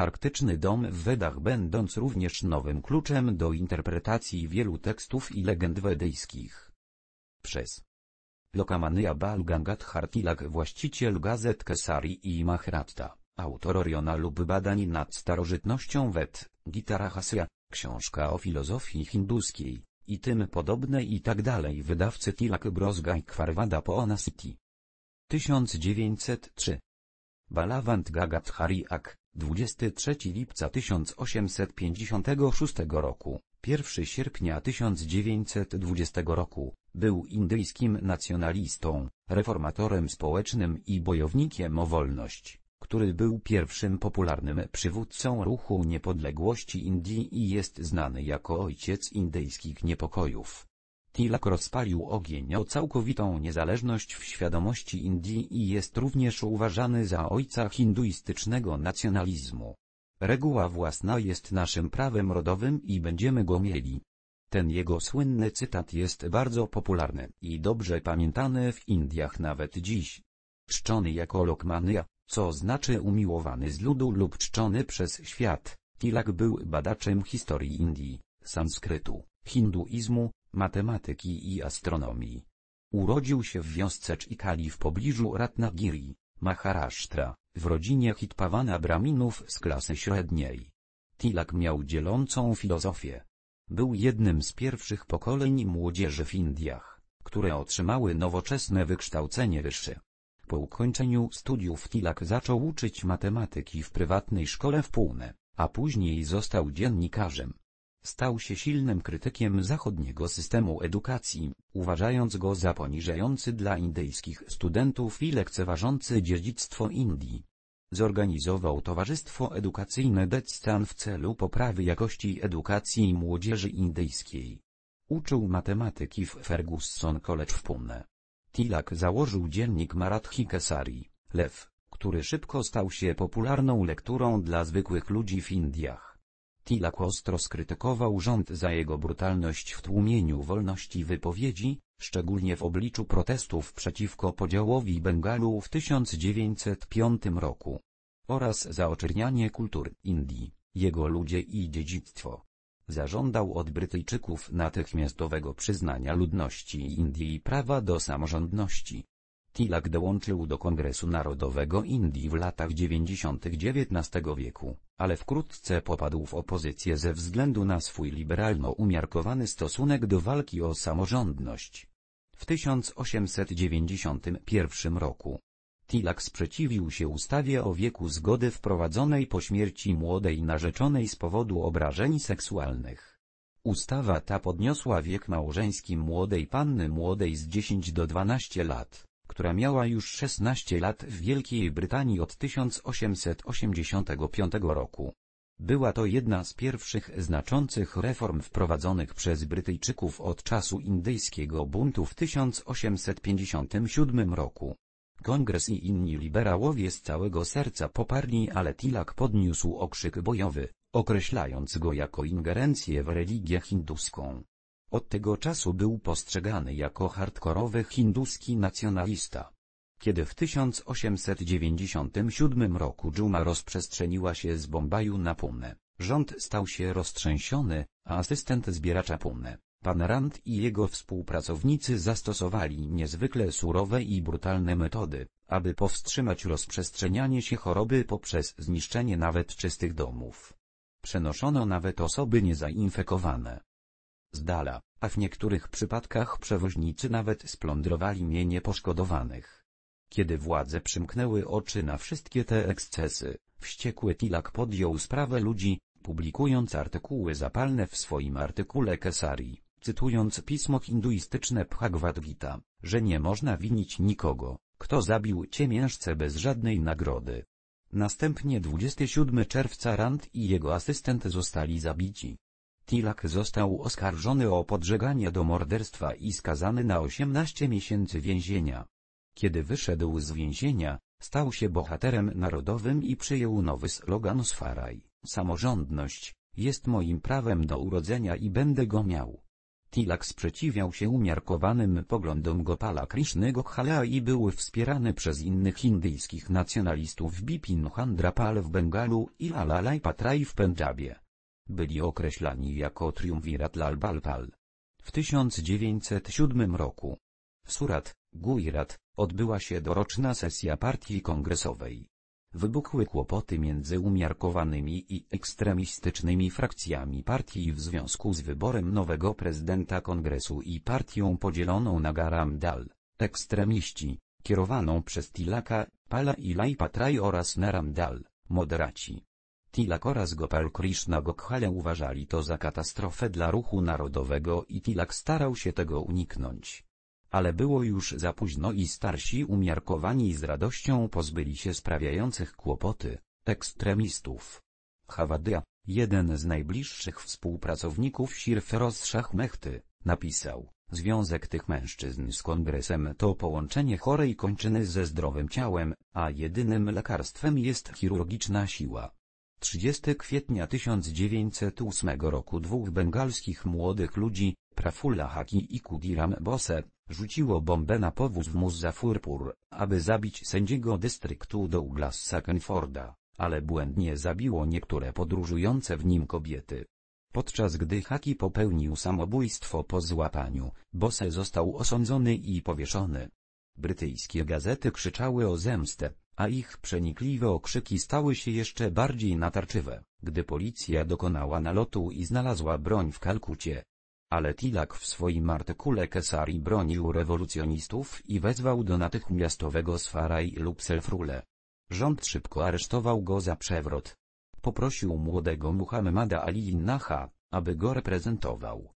Arktyczny Dom w Wedach będąc również nowym kluczem do interpretacji wielu tekstów i legend wedyjskich. Przez Lokamania Balgangat Hartilak właściciel gazet Kesari i Mahratta, autor Oriona lub badań nad starożytnością Wed, Gitara Hasya, książka o filozofii hinduskiej, i tym podobne i tak dalej wydawcy Tilak Brozga i Kwarwada Poonasiti. 1903 Balavant Gagat Hariak 23 lipca 1856 roku, 1 sierpnia 1920 roku, był indyjskim nacjonalistą, reformatorem społecznym i bojownikiem o wolność, który był pierwszym popularnym przywódcą ruchu niepodległości Indii i jest znany jako ojciec indyjskich niepokojów. Tilak rozpalił ogień o całkowitą niezależność w świadomości Indii i jest również uważany za ojca hinduistycznego nacjonalizmu. Reguła własna jest naszym prawem rodowym i będziemy go mieli. Ten jego słynny cytat jest bardzo popularny i dobrze pamiętany w Indiach nawet dziś. Czczony jako Lokmania, co znaczy umiłowany z ludu lub czczony przez świat, Tilak był badaczem historii Indii, sanskrytu, hinduizmu, matematyki i astronomii. Urodził się w wiosce Czikali w pobliżu Ratnagiri, Maharashtra, w rodzinie Hitpawana Braminów z klasy średniej. Tilak miał dzielącą filozofię. Był jednym z pierwszych pokoleń młodzieży w Indiach, które otrzymały nowoczesne wykształcenie wyższe. Po ukończeniu studiów Tilak zaczął uczyć matematyki w prywatnej szkole w Pune, a później został dziennikarzem. Stał się silnym krytykiem zachodniego systemu edukacji, uważając go za poniżający dla indyjskich studentów i lekceważący dziedzictwo Indii. Zorganizował Towarzystwo Edukacyjne Detstan w celu poprawy jakości edukacji młodzieży indyjskiej. Uczył matematyki w Ferguson College w Pune. Tilak założył dziennik Marathi Kesari, Lew, który szybko stał się popularną lekturą dla zwykłych ludzi w Indiach. Tilak ostro skrytykował rząd za jego brutalność w tłumieniu wolności wypowiedzi, szczególnie w obliczu protestów przeciwko podziałowi Bengalu w 1905 roku, oraz za oczernianie kultur Indii, jego ludzie i dziedzictwo. Zażądał od Brytyjczyków natychmiastowego przyznania ludności Indii prawa do samorządności. Tilak dołączył do Kongresu Narodowego Indii w latach 90. XIX wieku, ale wkrótce popadł w opozycję ze względu na swój liberalno umiarkowany stosunek do walki o samorządność. W 1891 roku Tilak sprzeciwił się ustawie o wieku zgody wprowadzonej po śmierci młodej narzeczonej z powodu obrażeń seksualnych. Ustawa ta podniosła wiek małżeński młodej panny młodej z 10 do 12 lat która miała już 16 lat w Wielkiej Brytanii od 1885 roku. Była to jedna z pierwszych znaczących reform wprowadzonych przez Brytyjczyków od czasu indyjskiego buntu w 1857 roku. Kongres i inni liberałowie z całego serca poparli, ale Tilak podniósł okrzyk bojowy, określając go jako ingerencję w religię hinduską. Od tego czasu był postrzegany jako hardkorowy hinduski nacjonalista. Kiedy w 1897 roku dżuma rozprzestrzeniła się z Bombaju na Pumne, rząd stał się roztrzęsiony, a asystent zbieracza Pumne, pan Rand i jego współpracownicy zastosowali niezwykle surowe i brutalne metody, aby powstrzymać rozprzestrzenianie się choroby poprzez zniszczenie nawet czystych domów. Przenoszono nawet osoby niezainfekowane z dala, a w niektórych przypadkach przewoźnicy nawet splądrowali mienie poszkodowanych. Kiedy władze przymknęły oczy na wszystkie te ekscesy, wściekły Tilak podjął sprawę ludzi, publikując artykuły zapalne w swoim artykule Kesari, cytując pismo hinduistyczne Bhagavad Gita, że nie można winić nikogo, kto zabił ciemiężce bez żadnej nagrody. Następnie 27 czerwca Rand i jego asystent zostali zabici. Tilak został oskarżony o podżeganie do morderstwa i skazany na 18 miesięcy więzienia. Kiedy wyszedł z więzienia, stał się bohaterem narodowym i przyjął nowy slogan Swaraj. samorządność, jest moim prawem do urodzenia i będę go miał. Tilak sprzeciwiał się umiarkowanym poglądom Gopala Krishny Gokhale i był wspierany przez innych indyjskich nacjonalistów Bipin Chandrapal w Bengalu i Lalaj Patrai w Pendżabie byli określani jako triumvirat Bal balpal W 1907 roku w Surat, Gujarat, odbyła się doroczna sesja partii kongresowej. Wybuchły kłopoty między umiarkowanymi i ekstremistycznymi frakcjami partii w związku z wyborem nowego prezydenta kongresu i partią podzieloną na Dal ekstremiści, kierowaną przez Tilaka, Pala i Lajpatraj oraz Dal, moderaci. Tilak oraz Gopal Krishna Gokhale uważali to za katastrofę dla ruchu narodowego i Tilak starał się tego uniknąć. Ale było już za późno i starsi umiarkowani z radością pozbyli się sprawiających kłopoty, ekstremistów. Hawadia, jeden z najbliższych współpracowników Sir Feroz napisał, związek tych mężczyzn z kongresem to połączenie chorej kończyny ze zdrowym ciałem, a jedynym lekarstwem jest chirurgiczna siła. 30 kwietnia 1908 roku dwóch bengalskich młodych ludzi, Prafulla Haki i Kudiram Bose, rzuciło bombę na powóz w Muzzafurpur, aby zabić sędziego dystryktu Douglasa Kenforda, ale błędnie zabiło niektóre podróżujące w nim kobiety. Podczas gdy Haki popełnił samobójstwo po złapaniu, Bose został osądzony i powieszony. Brytyjskie gazety krzyczały o zemstę, a ich przenikliwe okrzyki stały się jeszcze bardziej natarczywe, gdy policja dokonała nalotu i znalazła broń w Kalkucie. Ale Tilak w swoim artykule Kesari bronił rewolucjonistów i wezwał do natychmiastowego Sfaraj lub Selfrule. Rząd szybko aresztował go za przewrot. Poprosił młodego Muhammada Ali Innaha, aby go reprezentował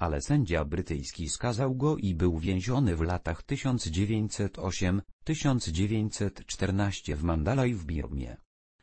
ale sędzia brytyjski skazał go i był więziony w latach 1908-1914 w Mandalay w Birmie.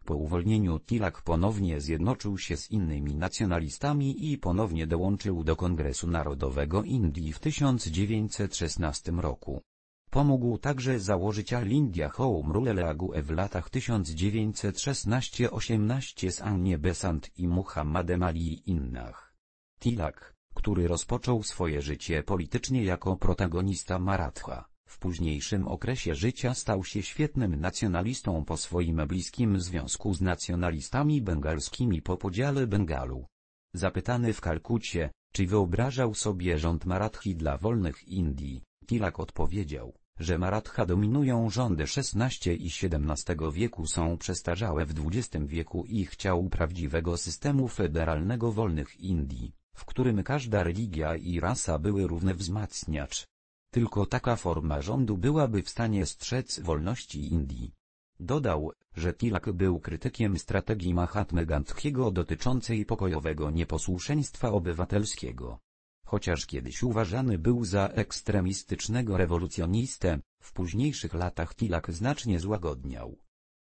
Po uwolnieniu Tilak ponownie zjednoczył się z innymi nacjonalistami i ponownie dołączył do Kongresu Narodowego Indii w 1916 roku. Pomógł także założyć Al India Home Rule Ague w latach 1916-18 z Annie Besant i Muhammadem Ali i innach. Tilak, który rozpoczął swoje życie politycznie jako protagonista Maratha. W późniejszym okresie życia stał się świetnym nacjonalistą po swoim bliskim związku z nacjonalistami bengalskimi po podziale Bengalu. Zapytany w Kalkucie, czy wyobrażał sobie rząd Marathi dla wolnych Indii, Tilak odpowiedział, że Maratha dominują rządy XVI i XVII wieku są przestarzałe w XX wieku i chciał prawdziwego systemu federalnego wolnych Indii w którym każda religia i rasa były równe wzmacniacz. Tylko taka forma rządu byłaby w stanie strzec wolności Indii. Dodał, że Tilak był krytykiem strategii Mahatmy Gandhiego dotyczącej pokojowego nieposłuszeństwa obywatelskiego. Chociaż kiedyś uważany był za ekstremistycznego rewolucjonistę, w późniejszych latach Tilak znacznie złagodniał.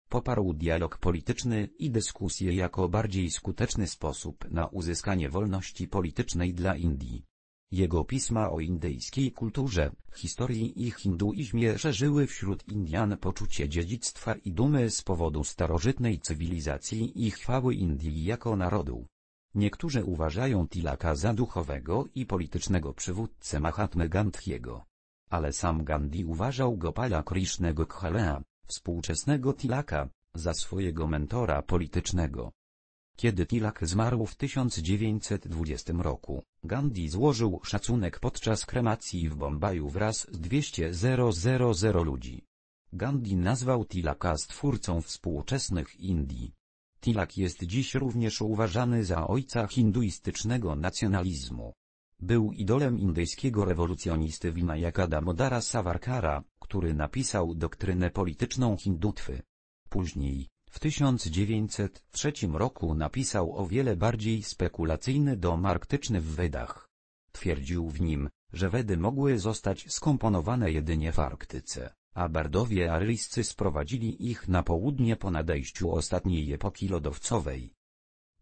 Poparł dialog polityczny i dyskusję jako bardziej skuteczny sposób na uzyskanie wolności politycznej dla Indii. Jego pisma o indyjskiej kulturze, historii i hinduizmie szerzyły wśród Indian poczucie dziedzictwa i dumy z powodu starożytnej cywilizacji i chwały Indii jako narodu. Niektórzy uważają Tilaka za duchowego i politycznego przywódcę Mahatmy Gandhiego. Ale sam Gandhi uważał Gopala Krishnego Khalea, współczesnego Tilaka, za swojego mentora politycznego. Kiedy Tilak zmarł w 1920 roku, Gandhi złożył szacunek podczas kremacji w Bombaju wraz z 200 000 ludzi. Gandhi nazwał Tilaka stwórcą współczesnych Indii. Tilak jest dziś również uważany za ojca hinduistycznego nacjonalizmu. Był idolem indyjskiego rewolucjonisty Vinayaka Damodara Savarkara, który napisał doktrynę polityczną hindutwy. Później, w 1903 roku napisał o wiele bardziej spekulacyjny dom arktyczny w Wedach. Twierdził w nim, że Wedy mogły zostać skomponowane jedynie w Arktyce, a bardowie aryjscy sprowadzili ich na południe po nadejściu ostatniej epoki lodowcowej.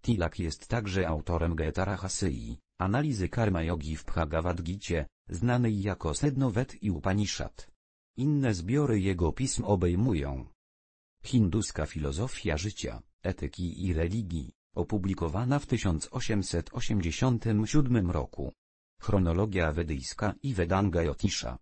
Tilak jest także autorem Getara Hasyi, Analizy karma jogi w Bhagavad gicie znanej jako Sednowet i Upanishad. Inne zbiory jego pism obejmują Hinduska filozofia życia, etyki i religii, opublikowana w 1887 roku. Chronologia wedyjska i Vedanga Jotisha.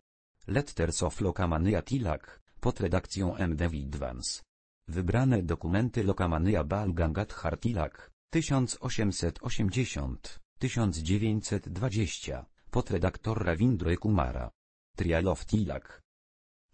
Letters of Lokamania Tilak, pod redakcją M. David Vance. Wybrane dokumenty Lokamania Gangadhar Tilak, 1880. 1920, pod redaktora Kumara. Trial of Tilak.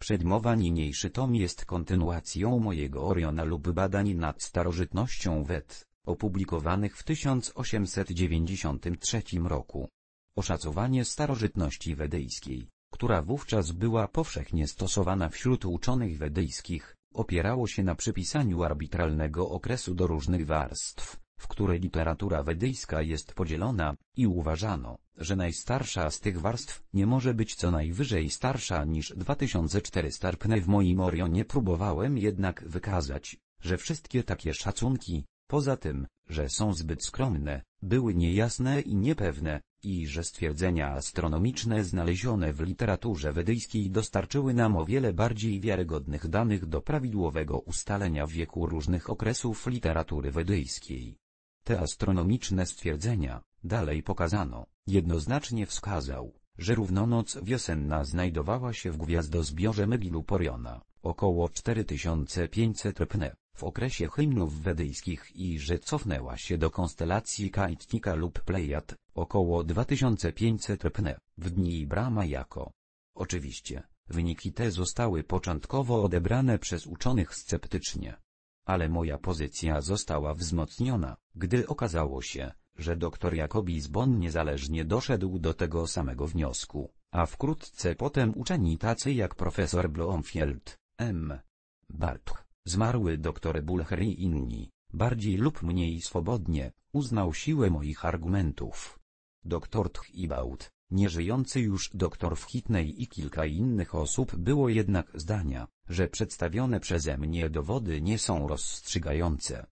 Przedmowa niniejszy tom jest kontynuacją mojego Oriona lub badań nad starożytnością Wet, opublikowanych w 1893 roku. Oszacowanie starożytności wedyjskiej, która wówczas była powszechnie stosowana wśród uczonych wedyjskich, opierało się na przypisaniu arbitralnego okresu do różnych warstw w której literatura wedyjska jest podzielona, i uważano, że najstarsza z tych warstw nie może być co najwyżej starsza niż 2400 pne w moim Orionie próbowałem jednak wykazać, że wszystkie takie szacunki, poza tym, że są zbyt skromne, były niejasne i niepewne, i że stwierdzenia astronomiczne znalezione w literaturze wedyjskiej dostarczyły nam o wiele bardziej wiarygodnych danych do prawidłowego ustalenia wieku różnych okresów literatury wedyjskiej. Te astronomiczne stwierdzenia, dalej pokazano, jednoznacznie wskazał, że równonoc wiosenna znajdowała się w gwiazdozbiorze Megiluporiona, około 4500 pne, w okresie hymnów wedyjskich i że cofnęła się do konstelacji Kajtnika lub Plejad, około 2500 pne, w dni brama jako. Oczywiście, wyniki te zostały początkowo odebrane przez uczonych sceptycznie ale moja pozycja została wzmocniona, gdy okazało się, że dr Jacobi z Bonn niezależnie doszedł do tego samego wniosku, a wkrótce potem uczeni tacy jak profesor Blomfield, M. Bartch, zmarły dr Bulcher i inni, bardziej lub mniej swobodnie, uznał siłę moich argumentów. Dr Baut, Nieżyjący już doktor Wchitnej i kilka innych osób było jednak zdania, że przedstawione przeze mnie dowody nie są rozstrzygające.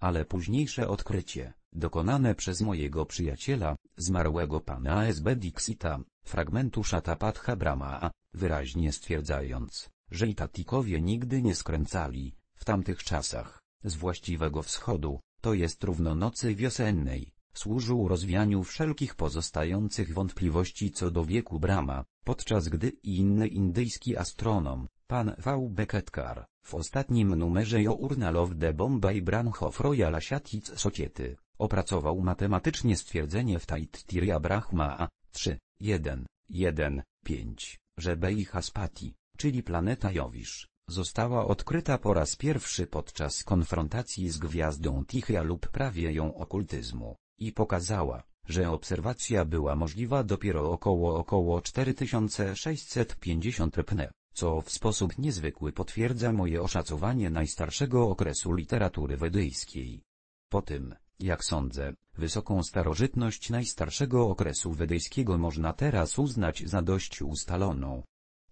Ale późniejsze odkrycie, dokonane przez mojego przyjaciela, zmarłego pana S.B. Dixita, fragmentu Szatapadha Brahma, wyraźnie stwierdzając, że Itatikowie nigdy nie skręcali, w tamtych czasach, z właściwego wschodu, to jest równonocy wiosennej, służył rozwianiu wszelkich pozostających wątpliwości co do wieku Brahma, podczas gdy inny indyjski astronom, pan V. Beketkar, w ostatnim numerze Journal of the Bombay Branch of Royal Asiatic Society, opracował matematycznie stwierdzenie w Taittiria Brahma 3, 1, 1, 5, że Beihaspati, czyli planeta Jowisz, została odkryta po raz pierwszy podczas konfrontacji z gwiazdą Tychia lub prawie ją okultyzmu i pokazała, że obserwacja była możliwa dopiero około około 4650 pne, co w sposób niezwykły potwierdza moje oszacowanie najstarszego okresu literatury wedyjskiej. Po tym, jak sądzę, wysoką starożytność najstarszego okresu wedyjskiego można teraz uznać za dość ustaloną.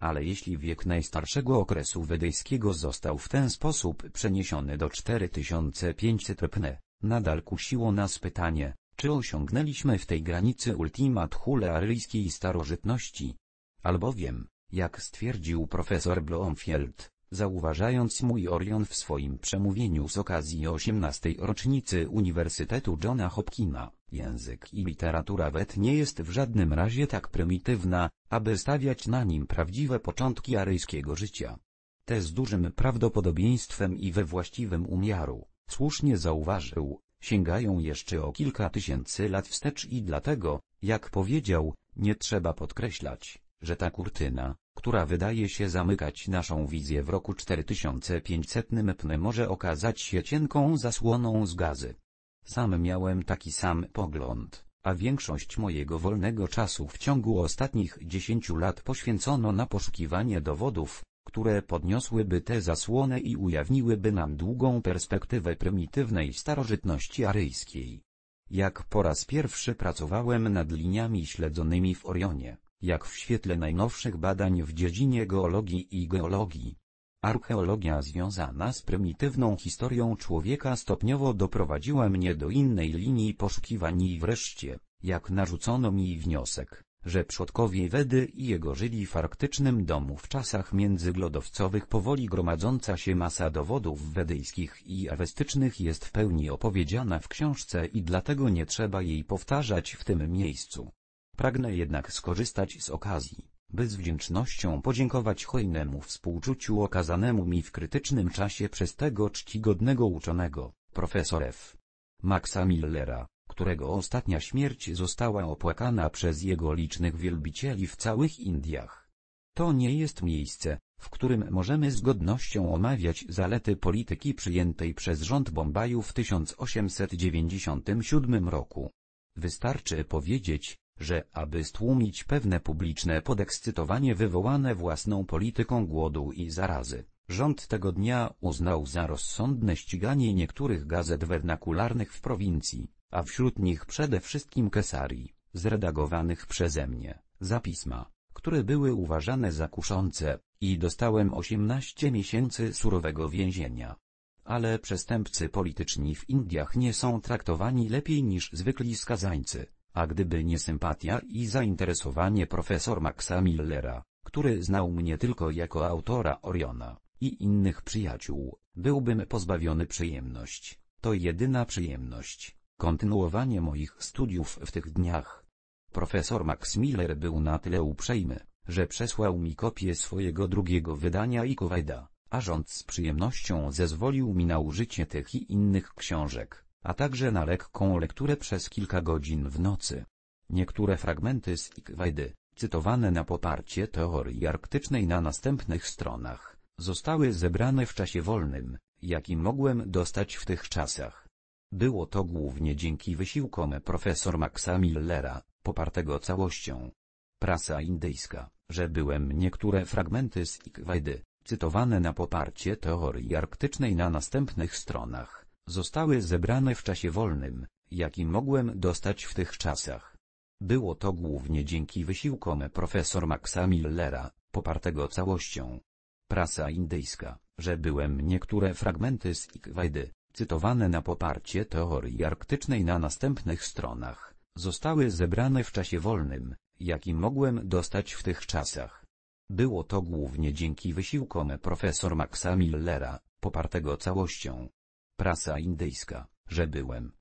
Ale jeśli wiek najstarszego okresu wedyjskiego został w ten sposób przeniesiony do 4500 pne, nadal kusiło nas pytanie, czy osiągnęliśmy w tej granicy ultimat hulearyjskiej starożytności? Albowiem, jak stwierdził profesor Bloomfield, zauważając mój Orion w swoim przemówieniu z okazji 18. rocznicy Uniwersytetu Johna Hopkina, język i literatura wet nie jest w żadnym razie tak prymitywna, aby stawiać na nim prawdziwe początki aryjskiego życia. Te z dużym prawdopodobieństwem i we właściwym umiaru, słusznie zauważył, sięgają jeszcze o kilka tysięcy lat wstecz i dlatego, jak powiedział, nie trzeba podkreślać, że ta kurtyna, która wydaje się zamykać naszą wizję w roku 4500 pny może okazać się cienką zasłoną z gazy. Sam miałem taki sam pogląd, a większość mojego wolnego czasu w ciągu ostatnich 10 lat poświęcono na poszukiwanie dowodów, które podniosłyby tę zasłonę i ujawniłyby nam długą perspektywę prymitywnej starożytności aryjskiej. Jak po raz pierwszy pracowałem nad liniami śledzonymi w Orionie, jak w świetle najnowszych badań w dziedzinie geologii i geologii. Archeologia związana z prymitywną historią człowieka stopniowo doprowadziła mnie do innej linii poszukiwań i wreszcie, jak narzucono mi wniosek, że przodkowie Wedy i jego żyli w arktycznym domu w czasach międzyglodowcowych powoli gromadząca się masa dowodów wedyjskich i awestycznych jest w pełni opowiedziana w książce i dlatego nie trzeba jej powtarzać w tym miejscu. Pragnę jednak skorzystać z okazji, by z wdzięcznością podziękować hojnemu współczuciu okazanemu mi w krytycznym czasie przez tego czcigodnego uczonego, profesor F. Maxa Millera którego ostatnia śmierć została opłakana przez jego licznych wielbicieli w całych Indiach. To nie jest miejsce, w którym możemy z godnością omawiać zalety polityki przyjętej przez rząd Bombaju w 1897 roku. Wystarczy powiedzieć, że aby stłumić pewne publiczne podekscytowanie wywołane własną polityką głodu i zarazy, rząd tego dnia uznał za rozsądne ściganie niektórych gazet wernakularnych w prowincji a wśród nich przede wszystkim Kesarii, zredagowanych przeze mnie, zapisma, które były uważane za kuszące, i dostałem 18 miesięcy surowego więzienia. Ale przestępcy polityczni w Indiach nie są traktowani lepiej niż zwykli skazańcy, a gdyby nie sympatia i zainteresowanie profesor Maxa Millera, który znał mnie tylko jako autora Oriona i innych przyjaciół, byłbym pozbawiony przyjemność, to jedyna przyjemność, kontynuowanie moich studiów w tych dniach. Profesor Max Miller był na tyle uprzejmy, że przesłał mi kopię swojego drugiego wydania i Kowajda, a rząd z przyjemnością zezwolił mi na użycie tych i innych książek, a także na lekką lekturę przez kilka godzin w nocy. Niektóre fragmenty z Ikwajdy, cytowane na poparcie teorii arktycznej na następnych stronach, zostały zebrane w czasie wolnym, jaki mogłem dostać w tych czasach. Było to głównie dzięki wysiłkom profesor Maxa Millera, popartego całością. Prasa indyjska, że byłem niektóre fragmenty z Ikwajdy, cytowane na poparcie teorii arktycznej na następnych stronach, zostały zebrane w czasie wolnym, jaki mogłem dostać w tych czasach. Było to głównie dzięki wysiłkom profesor Maxa Millera, popartego całością. Prasa indyjska, że byłem niektóre fragmenty z Ikwajdy, cytowane na poparcie teorii arktycznej na następnych stronach, zostały zebrane w czasie wolnym, jaki mogłem dostać w tych czasach. Było to głównie dzięki wysiłkom profesor Maxa Millera, popartego całością. Prasa indyjska, że byłem.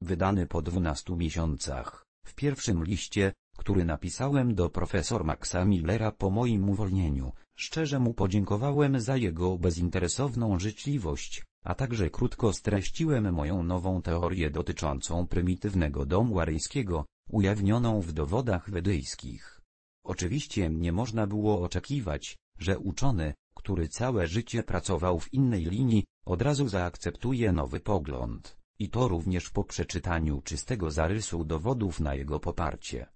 Wydany po dwunastu miesiącach, w pierwszym liście, który napisałem do profesor Maxa Millera po moim uwolnieniu, szczerze mu podziękowałem za jego bezinteresowną życzliwość, a także krótko streściłem moją nową teorię dotyczącą prymitywnego domu aryjskiego, ujawnioną w dowodach wedyjskich. Oczywiście nie można było oczekiwać, że uczony, który całe życie pracował w innej linii, od razu zaakceptuje nowy pogląd, i to również po przeczytaniu czystego zarysu dowodów na jego poparcie.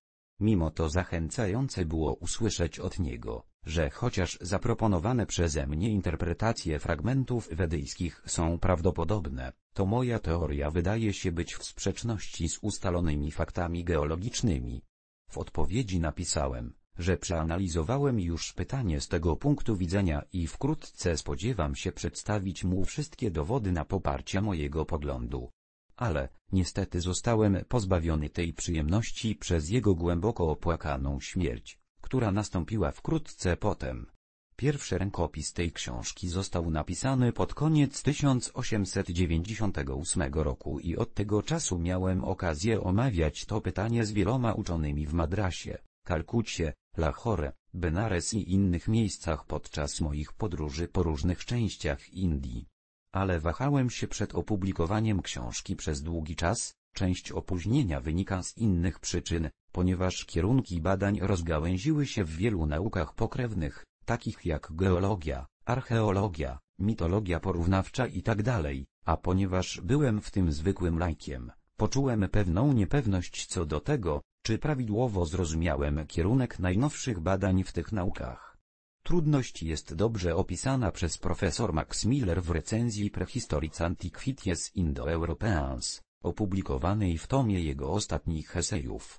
Mimo to zachęcające było usłyszeć od niego, że chociaż zaproponowane przeze mnie interpretacje fragmentów wedyjskich są prawdopodobne, to moja teoria wydaje się być w sprzeczności z ustalonymi faktami geologicznymi. W odpowiedzi napisałem, że przeanalizowałem już pytanie z tego punktu widzenia i wkrótce spodziewam się przedstawić mu wszystkie dowody na poparcie mojego poglądu. Ale, niestety zostałem pozbawiony tej przyjemności przez jego głęboko opłakaną śmierć która nastąpiła wkrótce potem. Pierwszy rękopis tej książki został napisany pod koniec 1898 roku i od tego czasu miałem okazję omawiać to pytanie z wieloma uczonymi w Madrasie, Kalkucie, Lahore, Benares i innych miejscach podczas moich podróży po różnych częściach Indii. Ale wahałem się przed opublikowaniem książki przez długi czas, część opóźnienia wynika z innych przyczyn, ponieważ kierunki badań rozgałęziły się w wielu naukach pokrewnych, takich jak geologia, archeologia, mitologia porównawcza itd., tak a ponieważ byłem w tym zwykłym lajkiem, poczułem pewną niepewność co do tego, czy prawidłowo zrozumiałem kierunek najnowszych badań w tych naukach. Trudność jest dobrze opisana przez profesor Max Miller w recenzji Prehistoric Antiquities Indo-Europeans, opublikowanej w tomie jego ostatnich esejów.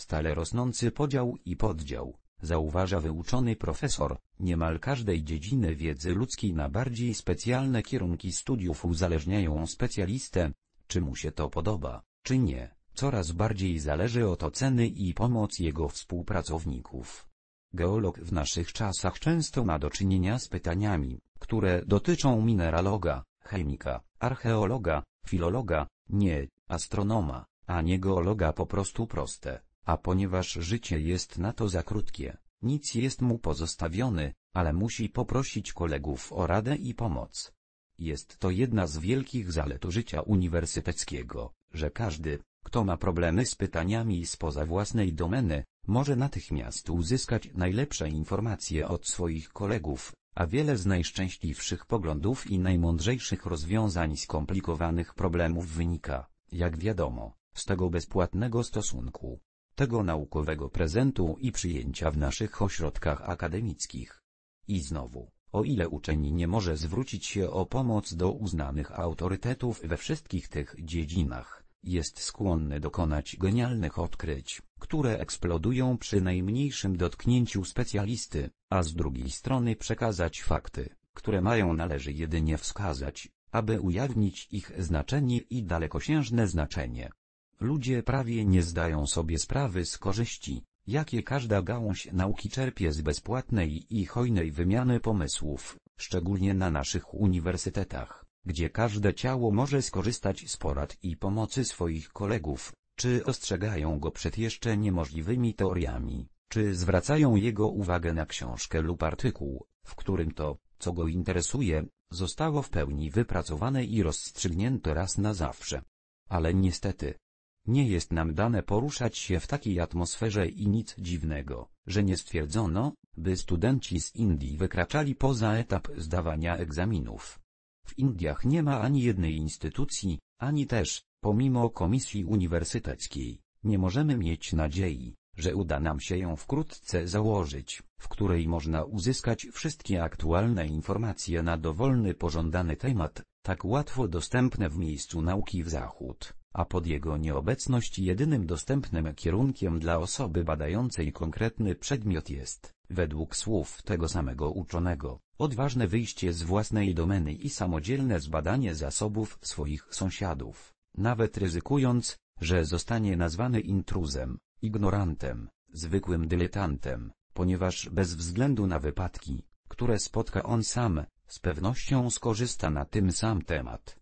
Stale rosnący podział i poddział, zauważa wyuczony profesor, niemal każdej dziedziny wiedzy ludzkiej na bardziej specjalne kierunki studiów uzależniają specjalistę, czy mu się to podoba, czy nie, coraz bardziej zależy od oceny i pomoc jego współpracowników. Geolog w naszych czasach często ma do czynienia z pytaniami, które dotyczą mineraloga, chemika, archeologa, filologa, nie, astronoma, a nie geologa po prostu proste a ponieważ życie jest na to za krótkie, nic jest mu pozostawiony, ale musi poprosić kolegów o radę i pomoc. Jest to jedna z wielkich zalet życia uniwersyteckiego, że każdy, kto ma problemy z pytaniami spoza własnej domeny, może natychmiast uzyskać najlepsze informacje od swoich kolegów, a wiele z najszczęśliwszych poglądów i najmądrzejszych rozwiązań skomplikowanych problemów wynika, jak wiadomo, z tego bezpłatnego stosunku tego naukowego prezentu i przyjęcia w naszych ośrodkach akademickich. I znowu, o ile uczeń nie może zwrócić się o pomoc do uznanych autorytetów we wszystkich tych dziedzinach, jest skłonny dokonać genialnych odkryć, które eksplodują przy najmniejszym dotknięciu specjalisty, a z drugiej strony przekazać fakty, które mają należy jedynie wskazać, aby ujawnić ich znaczenie i dalekosiężne znaczenie. Ludzie prawie nie zdają sobie sprawy z korzyści, jakie każda gałąź nauki czerpie z bezpłatnej i hojnej wymiany pomysłów, szczególnie na naszych uniwersytetach, gdzie każde ciało może skorzystać z porad i pomocy swoich kolegów, czy ostrzegają go przed jeszcze niemożliwymi teoriami, czy zwracają jego uwagę na książkę lub artykuł, w którym to, co go interesuje, zostało w pełni wypracowane i rozstrzygnięte raz na zawsze. Ale niestety, nie jest nam dane poruszać się w takiej atmosferze i nic dziwnego, że nie stwierdzono, by studenci z Indii wykraczali poza etap zdawania egzaminów. W Indiach nie ma ani jednej instytucji, ani też, pomimo komisji uniwersyteckiej, nie możemy mieć nadziei, że uda nam się ją wkrótce założyć, w której można uzyskać wszystkie aktualne informacje na dowolny pożądany temat, tak łatwo dostępne w miejscu nauki w Zachód a pod jego nieobecność jedynym dostępnym kierunkiem dla osoby badającej konkretny przedmiot jest, według słów tego samego uczonego, odważne wyjście z własnej domeny i samodzielne zbadanie zasobów swoich sąsiadów, nawet ryzykując, że zostanie nazwany intruzem, ignorantem, zwykłym dyletantem, ponieważ bez względu na wypadki, które spotka on sam, z pewnością skorzysta na tym sam temat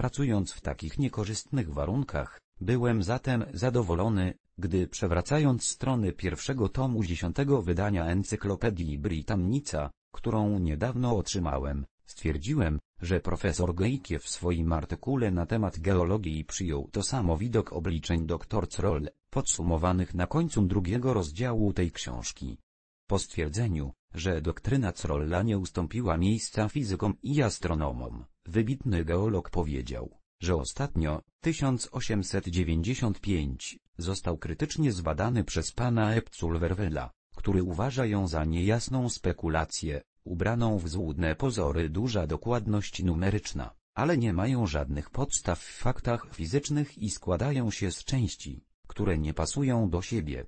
pracując w takich niekorzystnych warunkach. Byłem zatem zadowolony, gdy przewracając strony pierwszego tomu dziesiątego wydania Encyklopedii Britannica, którą niedawno otrzymałem, stwierdziłem, że profesor Gejkie w swoim artykule na temat geologii przyjął to samo widok obliczeń dr Croll, podsumowanych na końcu drugiego rozdziału tej książki. Po stwierdzeniu, że doktryna Crolla nie ustąpiła miejsca fizykom i astronomom, Wybitny geolog powiedział, że ostatnio, 1895, został krytycznie zbadany przez pana Epculwerwela, który uważa ją za niejasną spekulację, ubraną w złudne pozory duża dokładność numeryczna, ale nie mają żadnych podstaw w faktach fizycznych i składają się z części, które nie pasują do siebie.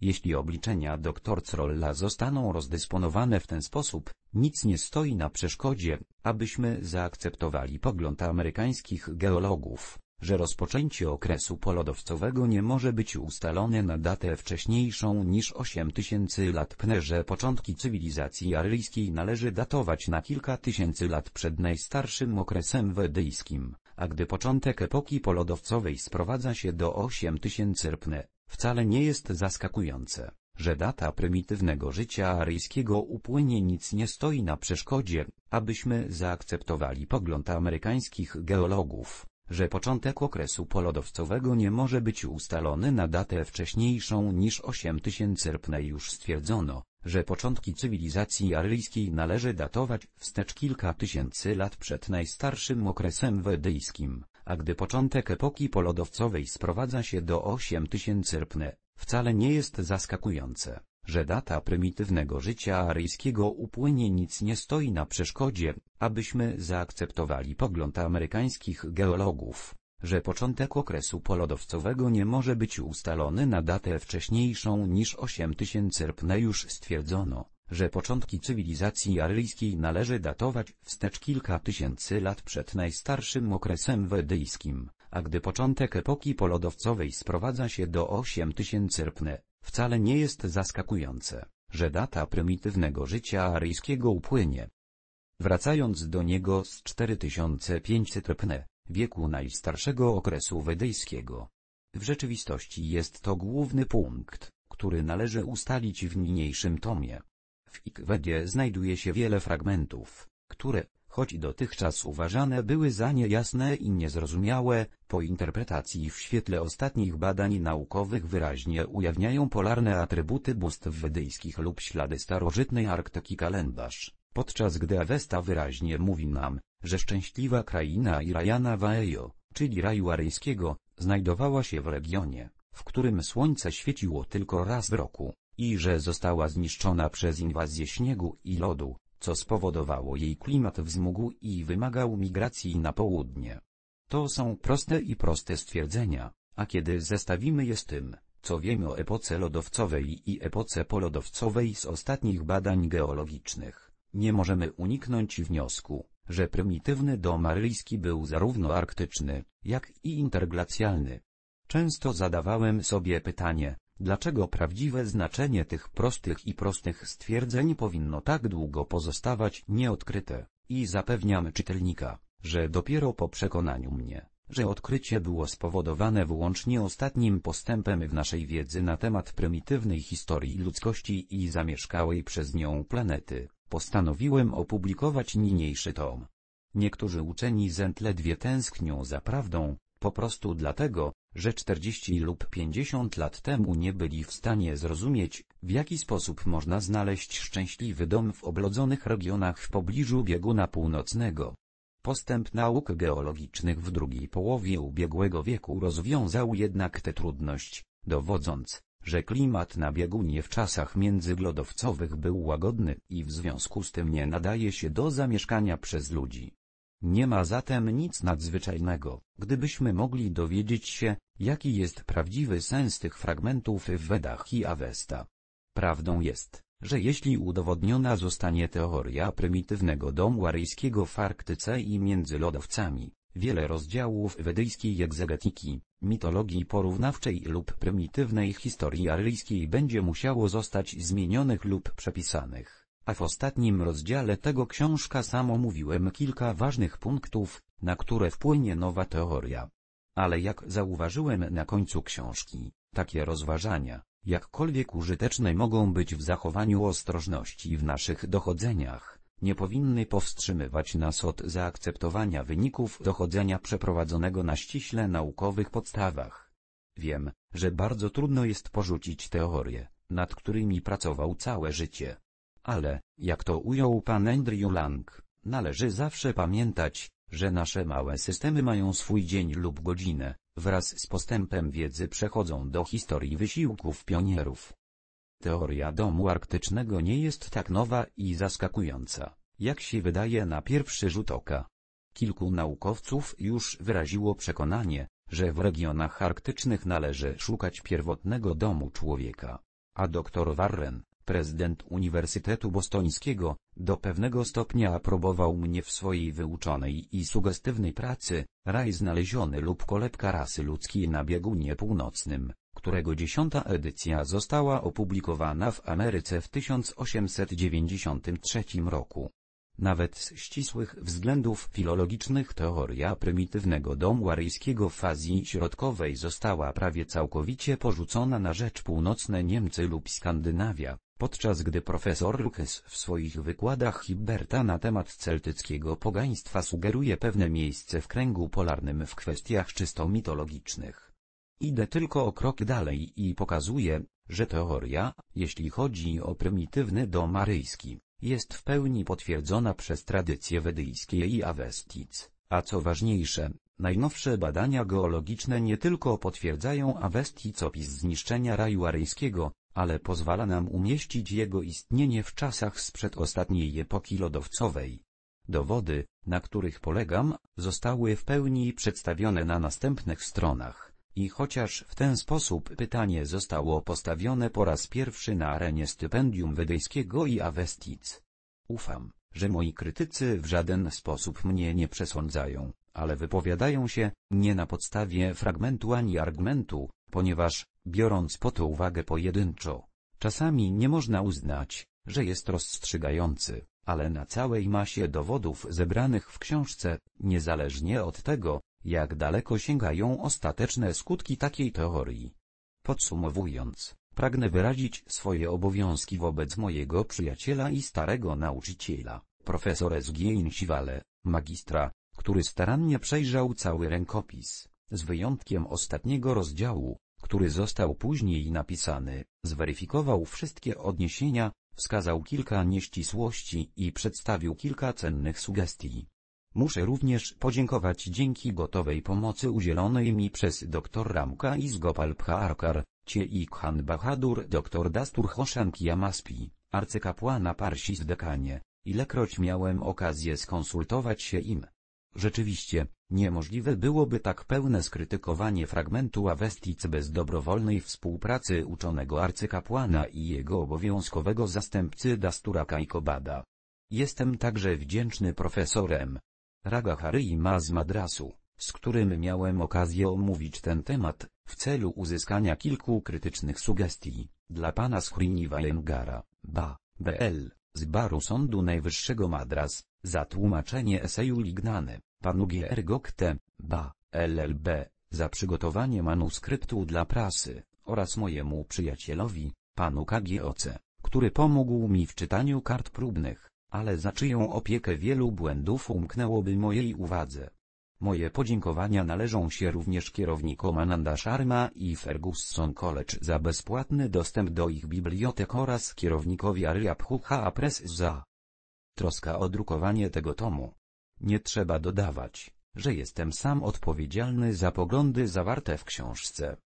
Jeśli obliczenia dr Crolla zostaną rozdysponowane w ten sposób, nic nie stoi na przeszkodzie, abyśmy zaakceptowali pogląd amerykańskich geologów, że rozpoczęcie okresu polodowcowego nie może być ustalone na datę wcześniejszą niż 8000 lat że początki cywilizacji aryjskiej należy datować na kilka tysięcy lat przed najstarszym okresem wedyjskim, a gdy początek epoki polodowcowej sprowadza się do 8000 pne, Wcale nie jest zaskakujące, że data prymitywnego życia aryjskiego upłynie nic nie stoi na przeszkodzie, abyśmy zaakceptowali pogląd amerykańskich geologów, że początek okresu polodowcowego nie może być ustalony na datę wcześniejszą niż 8000 rpne już stwierdzono, że początki cywilizacji aryjskiej należy datować wstecz kilka tysięcy lat przed najstarszym okresem wedyjskim a gdy początek epoki polodowcowej sprowadza się do 8000 rpne, wcale nie jest zaskakujące, że data prymitywnego życia aryjskiego upłynie nic nie stoi na przeszkodzie, abyśmy zaakceptowali pogląd amerykańskich geologów, że początek okresu polodowcowego nie może być ustalony na datę wcześniejszą niż 8000 rpne już stwierdzono że początki cywilizacji aryjskiej należy datować wstecz kilka tysięcy lat przed najstarszym okresem wedyjskim, a gdy początek epoki polodowcowej sprowadza się do 8000 rpne, wcale nie jest zaskakujące, że data prymitywnego życia aryjskiego upłynie. Wracając do niego z 4500 rpne, wieku najstarszego okresu wedyjskiego. W rzeczywistości jest to główny punkt, który należy ustalić w niniejszym tomie. W Ikwedzie znajduje się wiele fragmentów, które, choć dotychczas uważane były za niejasne i niezrozumiałe, po interpretacji w świetle ostatnich badań naukowych wyraźnie ujawniają polarne atrybuty bóstw wedyjskich lub ślady starożytnej Arktyki kalendarz, podczas gdy Avesta wyraźnie mówi nam, że szczęśliwa kraina Irajana Waejo, czyli raju aryjskiego, znajdowała się w regionie, w którym słońce świeciło tylko raz w roku i że została zniszczona przez inwazję śniegu i lodu, co spowodowało jej klimat wzmógł i wymagał migracji na południe. To są proste i proste stwierdzenia, a kiedy zestawimy je z tym, co wiemy o epoce lodowcowej i epoce polodowcowej z ostatnich badań geologicznych, nie możemy uniknąć wniosku, że prymitywny dom aryjski był zarówno arktyczny, jak i interglacjalny. Często zadawałem sobie pytanie, Dlaczego prawdziwe znaczenie tych prostych i prostych stwierdzeń powinno tak długo pozostawać nieodkryte? I zapewniam czytelnika, że dopiero po przekonaniu mnie, że odkrycie było spowodowane wyłącznie ostatnim postępem w naszej wiedzy na temat prymitywnej historii ludzkości i zamieszkałej przez nią planety, postanowiłem opublikować niniejszy tom. Niektórzy uczeni zętledwie tęsknią za prawdą, po prostu dlatego, że 40 lub 50 lat temu nie byli w stanie zrozumieć, w jaki sposób można znaleźć szczęśliwy dom w oblodzonych regionach w pobliżu bieguna północnego. Postęp nauk geologicznych w drugiej połowie ubiegłego wieku rozwiązał jednak tę trudność, dowodząc, że klimat na biegunie w czasach międzyglodowcowych był łagodny i w związku z tym nie nadaje się do zamieszkania przez ludzi. Nie ma zatem nic nadzwyczajnego, gdybyśmy mogli dowiedzieć się, jaki jest prawdziwy sens tych fragmentów w Wedach i Avesta. Prawdą jest, że jeśli udowodniona zostanie teoria prymitywnego domu aryjskiego w Arktyce i między lodowcami, wiele rozdziałów wedyjskiej egzegetyki, mitologii porównawczej lub prymitywnej historii aryjskiej będzie musiało zostać zmienionych lub przepisanych. A w ostatnim rozdziale tego książka sam omówiłem kilka ważnych punktów, na które wpłynie nowa teoria. Ale jak zauważyłem na końcu książki, takie rozważania, jakkolwiek użyteczne mogą być w zachowaniu ostrożności w naszych dochodzeniach, nie powinny powstrzymywać nas od zaakceptowania wyników dochodzenia przeprowadzonego na ściśle naukowych podstawach. Wiem, że bardzo trudno jest porzucić teorie, nad którymi pracował całe życie. Ale, jak to ujął pan Andrew Lang, należy zawsze pamiętać, że nasze małe systemy mają swój dzień lub godzinę, wraz z postępem wiedzy przechodzą do historii wysiłków pionierów. Teoria domu arktycznego nie jest tak nowa i zaskakująca, jak się wydaje na pierwszy rzut oka. Kilku naukowców już wyraziło przekonanie, że w regionach arktycznych należy szukać pierwotnego domu człowieka. A dr Warren, prezydent Uniwersytetu Bostońskiego, do pewnego stopnia aprobował mnie w swojej wyuczonej i sugestywnej pracy, Raj znaleziony lub kolebka rasy ludzkiej na biegunie północnym, którego dziesiąta edycja została opublikowana w Ameryce w 1893 roku. Nawet z ścisłych względów filologicznych teoria prymitywnego domu aryjskiego w Azji Środkowej została prawie całkowicie porzucona na rzecz północne Niemcy lub Skandynawia. Podczas gdy profesor Lucas w swoich wykładach Hiberta na temat celtyckiego pogaństwa sugeruje pewne miejsce w kręgu polarnym w kwestiach czysto mitologicznych. Idę tylko o krok dalej i pokazuję, że teoria, jeśli chodzi o prymitywny dom Maryjski, jest w pełni potwierdzona przez tradycje wedyjskie i Awestic, a co ważniejsze, najnowsze badania geologiczne nie tylko potwierdzają Awestic opis zniszczenia raju aryjskiego, ale pozwala nam umieścić jego istnienie w czasach sprzed ostatniej epoki lodowcowej. Dowody, na których polegam, zostały w pełni przedstawione na następnych stronach. I chociaż w ten sposób pytanie zostało postawione po raz pierwszy na arenie stypendium wedyjskiego i avestic. Ufam, że moi krytycy w żaden sposób mnie nie przesądzają, ale wypowiadają się, nie na podstawie fragmentu ani argumentu, ponieważ, biorąc po to uwagę pojedynczo, czasami nie można uznać, że jest rozstrzygający, ale na całej masie dowodów zebranych w książce, niezależnie od tego, jak daleko sięgają ostateczne skutki takiej teorii. Podsumowując, pragnę wyrazić swoje obowiązki wobec mojego przyjaciela i starego nauczyciela, profesora S. Siwale, magistra, który starannie przejrzał cały rękopis z wyjątkiem ostatniego rozdziału, który został później napisany, zweryfikował wszystkie odniesienia, wskazał kilka nieścisłości i przedstawił kilka cennych sugestii. Muszę również podziękować dzięki gotowej pomocy udzielonej mi przez dr Ramka Izgopal Pharkar, i Khan Bahadur dr Dastur Hoshan Kiamaspi, arcykapłana Parsi z Dekanie, ilekroć miałem okazję skonsultować się im. Rzeczywiście, Niemożliwe byłoby tak pełne skrytykowanie fragmentu Awestic bez dobrowolnej współpracy uczonego arcykapłana i jego obowiązkowego zastępcy Dastura Kajkobada. Jestem także wdzięczny profesorem Raga z Madrasu, z którym miałem okazję omówić ten temat, w celu uzyskania kilku krytycznych sugestii, dla pana Srinivayengara. BA, BL, z Baru Sądu Najwyższego Madras, za tłumaczenie eseju Lignany panu Giergokte, ba, LLB, za przygotowanie manuskryptu dla prasy, oraz mojemu przyjacielowi, panu KGOC, który pomógł mi w czytaniu kart próbnych, ale za czyją opiekę wielu błędów umknęłoby mojej uwadze. Moje podziękowania należą się również kierownikom Ananda Sharma i Ferguson College za bezpłatny dostęp do ich bibliotek oraz kierwnikowi Aryabhucha Press za troska o drukowanie tego tomu. Nie trzeba dodawać, że jestem sam odpowiedzialny za poglądy zawarte w książce.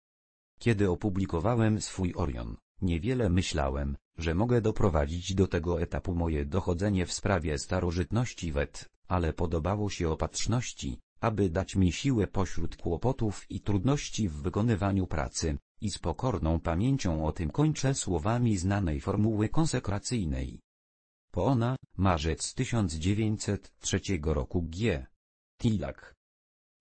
Kiedy opublikowałem swój Orion, niewiele myślałem, że mogę doprowadzić do tego etapu moje dochodzenie w sprawie starożytności wet, ale podobało się opatrzności, aby dać mi siłę pośród kłopotów i trudności w wykonywaniu pracy, i z pokorną pamięcią o tym kończę słowami znanej formuły konsekracyjnej. Poona, marzec 1903 roku G. Tilak.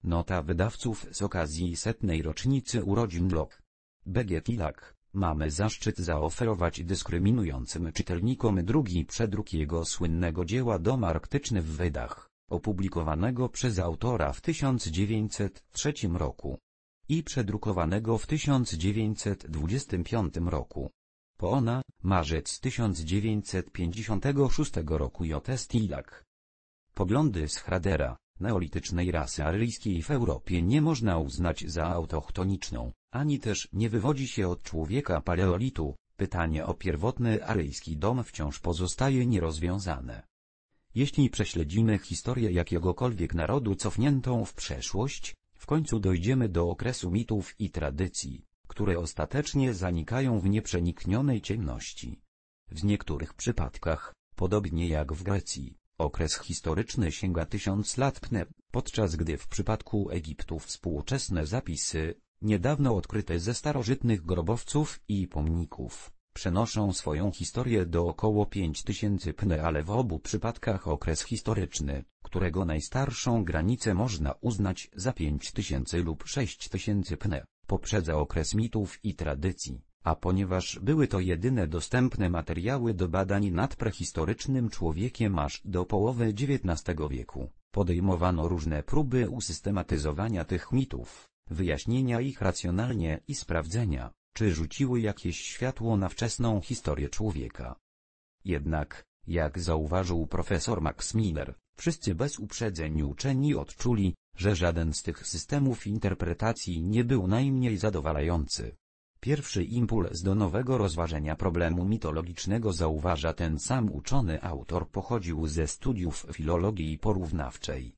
Nota wydawców z okazji setnej rocznicy urodzin Lok. BG Tilak, mamy zaszczyt zaoferować dyskryminującym czytelnikom drugi przedruk jego słynnego dzieła Dom Arktyczny w Wydach, opublikowanego przez autora w 1903 roku i przedrukowanego w 1925 roku. Poona, marzec 1956 roku J. Stilak. Poglądy z Hradera, neolitycznej rasy aryjskiej w Europie nie można uznać za autochtoniczną, ani też nie wywodzi się od człowieka paleolitu, pytanie o pierwotny aryjski dom wciąż pozostaje nierozwiązane. Jeśli prześledzimy historię jakiegokolwiek narodu cofniętą w przeszłość, w końcu dojdziemy do okresu mitów i tradycji które ostatecznie zanikają w nieprzeniknionej ciemności. W niektórych przypadkach, podobnie jak w Grecji, okres historyczny sięga tysiąc lat pne, podczas gdy w przypadku Egiptu współczesne zapisy, niedawno odkryte ze starożytnych grobowców i pomników, przenoszą swoją historię do około 5000 pn ale w obu przypadkach okres historyczny, którego najstarszą granicę można uznać za 5000 lub 6000 pn, poprzedza okres mitów i tradycji, a ponieważ były to jedyne dostępne materiały do badań nad prehistorycznym człowiekiem aż do połowy XIX wieku, podejmowano różne próby usystematyzowania tych mitów, wyjaśnienia ich racjonalnie i sprawdzenia czy rzuciły jakieś światło na wczesną historię człowieka. Jednak, jak zauważył profesor Max Miller, wszyscy bez uprzedzeń uczeni odczuli, że żaden z tych systemów interpretacji nie był najmniej zadowalający. Pierwszy impuls do nowego rozważenia problemu mitologicznego zauważa ten sam uczony autor pochodził ze studiów filologii porównawczej.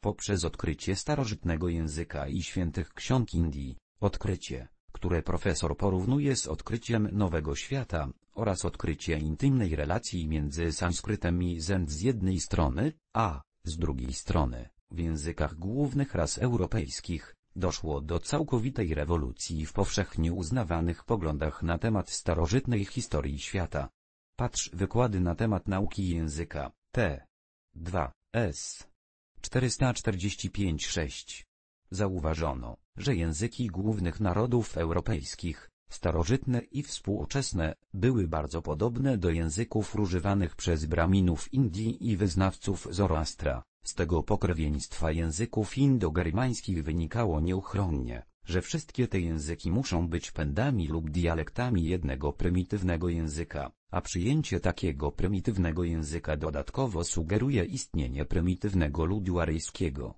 Poprzez odkrycie starożytnego języka i świętych ksiąg Indii, odkrycie, które profesor porównuje z odkryciem nowego świata, oraz odkrycie intymnej relacji między sanskrytem i zen z jednej strony, a, z drugiej strony, w językach głównych ras europejskich, doszło do całkowitej rewolucji w powszechnie uznawanych poglądach na temat starożytnej historii świata. Patrz wykłady na temat nauki języka, T. 2, S. 445-6 zauważono, że języki głównych narodów europejskich, starożytne i współczesne, były bardzo podobne do języków używanych przez braminów Indii i wyznawców Zoroastra. Z tego pokrewieństwa języków indogermańskich wynikało nieuchronnie, że wszystkie te języki muszą być pędami lub dialektami jednego prymitywnego języka, a przyjęcie takiego prymitywnego języka dodatkowo sugeruje istnienie prymitywnego ludu aryjskiego.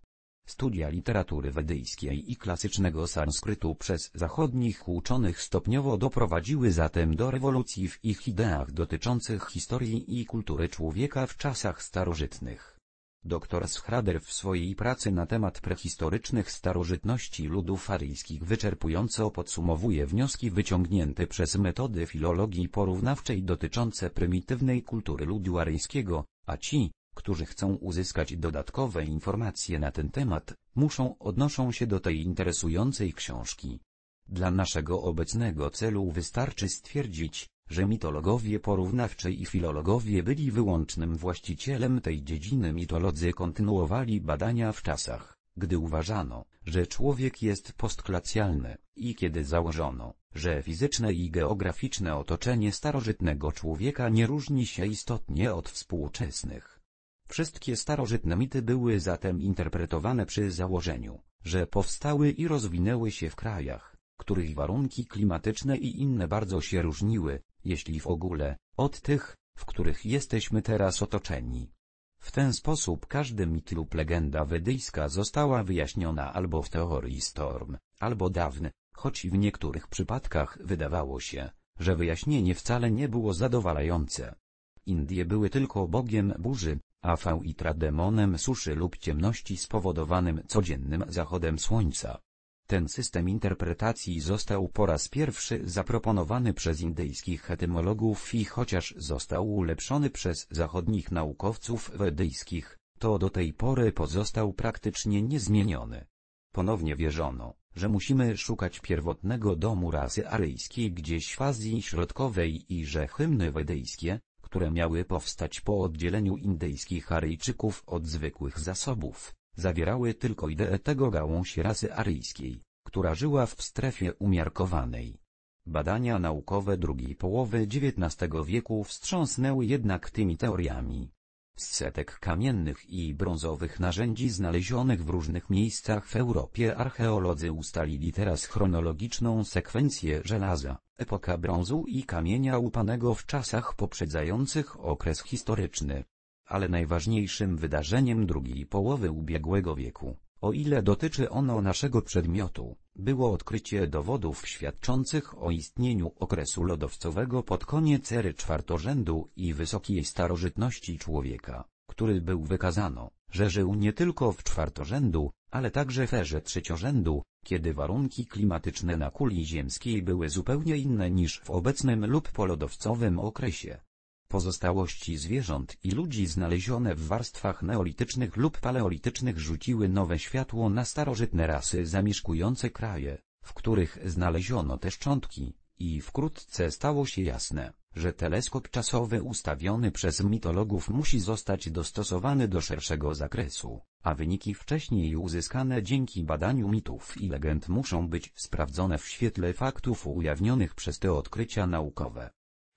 Studia literatury wedyjskiej i klasycznego sanskrytu przez zachodnich uczonych stopniowo doprowadziły zatem do rewolucji w ich ideach dotyczących historii i kultury człowieka w czasach starożytnych. Dr Schrader w swojej pracy na temat prehistorycznych starożytności ludów aryjskich wyczerpująco podsumowuje wnioski wyciągnięte przez metody filologii porównawczej dotyczące prymitywnej kultury ludu aryjskiego, a ci, którzy chcą uzyskać dodatkowe informacje na ten temat, muszą odnoszą się do tej interesującej książki. Dla naszego obecnego celu wystarczy stwierdzić, że mitologowie porównawczy i filologowie byli wyłącznym właścicielem tej dziedziny mitolodzy kontynuowali badania w czasach, gdy uważano, że człowiek jest postklacjalny, i kiedy założono, że fizyczne i geograficzne otoczenie starożytnego człowieka nie różni się istotnie od współczesnych. Wszystkie starożytne mity były zatem interpretowane przy założeniu, że powstały i rozwinęły się w krajach, których warunki klimatyczne i inne bardzo się różniły, jeśli w ogóle, od tych, w których jesteśmy teraz otoczeni. W ten sposób każdy mit lub legenda wedyjska została wyjaśniona albo w teorii storm, albo dawny, choć w niektórych przypadkach wydawało się, że wyjaśnienie wcale nie było zadowalające. Indie były tylko bogiem burzy, AV i trademonem suszy lub ciemności spowodowanym codziennym zachodem słońca. Ten system interpretacji został po raz pierwszy zaproponowany przez indyjskich etymologów i chociaż został ulepszony przez zachodnich naukowców wedyjskich, to do tej pory pozostał praktycznie niezmieniony. Ponownie wierzono, że musimy szukać pierwotnego domu rasy aryjskiej gdzieś w Azji Środkowej i że hymny wedyjskie, które miały powstać po oddzieleniu indyjskich Aryjczyków od zwykłych zasobów, zawierały tylko ideę tego gałąź rasy aryjskiej, która żyła w strefie umiarkowanej. Badania naukowe drugiej połowy XIX wieku wstrząsnęły jednak tymi teoriami z setek kamiennych i brązowych narzędzi znalezionych w różnych miejscach w Europie archeolodzy ustalili teraz chronologiczną sekwencję żelaza, epoka brązu i kamienia łupanego w czasach poprzedzających okres historyczny. Ale najważniejszym wydarzeniem drugiej połowy ubiegłego wieku o ile dotyczy ono naszego przedmiotu, było odkrycie dowodów świadczących o istnieniu okresu lodowcowego pod koniec ery czwartorzędu i wysokiej starożytności człowieka, który był wykazano, że żył nie tylko w czwartorzędu, ale także w erze trzeciorzędu, kiedy warunki klimatyczne na kuli ziemskiej były zupełnie inne niż w obecnym lub polodowcowym okresie. Pozostałości zwierząt i ludzi znalezione w warstwach neolitycznych lub paleolitycznych rzuciły nowe światło na starożytne rasy zamieszkujące kraje, w których znaleziono te szczątki, i wkrótce stało się jasne, że teleskop czasowy ustawiony przez mitologów musi zostać dostosowany do szerszego zakresu, a wyniki wcześniej uzyskane dzięki badaniu mitów i legend muszą być sprawdzone w świetle faktów ujawnionych przez te odkrycia naukowe.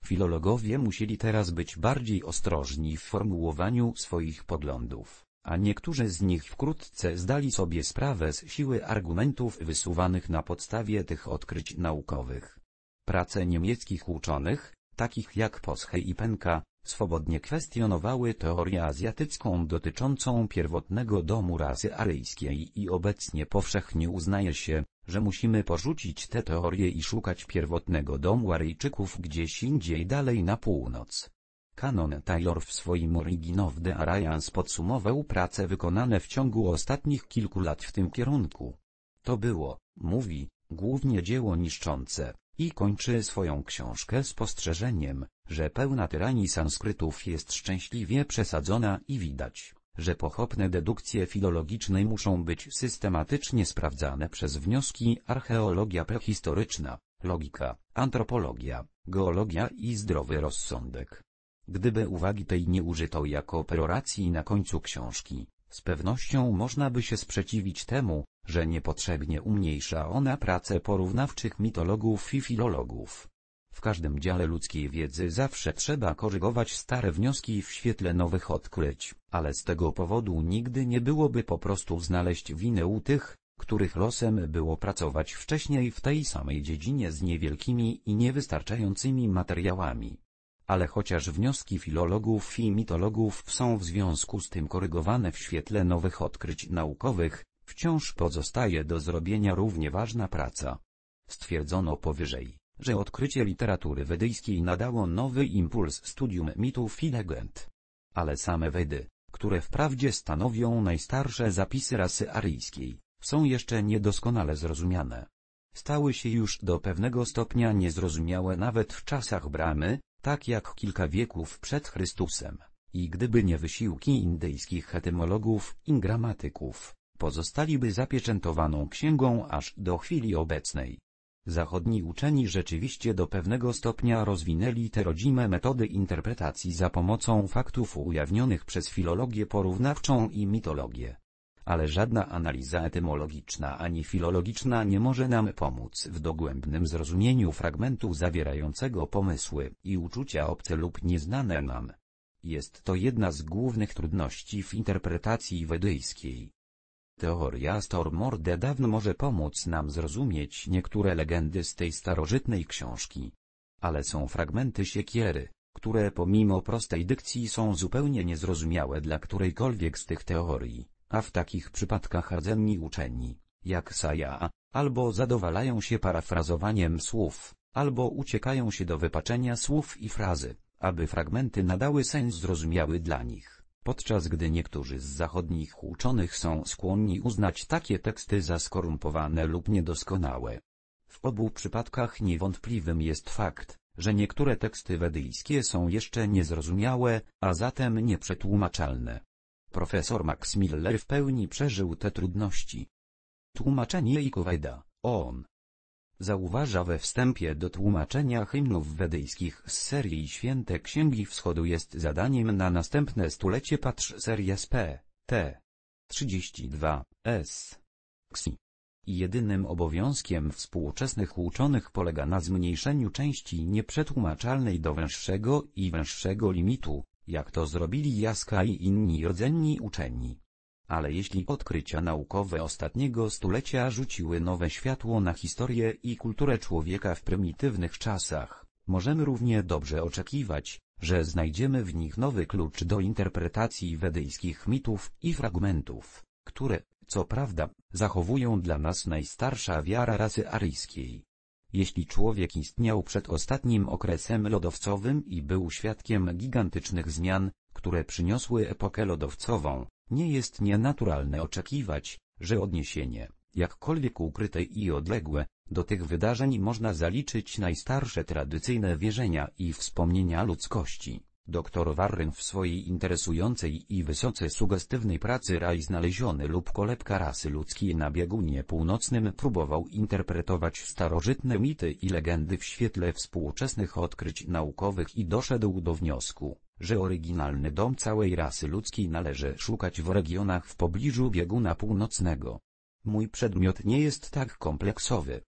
Filologowie musieli teraz być bardziej ostrożni w formułowaniu swoich poglądów, a niektórzy z nich wkrótce zdali sobie sprawę z siły argumentów wysuwanych na podstawie tych odkryć naukowych. Prace niemieckich uczonych, takich jak Posche i Penka, swobodnie kwestionowały teorię azjatycką dotyczącą pierwotnego domu rasy aryjskiej i obecnie powszechnie uznaje się, że musimy porzucić te teorie i szukać pierwotnego domu Aryjczyków gdzieś indziej dalej na północ. Canon Taylor w swoim Origin of the Aryans podsumował prace wykonane w ciągu ostatnich kilku lat w tym kierunku. To było, mówi, głównie dzieło niszczące, i kończy swoją książkę spostrzeżeniem, że pełna tyranii sanskrytów jest szczęśliwie przesadzona i widać że pochopne dedukcje filologiczne muszą być systematycznie sprawdzane przez wnioski archeologia prehistoryczna, logika, antropologia, geologia i zdrowy rozsądek. Gdyby uwagi tej nie użyto jako peroracji na końcu książki, z pewnością można by się sprzeciwić temu, że niepotrzebnie umniejsza ona pracę porównawczych mitologów i filologów. W każdym dziale ludzkiej wiedzy zawsze trzeba korygować stare wnioski w świetle nowych odkryć, ale z tego powodu nigdy nie byłoby po prostu znaleźć winy u tych, których losem było pracować wcześniej w tej samej dziedzinie z niewielkimi i niewystarczającymi materiałami. Ale chociaż wnioski filologów i mitologów są w związku z tym korygowane w świetle nowych odkryć naukowych, wciąż pozostaje do zrobienia równie ważna praca. Stwierdzono powyżej że odkrycie literatury wedyjskiej nadało nowy impuls studium mitów i legend. Ale same Wedy, które wprawdzie stanowią najstarsze zapisy rasy aryjskiej, są jeszcze niedoskonale zrozumiane. Stały się już do pewnego stopnia niezrozumiałe nawet w czasach Bramy, tak jak kilka wieków przed Chrystusem, i gdyby nie wysiłki indyjskich etymologów i gramatyków, pozostaliby zapieczętowaną księgą aż do chwili obecnej. Zachodni uczeni rzeczywiście do pewnego stopnia rozwinęli te rodzime metody interpretacji za pomocą faktów ujawnionych przez filologię porównawczą i mitologię. Ale żadna analiza etymologiczna ani filologiczna nie może nam pomóc w dogłębnym zrozumieniu fragmentu zawierającego pomysły i uczucia obce lub nieznane nam. Jest to jedna z głównych trudności w interpretacji wedyjskiej. Teoria Stormorde dawno może pomóc nam zrozumieć niektóre legendy z tej starożytnej książki. Ale są fragmenty siekiery, które pomimo prostej dykcji są zupełnie niezrozumiałe dla którejkolwiek z tych teorii, a w takich przypadkach rdzenni uczeni, jak Saja, albo zadowalają się parafrazowaniem słów, albo uciekają się do wypaczenia słów i frazy, aby fragmenty nadały sens zrozumiały dla nich podczas gdy niektórzy z zachodnich uczonych są skłonni uznać takie teksty za skorumpowane lub niedoskonałe. W obu przypadkach niewątpliwym jest fakt, że niektóre teksty wedyjskie są jeszcze niezrozumiałe, a zatem nieprzetłumaczalne. Profesor Max Miller w pełni przeżył te trudności. Tłumaczenie Ikowajda, on, zauważa we wstępie do tłumaczenia hymnów wedyjskich z serii Święte Księgi Wschodu jest zadaniem na następne stulecie patrz seria z P. T. 32. S. XI. Jedynym obowiązkiem współczesnych uczonych polega na zmniejszeniu części nieprzetłumaczalnej do węższego i węższego limitu, jak to zrobili Jaska i inni rdzenni uczeni ale jeśli odkrycia naukowe ostatniego stulecia rzuciły nowe światło na historię i kulturę człowieka w prymitywnych czasach, możemy równie dobrze oczekiwać, że znajdziemy w nich nowy klucz do interpretacji wedyjskich mitów i fragmentów, które, co prawda, zachowują dla nas najstarsza wiara rasy aryjskiej. Jeśli człowiek istniał przed ostatnim okresem lodowcowym i był świadkiem gigantycznych zmian, które przyniosły epokę lodowcową, nie jest nienaturalne oczekiwać, że odniesienie, jakkolwiek ukryte i odległe, do tych wydarzeń można zaliczyć najstarsze tradycyjne wierzenia i wspomnienia ludzkości. Doktor Warren w swojej interesującej i wysoce sugestywnej pracy Raj znaleziony lub kolebka rasy ludzkiej na biegunie północnym próbował interpretować starożytne mity i legendy w świetle współczesnych odkryć naukowych i doszedł do wniosku, że oryginalny dom całej rasy ludzkiej należy szukać w regionach w pobliżu bieguna północnego. Mój przedmiot nie jest tak kompleksowy.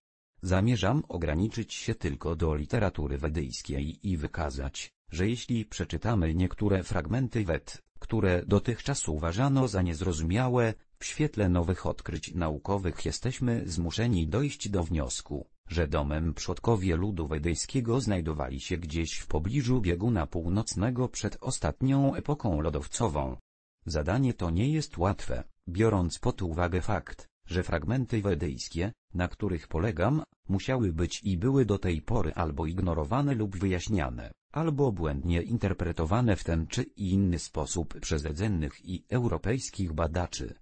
Zamierzam ograniczyć się tylko do literatury wedyjskiej i wykazać, że jeśli przeczytamy niektóre fragmenty wet, które dotychczas uważano za niezrozumiałe, w świetle nowych odkryć naukowych jesteśmy zmuszeni dojść do wniosku, że domem przodkowie ludu wedyjskiego znajdowali się gdzieś w pobliżu bieguna północnego przed ostatnią epoką lodowcową. Zadanie to nie jest łatwe, biorąc pod uwagę fakt, że fragmenty wedyjskie, na których polegam, musiały być i były do tej pory albo ignorowane lub wyjaśniane, albo błędnie interpretowane w ten czy inny sposób przez rdzennych i europejskich badaczy.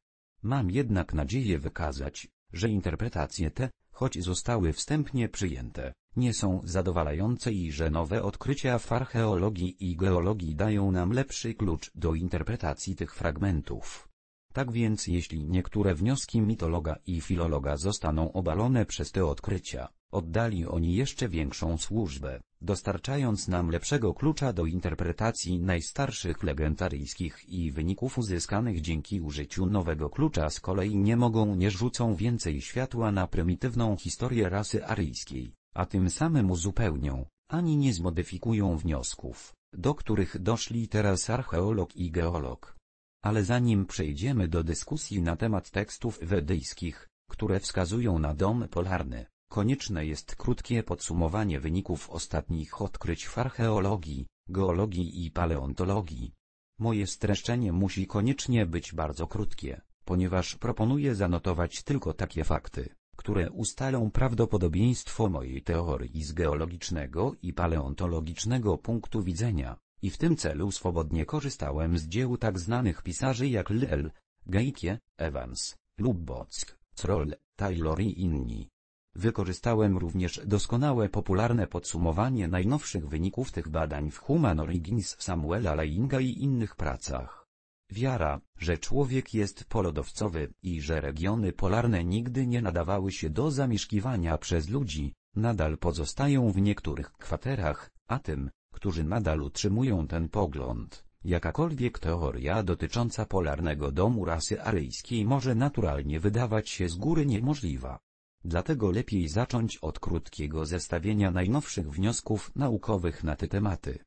Mam jednak nadzieję wykazać, że interpretacje te, choć zostały wstępnie przyjęte, nie są zadowalające i że nowe odkrycia w archeologii i geologii dają nam lepszy klucz do interpretacji tych fragmentów. Tak więc jeśli niektóre wnioski mitologa i filologa zostaną obalone przez te odkrycia, oddali oni jeszcze większą służbę, dostarczając nam lepszego klucza do interpretacji najstarszych legendaryjskich i wyników uzyskanych dzięki użyciu nowego klucza z kolei nie mogą nie rzucą więcej światła na prymitywną historię rasy aryjskiej, a tym samym uzupełnią, ani nie zmodyfikują wniosków, do których doszli teraz archeolog i geolog. Ale zanim przejdziemy do dyskusji na temat tekstów wedyjskich, które wskazują na dom polarny, konieczne jest krótkie podsumowanie wyników ostatnich odkryć w archeologii, geologii i paleontologii. Moje streszczenie musi koniecznie być bardzo krótkie, ponieważ proponuję zanotować tylko takie fakty, które ustalą prawdopodobieństwo mojej teorii z geologicznego i paleontologicznego punktu widzenia i w tym celu swobodnie korzystałem z dzieł tak znanych pisarzy jak Lel, Geikie, Evans, Lubbock, Troll, Taylor i inni. Wykorzystałem również doskonałe popularne podsumowanie najnowszych wyników tych badań w Human Origins Samuela Leinga i innych pracach. Wiara, że człowiek jest polodowcowy i że regiony polarne nigdy nie nadawały się do zamieszkiwania przez ludzi, nadal pozostają w niektórych kwaterach, a tym, którzy nadal utrzymują ten pogląd. Jakakolwiek teoria dotycząca polarnego domu rasy aryjskiej może naturalnie wydawać się z góry niemożliwa. Dlatego lepiej zacząć od krótkiego zestawienia najnowszych wniosków naukowych na te tematy.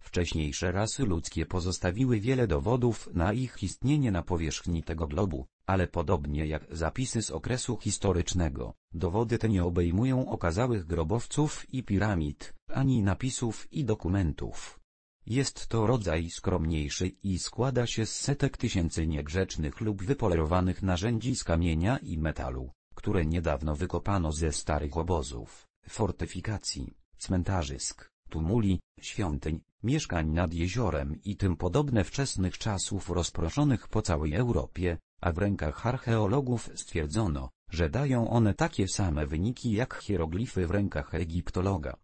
Wcześniejsze rasy ludzkie pozostawiły wiele dowodów na ich istnienie na powierzchni tego globu, ale podobnie jak zapisy z okresu historycznego, dowody te nie obejmują okazałych grobowców i piramid, ani napisów i dokumentów. Jest to rodzaj skromniejszy i składa się z setek tysięcy niegrzecznych lub wypolerowanych narzędzi z kamienia i metalu, które niedawno wykopano ze starych obozów, fortyfikacji, cmentarzysk, tumuli, świątyń, mieszkań nad jeziorem i tym podobne wczesnych czasów rozproszonych po całej Europie, a w rękach archeologów stwierdzono, że dają one takie same wyniki jak hieroglify w rękach egiptologa.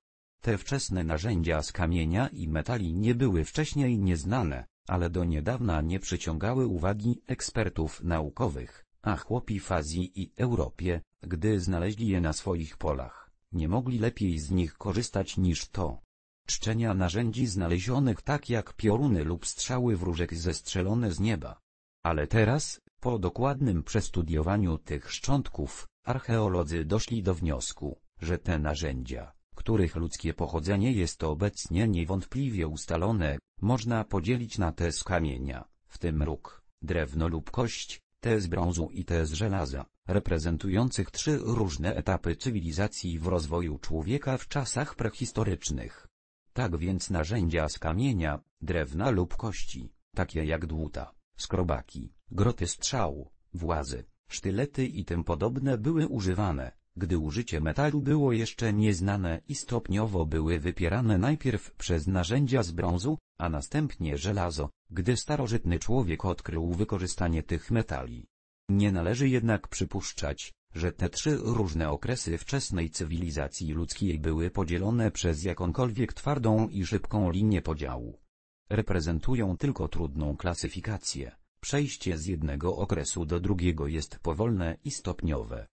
Te wczesne narzędzia z kamienia i metali nie były wcześniej nieznane, ale do niedawna nie przyciągały uwagi ekspertów naukowych, a chłopi w Azji i Europie, gdy znaleźli je na swoich polach, nie mogli lepiej z nich korzystać niż to. Czczenia narzędzi znalezionych tak jak pioruny lub strzały wróżek zestrzelone z nieba. Ale teraz, po dokładnym przestudiowaniu tych szczątków, archeolodzy doszli do wniosku, że te narzędzia, których ludzkie pochodzenie jest obecnie niewątpliwie ustalone, można podzielić na te z kamienia, w tym róg, drewno lub kość, te z brązu i te z żelaza, reprezentujących trzy różne etapy cywilizacji w rozwoju człowieka w czasach prehistorycznych. Tak więc narzędzia z kamienia, drewna lub kości, takie jak dłuta, skrobaki, groty strzał, włazy, sztylety i tym podobne były używane gdy użycie metalu było jeszcze nieznane i stopniowo były wypierane najpierw przez narzędzia z brązu, a następnie żelazo, gdy starożytny człowiek odkrył wykorzystanie tych metali. Nie należy jednak przypuszczać, że te trzy różne okresy wczesnej cywilizacji ludzkiej były podzielone przez jakąkolwiek twardą i szybką linię podziału. Reprezentują tylko trudną klasyfikację. Przejście z jednego okresu do drugiego jest powolne i stopniowe.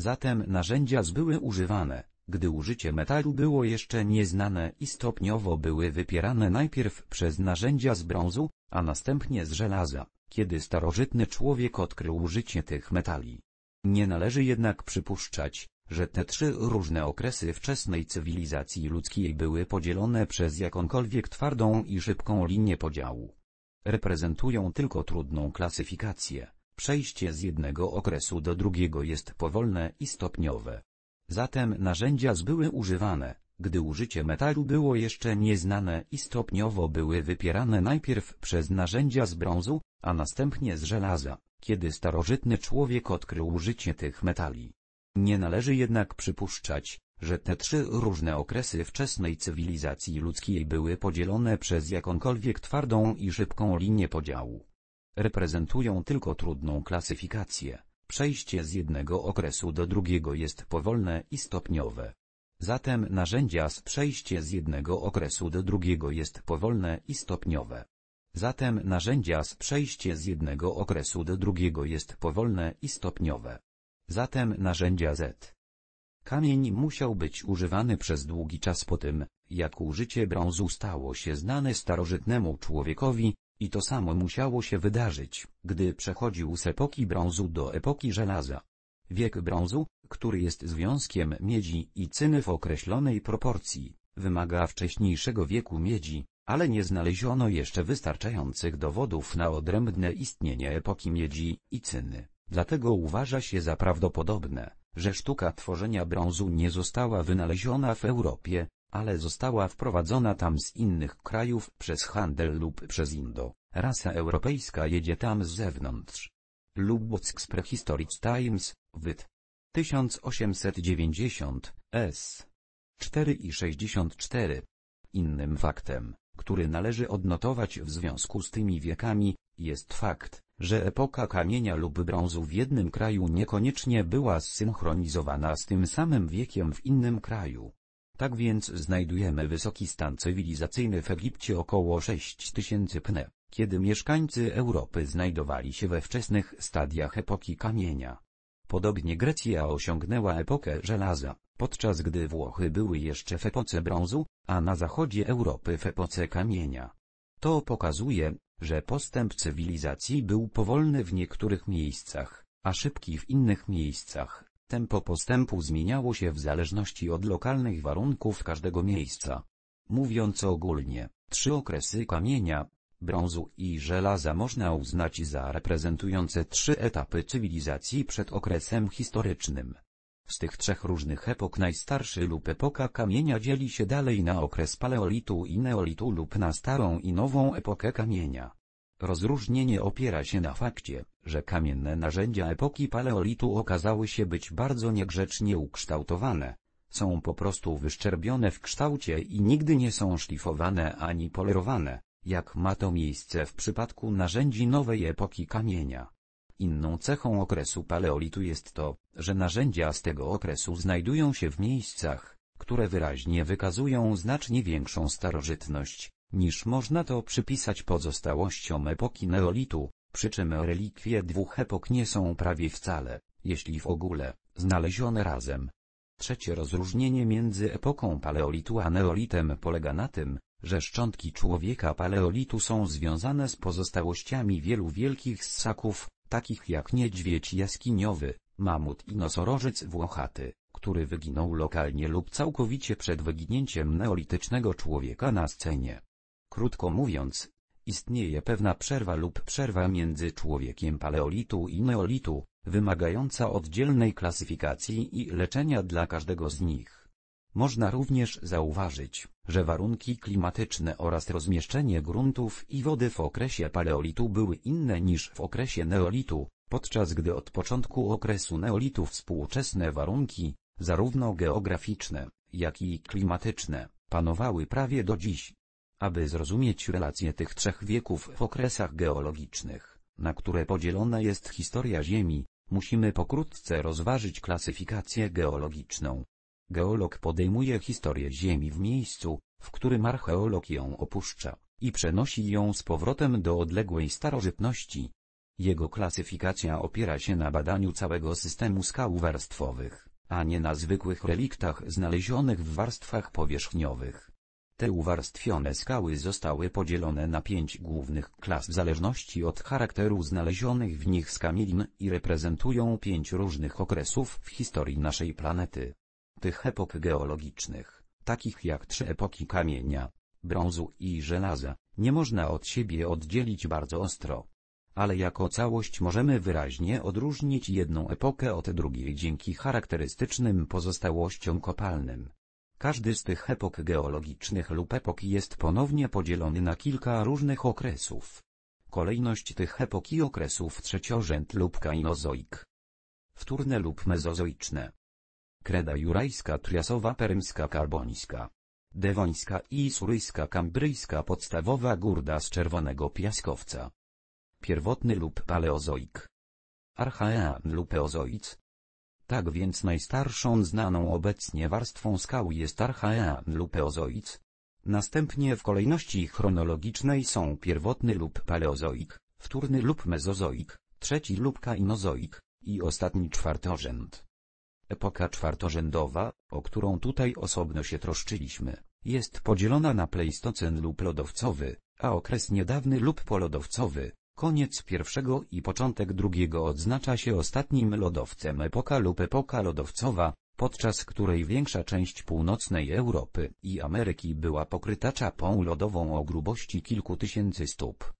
Zatem narzędzia były używane, gdy użycie metalu było jeszcze nieznane i stopniowo były wypierane najpierw przez narzędzia z brązu, a następnie z żelaza, kiedy starożytny człowiek odkrył użycie tych metali. Nie należy jednak przypuszczać, że te trzy różne okresy wczesnej cywilizacji ludzkiej były podzielone przez jakąkolwiek twardą i szybką linię podziału. Reprezentują tylko trudną klasyfikację Przejście z jednego okresu do drugiego jest powolne i stopniowe. Zatem narzędzia były używane, gdy użycie metalu było jeszcze nieznane i stopniowo były wypierane najpierw przez narzędzia z brązu, a następnie z żelaza, kiedy starożytny człowiek odkrył użycie tych metali. Nie należy jednak przypuszczać, że te trzy różne okresy wczesnej cywilizacji ludzkiej były podzielone przez jakąkolwiek twardą i szybką linię podziału reprezentują tylko trudną klasyfikację. Przejście z jednego okresu do drugiego jest powolne i stopniowe. Zatem narzędzia z przejście z jednego okresu do drugiego jest powolne i stopniowe. Zatem narzędzia z przejście z jednego okresu do drugiego jest powolne i stopniowe. Zatem narzędzia Z. Kamień musiał być używany przez długi czas po tym, jak użycie brązu stało się znane starożytnemu człowiekowi, i to samo musiało się wydarzyć, gdy przechodził z epoki brązu do epoki żelaza. Wiek brązu, który jest związkiem miedzi i cyny w określonej proporcji, wymaga wcześniejszego wieku miedzi, ale nie znaleziono jeszcze wystarczających dowodów na odrębne istnienie epoki miedzi i cyny. Dlatego uważa się za prawdopodobne, że sztuka tworzenia brązu nie została wynaleziona w Europie, ale została wprowadzona tam z innych krajów przez handel lub przez Indo. Rasa europejska jedzie tam z zewnątrz. Lubbock's z Prehistoric Times, Wyt. 1890, S. 64. Innym faktem, który należy odnotować w związku z tymi wiekami, jest fakt, że epoka kamienia lub brązu w jednym kraju niekoniecznie była zsynchronizowana z tym samym wiekiem w innym kraju. Tak więc znajdujemy wysoki stan cywilizacyjny w Egipcie około 6000 pne, kiedy mieszkańcy Europy znajdowali się we wczesnych stadiach epoki kamienia. Podobnie Grecja osiągnęła epokę żelaza, podczas gdy Włochy były jeszcze w epoce brązu, a na zachodzie Europy w epoce kamienia. To pokazuje, że postęp cywilizacji był powolny w niektórych miejscach, a szybki w innych miejscach. Tempo postępu zmieniało się w zależności od lokalnych warunków każdego miejsca. Mówiąc ogólnie, trzy okresy kamienia, brązu i żelaza można uznać za reprezentujące trzy etapy cywilizacji przed okresem historycznym. Z tych trzech różnych epok najstarszy lub epoka kamienia dzieli się dalej na okres paleolitu i neolitu lub na starą i nową epokę kamienia. Rozróżnienie opiera się na fakcie, że kamienne narzędzia epoki paleolitu okazały się być bardzo niegrzecznie ukształtowane. Są po prostu wyszczerbione w kształcie i nigdy nie są szlifowane ani polerowane, jak ma to miejsce w przypadku narzędzi nowej epoki kamienia. Inną cechą okresu paleolitu jest to, że narzędzia z tego okresu znajdują się w miejscach, które wyraźnie wykazują znacznie większą starożytność, niż można to przypisać pozostałościom epoki neolitu, przy czym relikwie dwóch epok nie są prawie wcale, jeśli w ogóle, znalezione razem. Trzecie rozróżnienie między epoką paleolitu a neolitem polega na tym, że szczątki człowieka paleolitu są związane z pozostałościami wielu wielkich ssaków, takich jak niedźwiedź jaskiniowy, mamut i nosorożec włochaty, który wyginął lokalnie lub całkowicie przed wyginięciem neolitycznego człowieka na scenie. Krótko mówiąc, istnieje pewna przerwa lub przerwa między człowiekiem paleolitu i neolitu, wymagająca oddzielnej klasyfikacji i leczenia dla każdego z nich. Można również zauważyć, że warunki klimatyczne oraz rozmieszczenie gruntów i wody w okresie paleolitu były inne niż w okresie neolitu, podczas gdy od początku okresu neolitu współczesne warunki, zarówno geograficzne, jak i klimatyczne, panowały prawie do dziś. Aby zrozumieć relacje tych trzech wieków w okresach geologicznych, na które podzielona jest historia Ziemi, musimy pokrótce rozważyć klasyfikację geologiczną. Geolog podejmuje historię Ziemi w miejscu, w którym archeolog ją opuszcza i przenosi ją z powrotem do odległej starożytności. Jego klasyfikacja opiera się na badaniu całego systemu skał warstwowych, a nie na zwykłych reliktach znalezionych w warstwach powierzchniowych. Te uwarstwione skały zostały podzielone na pięć głównych klas w zależności od charakteru znalezionych w nich skamielin i reprezentują pięć różnych okresów w historii naszej planety. Tych epok geologicznych, takich jak trzy epoki kamienia, brązu i żelaza, nie można od siebie oddzielić bardzo ostro. Ale jako całość możemy wyraźnie odróżnić jedną epokę od drugiej dzięki charakterystycznym pozostałościom kopalnym. Każdy z tych epok geologicznych lub epok jest ponownie podzielony na kilka różnych okresów. Kolejność tych epok i okresów trzeciorzęd lub kainozoik. Wtórne lub mezozoiczne. Kreda jurajska, triasowa, permska, karbońska. Dewońska i suryjska, kambryjska podstawowa górda z czerwonego piaskowca. Pierwotny lub paleozoik. Archaean lub eozoic, tak więc najstarszą znaną obecnie warstwą skał jest Archaean lub Eozoic. Następnie w kolejności chronologicznej są pierwotny lub Paleozoik, wtórny lub Mezozoik, trzeci lub Kainozoik, i ostatni czwartorzęd. Epoka czwartorzędowa, o którą tutaj osobno się troszczyliśmy, jest podzielona na pleistocen lub lodowcowy, a okres niedawny lub polodowcowy, Koniec pierwszego i początek drugiego odznacza się ostatnim lodowcem epoka lub epoka lodowcowa, podczas której większa część północnej Europy i Ameryki była pokryta czapą lodową o grubości kilku tysięcy stóp.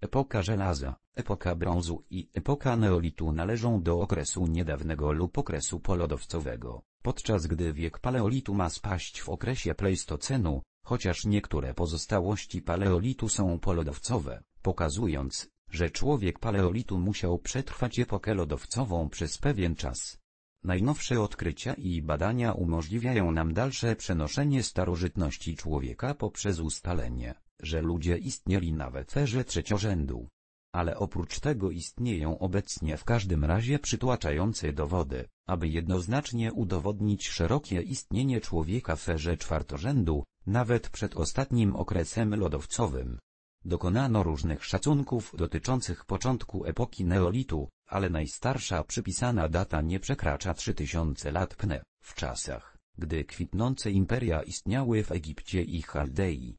Epoka żelaza, epoka brązu i epoka neolitu należą do okresu niedawnego lub okresu polodowcowego, podczas gdy wiek paleolitu ma spaść w okresie pleistocenu, chociaż niektóre pozostałości paleolitu są polodowcowe, pokazując, że człowiek paleolitu musiał przetrwać epokę lodowcową przez pewien czas. Najnowsze odkrycia i badania umożliwiają nam dalsze przenoszenie starożytności człowieka poprzez ustalenie, że ludzie istnieli nawet w erze trzeciorzędu. Ale oprócz tego istnieją obecnie w każdym razie przytłaczające dowody, aby jednoznacznie udowodnić szerokie istnienie człowieka w erze czwartorzędu, nawet przed ostatnim okresem lodowcowym. Dokonano różnych szacunków dotyczących początku epoki neolitu, ale najstarsza przypisana data nie przekracza 3000 lat pne, w czasach, gdy kwitnące imperia istniały w Egipcie i Chaldei.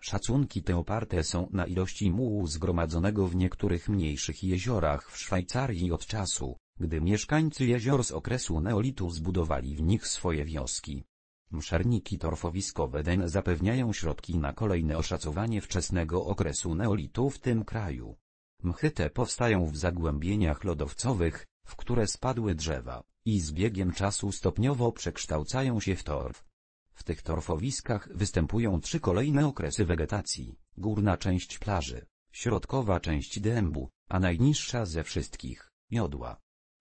Szacunki te oparte są na ilości mułu zgromadzonego w niektórych mniejszych jeziorach w Szwajcarii od czasu, gdy mieszkańcy jezior z okresu neolitu zbudowali w nich swoje wioski. Mszerniki torfowiskowe DEN zapewniają środki na kolejne oszacowanie wczesnego okresu neolitu w tym kraju. Mchy te powstają w zagłębieniach lodowcowych, w które spadły drzewa, i z biegiem czasu stopniowo przekształcają się w torf. W tych torfowiskach występują trzy kolejne okresy wegetacji, górna część plaży, środkowa część dębu, a najniższa ze wszystkich, jodła.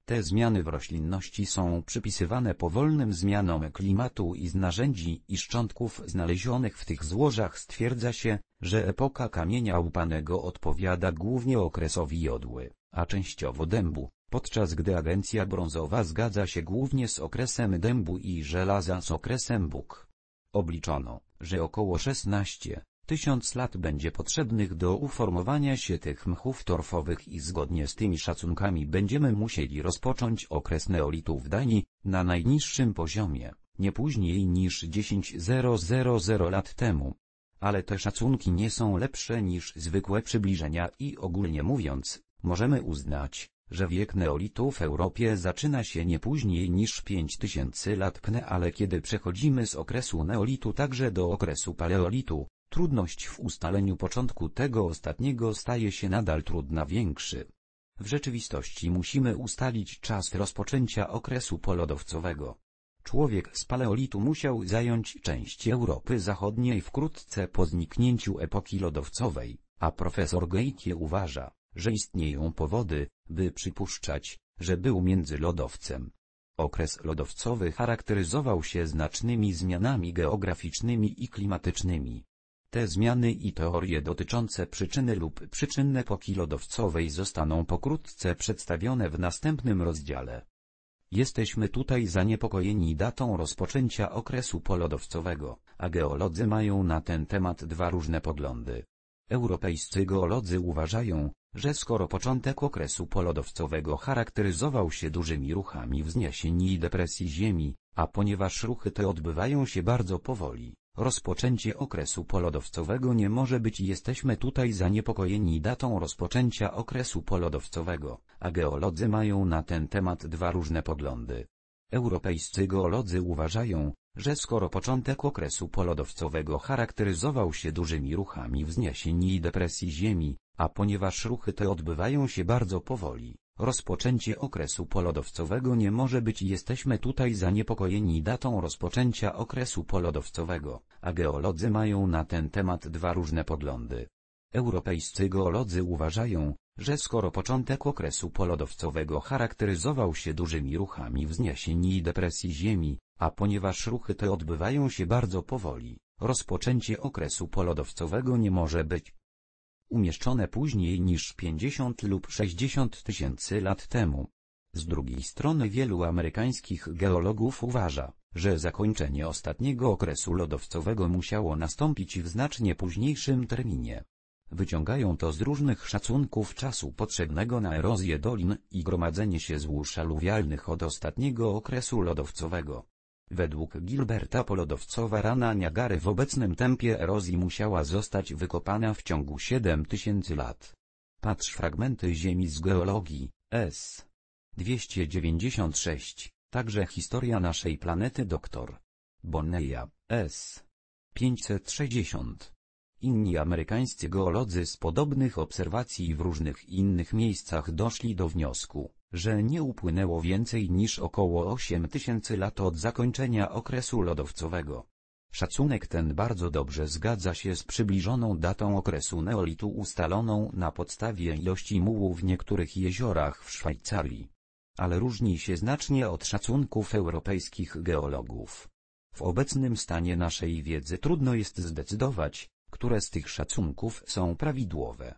Te zmiany w roślinności są przypisywane powolnym zmianom klimatu i z narzędzi i szczątków znalezionych w tych złożach stwierdza się, że epoka kamienia łupanego odpowiada głównie okresowi jodły, a częściowo dębu, podczas gdy agencja brązowa zgadza się głównie z okresem dębu i żelaza z okresem Bóg. Obliczono, że około 16 Tysiąc lat będzie potrzebnych do uformowania się tych mchów torfowych i zgodnie z tymi szacunkami będziemy musieli rozpocząć okres neolitu w Danii, na najniższym poziomie, nie później niż 000 lat temu. Ale te szacunki nie są lepsze niż zwykłe przybliżenia i ogólnie mówiąc, możemy uznać, że wiek neolitu w Europie zaczyna się nie później niż 5000 lat pne, ale kiedy przechodzimy z okresu neolitu także do okresu paleolitu, Trudność w ustaleniu początku tego ostatniego staje się nadal trudna większy. W rzeczywistości musimy ustalić czas rozpoczęcia okresu polodowcowego. Człowiek z paleolitu musiał zająć część Europy Zachodniej wkrótce po zniknięciu epoki lodowcowej, a profesor Geikie uważa, że istnieją powody, by przypuszczać, że był między lodowcem. Okres lodowcowy charakteryzował się znacznymi zmianami geograficznymi i klimatycznymi. Te zmiany i teorie dotyczące przyczyny lub przyczyn epoki lodowcowej zostaną pokrótce przedstawione w następnym rozdziale. Jesteśmy tutaj zaniepokojeni datą rozpoczęcia okresu polodowcowego, a geolodzy mają na ten temat dwa różne poglądy. Europejscy geolodzy uważają, że skoro początek okresu polodowcowego charakteryzował się dużymi ruchami wzniesień i depresji Ziemi, a ponieważ ruchy te odbywają się bardzo powoli, Rozpoczęcie okresu polodowcowego nie może być i jesteśmy tutaj zaniepokojeni datą rozpoczęcia okresu polodowcowego, a geolodzy mają na ten temat dwa różne poglądy. Europejscy geolodzy uważają, że skoro początek okresu polodowcowego charakteryzował się dużymi ruchami wzniesień i depresji Ziemi, a ponieważ ruchy te odbywają się bardzo powoli, Rozpoczęcie okresu polodowcowego nie może być jesteśmy tutaj zaniepokojeni datą rozpoczęcia okresu polodowcowego, a geolodzy mają na ten temat dwa różne poglądy. Europejscy geolodzy uważają, że skoro początek okresu polodowcowego charakteryzował się dużymi ruchami wzniesień i depresji Ziemi, a ponieważ ruchy te odbywają się bardzo powoli, rozpoczęcie okresu polodowcowego nie może być umieszczone później niż 50 lub 60 tysięcy lat temu. Z drugiej strony wielu amerykańskich geologów uważa, że zakończenie ostatniego okresu lodowcowego musiało nastąpić w znacznie późniejszym terminie. Wyciągają to z różnych szacunków czasu potrzebnego na erozję dolin i gromadzenie się złóż aluwialnych od ostatniego okresu lodowcowego. Według Gilberta Polodowcowa rana Niagary w obecnym tempie erozji musiała zostać wykopana w ciągu 7000 lat. Patrz fragmenty ziemi z geologii, S. 296, także historia naszej planety dr. Bonneya, S. 560. Inni amerykańscy geolodzy z podobnych obserwacji w różnych innych miejscach doszli do wniosku, że nie upłynęło więcej niż około 8000 lat od zakończenia okresu lodowcowego. Szacunek ten bardzo dobrze zgadza się z przybliżoną datą okresu neolitu ustaloną na podstawie ilości mułu w niektórych jeziorach w Szwajcarii. Ale różni się znacznie od szacunków europejskich geologów. W obecnym stanie naszej wiedzy trudno jest zdecydować, które z tych szacunków są prawidłowe.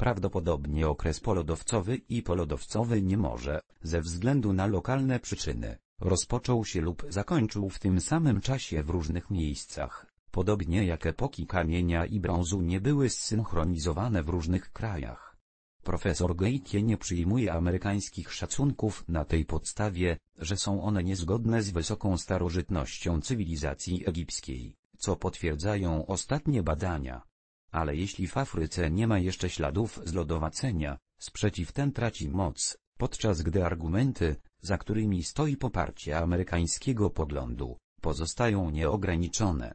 Prawdopodobnie okres polodowcowy i polodowcowy nie może, ze względu na lokalne przyczyny, rozpoczął się lub zakończył w tym samym czasie w różnych miejscach, podobnie jak epoki kamienia i brązu nie były zsynchronizowane w różnych krajach. Profesor Geikie nie przyjmuje amerykańskich szacunków na tej podstawie, że są one niezgodne z wysoką starożytnością cywilizacji egipskiej, co potwierdzają ostatnie badania. Ale jeśli w Afryce nie ma jeszcze śladów zlodowacenia, sprzeciw ten traci moc, podczas gdy argumenty, za którymi stoi poparcie amerykańskiego poglądu, pozostają nieograniczone.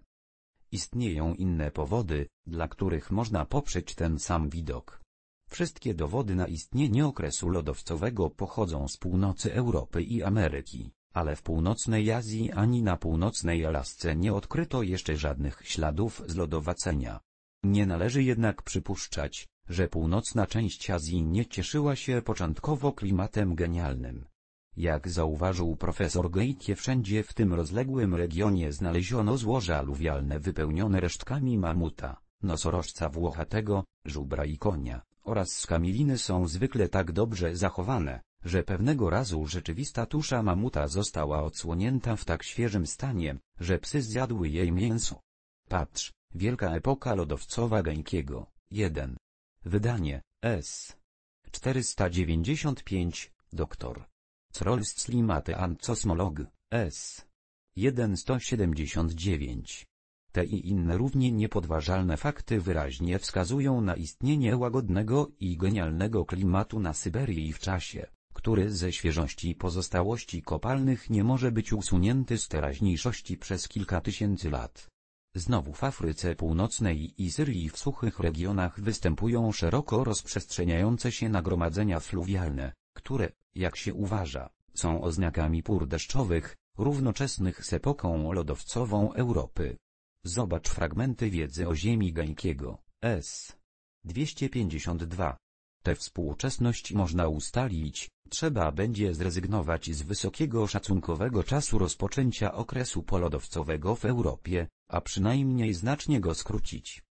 Istnieją inne powody, dla których można poprzeć ten sam widok. Wszystkie dowody na istnienie okresu lodowcowego pochodzą z północy Europy i Ameryki, ale w północnej Azji ani na północnej Alasce nie odkryto jeszcze żadnych śladów zlodowacenia. Nie należy jednak przypuszczać, że północna część Azji nie cieszyła się początkowo klimatem genialnym. Jak zauważył profesor Gejkie wszędzie w tym rozległym regionie znaleziono złoża aluwialne wypełnione resztkami mamuta, nosorożca włochatego, żubra i konia, oraz skamiliny są zwykle tak dobrze zachowane, że pewnego razu rzeczywista tusza mamuta została odsłonięta w tak świeżym stanie, że psy zjadły jej mięso. Patrz, Wielka epoka lodowcowa Gękiego, 1. Wydanie, S. 495, dr. Crolslimate Ancosmolog, S. 1179. Te i inne równie niepodważalne fakty wyraźnie wskazują na istnienie łagodnego i genialnego klimatu na Syberii w czasie, który ze świeżości pozostałości kopalnych nie może być usunięty z teraźniejszości przez kilka tysięcy lat. Znowu w Afryce Północnej i Syrii w suchych regionach występują szeroko rozprzestrzeniające się nagromadzenia fluwialne, które, jak się uważa, są oznakami pór deszczowych, równoczesnych z epoką lodowcową Europy. Zobacz fragmenty wiedzy o ziemi Gańkiego, S. 252. Tę współczesność można ustalić, trzeba będzie zrezygnować z wysokiego szacunkowego czasu rozpoczęcia okresu polodowcowego w Europie, a przynajmniej znacznie go skrócić.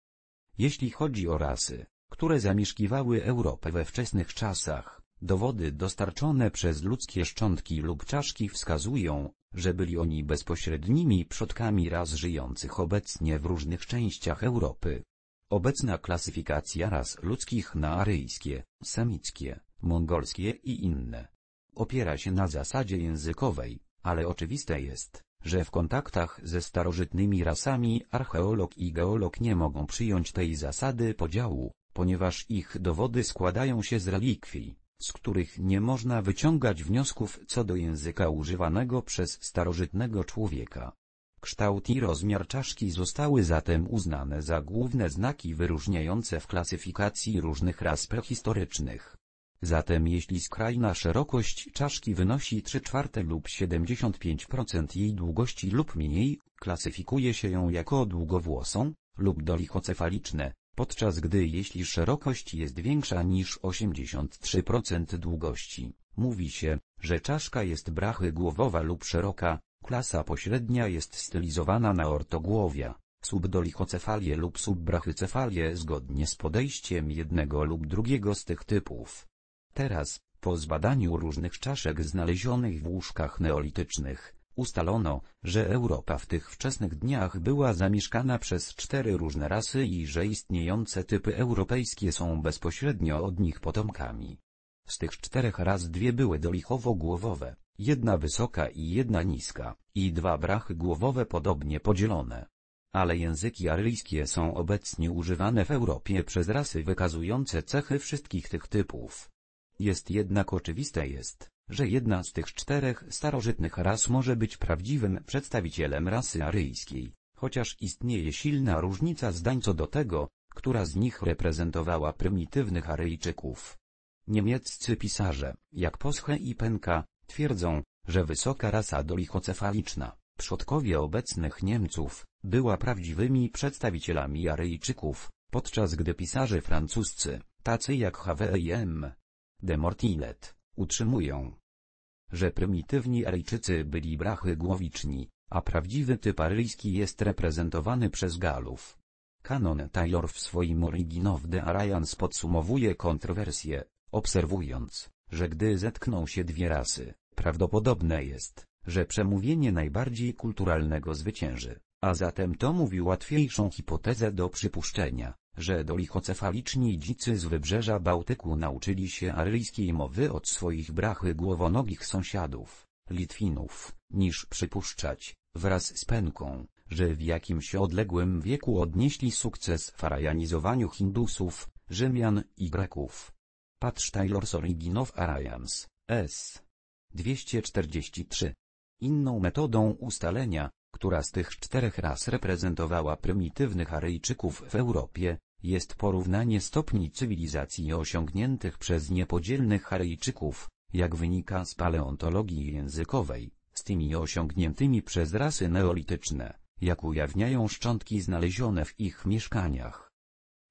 Jeśli chodzi o rasy, które zamieszkiwały Europę we wczesnych czasach, dowody dostarczone przez ludzkie szczątki lub czaszki wskazują, że byli oni bezpośrednimi przodkami ras żyjących obecnie w różnych częściach Europy. Obecna klasyfikacja ras ludzkich na aryjskie, semickie, mongolskie i inne opiera się na zasadzie językowej, ale oczywiste jest, że w kontaktach ze starożytnymi rasami archeolog i geolog nie mogą przyjąć tej zasady podziału, ponieważ ich dowody składają się z relikwii, z których nie można wyciągać wniosków co do języka używanego przez starożytnego człowieka. Kształt i rozmiar czaszki zostały zatem uznane za główne znaki wyróżniające w klasyfikacji różnych ras prehistorycznych. Zatem jeśli skrajna szerokość czaszki wynosi 3 czwarte lub 75% jej długości lub mniej, klasyfikuje się ją jako długowłosą lub dolichocefaliczne, podczas gdy jeśli szerokość jest większa niż 83% długości, mówi się, że czaszka jest głowowa lub szeroka, klasa pośrednia jest stylizowana na ortogłowia subdolichocefalie lub subbrachycefalie, zgodnie z podejściem jednego lub drugiego z tych typów. Teraz, po zbadaniu różnych czaszek znalezionych w łóżkach neolitycznych, ustalono, że Europa w tych wczesnych dniach była zamieszkana przez cztery różne rasy i że istniejące typy europejskie są bezpośrednio od nich potomkami. Z tych czterech raz dwie były dolichowo-głowowe, jedna wysoka i jedna niska, i dwa brachy głowowe podobnie podzielone. Ale języki aryjskie są obecnie używane w Europie przez rasy wykazujące cechy wszystkich tych typów. Jest jednak oczywiste jest, że jedna z tych czterech starożytnych ras może być prawdziwym przedstawicielem rasy aryjskiej, chociaż istnieje silna różnica zdań co do tego, która z nich reprezentowała prymitywnych Aryjczyków. Niemieccy pisarze, jak Posche i Penka, twierdzą, że wysoka rasa dolichocefaliczna, przodkowie obecnych Niemców, była prawdziwymi przedstawicielami Aryjczyków, podczas gdy pisarze francuscy, tacy jak H.W.M., Demortilet, utrzymują, że prymitywni Aryjczycy byli brachy głowiczni, a prawdziwy typ aryjski jest reprezentowany przez Galów. Kanon Taylor w swoim Origin of the Aryans podsumowuje kontrowersję, obserwując, że gdy zetkną się dwie rasy, prawdopodobne jest, że przemówienie najbardziej kulturalnego zwycięży, a zatem to mówi łatwiejszą hipotezę do przypuszczenia że dolichocefaliczni dzicy z wybrzeża Bałtyku nauczyli się aryjskiej mowy od swoich brachy głowonogich sąsiadów, Litwinów, niż przypuszczać, wraz z pęką, że w jakimś odległym wieku odnieśli sukces w arajanizowaniu Hindusów, Rzymian i Greków. Patrz Taylor's Origin of Aryans, S. 243. Inną metodą ustalenia, która z tych czterech ras reprezentowała prymitywnych Aryjczyków w Europie, jest porównanie stopni cywilizacji osiągniętych przez niepodzielnych Aryjczyków, jak wynika z paleontologii językowej, z tymi osiągniętymi przez rasy neolityczne, jak ujawniają szczątki znalezione w ich mieszkaniach.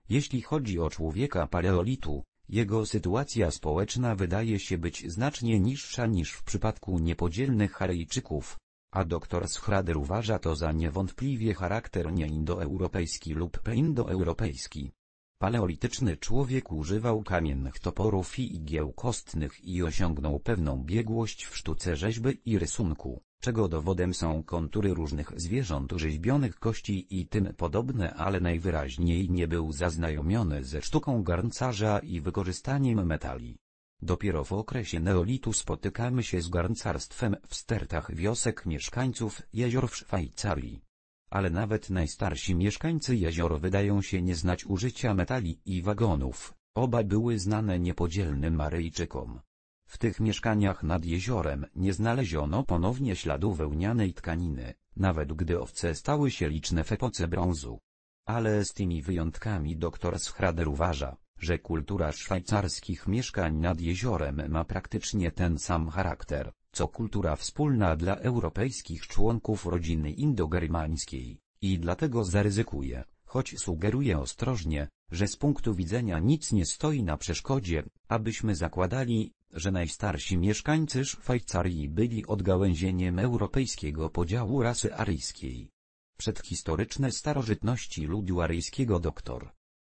Jeśli chodzi o człowieka paleolitu, jego sytuacja społeczna wydaje się być znacznie niższa niż w przypadku niepodzielnych Haryjczyków, a dr Schrader uważa to za niewątpliwie charakter nieindoeuropejski lub preindoeuropejski. Paleolityczny człowiek używał kamiennych toporów i igieł kostnych i osiągnął pewną biegłość w sztuce rzeźby i rysunku, czego dowodem są kontury różnych zwierząt rzeźbionych kości i tym podobne ale najwyraźniej nie był zaznajomiony ze sztuką garncarza i wykorzystaniem metali. Dopiero w okresie neolitu spotykamy się z garncarstwem w stertach wiosek mieszkańców jezior w Szwajcarii. Ale nawet najstarsi mieszkańcy jezior wydają się nie znać użycia metali i wagonów, oba były znane niepodzielnym Maryjczykom. W tych mieszkaniach nad jeziorem nie znaleziono ponownie śladu wełnianej tkaniny, nawet gdy owce stały się liczne w epoce brązu. Ale z tymi wyjątkami dr Schrader uważa, że kultura szwajcarskich mieszkań nad jeziorem ma praktycznie ten sam charakter, co kultura wspólna dla europejskich członków rodziny indogermańskiej, i dlatego zaryzykuje, choć sugeruje ostrożnie, że z punktu widzenia nic nie stoi na przeszkodzie, abyśmy zakładali, że najstarsi mieszkańcy Szwajcarii byli odgałęzieniem europejskiego podziału rasy aryjskiej. Przedhistoryczne starożytności ludu aryjskiego dr.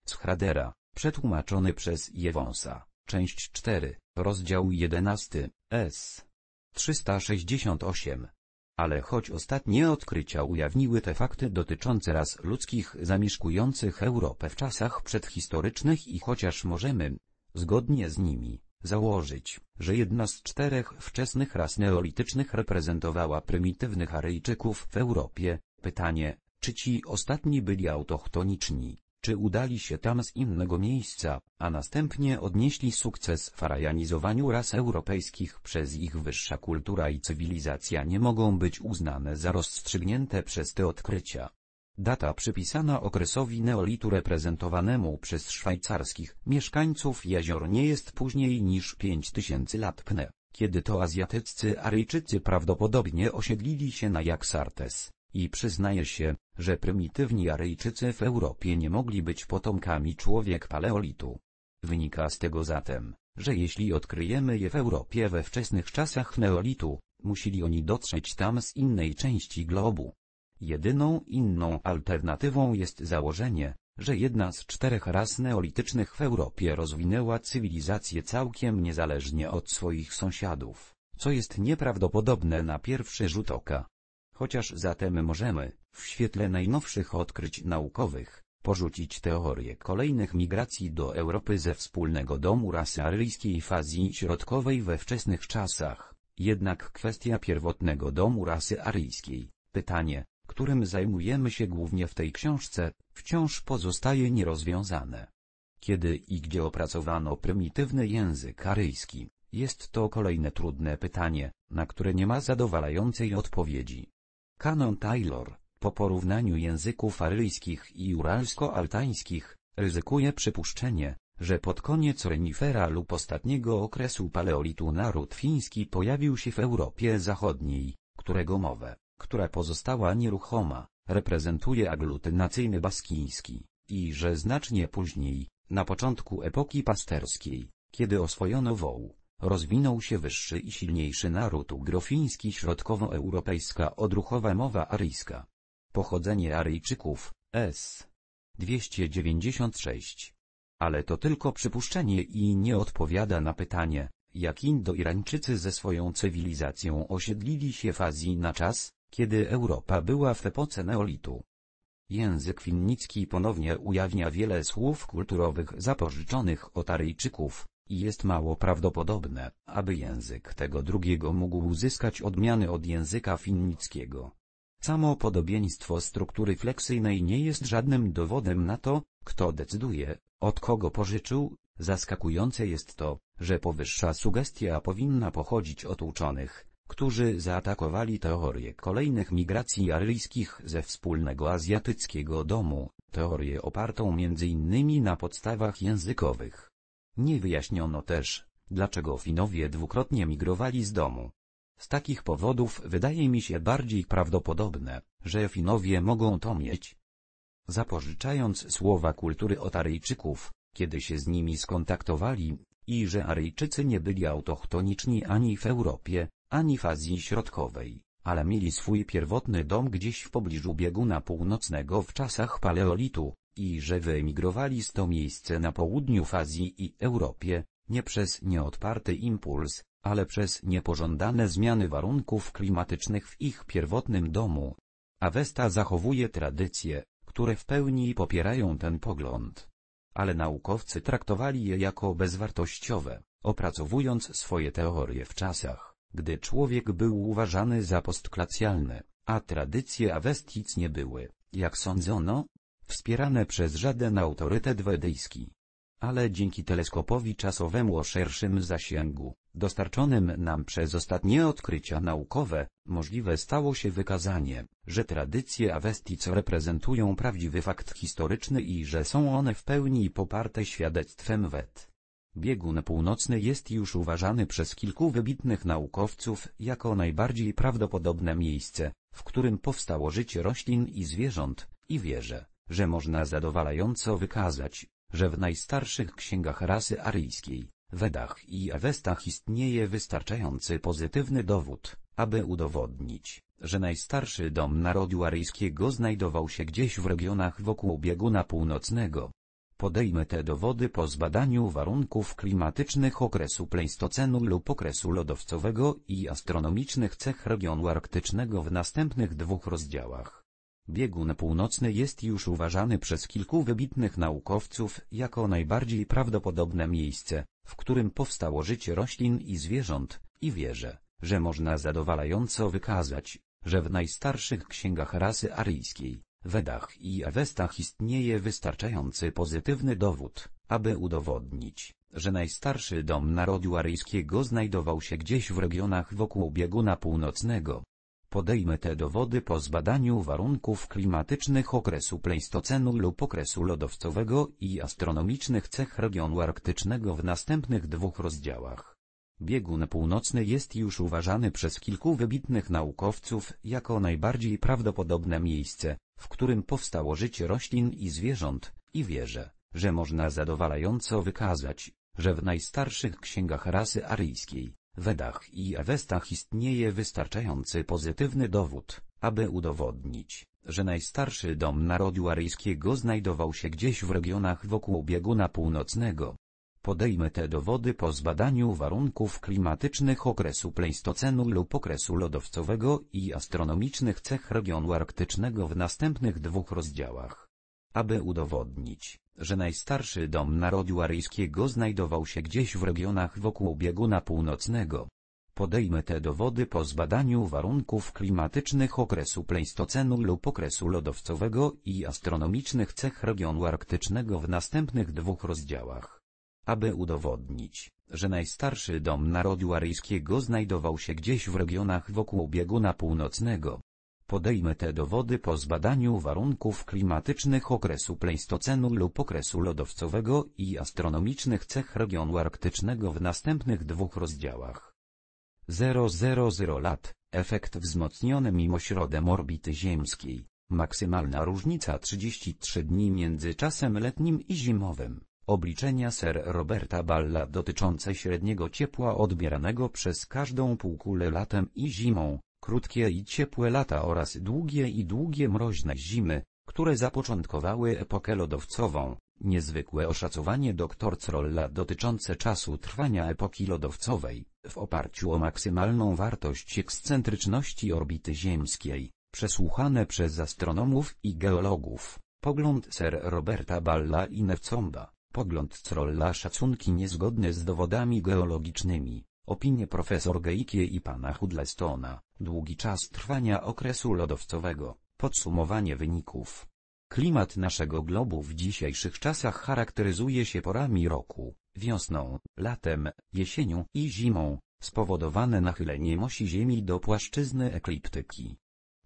Schradera, Przetłumaczony przez Jewonsa, część 4, rozdział 11, s. 368. Ale choć ostatnie odkrycia ujawniły te fakty dotyczące ras ludzkich zamieszkujących Europę w czasach przedhistorycznych i chociaż możemy, zgodnie z nimi, założyć, że jedna z czterech wczesnych ras neolitycznych reprezentowała prymitywnych Aryjczyków w Europie, pytanie, czy ci ostatni byli autochtoniczni, czy udali się tam z innego miejsca, a następnie odnieśli sukces w arajanizowaniu ras europejskich przez ich wyższa kultura i cywilizacja nie mogą być uznane za rozstrzygnięte przez te odkrycia. Data przypisana okresowi neolitu reprezentowanemu przez szwajcarskich mieszkańców jezior nie jest później niż 5000 lat pne, kiedy to azjatyccy Aryjczycy prawdopodobnie osiedlili się na Jaksartes i przyznaje się, że prymitywni Aryjczycy w Europie nie mogli być potomkami człowiek paleolitu. Wynika z tego zatem, że jeśli odkryjemy je w Europie we wczesnych czasach neolitu, musieli oni dotrzeć tam z innej części globu. Jedyną inną alternatywą jest założenie, że jedna z czterech ras neolitycznych w Europie rozwinęła cywilizację całkiem niezależnie od swoich sąsiadów, co jest nieprawdopodobne na pierwszy rzut oka. Chociaż zatem możemy, w świetle najnowszych odkryć naukowych, porzucić teorię kolejnych migracji do Europy ze wspólnego domu rasy aryjskiej w Azji Środkowej we wczesnych czasach, jednak kwestia pierwotnego domu rasy aryjskiej, pytanie, którym zajmujemy się głównie w tej książce, wciąż pozostaje nierozwiązane. Kiedy i gdzie opracowano prymitywny język aryjski, jest to kolejne trudne pytanie, na które nie ma zadowalającej odpowiedzi. Canon Taylor, po porównaniu języków aryjskich i uralsko-altańskich, ryzykuje przypuszczenie, że pod koniec renifera lub ostatniego okresu paleolitu naród fiński pojawił się w Europie Zachodniej, którego mowę, która pozostała nieruchoma, reprezentuje aglutynacyjny baskiński, i że znacznie później, na początku epoki pasterskiej, kiedy oswojono wołu rozwinął się wyższy i silniejszy naród ugrofiński środkowoeuropejska odruchowa mowa aryjska. Pochodzenie Aryjczyków, s. 296. Ale to tylko przypuszczenie i nie odpowiada na pytanie, jak Indo-Irańczycy ze swoją cywilizacją osiedlili się w Azji na czas, kiedy Europa była w epoce neolitu. Język finnicki ponownie ujawnia wiele słów kulturowych zapożyczonych od Aryjczyków, jest mało prawdopodobne, aby język tego drugiego mógł uzyskać odmiany od języka finnickiego. Samo podobieństwo struktury fleksyjnej nie jest żadnym dowodem na to, kto decyduje, od kogo pożyczył, zaskakujące jest to, że powyższa sugestia powinna pochodzić od uczonych, którzy zaatakowali teorię kolejnych migracji aryjskich ze wspólnego azjatyckiego domu, teorię opartą m.in. na podstawach językowych. Nie wyjaśniono też, dlaczego Finowie dwukrotnie migrowali z domu. Z takich powodów wydaje mi się bardziej prawdopodobne, że Finowie mogą to mieć. Zapożyczając słowa kultury od Aryjczyków, kiedy się z nimi skontaktowali, i że Aryjczycy nie byli autochtoniczni ani w Europie, ani w Azji Środkowej, ale mieli swój pierwotny dom gdzieś w pobliżu bieguna północnego w czasach paleolitu, i że wyemigrowali z to miejsce na południu w Azji i Europie, nie przez nieodparty impuls, ale przez niepożądane zmiany warunków klimatycznych w ich pierwotnym domu. Avesta zachowuje tradycje, które w pełni popierają ten pogląd. Ale naukowcy traktowali je jako bezwartościowe, opracowując swoje teorie w czasach, gdy człowiek był uważany za postklacjalny, a tradycje Avestic nie były, jak sądzono, wspierane przez żaden autorytet wedyjski. Ale dzięki teleskopowi czasowemu o szerszym zasięgu, dostarczonym nam przez ostatnie odkrycia naukowe, możliwe stało się wykazanie, że tradycje Avestic reprezentują prawdziwy fakt historyczny i że są one w pełni poparte świadectwem wet. Biegun północny jest już uważany przez kilku wybitnych naukowców jako najbardziej prawdopodobne miejsce, w którym powstało życie roślin i zwierząt, i wieże że można zadowalająco wykazać, że w najstarszych księgach rasy aryjskiej, Wedach i Ewestach istnieje wystarczający pozytywny dowód, aby udowodnić, że najstarszy dom narodu aryjskiego znajdował się gdzieś w regionach wokół bieguna północnego. Podejmę te dowody po zbadaniu warunków klimatycznych okresu Pleistocenu lub okresu lodowcowego i astronomicznych cech regionu arktycznego w następnych dwóch rozdziałach. Biegun północny jest już uważany przez kilku wybitnych naukowców jako najbardziej prawdopodobne miejsce, w którym powstało życie roślin i zwierząt, i wierzę, że można zadowalająco wykazać, że w najstarszych księgach rasy aryjskiej, Wedach i Awestach istnieje wystarczający pozytywny dowód, aby udowodnić, że najstarszy dom narodu aryjskiego znajdował się gdzieś w regionach wokół bieguna północnego podejmę te dowody po zbadaniu warunków klimatycznych okresu Pleistocenu lub okresu lodowcowego i astronomicznych cech regionu arktycznego w następnych dwóch rozdziałach. Biegun północny jest już uważany przez kilku wybitnych naukowców jako najbardziej prawdopodobne miejsce, w którym powstało życie roślin i zwierząt, i wierzę, że można zadowalająco wykazać, że w najstarszych księgach rasy aryjskiej, Wedach i Ewestach istnieje wystarczający pozytywny dowód, aby udowodnić, że najstarszy dom narodu aryjskiego znajdował się gdzieś w regionach wokół bieguna północnego. Podejmę te dowody po zbadaniu warunków klimatycznych okresu Pleistocenu lub okresu lodowcowego i astronomicznych cech regionu arktycznego w następnych dwóch rozdziałach. Aby udowodnić, że najstarszy dom narodu aryjskiego znajdował się gdzieś w regionach wokół bieguna północnego. Podejmę te dowody po zbadaniu warunków klimatycznych okresu Pleistocenu lub okresu lodowcowego i astronomicznych cech regionu arktycznego w następnych dwóch rozdziałach. Aby udowodnić, że najstarszy dom narodu aryjskiego znajdował się gdzieś w regionach wokół bieguna północnego, Podejmę te dowody po zbadaniu warunków klimatycznych okresu Pleistocenu lub okresu lodowcowego i astronomicznych cech regionu arktycznego w następnych dwóch rozdziałach. 000 lat, efekt wzmocniony mimośrodem orbity ziemskiej, maksymalna różnica 33 dni między czasem letnim i zimowym. Obliczenia Sir Roberta Balla dotyczące średniego ciepła odbieranego przez każdą półkulę latem i zimą, krótkie i ciepłe lata oraz długie i długie mroźne zimy, które zapoczątkowały epokę lodowcową. Niezwykłe oszacowanie dr Crolla dotyczące czasu trwania epoki lodowcowej, w oparciu o maksymalną wartość ekscentryczności orbity ziemskiej, przesłuchane przez astronomów i geologów, pogląd Sir Roberta Balla i Newcomba, pogląd Crolla szacunki niezgodne z dowodami geologicznymi, Opinie profesor Geikie i pana Hudlestona, długi czas trwania okresu lodowcowego, podsumowanie wyników. Klimat naszego globu w dzisiejszych czasach charakteryzuje się porami roku, wiosną, latem, jesienią i zimą, spowodowane nachyleniem osi Ziemi do płaszczyzny ekliptyki.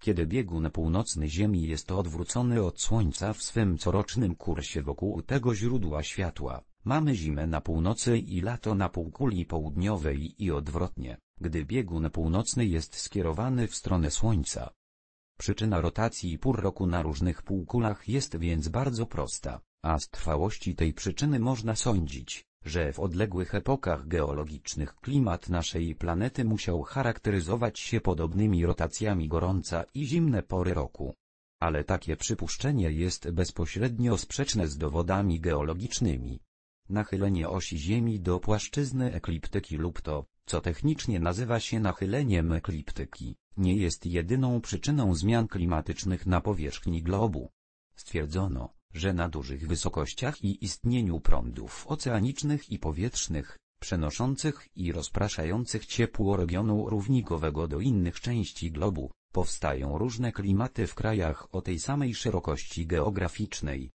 Kiedy biegun północny Ziemi jest odwrócony od Słońca w swym corocznym kursie wokół tego źródła światła, Mamy zimę na północy i lato na półkuli południowej i odwrotnie, gdy biegun północny jest skierowany w stronę Słońca. Przyczyna rotacji pół roku na różnych półkulach jest więc bardzo prosta, a z trwałości tej przyczyny można sądzić, że w odległych epokach geologicznych klimat naszej planety musiał charakteryzować się podobnymi rotacjami gorąca i zimne pory roku. Ale takie przypuszczenie jest bezpośrednio sprzeczne z dowodami geologicznymi nachylenie osi Ziemi do płaszczyzny ekliptyki lub to, co technicznie nazywa się nachyleniem ekliptyki, nie jest jedyną przyczyną zmian klimatycznych na powierzchni globu. Stwierdzono, że na dużych wysokościach i istnieniu prądów oceanicznych i powietrznych, przenoszących i rozpraszających ciepło regionu równikowego do innych części globu, powstają różne klimaty w krajach o tej samej szerokości geograficznej.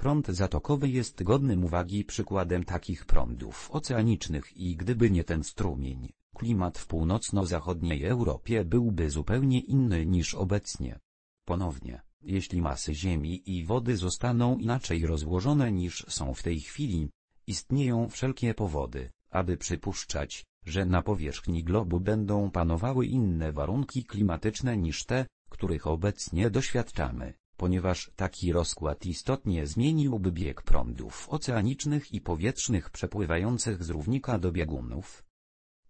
Prąd zatokowy jest godnym uwagi przykładem takich prądów oceanicznych i gdyby nie ten strumień, klimat w północno-zachodniej Europie byłby zupełnie inny niż obecnie. Ponownie, jeśli masy Ziemi i wody zostaną inaczej rozłożone niż są w tej chwili, istnieją wszelkie powody, aby przypuszczać, że na powierzchni globu będą panowały inne warunki klimatyczne niż te, których obecnie doświadczamy ponieważ taki rozkład istotnie zmieniłby bieg prądów oceanicznych i powietrznych przepływających z równika do biegunów.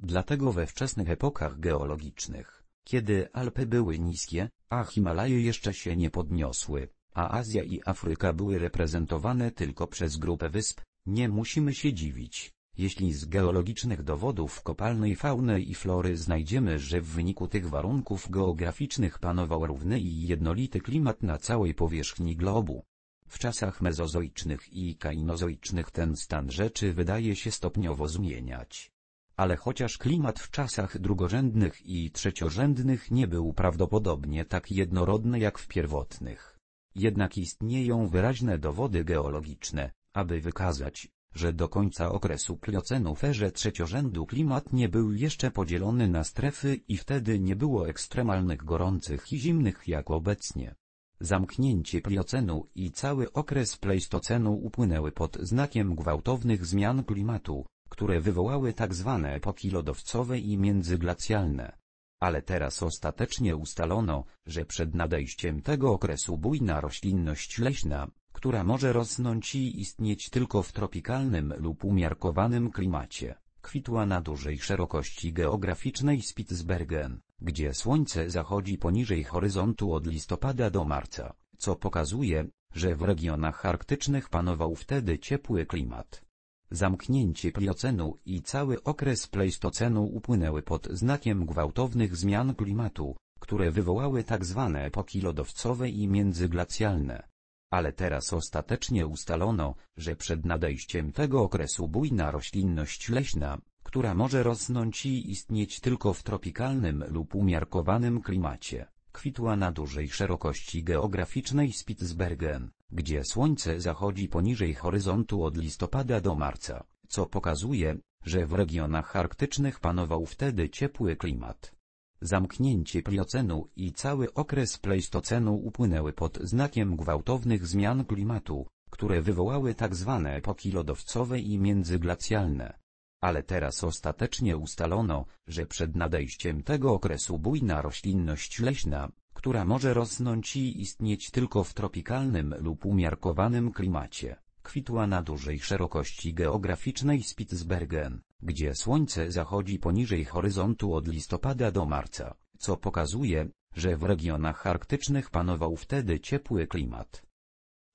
Dlatego we wczesnych epokach geologicznych, kiedy Alpy były niskie, a Himalaje jeszcze się nie podniosły, a Azja i Afryka były reprezentowane tylko przez grupę wysp, nie musimy się dziwić, jeśli z geologicznych dowodów kopalnej fauny i flory znajdziemy, że w wyniku tych warunków geograficznych panował równy i jednolity klimat na całej powierzchni globu. W czasach mezozoicznych i kainozoicznych ten stan rzeczy wydaje się stopniowo zmieniać. Ale chociaż klimat w czasach drugorzędnych i trzeciorzędnych nie był prawdopodobnie tak jednorodny jak w pierwotnych, jednak istnieją wyraźne dowody geologiczne, aby wykazać, że do końca okresu pliocenu w erze trzeciorzędu klimat nie był jeszcze podzielony na strefy i wtedy nie było ekstremalnych gorących i zimnych jak obecnie. Zamknięcie pliocenu i cały okres pleistocenu upłynęły pod znakiem gwałtownych zmian klimatu, które wywołały tzw. Tak epoki lodowcowe i międzyglacialne. Ale teraz ostatecznie ustalono, że przed nadejściem tego okresu bujna roślinność leśna, która może rosnąć i istnieć tylko w tropikalnym lub umiarkowanym klimacie. Kwitła na dużej szerokości geograficznej Spitsbergen, gdzie słońce zachodzi poniżej horyzontu od listopada do marca, co pokazuje, że w regionach arktycznych panował wtedy ciepły klimat. Zamknięcie pliocenu i cały okres Pleistocenu upłynęły pod znakiem gwałtownych zmian klimatu, które wywołały tzw. Tak epoki lodowcowe i międzyglacjalne ale teraz ostatecznie ustalono, że przed nadejściem tego okresu bujna roślinność leśna, która może rosnąć i istnieć tylko w tropikalnym lub umiarkowanym klimacie, kwitła na dużej szerokości geograficznej Spitsbergen, gdzie słońce zachodzi poniżej horyzontu od listopada do marca, co pokazuje, że w regionach arktycznych panował wtedy ciepły klimat. Zamknięcie pliocenu i cały okres Pleistocenu upłynęły pod znakiem gwałtownych zmian klimatu, które wywołały tzw. Tak epoki lodowcowe i międzyglacialne. Ale teraz ostatecznie ustalono, że przed nadejściem tego okresu bujna roślinność leśna, która może rosnąć i istnieć tylko w tropikalnym lub umiarkowanym klimacie, kwitła na dużej szerokości geograficznej Spitsbergen gdzie słońce zachodzi poniżej horyzontu od listopada do marca, co pokazuje, że w regionach arktycznych panował wtedy ciepły klimat.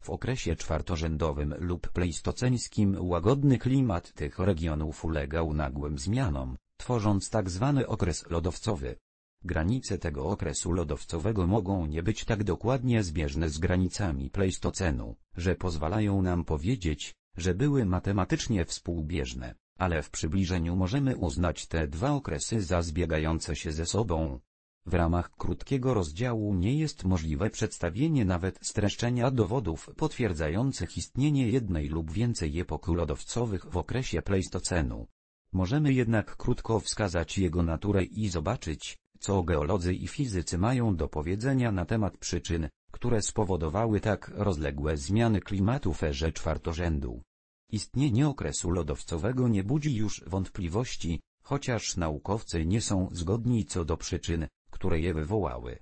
W okresie czwartorzędowym lub pleistoceńskim łagodny klimat tych regionów ulegał nagłym zmianom, tworząc tzw. Tak okres lodowcowy. Granice tego okresu lodowcowego mogą nie być tak dokładnie zbieżne z granicami pleistocenu, że pozwalają nam powiedzieć, że były matematycznie współbieżne ale w przybliżeniu możemy uznać te dwa okresy za zbiegające się ze sobą. W ramach krótkiego rozdziału nie jest możliwe przedstawienie nawet streszczenia dowodów potwierdzających istnienie jednej lub więcej epok lodowcowych w okresie Pleistocenu. Możemy jednak krótko wskazać jego naturę i zobaczyć, co geolodzy i fizycy mają do powiedzenia na temat przyczyn, które spowodowały tak rozległe zmiany klimatu w erze czwartorzędu. Istnienie okresu lodowcowego nie budzi już wątpliwości, chociaż naukowcy nie są zgodni co do przyczyn, które je wywołały.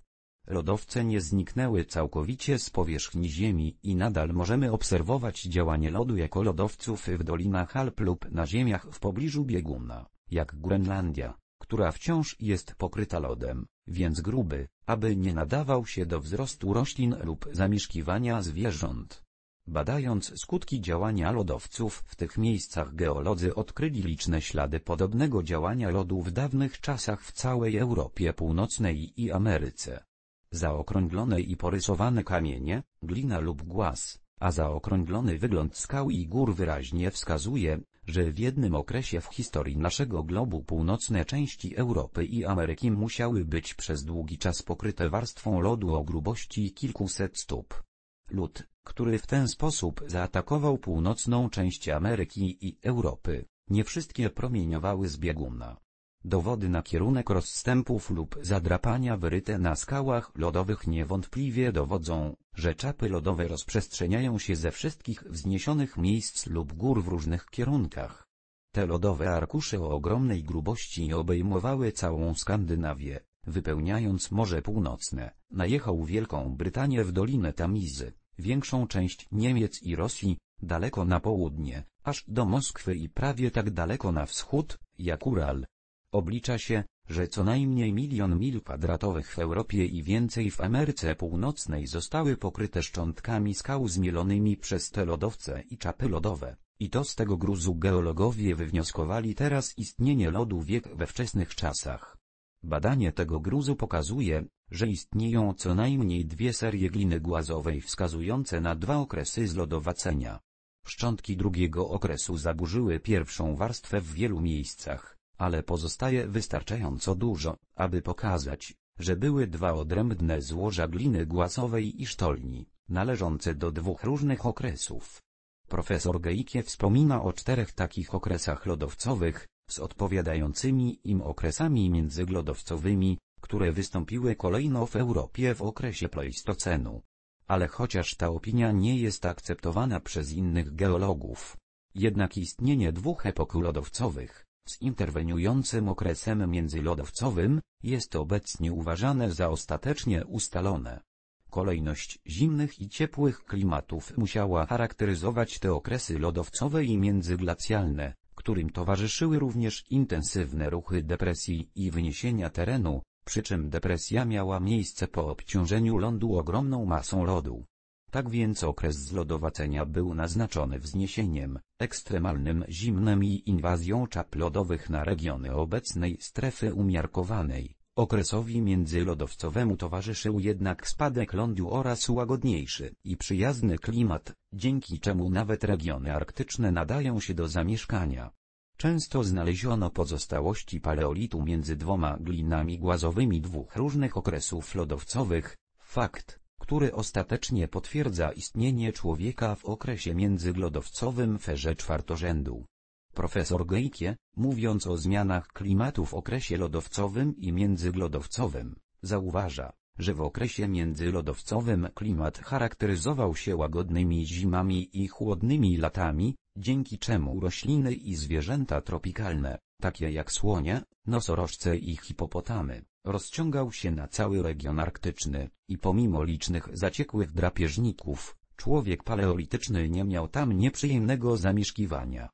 Lodowce nie zniknęły całkowicie z powierzchni Ziemi i nadal możemy obserwować działanie lodu jako lodowców w dolinach Alp lub na ziemiach w pobliżu bieguna, jak Grenlandia, która wciąż jest pokryta lodem, więc gruby, aby nie nadawał się do wzrostu roślin lub zamieszkiwania zwierząt. Badając skutki działania lodowców w tych miejscach geolodzy odkryli liczne ślady podobnego działania lodu w dawnych czasach w całej Europie Północnej i Ameryce. Zaokrąglone i porysowane kamienie, glina lub głaz, a zaokrąglony wygląd skał i gór wyraźnie wskazuje, że w jednym okresie w historii naszego globu północne części Europy i Ameryki musiały być przez długi czas pokryte warstwą lodu o grubości kilkuset stóp. Lód który w ten sposób zaatakował północną część Ameryki i Europy. Nie wszystkie promieniowały z bieguna. Dowody na kierunek rozstępów lub zadrapania wyryte na skałach lodowych niewątpliwie dowodzą, że czapy lodowe rozprzestrzeniają się ze wszystkich wzniesionych miejsc lub gór w różnych kierunkach. Te lodowe arkusze o ogromnej grubości obejmowały całą Skandynawię, wypełniając Morze Północne, najechał Wielką Brytanię w Dolinę Tamizy większą część Niemiec i Rosji, daleko na południe, aż do Moskwy i prawie tak daleko na wschód, jak Ural. Oblicza się, że co najmniej milion mil kwadratowych w Europie i więcej w Ameryce Północnej zostały pokryte szczątkami skał zmielonymi przez te lodowce i czapy lodowe. I to z tego gruzu geologowie wywnioskowali teraz istnienie lodu wiek we wczesnych czasach. Badanie tego gruzu pokazuje, że istnieją co najmniej dwie serie gliny głazowej wskazujące na dwa okresy zlodowacenia. Szczątki drugiego okresu zaburzyły pierwszą warstwę w wielu miejscach, ale pozostaje wystarczająco dużo, aby pokazać, że były dwa odrębne złoża gliny głazowej i sztolni, należące do dwóch różnych okresów. Profesor Geike wspomina o czterech takich okresach lodowcowych, z odpowiadającymi im okresami międzyglodowcowymi, które wystąpiły kolejno w Europie w okresie Pleistocenu. Ale chociaż ta opinia nie jest akceptowana przez innych geologów, jednak istnienie dwóch epok lodowcowych, z interweniującym okresem międzylodowcowym, jest obecnie uważane za ostatecznie ustalone. Kolejność zimnych i ciepłych klimatów musiała charakteryzować te okresy lodowcowe i międzyglacjalne, którym towarzyszyły również intensywne ruchy depresji i wyniesienia terenu, przy czym depresja miała miejsce po obciążeniu lądu ogromną masą lodu. Tak więc okres zlodowacenia był naznaczony wzniesieniem, ekstremalnym zimnem i inwazją czap lodowych na regiony obecnej strefy umiarkowanej, Okresowi międzylodowcowemu towarzyszył jednak spadek lądu oraz łagodniejszy i przyjazny klimat, dzięki czemu nawet regiony arktyczne nadają się do zamieszkania. Często znaleziono pozostałości paleolitu między dwoma glinami głazowymi dwóch różnych okresów lodowcowych, fakt, który ostatecznie potwierdza istnienie człowieka w okresie międzylodowcowym ferze czwartorzędu. Profesor Geikie, mówiąc o zmianach klimatu w okresie lodowcowym i międzylodowcowym, zauważa, że w okresie międzylodowcowym klimat charakteryzował się łagodnymi zimami i chłodnymi latami, dzięki czemu rośliny i zwierzęta tropikalne, takie jak słonie, nosorożce i hipopotamy, rozciągał się na cały region arktyczny, i pomimo licznych zaciekłych drapieżników, człowiek paleolityczny nie miał tam nieprzyjemnego zamieszkiwania.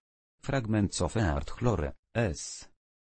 Fragments art chlore, S.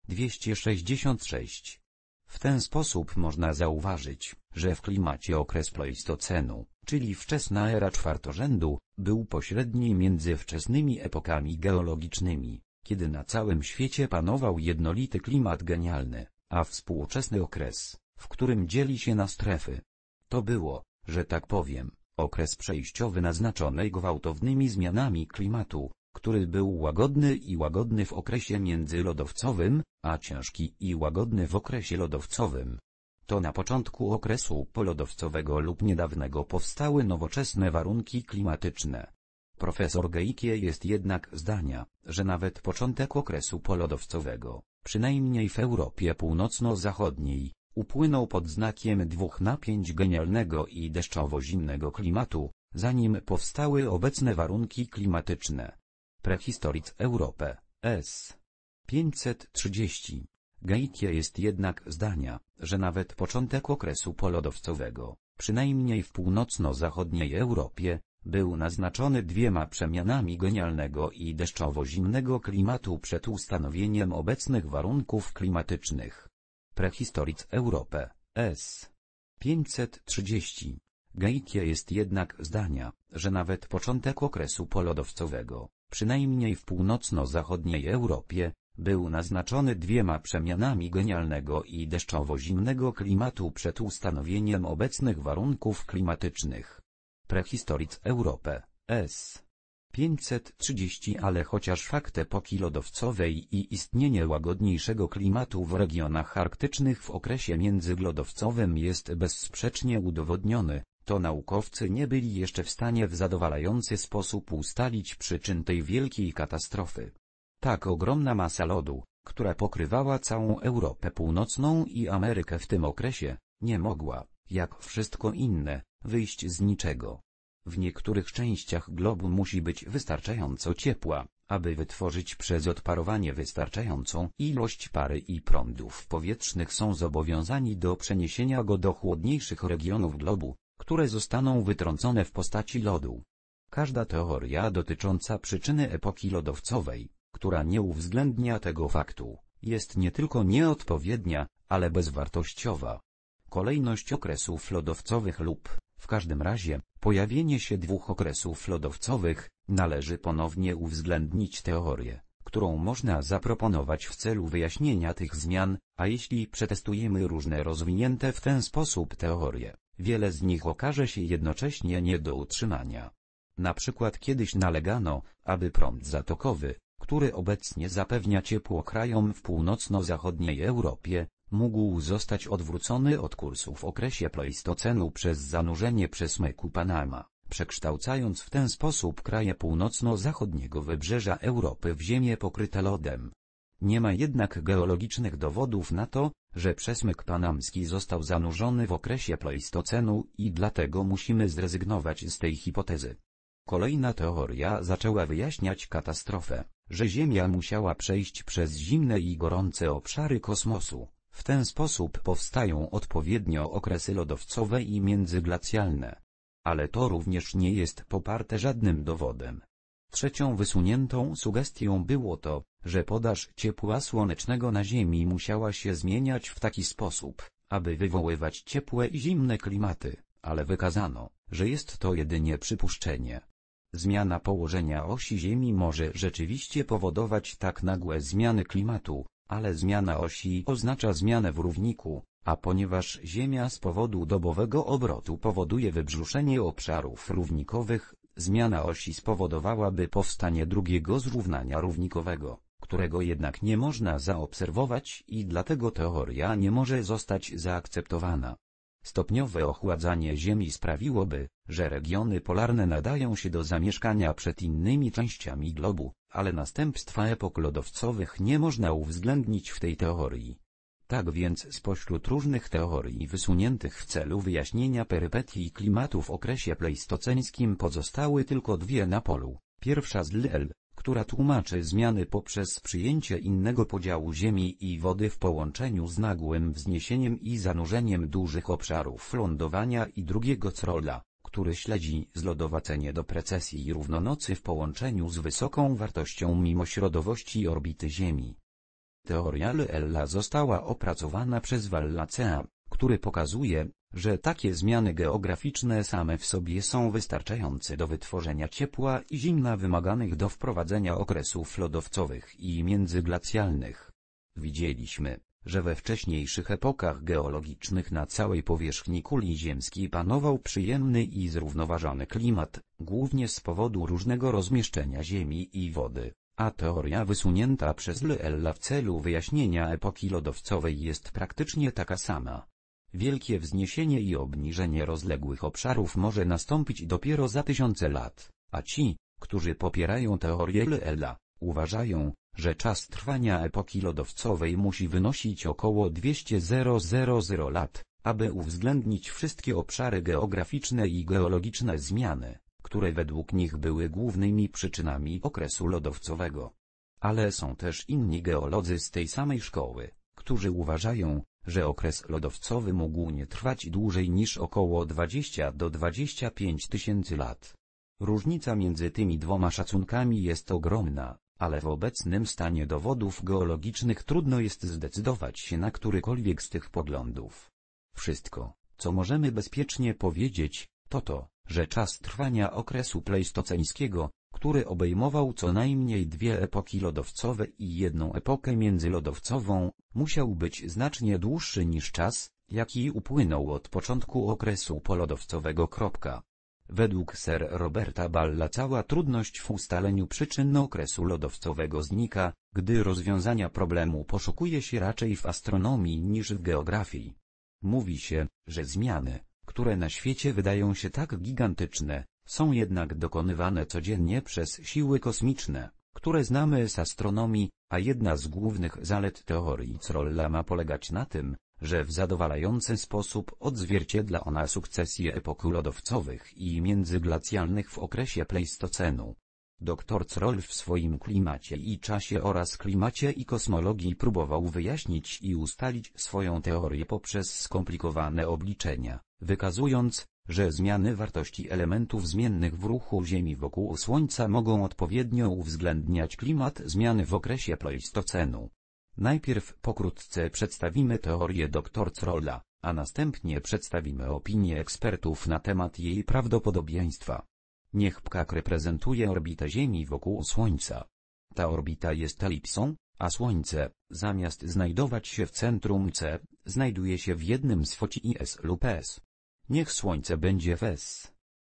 266. W ten sposób można zauważyć, że w klimacie okres Pleistocenu, czyli wczesna era czwartorzędu, był pośredni między wczesnymi epokami geologicznymi, kiedy na całym świecie panował jednolity klimat genialny, a współczesny okres, w którym dzieli się na strefy. To było, że tak powiem, okres przejściowy naznaczony gwałtownymi zmianami klimatu, który był łagodny i łagodny w okresie międzylodowcowym, a ciężki i łagodny w okresie lodowcowym. To na początku okresu polodowcowego lub niedawnego powstały nowoczesne warunki klimatyczne. Profesor Geikie jest jednak zdania, że nawet początek okresu polodowcowego, przynajmniej w Europie Północno-Zachodniej, upłynął pod znakiem dwóch napięć genialnego i deszczowo-zimnego klimatu, zanim powstały obecne warunki klimatyczne. Prehistoric Europe, S. 530. Gaikie jest jednak zdania, że nawet początek okresu polodowcowego, przynajmniej w północno-zachodniej Europie, był naznaczony dwiema przemianami genialnego i deszczowo-zimnego klimatu przed ustanowieniem obecnych warunków klimatycznych. Prehistoric Europe, S. 530. Gaikie jest jednak zdania, że nawet początek okresu polodowcowego, przynajmniej w północno-zachodniej Europie, był naznaczony dwiema przemianami genialnego i deszczowo-zimnego klimatu przed ustanowieniem obecnych warunków klimatycznych. Prehistoric Europe S. 530 ale chociaż fakt epoki lodowcowej i istnienie łagodniejszego klimatu w regionach arktycznych w okresie międzylodowcowym jest bezsprzecznie udowodniony, to naukowcy nie byli jeszcze w stanie w zadowalający sposób ustalić przyczyn tej wielkiej katastrofy. Tak ogromna masa lodu, która pokrywała całą Europę Północną i Amerykę w tym okresie, nie mogła, jak wszystko inne, wyjść z niczego. W niektórych częściach globu musi być wystarczająco ciepła, aby wytworzyć przez odparowanie wystarczającą ilość pary i prądów powietrznych są zobowiązani do przeniesienia go do chłodniejszych regionów globu, które zostaną wytrącone w postaci lodu. Każda teoria dotycząca przyczyny epoki lodowcowej, która nie uwzględnia tego faktu, jest nie tylko nieodpowiednia, ale bezwartościowa. Kolejność okresów lodowcowych lub, w każdym razie, pojawienie się dwóch okresów lodowcowych, należy ponownie uwzględnić teorię, którą można zaproponować w celu wyjaśnienia tych zmian, a jeśli przetestujemy różne rozwinięte w ten sposób teorie, Wiele z nich okaże się jednocześnie nie do utrzymania. Na przykład kiedyś nalegano, aby prąd zatokowy, który obecnie zapewnia ciepło krajom w północno-zachodniej Europie, mógł zostać odwrócony od kursu w okresie Pleistocenu przez zanurzenie przesmyku Panama, przekształcając w ten sposób kraje północno-zachodniego wybrzeża Europy w ziemię pokryte lodem. Nie ma jednak geologicznych dowodów na to, że przesmyk panamski został zanurzony w okresie Pleistocenu i dlatego musimy zrezygnować z tej hipotezy. Kolejna teoria zaczęła wyjaśniać katastrofę, że Ziemia musiała przejść przez zimne i gorące obszary kosmosu. W ten sposób powstają odpowiednio okresy lodowcowe i międzyglacjalne. Ale to również nie jest poparte żadnym dowodem. Trzecią wysuniętą sugestią było to, że podaż ciepła słonecznego na Ziemi musiała się zmieniać w taki sposób, aby wywoływać ciepłe i zimne klimaty, ale wykazano, że jest to jedynie przypuszczenie. Zmiana położenia osi Ziemi może rzeczywiście powodować tak nagłe zmiany klimatu, ale zmiana osi oznacza zmianę w równiku, a ponieważ Ziemia z powodu dobowego obrotu powoduje wybrzuszenie obszarów równikowych, zmiana osi spowodowałaby powstanie drugiego zrównania równikowego którego jednak nie można zaobserwować i dlatego teoria nie może zostać zaakceptowana. Stopniowe ochładzanie Ziemi sprawiłoby, że regiony polarne nadają się do zamieszkania przed innymi częściami globu, ale następstwa epok lodowcowych nie można uwzględnić w tej teorii. Tak więc spośród różnych teorii wysuniętych w celu wyjaśnienia perypetii klimatu w okresie plejstoceńskim pozostały tylko dwie na polu. Pierwsza z Lyell, która tłumaczy zmiany poprzez przyjęcie innego podziału ziemi i wody w połączeniu z nagłym wzniesieniem i zanurzeniem dużych obszarów lądowania i drugiego crola, który śledzi zlodowacenie do precesji równonocy w połączeniu z wysoką wartością mimośrodowości orbity Ziemi. Teoria Lyella została opracowana przez Wallacea, który pokazuje, że takie zmiany geograficzne same w sobie są wystarczające do wytworzenia ciepła i zimna wymaganych do wprowadzenia okresów lodowcowych i międzyglacjalnych. Widzieliśmy, że we wcześniejszych epokach geologicznych na całej powierzchni kuli ziemskiej panował przyjemny i zrównoważony klimat, głównie z powodu różnego rozmieszczenia ziemi i wody. A teoria wysunięta przez Lyella w celu wyjaśnienia epoki lodowcowej jest praktycznie taka sama. Wielkie wzniesienie i obniżenie rozległych obszarów może nastąpić dopiero za tysiące lat, a ci, którzy popierają teorię Lela, uważają, że czas trwania epoki lodowcowej musi wynosić około 200 000 lat, aby uwzględnić wszystkie obszary geograficzne i geologiczne zmiany, które według nich były głównymi przyczynami okresu lodowcowego. Ale są też inni geolodzy z tej samej szkoły, którzy uważają, że okres lodowcowy mógł nie trwać dłużej niż około 20 do 25 tysięcy lat. Różnica między tymi dwoma szacunkami jest ogromna, ale w obecnym stanie dowodów geologicznych trudno jest zdecydować się na którykolwiek z tych poglądów. Wszystko, co możemy bezpiecznie powiedzieć, to to, że czas trwania okresu pleistoceńskiego który obejmował co najmniej dwie epoki lodowcowe i jedną epokę międzylodowcową, musiał być znacznie dłuższy niż czas, jaki upłynął od początku okresu polodowcowego. Według Sir Roberta Balla cała trudność w ustaleniu przyczyn okresu lodowcowego znika, gdy rozwiązania problemu poszukuje się raczej w astronomii niż w geografii. Mówi się, że zmiany, które na świecie wydają się tak gigantyczne, są jednak dokonywane codziennie przez siły kosmiczne, które znamy z astronomii, a jedna z głównych zalet teorii Crolla ma polegać na tym, że w zadowalający sposób odzwierciedla ona sukcesję epok lodowcowych i międzyglacjalnych w okresie Pleistocenu. Dr Croll w swoim klimacie i czasie oraz klimacie i kosmologii próbował wyjaśnić i ustalić swoją teorię poprzez skomplikowane obliczenia, wykazując, że zmiany wartości elementów zmiennych w ruchu Ziemi wokół Słońca mogą odpowiednio uwzględniać klimat zmiany w okresie Pleistocenu. Najpierw pokrótce przedstawimy teorię dr Crolla, a następnie przedstawimy opinie ekspertów na temat jej prawdopodobieństwa. Niech pkak reprezentuje orbitę Ziemi wokół Słońca. Ta orbita jest elipsą, a Słońce, zamiast znajdować się w centrum C, znajduje się w jednym z foci IS lub S. Niech słońce będzie Fes.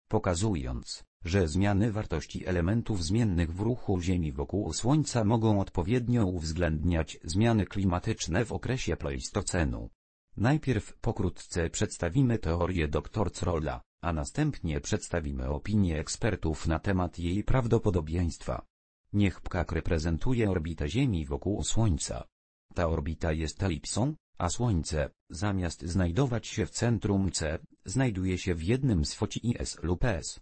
Pokazując, że zmiany wartości elementów zmiennych w ruchu Ziemi wokół Słońca mogą odpowiednio uwzględniać zmiany klimatyczne w okresie Pleistocenu. Najpierw pokrótce przedstawimy teorię dr Crolla, a następnie przedstawimy opinie ekspertów na temat jej prawdopodobieństwa. Niech pkak reprezentuje orbitę Ziemi wokół Słońca. Ta orbita jest elipsą, a Słońce, zamiast znajdować się w centrum C, znajduje się w jednym z foci S lub S.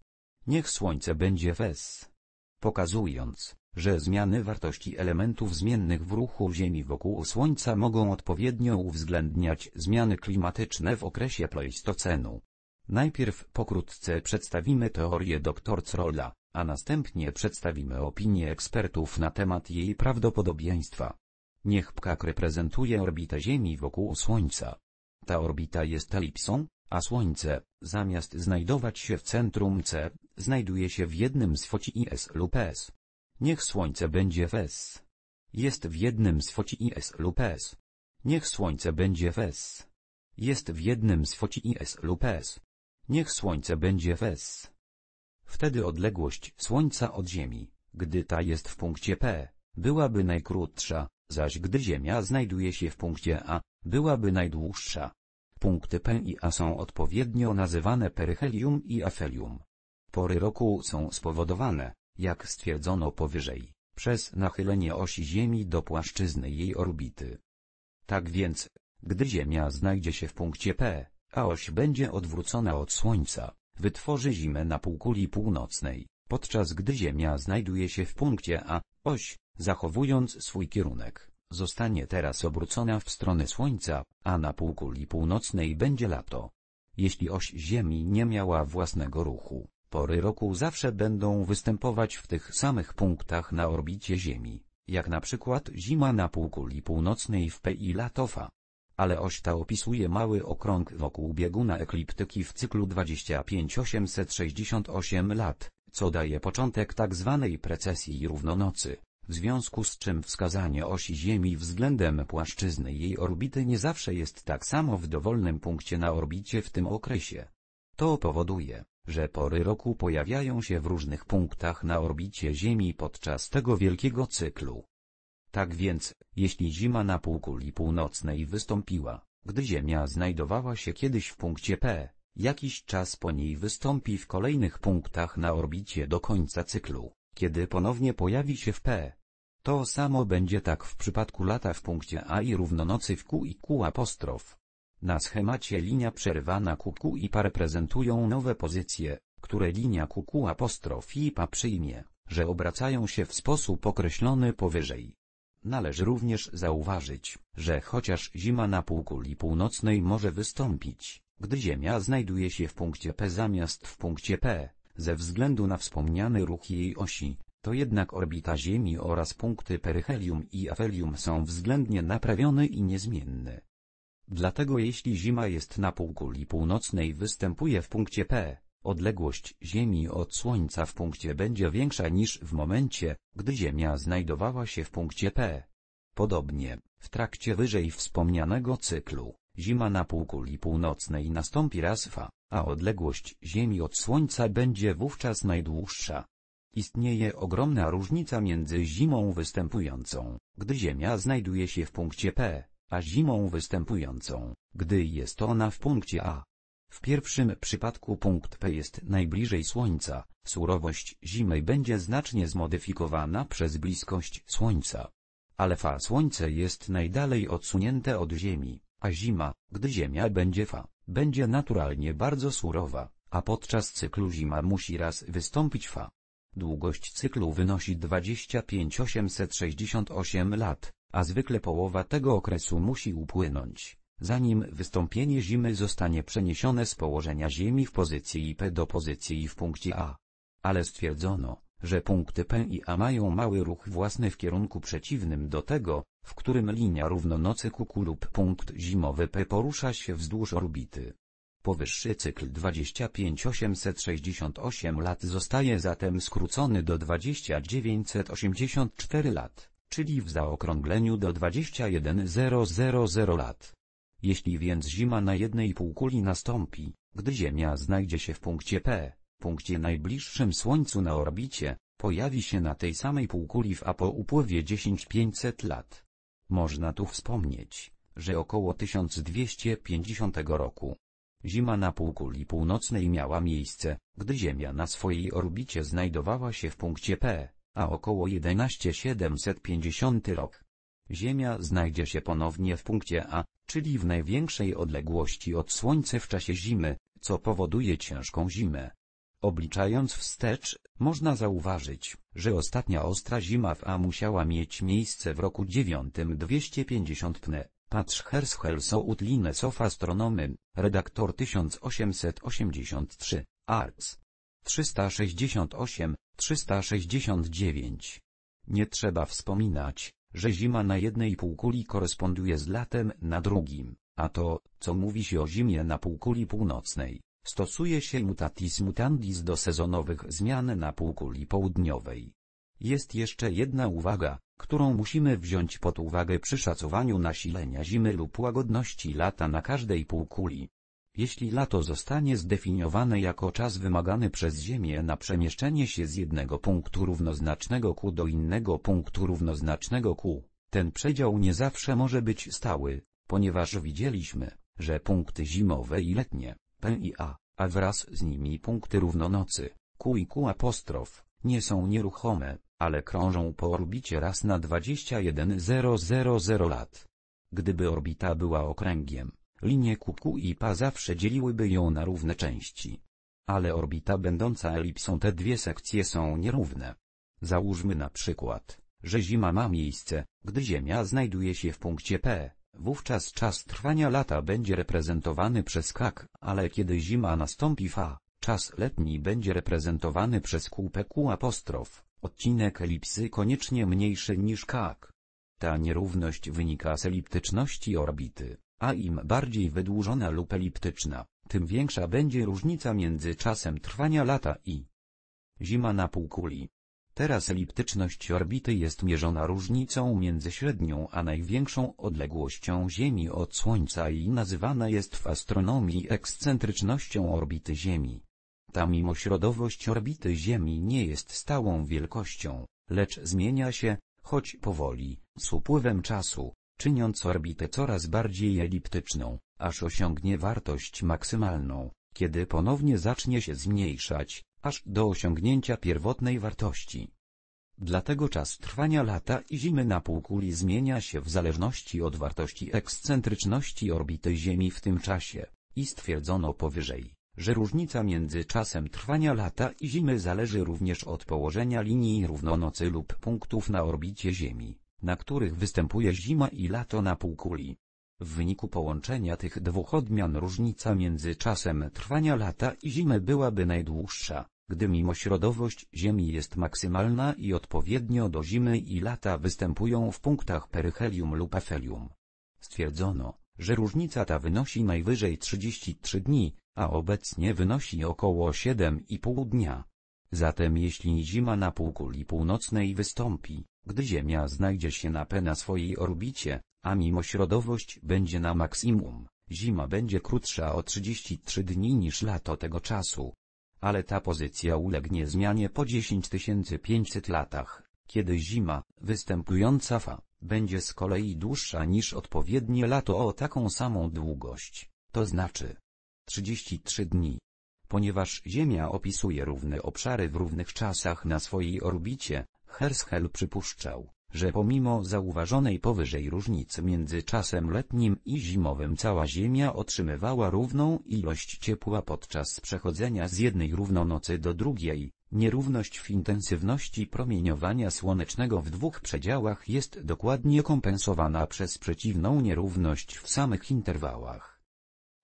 Niech Słońce będzie w S. Pokazując, że zmiany wartości elementów zmiennych w ruchu Ziemi wokół Słońca mogą odpowiednio uwzględniać zmiany klimatyczne w okresie Pleistocenu. Najpierw pokrótce przedstawimy teorię dr Crolla, a następnie przedstawimy opinie ekspertów na temat jej prawdopodobieństwa. Niech pkak reprezentuje orbitę Ziemi wokół Słońca. Ta orbita jest elipsą, a Słońce, zamiast znajdować się w centrum C, znajduje się w jednym z foci IS lub S. Niech Słońce będzie w S. Jest w jednym z foci IS lub S. Niech Słońce będzie w S. Jest w jednym z foci IS lub S. Niech Słońce będzie w S. Wtedy odległość Słońca od Ziemi, gdy ta jest w punkcie P, byłaby najkrótsza, zaś gdy Ziemia znajduje się w punkcie A, byłaby najdłuższa. Punkty P i A są odpowiednio nazywane peryhelium i afelium. Pory roku są spowodowane, jak stwierdzono powyżej, przez nachylenie osi Ziemi do płaszczyzny jej orbity. Tak więc, gdy Ziemia znajdzie się w punkcie P, a oś będzie odwrócona od Słońca, wytworzy zimę na półkuli północnej, podczas gdy Ziemia znajduje się w punkcie A, oś, zachowując swój kierunek. Zostanie teraz obrócona w stronę Słońca, a na półkuli północnej będzie lato. Jeśli oś Ziemi nie miała własnego ruchu, pory roku zawsze będą występować w tych samych punktach na orbicie Ziemi, jak na przykład zima na półkuli północnej w PI Latofa. Ale oś ta opisuje mały okrąg wokół bieguna ekliptyki w cyklu 25868 lat, co daje początek tak zwanej precesji równonocy w związku z czym wskazanie osi Ziemi względem płaszczyzny jej orbity nie zawsze jest tak samo w dowolnym punkcie na orbicie w tym okresie. To powoduje, że pory roku pojawiają się w różnych punktach na orbicie Ziemi podczas tego wielkiego cyklu. Tak więc, jeśli zima na półkuli północnej wystąpiła, gdy Ziemia znajdowała się kiedyś w punkcie P, jakiś czas po niej wystąpi w kolejnych punktach na orbicie do końca cyklu. Kiedy ponownie pojawi się w P. To samo będzie tak w przypadku lata w punkcie A i równonocy w Q i Q apostrof. Na schemacie linia przerywana QQ i PA reprezentują nowe pozycje, które linia QQ apostrof i PA przyjmie, że obracają się w sposób określony powyżej. Należy również zauważyć, że chociaż zima na półkuli północnej może wystąpić, gdy Ziemia znajduje się w punkcie P zamiast w punkcie P, ze względu na wspomniany ruch jej osi, to jednak orbita Ziemi oraz punkty peryhelium i afelium są względnie naprawione i niezmienne. Dlatego jeśli zima jest na półkuli północnej występuje w punkcie P, odległość Ziemi od Słońca w punkcie będzie większa niż w momencie, gdy Ziemia znajdowała się w punkcie P. Podobnie, w trakcie wyżej wspomnianego cyklu, Zima na półkuli północnej nastąpi raz fa, a odległość Ziemi od Słońca będzie wówczas najdłuższa. Istnieje ogromna różnica między zimą występującą, gdy Ziemia znajduje się w punkcie P, a zimą występującą, gdy jest ona w punkcie A. W pierwszym przypadku punkt P jest najbliżej Słońca, surowość zimy będzie znacznie zmodyfikowana przez bliskość Słońca. Ale fa Słońce jest najdalej odsunięte od Ziemi. A zima, gdy ziemia będzie fa, będzie naturalnie bardzo surowa, a podczas cyklu zima musi raz wystąpić fa. Długość cyklu wynosi 25868 lat, a zwykle połowa tego okresu musi upłynąć, zanim wystąpienie zimy zostanie przeniesione z położenia Ziemi w pozycji IP do pozycji w punkcie A. Ale stwierdzono, że punkty P i A mają mały ruch własny w kierunku przeciwnym do tego, w którym linia równonocy kuku lub punkt zimowy P porusza się wzdłuż orbity. Powyższy cykl 25868 lat zostaje zatem skrócony do 2984 lat, czyli w zaokrągleniu do 21000 lat. Jeśli więc zima na jednej półkuli nastąpi, gdy Ziemia znajdzie się w punkcie P, punkcie najbliższym Słońcu na orbicie, pojawi się na tej samej półkuli w a po upływie 10-500 lat. Można tu wspomnieć, że około 1250 roku Zima na półkuli północnej miała miejsce, gdy Ziemia na swojej orbicie znajdowała się w punkcie P, a około 11750 rok. Ziemia znajdzie się ponownie w punkcie A, czyli w największej odległości od Słońca w czasie zimy, co powoduje ciężką zimę. Obliczając wstecz, można zauważyć, że ostatnia ostra zima w A musiała mieć miejsce w roku 9250 250 e. Patrz Herschelso utline Sof Astronomy, redaktor 1883, Arts. 368, 369. Nie trzeba wspominać, że zima na jednej półkuli koresponduje z latem na drugim, a to, co mówi się o zimie na półkuli północnej, Stosuje się mutatis mutandis do sezonowych zmian na półkuli południowej. Jest jeszcze jedna uwaga, którą musimy wziąć pod uwagę przy szacowaniu nasilenia zimy lub łagodności lata na każdej półkuli. Jeśli lato zostanie zdefiniowane jako czas wymagany przez Ziemię na przemieszczenie się z jednego punktu równoznacznego ku do innego punktu równoznacznego ku, ten przedział nie zawsze może być stały, ponieważ widzieliśmy, że punkty zimowe i letnie P i A, a wraz z nimi punkty równonocy, Q i Q apostrof, nie są nieruchome, ale krążą po orbicie raz na 21000 lat. Gdyby orbita była okręgiem, linie QQ i PA zawsze dzieliłyby ją na równe części. Ale orbita będąca elipsą te dwie sekcje są nierówne. Załóżmy na przykład, że zima ma miejsce, gdy Ziemia znajduje się w punkcie P, Wówczas czas trwania lata będzie reprezentowany przez kak, ale kiedy zima nastąpi fa, czas letni będzie reprezentowany przez QPQ apostrof, odcinek elipsy koniecznie mniejszy niż kak. Ta nierówność wynika z eliptyczności orbity, a im bardziej wydłużona lub eliptyczna, tym większa będzie różnica między czasem trwania lata i zima na półkuli. Teraz eliptyczność orbity jest mierzona różnicą między średnią a największą odległością Ziemi od Słońca i nazywana jest w astronomii ekscentrycznością orbity Ziemi. Ta mimośrodowość orbity Ziemi nie jest stałą wielkością, lecz zmienia się, choć powoli, z upływem czasu, czyniąc orbitę coraz bardziej eliptyczną, aż osiągnie wartość maksymalną, kiedy ponownie zacznie się zmniejszać, aż do osiągnięcia pierwotnej wartości. Dlatego czas trwania lata i zimy na półkuli zmienia się w zależności od wartości ekscentryczności orbity Ziemi w tym czasie, i stwierdzono powyżej, że różnica między czasem trwania lata i zimy zależy również od położenia linii równonocy lub punktów na orbicie Ziemi, na których występuje zima i lato na półkuli. W wyniku połączenia tych dwóch odmian różnica między czasem trwania lata i zimy byłaby najdłuższa, gdy mimo środowość Ziemi jest maksymalna i odpowiednio do zimy i lata występują w punktach peryhelium lub afelium. Stwierdzono, że różnica ta wynosi najwyżej 33 dni, a obecnie wynosi około 7,5 dnia. Zatem jeśli zima na półkuli północnej wystąpi, gdy Ziemia znajdzie się na na swojej orbicie, a mimo środowość będzie na maksimum, zima będzie krótsza o 33 dni niż lato tego czasu. Ale ta pozycja ulegnie zmianie po 10500 latach, kiedy zima, występująca fa, będzie z kolei dłuższa niż odpowiednie lato o taką samą długość, to znaczy 33 dni. Ponieważ Ziemia opisuje równe obszary w równych czasach na swojej orbicie, Herschel przypuszczał, że pomimo zauważonej powyżej różnicy między czasem letnim i zimowym cała Ziemia otrzymywała równą ilość ciepła podczas przechodzenia z jednej równonocy do drugiej, nierówność w intensywności promieniowania słonecznego w dwóch przedziałach jest dokładnie kompensowana przez przeciwną nierówność w samych interwałach.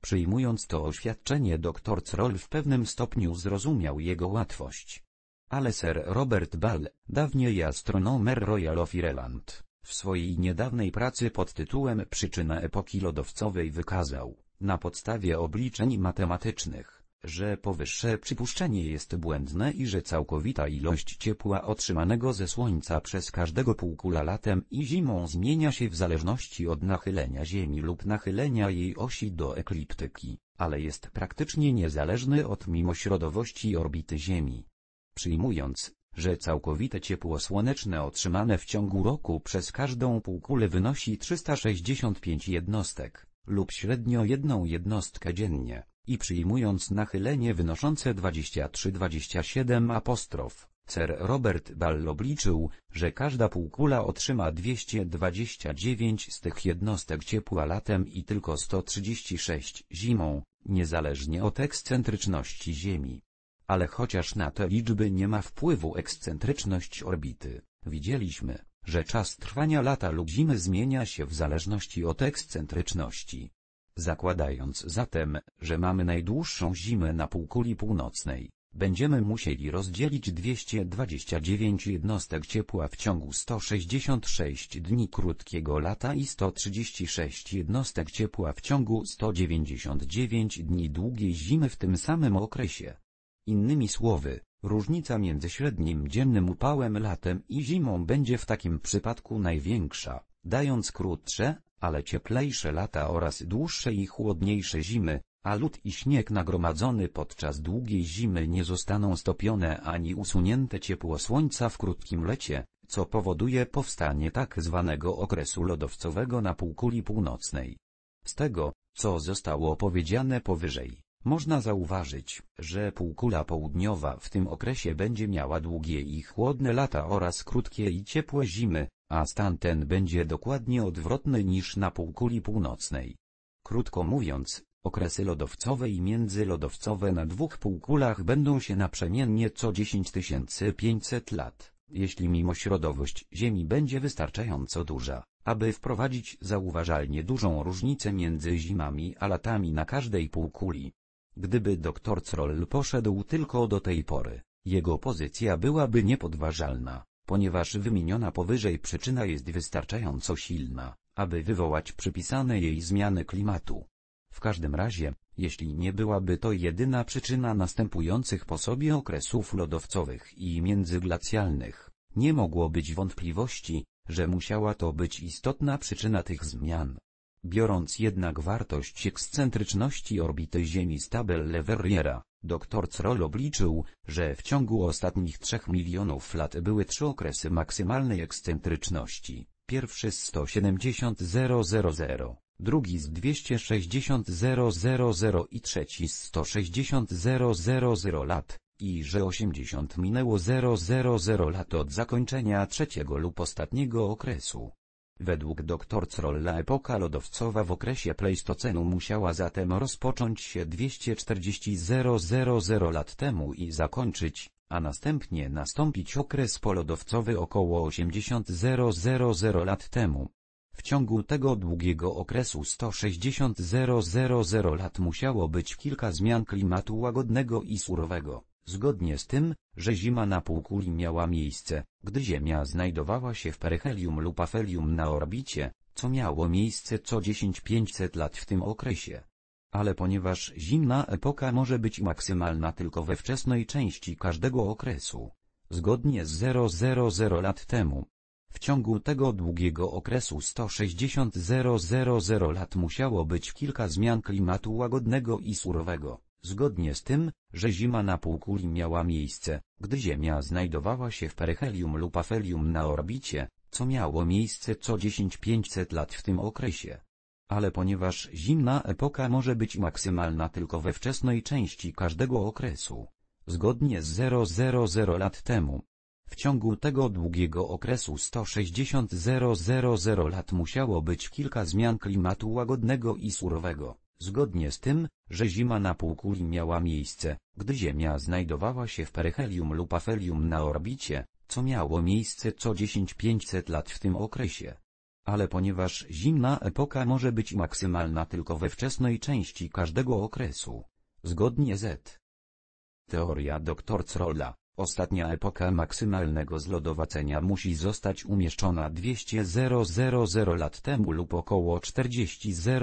Przyjmując to oświadczenie dr Croll w pewnym stopniu zrozumiał jego łatwość. Ale Sir Robert Ball, dawniej astronomer Royal of Ireland, w swojej niedawnej pracy pod tytułem Przyczyna epoki lodowcowej wykazał, na podstawie obliczeń matematycznych, że powyższe przypuszczenie jest błędne i że całkowita ilość ciepła otrzymanego ze Słońca przez każdego półkula latem i zimą zmienia się w zależności od nachylenia Ziemi lub nachylenia jej osi do ekliptyki, ale jest praktycznie niezależny od mimośrodowości orbity Ziemi. Przyjmując, że całkowite ciepło słoneczne otrzymane w ciągu roku przez każdą półkulę wynosi 365 jednostek, lub średnio jedną jednostkę dziennie, i przyjmując nachylenie wynoszące 23-27 apostrof, Sir Robert Ball obliczył, że każda półkula otrzyma 229 z tych jednostek ciepła latem i tylko 136 zimą, niezależnie od ekscentryczności Ziemi ale chociaż na te liczby nie ma wpływu ekscentryczność orbity, widzieliśmy, że czas trwania lata lub zimy zmienia się w zależności od ekscentryczności. Zakładając zatem, że mamy najdłuższą zimę na półkuli północnej, będziemy musieli rozdzielić 229 jednostek ciepła w ciągu 166 dni krótkiego lata i 136 jednostek ciepła w ciągu 199 dni długiej zimy w tym samym okresie. Innymi słowy, różnica między średnim dziennym upałem latem i zimą będzie w takim przypadku największa, dając krótsze, ale cieplejsze lata oraz dłuższe i chłodniejsze zimy, a lód i śnieg nagromadzony podczas długiej zimy nie zostaną stopione ani usunięte ciepło słońca w krótkim lecie, co powoduje powstanie tak zwanego okresu lodowcowego na półkuli północnej. Z tego, co zostało powiedziane powyżej, można zauważyć, że półkula południowa w tym okresie będzie miała długie i chłodne lata oraz krótkie i ciepłe zimy, a stan ten będzie dokładnie odwrotny niż na półkuli północnej. Krótko mówiąc, okresy lodowcowe i międzylodowcowe na dwóch półkulach będą się naprzemiennie co 10 500 lat, jeśli mimo mimośrodowość Ziemi będzie wystarczająco duża, aby wprowadzić zauważalnie dużą różnicę między zimami a latami na każdej półkuli. Gdyby dr Croll poszedł tylko do tej pory, jego pozycja byłaby niepodważalna, ponieważ wymieniona powyżej przyczyna jest wystarczająco silna, aby wywołać przypisane jej zmiany klimatu. W każdym razie, jeśli nie byłaby to jedyna przyczyna następujących po sobie okresów lodowcowych i międzyglacjalnych, nie mogło być wątpliwości, że musiała to być istotna przyczyna tych zmian biorąc jednak wartość ekscentryczności orbity Ziemi z tabel Leveriera. Dr Croll obliczył, że w ciągu ostatnich 3 milionów lat były trzy okresy maksymalnej ekscentryczności. Pierwszy z 170 000, drugi z 260 000 i trzeci z 160 000 lat, i że 80 minęło 000 lat od zakończenia trzeciego lub ostatniego okresu. Według dr Crolla epoka lodowcowa w okresie Pleistocenu musiała zatem rozpocząć się 240 000 lat temu i zakończyć, a następnie nastąpić okres polodowcowy około 80 000 lat temu. W ciągu tego długiego okresu 160 000 lat musiało być kilka zmian klimatu łagodnego i surowego. Zgodnie z tym, że zima na półkuli miała miejsce, gdy Ziemia znajdowała się w peryhelium lub afelium na orbicie, co miało miejsce co 10-500 lat w tym okresie. Ale ponieważ zimna epoka może być maksymalna tylko we wczesnej części każdego okresu, zgodnie z 000 lat temu, w ciągu tego długiego okresu 160 000 lat musiało być kilka zmian klimatu łagodnego i surowego. Zgodnie z tym, że zima na półkuli miała miejsce, gdy Ziemia znajdowała się w perihelium lub afelium na orbicie, co miało miejsce co 10-500 lat w tym okresie. Ale ponieważ zimna epoka może być maksymalna tylko we wczesnej części każdego okresu, zgodnie z 000 lat temu, w ciągu tego długiego okresu 160 000 lat musiało być kilka zmian klimatu łagodnego i surowego. Zgodnie z tym, że zima na półkuli miała miejsce, gdy Ziemia znajdowała się w perihelium lub afelium na orbicie, co miało miejsce co 10-500 lat w tym okresie. Ale ponieważ zimna epoka może być maksymalna tylko we wczesnej części każdego okresu. Zgodnie z Teoria dr Crolla, Ostatnia epoka maksymalnego zlodowacenia musi zostać umieszczona 200 000 lat temu lub około 40 000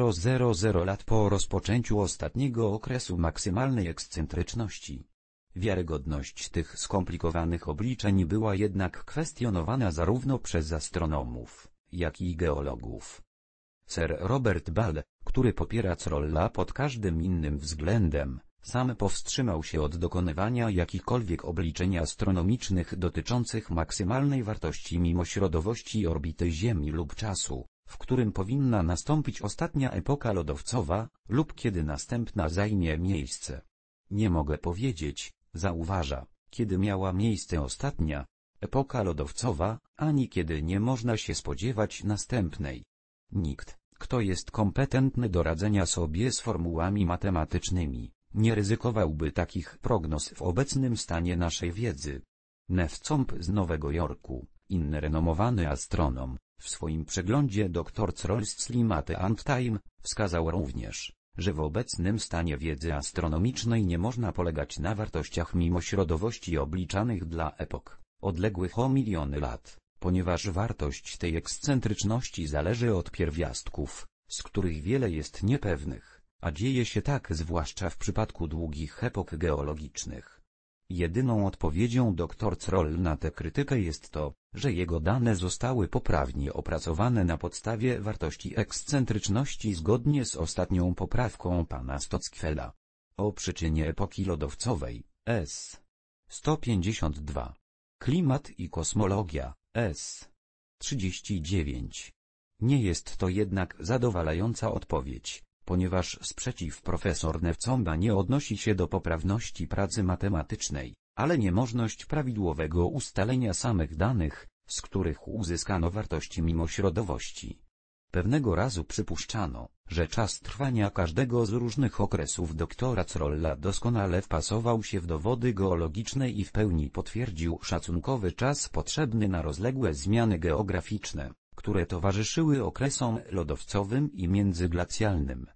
lat po rozpoczęciu ostatniego okresu maksymalnej ekscentryczności. Wiarygodność tych skomplikowanych obliczeń była jednak kwestionowana zarówno przez astronomów, jak i geologów. Sir Robert Ball, który popiera Crolla pod każdym innym względem, sam powstrzymał się od dokonywania jakichkolwiek obliczeń astronomicznych dotyczących maksymalnej wartości mimośrodowości orbity Ziemi lub czasu, w którym powinna nastąpić ostatnia epoka lodowcowa, lub kiedy następna zajmie miejsce. Nie mogę powiedzieć, zauważa, kiedy miała miejsce ostatnia epoka lodowcowa, ani kiedy nie można się spodziewać następnej. Nikt, kto jest kompetentny do radzenia sobie z formułami matematycznymi, nie ryzykowałby takich prognoz w obecnym stanie naszej wiedzy. Newcomb z Nowego Jorku, inny renomowany astronom, w swoim przeglądzie dr Rolls Slimate and Time, wskazał również, że w obecnym stanie wiedzy astronomicznej nie można polegać na wartościach mimośrodowości obliczanych dla epok, odległych o miliony lat, ponieważ wartość tej ekscentryczności zależy od pierwiastków, z których wiele jest niepewnych a dzieje się tak zwłaszcza w przypadku długich epok geologicznych. Jedyną odpowiedzią dr Croll na tę krytykę jest to, że jego dane zostały poprawnie opracowane na podstawie wartości ekscentryczności zgodnie z ostatnią poprawką pana Stockfela. O przyczynie epoki lodowcowej, S. 152. Klimat i kosmologia, S. 39. Nie jest to jednak zadowalająca odpowiedź, ponieważ sprzeciw profesor Newcomba nie odnosi się do poprawności pracy matematycznej, ale niemożność prawidłowego ustalenia samych danych, z których uzyskano wartości mimo środowości. Pewnego razu przypuszczano, że czas trwania każdego z różnych okresów doktora Crolla doskonale wpasował się w dowody geologiczne i w pełni potwierdził szacunkowy czas potrzebny na rozległe zmiany geograficzne które towarzyszyły okresom lodowcowym i międzyglacjalnym,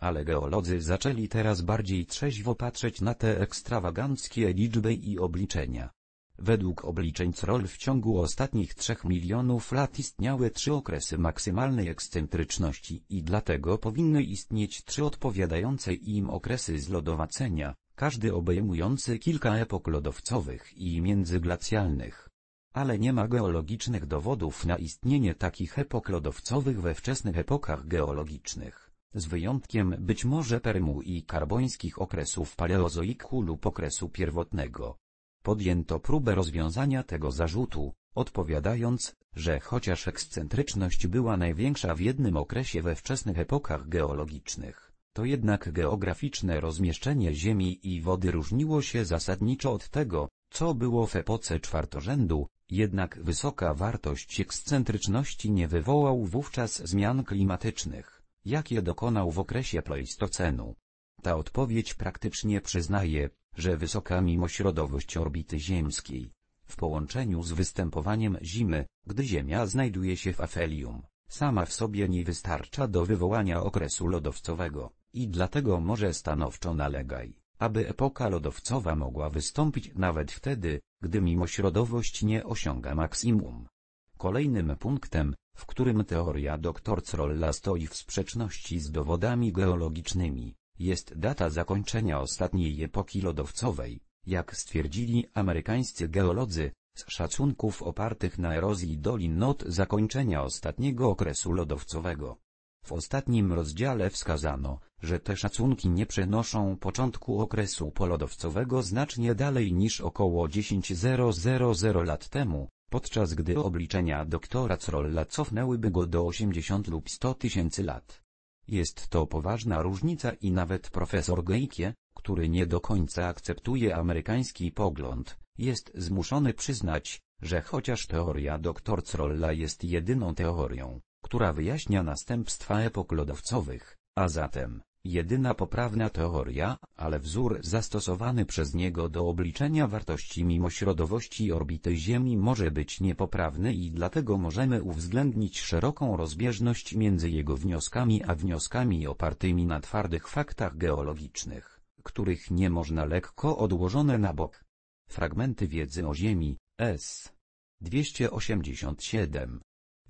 Ale geolodzy zaczęli teraz bardziej trzeźwo patrzeć na te ekstrawaganckie liczby i obliczenia. Według obliczeń CROL w ciągu ostatnich 3 milionów lat istniały trzy okresy maksymalnej ekscentryczności i dlatego powinny istnieć trzy odpowiadające im okresy zlodowacenia, każdy obejmujący kilka epok lodowcowych i międzyglacjalnych ale nie ma geologicznych dowodów na istnienie takich epok lodowcowych we wczesnych epokach geologicznych, z wyjątkiem być może Permu i karbońskich okresów paleozoiku lub okresu pierwotnego. Podjęto próbę rozwiązania tego zarzutu, odpowiadając, że chociaż ekscentryczność była największa w jednym okresie we wczesnych epokach geologicznych, to jednak geograficzne rozmieszczenie Ziemi i wody różniło się zasadniczo od tego, co było w epoce czwartorzędu, jednak wysoka wartość ekscentryczności nie wywołał wówczas zmian klimatycznych, jakie dokonał w okresie Pleistocenu. Ta odpowiedź praktycznie przyznaje, że wysoka mimośrodowość orbity ziemskiej, w połączeniu z występowaniem zimy, gdy Ziemia znajduje się w afelium, sama w sobie nie wystarcza do wywołania okresu lodowcowego, i dlatego może stanowczo nalegaj aby epoka lodowcowa mogła wystąpić nawet wtedy, gdy mimośrodowość nie osiąga maksimum. Kolejnym punktem, w którym teoria dr Crolla stoi w sprzeczności z dowodami geologicznymi, jest data zakończenia ostatniej epoki lodowcowej, jak stwierdzili amerykańscy geolodzy, z szacunków opartych na erozji dolin not zakończenia ostatniego okresu lodowcowego w ostatnim rozdziale wskazano, że te szacunki nie przenoszą początku okresu polodowcowego znacznie dalej niż około 10.000 lat temu, podczas gdy obliczenia doktora Crolla cofnęłyby go do 80 lub 100 tysięcy lat. Jest to poważna różnica i nawet profesor Geikie, który nie do końca akceptuje amerykański pogląd, jest zmuszony przyznać, że chociaż teoria dr Crolla jest jedyną teorią, która wyjaśnia następstwa epok lodowcowych, a zatem, jedyna poprawna teoria, ale wzór zastosowany przez niego do obliczenia wartości mimośrodowości orbity Ziemi może być niepoprawny i dlatego możemy uwzględnić szeroką rozbieżność między jego wnioskami a wnioskami opartymi na twardych faktach geologicznych, których nie można lekko odłożone na bok. Fragmenty wiedzy o Ziemi, S. 287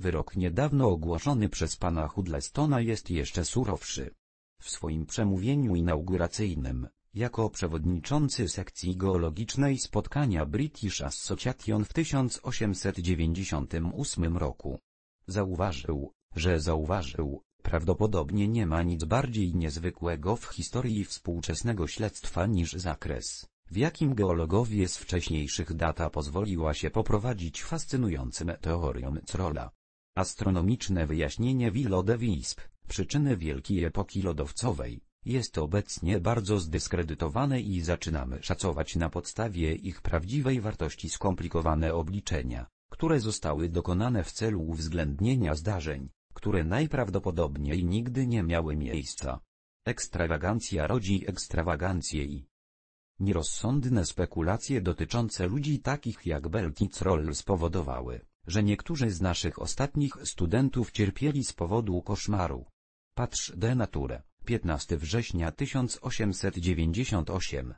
Wyrok niedawno ogłoszony przez pana Hudlestona jest jeszcze surowszy. W swoim przemówieniu inauguracyjnym, jako przewodniczący sekcji geologicznej spotkania British Association w 1898 roku, zauważył, że zauważył, prawdopodobnie nie ma nic bardziej niezwykłego w historii współczesnego śledztwa niż zakres, w jakim geologowie z wcześniejszych data pozwoliła się poprowadzić fascynującym teoriom Crolla. Astronomiczne wyjaśnienie Willow de Wisp, przyczyny wielkiej epoki lodowcowej, jest obecnie bardzo zdyskredytowane i zaczynamy szacować na podstawie ich prawdziwej wartości skomplikowane obliczenia, które zostały dokonane w celu uwzględnienia zdarzeń, które najprawdopodobniej nigdy nie miały miejsca. Ekstrawagancja rodzi ekstrawagancję i nierozsądne spekulacje dotyczące ludzi takich jak Belkic Roll spowodowały, że niektórzy z naszych ostatnich studentów cierpieli z powodu koszmaru. Patrz de nature, 15 września 1898.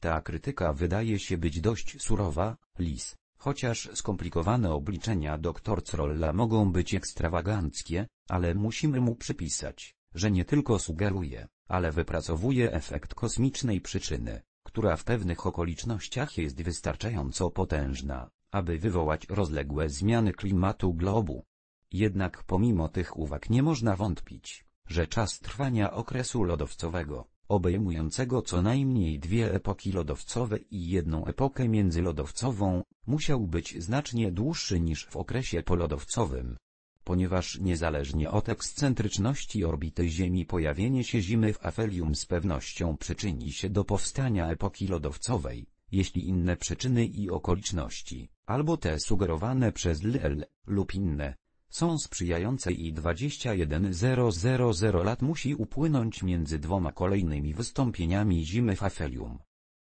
Ta krytyka wydaje się być dość surowa, lis, chociaż skomplikowane obliczenia dr Crolla mogą być ekstrawaganckie, ale musimy mu przypisać, że nie tylko sugeruje, ale wypracowuje efekt kosmicznej przyczyny, która w pewnych okolicznościach jest wystarczająco potężna, aby wywołać rozległe zmiany klimatu globu. Jednak pomimo tych uwag nie można wątpić, że czas trwania okresu lodowcowego, obejmującego co najmniej dwie epoki lodowcowe i jedną epokę międzylodowcową, musiał być znacznie dłuższy niż w okresie polodowcowym. Ponieważ niezależnie od ekscentryczności orbity Ziemi pojawienie się zimy w afelium z pewnością przyczyni się do powstania epoki lodowcowej, jeśli inne przyczyny i okoliczności, albo te sugerowane przez LL, lub inne, są sprzyjające i 21000 lat musi upłynąć między dwoma kolejnymi wystąpieniami zimy w afelium.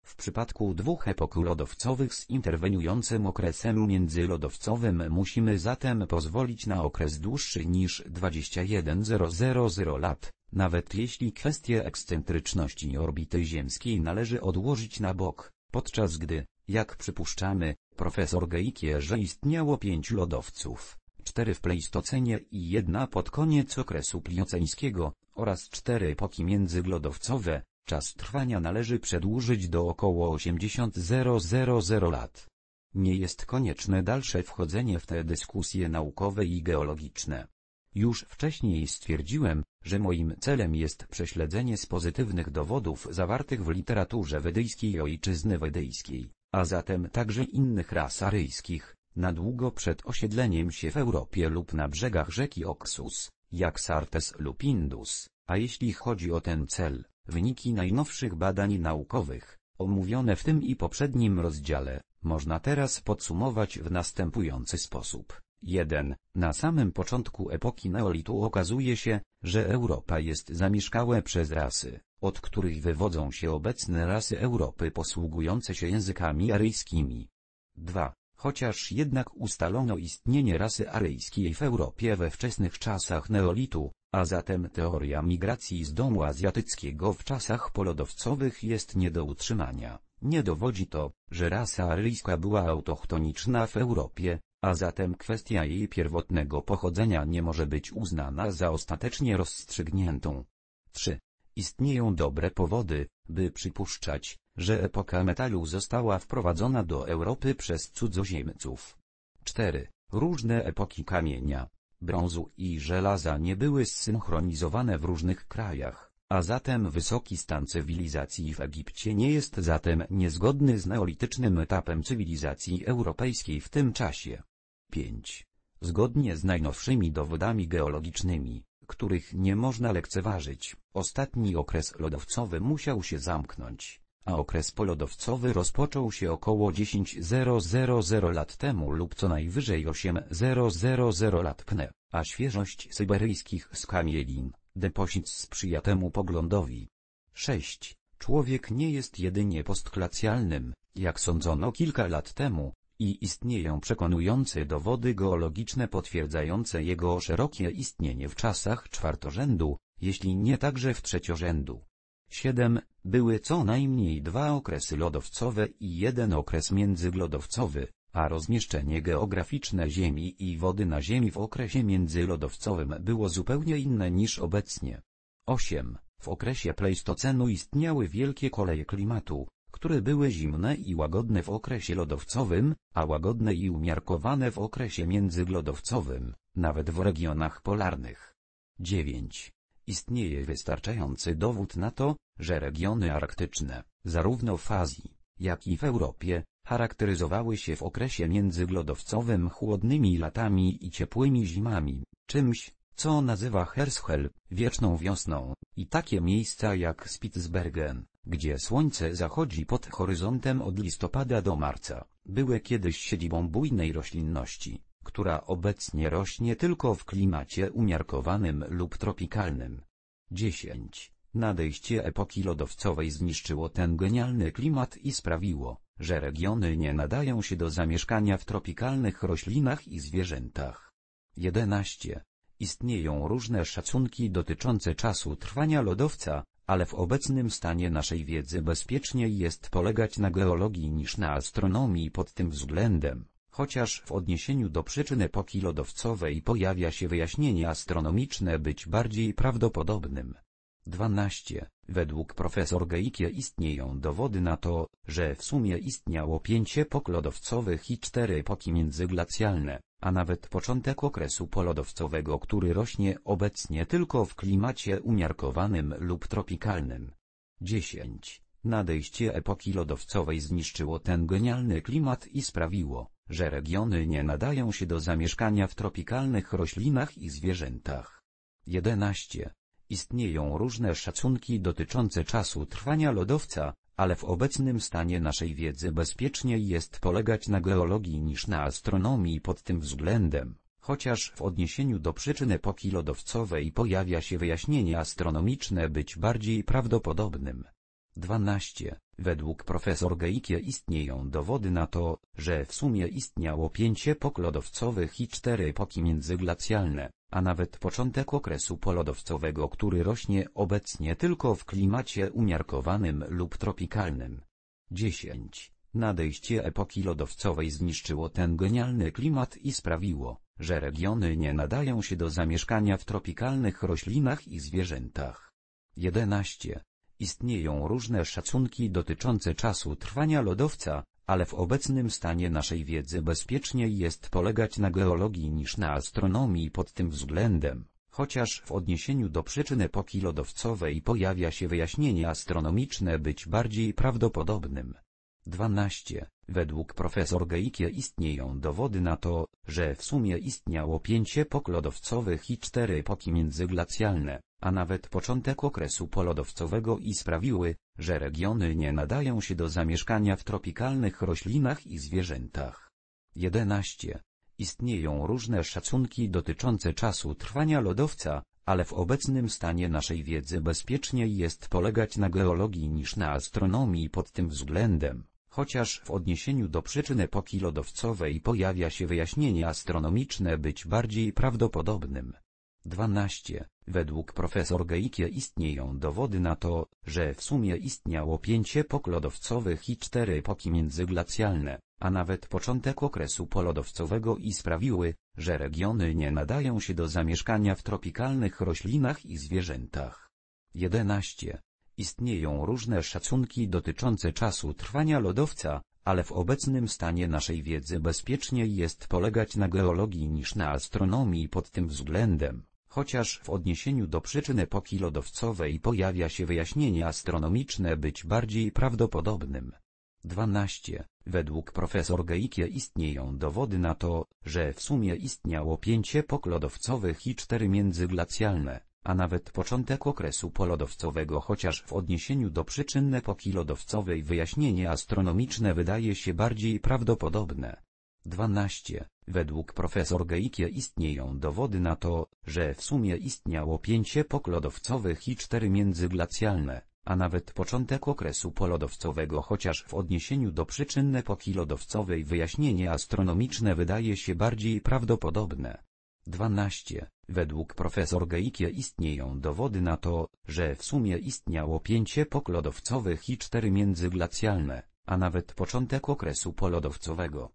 W przypadku dwóch epok lodowcowych z interweniującym okresem międzylodowcowym musimy zatem pozwolić na okres dłuższy niż 21000 lat, nawet jeśli kwestię ekscentryczności orbity ziemskiej należy odłożyć na bok, podczas gdy, jak przypuszczamy, Profesor Geikie, że istniało pięć lodowców, cztery w Pleistocenie i jedna pod koniec okresu plioceńskiego, oraz cztery epoki międzyglodowcowe. czas trwania należy przedłużyć do około 80 000 lat. Nie jest konieczne dalsze wchodzenie w te dyskusje naukowe i geologiczne. Już wcześniej stwierdziłem, że moim celem jest prześledzenie z pozytywnych dowodów zawartych w literaturze wedyjskiej ojczyzny wedyjskiej, a zatem także innych ras aryjskich, na długo przed osiedleniem się w Europie lub na brzegach rzeki Oksus, jak Sartes lub Indus, a jeśli chodzi o ten cel, wyniki najnowszych badań naukowych, omówione w tym i poprzednim rozdziale, można teraz podsumować w następujący sposób. 1. Na samym początku epoki neolitu okazuje się, że Europa jest zamieszkałe przez rasy, od których wywodzą się obecne rasy Europy posługujące się językami aryjskimi. 2. Chociaż jednak ustalono istnienie rasy aryjskiej w Europie we wczesnych czasach neolitu, a zatem teoria migracji z domu azjatyckiego w czasach polodowcowych jest nie do utrzymania. Nie dowodzi to, że rasa aryjska była autochtoniczna w Europie, a zatem kwestia jej pierwotnego pochodzenia nie może być uznana za ostatecznie rozstrzygniętą. 3. Istnieją dobre powody, by przypuszczać, że epoka metalu została wprowadzona do Europy przez cudzoziemców. 4. Różne epoki kamienia, brązu i żelaza nie były zsynchronizowane w różnych krajach, a zatem wysoki stan cywilizacji w Egipcie nie jest zatem niezgodny z neolitycznym etapem cywilizacji europejskiej w tym czasie. 5. Zgodnie z najnowszymi dowodami geologicznymi, których nie można lekceważyć. Ostatni okres lodowcowy musiał się zamknąć, a okres polodowcowy rozpoczął się około 10.000 lat temu lub co najwyżej 8.000 lat pne, a świeżość syberyjskich skamielin, deposit sprzyja temu poglądowi. 6. Człowiek nie jest jedynie postklacjalnym, jak sądzono kilka lat temu, i istnieją przekonujące dowody geologiczne potwierdzające jego szerokie istnienie w czasach czwartorzędu, jeśli nie także w trzeciorzędu. 7. Były co najmniej dwa okresy lodowcowe i jeden okres międzylodowcowy, a rozmieszczenie geograficzne Ziemi i wody na Ziemi w okresie międzylodowcowym było zupełnie inne niż obecnie. 8. W okresie Pleistocenu istniały wielkie koleje klimatu, które były zimne i łagodne w okresie lodowcowym, a łagodne i umiarkowane w okresie międzylodowcowym, nawet w regionach polarnych. 9. Istnieje wystarczający dowód na to, że regiony arktyczne, zarówno w Azji, jak i w Europie, charakteryzowały się w okresie międzylodowcowym chłodnymi latami i ciepłymi zimami, czymś, co nazywa Herschel, wieczną wiosną, i takie miejsca jak Spitsbergen, gdzie słońce zachodzi pod horyzontem od listopada do marca, były kiedyś siedzibą bujnej roślinności, która obecnie rośnie tylko w klimacie umiarkowanym lub tropikalnym. 10. Nadejście epoki lodowcowej zniszczyło ten genialny klimat i sprawiło, że regiony nie nadają się do zamieszkania w tropikalnych roślinach i zwierzętach. 11. Istnieją różne szacunki dotyczące czasu trwania lodowca, ale w obecnym stanie naszej wiedzy bezpieczniej jest polegać na geologii niż na astronomii pod tym względem, chociaż w odniesieniu do przyczyn epoki lodowcowej pojawia się wyjaśnienie astronomiczne być bardziej prawdopodobnym. 12. Według profesor Geikie istnieją dowody na to, że w sumie istniało pięć epok lodowcowych i cztery epoki międzyglacjalne, a nawet początek okresu polodowcowego, który rośnie obecnie tylko w klimacie umiarkowanym lub tropikalnym. 10. Nadejście epoki lodowcowej zniszczyło ten genialny klimat i sprawiło, że regiony nie nadają się do zamieszkania w tropikalnych roślinach i zwierzętach. 11. Istnieją różne szacunki dotyczące czasu trwania lodowca, ale w obecnym stanie naszej wiedzy bezpieczniej jest polegać na geologii niż na astronomii pod tym względem, chociaż w odniesieniu do przyczyn epoki lodowcowej pojawia się wyjaśnienie astronomiczne być bardziej prawdopodobnym. 12. Według profesor Geikie istnieją dowody na to, że w sumie istniało pięć epok lodowcowych i cztery epoki międzyglacjalne, a nawet początek okresu polodowcowego, który rośnie obecnie tylko w klimacie umiarkowanym lub tropikalnym. 10. Nadejście epoki lodowcowej zniszczyło ten genialny klimat i sprawiło, że regiony nie nadają się do zamieszkania w tropikalnych roślinach i zwierzętach. 11. Istnieją różne szacunki dotyczące czasu trwania lodowca, ale w obecnym stanie naszej wiedzy bezpieczniej jest polegać na geologii niż na astronomii pod tym względem, chociaż w odniesieniu do przyczyn epoki lodowcowej pojawia się wyjaśnienie astronomiczne być bardziej prawdopodobnym. 12. Według profesor Geikie istnieją dowody na to, że w sumie istniało pięć epok lodowcowych i cztery epoki międzyglacjalne a nawet początek okresu polodowcowego i sprawiły, że regiony nie nadają się do zamieszkania w tropikalnych roślinach i zwierzętach. 11. Istnieją różne szacunki dotyczące czasu trwania lodowca, ale w obecnym stanie naszej wiedzy bezpieczniej jest polegać na geologii niż na astronomii pod tym względem, chociaż w odniesieniu do przyczyn epoki lodowcowej pojawia się wyjaśnienie astronomiczne być bardziej prawdopodobnym. 12. Według profesor Geikie istnieją dowody na to, że w sumie istniało pięć epok lodowcowych i cztery epoki międzyglacjalne, a nawet początek okresu polodowcowego i sprawiły, że regiony nie nadają się do zamieszkania w tropikalnych roślinach i zwierzętach. 11. Istnieją różne szacunki dotyczące czasu trwania lodowca, ale w obecnym stanie naszej wiedzy bezpieczniej jest polegać na geologii niż na astronomii pod tym względem. Chociaż w odniesieniu do przyczyn epoki lodowcowej pojawia się wyjaśnienie astronomiczne być bardziej prawdopodobnym. 12. Według profesor Geikie istnieją dowody na to, że w sumie istniało pięć epok lodowcowych i cztery międzyglacialne, a nawet początek okresu polodowcowego chociaż w odniesieniu do przyczyn epoki lodowcowej wyjaśnienie astronomiczne wydaje się bardziej prawdopodobne. 12. Według profesor Geikie istnieją dowody na to, że w sumie istniało pięć epok lodowcowych i cztery międzyglacjalne, a nawet początek okresu polodowcowego chociaż w odniesieniu do przyczyn epoki lodowcowej wyjaśnienie astronomiczne wydaje się bardziej prawdopodobne. 12. Według profesor Geikie istnieją dowody na to, że w sumie istniało pięć epok lodowcowych i cztery międzyglacjalne, a nawet początek okresu polodowcowego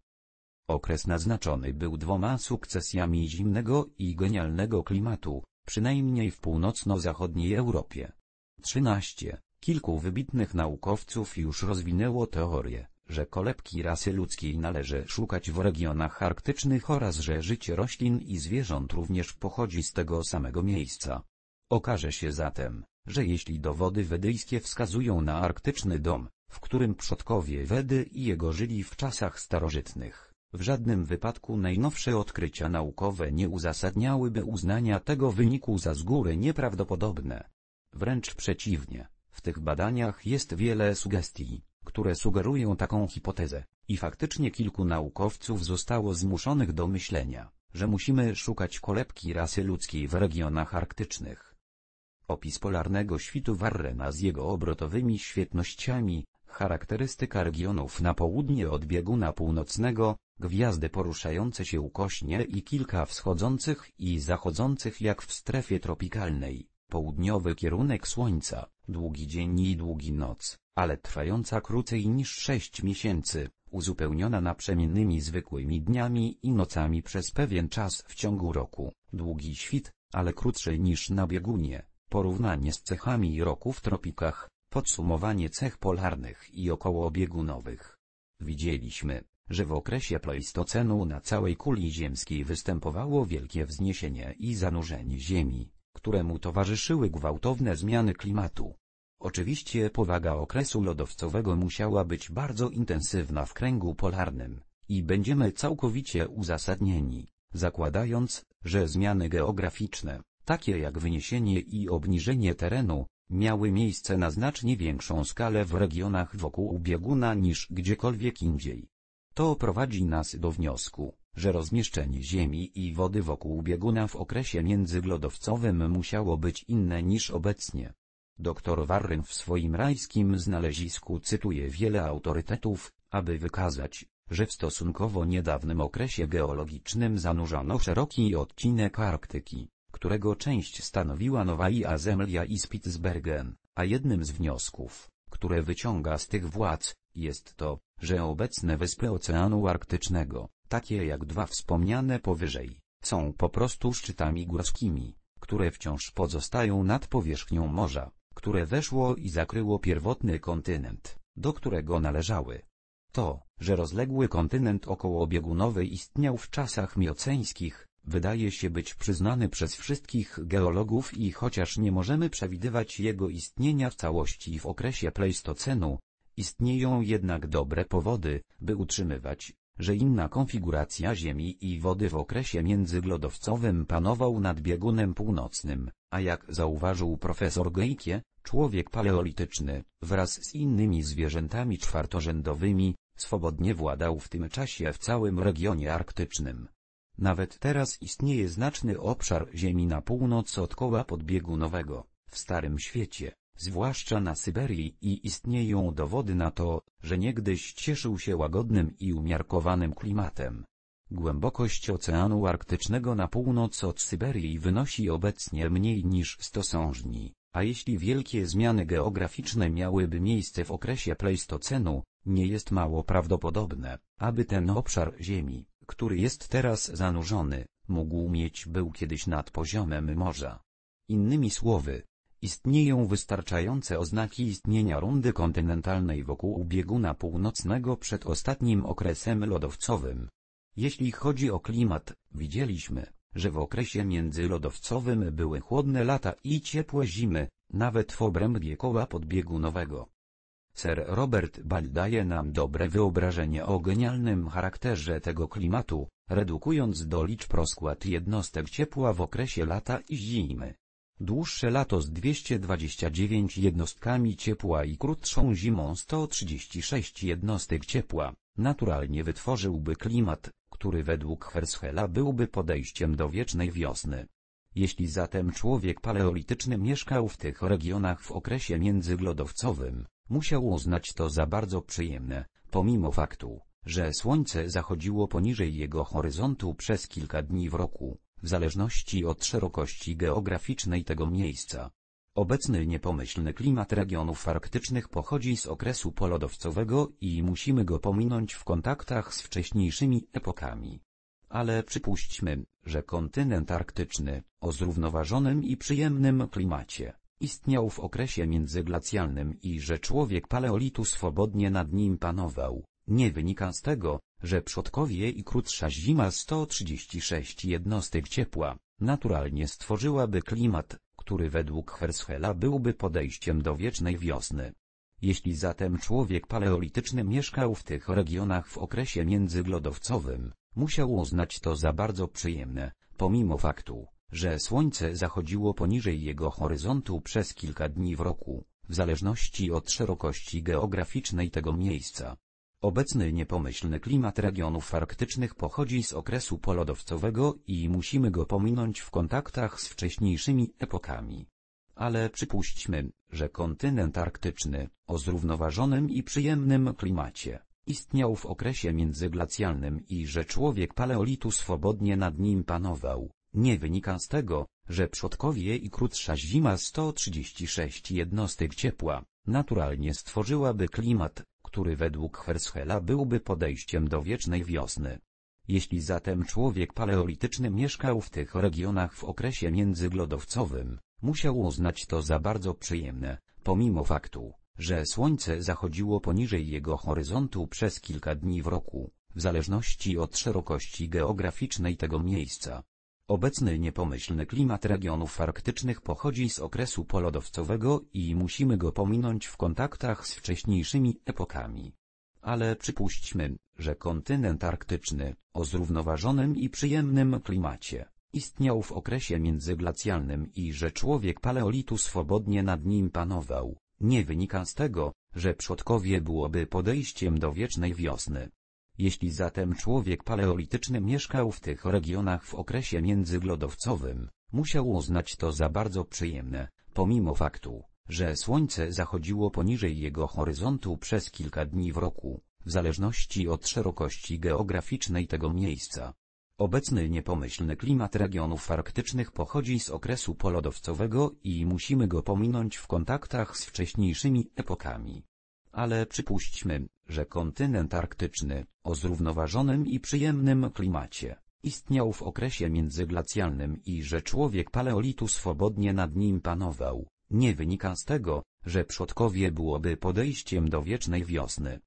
Okres naznaczony był dwoma sukcesjami zimnego i genialnego klimatu, przynajmniej w północno-zachodniej Europie. 13. Kilku wybitnych naukowców już rozwinęło teorię, że kolebki rasy ludzkiej należy szukać w regionach arktycznych oraz że życie roślin i zwierząt również pochodzi z tego samego miejsca. Okaże się zatem, że jeśli dowody wedyjskie wskazują na arktyczny dom, w którym przodkowie Wedy i jego żyli w czasach starożytnych, w żadnym wypadku najnowsze odkrycia naukowe nie uzasadniałyby uznania tego wyniku za z góry nieprawdopodobne. Wręcz przeciwnie, w tych badaniach jest wiele sugestii, które sugerują taką hipotezę, i faktycznie kilku naukowców zostało zmuszonych do myślenia, że musimy szukać kolebki rasy ludzkiej w regionach arktycznych. Opis polarnego świtu Warrena z jego obrotowymi świetnościami, Charakterystyka regionów na południe od bieguna północnego, gwiazdy poruszające się ukośnie i kilka wschodzących i zachodzących jak w strefie tropikalnej, południowy kierunek słońca, długi dzień i długi noc, ale trwająca krócej niż 6 miesięcy, uzupełniona naprzemiennymi zwykłymi dniami i nocami przez pewien czas w ciągu roku, długi świt, ale krótszy niż na biegunie, porównanie z cechami roku w tropikach, Podsumowanie cech polarnych i okołoobiegunowych. Widzieliśmy, że w okresie Pleistocenu na całej kuli ziemskiej występowało wielkie wzniesienie i zanurzenie Ziemi, któremu towarzyszyły gwałtowne zmiany klimatu. Oczywiście powaga okresu lodowcowego musiała być bardzo intensywna w kręgu polarnym, i będziemy całkowicie uzasadnieni, zakładając, że zmiany geograficzne, takie jak wyniesienie i obniżenie terenu, miały miejsce na znacznie większą skalę w regionach wokół bieguna niż gdziekolwiek indziej. To prowadzi nas do wniosku, że rozmieszczenie ziemi i wody wokół bieguna w okresie międzyglodowcowym musiało być inne niż obecnie. Doktor Warren w swoim rajskim znalezisku cytuje wiele autorytetów, aby wykazać, że w stosunkowo niedawnym okresie geologicznym zanurzano szeroki odcinek Arktyki którego część stanowiła Nowa i Zemlia i Spitsbergen, a jednym z wniosków, które wyciąga z tych władz, jest to, że obecne wyspy Oceanu Arktycznego, takie jak dwa wspomniane powyżej, są po prostu szczytami górskimi, które wciąż pozostają nad powierzchnią morza, które weszło i zakryło pierwotny kontynent, do którego należały. To, że rozległy kontynent około biegunowy istniał w czasach mioceńskich, wydaje się być przyznany przez wszystkich geologów i chociaż nie możemy przewidywać jego istnienia w całości w okresie Pleistocenu, istnieją jednak dobre powody, by utrzymywać, że inna konfiguracja Ziemi i wody w okresie międzyglodowcowym panował nad biegunem północnym, a jak zauważył profesor Gejkie, człowiek paleolityczny, wraz z innymi zwierzętami czwartorzędowymi, swobodnie władał w tym czasie w całym regionie arktycznym. Nawet teraz istnieje znaczny obszar Ziemi na północ od koła podbiegunowego, w Starym Świecie, zwłaszcza na Syberii i istnieją dowody na to, że niegdyś cieszył się łagodnym i umiarkowanym klimatem. Głębokość Oceanu Arktycznego na północ od Syberii wynosi obecnie mniej niż 100 sążni, a jeśli wielkie zmiany geograficzne miałyby miejsce w okresie Pleistocenu, nie jest mało prawdopodobne, aby ten obszar Ziemi, który jest teraz zanurzony, mógł mieć był kiedyś nad poziomem morza. Innymi słowy, istnieją wystarczające oznaki istnienia rundy kontynentalnej wokół bieguna północnego przed ostatnim okresem lodowcowym. Jeśli chodzi o klimat, widzieliśmy, że w okresie międzylodowcowym były chłodne lata i ciepłe zimy, nawet w obrębie koła podbiegunowego. Sir Robert Ball daje nam dobre wyobrażenie o genialnym charakterze tego klimatu, redukując do liczb rozkład jednostek ciepła w okresie lata i zimy. Dłuższe lato z 229 jednostkami ciepła i krótszą zimą 136 jednostek ciepła, naturalnie wytworzyłby klimat, który według Herschela byłby podejściem do wiecznej wiosny. Jeśli zatem człowiek paleolityczny mieszkał w tych regionach w okresie międzyglodowcowym, Musiał uznać to za bardzo przyjemne, pomimo faktu, że słońce zachodziło poniżej jego horyzontu przez kilka dni w roku, w zależności od szerokości geograficznej tego miejsca. Obecny niepomyślny klimat regionów arktycznych pochodzi z okresu polodowcowego i musimy go pominąć w kontaktach z wcześniejszymi epokami. Ale przypuśćmy, że kontynent arktyczny, o zrównoważonym i przyjemnym klimacie, Istniał w okresie międzyglacjalnym i że człowiek paleolitu swobodnie nad nim panował. Nie wynika z tego, że przodkowie i krótsza zima 136 jednostek ciepła, naturalnie stworzyłaby klimat, który według Herschela byłby podejściem do wiecznej wiosny. Jeśli zatem człowiek paleolityczny mieszkał w tych regionach w okresie międzyglodowcowym, musiał uznać to za bardzo przyjemne, pomimo faktu, że Słońce zachodziło poniżej jego horyzontu przez kilka dni w roku, w zależności od szerokości geograficznej tego miejsca. Obecny niepomyślny klimat regionów arktycznych pochodzi z okresu polodowcowego i musimy go pominąć w kontaktach z wcześniejszymi epokami. Ale przypuśćmy, że kontynent arktyczny, o zrównoważonym i przyjemnym klimacie, istniał w okresie międzyglacjalnym i że człowiek paleolitu swobodnie nad nim panował. Nie wynika z tego, że przodkowie i krótsza zima 136 jednostek ciepła, naturalnie stworzyłaby klimat, który według Herschela byłby podejściem do wiecznej wiosny. Jeśli zatem człowiek paleolityczny mieszkał w tych regionach w okresie międzyglodowcowym, musiał uznać to za bardzo przyjemne, pomimo faktu, że słońce zachodziło poniżej jego horyzontu przez kilka dni w roku, w zależności od szerokości geograficznej tego miejsca. Obecny niepomyślny klimat regionów arktycznych pochodzi z okresu polodowcowego i musimy go pominąć w kontaktach z wcześniejszymi epokami. Ale przypuśćmy, że kontynent arktyczny, o zrównoważonym i przyjemnym klimacie, istniał w okresie międzyglacjalnym i że człowiek paleolitu swobodnie nad nim panował, nie wynika z tego, że przodkowie byłoby podejściem do wiecznej wiosny. Jeśli zatem człowiek paleolityczny mieszkał w tych regionach w okresie międzyglodowcowym, musiał uznać to za bardzo przyjemne, pomimo faktu, że słońce zachodziło poniżej jego horyzontu przez kilka dni w roku, w zależności od szerokości geograficznej tego miejsca. Obecny niepomyślny klimat regionów arktycznych pochodzi z okresu polodowcowego i musimy go pominąć w kontaktach z wcześniejszymi epokami ale przypuśćmy, że kontynent arktyczny, o zrównoważonym i przyjemnym klimacie, istniał w okresie międzyglacjalnym i że człowiek paleolitu swobodnie nad nim panował, nie wynika z tego, że przodkowie byłoby podejściem do wiecznej wiosny.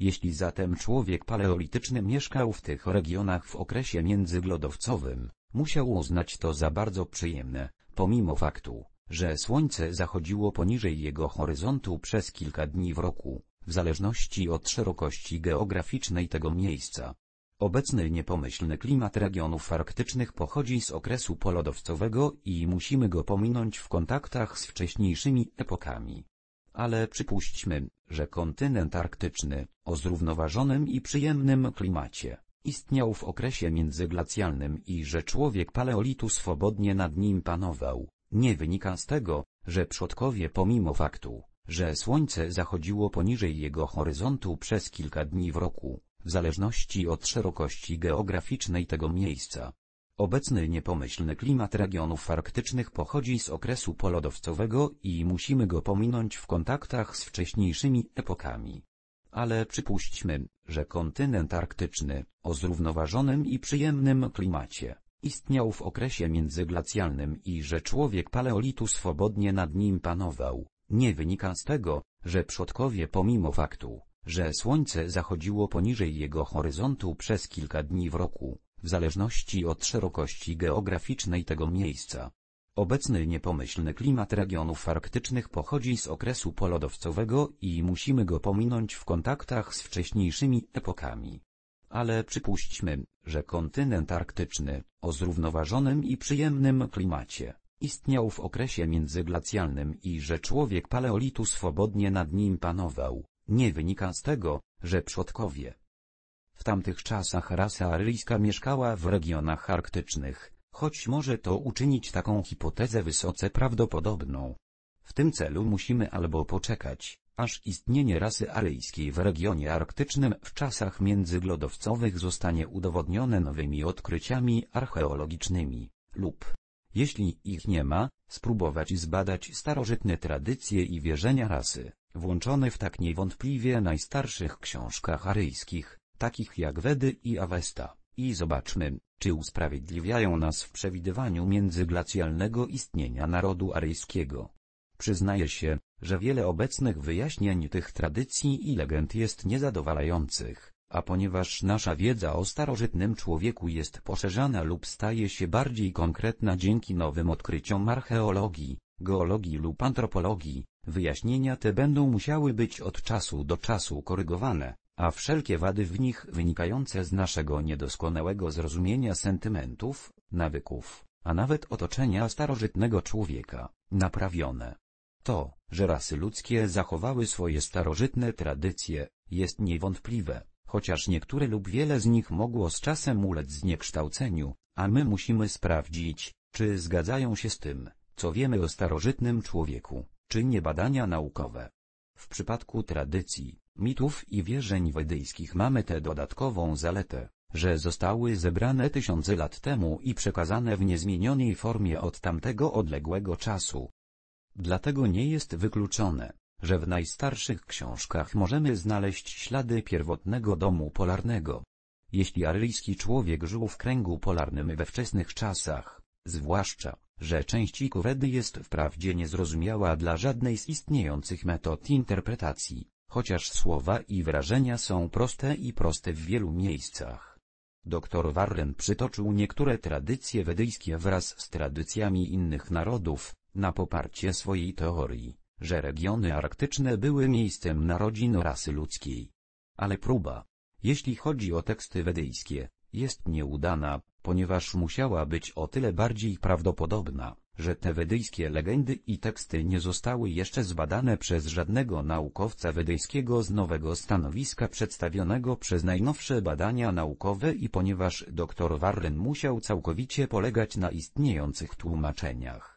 Jeśli zatem człowiek paleolityczny mieszkał w tych regionach w okresie międzyglodowcowym, musiał uznać to za bardzo przyjemne, pomimo faktu, że Słońce zachodziło poniżej jego horyzontu przez kilka dni w roku, w zależności od szerokości geograficznej tego miejsca. Obecny niepomyślny klimat regionów arktycznych pochodzi z okresu polodowcowego i musimy go pominąć w kontaktach z wcześniejszymi epokami. Ale przypuśćmy, że kontynent arktyczny, o zrównoważonym i przyjemnym klimacie, istniał w okresie międzyglacjalnym i że człowiek paleolitu swobodnie nad nim panował nie wynika z tego, że przodkowie pomimo faktu, że słońce zachodziło poniżej jego horyzontu przez kilka dni w roku, w zależności od szerokości geograficznej tego miejsca. Obecny niepomyślny klimat regionów arktycznych pochodzi z okresu polodowcowego i musimy go pominąć w kontaktach z wcześniejszymi epokami. Ale przypuśćmy, że kontynent arktyczny, o zrównoważonym i przyjemnym klimacie, Istniał w okresie międzyglacjalnym i że człowiek paleolitu swobodnie nad nim panował. Nie wynika z tego, że przodkowie pomimo faktu, że słońce zachodziło poniżej jego horyzontu przez kilka dni w roku, w zależności od szerokości geograficznej tego miejsca. Obecny niepomyślny klimat regionów arktycznych pochodzi z okresu polodowcowego i musimy go pominąć w kontaktach z wcześniejszymi epokami ale przypuśćmy, że kontynent arktyczny, o zrównoważonym i przyjemnym klimacie, istniał w okresie międzyglacjalnym i że człowiek paleolitu swobodnie nad nim panował, nie wynika z tego, że przodkowie. W tamtych czasach rasa aryjska mieszkała w regionach arktycznych, choć może to uczynić taką hipotezę wysoce prawdopodobną. W tym celu musimy albo poczekać, aż istnienie rasy aryjskiej w regionie arktycznym w czasach międzyglodowcowych zostanie udowodnione nowymi odkryciami archeologicznymi, lub, jeśli ich nie ma, spróbować zbadać starożytne tradycje i wierzenia rasy, włączone w tak niewątpliwie najstarszych książkach aryjskich, takich jak Wedy i Awesta, i zobaczmy, czy usprawiedliwiają nas w przewidywaniu międzyglacjalnego istnienia narodu aryjskiego. Przyznaję się, że wiele obecnych wyjaśnień tych tradycji i legend jest niezadowalających, a ponieważ nasza wiedza o starożytnym człowieku jest poszerzana lub staje się bardziej konkretna dzięki nowym odkryciom archeologii, geologii lub antropologii, wyjaśnienia te będą musiały być od czasu do czasu korygowane, a wszelkie wady w nich wynikające z naszego niedoskonałego zrozumienia sentymentów, nawyków, a nawet otoczenia starożytnego człowieka, naprawione. To, że rasy ludzkie zachowały swoje starożytne tradycje, jest niewątpliwe, chociaż niektóre lub wiele z nich mogło z czasem ulec zniekształceniu, a my musimy sprawdzić, czy zgadzają się z tym, co wiemy o starożytnym człowieku, czy nie badania naukowe. W przypadku tradycji, mitów i wierzeń wedyjskich mamy tę dodatkową zaletę, że zostały zebrane tysiące lat temu i przekazane w niezmienionej formie od tamtego odległego czasu, Dlatego nie jest wykluczone, że w najstarszych książkach możemy znaleźć ślady pierwotnego domu polarnego. Jeśli aryjski człowiek żył w kręgu polarnym we wczesnych czasach, zwłaszcza, że część Ikuredy jest wprawdzie niezrozumiała dla żadnej z istniejących metod interpretacji, chociaż słowa i wrażenia są proste i proste w wielu miejscach. Doktor Warren przytoczył niektóre tradycje wedyjskie wraz z tradycjami innych narodów, na poparcie swojej teorii, że regiony arktyczne były miejscem narodzin rasy ludzkiej. Ale próba, jeśli chodzi o teksty wedyjskie, jest nieudana, ponieważ musiała być o tyle bardziej prawdopodobna, że te wedyjskie legendy i teksty nie zostały jeszcze zbadane przez żadnego naukowca wedyjskiego z nowego stanowiska przedstawionego przez najnowsze badania naukowe i ponieważ dr Warren musiał całkowicie polegać na istniejących tłumaczeniach.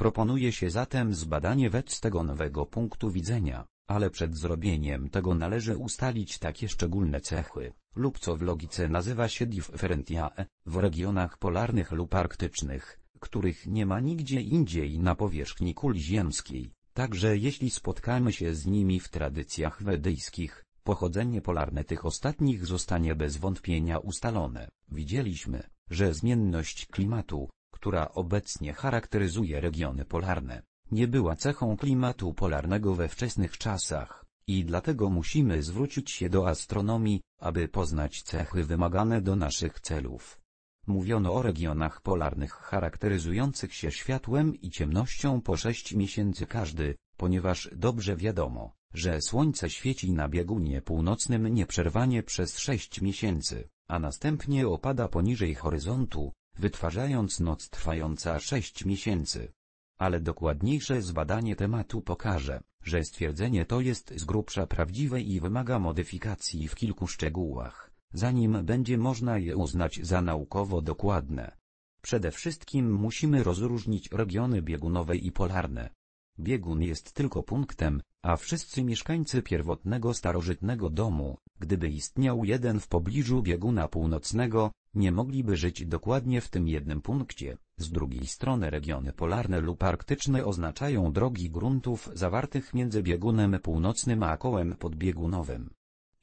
Proponuje się zatem zbadanie wet tego nowego punktu widzenia, ale przed zrobieniem tego należy ustalić takie szczególne cechy, lub co w logice nazywa się differentiae, w regionach polarnych lub arktycznych, których nie ma nigdzie indziej na powierzchni kuli ziemskiej, także jeśli spotkamy się z nimi w tradycjach wedyjskich, pochodzenie polarne tych ostatnich zostanie bez wątpienia ustalone. Widzieliśmy, że zmienność klimatu, która obecnie charakteryzuje regiony polarne, nie była cechą klimatu polarnego we wczesnych czasach, i dlatego musimy zwrócić się do astronomii, aby poznać cechy wymagane do naszych celów. Mówiono o regionach polarnych charakteryzujących się światłem i ciemnością po 6 miesięcy każdy, ponieważ dobrze wiadomo, że Słońce świeci na biegunie północnym nieprzerwanie przez 6 miesięcy, a następnie opada poniżej horyzontu, wytwarzając noc trwająca 6 miesięcy. Ale dokładniejsze zbadanie tematu pokaże, że stwierdzenie to jest z grubsza prawdziwe i wymaga modyfikacji w kilku szczegółach, zanim będzie można je uznać za naukowo dokładne. Przede wszystkim musimy rozróżnić regiony biegunowe i polarne. Biegun jest tylko punktem, a wszyscy mieszkańcy pierwotnego starożytnego domu, gdyby istniał jeden w pobliżu bieguna północnego, nie mogliby żyć dokładnie w tym jednym punkcie. Z drugiej strony regiony polarne lub arktyczne oznaczają drogi gruntów zawartych między biegunem północnym a kołem podbiegunowym.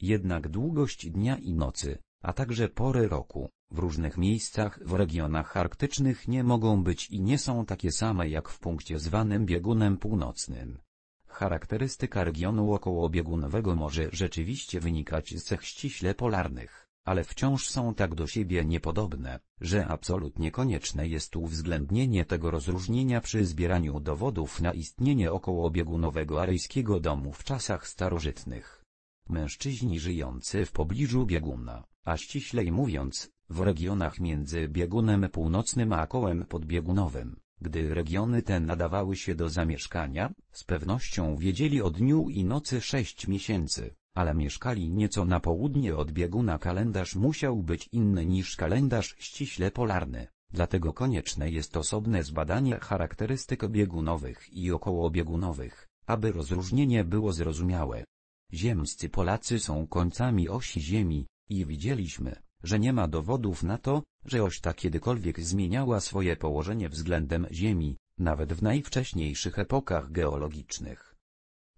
Jednak długość dnia i nocy, a także pory roku, w różnych miejscach w regionach arktycznych nie mogą być i nie są takie same jak w punkcie zwanym biegunem północnym. Charakterystyka regionu okołobiegunowego może rzeczywiście wynikać z cech ściśle polarnych, ale wciąż są tak do siebie niepodobne, że absolutnie konieczne jest uwzględnienie tego rozróżnienia przy zbieraniu dowodów na istnienie okołobiegunowego aryjskiego domu w czasach starożytnych. Mężczyźni żyjący w pobliżu bieguna, a ściślej mówiąc, w regionach między biegunem północnym a kołem podbiegunowym, gdy regiony te nadawały się do zamieszkania, z pewnością wiedzieli o dniu i nocy sześć miesięcy, ale mieszkali nieco na południe od bieguna kalendarz musiał być inny niż kalendarz ściśle polarny. Dlatego konieczne jest osobne zbadanie charakterystyk biegunowych i okołobiegunowych, aby rozróżnienie było zrozumiałe. Ziemscy Polacy są końcami osi Ziemi, i widzieliśmy, że nie ma dowodów na to, że oś ta kiedykolwiek zmieniała swoje położenie względem Ziemi, nawet w najwcześniejszych epokach geologicznych.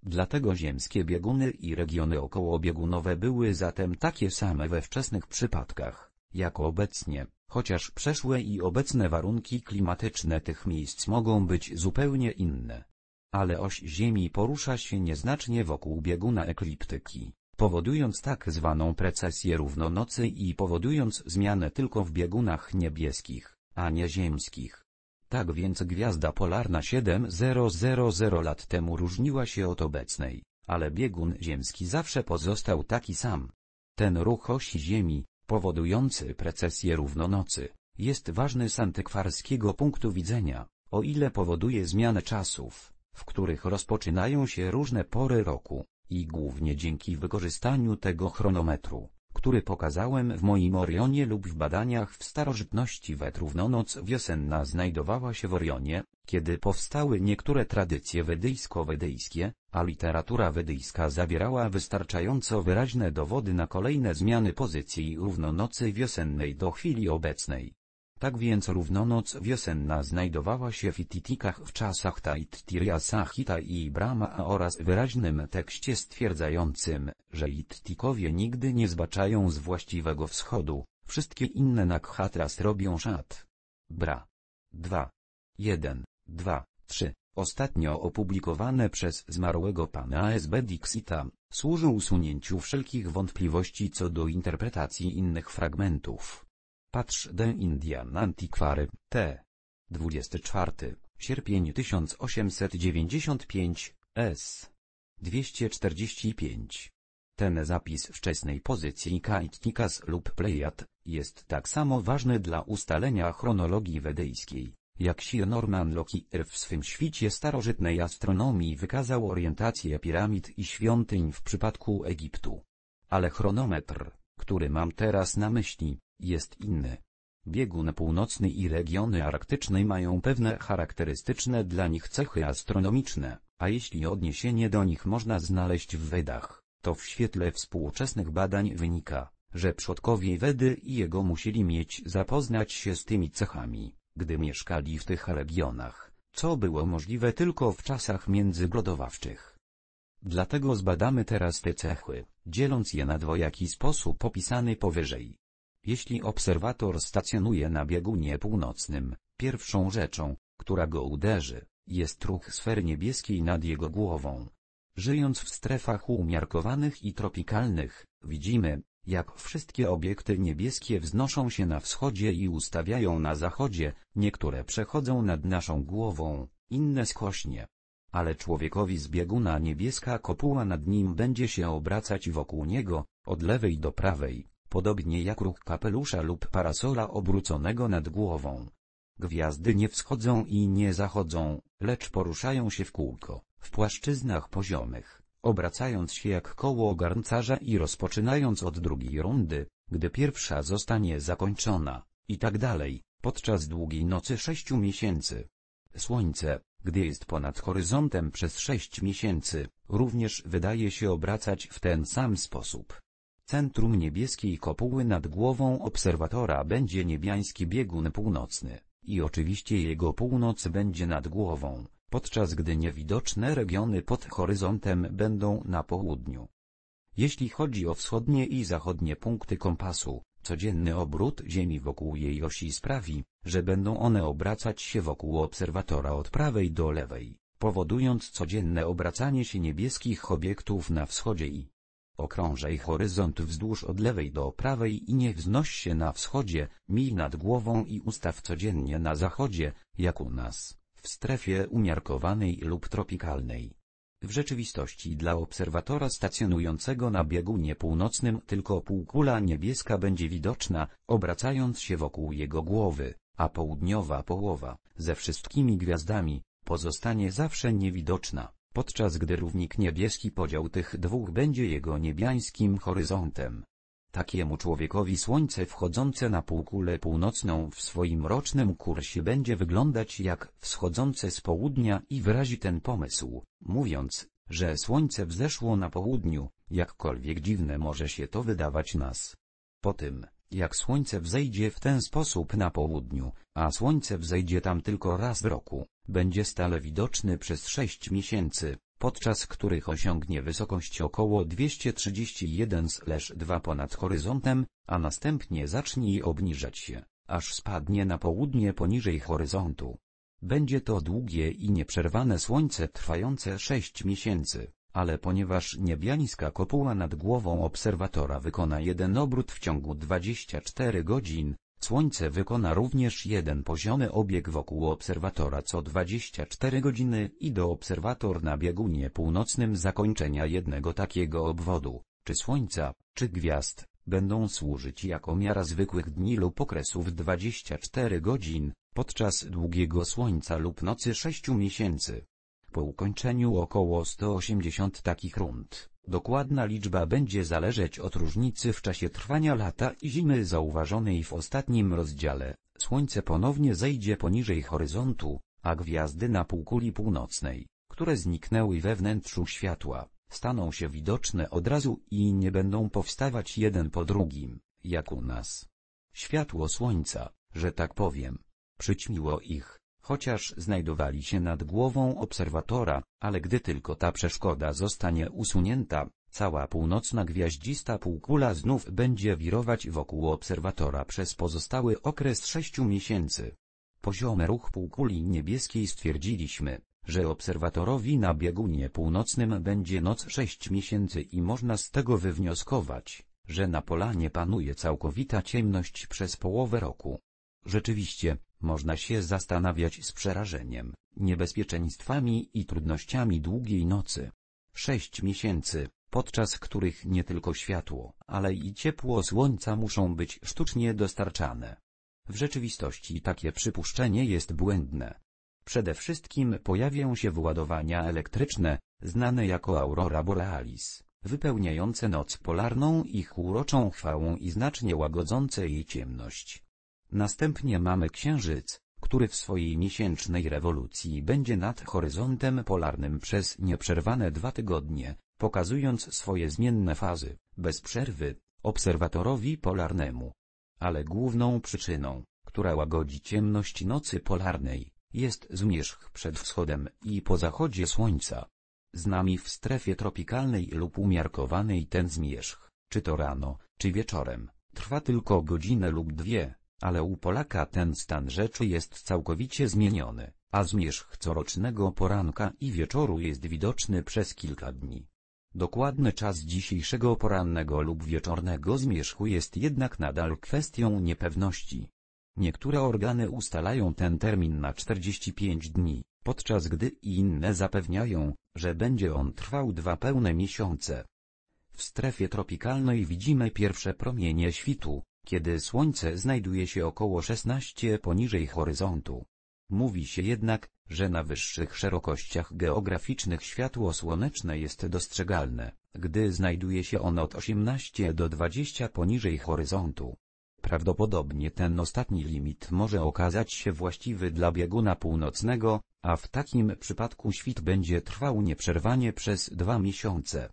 Dlatego ziemskie bieguny i regiony okołobiegunowe były zatem takie same we wczesnych przypadkach, jak obecnie, chociaż przeszłe i obecne warunki klimatyczne tych miejsc mogą być zupełnie inne ale oś Ziemi porusza się nieznacznie wokół bieguna ekliptyki, powodując tak zwaną precesję równonocy i powodując zmianę tylko w biegunach niebieskich, a nie ziemskich. Tak więc gwiazda polarna 7000 lat temu różniła się od obecnej, ale biegun ziemski zawsze pozostał taki sam. Ten ruch osi Ziemi, powodujący precesję równonocy, jest ważny z antykwarskiego punktu widzenia, o ile powoduje zmianę czasów w których rozpoczynają się różne pory roku, i głównie dzięki wykorzystaniu tego chronometru, który pokazałem w moim Orionie lub w badaniach w starożytności wet równonoc wiosenna znajdowała się w Orionie, kiedy powstały niektóre tradycje wedyjsko-wedyjskie, a literatura wedyjska zawierała wystarczająco wyraźne dowody na kolejne zmiany pozycji równonocy wiosennej do chwili obecnej. Tak więc równonoc wiosenna znajdowała się w Ititikach w czasach Tiria Sahita i Brahma oraz wyraźnym tekście stwierdzającym, że Ittikowie nigdy nie zbaczają z właściwego wschodu, wszystkie inne nakhatras robią szat. Bra. 2. 1, 2, 3. Ostatnio opublikowane przez zmarłego pana S.B. Dixita, służy usunięciu wszelkich wątpliwości co do interpretacji innych fragmentów. Patrz de Indian Antiquary, T. 24, sierpień 1895, S. 245. Ten zapis wczesnej pozycji Kaitnikas lub Plejad jest tak samo ważny dla ustalenia chronologii wedyjskiej, jak się Norman Lockyer w swym świcie starożytnej astronomii wykazał orientację piramid i świątyń w przypadku Egiptu. Ale chronometr, który mam teraz na myśli, jest inny. Biegun północny i regiony arktyczne mają pewne charakterystyczne dla nich cechy astronomiczne, a jeśli odniesienie do nich można znaleźć w Wedach, to w świetle współczesnych badań wynika, że przodkowie Wedy i jego musieli mieć zapoznać się z tymi cechami, gdy mieszkali w tych regionach, co było możliwe tylko w czasach międzyglodowawczych. Dlatego zbadamy teraz te cechy, dzieląc je na dwojaki sposób opisany powyżej. Jeśli obserwator stacjonuje na biegunie północnym, pierwszą rzeczą, która go uderzy, jest ruch sfer niebieskiej nad jego głową. Żyjąc w strefach umiarkowanych i tropikalnych, widzimy, jak wszystkie obiekty niebieskie wznoszą się na wschodzie i ustawiają na zachodzie, niektóre przechodzą nad naszą głową, inne skośnie. Ale człowiekowi z bieguna niebieska kopuła nad nim będzie się obracać wokół niego, od lewej do prawej, podobnie jak ruch kapelusza lub parasola obróconego nad głową. Gwiazdy nie wschodzą i nie zachodzą, lecz poruszają się w kółko, w płaszczyznach poziomych, obracając się jak koło garncarza i rozpoczynając od drugiej rundy, gdy pierwsza zostanie zakończona, i tak dalej, podczas długiej nocy sześciu miesięcy. Słońce, gdy jest ponad horyzontem przez sześć miesięcy, również wydaje się obracać w ten sam sposób. Centrum niebieskiej kopuły nad głową obserwatora będzie niebiański biegun północny, i oczywiście jego północ będzie nad głową, podczas gdy niewidoczne regiony pod horyzontem będą na południu. Jeśli chodzi o wschodnie i zachodnie punkty kompasu, codzienny obrót Ziemi wokół jej osi sprawi, że będą one obracać się wokół obserwatora od prawej do lewej, powodując codzienne obracanie się niebieskich obiektów na wschodzie i Okrążaj horyzont wzdłuż od lewej do prawej i nie wznoś się na wschodzie, mil nad głową i ustaw codziennie na zachodzie, jak u nas, w strefie umiarkowanej lub tropikalnej. W rzeczywistości dla obserwatora stacjonującego na biegunie północnym tylko półkula niebieska będzie widoczna, obracając się wokół jego głowy, a południowa połowa, ze wszystkimi gwiazdami, pozostanie zawsze niewidoczna podczas gdy równik niebieski podział tych dwóch będzie jego niebiańskim horyzontem. Takiemu człowiekowi słońce wchodzące na półkulę północną w swoim rocznym kursie będzie wyglądać jak wschodzące z południa i wyrazi ten pomysł, mówiąc, że słońce wzeszło na południu, jakkolwiek dziwne może się to wydawać nas. Po tym, jak słońce wzejdzie w ten sposób na południu, a słońce wzejdzie tam tylko raz w roku, będzie stale widoczny przez 6 miesięcy, podczas których osiągnie wysokość około 231-2 ponad horyzontem, a następnie zacznie obniżać się, aż spadnie na południe poniżej horyzontu. Będzie to długie i nieprzerwane słońce trwające 6 miesięcy, ale ponieważ niebiańska kopuła nad głową obserwatora wykona jeden obrót w ciągu 24 godzin, Słońce wykona również jeden poziomy obieg wokół obserwatora co 24 godziny i do obserwator na biegunie północnym zakończenia jednego takiego obwodu, czy Słońca, czy gwiazd, będą służyć jako miara zwykłych dni lub okresów 24 godzin, podczas długiego Słońca lub nocy 6 miesięcy. Po ukończeniu około 180 takich rund Dokładna liczba będzie zależeć od różnicy w czasie trwania lata i zimy zauważonej w ostatnim rozdziale. Słońce ponownie zejdzie poniżej horyzontu, a gwiazdy na półkuli północnej, które zniknęły we wnętrzu światła, staną się widoczne od razu i nie będą powstawać jeden po drugim, jak u nas. Światło słońca, że tak powiem, przyćmiło ich chociaż znajdowali się nad głową obserwatora, ale gdy tylko ta przeszkoda zostanie usunięta, cała północna gwiaździsta półkula znów będzie wirować wokół obserwatora przez pozostały okres sześciu miesięcy. Poziomy ruch półkuli niebieskiej stwierdziliśmy, że obserwatorowi na biegunie północnym będzie noc sześć miesięcy i można z tego wywnioskować, że na polanie panuje całkowita ciemność przez połowę roku. Rzeczywiście, można się zastanawiać z przerażeniem, niebezpieczeństwami i trudnościami długiej nocy. Sześć miesięcy, podczas których nie tylko światło, ale i ciepło słońca muszą być sztucznie dostarczane. W rzeczywistości takie przypuszczenie jest błędne. Przede wszystkim pojawią się wyładowania elektryczne, znane jako aurora borealis, wypełniające noc polarną ich uroczą chwałą i znacznie łagodzące jej ciemność. Następnie mamy Księżyc, który w swojej miesięcznej rewolucji będzie nad horyzontem polarnym przez nieprzerwane dwa tygodnie, pokazując swoje zmienne fazy, bez przerwy, obserwatorowi polarnemu. Ale główną przyczyną, która łagodzi ciemność nocy polarnej, jest zmierzch przed wschodem i po zachodzie słońca. Z nami w strefie tropikalnej lub umiarkowanej ten zmierzch, czy to rano, czy wieczorem, trwa tylko godzinę lub dwie. Ale u Polaka ten stan rzeczy jest całkowicie zmieniony, a zmierzch corocznego poranka i wieczoru jest widoczny przez kilka dni. Dokładny czas dzisiejszego porannego lub wieczornego zmierzchu jest jednak nadal kwestią niepewności. Niektóre organy ustalają ten termin na 45 dni, podczas gdy inne zapewniają, że będzie on trwał dwa pełne miesiące. W strefie tropikalnej widzimy pierwsze promienie świtu, kiedy Słońce znajduje się około 16 poniżej horyzontu. Mówi się jednak, że na wyższych szerokościach geograficznych światło słoneczne jest dostrzegalne, gdy znajduje się ono od 18 do 20 poniżej horyzontu. Prawdopodobnie ten ostatni limit może okazać się właściwy dla bieguna północnego, a w takim przypadku świt będzie trwał nieprzerwanie przez dwa miesiące.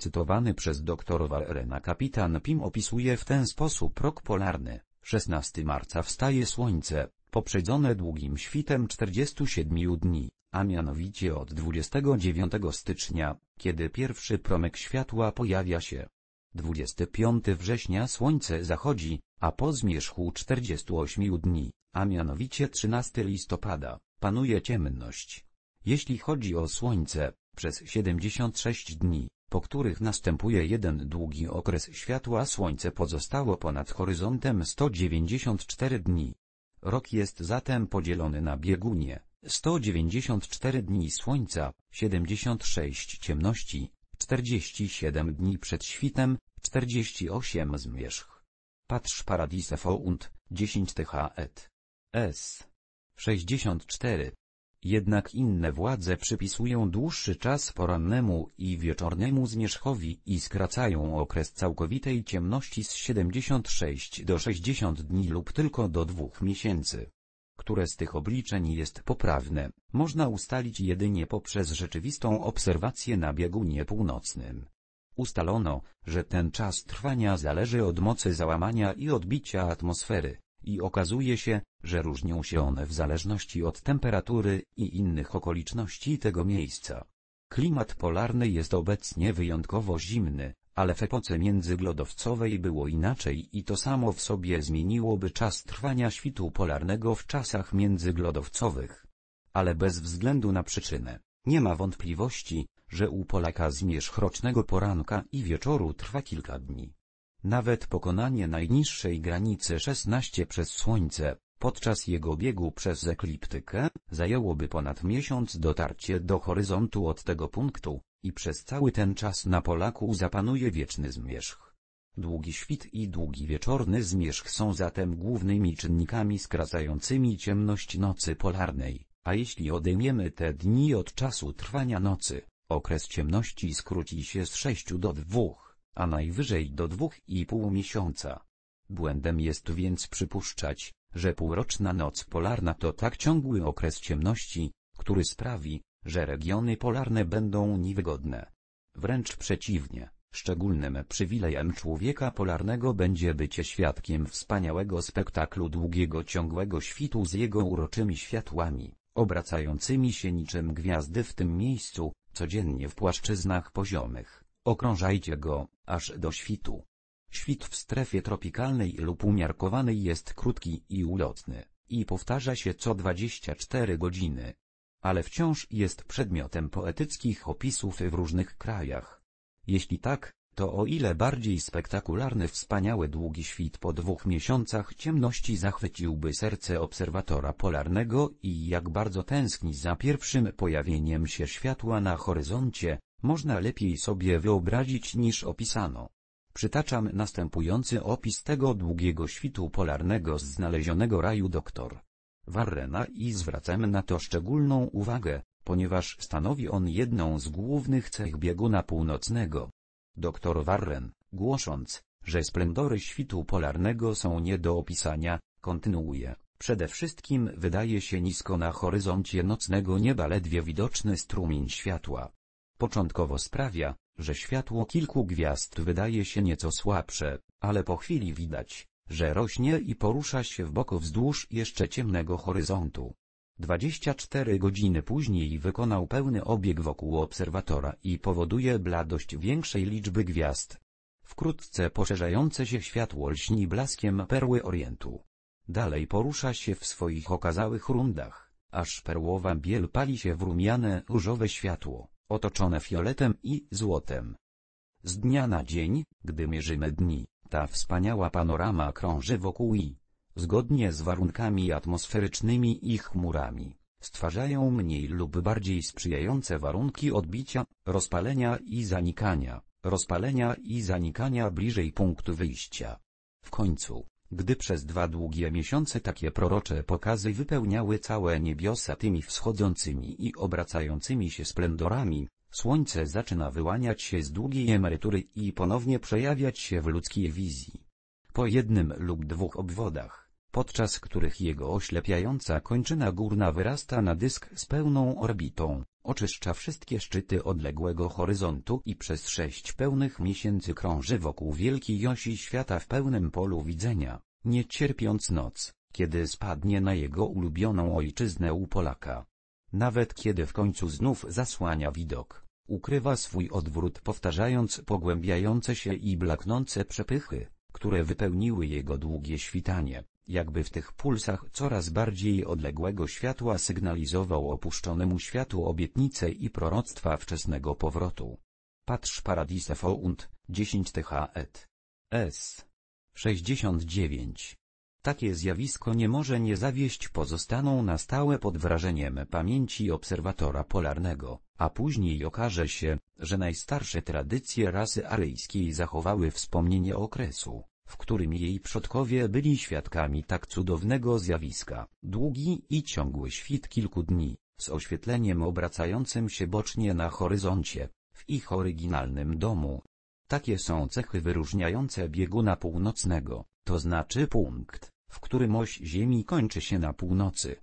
Cytowany przez dr Warrena kapitan Pim opisuje w ten sposób rok polarny. 16 marca wstaje słońce, poprzedzone długim świtem 47 dni, a mianowicie od 29 stycznia, kiedy pierwszy promyk światła pojawia się. 25 września słońce zachodzi, a po zmierzchu 48 dni, a mianowicie 13 listopada, panuje ciemność. Jeśli chodzi o słońce, przez 76 dni, po których następuje jeden długi okres światła Słońce pozostało ponad horyzontem 194 dni. Rok jest zatem podzielony na biegunie, 194 dni Słońca, 76 ciemności, 47 dni przed świtem, 48 zmierzch. Patrz Paradise Found, 10 th et. S. 64. Jednak inne władze przypisują dłuższy czas porannemu i wieczornemu zmierzchowi i skracają okres całkowitej ciemności z 76 do 60 dni lub tylko do dwóch miesięcy. Które z tych obliczeń jest poprawne, można ustalić jedynie poprzez rzeczywistą obserwację na biegunie północnym. Ustalono, że ten czas trwania zależy od mocy załamania i odbicia atmosfery i okazuje się, że różnią się one w zależności od temperatury i innych okoliczności tego miejsca. Klimat polarny jest obecnie wyjątkowo zimny, ale w epoce międzyglodowcowej było inaczej i to samo w sobie zmieniłoby czas trwania świtu polarnego w czasach międzyglodowcowych. Ale bez względu na przyczynę, nie ma wątpliwości, że u Polaka zmierzch rocznego poranka i wieczoru trwa kilka dni. Nawet pokonanie najniższej granicy 16 przez Słońce, podczas jego biegu przez ekliptykę, zajęłoby ponad miesiąc dotarcie do horyzontu od tego punktu, i przez cały ten czas na Polaku zapanuje wieczny zmierzch. Długi świt i długi wieczorny zmierzch są zatem głównymi czynnikami skracającymi ciemność nocy polarnej, a jeśli odejmiemy te dni od czasu trwania nocy, okres ciemności skróci się z 6 do 2 a najwyżej do dwóch i pół miesiąca. Błędem jest więc przypuszczać, że półroczna noc polarna to tak ciągły okres ciemności, który sprawi, że regiony polarne będą niewygodne. Wręcz przeciwnie, szczególnym przywilejem człowieka polarnego będzie bycie świadkiem wspaniałego spektaklu długiego ciągłego świtu z jego uroczymi światłami, obracającymi się niczym gwiazdy w tym miejscu, codziennie w płaszczyznach poziomych. Okrążajcie go, aż do świtu. Świt w strefie tropikalnej lub umiarkowanej jest krótki i ulotny, i powtarza się co 24 godziny. Ale wciąż jest przedmiotem poetyckich opisów w różnych krajach. Jeśli tak, to o ile bardziej spektakularny wspaniały długi świt po dwóch miesiącach ciemności zachwyciłby serce obserwatora polarnego i jak bardzo tęskni za pierwszym pojawieniem się światła na horyzoncie, można lepiej sobie wyobrazić niż opisano. Przytaczam następujący opis tego długiego świtu polarnego z znalezionego raju dr. Warrena i zwracam na to szczególną uwagę, ponieważ stanowi on jedną z głównych cech bieguna północnego. Dr Warren, głosząc, że splendory świtu polarnego są nie do opisania, kontynuuje. Przede wszystkim wydaje się nisko na horyzoncie nocnego nieba ledwie widoczny strumień światła, Początkowo sprawia, że światło kilku gwiazd wydaje się nieco słabsze, ale po chwili widać, że rośnie i porusza się w boku wzdłuż jeszcze ciemnego horyzontu. 24 godziny później wykonał pełny obieg wokół obserwatora i powoduje bladość większej liczby gwiazd. Wkrótce poszerzające się światło lśni blaskiem perły Orientu. Dalej porusza się w swoich okazałych rundach, aż perłowa biel pali się w rumiane różowe światło otoczone fioletem i złotem. Z dnia na dzień, gdy mierzymy dni, ta wspaniała panorama krąży wokół i, zgodnie z warunkami atmosferycznymi i chmurami, stwarzają mniej lub bardziej sprzyjające warunki odbicia, rozpalenia i zanikania, rozpalenia i zanikania bliżej punktu wyjścia. W końcu, gdy przez dwa długie miesiące takie prorocze pokazy wypełniały całe niebiosa tymi wschodzącymi i obracającymi się splendorami, słońce zaczyna wyłaniać się z długiej emerytury i ponownie przejawiać się w ludzkiej wizji. Po jednym lub dwóch obwodach, podczas których jego oślepiająca kończyna górna wyrasta na dysk z pełną orbitą, Oczyszcza wszystkie szczyty odległego horyzontu i przez sześć pełnych miesięcy krąży wokół wielkiej osi świata w pełnym polu widzenia, nie cierpiąc noc, kiedy spadnie na jego ulubioną ojczyznę u Polaka. Nawet kiedy w końcu znów zasłania widok, ukrywa swój odwrót powtarzając pogłębiające się i blaknące przepychy, które wypełniły jego długie świtanie, jakby w tych pulsach coraz bardziej odległego światła sygnalizował opuszczonemu światu obietnice i proroctwa wczesnego powrotu. Patrz Paradise Fount, 10 TH et. S. 69. Takie zjawisko nie może nie zawieść pozostaną na stałe pod wrażeniem pamięci obserwatora polarnego, a później okaże się, że najstarsze tradycje rasy aryjskiej zachowały wspomnienie okresu, w którym jej przodkowie byli świadkami tak cudownego zjawiska. Długi i ciągły świt kilku dni, z oświetleniem obracającym się bocznie na horyzoncie, w ich oryginalnym domu. Takie są cechy wyróżniające bieguna północnego, to znaczy punkt, w którym oś Ziemi kończy się na północy.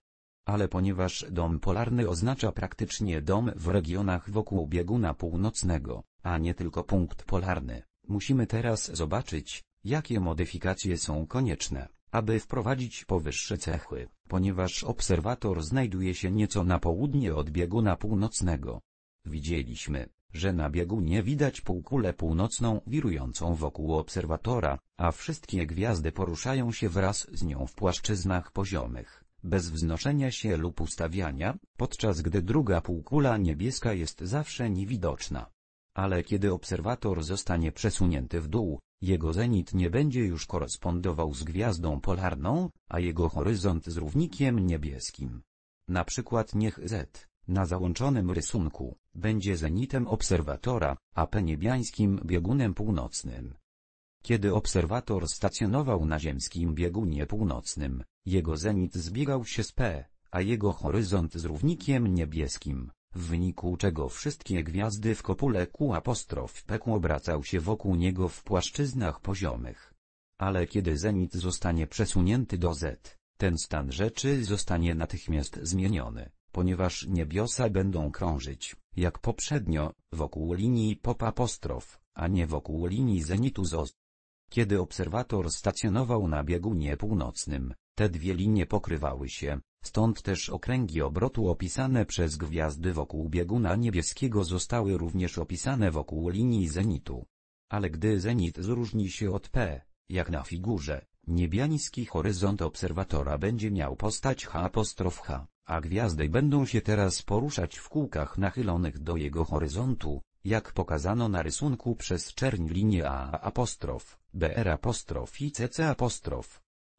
Ale ponieważ dom polarny oznacza praktycznie dom w regionach wokół bieguna północnego, a nie tylko punkt polarny, musimy teraz zobaczyć, jakie modyfikacje są konieczne, aby wprowadzić powyższe cechy, ponieważ obserwator znajduje się nieco na południe od bieguna północnego. Widzieliśmy, że na biegunie widać półkulę północną wirującą wokół obserwatora, a wszystkie gwiazdy poruszają się wraz z nią w płaszczyznach poziomych, bez wznoszenia się lub ustawiania, podczas gdy druga półkula niebieska jest zawsze niewidoczna. Ale kiedy obserwator zostanie przesunięty w dół, jego zenit nie będzie już korespondował z gwiazdą polarną, a jego horyzont z równikiem niebieskim. Na przykład niech Z, na załączonym rysunku, będzie zenitem obserwatora, a P niebiańskim biegunem północnym. Kiedy obserwator stacjonował na ziemskim biegunie północnym, jego zenit zbiegał się z P, a jego horyzont z równikiem niebieskim w wyniku czego wszystkie gwiazdy w kopule ku apostrof Peku obracał się wokół niego w płaszczyznach poziomych. Ale kiedy zenit zostanie przesunięty do Z, ten stan rzeczy zostanie natychmiast zmieniony, ponieważ niebiosa będą krążyć, jak poprzednio, wokół linii pop apostrof, a nie wokół linii zenitu Oz. Kiedy obserwator stacjonował na biegunie północnym, te dwie linie pokrywały się, Stąd też okręgi obrotu opisane przez gwiazdy wokół bieguna niebieskiego zostały również opisane wokół linii zenitu. Ale gdy zenit zróżni się od P, jak na figurze, niebiański horyzont obserwatora będzie miał postać H'H, a gwiazdy będą się teraz poruszać w kółkach nachylonych do jego horyzontu, jak pokazano na rysunku przez czerń linie A BR i CC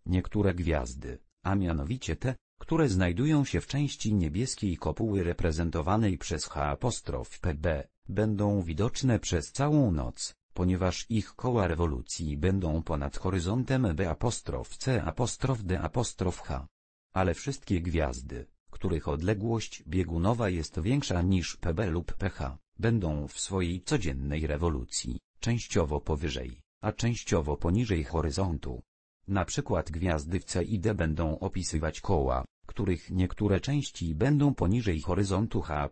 Niektóre gwiazdy, a mianowicie te, które znajdują się w części niebieskiej kopuły reprezentowanej przez H'.pb, będą widoczne przez całą noc, ponieważ ich koła rewolucji będą ponad horyzontem B'C'D'H. Ale wszystkie gwiazdy, których odległość biegunowa jest większa niż Pb lub Ph, będą w swojej codziennej rewolucji, częściowo powyżej, a częściowo poniżej horyzontu, na przykład gwiazdy w C i D będą opisywać koła, których niektóre części będą poniżej horyzontu H.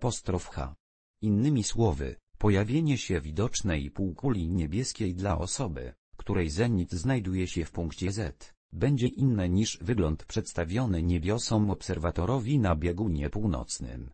Innymi słowy, pojawienie się widocznej półkuli niebieskiej dla osoby, której zenit znajduje się w punkcie Z, będzie inne niż wygląd przedstawiony niebiosom obserwatorowi na biegunie północnym.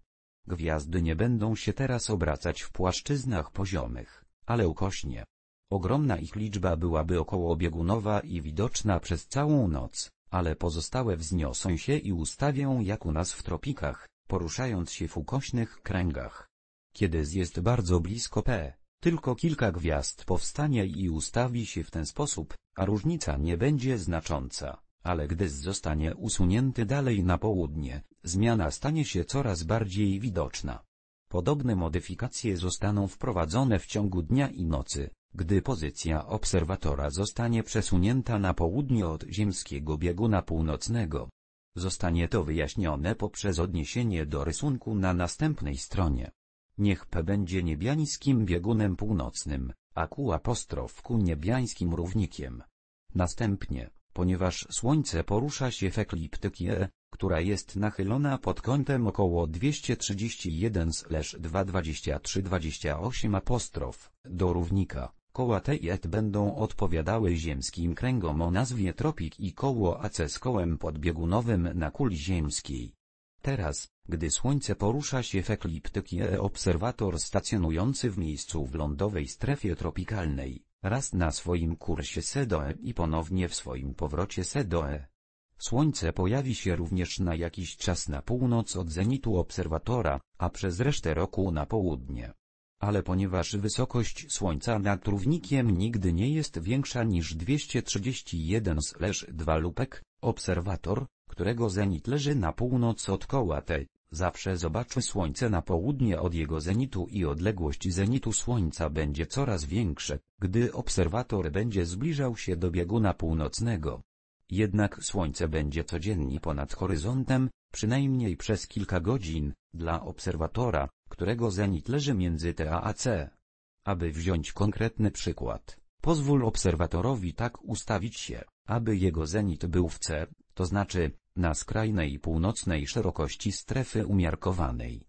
Gwiazdy nie będą się teraz obracać w płaszczyznach poziomych, ale ukośnie, Ogromna ich liczba byłaby biegunowa i widoczna przez całą noc, ale pozostałe wzniosą się i ustawią jak u nas w tropikach, poruszając się w ukośnych kręgach. Kiedy z jest bardzo blisko P, tylko kilka gwiazd powstanie i ustawi się w ten sposób, a różnica nie będzie znacząca, ale gdy zostanie usunięty dalej na południe, zmiana stanie się coraz bardziej widoczna. Podobne modyfikacje zostaną wprowadzone w ciągu dnia i nocy, gdy pozycja obserwatora zostanie przesunięta na południe od ziemskiego bieguna północnego, zostanie to wyjaśnione poprzez odniesienie do rysunku na następnej stronie. Niech P będzie niebiańskim biegunem północnym, a Q apostrof ku niebiańskim równikiem. Następnie, ponieważ Słońce porusza się w ekliptyki E, która jest nachylona pod kątem około 231 28 apostrof do równika. Koła te i et będą odpowiadały ziemskim kręgom o nazwie tropik i koło AC z kołem podbiegunowym na kuli ziemskiej. Teraz, gdy Słońce porusza się w ekliptyki E obserwator stacjonujący w miejscu w lądowej strefie tropikalnej, raz na swoim kursie SEDOE i ponownie w swoim powrocie SEDOE. Słońce pojawi się również na jakiś czas na północ od zenitu obserwatora, a przez resztę roku na południe ale ponieważ wysokość Słońca nad równikiem nigdy nie jest większa niż 231,2 lupek, obserwator, którego zenit leży na północ od koła tej, zawsze zobaczy Słońce na południe od jego zenitu i odległość zenitu Słońca będzie coraz większa, gdy obserwator będzie zbliżał się do bieguna północnego. Jednak Słońce będzie codziennie ponad horyzontem, przynajmniej przez kilka godzin, dla obserwatora, którego zenit leży między TA a C. Aby wziąć konkretny przykład, pozwól obserwatorowi tak ustawić się, aby jego zenit był w C, to znaczy, na skrajnej północnej szerokości strefy umiarkowanej.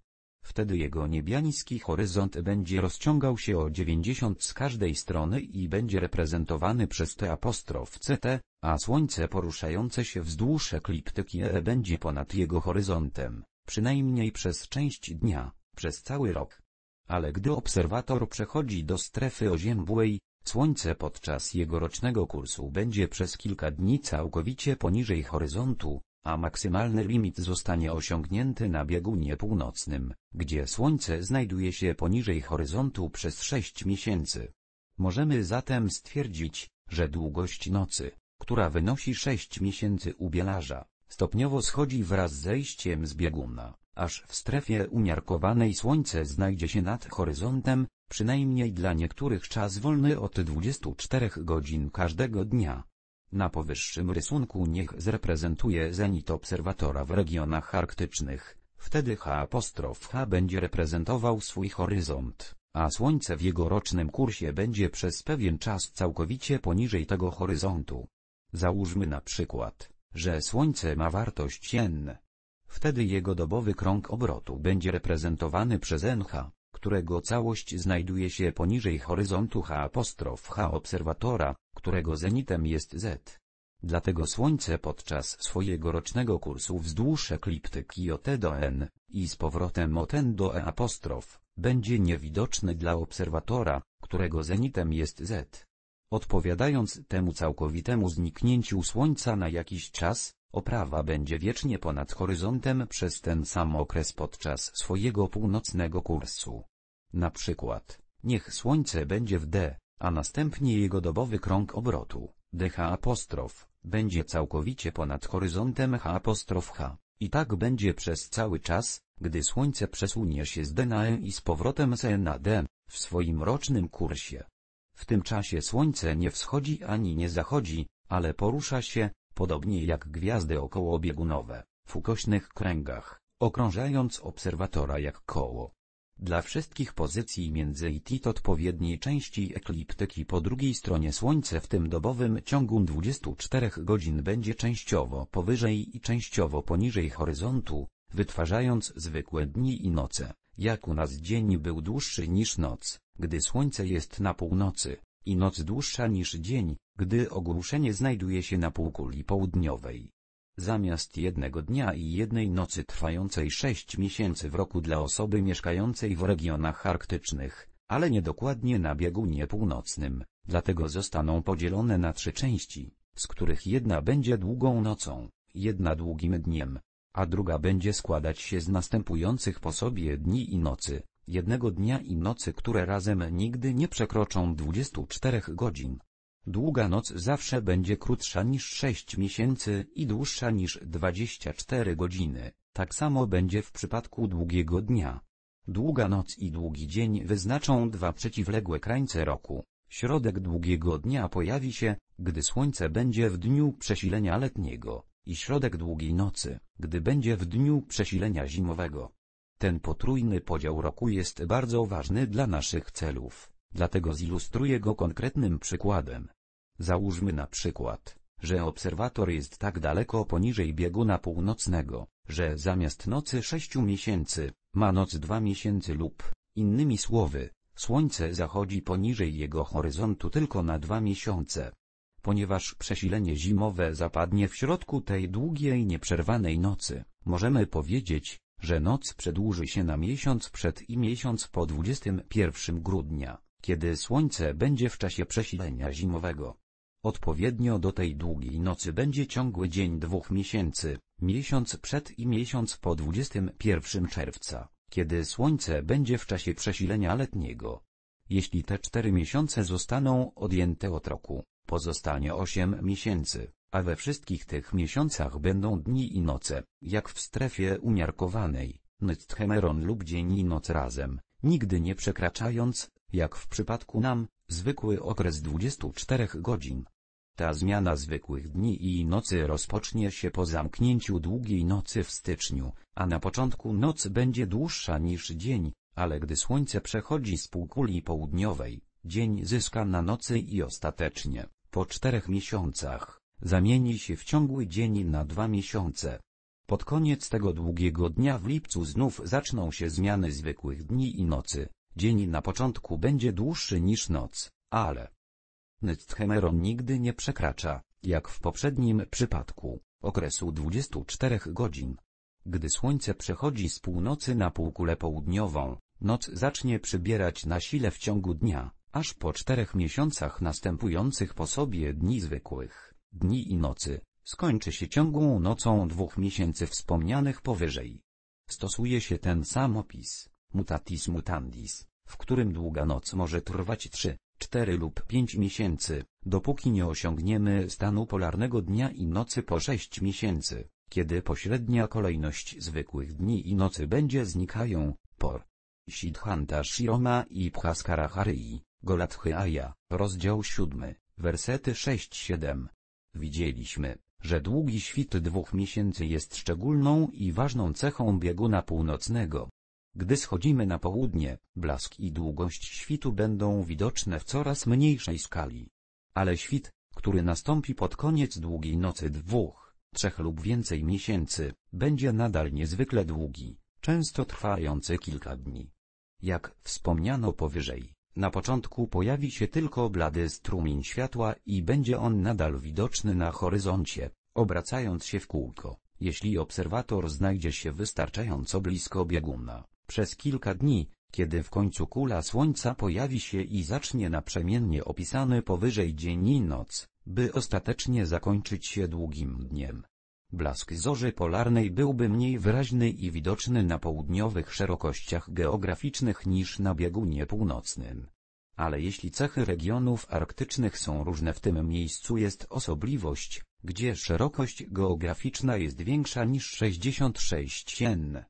Wtedy jego niebiański horyzont będzie rozciągał się o 90 z każdej strony i będzie reprezentowany przez T apostrof CT, a Słońce poruszające się wzdłuż ekliptyki E będzie ponad jego horyzontem, przynajmniej przez część dnia przez cały rok. Ale gdy obserwator przechodzi do strefy oziębłej, Słońce podczas jego rocznego kursu będzie przez kilka dni całkowicie poniżej horyzontu, a maksymalny limit zostanie osiągnięty na biegunie północnym, gdzie Słońce znajduje się poniżej horyzontu przez 6 miesięcy. Możemy zatem stwierdzić, że długość nocy, która wynosi 6 miesięcy bielarza, stopniowo schodzi wraz z zejściem z bieguna aż w strefie umiarkowanej słońce znajdzie się nad horyzontem, przynajmniej dla niektórych czas wolny od 24 godzin każdego dnia. Na powyższym rysunku niech zreprezentuje zenit obserwatora w regionach arktycznych, wtedy H' H będzie reprezentował swój horyzont, a Słońce w jego rocznym kursie będzie przez pewien czas całkowicie poniżej tego horyzontu. Załóżmy na przykład, że Słońce ma wartość n Wtedy jego dobowy krąg obrotu będzie reprezentowany przez NH, którego całość znajduje się poniżej horyzontu H'(H obserwatora, którego zenitem jest Z. Dlatego Słońce podczas swojego rocznego kursu wzdłuż ekliptyki od do N, i z powrotem od N do E apostrof, będzie niewidoczny dla obserwatora, którego zenitem jest Z. Odpowiadając temu całkowitemu zniknięciu Słońca na jakiś czas, Oprawa będzie wiecznie ponad horyzontem przez ten sam okres podczas swojego północnego kursu. Na przykład, niech Słońce będzie w D, a następnie jego dobowy krąg obrotu, DH będzie całkowicie ponad horyzontem H H. I tak będzie przez cały czas, gdy Słońce przesunie się z D na E i z powrotem z E na D, w swoim rocznym kursie. W tym czasie Słońce nie wschodzi ani nie zachodzi, ale porusza się, podobnie jak gwiazdy okołobiegunowe, w ukośnych kręgach, okrążając obserwatora jak koło. Dla wszystkich pozycji między i odpowiedniej części ekliptyki po drugiej stronie Słońce w tym dobowym ciągu 24 godzin będzie częściowo powyżej i częściowo poniżej horyzontu, wytwarzając zwykłe dni i noce, jak u nas dzień był dłuższy niż noc, gdy Słońce jest na północy i noc dłuższa niż dzień, gdy ogłuszenie znajduje się na półkuli południowej. Zamiast jednego dnia i jednej nocy trwającej sześć miesięcy w roku dla osoby mieszkającej w regionach arktycznych, ale niedokładnie na biegunie północnym, dlatego zostaną podzielone na trzy części, z których jedna będzie długą nocą, jedna długim dniem, a druga będzie składać się z następujących po sobie dni i nocy jednego dnia i nocy, które razem nigdy nie przekroczą 24 godzin. Długa noc zawsze będzie krótsza niż 6 miesięcy i dłuższa niż 24 godziny, tak samo będzie w przypadku długiego dnia. Długa noc i długi dzień wyznaczą dwa przeciwległe krańce roku. Środek długiego dnia pojawi się, gdy słońce będzie w dniu przesilenia letniego, i środek długiej nocy, gdy będzie w dniu przesilenia zimowego. Ten potrójny podział roku jest bardzo ważny dla naszych celów, dlatego zilustruję go konkretnym przykładem. Załóżmy na przykład, że obserwator jest tak daleko poniżej bieguna północnego, że zamiast nocy 6 miesięcy, ma noc 2 miesięcy lub, innymi słowy, Słońce zachodzi poniżej jego horyzontu tylko na dwa miesiące. Ponieważ przesilenie zimowe zapadnie w środku tej długiej nieprzerwanej nocy, możemy powiedzieć, że noc przedłuży się na miesiąc przed i miesiąc po 21 grudnia, kiedy słońce będzie w czasie przesilenia zimowego. Odpowiednio do tej długiej nocy będzie ciągły dzień dwóch miesięcy, miesiąc przed i miesiąc po 21 czerwca, kiedy słońce będzie w czasie przesilenia letniego. Jeśli te cztery miesiące zostaną odjęte od roku, pozostanie osiem miesięcy a we wszystkich tych miesiącach będą dni i noce, jak w strefie umiarkowanej, Nycthemeron lub dzień i noc razem, nigdy nie przekraczając, jak w przypadku nam, zwykły okres 24 godzin. Ta zmiana zwykłych dni i nocy rozpocznie się po zamknięciu długiej nocy w styczniu, a na początku noc będzie dłuższa niż dzień, ale gdy słońce przechodzi z półkuli południowej, dzień zyska na nocy i ostatecznie, po czterech miesiącach, zamieni się w ciągły dzień na dwa miesiące. Pod koniec tego długiego dnia w lipcu znów zaczną się zmiany zwykłych dni i nocy. Dzień na początku będzie dłuższy niż noc, ale Nycthemeron nigdy nie przekracza, jak w poprzednim przypadku, okresu 24 godzin. Gdy słońce przechodzi z północy na półkulę południową, noc zacznie przybierać na sile w ciągu dnia, aż po czterech miesiącach następujących po sobie dni zwykłych dni i nocy, skończy się ciągłą nocą dwóch miesięcy wspomnianych powyżej. Stosuje się ten sam opis, mutatis mutandis, w którym długa noc może trwać 3, 4 lub 5 miesięcy, dopóki nie osiągniemy stanu polarnego dnia i nocy po 6 miesięcy, kiedy pośrednia kolejność zwykłych dni i nocy będzie znikają, por. Siddhanta Shiroma i Bhaskara Hari, Golathyaya, rozdział 7, wersety 6-7. Widzieliśmy, że długi świt dwóch miesięcy jest szczególną i ważną cechą bieguna północnego. Gdy schodzimy na południe, blask i długość świtu będą widoczne w coraz mniejszej skali. Ale świt, który nastąpi pod koniec długiej nocy dwóch, trzech lub więcej miesięcy, będzie nadal niezwykle długi, często trwający kilka dni. Jak wspomniano powyżej, na początku pojawi się tylko blady strumień światła i będzie on nadal widoczny na horyzoncie, obracając się w kółko. Jeśli obserwator znajdzie się wystarczająco blisko bieguna, przez kilka dni, kiedy w końcu kula Słońca pojawi się i zacznie naprzemiennie opisany powyżej dzień i noc, by ostatecznie zakończyć się długim dniem, Blask zorzy polarnej byłby mniej wyraźny i widoczny na południowych szerokościach geograficznych niż na biegunie północnym. Ale jeśli cechy regionów arktycznych są różne w tym miejscu jest osobliwość, gdzie szerokość geograficzna jest większa niż 66 n.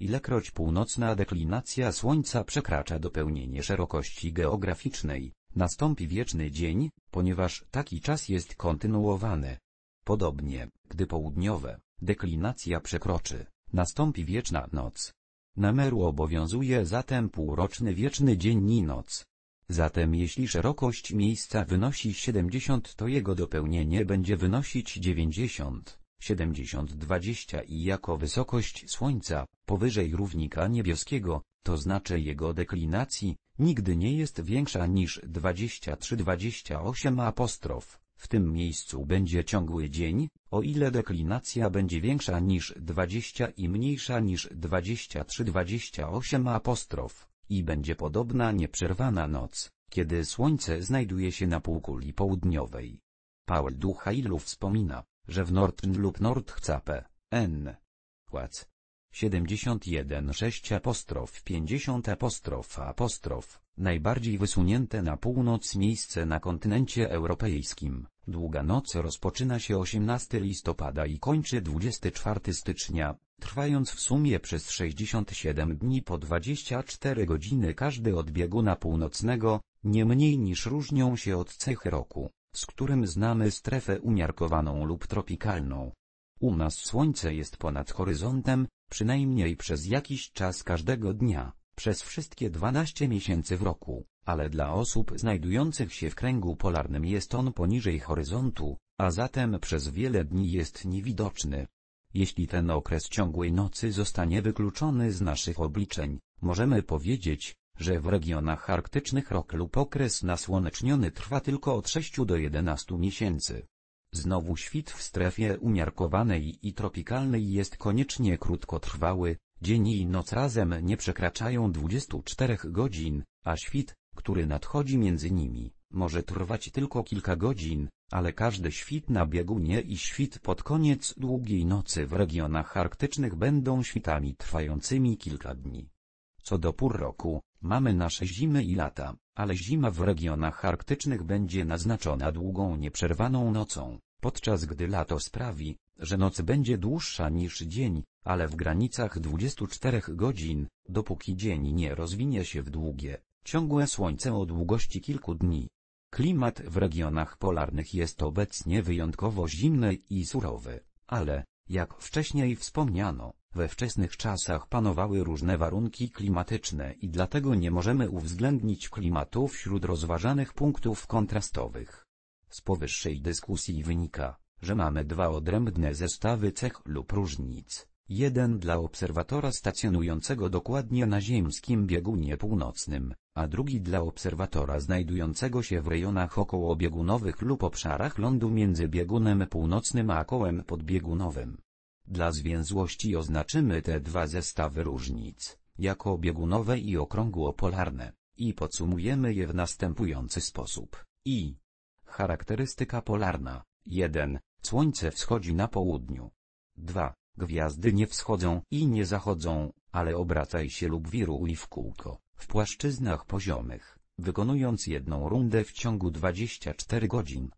Ilekroć północna deklinacja Słońca przekracza dopełnienie szerokości geograficznej, nastąpi wieczny dzień, ponieważ taki czas jest kontynuowany. Podobnie, gdy południowe, deklinacja przekroczy, nastąpi wieczna noc. Na Meru obowiązuje zatem półroczny wieczny dzień i noc. Zatem jeśli szerokość miejsca wynosi 70 to jego dopełnienie będzie wynosić 90, 70 20 i jako wysokość Słońca, powyżej równika niebieskiego, to znaczy jego deklinacji, nigdy nie jest większa niż 23-28 apostrof. W tym miejscu będzie ciągły dzień, o ile deklinacja będzie większa niż 20 i mniejsza niż 23-28 apostrof, i będzie podobna nieprzerwana noc, kiedy słońce znajduje się na półkuli południowej. Paul Duchailu wspomina, że w Nordn lub Nordchape, N. Płac, 71 6 apostrof 50 apostrof apostrof, najbardziej wysunięte na północ miejsce na kontynencie europejskim. Długa noc rozpoczyna się 18 listopada i kończy 24 stycznia, trwając w sumie przez 67 dni po 24 godziny każdy od bieguna północnego, nie mniej niż różnią się od cechy roku, z którym znamy strefę umiarkowaną lub tropikalną. U nas słońce jest ponad horyzontem, przynajmniej przez jakiś czas każdego dnia, przez wszystkie 12 miesięcy w roku, ale dla osób znajdujących się w kręgu polarnym jest on poniżej horyzontu, a zatem przez wiele dni jest niewidoczny. Jeśli ten okres ciągłej nocy zostanie wykluczony z naszych obliczeń, możemy powiedzieć, że w regionach arktycznych rok lub okres nasłoneczniony trwa tylko od 6 do 11 miesięcy. Znowu świt w strefie umiarkowanej i tropikalnej jest koniecznie krótkotrwały, dzień i noc razem nie przekraczają 24 godzin, a świt, który nadchodzi między nimi, może trwać tylko kilka godzin, ale każdy świt na biegunie i świt pod koniec długiej nocy w regionach arktycznych będą świtami trwającymi kilka dni. Co do pór roku, mamy nasze zimy i lata, ale zima w regionach arktycznych będzie naznaczona długą nieprzerwaną nocą podczas gdy lato sprawi, że noc będzie dłuższa niż dzień, ale w granicach 24 godzin, dopóki dzień nie rozwinie się w długie, ciągłe słońce o długości kilku dni. Klimat w regionach polarnych jest obecnie wyjątkowo zimny i surowy, ale, jak wcześniej wspomniano, we wczesnych czasach panowały różne warunki klimatyczne i dlatego nie możemy uwzględnić klimatu wśród rozważanych punktów kontrastowych. Z powyższej dyskusji wynika, że mamy dwa odrębne zestawy cech lub różnic. Jeden dla obserwatora stacjonującego dokładnie na ziemskim biegunie północnym, a drugi dla obserwatora znajdującego się w rejonach okołobiegunowych lub obszarach lądu między biegunem północnym a kołem podbiegunowym. Dla zwięzłości oznaczymy te dwa zestawy różnic, jako biegunowe i okrągłopolarne, i podsumujemy je w następujący sposób. I Charakterystyka polarna. 1. Słońce wschodzi na południu. 2. Gwiazdy nie wschodzą i nie zachodzą, ale obracaj się lub wiruj w kółko, w płaszczyznach poziomych, wykonując jedną rundę w ciągu 24 godzin.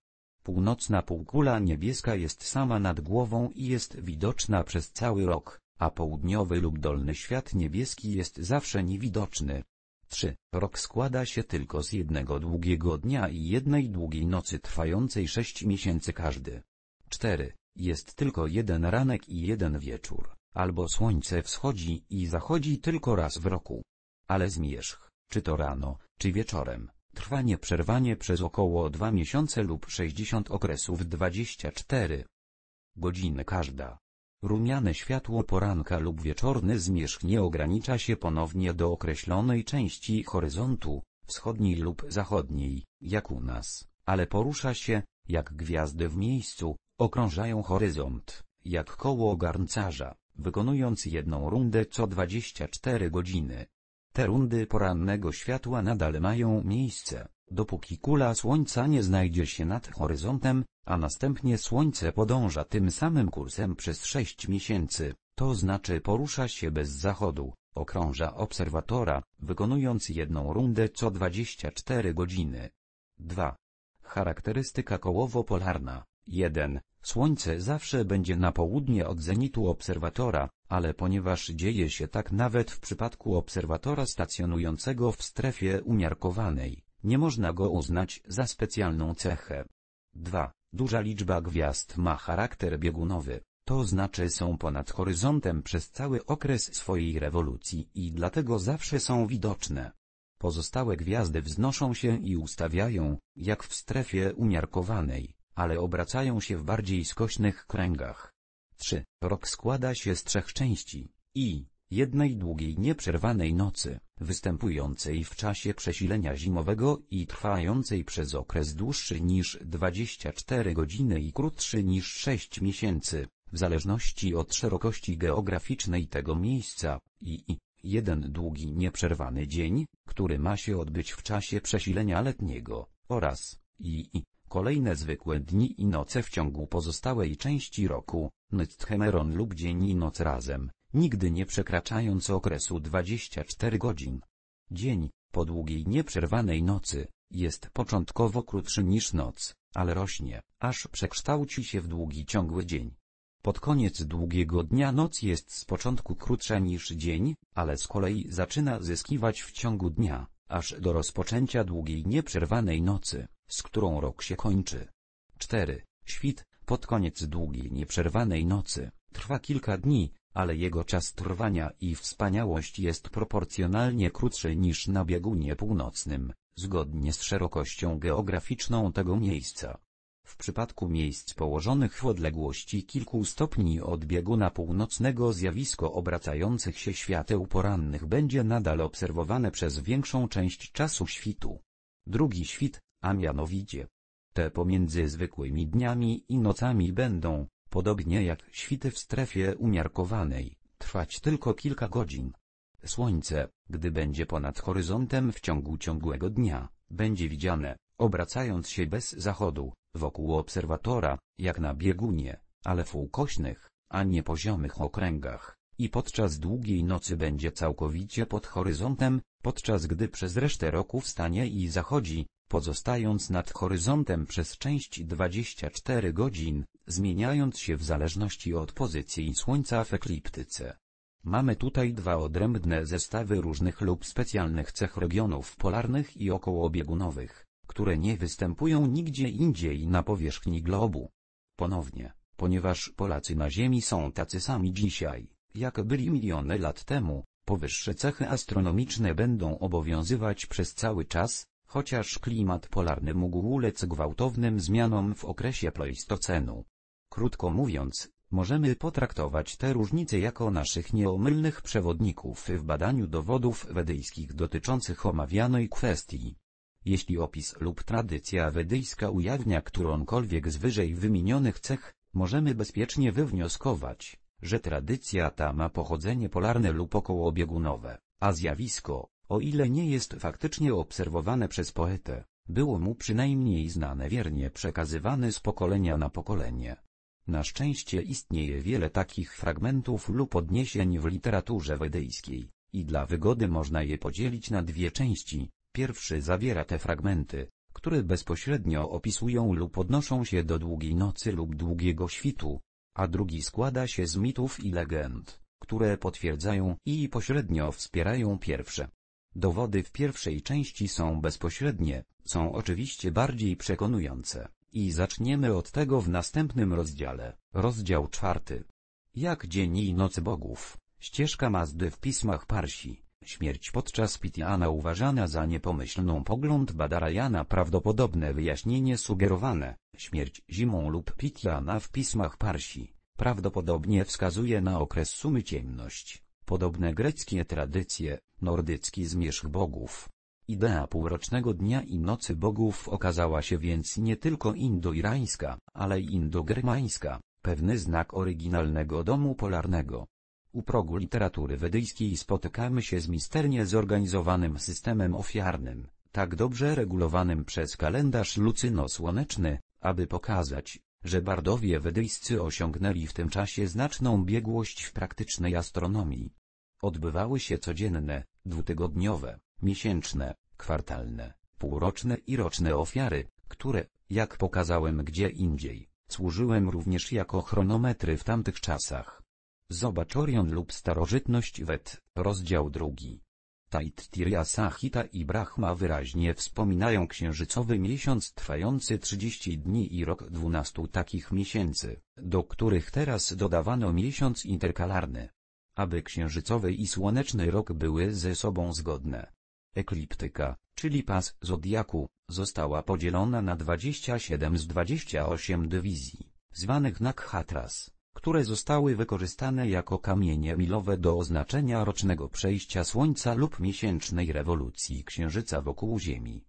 Północna półkula niebieska jest sama nad głową i jest widoczna przez cały rok, a południowy lub dolny świat niebieski jest zawsze niewidoczny. 3. Rok składa się tylko z jednego długiego dnia i jednej długiej nocy trwającej 6 miesięcy każdy. 4. Jest tylko jeden ranek i jeden wieczór, albo słońce wschodzi i zachodzi tylko raz w roku. Ale zmierzch, czy to rano, czy wieczorem, trwa nieprzerwanie przez około 2 miesiące lub 60 okresów 24 godziny każda. Rumiane światło poranka lub wieczorny zmierzch nie ogranicza się ponownie do określonej części horyzontu, wschodniej lub zachodniej, jak u nas, ale porusza się, jak gwiazdy w miejscu, okrążają horyzont, jak koło garncarza, wykonując jedną rundę co 24 godziny. Te rundy porannego światła nadal mają miejsce, dopóki kula Słońca nie znajdzie się nad horyzontem, a następnie Słońce podąża tym samym kursem przez 6 miesięcy, to znaczy porusza się bez zachodu, okrąża obserwatora, wykonując jedną rundę co 24 godziny. 2. Charakterystyka kołowo-polarna 1. Słońce zawsze będzie na południe od zenitu obserwatora, ale ponieważ dzieje się tak nawet w przypadku obserwatora stacjonującego w strefie umiarkowanej, nie można go uznać za specjalną cechę. 2. Duża liczba gwiazd ma charakter biegunowy, to znaczy są ponad horyzontem przez cały okres swojej rewolucji i dlatego zawsze są widoczne. Pozostałe gwiazdy wznoszą się i ustawiają, jak w strefie umiarkowanej, ale obracają się w bardziej skośnych kręgach. 3. Rok składa się z trzech części i jednej długiej nieprzerwanej nocy, występującej w czasie przesilenia zimowego i trwającej przez okres dłuższy niż 24 godziny i krótszy niż 6 miesięcy, w zależności od szerokości geograficznej tego miejsca, i, jeden długi nieprzerwany dzień, który ma się odbyć w czasie przesilenia letniego, oraz i, kolejne zwykłe dni i noce w ciągu pozostałej części roku, Nycthemeron lub dzień i noc razem nigdy nie przekraczając okresu 24 godzin. Dzień, po długiej nieprzerwanej nocy, jest początkowo krótszy niż noc, ale rośnie, aż przekształci się w długi ciągły dzień. Pod koniec długiego dnia noc jest z początku krótsza niż dzień, ale z kolei zaczyna zyskiwać w ciągu dnia, aż do rozpoczęcia długiej nieprzerwanej nocy, z którą rok się kończy. 4. Świt, pod koniec długiej nieprzerwanej nocy, trwa kilka dni, ale jego czas trwania i wspaniałość jest proporcjonalnie krótszy niż na biegunie północnym, zgodnie z szerokością geograficzną tego miejsca. W przypadku miejsc położonych w odległości kilku stopni od bieguna północnego zjawisko obracających się świateł porannych będzie nadal obserwowane przez większą część czasu świtu. Drugi świt, a mianowicie te pomiędzy zwykłymi dniami i nocami będą, podobnie jak świty w strefie umiarkowanej, trwać tylko kilka godzin. Słońce, gdy będzie ponad horyzontem w ciągu ciągłego dnia, będzie widziane, obracając się bez zachodu, wokół obserwatora, jak na biegunie, ale w ukośnych, a nie poziomych okręgach, i podczas długiej nocy będzie całkowicie pod horyzontem, podczas gdy przez resztę roku wstanie i zachodzi, pozostając nad horyzontem przez część 24 godzin, zmieniając się w zależności od pozycji Słońca w ekliptyce. Mamy tutaj dwa odrębne zestawy różnych lub specjalnych cech regionów polarnych i okołobiegunowych, które nie występują nigdzie indziej na powierzchni globu. Ponownie, ponieważ Polacy na Ziemi są tacy sami dzisiaj, jak byli miliony lat temu, powyższe cechy astronomiczne będą obowiązywać przez cały czas, chociaż klimat polarny mógł ulec gwałtownym zmianom w okresie Pleistocenu. Krótko mówiąc, możemy potraktować te różnice jako naszych nieomylnych przewodników w badaniu dowodów wedyjskich dotyczących omawianej kwestii. Jeśli opis lub tradycja wedyjska ujawnia którąkolwiek z wyżej wymienionych cech, możemy bezpiecznie wywnioskować, że tradycja ta ma pochodzenie polarne lub okołobiegunowe, a zjawisko, o ile nie jest faktycznie obserwowane przez poetę, było mu przynajmniej znane wiernie przekazywany z pokolenia na pokolenie. Na szczęście istnieje wiele takich fragmentów lub odniesień w literaturze wedyjskiej, i dla wygody można je podzielić na dwie części. Pierwszy zawiera te fragmenty, które bezpośrednio opisują lub odnoszą się do długiej nocy lub długiego świtu, a drugi składa się z mitów i legend, które potwierdzają i pośrednio wspierają pierwsze. Dowody w pierwszej części są bezpośrednie, są oczywiście bardziej przekonujące, i zaczniemy od tego w następnym rozdziale, rozdział czwarty. Jak dzień i nocy bogów, ścieżka Mazdy w pismach Parsi, śmierć podczas Pitiana uważana za niepomyślną pogląd Badarajana prawdopodobne wyjaśnienie sugerowane, śmierć zimą lub Pitiana w pismach Parsi, prawdopodobnie wskazuje na okres sumy ciemność Podobne greckie tradycje, nordycki zmierzch bogów. Idea półrocznego dnia i nocy bogów okazała się więc nie tylko indoirańska, ale i indogrymańska, pewny znak oryginalnego domu polarnego. U progu literatury wedyjskiej spotykamy się z misternie zorganizowanym systemem ofiarnym, tak dobrze regulowanym przez kalendarz lucyno-słoneczny, aby pokazać, że bardowie wedyjscy osiągnęli w tym czasie znaczną biegłość w praktycznej astronomii. Odbywały się codzienne, dwutygodniowe, miesięczne, kwartalne, półroczne i roczne ofiary, które, jak pokazałem gdzie indziej, służyłem również jako chronometry w tamtych czasach. Zobacz Orion lub Starożytność Wet, rozdział drugi. Taittiria Sahita i Brahma wyraźnie wspominają księżycowy miesiąc trwający 30 dni i rok 12 takich miesięcy, do których teraz dodawano miesiąc interkalarny aby księżycowy i słoneczny rok były ze sobą zgodne. Ekliptyka, czyli pas Zodiaku, została podzielona na 27 z 28 dywizji, zwanych Nakhatras, które zostały wykorzystane jako kamienie milowe do oznaczenia rocznego przejścia Słońca lub miesięcznej rewolucji Księżyca wokół Ziemi.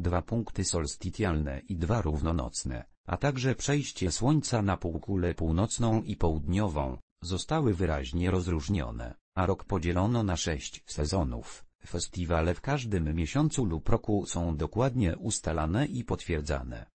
Dwa punkty solstitialne i dwa równonocne, a także przejście Słońca na półkulę północną i południową, zostały wyraźnie rozróżnione, a rok podzielono na sześć sezonów. Festiwale w każdym miesiącu lub roku są dokładnie ustalane i potwierdzane.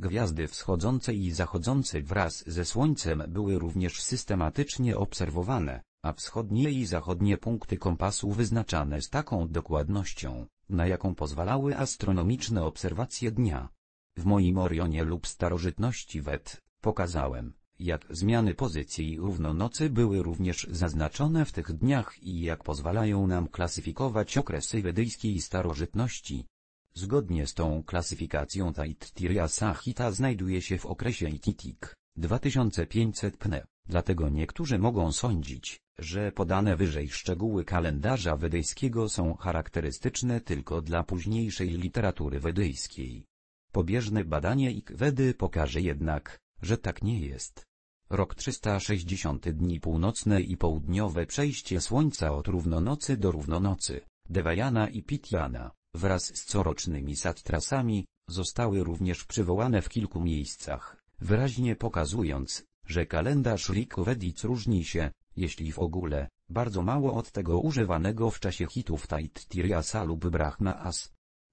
Gwiazdy wschodzące i zachodzące wraz ze słońcem były również systematycznie obserwowane, a wschodnie i zachodnie punkty kompasu wyznaczane z taką dokładnością, na jaką pozwalały astronomiczne obserwacje dnia. W moim Orionie lub starożytności Wet, pokazałem, jak zmiany pozycji równonocy były również zaznaczone w tych dniach i jak pozwalają nam klasyfikować okresy wedyjskiej starożytności. Zgodnie z tą klasyfikacją Taittiria Sahita znajduje się w okresie Ititik, 2500 pne, dlatego niektórzy mogą sądzić, że podane wyżej szczegóły kalendarza wedyjskiego są charakterystyczne tylko dla późniejszej literatury wedyjskiej. Pobieżne badanie IKWEDY pokaże jednak, że tak nie jest. Rok 360 dni północne i południowe przejście słońca od równonocy do równonocy, Devayana i Pityana, wraz z corocznymi satrasami, zostały również przywołane w kilku miejscach, wyraźnie pokazując, że kalendarz Rikuvedic różni się, jeśli w ogóle, bardzo mało od tego używanego w czasie hitów Taittiriasa lub As.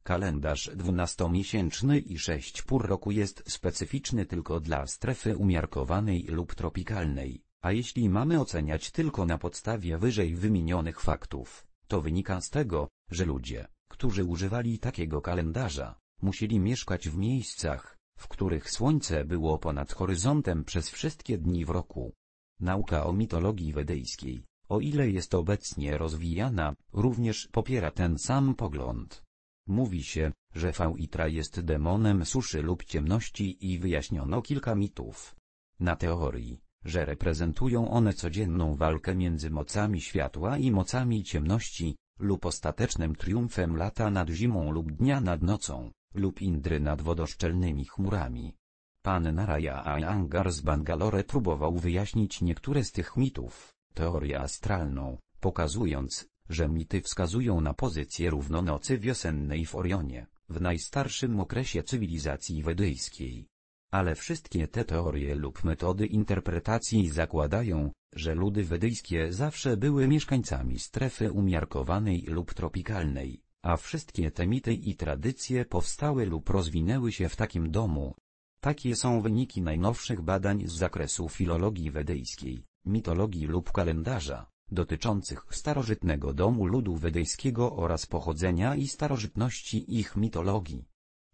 Kalendarz dwunastomiesięczny i sześć pór roku jest specyficzny tylko dla strefy umiarkowanej lub tropikalnej, a jeśli mamy oceniać tylko na podstawie wyżej wymienionych faktów, to wynika z tego, że ludzie, którzy używali takiego kalendarza, musieli mieszkać w miejscach, w których słońce było ponad horyzontem przez wszystkie dni w roku. Nauka o mitologii wedyjskiej, o ile jest obecnie rozwijana, również popiera ten sam pogląd. Mówi się, że Faulitra jest demonem suszy lub ciemności i wyjaśniono kilka mitów. Na teorii, że reprezentują one codzienną walkę między mocami światła i mocami ciemności, lub ostatecznym triumfem lata nad zimą lub dnia nad nocą, lub Indry nad wodoszczelnymi chmurami. Pan Raya Angar z Bangalore próbował wyjaśnić niektóre z tych mitów, teorię astralną, pokazując, że mity wskazują na pozycję równonocy wiosennej w Orionie, w najstarszym okresie cywilizacji wedyjskiej. Ale wszystkie te teorie lub metody interpretacji zakładają, że ludy wedyjskie zawsze były mieszkańcami strefy umiarkowanej lub tropikalnej, a wszystkie te mity i tradycje powstały lub rozwinęły się w takim domu. Takie są wyniki najnowszych badań z zakresu filologii wedyjskiej, mitologii lub kalendarza dotyczących starożytnego domu ludu wedyjskiego oraz pochodzenia i starożytności ich mitologii.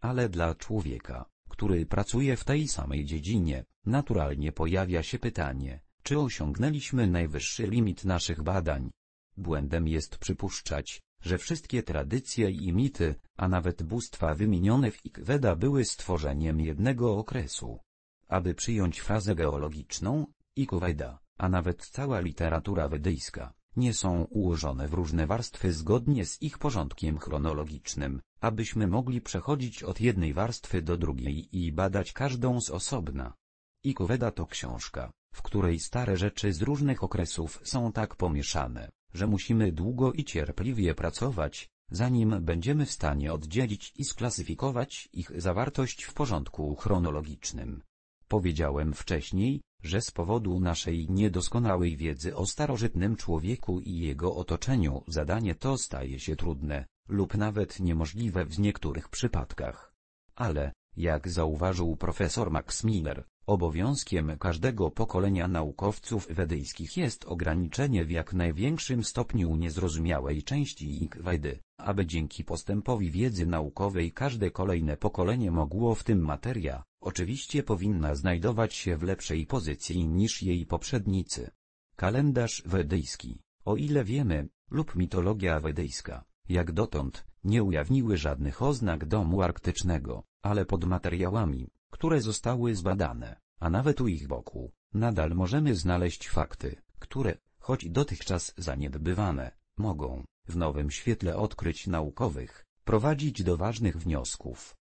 Ale dla człowieka, który pracuje w tej samej dziedzinie, naturalnie pojawia się pytanie, czy osiągnęliśmy najwyższy limit naszych badań. Błędem jest przypuszczać, że wszystkie tradycje i mity, a nawet bóstwa wymienione w Ikweda były stworzeniem jednego okresu. Aby przyjąć frazę geologiczną, Ikweda a nawet cała literatura wedyjska, nie są ułożone w różne warstwy zgodnie z ich porządkiem chronologicznym, abyśmy mogli przechodzić od jednej warstwy do drugiej i badać każdą z osobna. Ikoweda to książka, w której stare rzeczy z różnych okresów są tak pomieszane, że musimy długo i cierpliwie pracować, zanim będziemy w stanie oddzielić i sklasyfikować ich zawartość w porządku chronologicznym. Powiedziałem wcześniej, że z powodu naszej niedoskonałej wiedzy o starożytnym człowieku i jego otoczeniu zadanie to staje się trudne, lub nawet niemożliwe w niektórych przypadkach. Ale, jak zauważył profesor Max Miller, Obowiązkiem każdego pokolenia naukowców wedyjskich jest ograniczenie w jak największym stopniu niezrozumiałej części ich Wedy, aby dzięki postępowi wiedzy naukowej każde kolejne pokolenie mogło w tym materia, oczywiście powinna znajdować się w lepszej pozycji niż jej poprzednicy. Kalendarz wedyjski, o ile wiemy, lub mitologia wedyjska, jak dotąd, nie ujawniły żadnych oznak domu arktycznego, ale pod materiałami, które zostały zbadane, a nawet u ich boku, nadal możemy znaleźć fakty, które, choć dotychczas zaniedbywane, mogą, w nowym świetle odkryć naukowych, prowadzić do ważnych wniosków.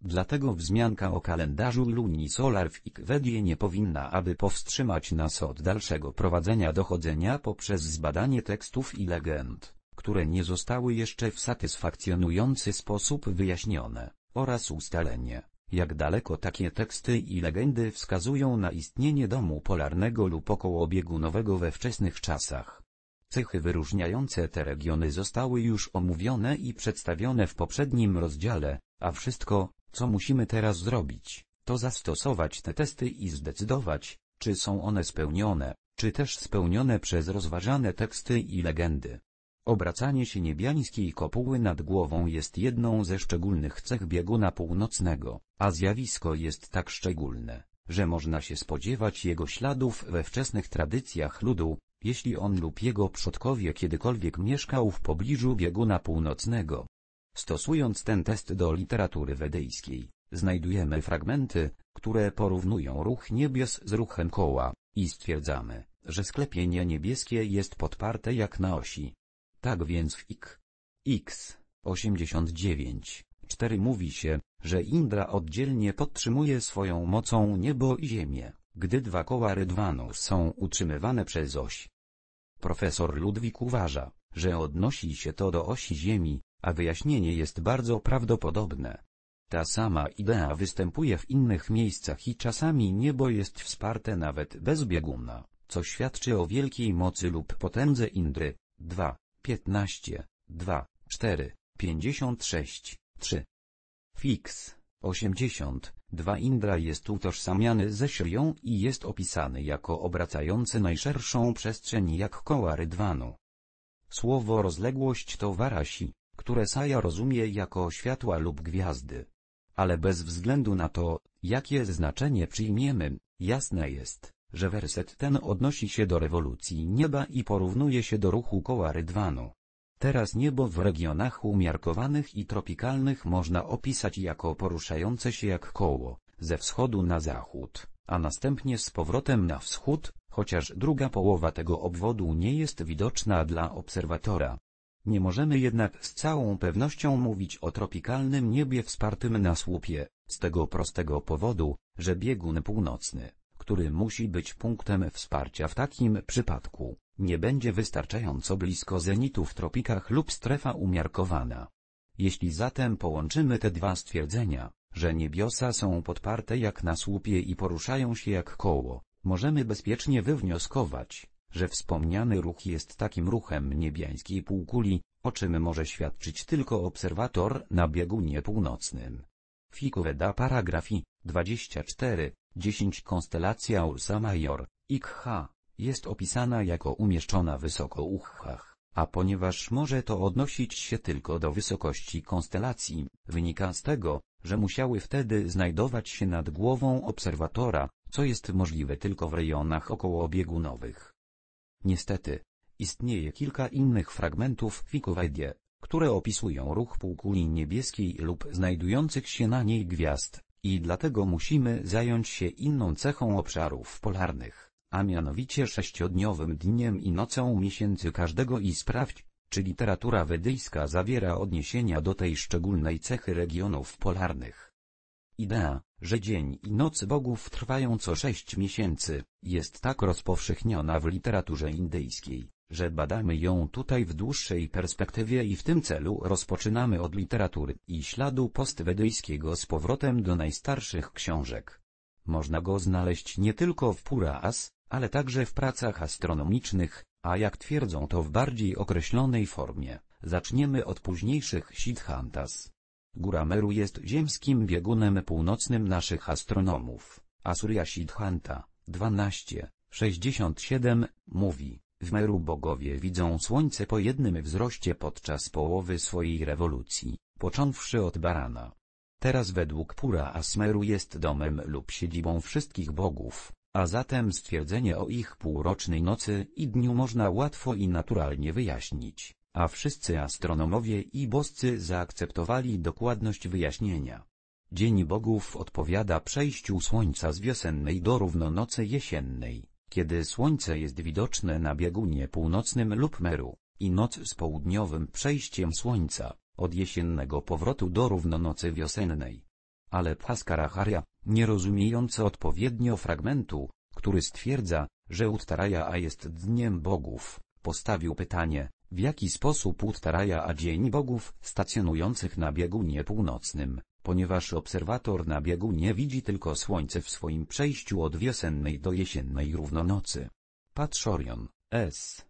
Dlatego wzmianka o kalendarzu Solar w Ikwedie nie powinna aby powstrzymać nas od dalszego prowadzenia dochodzenia poprzez zbadanie tekstów i legend, które nie zostały jeszcze w satysfakcjonujący sposób wyjaśnione, oraz ustalenie, jak daleko takie teksty i legendy wskazują na istnienie domu polarnego lub okołobiegunowego we wczesnych czasach. Cechy wyróżniające te regiony zostały już omówione i przedstawione w poprzednim rozdziale, a wszystko, co musimy teraz zrobić, to zastosować te testy i zdecydować, czy są one spełnione, czy też spełnione przez rozważane teksty i legendy. Obracanie się niebiańskiej kopuły nad głową jest jedną ze szczególnych cech bieguna północnego, a zjawisko jest tak szczególne, że można się spodziewać jego śladów we wczesnych tradycjach ludu, jeśli on lub jego przodkowie kiedykolwiek mieszkał w pobliżu bieguna północnego. Stosując ten test do literatury wedyjskiej, znajdujemy fragmenty, które porównują ruch niebios z ruchem koła, i stwierdzamy, że sklepienie niebieskie jest podparte jak na osi, tak więc w IK X 89 4 mówi się, że Indra oddzielnie podtrzymuje swoją mocą niebo i ziemię, gdy dwa koła rydwanu są utrzymywane przez oś. Profesor Ludwik uważa, że odnosi się to do osi Ziemi, a wyjaśnienie jest bardzo prawdopodobne. Ta sama idea występuje w innych miejscach i czasami niebo jest wsparte nawet bez bieguna, co świadczy o wielkiej mocy lub potędze Indry. 2. 15, 2, 4, 56, 3. Fix, 80, Dwa Indra jest utożsamiany ze Śrią i jest opisany jako obracający najszerszą przestrzeń jak koła rydwanu. Słowo rozległość to varasi, które Saja rozumie jako światła lub gwiazdy. Ale bez względu na to, jakie znaczenie przyjmiemy, jasne jest, że werset ten odnosi się do rewolucji nieba i porównuje się do ruchu koła rydwanu. Teraz niebo w regionach umiarkowanych i tropikalnych można opisać jako poruszające się jak koło, ze wschodu na zachód, a następnie z powrotem na wschód, chociaż druga połowa tego obwodu nie jest widoczna dla obserwatora. Nie możemy jednak z całą pewnością mówić o tropikalnym niebie wspartym na słupie, z tego prostego powodu, że biegun północny który musi być punktem wsparcia w takim przypadku, nie będzie wystarczająco blisko zenitu w tropikach lub strefa umiarkowana. Jeśli zatem połączymy te dwa stwierdzenia, że niebiosa są podparte jak na słupie i poruszają się jak koło, możemy bezpiecznie wywnioskować, że wspomniany ruch jest takim ruchem niebiańskiej półkuli, o czym może świadczyć tylko obserwator na biegunie północnym. Fico paragrafi 24, 10 Konstelacja Ursa Major, IKH, jest opisana jako umieszczona wysoko uchach, a ponieważ może to odnosić się tylko do wysokości konstelacji, wynika z tego, że musiały wtedy znajdować się nad głową obserwatora, co jest możliwe tylko w rejonach okołoobiegunowych. Niestety, istnieje kilka innych fragmentów w które opisują ruch półkuli niebieskiej lub znajdujących się na niej gwiazd, i dlatego musimy zająć się inną cechą obszarów polarnych, a mianowicie sześciodniowym dniem i nocą miesięcy każdego i sprawdź, czy literatura wedyjska zawiera odniesienia do tej szczególnej cechy regionów polarnych. Idea, że dzień i noc bogów trwają co sześć miesięcy, jest tak rozpowszechniona w literaturze indyjskiej, że badamy ją tutaj w dłuższej perspektywie i w tym celu rozpoczynamy od literatury i śladu postwedyjskiego z powrotem do najstarszych książek. Można go znaleźć nie tylko w Puras, ale także w pracach astronomicznych, a jak twierdzą to w bardziej określonej formie, zaczniemy od późniejszych Siddhantas. Gurameru Meru jest ziemskim biegunem północnym naszych astronomów, a Surya Siddhanta, 12, 67, mówi, w Meru bogowie widzą słońce po jednym wzroście podczas połowy swojej rewolucji, począwszy od barana. Teraz według Pura Asmeru jest domem lub siedzibą wszystkich bogów, a zatem stwierdzenie o ich półrocznej nocy i dniu można łatwo i naturalnie wyjaśnić, a wszyscy astronomowie i boscy zaakceptowali dokładność wyjaśnienia. Dzień bogów odpowiada przejściu słońca z wiosennej do równonocy jesiennej. Kiedy słońce jest widoczne na biegunie północnym lub meru, i noc z południowym przejściem słońca, od jesiennego powrotu do równonocy wiosennej. Ale Bhaskaraharya, nie rozumiejąc odpowiednio fragmentu, który stwierdza, że Uttaraja jest dniem bogów, postawił pytanie, w jaki sposób Uttaraja a dzień bogów stacjonujących na biegunie północnym ponieważ obserwator na biegu nie widzi tylko Słońce w swoim przejściu od wiosennej do jesiennej równonocy. Patrz Orion, S.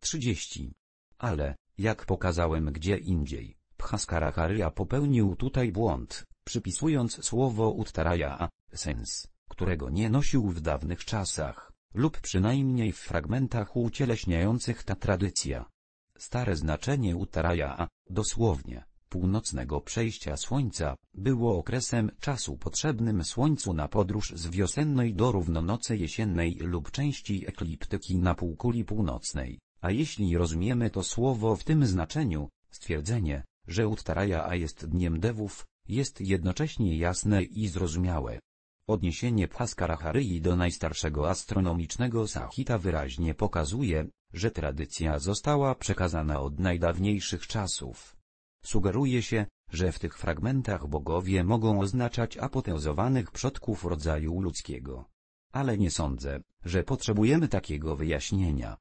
30. Ale, jak pokazałem gdzie indziej, Bhaskarakarya popełnił tutaj błąd, przypisując słowo Uttaraja, sens, którego nie nosił w dawnych czasach, lub przynajmniej w fragmentach ucieleśniających ta tradycja. Stare znaczenie Uttaraja, dosłownie, północnego przejścia Słońca, było okresem czasu potrzebnym Słońcu na podróż z wiosennej do równonocy jesiennej lub części ekliptyki na półkuli północnej, a jeśli rozumiemy to słowo w tym znaczeniu, stwierdzenie, że a jest dniem dewów, jest jednocześnie jasne i zrozumiałe. Odniesienie Bhaskaracharyi do najstarszego astronomicznego Sahita wyraźnie pokazuje, że tradycja została przekazana od najdawniejszych czasów. Sugeruje się, że w tych fragmentach bogowie mogą oznaczać apoteozowanych przodków rodzaju ludzkiego. Ale nie sądzę, że potrzebujemy takiego wyjaśnienia.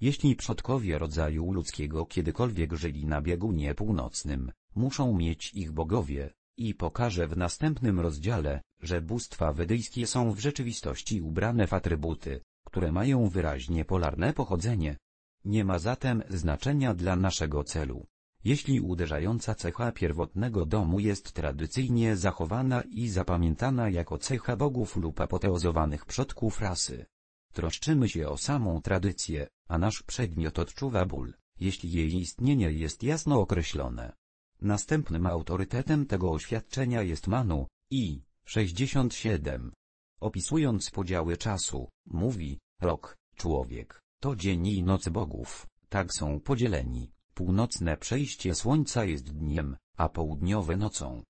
Jeśli przodkowie rodzaju ludzkiego kiedykolwiek żyli na biegunie północnym, muszą mieć ich bogowie, i pokażę w następnym rozdziale, że bóstwa wedyjskie są w rzeczywistości ubrane w atrybuty, które mają wyraźnie polarne pochodzenie. Nie ma zatem znaczenia dla naszego celu jeśli uderzająca cecha pierwotnego domu jest tradycyjnie zachowana i zapamiętana jako cecha bogów lub apoteozowanych przodków rasy. Troszczymy się o samą tradycję, a nasz przedmiot odczuwa ból, jeśli jej istnienie jest jasno określone. Następnym autorytetem tego oświadczenia jest Manu, i 67. Opisując podziały czasu, mówi, rok, człowiek, to dzień i noc bogów, tak są podzieleni. Północne przejście słońca jest dniem, a południowe nocą.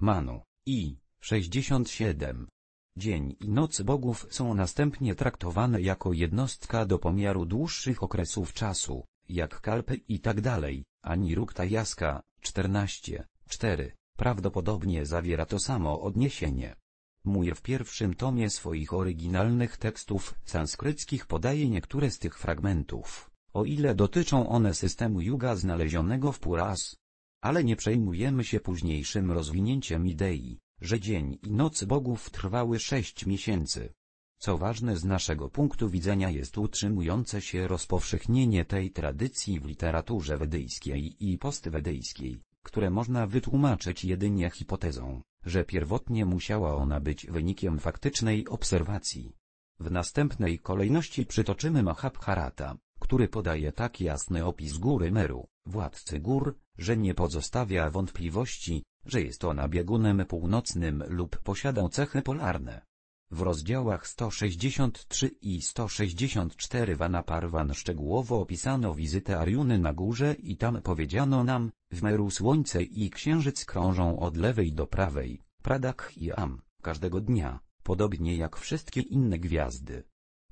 Manu, i 67. Dzień i noc bogów są następnie traktowane jako jednostka do pomiaru dłuższych okresów czasu, jak kalpy i tak dalej, ani rukta jaska, 14, 4, prawdopodobnie zawiera to samo odniesienie. Muir w pierwszym tomie swoich oryginalnych tekstów sanskryckich podaje niektóre z tych fragmentów o ile dotyczą one systemu Yuga znalezionego w Puras. Ale nie przejmujemy się późniejszym rozwinięciem idei, że dzień i noc bogów trwały sześć miesięcy. Co ważne z naszego punktu widzenia jest utrzymujące się rozpowszechnienie tej tradycji w literaturze wedyjskiej i postwedyjskiej, które można wytłumaczyć jedynie hipotezą, że pierwotnie musiała ona być wynikiem faktycznej obserwacji. W następnej kolejności przytoczymy Mahabharata, który podaje tak jasny opis góry Meru, władcy gór, że nie pozostawia wątpliwości, że jest ona biegunem północnym lub posiada cechy polarne. W rozdziałach 163 i 164 Vana Parwan szczegółowo opisano wizytę Ariuny na górze i tam powiedziano nam, w Meru słońce i księżyc krążą od lewej do prawej, Pradak i Am, każdego dnia, podobnie jak wszystkie inne gwiazdy.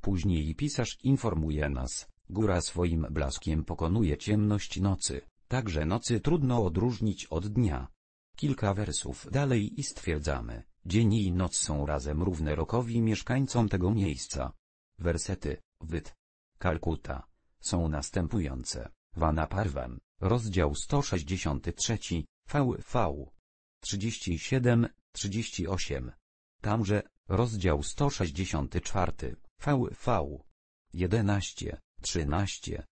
Później pisarz informuje nas, Góra swoim blaskiem pokonuje ciemność nocy, także nocy trudno odróżnić od dnia. Kilka wersów dalej i stwierdzamy, dzień i noc są razem równe rokowi mieszkańcom tego miejsca. Wersety, Wyt, Kalkuta, są następujące, Vana Parwan, rozdział 163, VV, 37, 38. Tamże, rozdział 164, VV, 11. 13.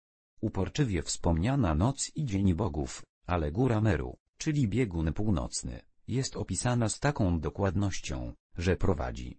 Uporczywie wspomniana noc i dzień bogów, ale góra Meru, czyli biegun północny, jest opisana z taką dokładnością, że prowadzi.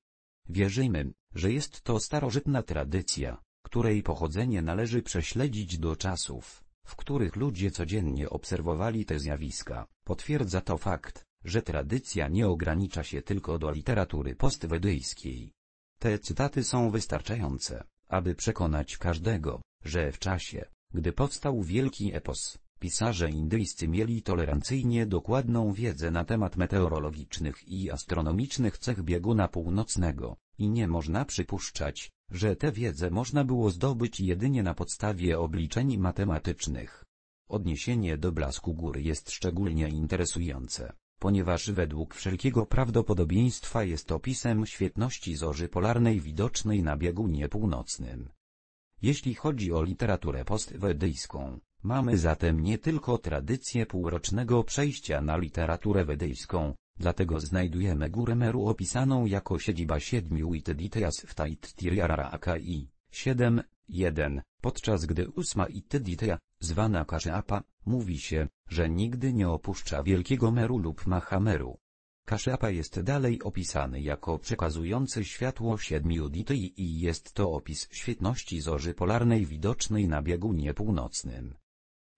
Wierzymy, że jest to starożytna tradycja, której pochodzenie należy prześledzić do czasów, w których ludzie codziennie obserwowali te zjawiska. Potwierdza to fakt, że tradycja nie ogranicza się tylko do literatury postwedyjskiej. Te cytaty są wystarczające, aby przekonać każdego, że w czasie, gdy powstał wielki epos, pisarze indyjscy mieli tolerancyjnie dokładną wiedzę na temat meteorologicznych i astronomicznych cech bieguna północnego, i nie można przypuszczać, że tę wiedzę można było zdobyć jedynie na podstawie obliczeń matematycznych. Odniesienie do blasku góry jest szczególnie interesujące, ponieważ według wszelkiego prawdopodobieństwa jest opisem świetności zorzy polarnej widocznej na biegunie północnym. Jeśli chodzi o literaturę postwedyjską, mamy zatem nie tylko tradycję półrocznego przejścia na literaturę wedyjską, dlatego znajdujemy górę Meru opisaną jako siedziba siedmiu Ityditeas w Taittiriaraka i siedem 1. Podczas gdy ósma Ityditea, zwana Kaszyapa, mówi się, że nigdy nie opuszcza Wielkiego Meru lub Mahameru. Kaszyapa jest dalej opisany jako przekazujący światło siedmiu Dityi i jest to opis świetności zorzy polarnej widocznej na biegunie północnym.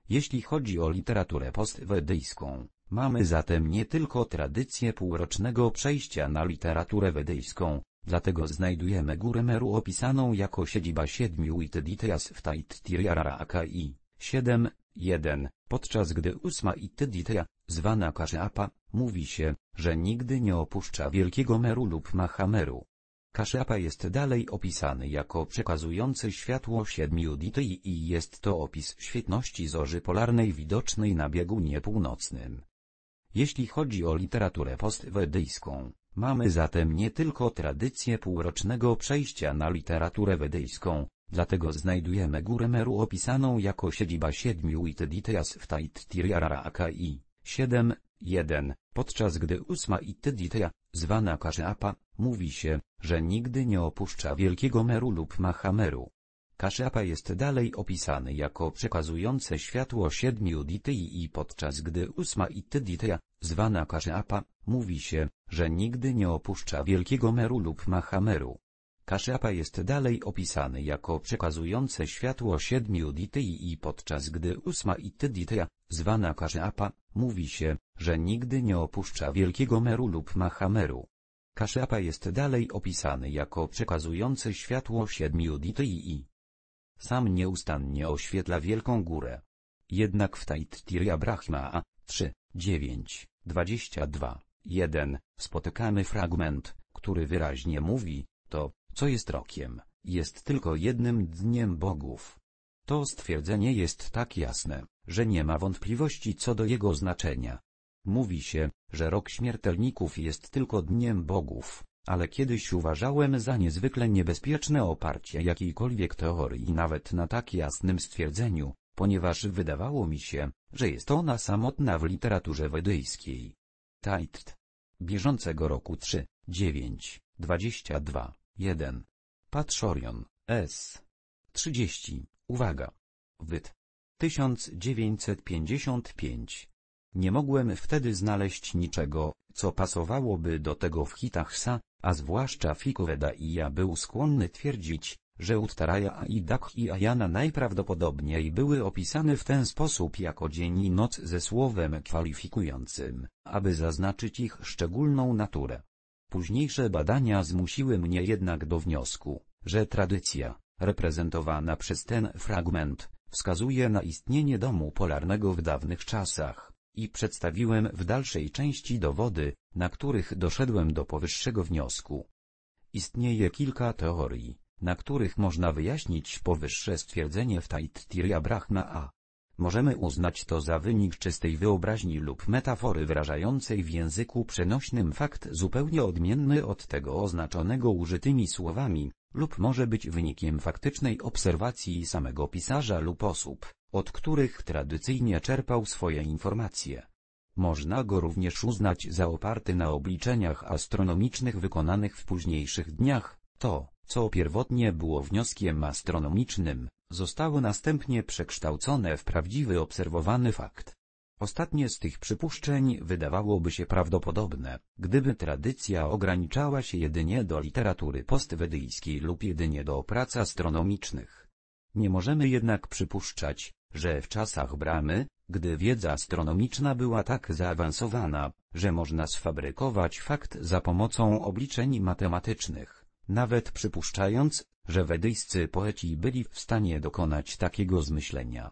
Jeśli chodzi o literaturę postwedyjską, mamy zatem nie tylko tradycję półrocznego przejścia na literaturę wedyjską, Dlatego znajdujemy górę Meru opisaną jako siedziba siedmiu Itydityas w Taitiriaraka i 7, 1, podczas gdy ósma Itydityja, zwana Kaszyapa, mówi się, że nigdy nie opuszcza Wielkiego Meru lub Mahameru. Kaszyapa jest dalej opisany jako przekazujący światło siedmiu Dityi i jest to opis świetności zorzy polarnej widocznej na biegunie północnym. Jeśli chodzi o literaturę postwedyjską, Mamy zatem nie tylko tradycję półrocznego przejścia na literaturę wedyjską, dlatego znajdujemy górę Meru opisaną jako siedziba siedmiu Itydityas w Siedem jeden podczas gdy ósma Itydityja, zwana Kaszyapa, mówi się, że nigdy nie opuszcza Wielkiego Meru lub Mahameru. Kaszyapa jest dalej opisany jako przekazujące światło siedmiu dityi i podczas gdy ósma itydytya, zwana Kaszyapa, mówi się, że nigdy nie opuszcza wielkiego meru lub mahameru. Kaszyapa jest dalej opisany jako przekazujące światło siedmiu dityi i podczas gdy ósma itydytya, zwana Kaszyapa, mówi się, że nigdy nie opuszcza wielkiego meru lub mahameru. Kaszyapa jest dalej opisany jako przekazujące światło siedmiu dityi sam nieustannie oświetla wielką górę. Jednak w Taittiria Brahma 3, 9, 22, 1 spotykamy fragment, który wyraźnie mówi, to, co jest rokiem, jest tylko jednym dniem bogów. To stwierdzenie jest tak jasne, że nie ma wątpliwości co do jego znaczenia. Mówi się, że rok śmiertelników jest tylko dniem bogów ale kiedyś uważałem za niezwykle niebezpieczne oparcie jakiejkolwiek teorii nawet na tak jasnym stwierdzeniu, ponieważ wydawało mi się, że jest ona samotna w literaturze wedyjskiej. Tait. Bieżącego roku 3, 9, 22, 1. Patrzorion, S. 30, uwaga. Wyt. 1955, nie mogłem wtedy znaleźć niczego, co pasowałoby do tego w hitach Sa, a zwłaszcza Fikoweda i ja był skłonny twierdzić, że Uttaraja i Dakhi Ayana najprawdopodobniej były opisane w ten sposób jako dzień i noc ze słowem kwalifikującym, aby zaznaczyć ich szczególną naturę. Późniejsze badania zmusiły mnie jednak do wniosku, że tradycja, reprezentowana przez ten fragment, wskazuje na istnienie domu polarnego w dawnych czasach i przedstawiłem w dalszej części dowody, na których doszedłem do powyższego wniosku. Istnieje kilka teorii, na których można wyjaśnić powyższe stwierdzenie w Taittirya Brahma a. Możemy uznać to za wynik czystej wyobraźni lub metafory wyrażającej w języku przenośnym fakt zupełnie odmienny od tego oznaczonego użytymi słowami, lub może być wynikiem faktycznej obserwacji samego pisarza lub osób, od których tradycyjnie czerpał swoje informacje. Można go również uznać za oparty na obliczeniach astronomicznych wykonanych w późniejszych dniach, to, co pierwotnie było wnioskiem astronomicznym, zostało następnie przekształcone w prawdziwy obserwowany fakt. Ostatnie z tych przypuszczeń wydawałoby się prawdopodobne, gdyby tradycja ograniczała się jedynie do literatury postwedyjskiej lub jedynie do prac astronomicznych. Nie możemy jednak przypuszczać, że w czasach Bramy, gdy wiedza astronomiczna była tak zaawansowana, że można sfabrykować fakt za pomocą obliczeń matematycznych, nawet przypuszczając, że wedyjscy poeci byli w stanie dokonać takiego zmyślenia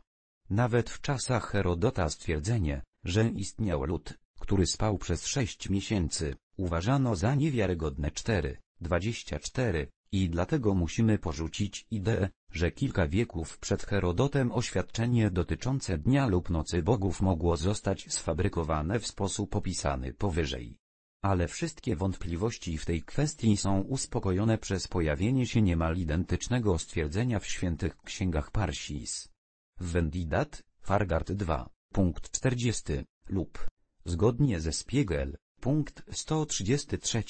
nawet w czasach Herodota stwierdzenie, że istniał lud, który spał przez sześć miesięcy, uważano za niewiarygodne 4, 24, i dlatego musimy porzucić ideę, że kilka wieków przed Herodotem oświadczenie dotyczące dnia lub nocy bogów mogło zostać sfabrykowane w sposób opisany powyżej. Ale wszystkie wątpliwości w tej kwestii są uspokojone przez pojawienie się niemal identycznego stwierdzenia w świętych księgach Parsis. Wendidat, Fargard 2, punkt 40, lub, zgodnie ze Spiegel, punkt 133,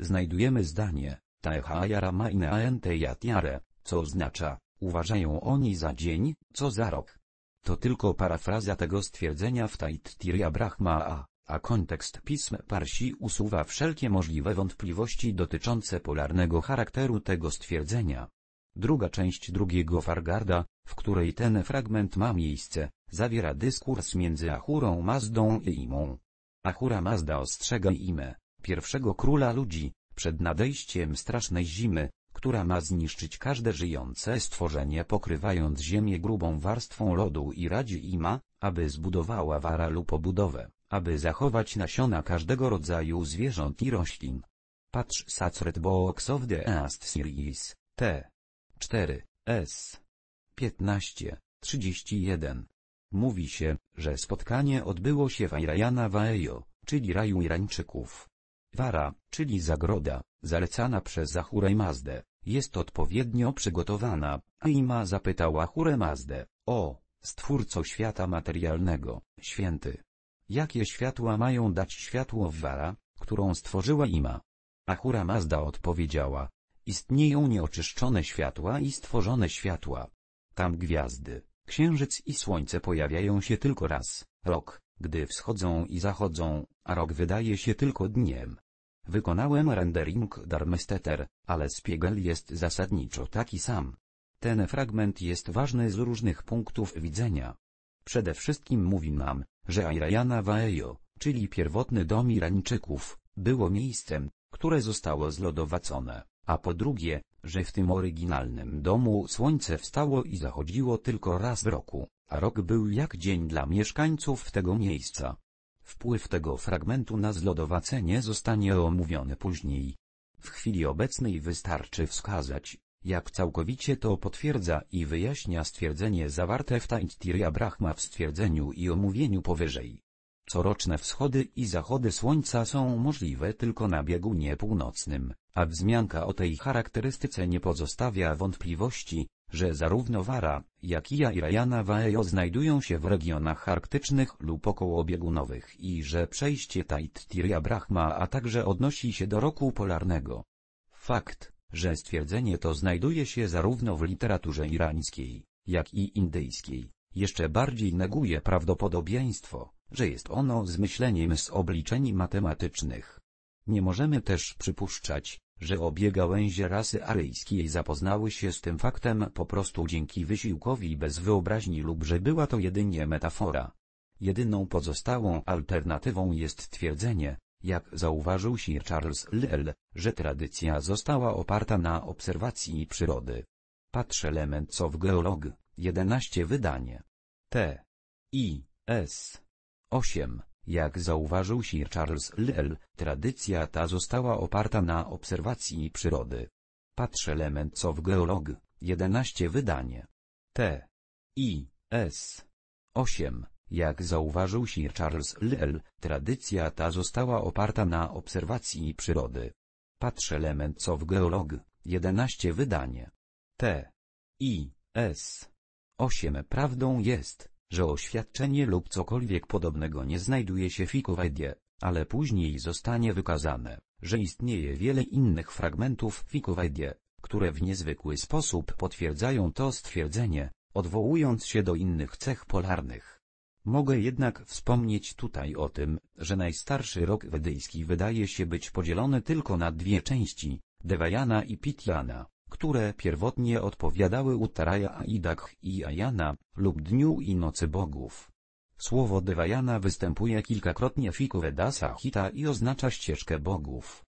znajdujemy zdanie, Taehajara maineante jatjare, co oznacza, uważają oni za dzień, co za rok. To tylko parafraza tego stwierdzenia w Taittirya Brahma a, a kontekst pism Parsi usuwa wszelkie możliwe wątpliwości dotyczące polarnego charakteru tego stwierdzenia. Druga część drugiego Fargarda, w której ten fragment ma miejsce, zawiera dyskurs między Ahurą Mazdą i Imą. Ahura Mazda ostrzega Imę, pierwszego króla ludzi, przed nadejściem strasznej zimy, która ma zniszczyć każde żyjące stworzenie pokrywając ziemię grubą warstwą lodu i radzi Ima, aby zbudowała wara lub obudowę, aby zachować nasiona każdego rodzaju zwierząt i roślin. Patrz Sacred Box of the Ast Series, T. 4, S. 15, 31. Mówi się, że spotkanie odbyło się w Airajana Vaejo, czyli raju Irańczyków. Wara, czyli zagroda, zalecana przez Ahuraj Mazdę, jest odpowiednio przygotowana, a Ima zapytała Ahurę Mazdę, o, stwórco świata materialnego, święty. Jakie światła mają dać światło w Wara, którą stworzyła Ima? Ahura Mazda odpowiedziała, Istnieją nieoczyszczone światła i stworzone światła. Tam gwiazdy, księżyc i słońce pojawiają się tylko raz, rok, gdy wschodzą i zachodzą, a rok wydaje się tylko dniem. Wykonałem rendering Darmesteter, ale spiegel jest zasadniczo taki sam. Ten fragment jest ważny z różnych punktów widzenia. Przede wszystkim mówi nam, że Airajana Vaejo, czyli pierwotny dom Irańczyków, było miejscem, które zostało zlodowacone a po drugie, że w tym oryginalnym domu słońce wstało i zachodziło tylko raz w roku, a rok był jak dzień dla mieszkańców tego miejsca. Wpływ tego fragmentu na zlodowacenie zostanie omówiony później. W chwili obecnej wystarczy wskazać, jak całkowicie to potwierdza i wyjaśnia stwierdzenie zawarte w Taintiria Brahma w stwierdzeniu i omówieniu powyżej. Coroczne wschody i zachody słońca są możliwe tylko na biegunie północnym, a wzmianka o tej charakterystyce nie pozostawia wątpliwości, że zarówno Wara, jak i Jairajana Waejo znajdują się w regionach arktycznych lub okołobiegunowych i że przejście Tirya Brahma a także odnosi się do roku polarnego. Fakt, że stwierdzenie to znajduje się zarówno w literaturze irańskiej, jak i indyjskiej, jeszcze bardziej neguje prawdopodobieństwo, że jest ono zmyśleniem z obliczeń matematycznych. Nie możemy też przypuszczać, że obie gałęzie rasy aryjskiej zapoznały się z tym faktem po prostu dzięki wysiłkowi bez wyobraźni lub że była to jedynie metafora. Jedyną pozostałą alternatywą jest twierdzenie, jak zauważył Sir Charles Lyell, że tradycja została oparta na obserwacji przyrody. Patrz element co w geolog, 11 wydanie. T. I. S. 8. Jak zauważył Sir Charles Lyell, tradycja ta została oparta na obserwacji przyrody. Patrz element co w Geolog, 11 wydanie. T. I. S. 8. Jak zauważył Sir Charles Lyell, tradycja ta została oparta na obserwacji przyrody. Patrz element co w Geolog, 11 wydanie. T. I. S. 8. Prawdą jest, że oświadczenie lub cokolwiek podobnego nie znajduje się w Ikowedie, ale później zostanie wykazane, że istnieje wiele innych fragmentów w które w niezwykły sposób potwierdzają to stwierdzenie, odwołując się do innych cech polarnych. Mogę jednak wspomnieć tutaj o tym, że najstarszy rok wedyjski wydaje się być podzielony tylko na dwie części, Devayana i Pityana które pierwotnie odpowiadały Uttaraja Idakh i Ajana, lub Dniu i Nocy Bogów. Słowo Devayana występuje kilkakrotnie w Ikuveda Sahita i oznacza ścieżkę bogów.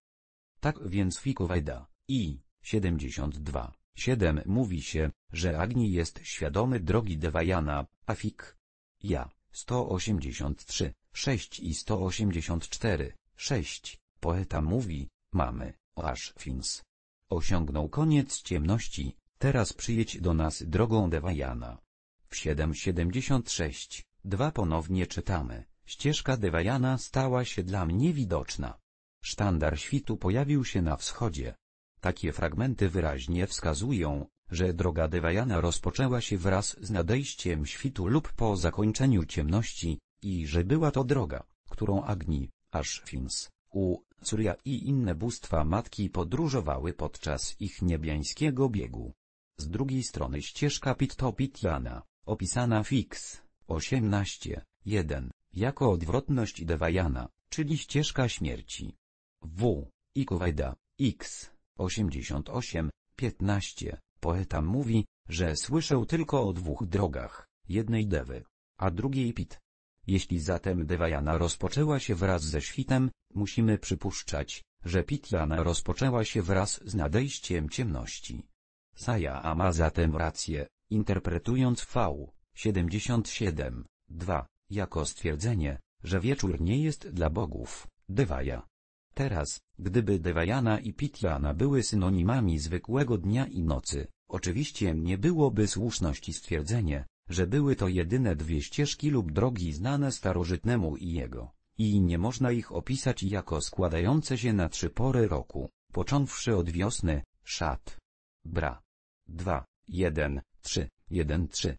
Tak więc Fikuveda, i 72, 7 mówi się, że Agni jest świadomy drogi Devayana, a Fik. Ja, 183, 6 i 184, 6, poeta mówi, mamy, aż fins, Osiągnął koniec ciemności, teraz przyjedź do nas drogą Devayana. W 7.76, 2 ponownie czytamy, ścieżka Devayana stała się dla mnie widoczna. Sztandar świtu pojawił się na wschodzie. Takie fragmenty wyraźnie wskazują, że droga Devayana rozpoczęła się wraz z nadejściem świtu lub po zakończeniu ciemności, i że była to droga, którą Agni, Fins, u Curia i inne bóstwa matki podróżowały podczas ich niebiańskiego biegu. Z drugiej strony ścieżka Pitto-Pityana, opisana w X 18.1, jako odwrotność Devayana, czyli ścieżka śmierci. W. Ikuveda, X 88.15, poeta mówi, że słyszał tylko o dwóch drogach, jednej Dewy, a drugiej Pit. Jeśli zatem Devayana rozpoczęła się wraz ze świtem, musimy przypuszczać, że Pityana rozpoczęła się wraz z nadejściem ciemności. Saya ma zatem rację, interpretując V, 77, 2, jako stwierdzenie, że wieczór nie jest dla bogów, Devaya. Teraz, gdyby Devayana i Pityana były synonimami zwykłego dnia i nocy, oczywiście nie byłoby słuszności stwierdzenie, że były to jedyne dwie ścieżki lub drogi znane starożytnemu i jego, i nie można ich opisać jako składające się na trzy pory roku, począwszy od wiosny, szat. Bra. 2, 1, 3, 1, 3.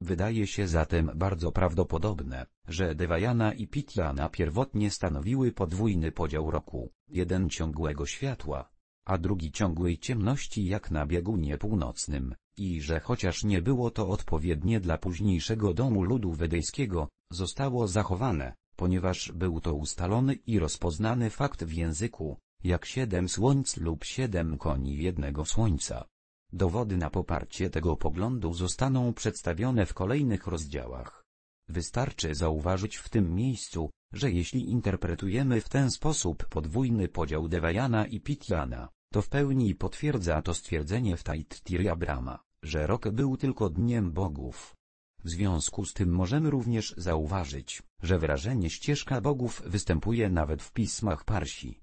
Wydaje się zatem bardzo prawdopodobne, że Devayana i Pityana pierwotnie stanowiły podwójny podział roku, jeden ciągłego światła, a drugi ciągłej ciemności jak na biegunie północnym, i że chociaż nie było to odpowiednie dla późniejszego domu ludu wedejskiego, zostało zachowane, ponieważ był to ustalony i rozpoznany fakt w języku, jak siedem słońc lub siedem koni jednego słońca. Dowody na poparcie tego poglądu zostaną przedstawione w kolejnych rozdziałach. Wystarczy zauważyć w tym miejscu, że jeśli interpretujemy w ten sposób podwójny podział Devayana i Pityana, to w pełni potwierdza to stwierdzenie w Taitiri że rok był tylko dniem bogów. W związku z tym możemy również zauważyć, że wyrażenie ścieżka bogów występuje nawet w pismach Parsi.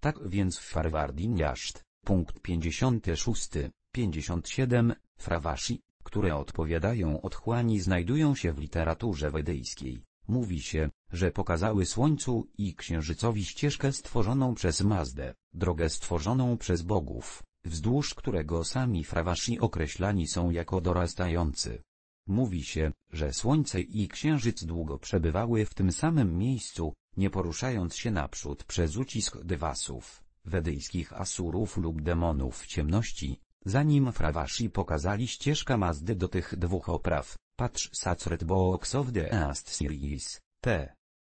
Tak więc w Farwardin Jasht, punkt 56, 57, Fravashi, które odpowiadają odchłani znajdują się w literaturze wedyjskiej. Mówi się, że pokazały Słońcu i Księżycowi ścieżkę stworzoną przez Mazdę, drogę stworzoną przez bogów, wzdłuż którego sami frawasi określani są jako dorastający. Mówi się, że Słońce i Księżyc długo przebywały w tym samym miejscu, nie poruszając się naprzód przez ucisk dywasów, wedyjskich asurów lub demonów ciemności, zanim frawasi pokazali ścieżkę Mazdy do tych dwóch opraw, Patrz Sacred Box of the Ast Series, P.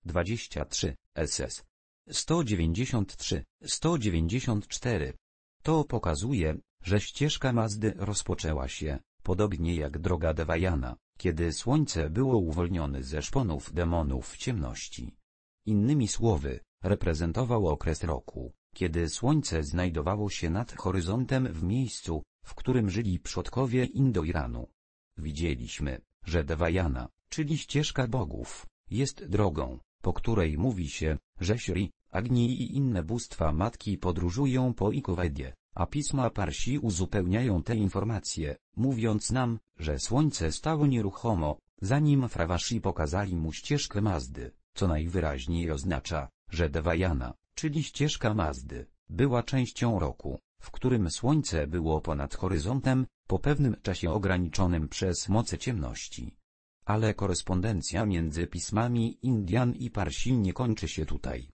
23, SS. 193, 194. To pokazuje, że ścieżka Mazdy rozpoczęła się, podobnie jak droga Devayana, kiedy słońce było uwolnione ze szponów demonów w ciemności. Innymi słowy, reprezentował okres roku, kiedy słońce znajdowało się nad horyzontem w miejscu, w którym żyli przodkowie Indo-Iranu. Widzieliśmy, że Devayana, czyli ścieżka bogów, jest drogą, po której mówi się, że Śri, Agni i inne bóstwa matki podróżują po Ikowedzie, a pisma Parsi uzupełniają te informacje, mówiąc nam, że słońce stało nieruchomo, zanim Frawasi pokazali mu ścieżkę Mazdy, co najwyraźniej oznacza, że Devayana, czyli ścieżka Mazdy, była częścią roku, w którym słońce było ponad horyzontem, po pewnym czasie ograniczonym przez moce ciemności. Ale korespondencja między pismami Indian i Parsi nie kończy się tutaj.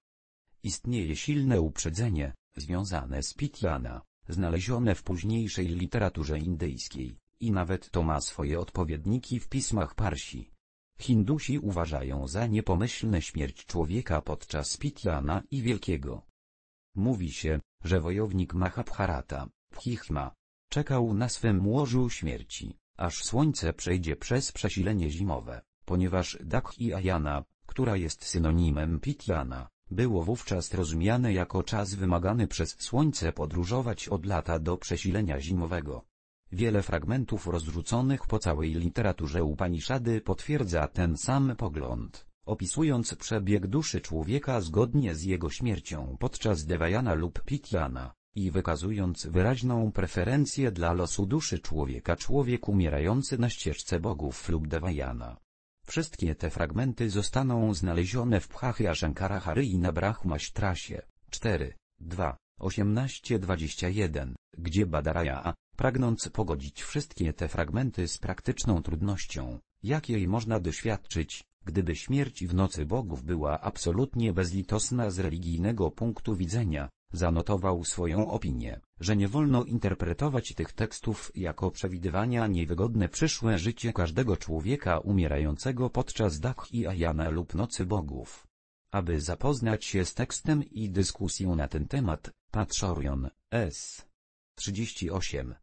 Istnieje silne uprzedzenie, związane z Pityana, znalezione w późniejszej literaturze indyjskiej, i nawet to ma swoje odpowiedniki w pismach Parsi. Hindusi uważają za niepomyślne śmierć człowieka podczas Pityana i Wielkiego. Mówi się, że wojownik Mahabharata, Bhichma, Czekał na swym łożu śmierci, aż słońce przejdzie przez przesilenie zimowe, ponieważ Dakhi Ayana, która jest synonimem Pityana, było wówczas rozumiane jako czas wymagany przez słońce podróżować od lata do przesilenia zimowego. Wiele fragmentów rozrzuconych po całej literaturze Upaniszady potwierdza ten sam pogląd, opisując przebieg duszy człowieka zgodnie z jego śmiercią podczas Devayana lub Pityana i wykazując wyraźną preferencję dla losu duszy człowieka człowiek umierający na ścieżce bogów lub Devayana. Wszystkie te fragmenty zostaną znalezione w Pchachy Ashankarahary i na Brahmaśtrasie 4, 2, 18-21, gdzie Badaraja, pragnąc pogodzić wszystkie te fragmenty z praktyczną trudnością, jakiej można doświadczyć, gdyby śmierć w nocy bogów była absolutnie bezlitosna z religijnego punktu widzenia, Zanotował swoją opinię, że nie wolno interpretować tych tekstów jako przewidywania niewygodne przyszłe życie każdego człowieka umierającego podczas Dakhi Ajana lub Nocy Bogów. Aby zapoznać się z tekstem i dyskusją na ten temat, patrz Orion, S. 38.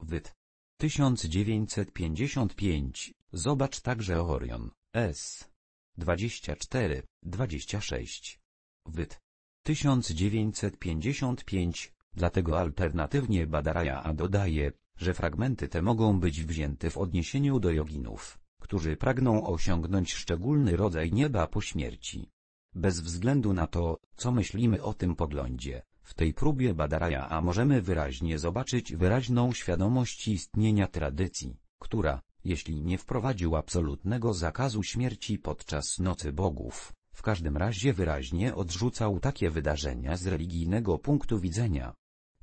Wyt. 1955, zobacz także Orion, S. 24, 26. Wyt. 1955, dlatego alternatywnie Badaraja dodaje, że fragmenty te mogą być wzięte w odniesieniu do joginów, którzy pragną osiągnąć szczególny rodzaj nieba po śmierci. Bez względu na to, co myślimy o tym poglądzie, w tej próbie Badaraja możemy wyraźnie zobaczyć wyraźną świadomość istnienia tradycji, która, jeśli nie wprowadził absolutnego zakazu śmierci podczas nocy bogów, w każdym razie wyraźnie odrzucał takie wydarzenia z religijnego punktu widzenia.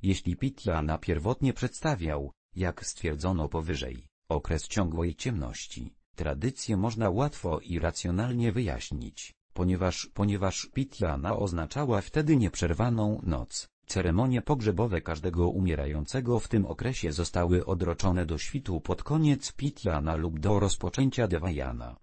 Jeśli Pityana pierwotnie przedstawiał, jak stwierdzono powyżej, okres ciągłej ciemności, tradycję można łatwo i racjonalnie wyjaśnić, ponieważ, ponieważ Pitjana oznaczała wtedy nieprzerwaną noc. Ceremonie pogrzebowe każdego umierającego w tym okresie zostały odroczone do świtu pod koniec Pityana lub do rozpoczęcia Devayana.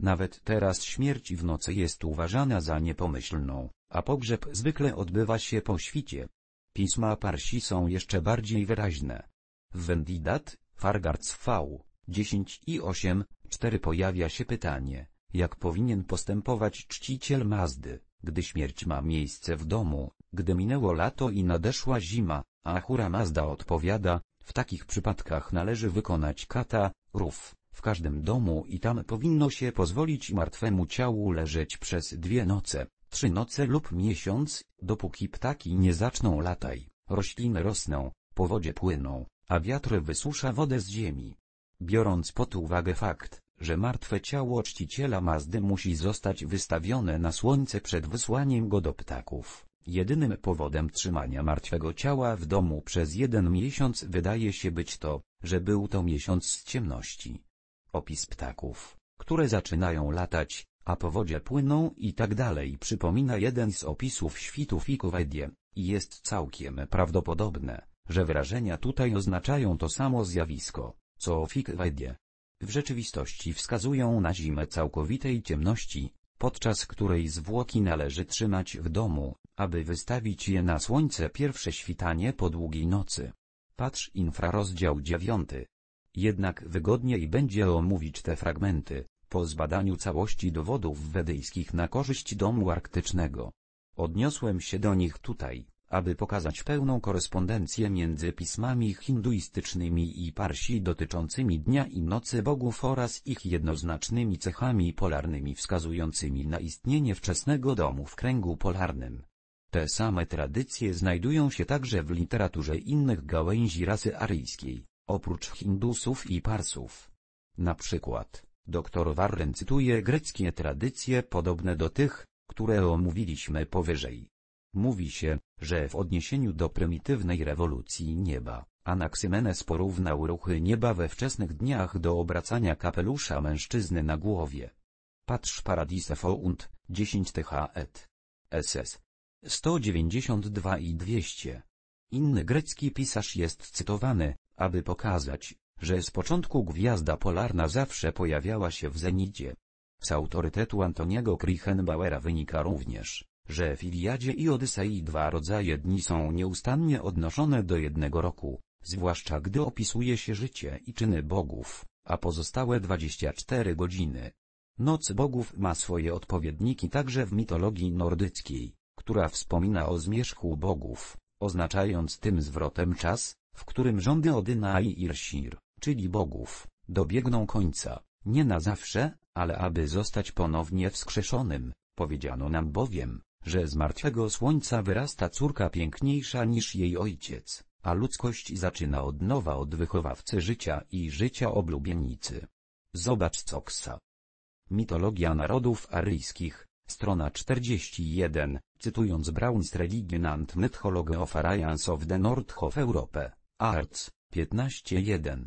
Nawet teraz śmierć w nocy jest uważana za niepomyślną, a pogrzeb zwykle odbywa się po świcie. Pisma Parsi są jeszcze bardziej wyraźne. W Wendidat, Fargarts V, 10 i 8, 4 pojawia się pytanie, jak powinien postępować czciciel Mazdy, gdy śmierć ma miejsce w domu, gdy minęło lato i nadeszła zima, a Hura Mazda odpowiada, w takich przypadkach należy wykonać kata, rów w każdym domu i tam powinno się pozwolić martwemu ciału leżeć przez dwie noce, trzy noce lub miesiąc, dopóki ptaki nie zaczną latać. rośliny rosną, po wodzie płyną, a wiatr wysusza wodę z ziemi. Biorąc pod uwagę fakt, że martwe ciało czciciela Mazdy musi zostać wystawione na słońce przed wysłaniem go do ptaków. Jedynym powodem trzymania martwego ciała w domu przez jeden miesiąc wydaje się być to, że był to miesiąc z ciemności opis ptaków, które zaczynają latać, a po wodzie płyną i tak dalej przypomina jeden z opisów świtu Fikovedie, i jest całkiem prawdopodobne, że wyrażenia tutaj oznaczają to samo zjawisko, co Fikovedie. W rzeczywistości wskazują na zimę całkowitej ciemności, podczas której zwłoki należy trzymać w domu, aby wystawić je na słońce pierwsze świtanie po długiej nocy. Patrz infrarozdział 9. Jednak wygodniej będzie omówić te fragmenty, po zbadaniu całości dowodów wedyjskich na korzyść domu arktycznego. Odniosłem się do nich tutaj, aby pokazać pełną korespondencję między pismami hinduistycznymi i Parsi dotyczącymi dnia i nocy bogów oraz ich jednoznacznymi cechami polarnymi wskazującymi na istnienie wczesnego domu w kręgu polarnym. Te same tradycje znajdują się także w literaturze innych gałęzi rasy aryjskiej oprócz Hindusów i Parsów. Na przykład, dr Warren cytuje greckie tradycje podobne do tych, które omówiliśmy powyżej. Mówi się, że w odniesieniu do prymitywnej rewolucji nieba, Anaksymenes porównał ruchy nieba we wczesnych dniach do obracania kapelusza mężczyzny na głowie. Patrz Paradise Fount, 10 th et. SS. 192 i 200. Inny grecki pisarz jest cytowany, aby pokazać, że z początku gwiazda polarna zawsze pojawiała się w Zenidzie. Z autorytetu Antoniego Krichenbauera wynika również, że w Iliadzie i Odysei dwa rodzaje dni są nieustannie odnoszone do jednego roku, zwłaszcza gdy opisuje się życie i czyny bogów, a pozostałe 24 godziny. Noc bogów ma swoje odpowiedniki także w mitologii nordyckiej, która wspomina o zmierzchu bogów, oznaczając tym zwrotem czas, w którym rządy Odyna i Irsir, czyli bogów, dobiegną końca, nie na zawsze, ale aby zostać ponownie wskrzeszonym, powiedziano nam bowiem, że z martwego słońca wyrasta córka piękniejsza niż jej ojciec, a ludzkość zaczyna od nowa od wychowawcy życia i życia oblubienicy. Zobacz Coksa. Mitologia narodów aryjskich, strona 41, cytując Brown's Religion and Mythology of Arians of the North of Europe. Arts 15.1.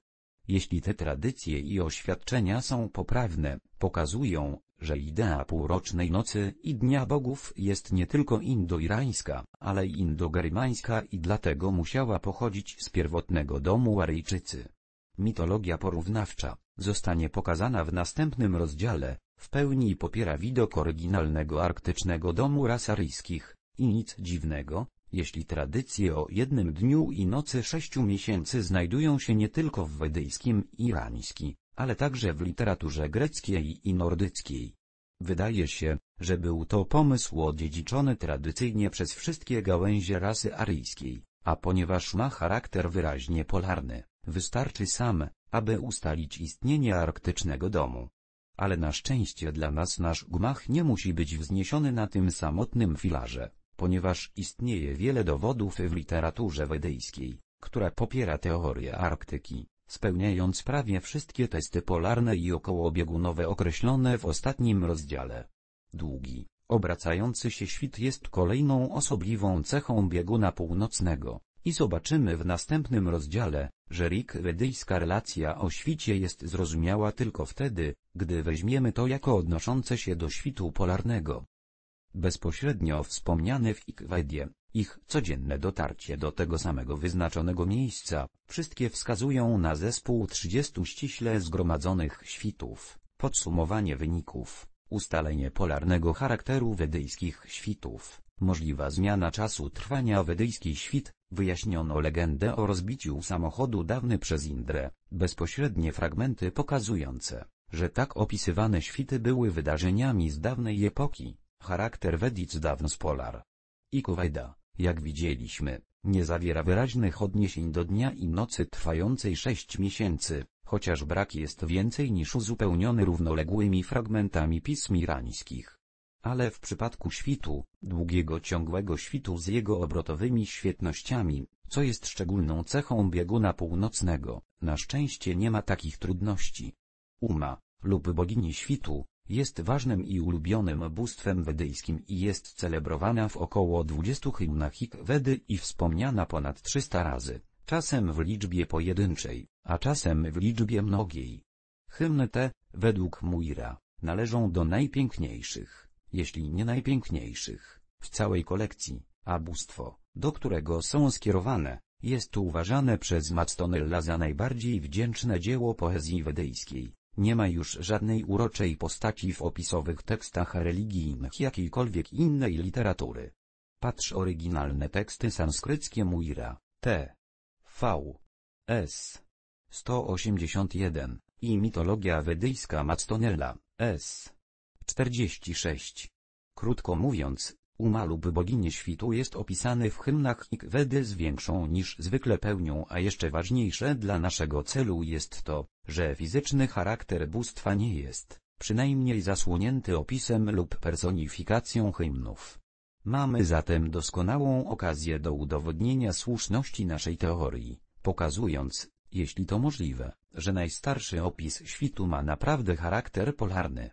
Jeśli te tradycje i oświadczenia są poprawne, pokazują, że idea półrocznej nocy i Dnia Bogów jest nie tylko indoirańska, ale indogermańska i dlatego musiała pochodzić z pierwotnego domu Aryjczycy. Mitologia porównawcza zostanie pokazana w następnym rozdziale, w pełni popiera widok oryginalnego arktycznego domu ras i nic dziwnego, jeśli tradycje o jednym dniu i nocy sześciu miesięcy znajdują się nie tylko w wedyjskim i irańskim, ale także w literaturze greckiej i nordyckiej. Wydaje się, że był to pomysł odziedziczony tradycyjnie przez wszystkie gałęzie rasy aryjskiej, a ponieważ ma charakter wyraźnie polarny, wystarczy sam, aby ustalić istnienie arktycznego domu. Ale na szczęście dla nas nasz gmach nie musi być wzniesiony na tym samotnym filarze ponieważ istnieje wiele dowodów w literaturze wedyjskiej, która popiera teorię Arktyki, spełniając prawie wszystkie testy polarne i okołobiegunowe określone w ostatnim rozdziale. Długi, obracający się świt jest kolejną osobliwą cechą bieguna północnego. I zobaczymy w następnym rozdziale, że Rik Wedyjska relacja o świcie jest zrozumiała tylko wtedy, gdy weźmiemy to jako odnoszące się do świtu polarnego bezpośrednio wspomniane w Ikwedzie. Ich codzienne dotarcie do tego samego wyznaczonego miejsca, wszystkie wskazują na zespół 30 ściśle zgromadzonych świtów, podsumowanie wyników, ustalenie polarnego charakteru wedyjskich świtów, możliwa zmiana czasu trwania wedyjski świt, wyjaśniono legendę o rozbiciu samochodu dawny przez Indrę, bezpośrednie fragmenty pokazujące, że tak opisywane świty były wydarzeniami z dawnej epoki. Charakter Wedic Dawns Polar. I Kuwejda, jak widzieliśmy, nie zawiera wyraźnych odniesień do dnia i nocy trwającej 6 miesięcy, chociaż brak jest więcej niż uzupełniony równoległymi fragmentami pism irańskich. Ale w przypadku świtu, długiego ciągłego świtu z jego obrotowymi świetnościami, co jest szczególną cechą bieguna północnego, na szczęście nie ma takich trudności. Uma, lub bogini świtu, jest ważnym i ulubionym bóstwem wedyjskim i jest celebrowana w około 20 hymnach Wedy i wspomniana ponad 300 razy, czasem w liczbie pojedynczej, a czasem w liczbie mnogiej. Hymny te, według Muira, należą do najpiękniejszych, jeśli nie najpiękniejszych, w całej kolekcji, a bóstwo, do którego są skierowane, jest uważane przez Mactonella za najbardziej wdzięczne dzieło poezji wedyjskiej. Nie ma już żadnej uroczej postaci w opisowych tekstach religijnych jakiejkolwiek innej literatury. Patrz oryginalne teksty sanskryckie Muira, T. V. S. 181 i mitologia wedyjska Mactonella, S. 46. Krótko mówiąc, lub bogini świtu jest opisany w hymnach i kwedy z większą niż zwykle pełnią, a jeszcze ważniejsze dla naszego celu jest to, że fizyczny charakter bóstwa nie jest, przynajmniej zasłonięty opisem lub personifikacją hymnów. Mamy zatem doskonałą okazję do udowodnienia słuszności naszej teorii, pokazując, jeśli to możliwe, że najstarszy opis świtu ma naprawdę charakter polarny.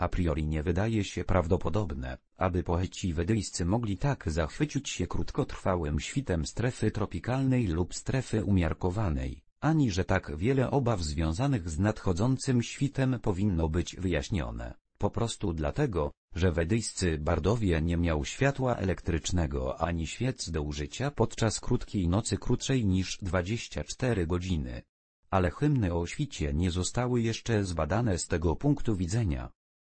A priori nie wydaje się prawdopodobne, aby poeci wedyjscy mogli tak zachwycić się krótkotrwałym świtem strefy tropikalnej lub strefy umiarkowanej, ani że tak wiele obaw związanych z nadchodzącym świtem powinno być wyjaśnione, po prostu dlatego, że wedyjscy bardowie nie miał światła elektrycznego ani świec do użycia podczas krótkiej nocy krótszej niż 24 godziny. Ale hymny o świcie nie zostały jeszcze zbadane z tego punktu widzenia.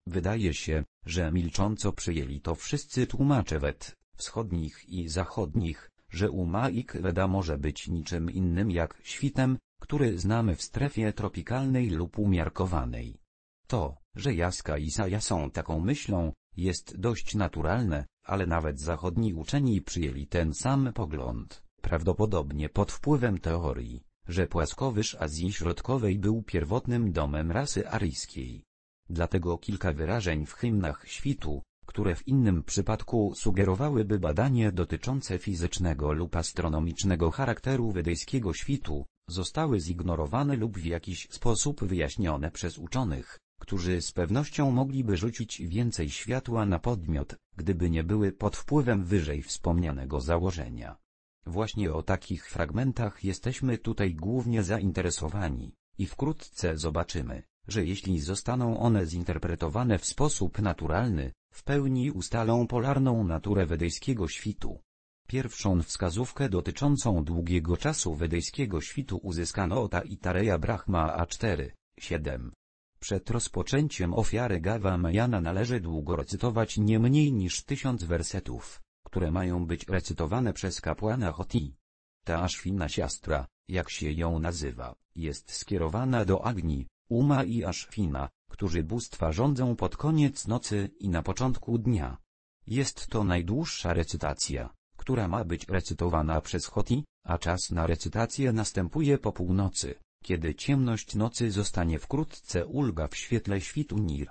Wydaje się, że milcząco przyjęli to wszyscy tłumacze wet, wschodnich i zachodnich, że Uma Ikweda może być niczym innym jak świtem, który znamy w strefie tropikalnej lub umiarkowanej. To, że Jaska i Saja są taką myślą, jest dość naturalne, ale nawet zachodni uczeni przyjęli ten sam pogląd, prawdopodobnie pod wpływem teorii, że płaskowyż Azji Środkowej był pierwotnym domem rasy aryjskiej. Dlatego kilka wyrażeń w hymnach świtu, które w innym przypadku sugerowałyby badanie dotyczące fizycznego lub astronomicznego charakteru wedyjskiego świtu, zostały zignorowane lub w jakiś sposób wyjaśnione przez uczonych, którzy z pewnością mogliby rzucić więcej światła na podmiot, gdyby nie były pod wpływem wyżej wspomnianego założenia. Właśnie o takich fragmentach jesteśmy tutaj głównie zainteresowani, i wkrótce zobaczymy, że jeśli zostaną one zinterpretowane w sposób naturalny, w pełni ustalą polarną naturę wedejskiego świtu. Pierwszą wskazówkę dotyczącą długiego czasu wedejskiego świtu uzyskano od Aitareya Brahma A4, 7. Przed rozpoczęciem ofiary Gawamajana należy długo recytować nie mniej niż tysiąc wersetów, które mają być recytowane przez kapłana Hoti. Ta Ashwina siastra, jak się ją nazywa, jest skierowana do Agni, Uma i Ashfina, którzy bóstwa rządzą pod koniec nocy i na początku dnia. Jest to najdłuższa recytacja, która ma być recytowana przez Hoti, a czas na recytację następuje po północy, kiedy ciemność nocy zostanie wkrótce ulga w świetle świtu Nir.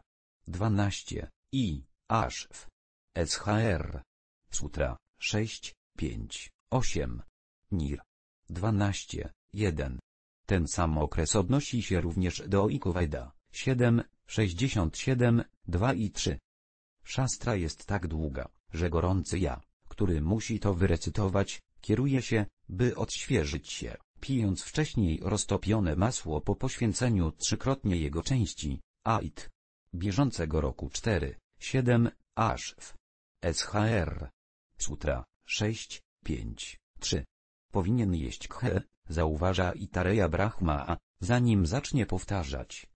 12. I. Ashf. SHR. Sutra. 6, 5, 8. Nir. 12, 1. Ten sam okres odnosi się również do Ikowajda, 7, 67, 2 i 3. Szastra jest tak długa, że gorący ja, który musi to wyrecytować, kieruje się, by odświeżyć się, pijąc wcześniej roztopione masło po poświęceniu trzykrotnie jego części, ait. Bieżącego roku 4, 7, aż w SHR. Sutra, 6, 5, 3. Powinien jeść khe, zauważa Itareya Brahma, zanim zacznie powtarzać.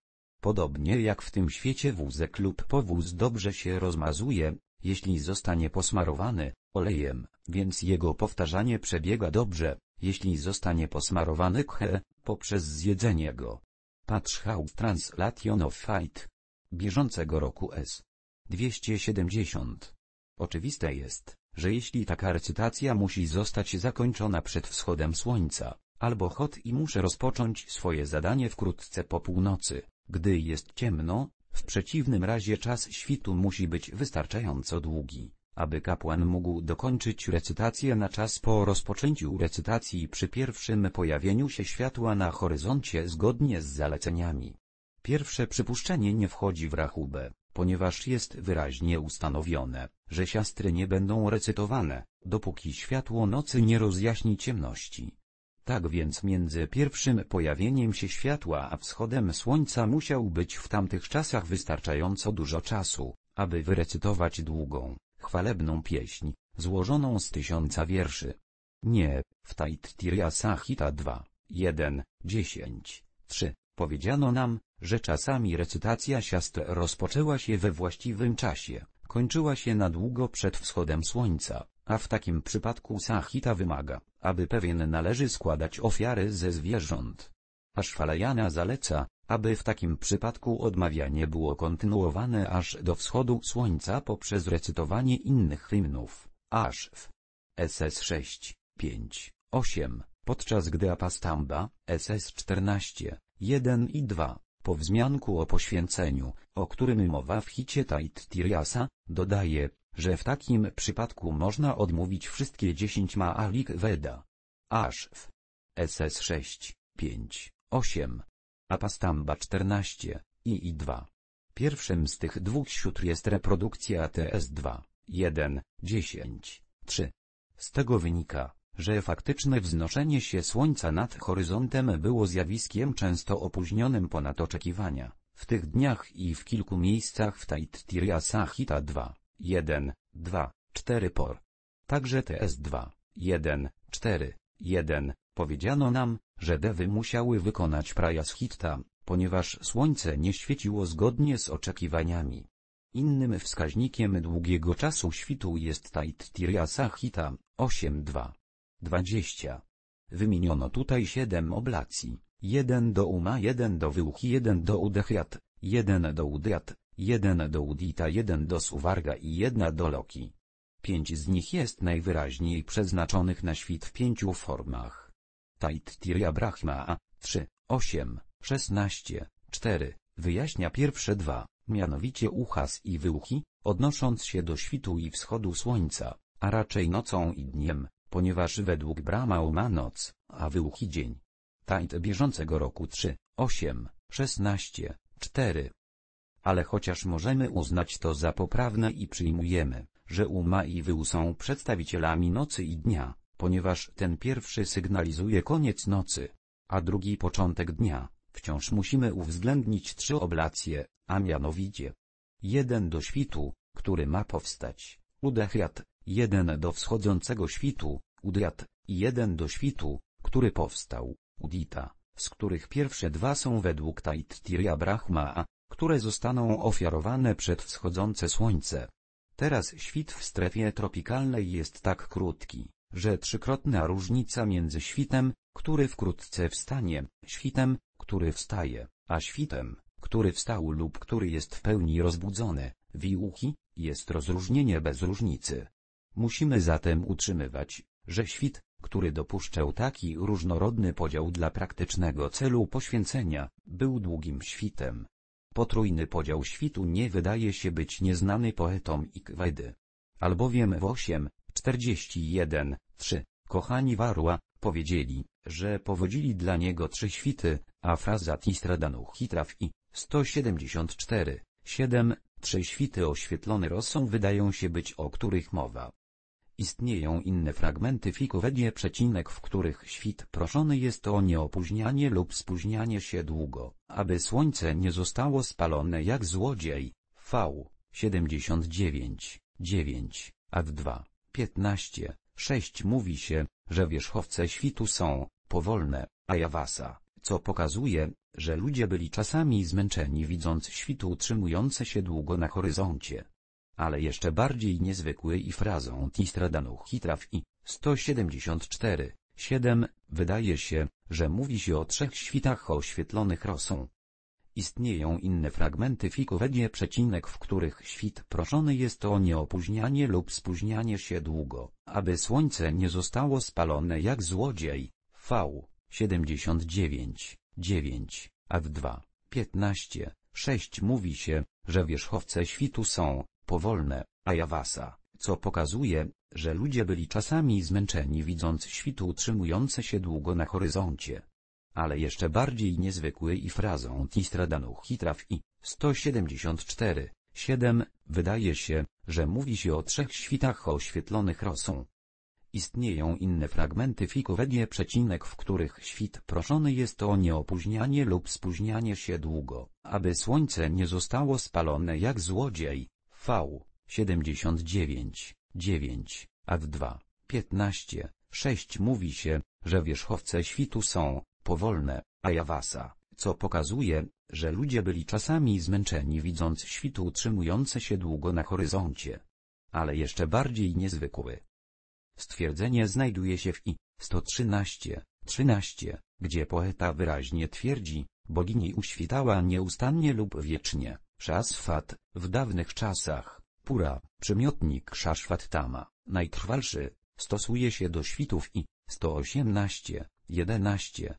Podobnie jak w tym świecie wózek lub powóz dobrze się rozmazuje, jeśli zostanie posmarowany olejem, więc jego powtarzanie przebiega dobrze, jeśli zostanie posmarowany khe, poprzez zjedzenie go. Patrz How Translation of Fight. Bieżącego roku S. 270. Oczywiste jest, że jeśli taka recytacja musi zostać zakończona przed wschodem słońca, albo hot i muszę rozpocząć swoje zadanie wkrótce po północy, gdy jest ciemno, w przeciwnym razie czas świtu musi być wystarczająco długi, aby kapłan mógł dokończyć recytację na czas po rozpoczęciu recytacji przy pierwszym pojawieniu się światła na horyzoncie zgodnie z zaleceniami. Pierwsze przypuszczenie nie wchodzi w rachubę, ponieważ jest wyraźnie ustanowione, że siastry nie będą recytowane, dopóki światło nocy nie rozjaśni ciemności. Tak więc między pierwszym pojawieniem się światła a wschodem słońca musiał być w tamtych czasach wystarczająco dużo czasu, aby wyrecytować długą, chwalebną pieśń, złożoną z tysiąca wierszy. Nie, w Taittiria Sahita 2, 1, 10, 3, powiedziano nam, że czasami recytacja siast rozpoczęła się we właściwym czasie, kończyła się na długo przed wschodem słońca, a w takim przypadku Sahita wymaga, aby pewien należy składać ofiary ze zwierząt. Aszwalajana zaleca, aby w takim przypadku odmawianie było kontynuowane aż do wschodu słońca poprzez recytowanie innych hymnów, aż w SS 6, 5, 8, podczas gdy Apastamba, SS 14, 1 i 2, po wzmianku o poświęceniu, o którym mowa w hicie Tait Tiriasa, dodaje, że w takim przypadku można odmówić wszystkie 10 Maalik Veda. w SS 6, 5, 8. Apastamba 14, i i 2. Pierwszym z tych dwóch siótr jest reprodukcja TS 2, 1, 10, 3. Z tego wynika, że faktyczne wznoszenie się Słońca nad horyzontem było zjawiskiem często opóźnionym ponad oczekiwania, w tych dniach i w kilku miejscach w Taittiriya Sahita 2. 1, 2, 4 por. Także TS2, 1, 4, 1, powiedziano nam, że dewy musiały wykonać praja z hitta, ponieważ słońce nie świeciło zgodnie z oczekiwaniami. Innym wskaźnikiem długiego czasu świtu jest Tait Taittiriya Sahita, 2, 20. Wymieniono tutaj 7 oblacji, 1 do Uma, 1 do Wyuchi, 1 do Udechiat, 1 do Udyat, jeden do Udita, jeden do Suwarga i jedna do Loki. Pięć z nich jest najwyraźniej przeznaczonych na świt w pięciu formach. Taittirya Brahma, 3, 8, 16, 4, wyjaśnia pierwsze dwa, mianowicie Uchas i Wyłki, odnosząc się do świtu i wschodu słońca, a raczej nocą i dniem, ponieważ według Brahma ma noc, a Wyłki dzień. Tait bieżącego roku 3, 8, 16, 4, ale chociaż możemy uznać to za poprawne i przyjmujemy, że Uma i Wy są przedstawicielami nocy i dnia, ponieważ ten pierwszy sygnalizuje koniec nocy, a drugi początek dnia, wciąż musimy uwzględnić trzy oblacje, a mianowicie jeden do świtu, który ma powstać, udechyat, jeden do wschodzącego świtu, udyat, i jeden do świtu, który powstał, udita, z których pierwsze dwa są według Taittiriya Brahma, które zostaną ofiarowane przed wschodzące słońce. Teraz świt w strefie tropikalnej jest tak krótki, że trzykrotna różnica między świtem, który wkrótce wstanie, świtem, który wstaje, a świtem, który wstał lub który jest w pełni rozbudzony, wiłki, jest rozróżnienie bez różnicy. Musimy zatem utrzymywać, że świt, który dopuszczał taki różnorodny podział dla praktycznego celu poświęcenia, był długim świtem. Potrójny podział świtu nie wydaje się być nieznany poetom Ikwedy. Albowiem w 8, 41, 3, kochani Warła, powiedzieli, że powodzili dla niego trzy świty, a fraza Tisradanu Hitraf i 174, 7, trzy świty oświetlone rosą wydają się być o których mowa. Istnieją inne fragmenty fikowedzie przecinek w których świt proszony jest o nieopóźnianie lub spóźnianie się długo, aby słońce nie zostało spalone jak złodziej. V. 79, 9, a w 2, 15, 6 mówi się, że wierzchowce świtu są powolne, a jawasa, co pokazuje, że ludzie byli czasami zmęczeni widząc świtu utrzymujące się długo na horyzoncie ale jeszcze bardziej niezwykły i frazą Tistradanu Hitraf i 174, 7, wydaje się, że mówi się o trzech świtach oświetlonych rosą. Istnieją inne fragmenty fikowedzie przecinek, w których świt proszony jest o nieopóźnianie lub spóźnianie się długo, aby słońce nie zostało spalone jak złodziej. V. 79, 9, a w 2, 15, 6 mówi się, że wierzchowce świtu są, powolne, ajawasa, co pokazuje, że ludzie byli czasami zmęczeni widząc świt utrzymujące się długo na horyzoncie. Ale jeszcze bardziej niezwykły i frazą Tistradanu Hitraf i 174, 7, wydaje się, że mówi się o trzech świtach oświetlonych rosą. Istnieją inne fragmenty fikowedie przecinek w których świt proszony jest o nieopóźnianie lub spóźnianie się długo, aby słońce nie zostało spalone jak złodziej. V, 79, 9, a w 2, 15, 6 mówi się, że wierzchowce świtu są powolne, a jawasa, co pokazuje, że ludzie byli czasami zmęczeni widząc świt utrzymujące się długo na horyzoncie. Ale jeszcze bardziej niezwykły. Stwierdzenie znajduje się w I 113, 13, gdzie poeta wyraźnie twierdzi, bogini uświtała nieustannie lub wiecznie. Szaszwat, w dawnych czasach, pura, przymiotnik szaszwat najtrwalszy, stosuje się do świtów i 118, 11.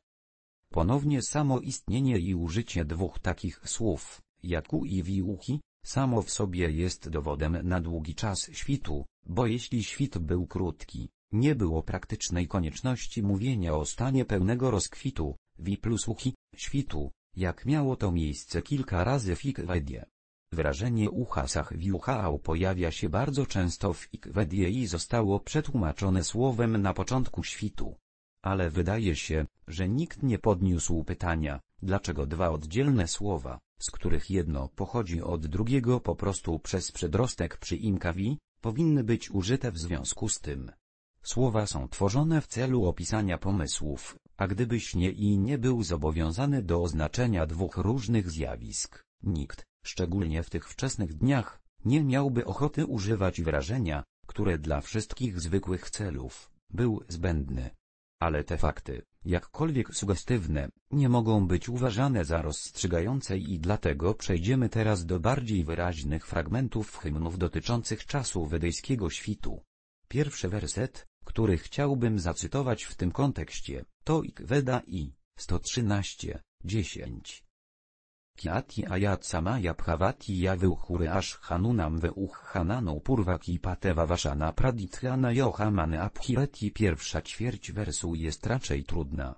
Ponownie samo istnienie i użycie dwóch takich słów, jaku i wiuki, samo w sobie jest dowodem na długi czas świtu, bo jeśli świt był krótki, nie było praktycznej konieczności mówienia o stanie pełnego rozkwitu, wi plus uchi, świtu, jak miało to miejsce kilka razy w Ikvedie. Wyrażenie uchasach wiuchał pojawia się bardzo często w Ikvedie i zostało przetłumaczone słowem na początku świtu. Ale wydaje się, że nikt nie podniósł pytania, dlaczego dwa oddzielne słowa, z których jedno pochodzi od drugiego po prostu przez przedrostek przy wi, powinny być użyte w związku z tym. Słowa są tworzone w celu opisania pomysłów, a gdybyś nie i nie był zobowiązany do oznaczenia dwóch różnych zjawisk, nikt, szczególnie w tych wczesnych dniach, nie miałby ochoty używać wrażenia, które dla wszystkich zwykłych celów, był zbędny. Ale te fakty, jakkolwiek sugestywne, nie mogą być uważane za rozstrzygające i dlatego przejdziemy teraz do bardziej wyraźnych fragmentów hymnów dotyczących czasu wedyjskiego świtu. Pierwszy werset, który chciałbym zacytować w tym kontekście, Toik Veda i 113, 10. Kiati ayatsamaya bhavati hanunam ashhanunam veuchhananą purwaki pateva vashana pradithyana yohamane abhireti Pierwsza ćwierć wersu jest raczej trudna.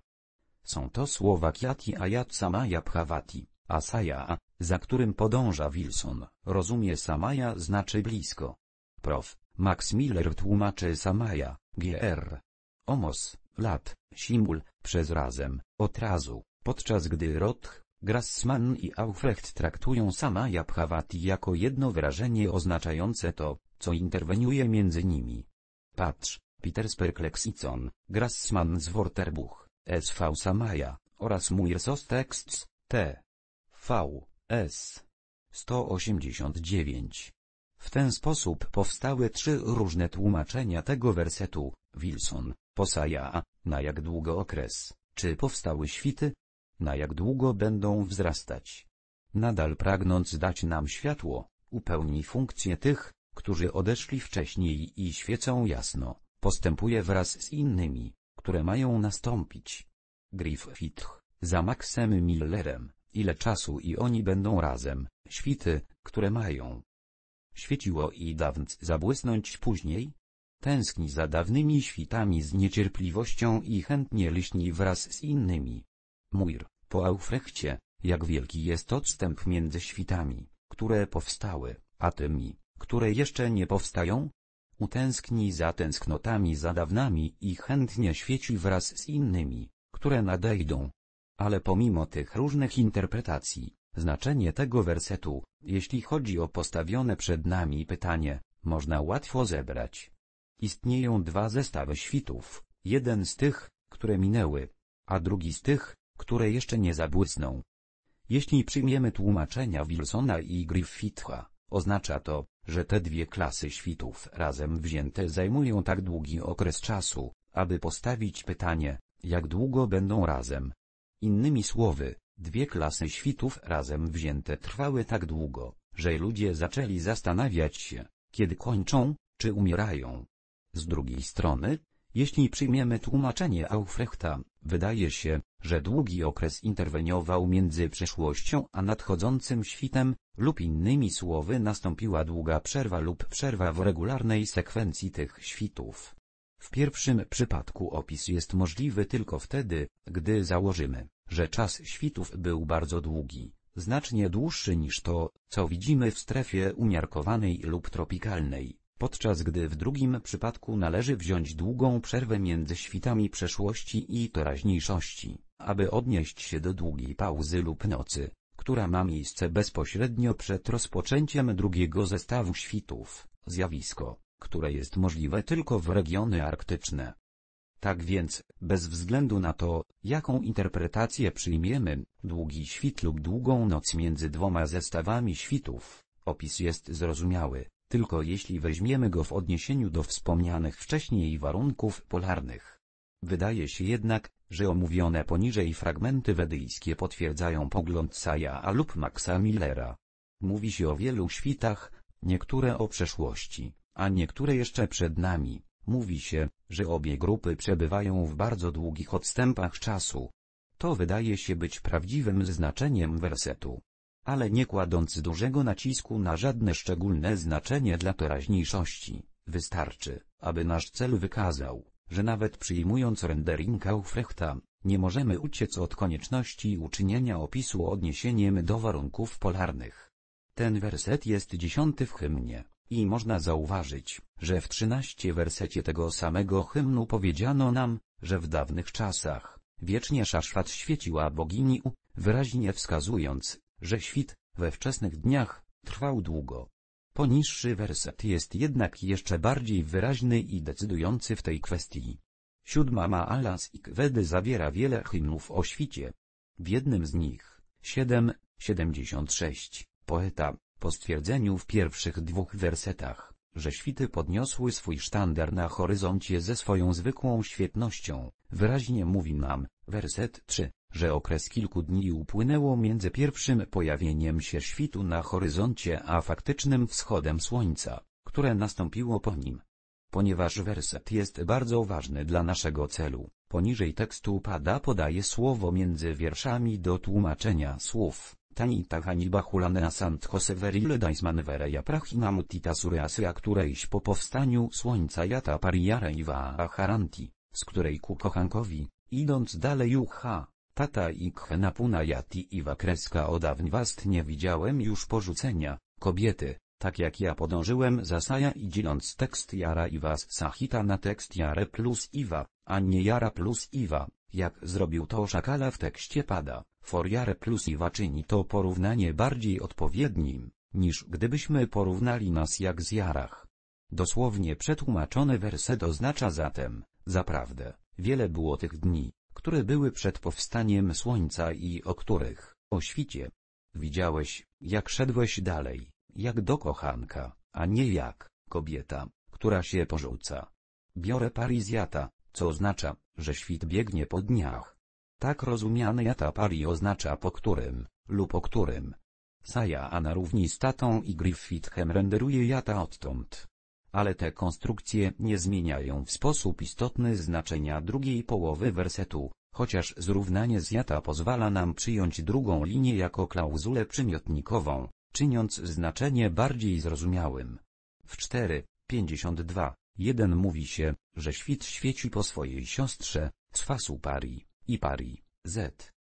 Są to słowa kiati samaya bhavati, asaya, za którym podąża Wilson, rozumie samaya znaczy blisko. Prof. Max Miller tłumaczy samaya, gr. Omos, lat, simul, przez razem, od razu, podczas gdy Roth, Grassmann i Aufrecht traktują sama Jabhawati jako jedno wyrażenie oznaczające to, co interweniuje między nimi. Patrz, Peters Perklexicon, Grassmann z Wörterbuch, SV Samaja, oraz Muirsos Texts, T. V. S. 189. W ten sposób powstały trzy różne tłumaczenia tego wersetu, Wilson, Posaja, na jak długo okres, czy powstały świty? Na jak długo będą wzrastać? Nadal pragnąc dać nam światło, upełni funkcję tych, którzy odeszli wcześniej i świecą jasno, postępuje wraz z innymi, które mają nastąpić. Griffith, za Maxem Millerem, ile czasu i oni będą razem, świty, które mają. Świeciło i Dawnc zabłysnąć później, Tęskni za dawnymi świtami z niecierpliwością i chętnie lśni wraz z innymi. Muir, po Aufrechcie, jak wielki jest odstęp między świtami, które powstały, a tymi, które jeszcze nie powstają? Utęskni za tęsknotami za dawnami i chętnie świeci wraz z innymi, które nadejdą. Ale pomimo tych różnych interpretacji, znaczenie tego wersetu, jeśli chodzi o postawione przed nami pytanie, można łatwo zebrać. Istnieją dwa zestawy świtów, jeden z tych, które minęły, a drugi z tych, które jeszcze nie zabłysną. Jeśli przyjmiemy tłumaczenia Wilsona i Griffitha, oznacza to, że te dwie klasy świtów razem wzięte zajmują tak długi okres czasu, aby postawić pytanie, jak długo będą razem. Innymi słowy, dwie klasy świtów razem wzięte trwały tak długo, że ludzie zaczęli zastanawiać się, kiedy kończą, czy umierają. Z drugiej strony, jeśli przyjmiemy tłumaczenie Aufrechta, wydaje się, że długi okres interweniował między przeszłością a nadchodzącym świtem, lub innymi słowy nastąpiła długa przerwa lub przerwa w regularnej sekwencji tych świtów. W pierwszym przypadku opis jest możliwy tylko wtedy, gdy założymy, że czas świtów był bardzo długi, znacznie dłuższy niż to, co widzimy w strefie umiarkowanej lub tropikalnej podczas gdy w drugim przypadku należy wziąć długą przerwę między świtami przeszłości i teraźniejszości, aby odnieść się do długiej pauzy lub nocy, która ma miejsce bezpośrednio przed rozpoczęciem drugiego zestawu świtów, zjawisko, które jest możliwe tylko w regiony arktyczne. Tak więc, bez względu na to, jaką interpretację przyjmiemy, długi świt lub długą noc między dwoma zestawami świtów, opis jest zrozumiały tylko jeśli weźmiemy go w odniesieniu do wspomnianych wcześniej warunków polarnych. Wydaje się jednak, że omówione poniżej fragmenty wedyjskie potwierdzają pogląd Saja lub Maxa Millera. Mówi się o wielu świtach, niektóre o przeszłości, a niektóre jeszcze przed nami. Mówi się, że obie grupy przebywają w bardzo długich odstępach czasu. To wydaje się być prawdziwym znaczeniem wersetu ale nie kładąc dużego nacisku na żadne szczególne znaczenie dla teraźniejszości. Wystarczy, aby nasz cel wykazał, że nawet przyjmując rendering Aufrechta, nie możemy uciec od konieczności uczynienia opisu odniesieniem do warunków polarnych. Ten werset jest dziesiąty w hymnie, i można zauważyć, że w trzynaście wersecie tego samego hymnu powiedziano nam, że w dawnych czasach, wiecznie szaszwat świeciła bogini U, wyraźnie wskazując, że świt, we wczesnych dniach, trwał długo. Poniższy werset jest jednak jeszcze bardziej wyraźny i decydujący w tej kwestii. Siódma Maalas i Kwedy zawiera wiele hymnów o świcie. W jednym z nich, 7,76, poeta, po stwierdzeniu w pierwszych dwóch wersetach, że świty podniosły swój sztandar na horyzoncie ze swoją zwykłą świetnością, wyraźnie mówi nam, werset 3, że okres kilku dni upłynęło między pierwszym pojawieniem się świtu na horyzoncie a faktycznym wschodem słońca, które nastąpiło po nim. Ponieważ werset jest bardzo ważny dla naszego celu, poniżej tekstu pada podaje słowo między wierszami do tłumaczenia słów. Tani tahani bahulane Sant Joseverile Daismanvere Japrachina Mutita Sureasya którejś po powstaniu słońca Jata Pariara Iwa Aharanti, z której ku kochankowi, idąc dalej ucha, Tata i ik napunajati iwa kreska odawń wast nie widziałem już porzucenia, kobiety, tak jak ja podążyłem za Saja i dzieląc tekst jara iwa sahita na tekst jare plus iwa, a nie jara plus iwa, jak zrobił to szakala w tekście pada, for jare plus iwa czyni to porównanie bardziej odpowiednim, niż gdybyśmy porównali nas jak z jarach. Dosłownie przetłumaczony werset oznacza zatem, zaprawdę, wiele było tych dni, które były przed powstaniem słońca i o których, o świcie, widziałeś, jak szedłeś dalej, jak do kochanka, a nie jak, kobieta, która się porzuca. Biorę parizjata, co oznacza, że świt biegnie po dniach. Tak rozumiany jata pari oznacza po którym, lub o którym. Saja na równi statą i Griffithem renderuje jata odtąd ale te konstrukcje nie zmieniają w sposób istotny znaczenia drugiej połowy wersetu, chociaż zrównanie z jata pozwala nam przyjąć drugą linię jako klauzulę przymiotnikową, czyniąc znaczenie bardziej zrozumiałym. W 4:52 jeden mówi się, że świt świeci po swojej siostrze, sfasu pari, i pari, z.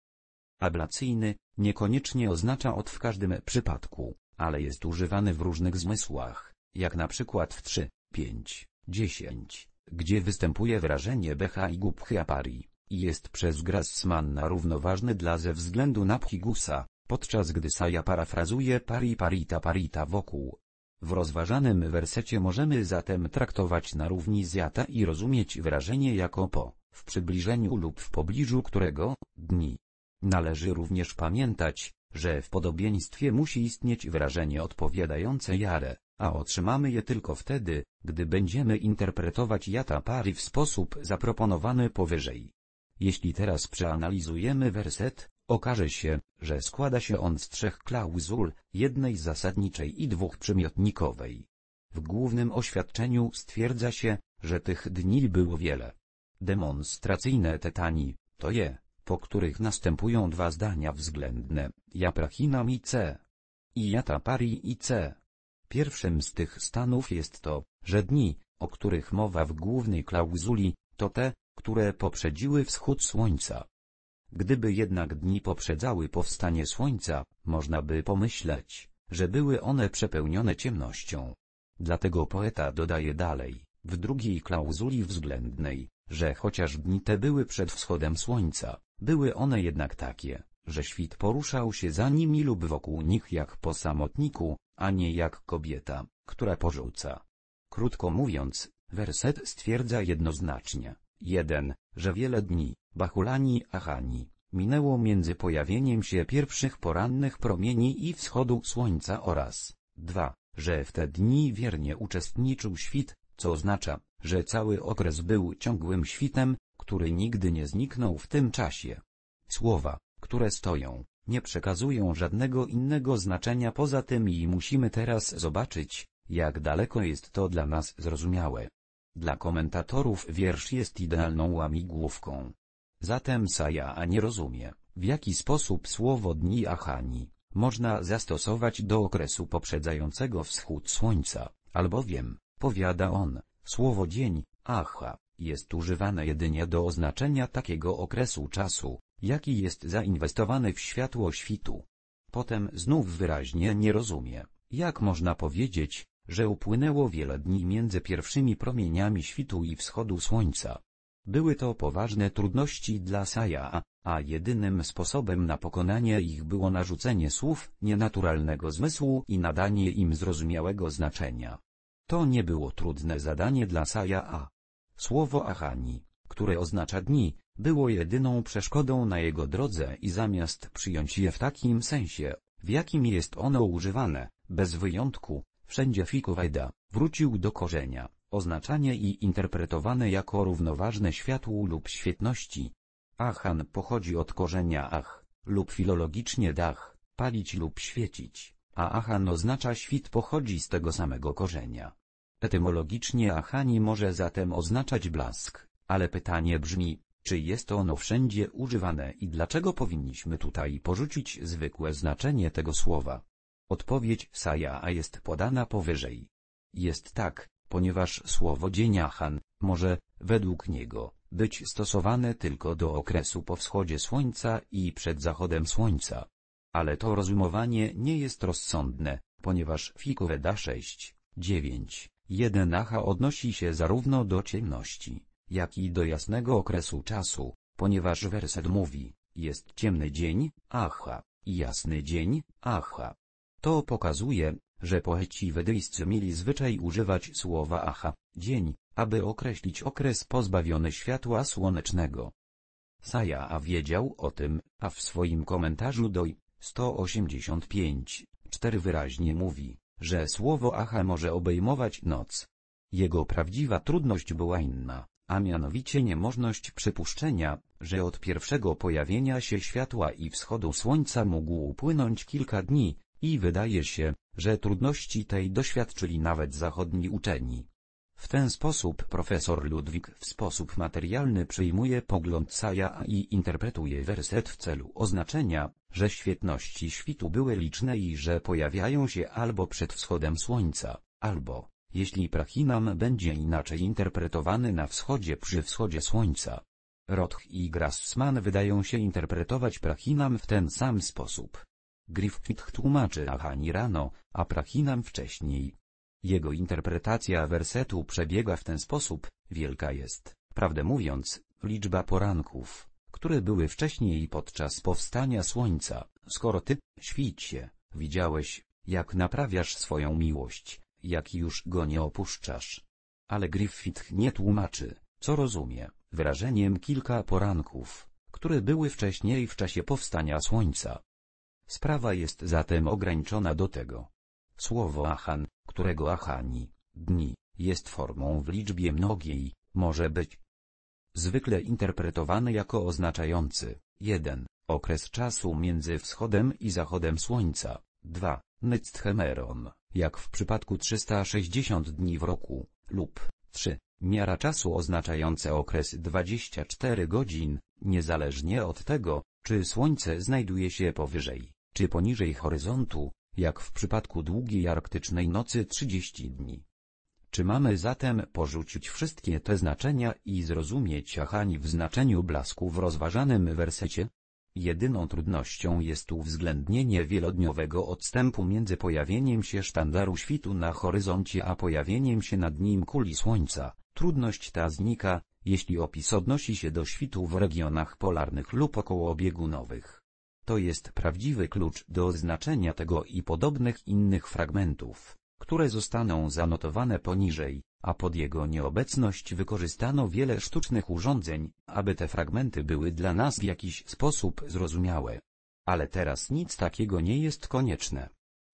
Ablacyjny, niekoniecznie oznacza od w każdym przypadku, ale jest używany w różnych zmysłach jak na przykład w 3, 5, 10, gdzie występuje wyrażenie Becha i Gubchy Apari, i jest przez Grassmana równoważny dla ze względu na Pchigusa, podczas gdy Saja parafrazuje pari parita parita wokół. W rozważanym wersecie możemy zatem traktować na równi z jata i rozumieć wyrażenie jako po, w przybliżeniu lub w pobliżu którego, dni. Należy również pamiętać, że w podobieństwie musi istnieć wyrażenie odpowiadające jare, a otrzymamy je tylko wtedy, gdy będziemy interpretować jata pari w sposób zaproponowany powyżej. Jeśli teraz przeanalizujemy werset, okaże się, że składa się on z trzech klauzul, jednej zasadniczej i dwóch przymiotnikowej. W głównym oświadczeniu stwierdza się, że tych dni było wiele. Demonstracyjne tetani, to je po których następują dwa zdania względne, ja prachinam i c. I ja tapari i c. Pierwszym z tych stanów jest to, że dni, o których mowa w głównej klauzuli, to te, które poprzedziły wschód słońca. Gdyby jednak dni poprzedzały powstanie słońca, można by pomyśleć, że były one przepełnione ciemnością. Dlatego poeta dodaje dalej, w drugiej klauzuli względnej, że chociaż dni te były przed wschodem słońca, były one jednak takie, że świt poruszał się za nimi lub wokół nich jak po samotniku, a nie jak kobieta, która porzuca. Krótko mówiąc, werset stwierdza jednoznacznie, jeden, że wiele dni, bachulani Ahani, minęło między pojawieniem się pierwszych porannych promieni i wschodu słońca oraz, dwa, że w te dni wiernie uczestniczył świt, co oznacza, że cały okres był ciągłym świtem, który nigdy nie zniknął w tym czasie. Słowa, które stoją, nie przekazują żadnego innego znaczenia poza tym i musimy teraz zobaczyć, jak daleko jest to dla nas zrozumiałe. Dla komentatorów wiersz jest idealną łamigłówką. Zatem Saja nie rozumie, w jaki sposób słowo dni Ahani można zastosować do okresu poprzedzającego wschód słońca, albowiem, powiada on, słowo dzień, aha, jest używane jedynie do oznaczenia takiego okresu czasu, jaki jest zainwestowany w światło świtu. Potem znów wyraźnie nie rozumie, jak można powiedzieć, że upłynęło wiele dni między pierwszymi promieniami świtu i wschodu słońca. Były to poważne trudności dla Saja, a jedynym sposobem na pokonanie ich było narzucenie słów nienaturalnego zmysłu i nadanie im zrozumiałego znaczenia. To nie było trudne zadanie dla Saja, Słowo Ahani, które oznacza dni, było jedyną przeszkodą na jego drodze i zamiast przyjąć je w takim sensie, w jakim jest ono używane, bez wyjątku, wszędzie fikowajda, wrócił do korzenia, oznaczanie i interpretowane jako równoważne światłu lub świetności. Achan pochodzi od korzenia ach, lub filologicznie dach, palić lub świecić, a achan oznacza świt pochodzi z tego samego korzenia. Etymologicznie ahani może zatem oznaczać blask, ale pytanie brzmi, czy jest ono wszędzie używane i dlaczego powinniśmy tutaj porzucić zwykłe znaczenie tego słowa? Odpowiedź Sayaa jest podana powyżej. Jest tak, ponieważ słowo dzieniachan, może, według niego, być stosowane tylko do okresu po wschodzie słońca i przed zachodem słońca. Ale to rozumowanie nie jest rozsądne, ponieważ Fikoweda 6, 9 Jeden acha odnosi się zarówno do ciemności, jak i do jasnego okresu czasu, ponieważ werset mówi, jest ciemny dzień, acha i jasny dzień, acha. To pokazuje, że poeci wedyjscy mieli zwyczaj używać słowa acha, dzień, aby określić okres pozbawiony światła słonecznego. Saja wiedział o tym, a w swoim komentarzu do 185, 4 wyraźnie mówi, że słowo "acha" może obejmować noc. Jego prawdziwa trudność była inna, a mianowicie niemożność przypuszczenia, że od pierwszego pojawienia się światła i wschodu słońca mógł upłynąć kilka dni, i wydaje się, że trudności tej doświadczyli nawet zachodni uczeni. W ten sposób profesor Ludwik w sposób materialny przyjmuje pogląd Saja i interpretuje werset w celu oznaczenia, że świetności świtu były liczne i że pojawiają się albo przed wschodem słońca, albo, jeśli Prachinam będzie inaczej interpretowany na wschodzie przy wschodzie słońca. Roth i Grassman wydają się interpretować Prachinam w ten sam sposób. Griffith tłumaczy Ahani rano, a Prachinam wcześniej. Jego interpretacja wersetu przebiega w ten sposób, wielka jest, prawdę mówiąc, liczba poranków, które były wcześniej podczas powstania słońca, skoro ty, świcie, widziałeś, jak naprawiasz swoją miłość, jak już go nie opuszczasz. Ale Griffith nie tłumaczy, co rozumie, wyrażeniem kilka poranków, które były wcześniej w czasie powstania słońca. Sprawa jest zatem ograniczona do tego, Słowo achan, którego achani, dni, jest formą w liczbie mnogiej, może być zwykle interpretowane jako oznaczający 1. Okres czasu między wschodem i zachodem słońca, 2. Nystchemeron, jak w przypadku 360 dni w roku, lub 3. Miara czasu oznaczające okres 24 godzin, niezależnie od tego, czy słońce znajduje się powyżej, czy poniżej horyzontu, jak w przypadku długiej arktycznej nocy 30 dni. Czy mamy zatem porzucić wszystkie te znaczenia i zrozumieć Achani w znaczeniu blasku w rozważanym wersecie? Jedyną trudnością jest uwzględnienie wielodniowego odstępu między pojawieniem się sztandaru świtu na horyzoncie a pojawieniem się nad nim kuli Słońca. Trudność ta znika, jeśli opis odnosi się do świtu w regionach polarnych lub okołobiegunowych. To jest prawdziwy klucz do oznaczenia tego i podobnych innych fragmentów, które zostaną zanotowane poniżej, a pod jego nieobecność wykorzystano wiele sztucznych urządzeń, aby te fragmenty były dla nas w jakiś sposób zrozumiałe. Ale teraz nic takiego nie jest konieczne.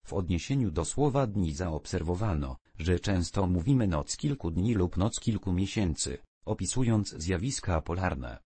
W odniesieniu do słowa dni zaobserwowano, że często mówimy noc kilku dni lub noc kilku miesięcy, opisując zjawiska polarne.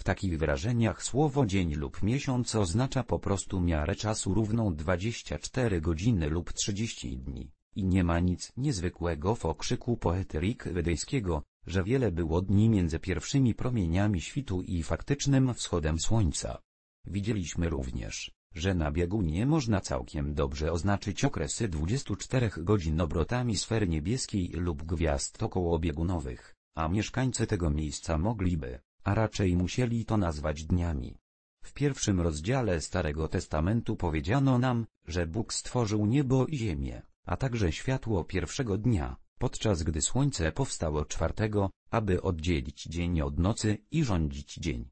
W takich wyrażeniach słowo dzień lub miesiąc oznacza po prostu miarę czasu równą 24 godziny lub 30 dni, i nie ma nic niezwykłego w okrzyku poety Rick Wydejskiego, że wiele było dni między pierwszymi promieniami świtu i faktycznym wschodem słońca. Widzieliśmy również, że na biegunie można całkiem dobrze oznaczyć okresy 24 godzin obrotami sfer niebieskiej lub gwiazd okołobiegunowych, a mieszkańcy tego miejsca mogliby a raczej musieli to nazwać dniami. W pierwszym rozdziale Starego Testamentu powiedziano nam, że Bóg stworzył niebo i ziemię, a także światło pierwszego dnia, podczas gdy słońce powstało czwartego, aby oddzielić dzień od nocy i rządzić dzień.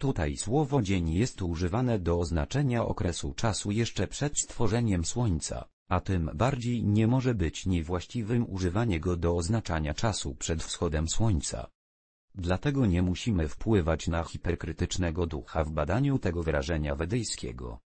Tutaj słowo dzień jest używane do oznaczenia okresu czasu jeszcze przed stworzeniem słońca, a tym bardziej nie może być niewłaściwym używanie go do oznaczania czasu przed wschodem słońca. Dlatego nie musimy wpływać na hiperkrytycznego ducha w badaniu tego wyrażenia wedyjskiego.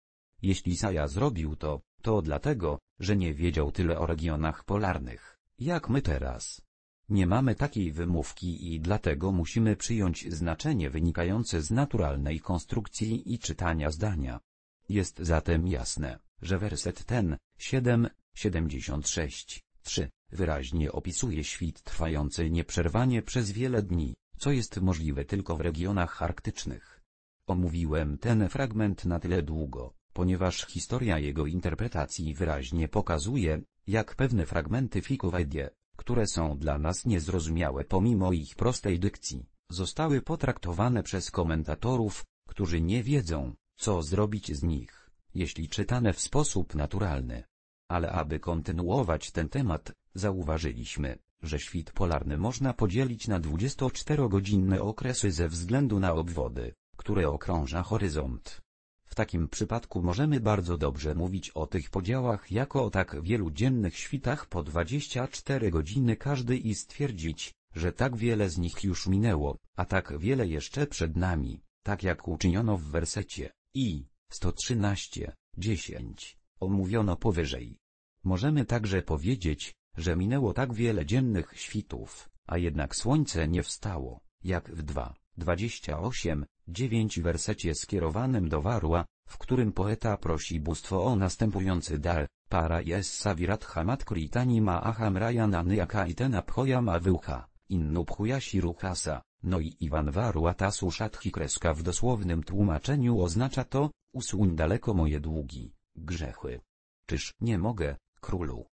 Jeśli Saja zrobił to, to dlatego, że nie wiedział tyle o regionach polarnych, jak my teraz. Nie mamy takiej wymówki i dlatego musimy przyjąć znaczenie wynikające z naturalnej konstrukcji i czytania zdania. Jest zatem jasne, że werset ten, 7, 76, 3, wyraźnie opisuje świt trwający nieprzerwanie przez wiele dni co jest możliwe tylko w regionach arktycznych. Omówiłem ten fragment na tyle długo, ponieważ historia jego interpretacji wyraźnie pokazuje, jak pewne fragmenty Fikowedie, które są dla nas niezrozumiałe pomimo ich prostej dykcji, zostały potraktowane przez komentatorów, którzy nie wiedzą, co zrobić z nich, jeśli czytane w sposób naturalny. Ale aby kontynuować ten temat, zauważyliśmy, że świt polarny można podzielić na 24-godzinne okresy ze względu na obwody, które okrąża horyzont. W takim przypadku możemy bardzo dobrze mówić o tych podziałach jako o tak wielu dziennych świtach po 24 godziny każdy i stwierdzić, że tak wiele z nich już minęło, a tak wiele jeszcze przed nami, tak jak uczyniono w wersecie i 113, 10, omówiono powyżej. Możemy także powiedzieć, że minęło tak wiele dziennych świtów, a jednak słońce nie wstało, jak w 2, 28, 9 wersecie skierowanym do Warła, w którym poeta prosi bóstwo o następujący dar, para jest saviratha matkritani ma aham nyaka i tenabhoja ma wyucha, innubhujasi ruchasa. no i Iwan Warłatasu szatki kreska w dosłownym tłumaczeniu oznacza to, usuń daleko moje długi, grzechy. Czyż nie mogę, królu,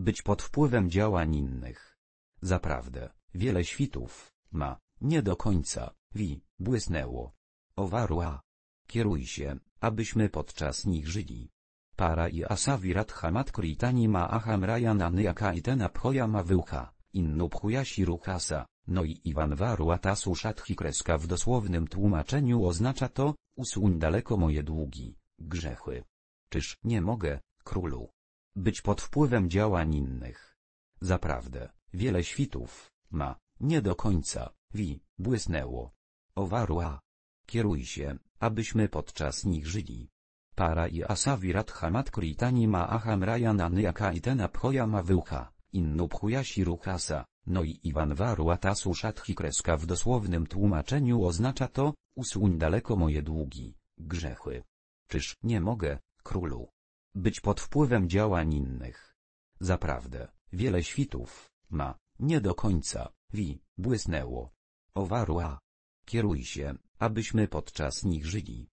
być pod wpływem działań innych. Zaprawdę, wiele świtów, ma, nie do końca, wi, błysnęło. Owarła. Kieruj się, abyśmy podczas nich żyli. Para i asavi radhamat kritani ma aham rayana nyaka i tenaphoya ma wyłcha, innupchuyasi rukasa, no i Iwan Warłatasu szatchi kreska w dosłownym tłumaczeniu oznacza to, usuń daleko moje długi, grzechy. Czyż nie mogę, królu? być pod wpływem działań innych. Zaprawdę, wiele świtów, ma, nie do końca, wi, błysnęło. Owarła. Kieruj się, abyśmy podczas nich żyli. Para i asavirat hamat kritani ma aham rajananyaka i tenapchoja ma wyucha, innupchujasi ruchasa. no i Iwan Warłatasu szatchi kreska w dosłownym tłumaczeniu oznacza to, usuń daleko moje długi, grzechy. Czyż nie mogę, królu, być pod wpływem działań innych. Zaprawdę, wiele świtów, ma, nie do końca, wi, błysnęło. Owarła. Kieruj się, abyśmy podczas nich żyli.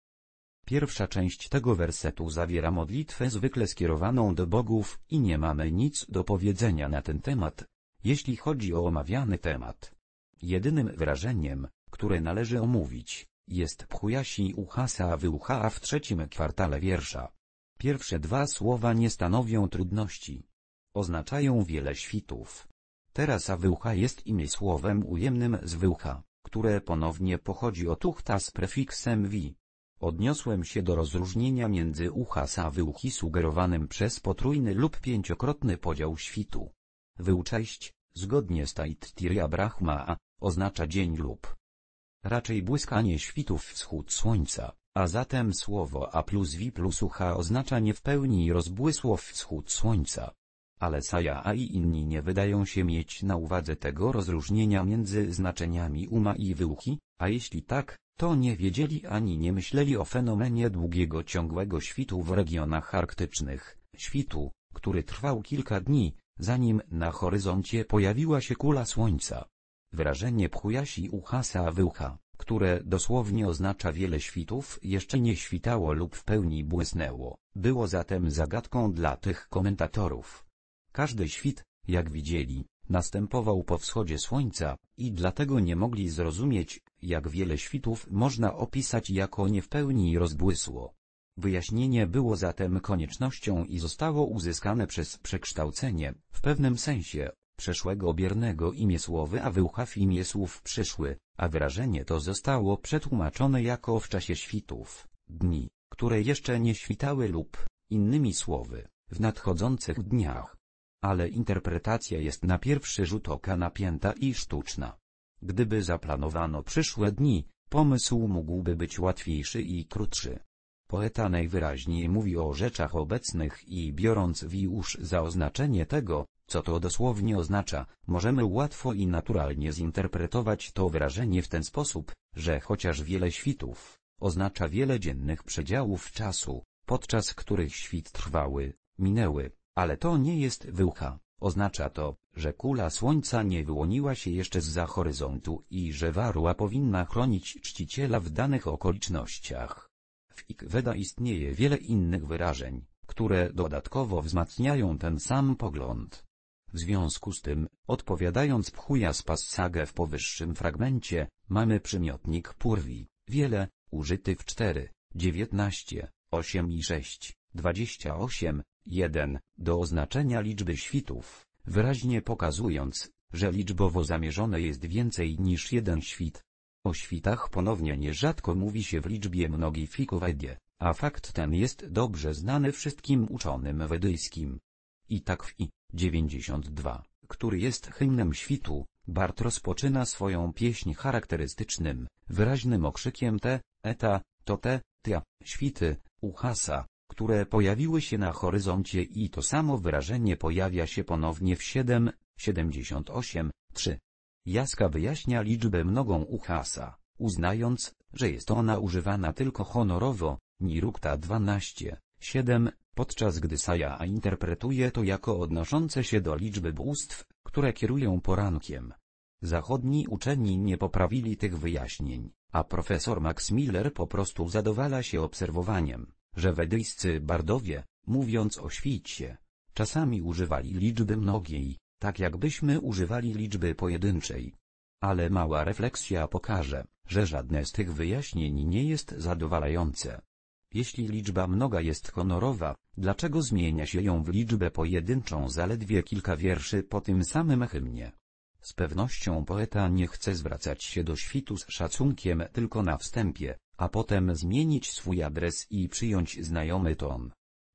Pierwsza część tego wersetu zawiera modlitwę zwykle skierowaną do bogów i nie mamy nic do powiedzenia na ten temat, jeśli chodzi o omawiany temat. Jedynym wrażeniem, które należy omówić, jest pchujasi uchasa wyucha w trzecim kwartale wiersza. Pierwsze dwa słowa nie stanowią trudności. Oznaczają wiele świtów. Terasa wyłcha jest imię słowem ujemnym z wyłcha, które ponownie pochodzi od uchta z prefiksem wi. Odniosłem się do rozróżnienia między uchas a wyłchi sugerowanym przez potrójny lub pięciokrotny podział świtu. Wyłcześć, zgodnie z Taittiria Brahma, oznacza dzień lub raczej błyskanie świtów wschód słońca. A zatem słowo A plus V plus UH oznacza nie w pełni rozbłysło wschód słońca. Ale Saja A i inni nie wydają się mieć na uwadze tego rozróżnienia między znaczeniami uma i wyłki, a jeśli tak, to nie wiedzieli ani nie myśleli o fenomenie długiego ciągłego świtu w regionach arktycznych, świtu, który trwał kilka dni, zanim na horyzoncie pojawiła się kula słońca. Wyrażenie pchujasi sa wyłcha które dosłownie oznacza wiele świtów, jeszcze nie świtało lub w pełni błysnęło, było zatem zagadką dla tych komentatorów. Każdy świt, jak widzieli, następował po wschodzie słońca, i dlatego nie mogli zrozumieć, jak wiele świtów można opisać jako nie w pełni rozbłysło. Wyjaśnienie było zatem koniecznością i zostało uzyskane przez przekształcenie, w pewnym sensie, przeszłego biernego imię słowy a wyłchaw imię słów przyszły a wyrażenie to zostało przetłumaczone jako w czasie świtów, dni, które jeszcze nie świtały lub, innymi słowy, w nadchodzących dniach. Ale interpretacja jest na pierwszy rzut oka napięta i sztuczna. Gdyby zaplanowano przyszłe dni, pomysł mógłby być łatwiejszy i krótszy. Poeta najwyraźniej mówi o rzeczach obecnych i biorąc wiusz za oznaczenie tego, co to dosłownie oznacza, możemy łatwo i naturalnie zinterpretować to wyrażenie w ten sposób, że chociaż wiele świtów, oznacza wiele dziennych przedziałów czasu, podczas których świt trwały, minęły, ale to nie jest wyłcha. Oznacza to, że kula Słońca nie wyłoniła się jeszcze z za horyzontu i że warła powinna chronić czciciela w danych okolicznościach. W Ikweda istnieje wiele innych wyrażeń, które dodatkowo wzmacniają ten sam pogląd. W związku z tym, odpowiadając pchuja z passage w powyższym fragmencie, mamy przymiotnik purwi, wiele, użyty w 4, 19, 8 i 6, 28, 1, do oznaczenia liczby świtów, wyraźnie pokazując, że liczbowo zamierzone jest więcej niż jeden świt. O świtach ponownie nierzadko mówi się w liczbie mnogifikowedie, a fakt ten jest dobrze znany wszystkim uczonym wedyjskim. I tak w i 92, który jest hymnem świtu, Bart rozpoczyna swoją pieśń charakterystycznym, wyraźnym okrzykiem te, eta, to te, tia, świty, uhasa, które pojawiły się na horyzoncie i to samo wyrażenie pojawia się ponownie w 7, 78, 3. Jaska wyjaśnia liczbę mnogą uhasa, uznając, że jest ona używana tylko honorowo, Nirukta 12, 7, podczas gdy Saja interpretuje to jako odnoszące się do liczby bóstw, które kierują porankiem. Zachodni uczeni nie poprawili tych wyjaśnień, a profesor Max Miller po prostu zadowala się obserwowaniem, że wedyjscy bardowie, mówiąc o świcie, czasami używali liczby mnogiej, tak jakbyśmy używali liczby pojedynczej. Ale mała refleksja pokaże, że żadne z tych wyjaśnień nie jest zadowalające. Jeśli liczba mnoga jest honorowa, dlaczego zmienia się ją w liczbę pojedynczą zaledwie kilka wierszy po tym samym hymnie? Z pewnością poeta nie chce zwracać się do świtu z szacunkiem tylko na wstępie, a potem zmienić swój adres i przyjąć znajomy ton.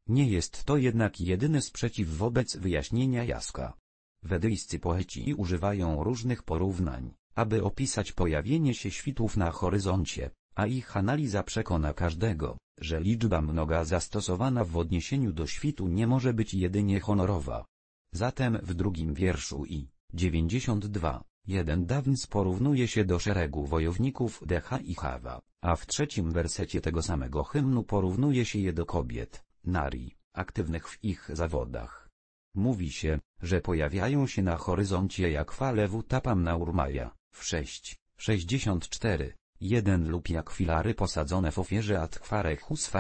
Nie jest to jednak jedyny sprzeciw wobec wyjaśnienia Jaska. Wedyjscy poeci używają różnych porównań, aby opisać pojawienie się świtów na horyzoncie, a ich analiza przekona każdego, że liczba mnoga zastosowana w odniesieniu do świtu nie może być jedynie honorowa. Zatem w drugim wierszu i 92, jeden Dawns porównuje się do szeregu wojowników Decha i Hawa, a w trzecim wersecie tego samego hymnu porównuje się je do kobiet, Nari, aktywnych w ich zawodach. Mówi się, że pojawiają się na horyzoncie jak fale w Utapam Urmaja, w 6, 64. 1 lub jak filary posadzone w ofierze ad hus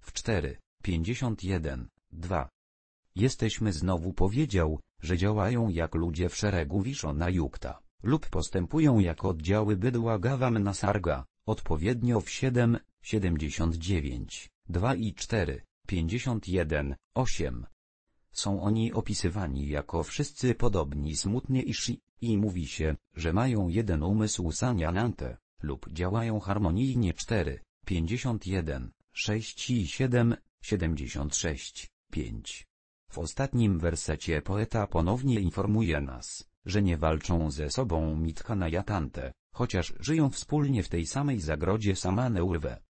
w 4, 51, 2. Jesteśmy znowu powiedział, że działają jak ludzie w szeregu Wiszona Jukta, lub postępują jak oddziały bydła Gawam na sarga, odpowiednio w 7, 79, 2 i 4, 51, 8. Są oni opisywani jako wszyscy podobni smutnie i Ishi, i mówi się, że mają jeden umysł Sanianante lub działają harmonijnie 4, 51, 6 i 7, 76, 5. W ostatnim wersecie poeta ponownie informuje nas, że nie walczą ze sobą Mitka na Jatantę, chociaż żyją wspólnie w tej samej zagrodzie Samaneurwe.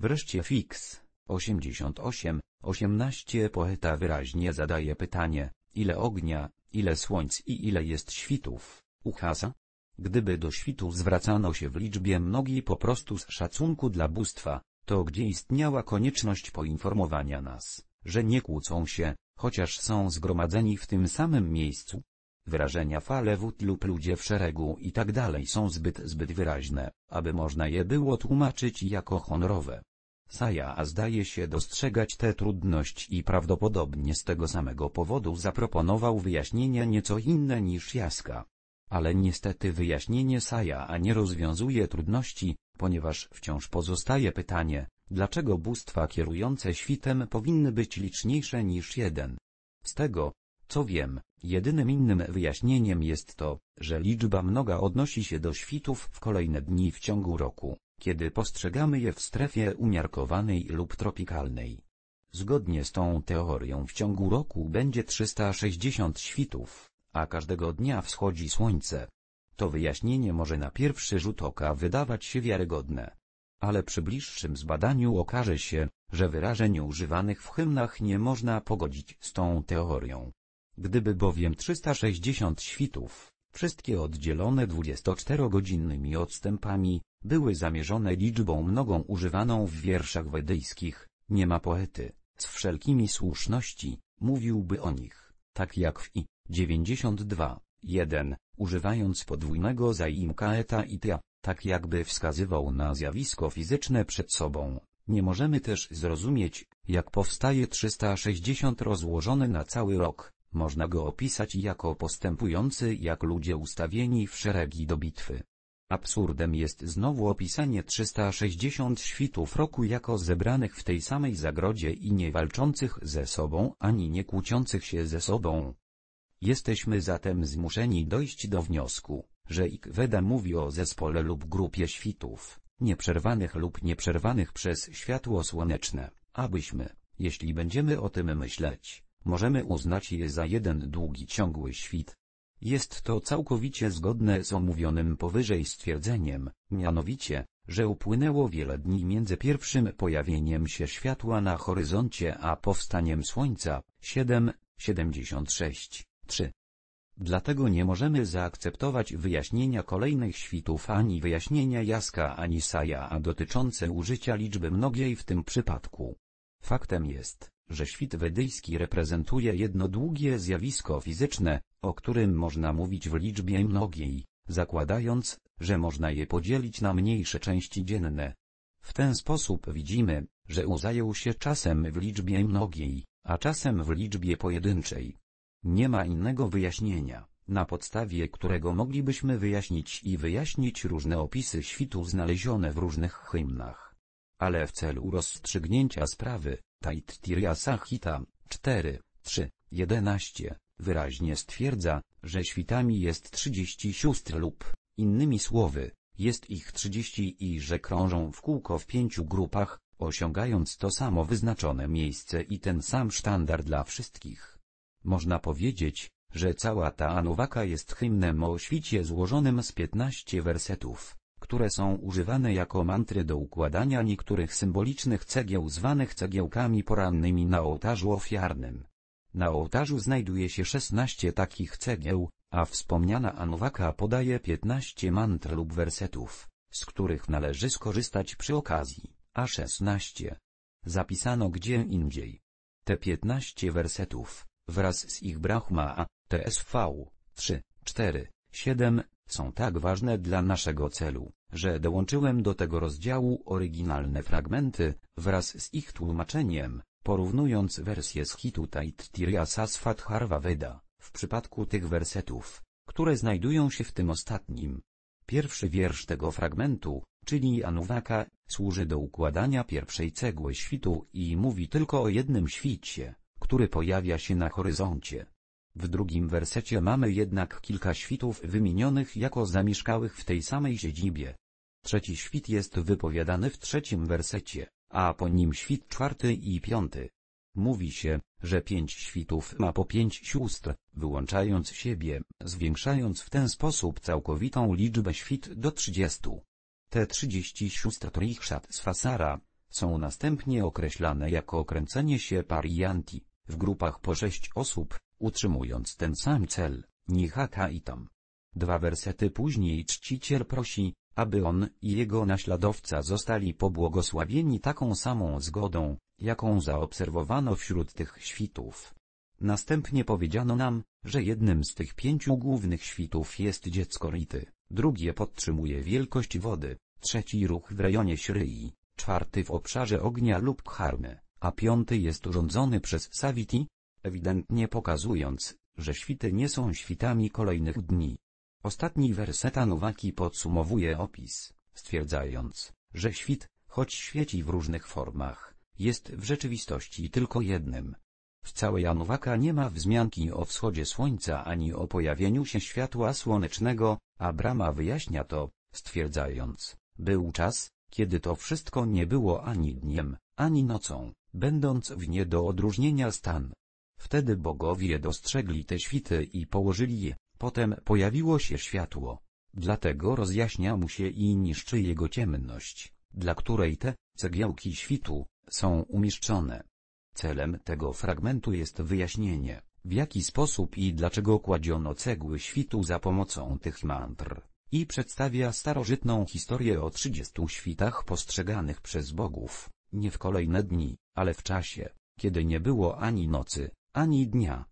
Wreszcie Fix, 88, 18 poeta wyraźnie zadaje pytanie, ile ognia, ile słońc i ile jest świtów, u Hasa? Gdyby do świtu zwracano się w liczbie mnogiej po prostu z szacunku dla bóstwa, to gdzie istniała konieczność poinformowania nas, że nie kłócą się, chociaż są zgromadzeni w tym samym miejscu? Wyrażenia fale wód lub ludzie w szeregu i tak dalej są zbyt zbyt wyraźne, aby można je było tłumaczyć jako honorowe. Saja a zdaje się dostrzegać tę trudność i prawdopodobnie z tego samego powodu zaproponował wyjaśnienia nieco inne niż Jaska ale niestety wyjaśnienie Saja nie rozwiązuje trudności, ponieważ wciąż pozostaje pytanie, dlaczego bóstwa kierujące świtem powinny być liczniejsze niż jeden. Z tego, co wiem, jedynym innym wyjaśnieniem jest to, że liczba mnoga odnosi się do świtów w kolejne dni w ciągu roku, kiedy postrzegamy je w strefie umiarkowanej lub tropikalnej. Zgodnie z tą teorią w ciągu roku będzie 360 świtów a każdego dnia wschodzi słońce. To wyjaśnienie może na pierwszy rzut oka wydawać się wiarygodne. Ale przy bliższym zbadaniu okaże się, że wyrażeń używanych w hymnach nie można pogodzić z tą teorią. Gdyby bowiem 360 świtów, wszystkie oddzielone 24-godzinnymi odstępami, były zamierzone liczbą mnogą używaną w wierszach wedyjskich, nie ma poety, z wszelkimi słuszności, mówiłby o nich, tak jak w i. 92. 1. Używając podwójnego zaimka eta i tya, tak jakby wskazywał na zjawisko fizyczne przed sobą, nie możemy też zrozumieć, jak powstaje 360 rozłożony na cały rok. Można go opisać jako postępujący jak ludzie ustawieni w szeregi do bitwy. Absurdem jest znowu opisanie 360 świtów roku jako zebranych w tej samej zagrodzie i nie walczących ze sobą ani nie kłócących się ze sobą, Jesteśmy zatem zmuszeni dojść do wniosku, że Ikweda mówi o zespole lub grupie świtów, nieprzerwanych lub nieprzerwanych przez światło słoneczne, abyśmy, jeśli będziemy o tym myśleć, możemy uznać je za jeden długi ciągły świt. Jest to całkowicie zgodne z omówionym powyżej stwierdzeniem, mianowicie, że upłynęło wiele dni między pierwszym pojawieniem się światła na horyzoncie a powstaniem Słońca, 7, 76. 3. Dlatego nie możemy zaakceptować wyjaśnienia kolejnych świtów ani wyjaśnienia Jaska ani Saja dotyczące użycia liczby mnogiej w tym przypadku. Faktem jest, że świt wedyjski reprezentuje jedno długie zjawisko fizyczne, o którym można mówić w liczbie mnogiej, zakładając, że można je podzielić na mniejsze części dzienne. W ten sposób widzimy, że uzajął się czasem w liczbie mnogiej, a czasem w liczbie pojedynczej. Nie ma innego wyjaśnienia, na podstawie którego moglibyśmy wyjaśnić i wyjaśnić różne opisy świtu znalezione w różnych hymnach. Ale w celu rozstrzygnięcia sprawy, Taittiria Sahita 4, 3, 11 wyraźnie stwierdza, że świtami jest 30 sióstr lub, innymi słowy, jest ich 30 i że krążą w kółko w pięciu grupach, osiągając to samo wyznaczone miejsce i ten sam sztandar dla wszystkich. Można powiedzieć, że cała ta anuwaka jest hymnem o świcie złożonym z 15 wersetów, które są używane jako mantry do układania niektórych symbolicznych cegieł zwanych cegiełkami porannymi na ołtarzu ofiarnym. Na ołtarzu znajduje się 16 takich cegieł, a wspomniana anuwaka podaje 15 mantr lub wersetów, z których należy skorzystać przy okazji, a 16 zapisano gdzie indziej. Te 15 wersetów wraz z ich Brahma, TSV, 3, 4, 7, są tak ważne dla naszego celu, że dołączyłem do tego rozdziału oryginalne fragmenty, wraz z ich tłumaczeniem, porównując wersję z Hituta i Ttiriasa Veda, w przypadku tych wersetów, które znajdują się w tym ostatnim. Pierwszy wiersz tego fragmentu, czyli Anuvaka, służy do układania pierwszej cegły świtu i mówi tylko o jednym świcie który pojawia się na horyzoncie. W drugim wersecie mamy jednak kilka świtów wymienionych jako zamieszkałych w tej samej siedzibie. Trzeci świt jest wypowiadany w trzecim wersecie, a po nim świt czwarty i piąty. Mówi się, że pięć świtów ma po pięć sióstr, wyłączając siebie, zwiększając w ten sposób całkowitą liczbę świt do trzydziestu. Te trzydzieści sióstr Trichshat sfasara, są następnie określane jako kręcenie się parianti w grupach po sześć osób, utrzymując ten sam cel, nihata i tam. Dwa wersety później czciciel prosi, aby on i jego naśladowca zostali pobłogosławieni taką samą zgodą, jaką zaobserwowano wśród tych świtów. Następnie powiedziano nam, że jednym z tych pięciu głównych świtów jest dziecko Rity, drugie podtrzymuje wielkość wody, trzeci ruch w rejonie Śryi, czwarty w obszarze ognia lub karmy, a piąty jest urządzony przez Saviti, ewidentnie pokazując, że świty nie są świtami kolejnych dni. Ostatni werset Nowaki podsumowuje opis, stwierdzając, że świt, choć świeci w różnych formach, jest w rzeczywistości tylko jednym. W całej Anowaka nie ma wzmianki o wschodzie słońca ani o pojawieniu się światła słonecznego, a Brahma wyjaśnia to, stwierdzając, był czas, kiedy to wszystko nie było ani dniem, ani nocą będąc w nie do odróżnienia stan. Wtedy bogowie dostrzegli te świty i położyli je, potem pojawiło się światło. Dlatego rozjaśnia mu się i niszczy jego ciemność, dla której te cegiełki świtu są umieszczone. Celem tego fragmentu jest wyjaśnienie, w jaki sposób i dlaczego kładziono cegły świtu za pomocą tych mantr, i przedstawia starożytną historię o 30 świtach postrzeganych przez bogów, nie w kolejne dni ale w czasie, kiedy nie było ani nocy, ani dnia.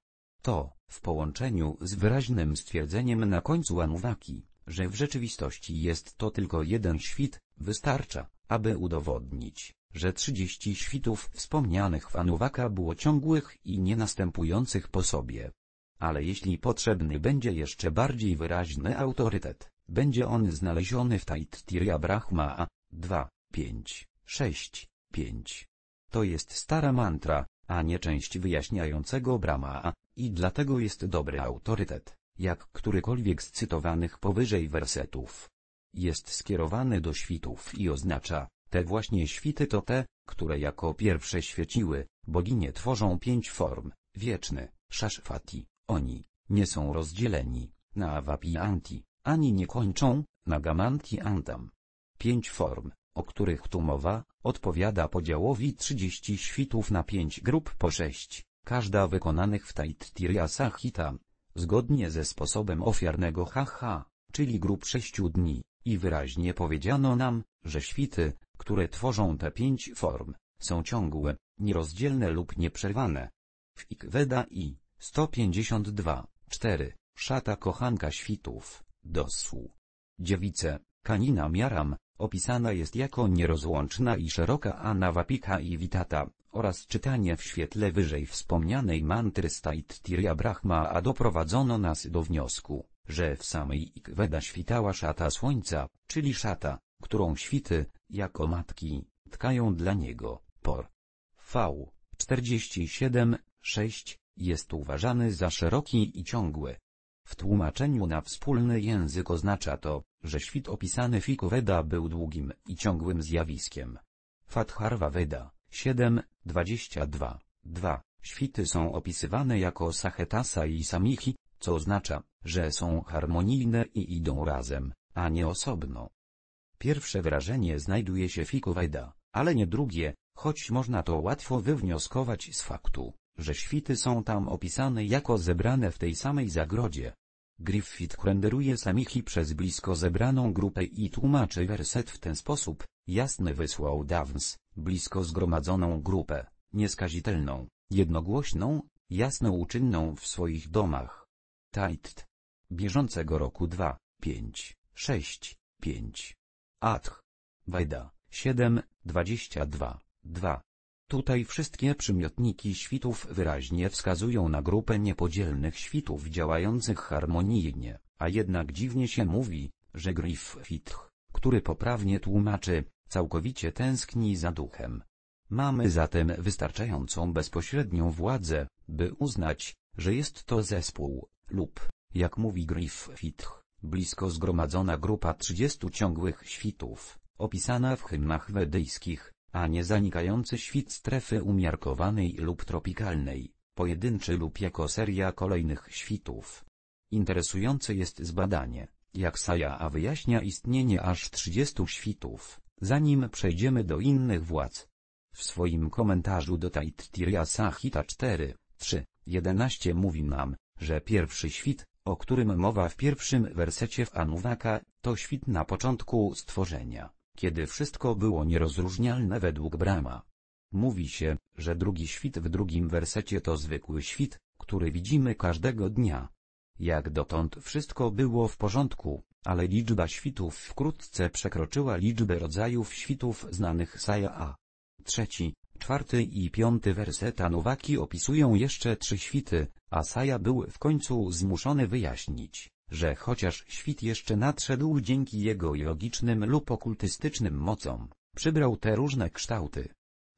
To, w połączeniu z wyraźnym stwierdzeniem na końcu Anuwaki, że w rzeczywistości jest to tylko jeden świt, wystarcza, aby udowodnić, że 30 świtów wspomnianych w Anuwaka było ciągłych i nienastępujących po sobie. Ale jeśli potrzebny będzie jeszcze bardziej wyraźny autorytet, będzie on znaleziony w Taittiriya Brahma 2, 5, 6, 5. To jest stara mantra, a nie część wyjaśniającego Brahma, i dlatego jest dobry autorytet, jak którykolwiek z cytowanych powyżej wersetów. Jest skierowany do świtów i oznacza, te właśnie świty to te, które jako pierwsze świeciły, boginie tworzą pięć form, wieczny, szaszfati, oni, nie są rozdzieleni, na Vapianti, ani nie kończą, na gamanti antam. Pięć form, o których tu mowa, odpowiada podziałowi 30 świtów na 5 grup po 6, każda wykonanych w Taittiriya Sahita, zgodnie ze sposobem ofiarnego haha, czyli grup 6 dni, i wyraźnie powiedziano nam, że świty, które tworzą te pięć form, są ciągłe, nierozdzielne lub nieprzerwane. W Ikweda i 152, 4, szata kochanka świtów, dosłu. Dziewice, Kanina miaram, opisana jest jako nierozłączna i szeroka anawapika i witata, oraz czytanie w świetle wyżej wspomnianej mantry Staittirya Brahma a doprowadzono nas do wniosku, że w samej Ikweda świtała szata słońca, czyli szata, którą świty, jako matki, tkają dla niego, por. V. 47, 6, jest uważany za szeroki i ciągły. W tłumaczeniu na wspólny język oznacza to, że świt opisany w Weda był długim i ciągłym zjawiskiem. Fatharva Veda 7, 22, 2. Świty są opisywane jako Sahetasa i Samihi, co oznacza, że są harmonijne i idą razem, a nie osobno. Pierwsze wrażenie znajduje się w Weda, ale nie drugie, choć można to łatwo wywnioskować z faktu, że świty są tam opisane jako zebrane w tej samej zagrodzie. Griffith renderuje samichi przez blisko zebraną grupę i tłumaczy werset w ten sposób, jasny wysłał Downs, blisko zgromadzoną grupę, nieskazitelną, jednogłośną, jasno uczynną w swoich domach. Tait. Bieżącego roku 2, 5, 6, 5. Atch. Wajda, 7, 22, 2. Tutaj wszystkie przymiotniki świtów wyraźnie wskazują na grupę niepodzielnych świtów działających harmonijnie, a jednak dziwnie się mówi, że Griffith, który poprawnie tłumaczy, całkowicie tęskni za duchem. Mamy zatem wystarczającą bezpośrednią władzę, by uznać, że jest to zespół, lub, jak mówi Griffith, blisko zgromadzona grupa 30 ciągłych świtów, opisana w hymnach wedyjskich, a nie zanikający świt strefy umiarkowanej lub tropikalnej, pojedynczy lub jako seria kolejnych świtów. Interesujące jest zbadanie, jak Saja wyjaśnia istnienie aż 30 świtów, zanim przejdziemy do innych władz. W swoim komentarzu do Taittiriya Sahita 4, 3, 11 mówi nam, że pierwszy świt, o którym mowa w pierwszym wersecie w Anuwaka, to świt na początku stworzenia kiedy wszystko było nierozróżnialne według Brama. Mówi się, że drugi świt w drugim wersecie to zwykły świt, który widzimy każdego dnia. Jak dotąd wszystko było w porządku, ale liczba świtów wkrótce przekroczyła liczbę rodzajów świtów znanych Saja Trzeci, czwarty i piąty werseta Nowaki opisują jeszcze trzy świty, a Saja był w końcu zmuszony wyjaśnić, że chociaż świt jeszcze nadszedł dzięki jego logicznym lub okultystycznym mocom, przybrał te różne kształty.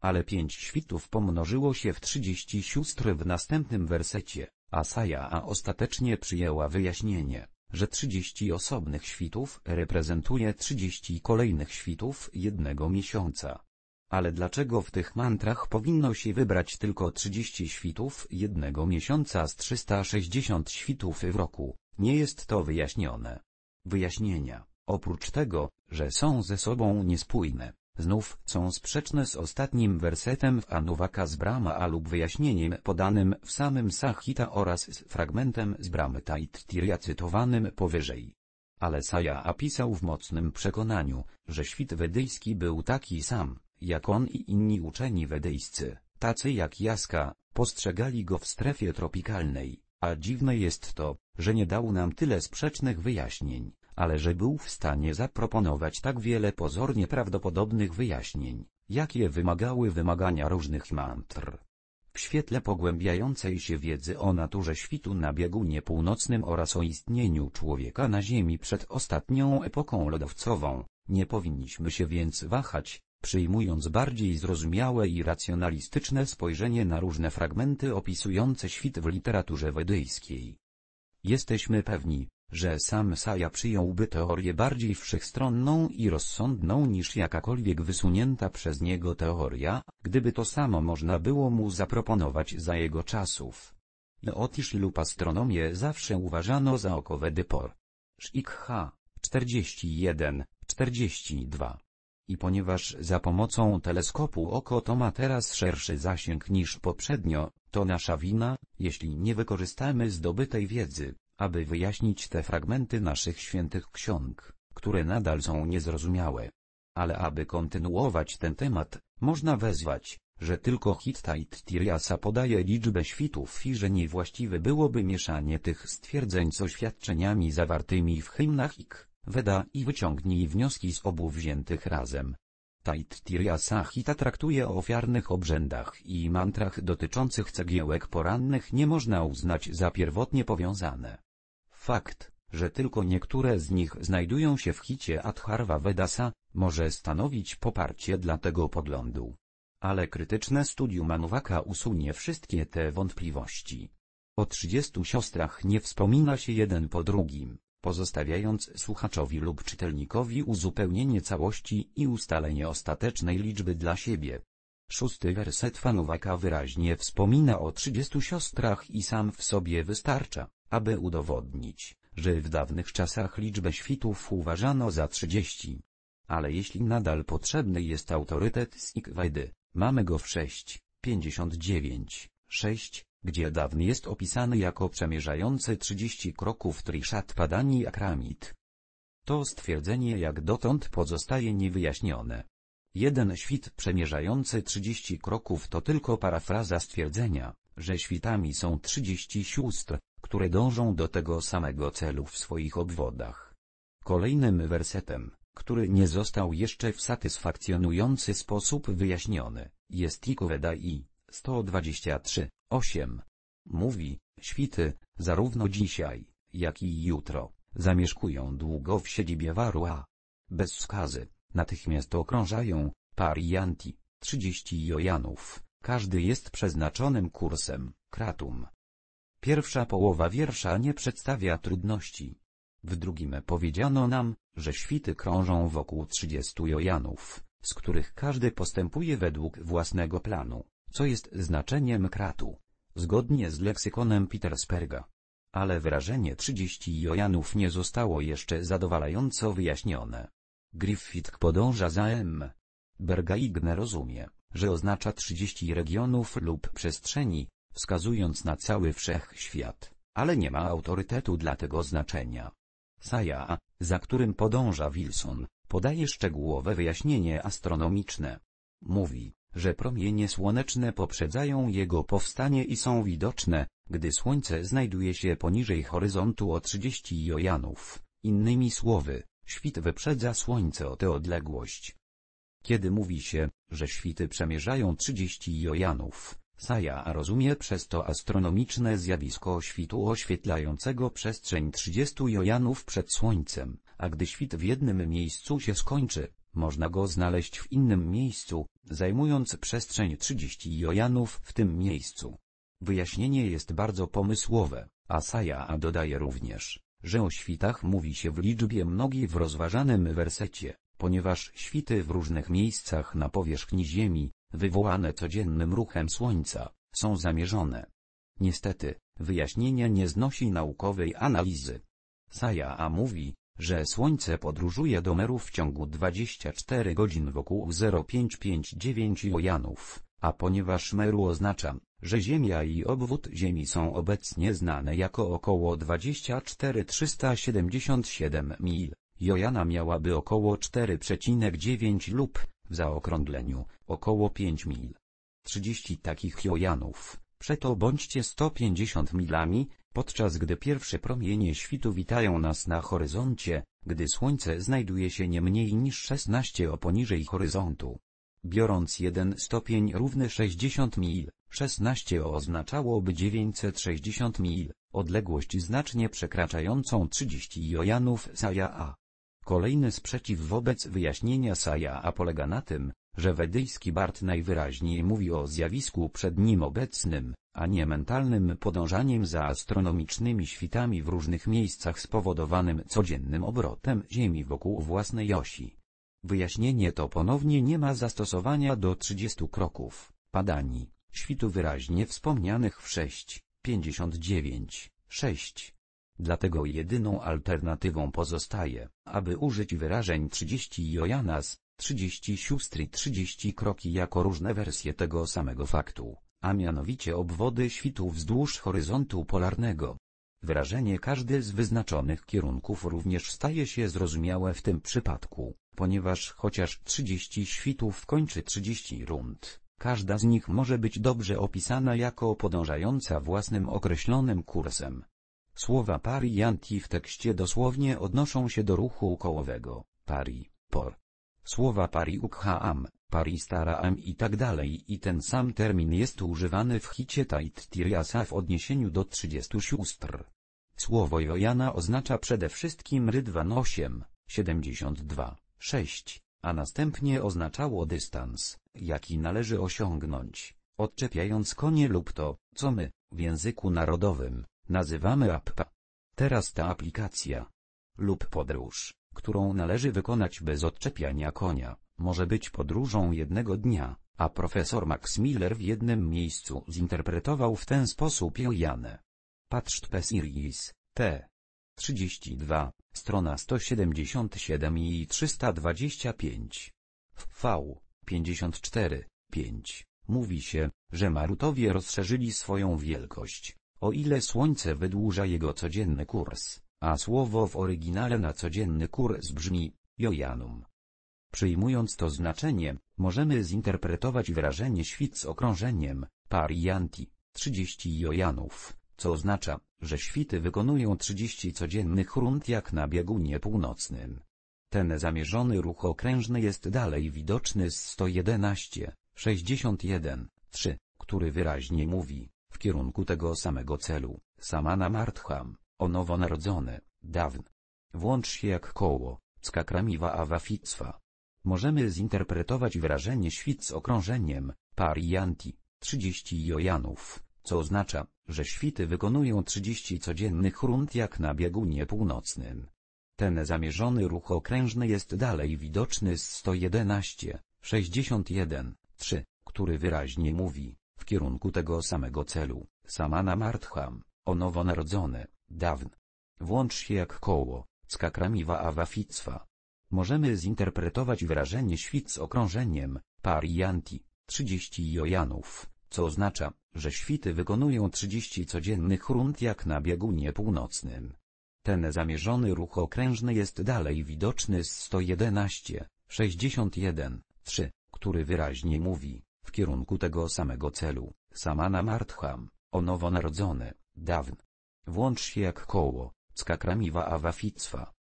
Ale pięć świtów pomnożyło się w trzydzieści sióstr w następnym wersecie, a Saja ostatecznie przyjęła wyjaśnienie, że trzydzieści osobnych świtów reprezentuje trzydzieści kolejnych świtów jednego miesiąca. Ale dlaczego w tych mantrach powinno się wybrać tylko 30 świtów jednego miesiąca z 360 świtów w roku? Nie jest to wyjaśnione. Wyjaśnienia, oprócz tego, że są ze sobą niespójne, znów są sprzeczne z ostatnim wersetem w Anuwaka z Brahma a lub wyjaśnieniem podanym w samym Sahita oraz z fragmentem z Bramy Taittiria cytowanym powyżej. Ale Saja opisał w mocnym przekonaniu, że świt wedyjski był taki sam, jak on i inni uczeni wedyjscy, tacy jak Jaska, postrzegali go w strefie tropikalnej, a dziwne jest to, że nie dał nam tyle sprzecznych wyjaśnień, ale że był w stanie zaproponować tak wiele pozornie prawdopodobnych wyjaśnień, jakie wymagały wymagania różnych mantr. W świetle pogłębiającej się wiedzy o naturze świtu na biegunie północnym oraz o istnieniu człowieka na Ziemi przed ostatnią epoką lodowcową, nie powinniśmy się więc wahać, przyjmując bardziej zrozumiałe i racjonalistyczne spojrzenie na różne fragmenty opisujące świt w literaturze wedyjskiej. Jesteśmy pewni, że sam Saja przyjąłby teorię bardziej wszechstronną i rozsądną niż jakakolwiek wysunięta przez niego teoria, gdyby to samo można było mu zaproponować za jego czasów. Neotisz lub astronomię zawsze uważano za oko Wedypor. Szikh 41, 42 i ponieważ za pomocą teleskopu oko to ma teraz szerszy zasięg niż poprzednio, to nasza wina, jeśli nie wykorzystamy zdobytej wiedzy, aby wyjaśnić te fragmenty naszych świętych ksiąg, które nadal są niezrozumiałe. Ale aby kontynuować ten temat, można wezwać, że tylko Hittite Tiriasa podaje liczbę świtów i że niewłaściwe byłoby mieszanie tych stwierdzeń z oświadczeniami zawartymi w hymnach ik. Weda i wyciągnij wnioski z obu wziętych razem. Taittiriya Sahita traktuje o ofiarnych obrzędach i mantrach dotyczących cegiełek porannych nie można uznać za pierwotnie powiązane. Fakt, że tylko niektóre z nich znajdują się w hicie Adharva Vedasa, może stanowić poparcie dla tego poglądu. Ale krytyczne studium Anuwaka usunie wszystkie te wątpliwości. O 30 siostrach nie wspomina się jeden po drugim pozostawiając słuchaczowi lub czytelnikowi uzupełnienie całości i ustalenie ostatecznej liczby dla siebie. Szósty werset Fanuwaka wyraźnie wspomina o trzydziestu siostrach i sam w sobie wystarcza, aby udowodnić, że w dawnych czasach liczbę świtów uważano za trzydzieści. Ale jeśli nadal potrzebny jest autorytet z Ikwajdy, mamy go w 6, 59, 6, gdzie dawny jest opisany jako przemierzający 30 kroków Trishat Padani Akramit. To stwierdzenie jak dotąd pozostaje niewyjaśnione. Jeden świt przemierzający 30 kroków to tylko parafraza stwierdzenia, że świtami są 30 sióstr, które dążą do tego samego celu w swoich obwodach. Kolejnym wersetem, który nie został jeszcze w satysfakcjonujący sposób wyjaśniony, jest Ikoveda i 123, 8. Mówi, świty, zarówno dzisiaj, jak i jutro, zamieszkują długo w siedzibie Warła. Bez skazy, natychmiast okrążają, parianti, 30 jojanów, każdy jest przeznaczonym kursem, kratum. Pierwsza połowa wiersza nie przedstawia trudności. W drugim powiedziano nam, że świty krążą wokół 30 jojanów, z których każdy postępuje według własnego planu co jest znaczeniem kratu, zgodnie z leksykonem Petersberga. Ale wyrażenie 30 jojanów nie zostało jeszcze zadowalająco wyjaśnione. Griffith podąża za M. Bergaigne rozumie, że oznacza 30 regionów lub przestrzeni, wskazując na cały wszechświat, ale nie ma autorytetu dla tego znaczenia. Saja, za którym podąża Wilson, podaje szczegółowe wyjaśnienie astronomiczne. Mówi, że promienie słoneczne poprzedzają jego powstanie i są widoczne, gdy Słońce znajduje się poniżej horyzontu o 30 jojanów. Innymi słowy, świt wyprzedza Słońce o tę odległość. Kiedy mówi się, że świty przemierzają 30 jojanów, Saja rozumie przez to astronomiczne zjawisko świtu oświetlającego przestrzeń 30 jojanów przed Słońcem, a gdy świt w jednym miejscu się skończy, można go znaleźć w innym miejscu, zajmując przestrzeń 30 jojanów w tym miejscu. Wyjaśnienie jest bardzo pomysłowe, a Saja dodaje również, że o świtach mówi się w liczbie mnogiej w rozważanym wersecie, ponieważ świty w różnych miejscach na powierzchni Ziemi, wywołane codziennym ruchem Słońca, są zamierzone. Niestety, wyjaśnienie nie znosi naukowej analizy. Saja mówi, że Słońce podróżuje do Meru w ciągu 24 godzin wokół 0559 Jojanów, a ponieważ Meru oznacza, że Ziemia i obwód Ziemi są obecnie znane jako około 24.377 mil, Jojana miałaby około 4,9 lub, w zaokrągleniu, około 5 mil. 30 takich Jojanów, przeto bądźcie 150 milami, podczas gdy pierwsze promienie świtu witają nas na horyzoncie, gdy słońce znajduje się nie mniej niż 16 o poniżej horyzontu. Biorąc jeden stopień równy 60 mil, 16 o oznaczałoby 960 mil, odległość znacznie przekraczającą 30 jojanów Saja A. Kolejny sprzeciw wobec wyjaśnienia Saja A polega na tym, że wedyjski Bart najwyraźniej mówi o zjawisku przed nim obecnym, a nie mentalnym podążaniem za astronomicznymi świtami w różnych miejscach spowodowanym codziennym obrotem Ziemi wokół własnej osi. Wyjaśnienie to ponownie nie ma zastosowania do 30 kroków, padani, świtu wyraźnie wspomnianych w 6, 59, 6. Dlatego jedyną alternatywą pozostaje, aby użyć wyrażeń 30 Jojanas, 30 sióstr i 30 kroki jako różne wersje tego samego faktu, a mianowicie obwody świtu wzdłuż horyzontu polarnego. Wyrażenie każdy z wyznaczonych kierunków również staje się zrozumiałe w tym przypadku, ponieważ chociaż 30 świtów kończy 30 rund, każda z nich może być dobrze opisana jako podążająca własnym określonym kursem. Słowa pari i anti w tekście dosłownie odnoszą się do ruchu kołowego, pari, por, Słowa pari ukham, pari staraam i tak dalej i ten sam termin jest używany w hicie Taittiriasa w odniesieniu do 30 sióstr. Słowo Jojana oznacza przede wszystkim Rydwan 8, 72, 6, a następnie oznaczało dystans, jaki należy osiągnąć, odczepiając konie lub to, co my, w języku narodowym, nazywamy appa. Teraz ta aplikacja lub podróż którą należy wykonać bez odczepiania konia, może być podróżą jednego dnia, a profesor Max Miller w jednym miejscu zinterpretował w ten sposób Janę. Patrz Pesiris, T. 32, strona 177 i 325. W V. 54, 5. Mówi się, że Marutowie rozszerzyli swoją wielkość, o ile słońce wydłuża jego codzienny kurs, a słowo w oryginale na codzienny kurs brzmi jojanum. Przyjmując to znaczenie, możemy zinterpretować wyrażenie świt z okrążeniem, parianti, 30 jojanów, co oznacza, że świty wykonują 30 codziennych rund jak na biegunie północnym. Ten zamierzony ruch okrężny jest dalej widoczny z 111, 61, 3, który wyraźnie mówi, w kierunku tego samego celu, Samana Martham o nowonarodzone, dawn. Włącz się jak koło, skakramiwa awaficwa. Możemy zinterpretować wyrażenie świt z okrążeniem, parianti, 30 jojanów, co oznacza, że świty wykonują 30 codziennych rund jak na biegunie północnym. Ten zamierzony ruch okrężny jest dalej widoczny z 111, 61, 3, który wyraźnie mówi, w kierunku tego samego celu, Samana Martham, o nowonarodzone, Dawn. Włącz się jak koło, skakramiwa awa Możemy zinterpretować wyrażenie świt z okrążeniem, parianti, 30 jojanów, co oznacza, że świty wykonują 30 codziennych rund jak na biegunie północnym. Ten zamierzony ruch okrężny jest dalej widoczny z 111, 61, 3, który wyraźnie mówi, w kierunku tego samego celu, Samana Martham, o nowonarodzone, Dawn, Włącz się jak koło, skakramiwa awaficwa.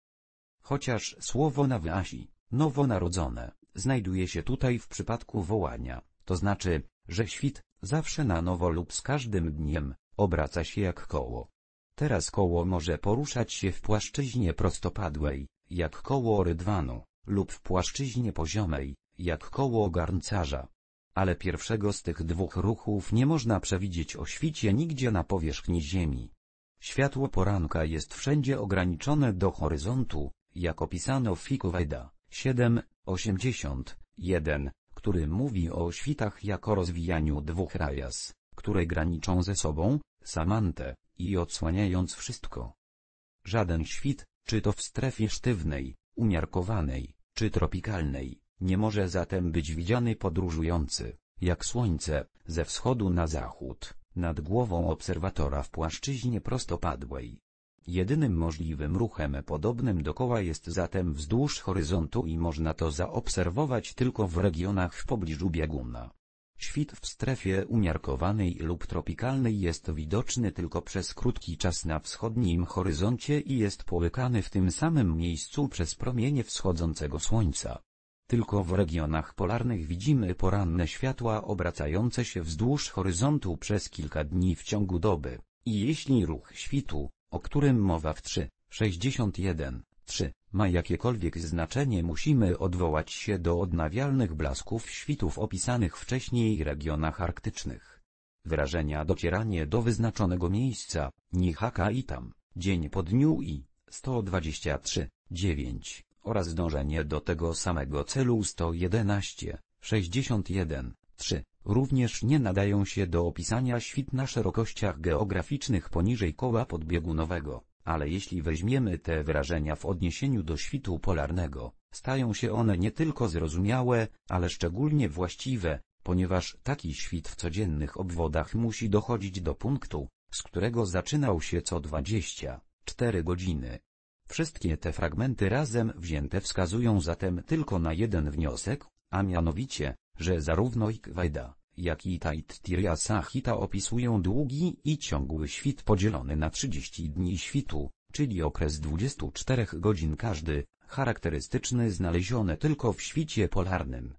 Chociaż słowo nawiasi, nowonarodzone, znajduje się tutaj w przypadku wołania, to znaczy, że świt, zawsze na nowo lub z każdym dniem, obraca się jak koło. Teraz koło może poruszać się w płaszczyźnie prostopadłej, jak koło rydwanu, lub w płaszczyźnie poziomej, jak koło garncarza. Ale pierwszego z tych dwóch ruchów nie można przewidzieć o świcie nigdzie na powierzchni Ziemi. Światło poranka jest wszędzie ograniczone do horyzontu, jak opisano w Fikuwajda 7.81, który mówi o świtach jako rozwijaniu dwóch rajas, które graniczą ze sobą, samantę, i odsłaniając wszystko. Żaden świt, czy to w strefie sztywnej, umiarkowanej, czy tropikalnej, nie może zatem być widziany podróżujący, jak słońce, ze wschodu na zachód nad głową obserwatora w płaszczyźnie prostopadłej. Jedynym możliwym ruchem podobnym do koła jest zatem wzdłuż horyzontu i można to zaobserwować tylko w regionach w pobliżu bieguna. Świt w strefie umiarkowanej lub tropikalnej jest widoczny tylko przez krótki czas na wschodnim horyzoncie i jest połykany w tym samym miejscu przez promienie wschodzącego słońca. Tylko w regionach polarnych widzimy poranne światła obracające się wzdłuż horyzontu przez kilka dni w ciągu doby, i jeśli ruch świtu, o którym mowa w 3.61, 3, ma jakiekolwiek znaczenie musimy odwołać się do odnawialnych blasków świtów opisanych wcześniej regionach arktycznych. Wyrażenia docieranie do wyznaczonego miejsca, Nihaka i tam, dzień po dniu i 123, 9 oraz dążenie do tego samego celu 111, 61, 3 również nie nadają się do opisania świt na szerokościach geograficznych poniżej koła podbiegunowego, ale jeśli weźmiemy te wyrażenia w odniesieniu do świtu polarnego, stają się one nie tylko zrozumiałe, ale szczególnie właściwe, ponieważ taki świt w codziennych obwodach musi dochodzić do punktu, z którego zaczynał się co 24 godziny. Wszystkie te fragmenty razem wzięte wskazują zatem tylko na jeden wniosek, a mianowicie, że zarówno Ikweda, jak i Taittiriya Sahita opisują długi i ciągły świt podzielony na 30 dni świtu, czyli okres 24 godzin każdy, charakterystyczny znalezione tylko w świcie polarnym.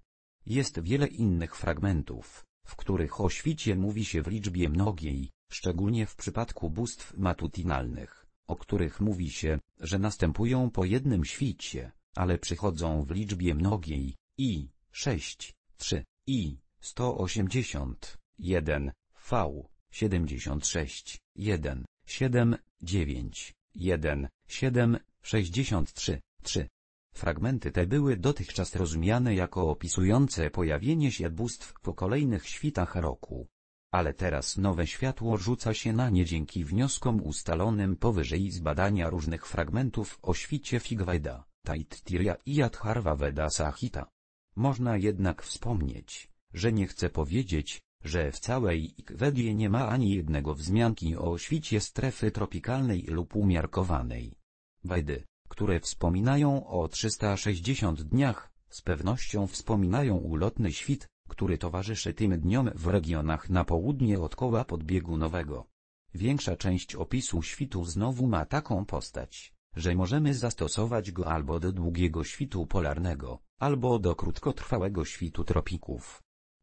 Jest wiele innych fragmentów, w których o świcie mówi się w liczbie mnogiej, szczególnie w przypadku bóstw matutinalnych o których mówi się, że następują po jednym świcie, ale przychodzą w liczbie mnogiej, i 6, 3, i 181, v, 76, 1, 7, 9, 1, 7, 63, 3. Fragmenty te były dotychczas rozumiane jako opisujące pojawienie się bóstw po kolejnych świtach roku ale teraz nowe światło rzuca się na nie dzięki wnioskom ustalonym powyżej z badania różnych fragmentów o świcie Figveda, Taittirya i Adharva Veda Sahita. Można jednak wspomnieć, że nie chcę powiedzieć, że w całej Ikvedie nie ma ani jednego wzmianki o świcie strefy tropikalnej lub umiarkowanej. Wejdy, które wspominają o 360 dniach, z pewnością wspominają ulotny świt, który towarzyszy tym dniom w regionach na południe od koła podbiegunowego. Większa część opisu świtu znowu ma taką postać, że możemy zastosować go albo do długiego świtu polarnego, albo do krótkotrwałego świtu tropików.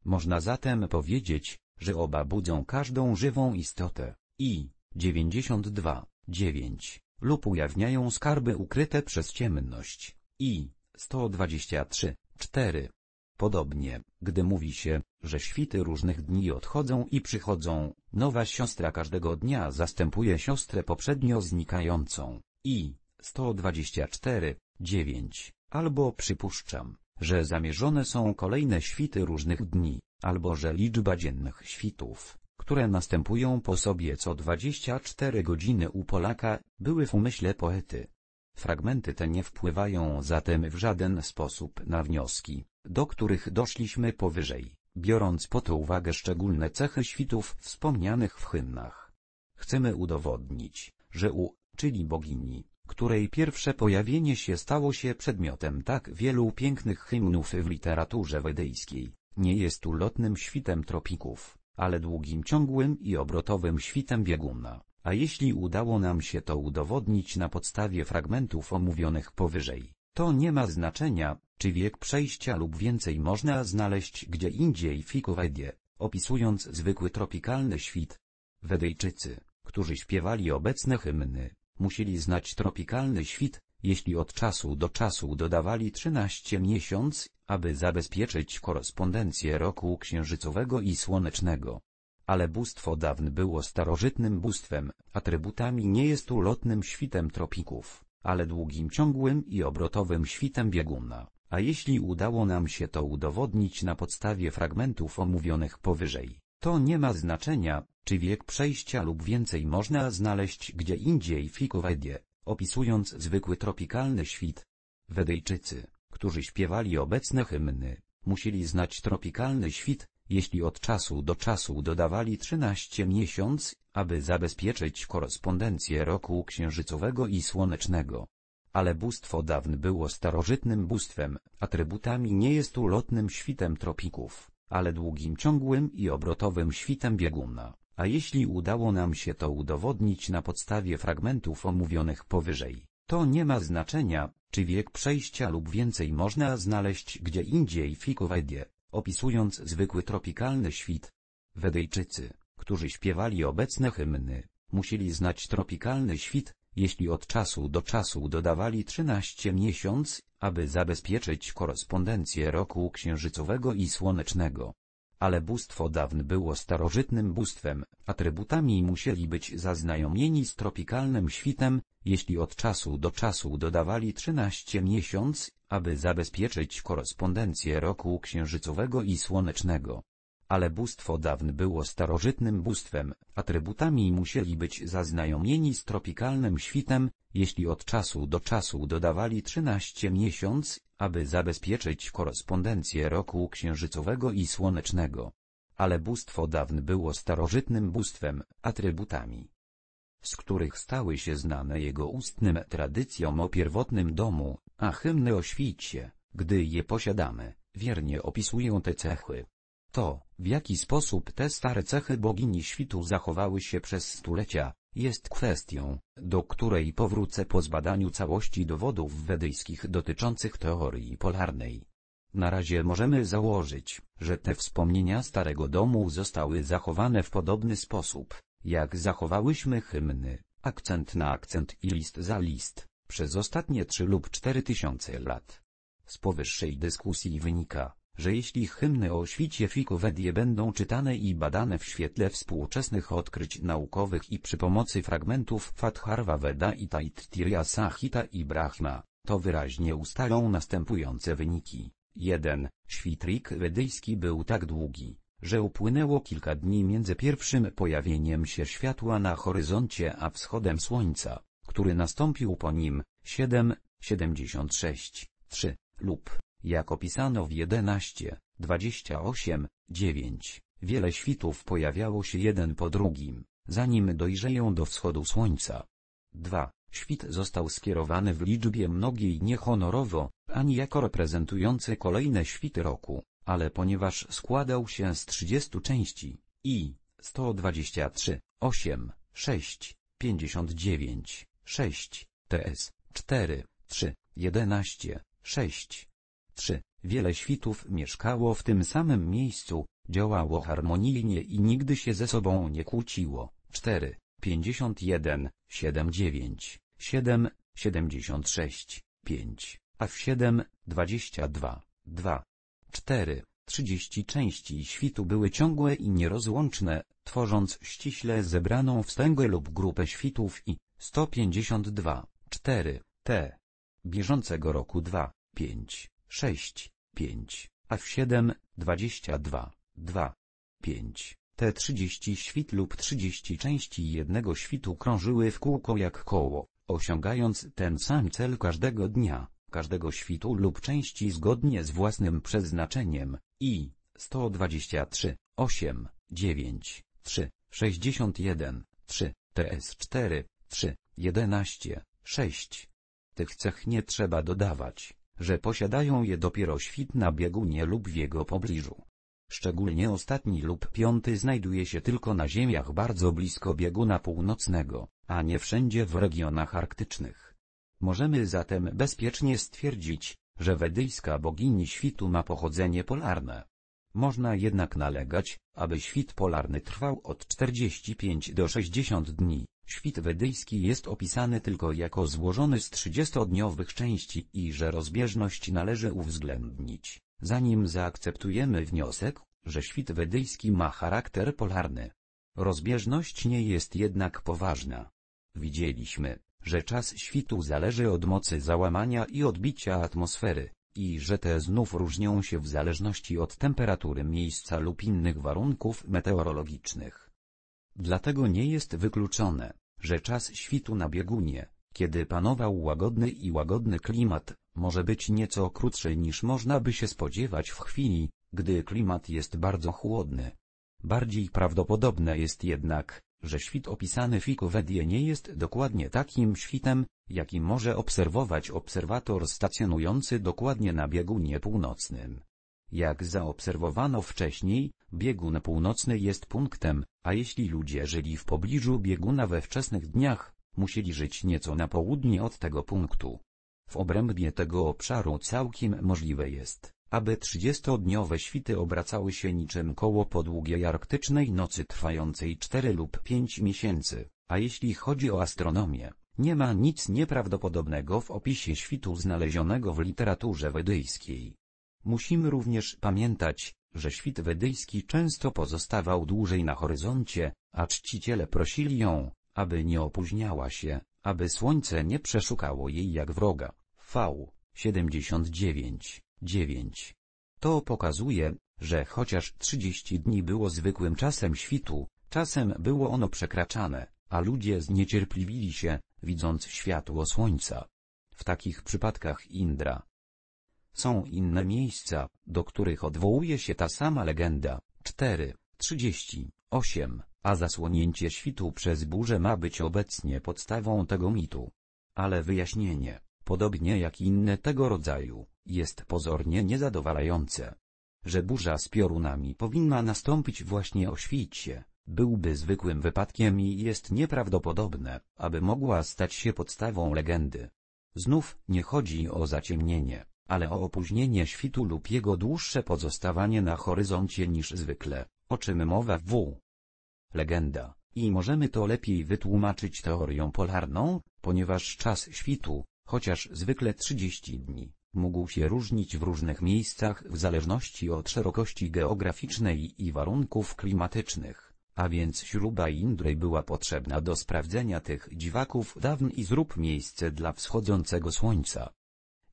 Można zatem powiedzieć, że oba budzą każdą żywą istotę, i 92, 9, lub ujawniają skarby ukryte przez ciemność, i 123, 4. Podobnie, gdy mówi się, że świty różnych dni odchodzą i przychodzą, nowa siostra każdego dnia zastępuje siostrę poprzednio znikającą. I 124, 9, albo przypuszczam, że zamierzone są kolejne świty różnych dni, albo że liczba dziennych świtów, które następują po sobie co 24 godziny u Polaka, były w umyśle poety. Fragmenty te nie wpływają zatem w żaden sposób na wnioski do których doszliśmy powyżej, biorąc pod uwagę szczególne cechy świtów wspomnianych w hymnach. Chcemy udowodnić, że u, czyli bogini, której pierwsze pojawienie się stało się przedmiotem tak wielu pięknych hymnów w literaturze wedyjskiej, nie jest ulotnym świtem tropików, ale długim ciągłym i obrotowym świtem bieguna, a jeśli udało nam się to udowodnić na podstawie fragmentów omówionych powyżej, to nie ma znaczenia, czy wiek przejścia lub więcej można znaleźć gdzie indziej w Ikowedzie, opisując zwykły tropikalny świt. Wedyjczycy, którzy śpiewali obecne hymny, musieli znać tropikalny świt, jeśli od czasu do czasu dodawali 13 miesiąc, aby zabezpieczyć korespondencję roku księżycowego i słonecznego. Ale bóstwo dawn było starożytnym bóstwem, atrybutami nie jest ulotnym świtem tropików ale długim ciągłym i obrotowym świtem bieguna, a jeśli udało nam się to udowodnić na podstawie fragmentów omówionych powyżej, to nie ma znaczenia, czy wiek przejścia lub więcej można znaleźć gdzie indziej w Hikowedzie, opisując zwykły tropikalny świt. Wedyjczycy, którzy śpiewali obecne hymny, musieli znać tropikalny świt, jeśli od czasu do czasu dodawali 13 miesiąc, aby zabezpieczyć korespondencję roku księżycowego i słonecznego. Ale bóstwo dawn było starożytnym bóstwem, atrybutami nie jest ulotnym świtem tropików, ale długim ciągłym i obrotowym świtem bieguna, a jeśli udało nam się to udowodnić na podstawie fragmentów omówionych powyżej, to nie ma znaczenia, czy wiek przejścia lub więcej można znaleźć gdzie indziej w Ikowedie, Opisując zwykły tropikalny świt, Wedejczycy, którzy śpiewali obecne hymny, musieli znać tropikalny świt, jeśli od czasu do czasu dodawali 13 miesiąc, aby zabezpieczyć korespondencję roku księżycowego i słonecznego. Ale bóstwo dawn było starożytnym bóstwem, atrybutami musieli być zaznajomieni z tropikalnym świtem, jeśli od czasu do czasu dodawali 13 miesiąc, aby zabezpieczyć korespondencję roku księżycowego i słonecznego. Ale bóstwo dawn było starożytnym bóstwem, atrybutami musieli być zaznajomieni z tropikalnym świtem, jeśli od czasu do czasu dodawali 13 miesiąc, aby zabezpieczyć korespondencję roku księżycowego i słonecznego. Ale bóstwo dawn było starożytnym bóstwem, atrybutami z których stały się znane jego ustnym tradycjom o pierwotnym domu, a hymny o świcie, gdy je posiadamy, wiernie opisują te cechy. To, w jaki sposób te stare cechy bogini świtu zachowały się przez stulecia, jest kwestią, do której powrócę po zbadaniu całości dowodów wedyjskich dotyczących teorii polarnej. Na razie możemy założyć, że te wspomnienia Starego Domu zostały zachowane w podobny sposób, jak zachowałyśmy hymny, akcent na akcent i list za list przez ostatnie 3 lub 4 tysiące lat. Z powyższej dyskusji wynika, że jeśli hymny o świcie Fikowedie będą czytane i badane w świetle współczesnych odkryć naukowych i przy pomocy fragmentów Fatharva Veda i Taittirya Sahita i Brahma, to wyraźnie ustalą następujące wyniki. 1. Świtrik Rik wedyjski był tak długi, że upłynęło kilka dni między pierwszym pojawieniem się światła na horyzoncie a wschodem słońca który nastąpił po nim, 7, 76, 3, lub, jak opisano w 11, 28, 9, wiele świtów pojawiało się jeden po drugim, zanim dojrzeją do wschodu słońca. 2. Świt został skierowany w liczbie mnogiej niehonorowo, ani jako reprezentujący kolejne świty roku, ale ponieważ składał się z 30 części, i 123, 8, 6, 59, 6, TS, 4, 3, 11, 6, 3. Wiele świtów mieszkało w tym samym miejscu, działało harmonijnie i nigdy się ze sobą nie kłóciło. 4, 51, 7, 9, 7, 76, 5, a w 7, 22, 2, 4, 30 części świtu były ciągłe i nierozłączne, tworząc ściśle zebraną wstęgę lub grupę świtów i 152, 4, T. Bieżącego roku 2, 5, 6, 5, a w 7, 22, 2, 5. Te 30 świt lub 30 części jednego świtu krążyły w kółko jak koło, osiągając ten sam cel każdego dnia, każdego świtu lub części zgodnie z własnym przeznaczeniem, i 123, 8, 9, 3, 61, 3, TS4, 3, 11, 6. Tych cech nie trzeba dodawać, że posiadają je dopiero świt na biegunie lub w jego pobliżu. Szczególnie ostatni lub piąty znajduje się tylko na ziemiach bardzo blisko bieguna północnego, a nie wszędzie w regionach arktycznych. Możemy zatem bezpiecznie stwierdzić, że wedyjska bogini świtu ma pochodzenie polarne. Można jednak nalegać, aby świt polarny trwał od 45 do 60 dni, Świt wedyjski jest opisany tylko jako złożony z 30-dniowych części i że rozbieżność należy uwzględnić, zanim zaakceptujemy wniosek, że świt wedyjski ma charakter polarny. Rozbieżność nie jest jednak poważna. Widzieliśmy, że czas świtu zależy od mocy załamania i odbicia atmosfery, i że te znów różnią się w zależności od temperatury miejsca lub innych warunków meteorologicznych. Dlatego nie jest wykluczone, że czas świtu na biegunie, kiedy panował łagodny i łagodny klimat, może być nieco krótszy niż można by się spodziewać w chwili, gdy klimat jest bardzo chłodny. Bardziej prawdopodobne jest jednak, że świt opisany w Ikuwedie nie jest dokładnie takim świtem, jaki może obserwować obserwator stacjonujący dokładnie na biegunie północnym. Jak zaobserwowano wcześniej, biegun północny jest punktem, a jeśli ludzie żyli w pobliżu bieguna we wczesnych dniach, musieli żyć nieco na południe od tego punktu. W obrębie tego obszaru całkiem możliwe jest, aby 30-dniowe świty obracały się niczym koło po długiej arktycznej nocy trwającej 4 lub 5 miesięcy, a jeśli chodzi o astronomię, nie ma nic nieprawdopodobnego w opisie świtu znalezionego w literaturze wedyjskiej. Musimy również pamiętać, że świt wedyjski często pozostawał dłużej na horyzoncie, a czciciele prosili ją, aby nie opóźniała się, aby słońce nie przeszukało jej jak wroga. V. 79. 9. To pokazuje, że chociaż 30 dni było zwykłym czasem świtu, czasem było ono przekraczane, a ludzie zniecierpliwili się, widząc światło słońca. W takich przypadkach Indra, są inne miejsca, do których odwołuje się ta sama legenda. 4. 38. A zasłonięcie świtu przez burzę ma być obecnie podstawą tego mitu. Ale wyjaśnienie, podobnie jak inne tego rodzaju, jest pozornie niezadowalające. Że burza z piorunami powinna nastąpić właśnie o świcie, byłby zwykłym wypadkiem i jest nieprawdopodobne, aby mogła stać się podstawą legendy. Znów nie chodzi o zaciemnienie, ale o opóźnienie świtu lub jego dłuższe pozostawanie na horyzoncie niż zwykle, o czym mowa w legenda, i możemy to lepiej wytłumaczyć teorią polarną, ponieważ czas świtu, chociaż zwykle 30 dni, mógł się różnić w różnych miejscach w zależności od szerokości geograficznej i warunków klimatycznych, a więc śruba Indry była potrzebna do sprawdzenia tych dziwaków dawn i zrób miejsce dla wschodzącego słońca.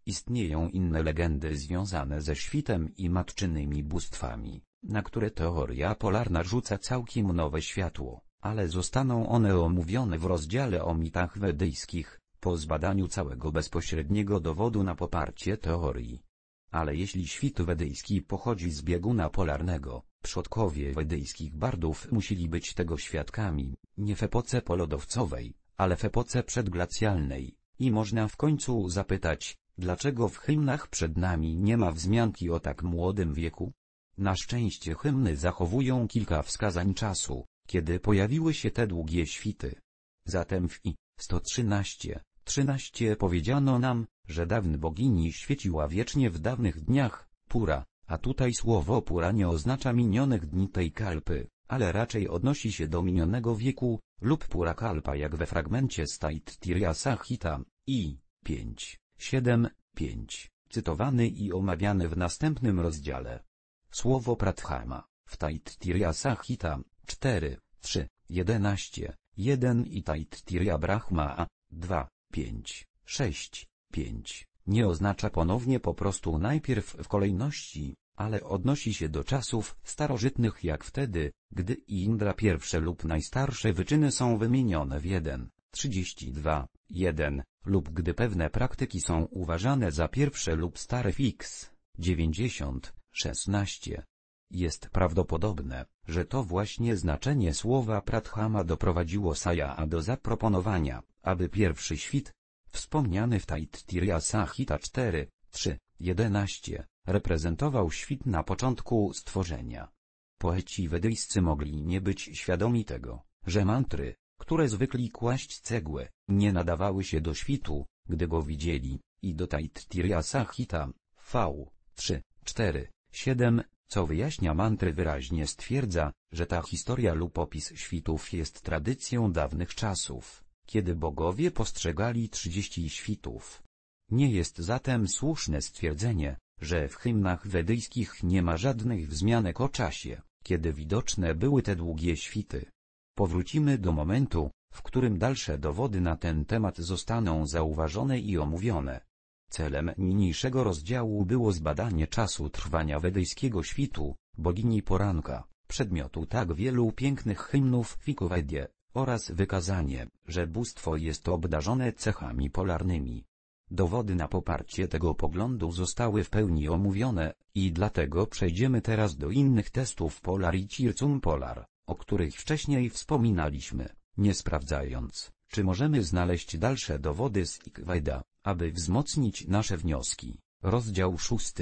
Istnieją inne legendy związane ze świtem i matczynymi bóstwami, na które teoria polarna rzuca całkiem nowe światło, ale zostaną one omówione w rozdziale o mitach wedyjskich, po zbadaniu całego bezpośredniego dowodu na poparcie teorii. Ale jeśli świt wedyjski pochodzi z bieguna polarnego, przodkowie wedyjskich bardów musieli być tego świadkami, nie w epoce polodowcowej, ale w epoce przedglacjalnej, i można w końcu zapytać, Dlaczego w hymnach przed nami nie ma wzmianki o tak młodym wieku? Na szczęście hymny zachowują kilka wskazań czasu, kiedy pojawiły się te długie świty. Zatem w I 113, 13 powiedziano nam, że dawny bogini świeciła wiecznie w dawnych dniach, pura, a tutaj słowo pura nie oznacza minionych dni tej kalpy, ale raczej odnosi się do minionego wieku, lub pura kalpa jak we fragmencie Stait Tiriasa Hita, i 5. 7, 5, cytowany i omawiany w następnym rozdziale. Słowo Pratthama w Taittiriya Sahita, 4, 3, 11, 1 i Taittirya Brahma, 2, 5, 6, 5, nie oznacza ponownie po prostu najpierw w kolejności, ale odnosi się do czasów starożytnych jak wtedy, gdy Indra pierwsze lub najstarsze wyczyny są wymienione w 1, 32, 1, lub gdy pewne praktyki są uważane za pierwsze lub stare fix. 90, 16. Jest prawdopodobne, że to właśnie znaczenie słowa Pradhama doprowadziło Sayaa do zaproponowania, aby pierwszy świt, wspomniany w Taittiriya Sahita 4, 3, 11, reprezentował świt na początku stworzenia. Poeci wedyjscy mogli nie być świadomi tego, że mantry, które zwykli kłaść cegłę, nie nadawały się do świtu, gdy go widzieli, i do Taittiriya Sahita, v. 3, 4, 7, co wyjaśnia mantry wyraźnie stwierdza, że ta historia lub opis świtów jest tradycją dawnych czasów, kiedy bogowie postrzegali 30 świtów. Nie jest zatem słuszne stwierdzenie, że w hymnach wedyjskich nie ma żadnych wzmianek o czasie, kiedy widoczne były te długie świty. Powrócimy do momentu, w którym dalsze dowody na ten temat zostaną zauważone i omówione. Celem niniejszego rozdziału było zbadanie czasu trwania wedyjskiego świtu, bogini poranka, przedmiotu tak wielu pięknych hymnów w oraz wykazanie, że bóstwo jest obdarzone cechami polarnymi. Dowody na poparcie tego poglądu zostały w pełni omówione, i dlatego przejdziemy teraz do innych testów Polar i Circum Polar o których wcześniej wspominaliśmy, nie sprawdzając, czy możemy znaleźć dalsze dowody z Ikweda, aby wzmocnić nasze wnioski. Rozdział 6.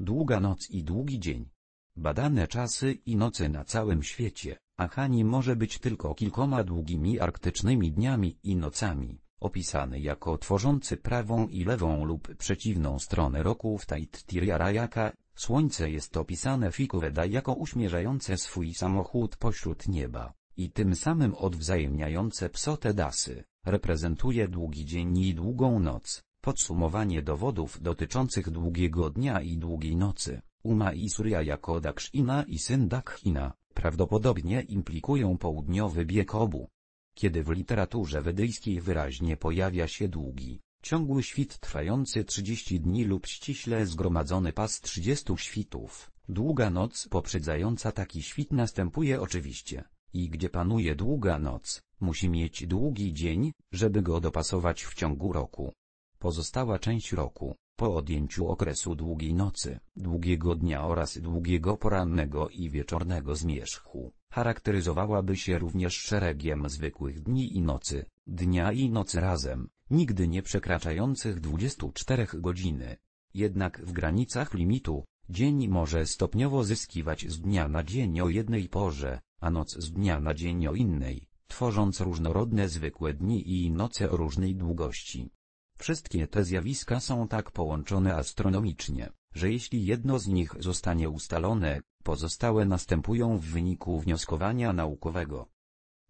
Długa noc i długi dzień. Badane czasy i noce na całym świecie, a Hani może być tylko kilkoma długimi arktycznymi dniami i nocami, opisany jako tworzący prawą i lewą lub przeciwną stronę roku roków Taittiriarajaka Słońce jest opisane Weda jako uśmierzające swój samochód pośród nieba, i tym samym odwzajemniające psotedasy, reprezentuje długi dzień i długą noc, podsumowanie dowodów dotyczących długiego dnia i długiej nocy, Uma i Surya jako Dakshina i syn Dakhina, prawdopodobnie implikują południowy bieg obu. Kiedy w literaturze wedyjskiej wyraźnie pojawia się długi, Ciągły świt trwający 30 dni lub ściśle zgromadzony pas 30 świtów, długa noc poprzedzająca taki świt następuje oczywiście, i gdzie panuje długa noc, musi mieć długi dzień, żeby go dopasować w ciągu roku. Pozostała część roku, po odjęciu okresu długiej nocy, długiego dnia oraz długiego porannego i wieczornego zmierzchu, charakteryzowałaby się również szeregiem zwykłych dni i nocy, dnia i nocy razem nigdy nie przekraczających 24 godziny. Jednak w granicach limitu, dzień może stopniowo zyskiwać z dnia na dzień o jednej porze, a noc z dnia na dzień o innej, tworząc różnorodne zwykłe dni i noce o różnej długości. Wszystkie te zjawiska są tak połączone astronomicznie, że jeśli jedno z nich zostanie ustalone, pozostałe następują w wyniku wnioskowania naukowego.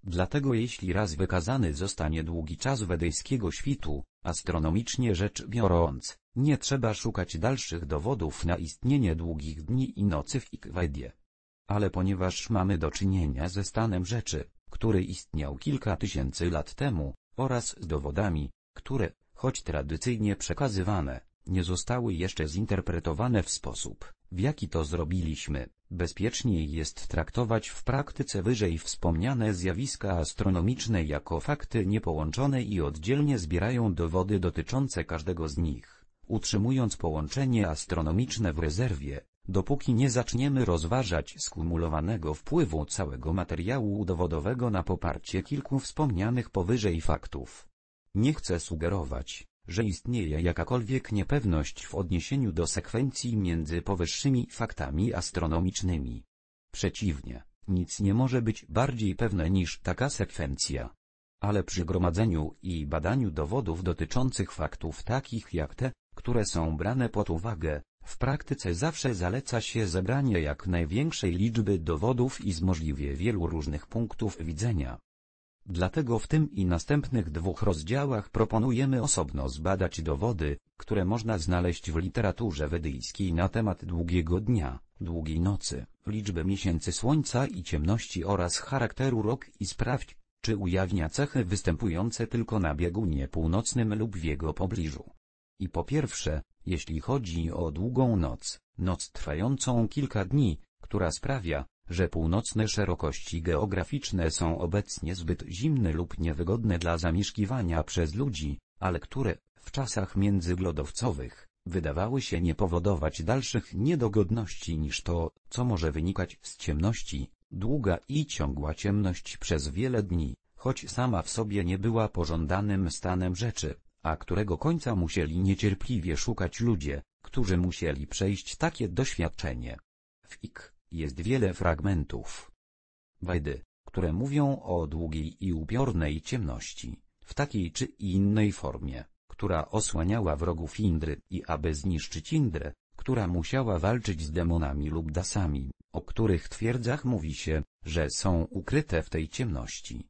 Dlatego jeśli raz wykazany zostanie długi czas wedyjskiego świtu, astronomicznie rzecz biorąc, nie trzeba szukać dalszych dowodów na istnienie długich dni i nocy w Ikwedzie. Ale ponieważ mamy do czynienia ze stanem rzeczy, który istniał kilka tysięcy lat temu, oraz z dowodami, które, choć tradycyjnie przekazywane, nie zostały jeszcze zinterpretowane w sposób, w jaki to zrobiliśmy, Bezpieczniej jest traktować w praktyce wyżej wspomniane zjawiska astronomiczne jako fakty niepołączone i oddzielnie zbierają dowody dotyczące każdego z nich, utrzymując połączenie astronomiczne w rezerwie, dopóki nie zaczniemy rozważać skumulowanego wpływu całego materiału dowodowego na poparcie kilku wspomnianych powyżej faktów. Nie chcę sugerować, że istnieje jakakolwiek niepewność w odniesieniu do sekwencji między powyższymi faktami astronomicznymi. Przeciwnie, nic nie może być bardziej pewne niż taka sekwencja. Ale przy gromadzeniu i badaniu dowodów dotyczących faktów takich jak te, które są brane pod uwagę, w praktyce zawsze zaleca się zebranie jak największej liczby dowodów i z możliwie wielu różnych punktów widzenia. Dlatego w tym i następnych dwóch rozdziałach proponujemy osobno zbadać dowody, które można znaleźć w literaturze wedyjskiej na temat długiego dnia, długiej nocy, liczby miesięcy słońca i ciemności oraz charakteru rok i sprawdź, czy ujawnia cechy występujące tylko na biegunie północnym lub w jego pobliżu. I po pierwsze, jeśli chodzi o długą noc, noc trwającą kilka dni, która sprawia, że północne szerokości geograficzne są obecnie zbyt zimne lub niewygodne dla zamieszkiwania przez ludzi, ale które, w czasach międzyglodowcowych, wydawały się nie powodować dalszych niedogodności niż to, co może wynikać z ciemności, długa i ciągła ciemność przez wiele dni, choć sama w sobie nie była pożądanym stanem rzeczy, a którego końca musieli niecierpliwie szukać ludzie, którzy musieli przejść takie doświadczenie. W ik jest wiele fragmentów Wajdy, które mówią o długiej i upiornej ciemności, w takiej czy innej formie, która osłaniała wrogów Indry i aby zniszczyć Indrę, która musiała walczyć z demonami lub dasami, o których twierdzach mówi się, że są ukryte w tej ciemności.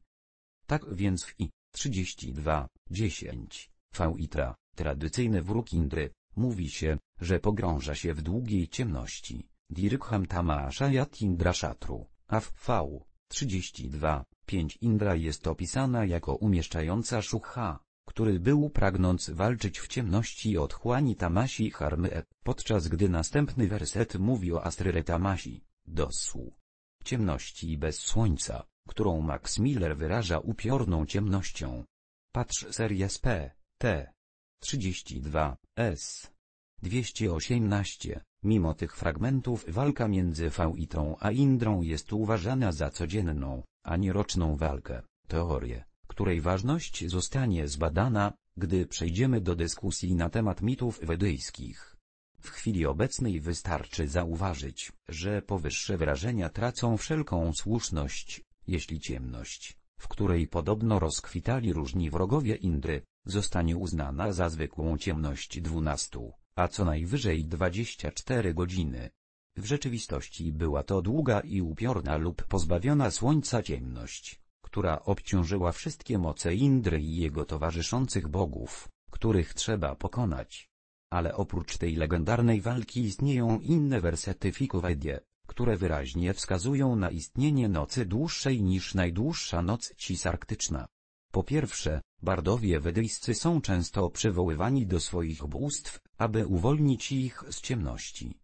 Tak więc w I 32, 10, Fauitra, tradycyjny wróg Indry, mówi się, że pogrąża się w długiej ciemności, Dirkham Tamasza Jat Indra Shatru, AV, 32, 5 Indra jest opisana jako umieszczająca szucha, który był pragnąc walczyć w ciemności od chłani Tamasi Harmy, e, podczas gdy następny werset mówi o Astryle Tamasi, dosu, Ciemności i bez słońca, którą Max Miller wyraża upiorną ciemnością. Patrz serię z P, T. 32, S. 218. Mimo tych fragmentów walka między Faitą a Indrą jest uważana za codzienną, a nie roczną walkę, teorię, której ważność zostanie zbadana, gdy przejdziemy do dyskusji na temat mitów wedyjskich. W chwili obecnej wystarczy zauważyć, że powyższe wrażenia tracą wszelką słuszność, jeśli ciemność, w której podobno rozkwitali różni wrogowie Indry, zostanie uznana za zwykłą ciemność dwunastu a co najwyżej 24 godziny. W rzeczywistości była to długa i upiorna lub pozbawiona słońca ciemność, która obciążyła wszystkie moce Indry i jego towarzyszących bogów, których trzeba pokonać. Ale oprócz tej legendarnej walki istnieją inne wersety Fikowajdie, które wyraźnie wskazują na istnienie nocy dłuższej niż najdłuższa noc cisarktyczna. Po pierwsze, bardowie wedyjscy są często przywoływani do swoich bóstw, aby uwolnić ich z ciemności.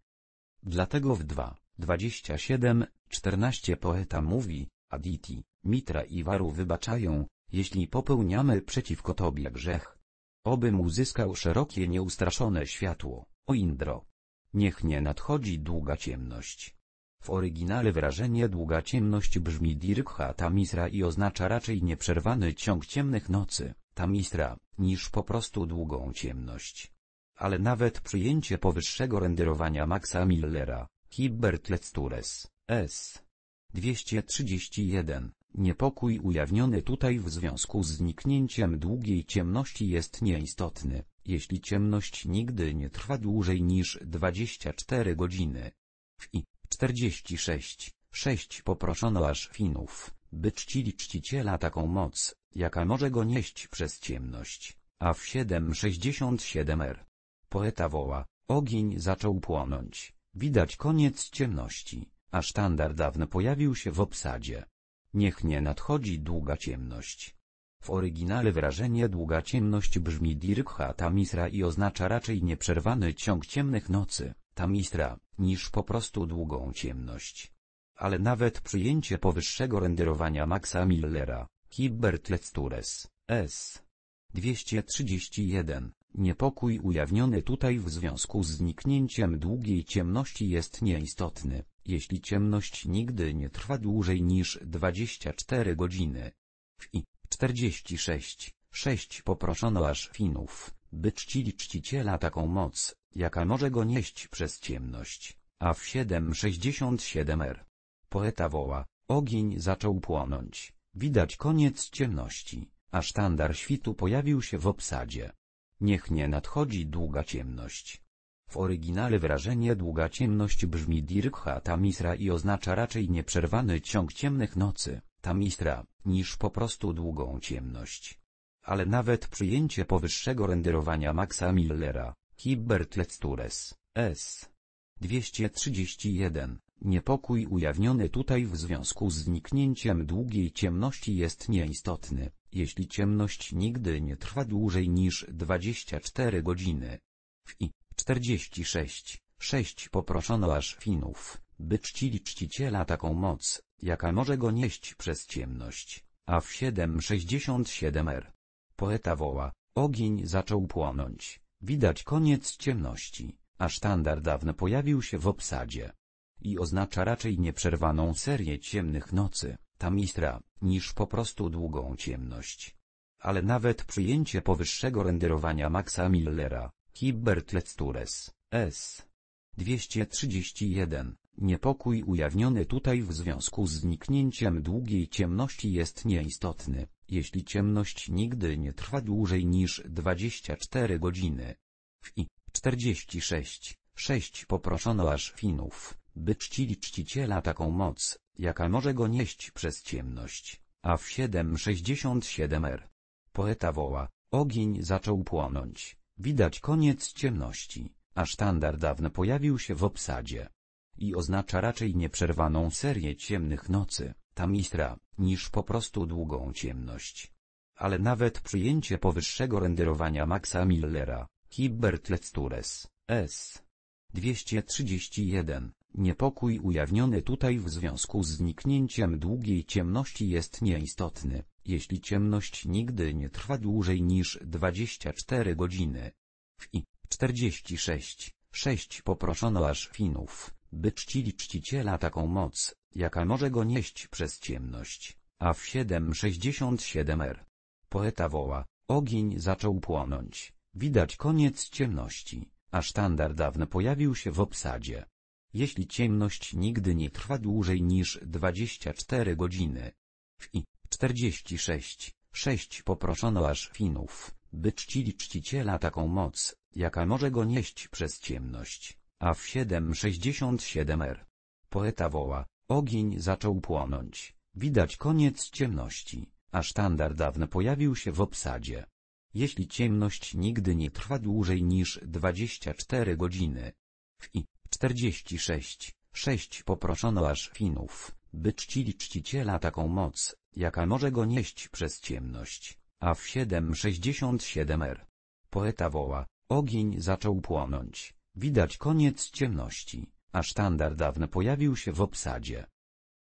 Dlatego w 2, 27, 14 poeta mówi, Aditi, Mitra i Waru wybaczają, jeśli popełniamy przeciwko Tobie grzech. Obym uzyskał szerokie nieustraszone światło, o Indro. Niech nie nadchodzi długa ciemność, w oryginale wyrażenie długa ciemność brzmi Dirkha Tamisra i oznacza raczej nieprzerwany ciąg ciemnych nocy, Tamisra, niż po prostu długą ciemność. Ale nawet przyjęcie powyższego renderowania Maxa Millera, Hibbert Lectures, S. 231, niepokój ujawniony tutaj w związku z zniknięciem długiej ciemności jest nieistotny, jeśli ciemność nigdy nie trwa dłużej niż 24 godziny. W i 46, 6 Poproszono aż Finów, by czcili czciciela taką moc, jaka może go nieść przez ciemność, a w 7.67 r. Poeta woła, ogień zaczął płonąć, widać koniec ciemności, a sztandar dawno pojawił się w obsadzie. Niech nie nadchodzi długa ciemność. W oryginale wyrażenie długa ciemność brzmi Dirk Misra i oznacza raczej nieprzerwany ciąg ciemnych nocy ta mistra, niż po prostu długą ciemność. Ale nawet przyjęcie powyższego renderowania Maxa Millera, Kibertlectures, S. 231, niepokój ujawniony tutaj w związku z zniknięciem długiej ciemności jest nieistotny, jeśli ciemność nigdy nie trwa dłużej niż 24 godziny. W I 46, 6 poproszono aż Finów, by czcili czciciela taką moc, jaka może go nieść przez ciemność. A w 767r. Er. Poeta woła, ogień zaczął płonąć, widać koniec ciemności, a sztandar świtu pojawił się w obsadzie. Niech nie nadchodzi długa ciemność. W oryginale wrażenie długa ciemność brzmi Dirkha Tamisra i oznacza raczej nieprzerwany ciąg ciemnych nocy, Tamisra, niż po prostu długą ciemność ale nawet przyjęcie powyższego renderowania Maxa Millera, Hibertextures, S. 231. Niepokój ujawniony tutaj w związku z zniknięciem długiej ciemności jest nieistotny, jeśli ciemność nigdy nie trwa dłużej niż 24 godziny. W I 46, 6 poproszono aż Finów, by czcili czciciela taką moc, jaka może go nieść przez ciemność, a w 767 r. Er. Poeta woła, ogień zaczął płonąć, widać koniec ciemności, a sztandar dawno pojawił się w obsadzie. I oznacza raczej nieprzerwaną serię ciemnych nocy, tamistra, niż po prostu długą ciemność. Ale nawet przyjęcie powyższego renderowania Maxa Millera, Hibbert Lectures, S. 231. Niepokój ujawniony tutaj w związku z zniknięciem długiej ciemności jest nieistotny. Jeśli ciemność nigdy nie trwa dłużej niż 24 godziny. W I 46, 6 poproszono aż Finów, by czcili czciciela taką moc, jaka może go nieść przez ciemność, a w 767 r. Er. Poeta woła, ogień zaczął płonąć, widać koniec ciemności, a sztandar dawno pojawił się w obsadzie. I oznacza raczej nieprzerwaną serię ciemnych nocy ta mistra, niż po prostu długą ciemność. Ale nawet przyjęcie powyższego renderowania Maxa Millera, Hibbert Lectures, S. 231, niepokój ujawniony tutaj w związku z zniknięciem długiej ciemności jest nieistotny, jeśli ciemność nigdy nie trwa dłużej niż 24 godziny. W I 46, 6 poproszono aż Finów, by czcili czciciela taką moc, jaka może go nieść przez ciemność. A w 767r. Er. Poeta woła, ogień zaczął płonąć, widać koniec ciemności, a sztandar dawno pojawił się w obsadzie. Jeśli ciemność nigdy nie trwa dłużej niż 24 godziny. W i 46, 6 poproszono aż Finów, by czcili czciciela taką moc, jaka może go nieść przez ciemność, a w 767r. Er. Poeta woła, Ogień zaczął płonąć. Widać koniec ciemności, a sztandar dawno pojawił się w obsadzie. Jeśli ciemność nigdy nie trwa dłużej niż 24 godziny. W I 46, 6 poproszono aż Finów, by czcili czciciela taką moc, jaka może go nieść przez ciemność, a w 7.67 r. Er. Poeta woła, ogień zaczął płonąć, widać koniec ciemności, a sztandar dawno pojawił się w obsadzie.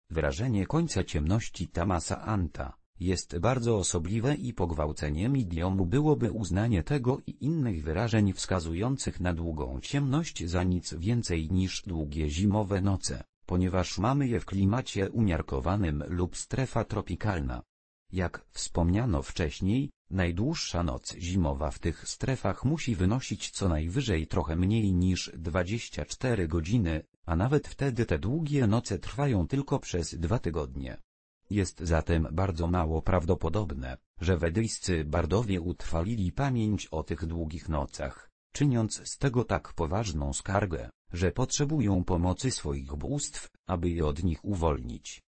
Wyrażenie końca ciemności Tamasa Anta jest bardzo osobliwe i pogwałceniem idiomu byłoby uznanie tego i innych wyrażeń wskazujących na długą ciemność za nic więcej niż długie zimowe noce, ponieważ mamy je w klimacie umiarkowanym lub strefa tropikalna. Jak wspomniano wcześniej, najdłuższa noc zimowa w tych strefach musi wynosić co najwyżej trochę mniej niż 24 godziny, a nawet wtedy te długie noce trwają tylko przez dwa tygodnie. Jest zatem bardzo mało prawdopodobne, że wedyjscy bardowie utrwalili pamięć o tych długich nocach, czyniąc z tego tak poważną skargę, że potrzebują pomocy swoich bóstw, aby je od nich uwolnić.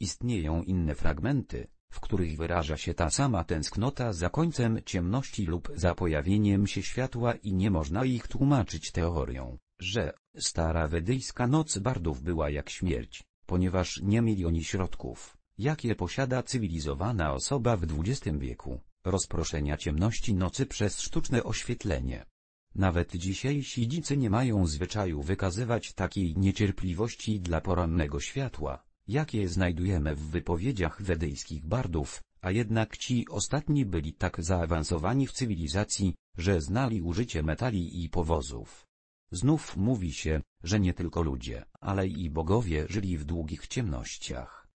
Istnieją inne fragmenty, w których wyraża się ta sama tęsknota za końcem ciemności lub za pojawieniem się światła i nie można ich tłumaczyć teorią, że stara wedyjska noc bardów była jak śmierć, ponieważ nie mieli oni środków, jakie posiada cywilizowana osoba w XX wieku, rozproszenia ciemności nocy przez sztuczne oświetlenie. Nawet dzisiejsi dzicy nie mają zwyczaju wykazywać takiej niecierpliwości dla porannego światła jakie znajdujemy w wypowiedziach wedyjskich bardów, a jednak ci ostatni byli tak zaawansowani w cywilizacji, że znali użycie metali i powozów. Znów mówi się, że nie tylko ludzie, ale i bogowie żyli w długich ciemnościach.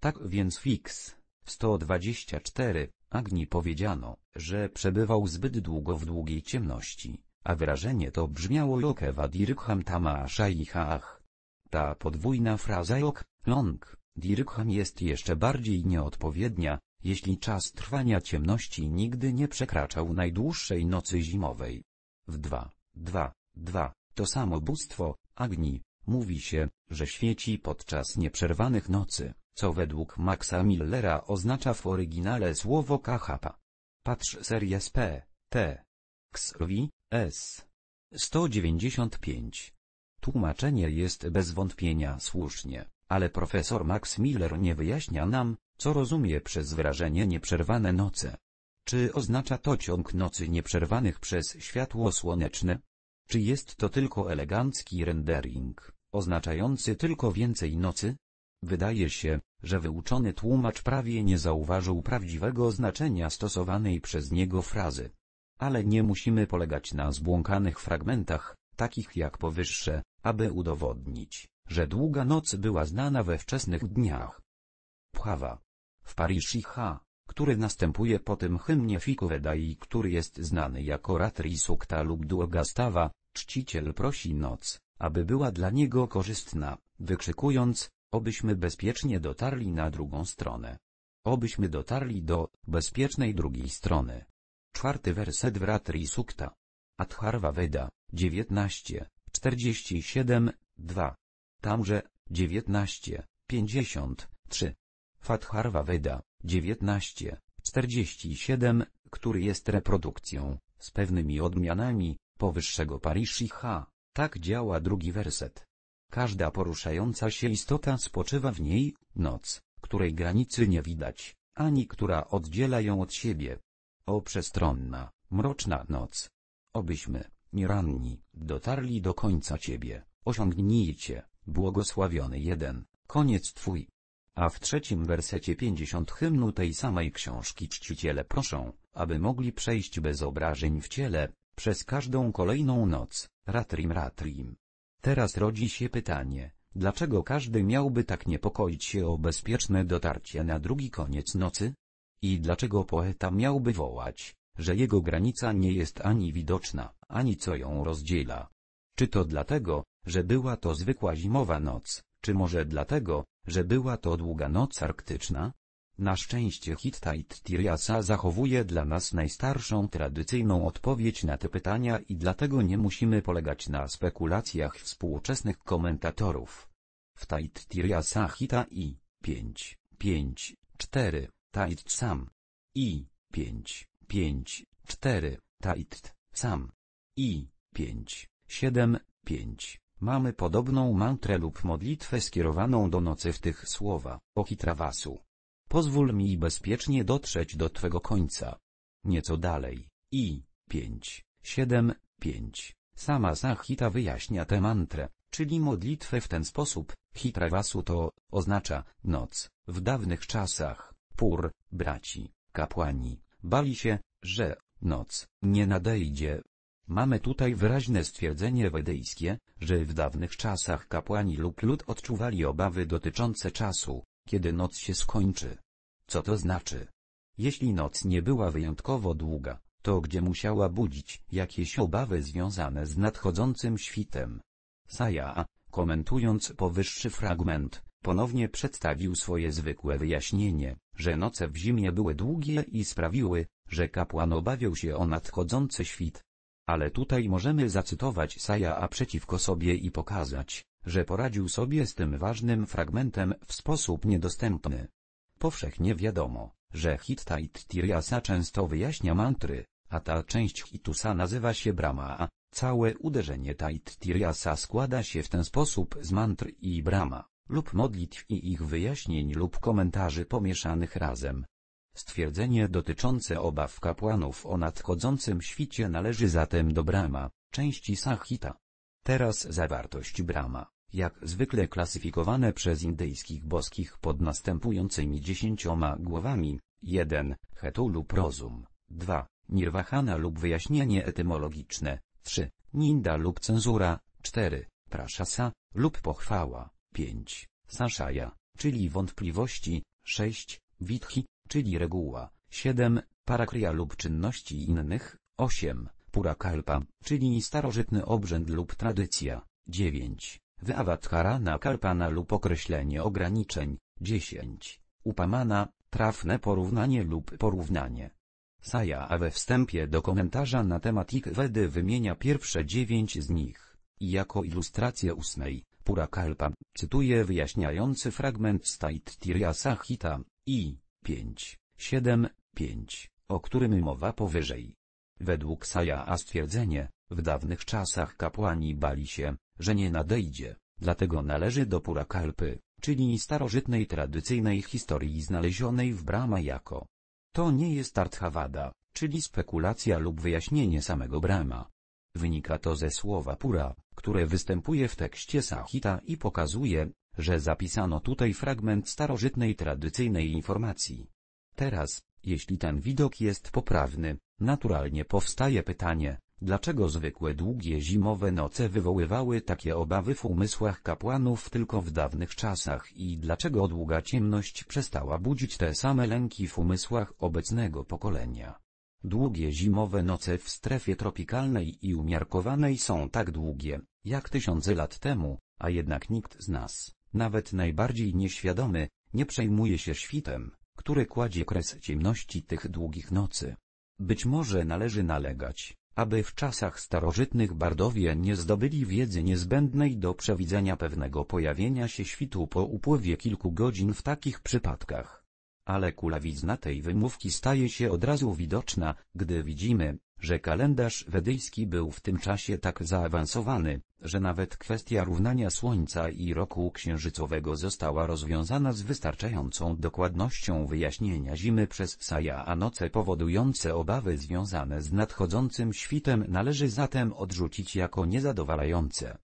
Tak więc Fix, 124, Agni powiedziano, że przebywał zbyt długo w długiej ciemności, a wyrażenie to brzmiało Jokewa Dirkham Tamasza i Haach. Ta podwójna fraza Jok, Long, dirham jest jeszcze bardziej nieodpowiednia, jeśli czas trwania ciemności nigdy nie przekraczał najdłuższej nocy zimowej. W 2, 2, 2, to samo bóstwo, Agni, mówi się, że świeci podczas nieprzerwanych nocy, co według Maxa Millera oznacza w oryginale słowo kahapa. Patrz serię z P, T, XV, S. 195. Tłumaczenie jest bez wątpienia słusznie. Ale profesor Max Miller nie wyjaśnia nam, co rozumie przez wyrażenie nieprzerwane noce. Czy oznacza to ciąg nocy nieprzerwanych przez światło słoneczne? Czy jest to tylko elegancki rendering, oznaczający tylko więcej nocy? Wydaje się, że wyuczony tłumacz prawie nie zauważył prawdziwego znaczenia stosowanej przez niego frazy. Ale nie musimy polegać na zbłąkanych fragmentach, takich jak powyższe, aby udowodnić, że długa noc była znana we wczesnych dniach. Pława. W Paryż H, który następuje po tym hymnie Fikoweda i który jest znany jako Ratri Sukta lub Duogastawa, czciciel prosi noc, aby była dla niego korzystna, wykrzykując, obyśmy bezpiecznie dotarli na drugą stronę. Obyśmy dotarli do bezpiecznej drugiej strony. Czwarty werset w Ratri Sukta. Adharva Veda, 19, 47, 2. Tamże, 19, 53. Fatharva Veda, 19, 47, który jest reprodukcją, z pewnymi odmianami, powyższego Parishiha, tak działa drugi werset. Każda poruszająca się istota spoczywa w niej, noc, której granicy nie widać, ani która oddziela ją od siebie. O przestronna, mroczna noc. Obyśmy, nieranni, dotarli do końca Ciebie, osiągnijcie, Błogosławiony jeden, koniec Twój. A w trzecim wersecie 50 hymnu tej samej książki czciciele proszą, aby mogli przejść bez obrażeń w ciele, przez każdą kolejną noc, ratrim ratrim. Teraz rodzi się pytanie, dlaczego każdy miałby tak niepokoić się o bezpieczne dotarcie na drugi koniec nocy? I dlaczego poeta miałby wołać, że jego granica nie jest ani widoczna, ani co ją rozdziela? Czy to dlatego, że była to zwykła zimowa noc, czy może dlatego, że była to długa noc arktyczna? Na szczęście Hittite Tiriasa zachowuje dla nas najstarszą tradycyjną odpowiedź na te pytania i dlatego nie musimy polegać na spekulacjach współczesnych komentatorów. W Tait Tiriasa Hita i 5, 5, 4, Tait Sam i 5, 5, 4, Tait Sam i 5, 7, 5. Mamy podobną mantrę lub modlitwę skierowaną do nocy w tych słowa, o trawasu. Pozwól mi bezpiecznie dotrzeć do Twego końca. Nieco dalej, i 5, 7, 5. Sama Sahita wyjaśnia tę mantrę, czyli modlitwę w ten sposób, hitravasu to, oznacza, noc, w dawnych czasach, pur, braci, kapłani, bali się, że, noc, nie nadejdzie, Mamy tutaj wyraźne stwierdzenie wedyjskie, że w dawnych czasach kapłani lub lud odczuwali obawy dotyczące czasu, kiedy noc się skończy. Co to znaczy? Jeśli noc nie była wyjątkowo długa, to gdzie musiała budzić jakieś obawy związane z nadchodzącym świtem? Saja, komentując powyższy fragment, ponownie przedstawił swoje zwykłe wyjaśnienie, że noce w zimie były długie i sprawiły, że kapłan obawiał się o nadchodzący świt. Ale tutaj możemy zacytować Saja przeciwko sobie i pokazać, że poradził sobie z tym ważnym fragmentem w sposób niedostępny. Powszechnie wiadomo, że Hittait Tiryasa często wyjaśnia mantry, a ta część Hitusa nazywa się Brahma, a całe uderzenie Tait Tiryasa składa się w ten sposób z mantr i Brahma, lub modlitw i ich wyjaśnień lub komentarzy pomieszanych razem, Stwierdzenie dotyczące obaw kapłanów o nadchodzącym świcie należy zatem do Brahma, części Sahita. Teraz zawartość Brahma, jak zwykle klasyfikowane przez indyjskich boskich pod następującymi dziesięcioma głowami, 1. Hetu lub rozum, 2. Nirvahana lub wyjaśnienie etymologiczne, 3. Ninda lub cenzura, 4. Prashasa lub pochwała, 5. Saszaja, czyli wątpliwości, 6. Witchi, czyli reguła 7, parakria lub czynności innych 8, kalpa, czyli starożytny obrzęd lub tradycja 9, wyawatharana kalpana lub określenie ograniczeń 10, upamana, trafne porównanie lub porównanie. Saja we wstępie do komentarza na temat Ikvedy wymienia pierwsze dziewięć z nich. I jako ilustrację ósmej, Kalpa, cytuje wyjaśniający fragment Staittirya Sahita, i 5, 7, 5, o którym mowa powyżej. Według a stwierdzenie, w dawnych czasach kapłani bali się, że nie nadejdzie, dlatego należy do Purakalpy, czyli starożytnej tradycyjnej historii znalezionej w Brahma jako. To nie jest Arthavada, czyli spekulacja lub wyjaśnienie samego Brahma. Wynika to ze słowa pura, które występuje w tekście Sahita i pokazuje, że zapisano tutaj fragment starożytnej tradycyjnej informacji. Teraz, jeśli ten widok jest poprawny, naturalnie powstaje pytanie, dlaczego zwykłe długie zimowe noce wywoływały takie obawy w umysłach kapłanów tylko w dawnych czasach i dlaczego długa ciemność przestała budzić te same lęki w umysłach obecnego pokolenia. Długie zimowe noce w strefie tropikalnej i umiarkowanej są tak długie, jak tysiące lat temu, a jednak nikt z nas, nawet najbardziej nieświadomy, nie przejmuje się świtem, który kładzie kres ciemności tych długich nocy. Być może należy nalegać, aby w czasach starożytnych bardowie nie zdobyli wiedzy niezbędnej do przewidzenia pewnego pojawienia się świtu po upływie kilku godzin w takich przypadkach ale kulawizna tej wymówki staje się od razu widoczna, gdy widzimy, że kalendarz wedyjski był w tym czasie tak zaawansowany, że nawet kwestia równania Słońca i roku księżycowego została rozwiązana z wystarczającą dokładnością wyjaśnienia zimy przez Saja a noce powodujące obawy związane z nadchodzącym świtem należy zatem odrzucić jako niezadowalające.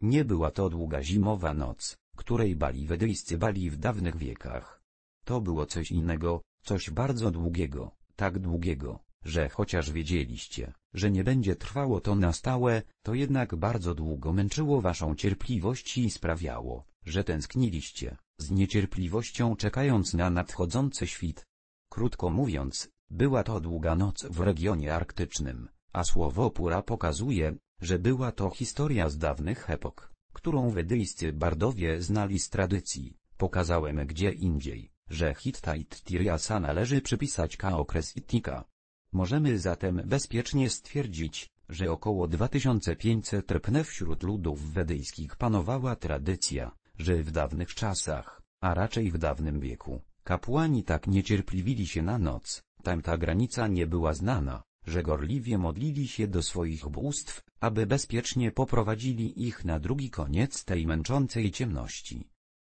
Nie była to długa zimowa noc, której bali wedyjscy bali w dawnych wiekach to było coś innego, coś bardzo długiego, tak długiego, że chociaż wiedzieliście, że nie będzie trwało to na stałe, to jednak bardzo długo męczyło waszą cierpliwość i sprawiało, że tęskniliście, z niecierpliwością czekając na nadchodzący świt. Krótko mówiąc, była to długa noc w regionie arktycznym, a słowo pura pokazuje, że była to historia z dawnych epok, którą wedyjscy bardowie znali z tradycji, pokazałem gdzie indziej że Hitta i Tiriasa należy przypisać K okres Itnika. Możemy zatem bezpiecznie stwierdzić, że około 2500 rpn wśród ludów wedyjskich panowała tradycja, że w dawnych czasach, a raczej w dawnym wieku, kapłani tak niecierpliwili się na noc, tam ta granica nie była znana, że gorliwie modlili się do swoich bóstw, aby bezpiecznie poprowadzili ich na drugi koniec tej męczącej ciemności.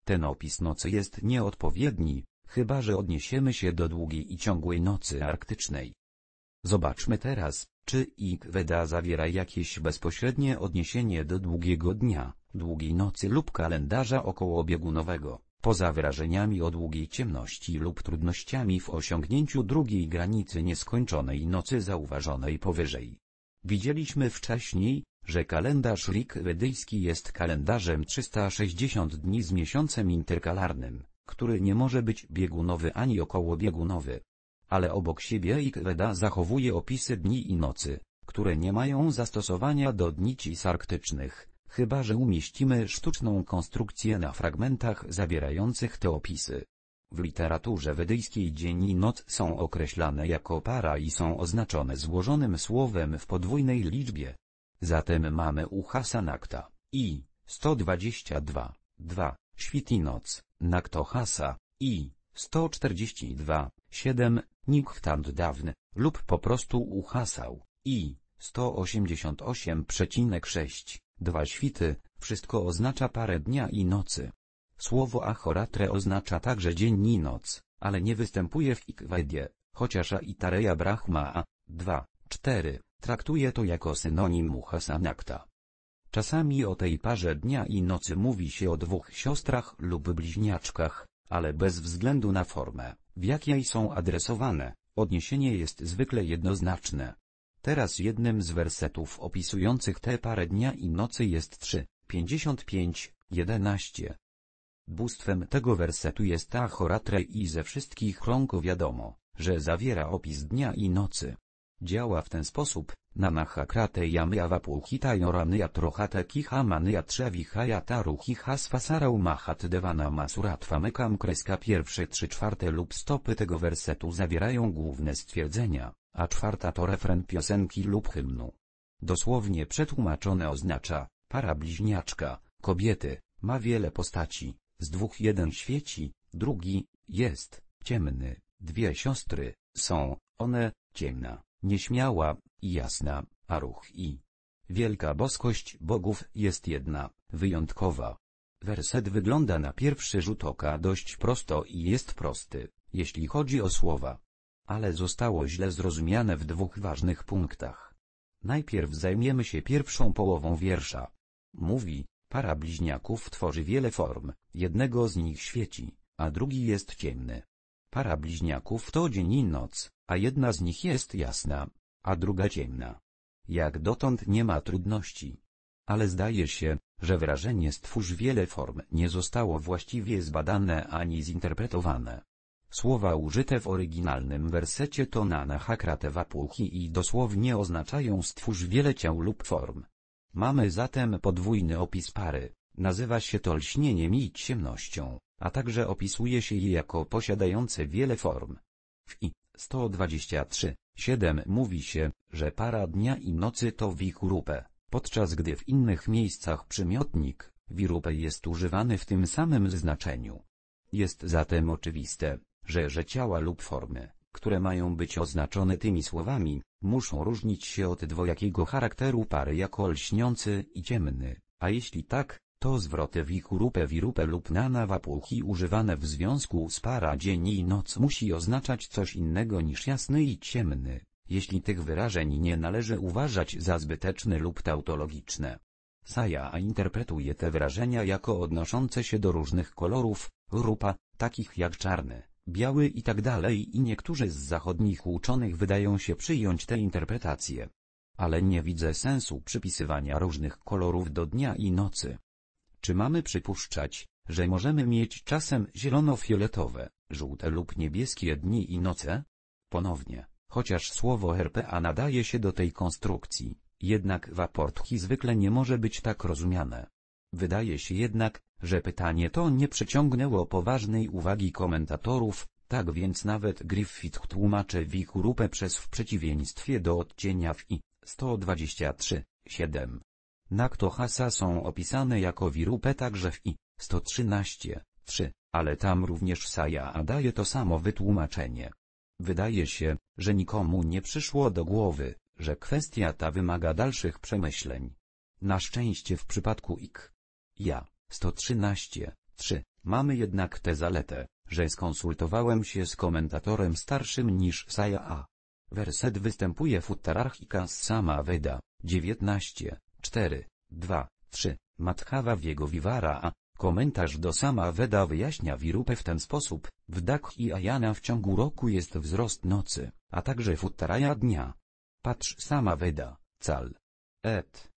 Ten opis nocy jest nieodpowiedni, Chyba, że odniesiemy się do długiej i ciągłej nocy arktycznej. Zobaczmy teraz, czy Ikweda zawiera jakieś bezpośrednie odniesienie do długiego dnia, długiej nocy lub kalendarza okołobiegunowego, poza wyrażeniami o długiej ciemności lub trudnościami w osiągnięciu drugiej granicy nieskończonej nocy zauważonej powyżej. Widzieliśmy wcześniej, że kalendarz Rikwedyjski jest kalendarzem 360 dni z miesiącem interkalarnym, który nie może być biegunowy ani okołobiegunowy. Ale obok siebie Ikweda zachowuje opisy dni i nocy, które nie mają zastosowania do dni cisarktycznych, chyba że umieścimy sztuczną konstrukcję na fragmentach zawierających te opisy. W literaturze wedyjskiej dzień i noc są określane jako para i są oznaczone złożonym słowem w podwójnej liczbie. Zatem mamy u Hasanakta i 122, 2, świt i noc. Naktohasa, i 142, 7, Nikftant dawny, lub po prostu uhasał, i 188,6, dwa świty, wszystko oznacza parę dnia i nocy. Słowo achoratre oznacza także dzień i noc, ale nie występuje w Ikwedzie, chociaż Aitareya Brahma, 2, 4, traktuje to jako synonim Uhasanakta. Czasami o tej parze dnia i nocy mówi się o dwóch siostrach lub bliźniaczkach, ale bez względu na formę, w jakiej są adresowane, odniesienie jest zwykle jednoznaczne. Teraz jednym z wersetów opisujących tę parę dnia i nocy jest 3, 55, 11. Bóstwem tego wersetu jest Ahoratre i ze wszystkich rąk wiadomo, że zawiera opis dnia i nocy. Działa w ten sposób, Nanahakrateyamya ha Trohatekihamanya Trzevihaya Taruhiha Svasarau Mahatdevana Masuratwamekam kreska pierwsze trzy czwarte lub stopy tego wersetu zawierają główne stwierdzenia, a czwarta to refren piosenki lub hymnu. Dosłownie przetłumaczone oznacza, para bliźniaczka, kobiety, ma wiele postaci, z dwóch jeden świeci, drugi, jest, ciemny, dwie siostry, są, one, ciemna nieśmiała, jasna, a ruch i wielka boskość bogów jest jedna, wyjątkowa. Werset wygląda na pierwszy rzut oka dość prosto i jest prosty, jeśli chodzi o słowa. Ale zostało źle zrozumiane w dwóch ważnych punktach. Najpierw zajmiemy się pierwszą połową wiersza. Mówi, para bliźniaków tworzy wiele form, jednego z nich świeci, a drugi jest ciemny. Para bliźniaków to dzień i noc, a jedna z nich jest jasna, a druga ciemna. Jak dotąd nie ma trudności. Ale zdaje się, że wrażenie stwórz wiele form nie zostało właściwie zbadane ani zinterpretowane. Słowa użyte w oryginalnym wersecie to nana hakratewa i dosłownie oznaczają stwórz wiele ciał lub form. Mamy zatem podwójny opis pary, nazywa się to lśnieniem i ciemnością a także opisuje się je jako posiadające wiele form. W I 123, 7 mówi się, że para dnia i nocy to wikurupę, podczas gdy w innych miejscach przymiotnik, wirupę jest używany w tym samym znaczeniu. Jest zatem oczywiste, że, że ciała lub formy, które mają być oznaczone tymi słowami, muszą różnić się od dwojakiego charakteru pary jako lśniący i ciemny, a jeśli tak, to zwroty wikurupe wirupe lub nana wapuchi używane w związku z para dzień i noc musi oznaczać coś innego niż jasny i ciemny, jeśli tych wyrażeń nie należy uważać za zbyteczne lub tautologiczne. Saja interpretuje te wyrażenia jako odnoszące się do różnych kolorów, rupa, takich jak czarny, biały itd. Tak i niektórzy z zachodnich uczonych wydają się przyjąć tę interpretację. Ale nie widzę sensu przypisywania różnych kolorów do dnia i nocy. Czy mamy przypuszczać, że możemy mieć czasem zielono-fioletowe, żółte lub niebieskie dni i noce? Ponownie, chociaż słowo RPA nadaje się do tej konstrukcji, jednak w aportki zwykle nie może być tak rozumiane. Wydaje się jednak, że pytanie to nie przyciągnęło poważnej uwagi komentatorów, tak więc nawet Griffith tłumaczy wikurupę przez w przeciwieństwie do odcienia w I 123, 7. Naktohasa są opisane jako wirupę także w I 113, 3, ale tam również Saja daje to samo wytłumaczenie. Wydaje się, że nikomu nie przyszło do głowy, że kwestia ta wymaga dalszych przemyśleń. Na szczęście w przypadku IK. Ja, 113, 3, mamy jednak tę zaletę, że skonsultowałem się z komentatorem starszym niż Saja A. Werset występuje w Uttararchika z sama Veda, 19, 4, 2, 3, Madhava Viego Vivara a. Komentarz do sama Weda wyjaśnia wirupę w ten sposób, w Dakh i Ajana w ciągu roku jest wzrost nocy, a także futtaraja dnia. Patrz sama Weda, cal. Et.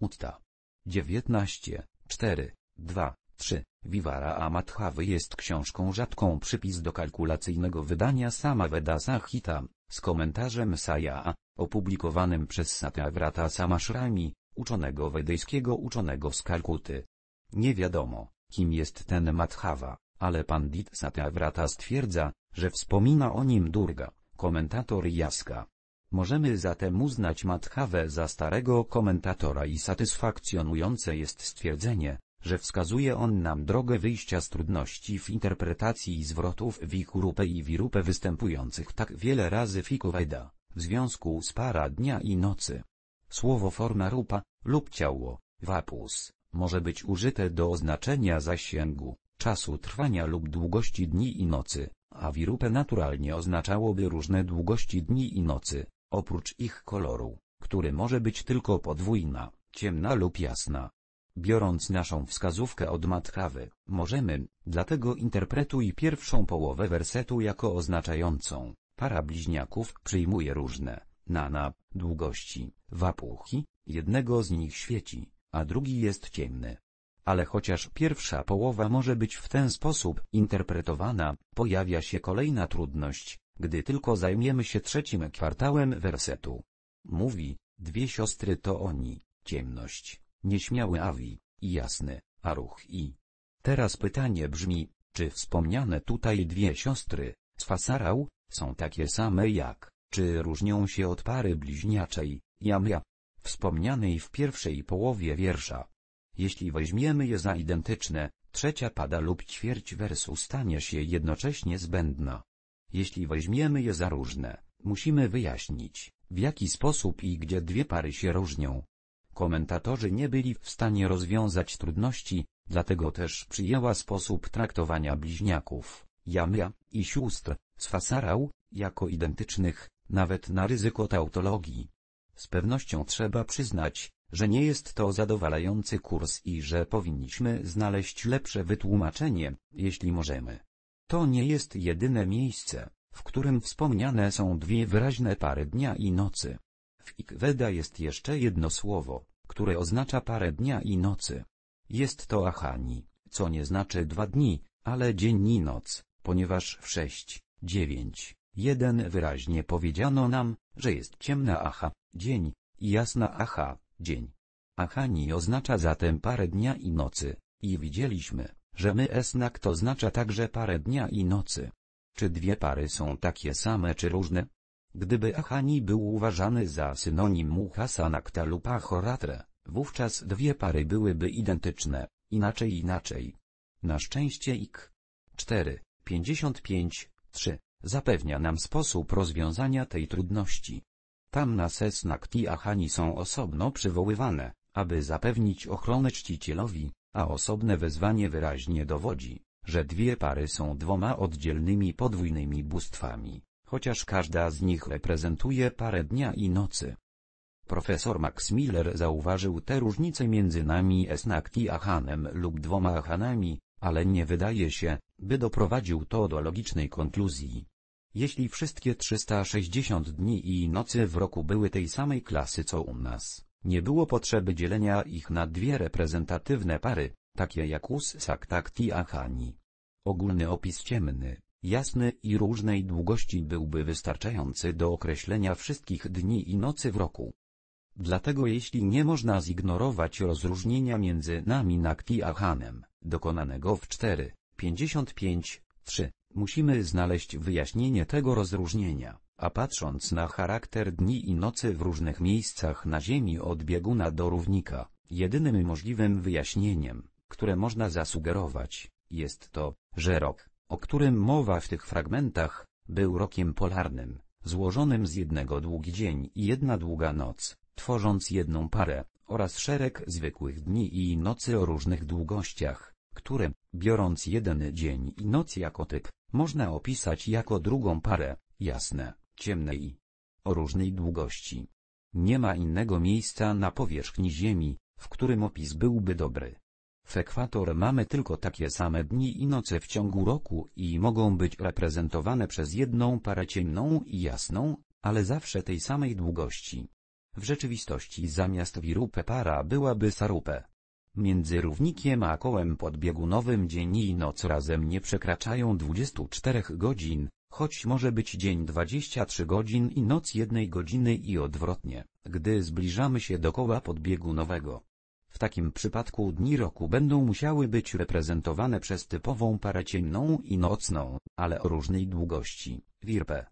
Utta. 19, 4, 2, 3. Vivara Amadhawy jest książką rzadką przypis do kalkulacyjnego wydania sama veda Sahita, z komentarzem Saya, opublikowanym przez Satyavrata Samashrami, uczonego wedyjskiego uczonego z Kalkuty. Nie wiadomo, kim jest ten Madhava, ale Pandit Satyavrata stwierdza, że wspomina o nim Durga, komentator Jaska. Możemy zatem uznać Madhavę za starego komentatora i satysfakcjonujące jest stwierdzenie, że wskazuje on nam drogę wyjścia z trudności w interpretacji zwrotów wikurupę i wirupę występujących tak wiele razy w Ikoweda, w związku z para dnia i nocy. Słowo forma rupa, lub ciało, wapus, może być użyte do oznaczenia zasięgu, czasu trwania lub długości dni i nocy, a wirupę naturalnie oznaczałoby różne długości dni i nocy, oprócz ich koloru, który może być tylko podwójna, ciemna lub jasna. Biorąc naszą wskazówkę od matkawy, możemy, dlatego interpretuj pierwszą połowę wersetu jako oznaczającą, para bliźniaków przyjmuje różne na na długości wapuchi, jednego z nich świeci, a drugi jest ciemny. Ale chociaż pierwsza połowa może być w ten sposób interpretowana, pojawia się kolejna trudność, gdy tylko zajmiemy się trzecim kwartałem wersetu. Mówi, dwie siostry to oni, ciemność, nieśmiały Awi, i jasny, a ruch i. Teraz pytanie brzmi, czy wspomniane tutaj dwie siostry, Sfasarał, są takie same jak czy różnią się od pary bliźniaczej, Jamia, wspomnianej w pierwszej połowie wiersza. Jeśli weźmiemy je za identyczne, trzecia pada lub ćwierć wersu stanie się jednocześnie zbędna. Jeśli weźmiemy je za różne, musimy wyjaśnić, w jaki sposób i gdzie dwie pary się różnią. Komentatorzy nie byli w stanie rozwiązać trudności, dlatego też przyjęła sposób traktowania bliźniaków, jamia i sióstr, sfasarał, jako identycznych, nawet na ryzyko tautologii. Z pewnością trzeba przyznać, że nie jest to zadowalający kurs i że powinniśmy znaleźć lepsze wytłumaczenie, jeśli możemy. To nie jest jedyne miejsce, w którym wspomniane są dwie wyraźne pary dnia i nocy. W Ikweda jest jeszcze jedno słowo, które oznacza parę dnia i nocy. Jest to ahani, co nie znaczy dwa dni, ale dzień i noc, ponieważ w 6, 9, Jeden wyraźnie powiedziano nam, że jest ciemna aha, dzień, i jasna aha, dzień. Ahani oznacza zatem parę dnia i nocy, i widzieliśmy, że my esnak to oznacza także parę dnia i nocy. Czy dwie pary są takie same czy różne? Gdyby ahani był uważany za synonim muhasanakta lub achoratre, wówczas dwie pary byłyby identyczne, inaczej inaczej. Na szczęście ik. 4, 55, 3 zapewnia nam sposób rozwiązania tej trudności. Tam na Sesnak i są osobno przywoływane, aby zapewnić ochronę czcicielowi, a osobne wezwanie wyraźnie dowodzi, że dwie pary są dwoma oddzielnymi podwójnymi bóstwami, chociaż każda z nich reprezentuje parę dnia i nocy. Profesor Max Miller zauważył te różnice między nami Esnakti Ahanem lub dwoma Ahanami, ale nie wydaje się, by doprowadził to do logicznej konkluzji. Jeśli wszystkie 360 dni i nocy w roku były tej samej klasy co u nas, nie było potrzeby dzielenia ich na dwie reprezentatywne pary, takie jak u Saktakti i Ahani. Ogólny opis ciemny, jasny i różnej długości byłby wystarczający do określenia wszystkich dni i nocy w roku. Dlatego jeśli nie można zignorować rozróżnienia między nami Nakti a Hanem, dokonanego w 4, 55, 3. Musimy znaleźć wyjaśnienie tego rozróżnienia, a patrząc na charakter dni i nocy w różnych miejscach na Ziemi od bieguna do równika, jedynym możliwym wyjaśnieniem, które można zasugerować, jest to, że rok, o którym mowa w tych fragmentach, był rokiem polarnym, złożonym z jednego długi dzień i jedna długa noc, tworząc jedną parę, oraz szereg zwykłych dni i nocy o różnych długościach, które, biorąc jeden dzień i noc jako typ, można opisać jako drugą parę, jasne, ciemne i o różnej długości. Nie ma innego miejsca na powierzchni Ziemi, w którym opis byłby dobry. W ekwator mamy tylko takie same dni i noce w ciągu roku i mogą być reprezentowane przez jedną parę ciemną i jasną, ale zawsze tej samej długości. W rzeczywistości zamiast wirupe para byłaby sarupe. Między równikiem a kołem podbiegunowym dzień i noc razem nie przekraczają 24 godzin, choć może być dzień 23 godzin i noc jednej godziny i odwrotnie, gdy zbliżamy się do koła podbiegunowego. W takim przypadku dni roku będą musiały być reprezentowane przez typową parę ciemną i nocną, ale o różnej długości, wirpę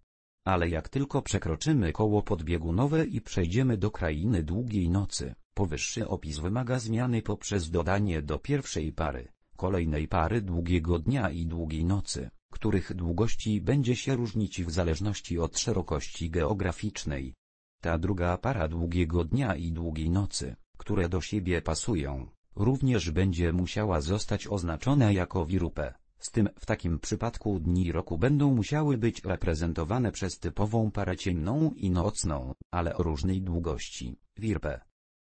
ale jak tylko przekroczymy koło podbiegunowe i przejdziemy do krainy długiej nocy, powyższy opis wymaga zmiany poprzez dodanie do pierwszej pary, kolejnej pary długiego dnia i długiej nocy, których długości będzie się różnić w zależności od szerokości geograficznej. Ta druga para długiego dnia i długiej nocy, które do siebie pasują, również będzie musiała zostać oznaczona jako wirupę. Z tym w takim przypadku dni roku będą musiały być reprezentowane przez typową parę ciemną i nocną, ale o różnej długości, wirpę.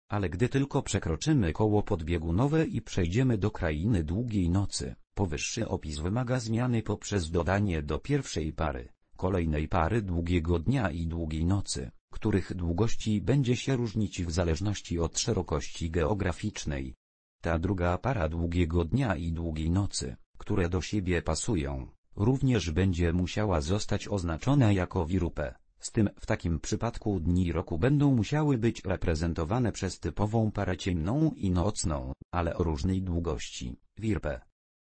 Ale gdy tylko przekroczymy koło podbiegunowe i przejdziemy do krainy długiej nocy, powyższy opis wymaga zmiany poprzez dodanie do pierwszej pary, kolejnej pary długiego dnia i długiej nocy, których długości będzie się różnić w zależności od szerokości geograficznej. Ta druga para długiego dnia i długiej nocy które do siebie pasują, również będzie musiała zostać oznaczona jako wirupę. Z tym w takim przypadku dni roku będą musiały być reprezentowane przez typową parę ciemną i nocną, ale o różnej długości, wirpę.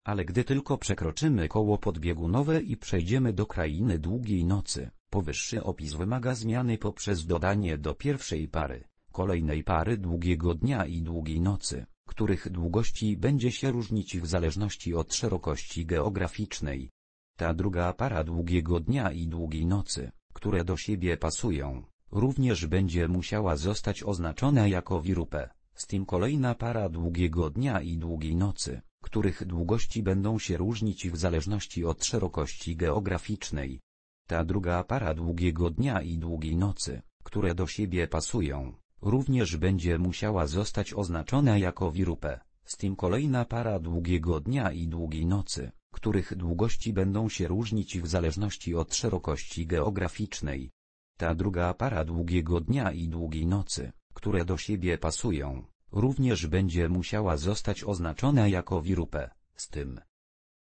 Ale gdy tylko przekroczymy koło podbiegunowe i przejdziemy do krainy długiej nocy, powyższy opis wymaga zmiany poprzez dodanie do pierwszej pary, kolejnej pary długiego dnia i długiej nocy, których długości będzie się różnić w zależności od szerokości geograficznej. Ta druga para długiego dnia i długiej nocy, które do siebie pasują, również będzie musiała zostać oznaczona jako wirupę, z tym kolejna para długiego dnia i długiej nocy, których długości będą się różnić w zależności od szerokości geograficznej. Ta druga para długiego dnia i długiej nocy, które do siebie pasują, również będzie musiała zostać oznaczona jako wirupę, z tym kolejna para długiego dnia i długiej nocy, których długości będą się różnić w zależności od szerokości geograficznej. Ta druga para długiego dnia i długiej nocy, które do siebie pasują, również będzie musiała zostać oznaczona jako wirupę, z tym.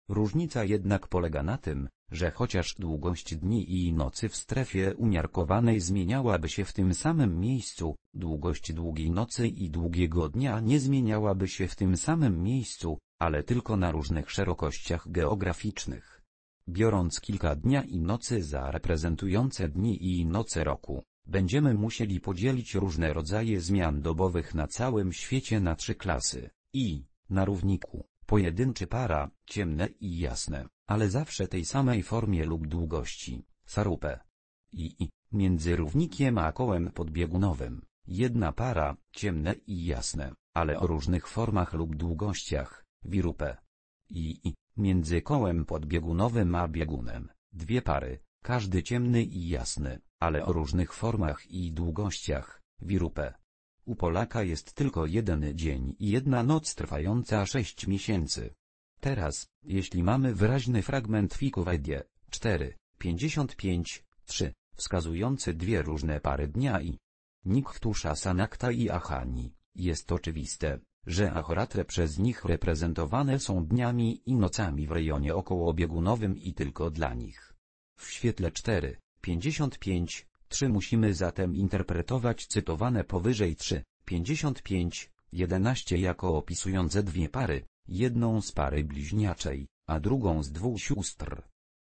Różnica jednak polega na tym, że chociaż długość dni i nocy w strefie umiarkowanej zmieniałaby się w tym samym miejscu, długość długiej nocy i długiego dnia nie zmieniałaby się w tym samym miejscu, ale tylko na różnych szerokościach geograficznych. Biorąc kilka dnia i nocy za reprezentujące dni i noce roku, będziemy musieli podzielić różne rodzaje zmian dobowych na całym świecie na trzy klasy i na równiku pojedynczy para, ciemne i jasne, ale zawsze tej samej formie lub długości, sarupę. I, i między równikiem a kołem podbiegunowym, jedna para, ciemne i jasne, ale o różnych formach lub długościach, wirupę. I, i między kołem podbiegunowym a biegunem, dwie pary, każdy ciemny i jasny, ale o różnych formach i długościach, wirupę. U Polaka jest tylko jeden dzień i jedna noc trwająca sześć miesięcy. Teraz, jeśli mamy wyraźny fragment Fikowajdie 4, 55, 3, wskazujący dwie różne pary dnia i Niktusza Sanakta i Ahani, jest oczywiste, że achoratre przez nich reprezentowane są dniami i nocami w rejonie okołobiegunowym i tylko dla nich. W świetle 4, 55, 3 musimy zatem interpretować cytowane powyżej 3, 55, 11 jako opisujące dwie pary, jedną z pary bliźniaczej, a drugą z dwóch sióstr.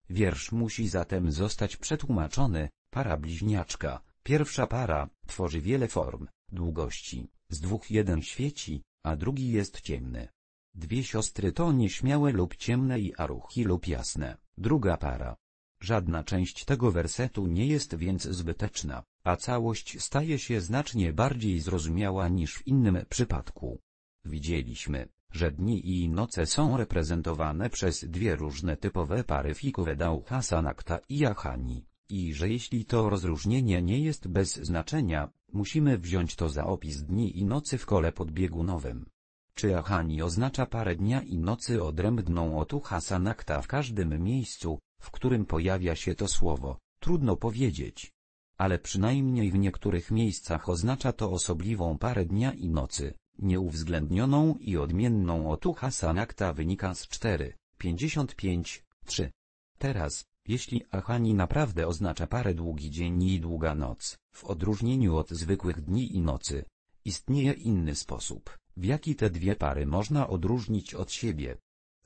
Wiersz musi zatem zostać przetłumaczony, para bliźniaczka, pierwsza para, tworzy wiele form, długości, z dwóch jeden świeci, a drugi jest ciemny. Dwie siostry to nieśmiałe lub ciemne i aruchi lub jasne, druga para, Żadna część tego wersetu nie jest więc zbyteczna, a całość staje się znacznie bardziej zrozumiała niż w innym przypadku. Widzieliśmy, że dni i noce są reprezentowane przez dwie różne typowe pary fikowe Hasanakta i Jahani, i że jeśli to rozróżnienie nie jest bez znaczenia, musimy wziąć to za opis dni i nocy w kole podbiegunowym. Czy Ahani oznacza parę dnia i nocy odrębną od Uhasanakta w każdym miejscu, w którym pojawia się to słowo, trudno powiedzieć. Ale przynajmniej w niektórych miejscach oznacza to osobliwą parę dnia i nocy, nieuwzględnioną i odmienną od Hasanakta wynika z 4, 55, 3. Teraz, jeśli Ahani naprawdę oznacza parę długi dzień i długa noc, w odróżnieniu od zwykłych dni i nocy, istnieje inny sposób, w jaki te dwie pary można odróżnić od siebie.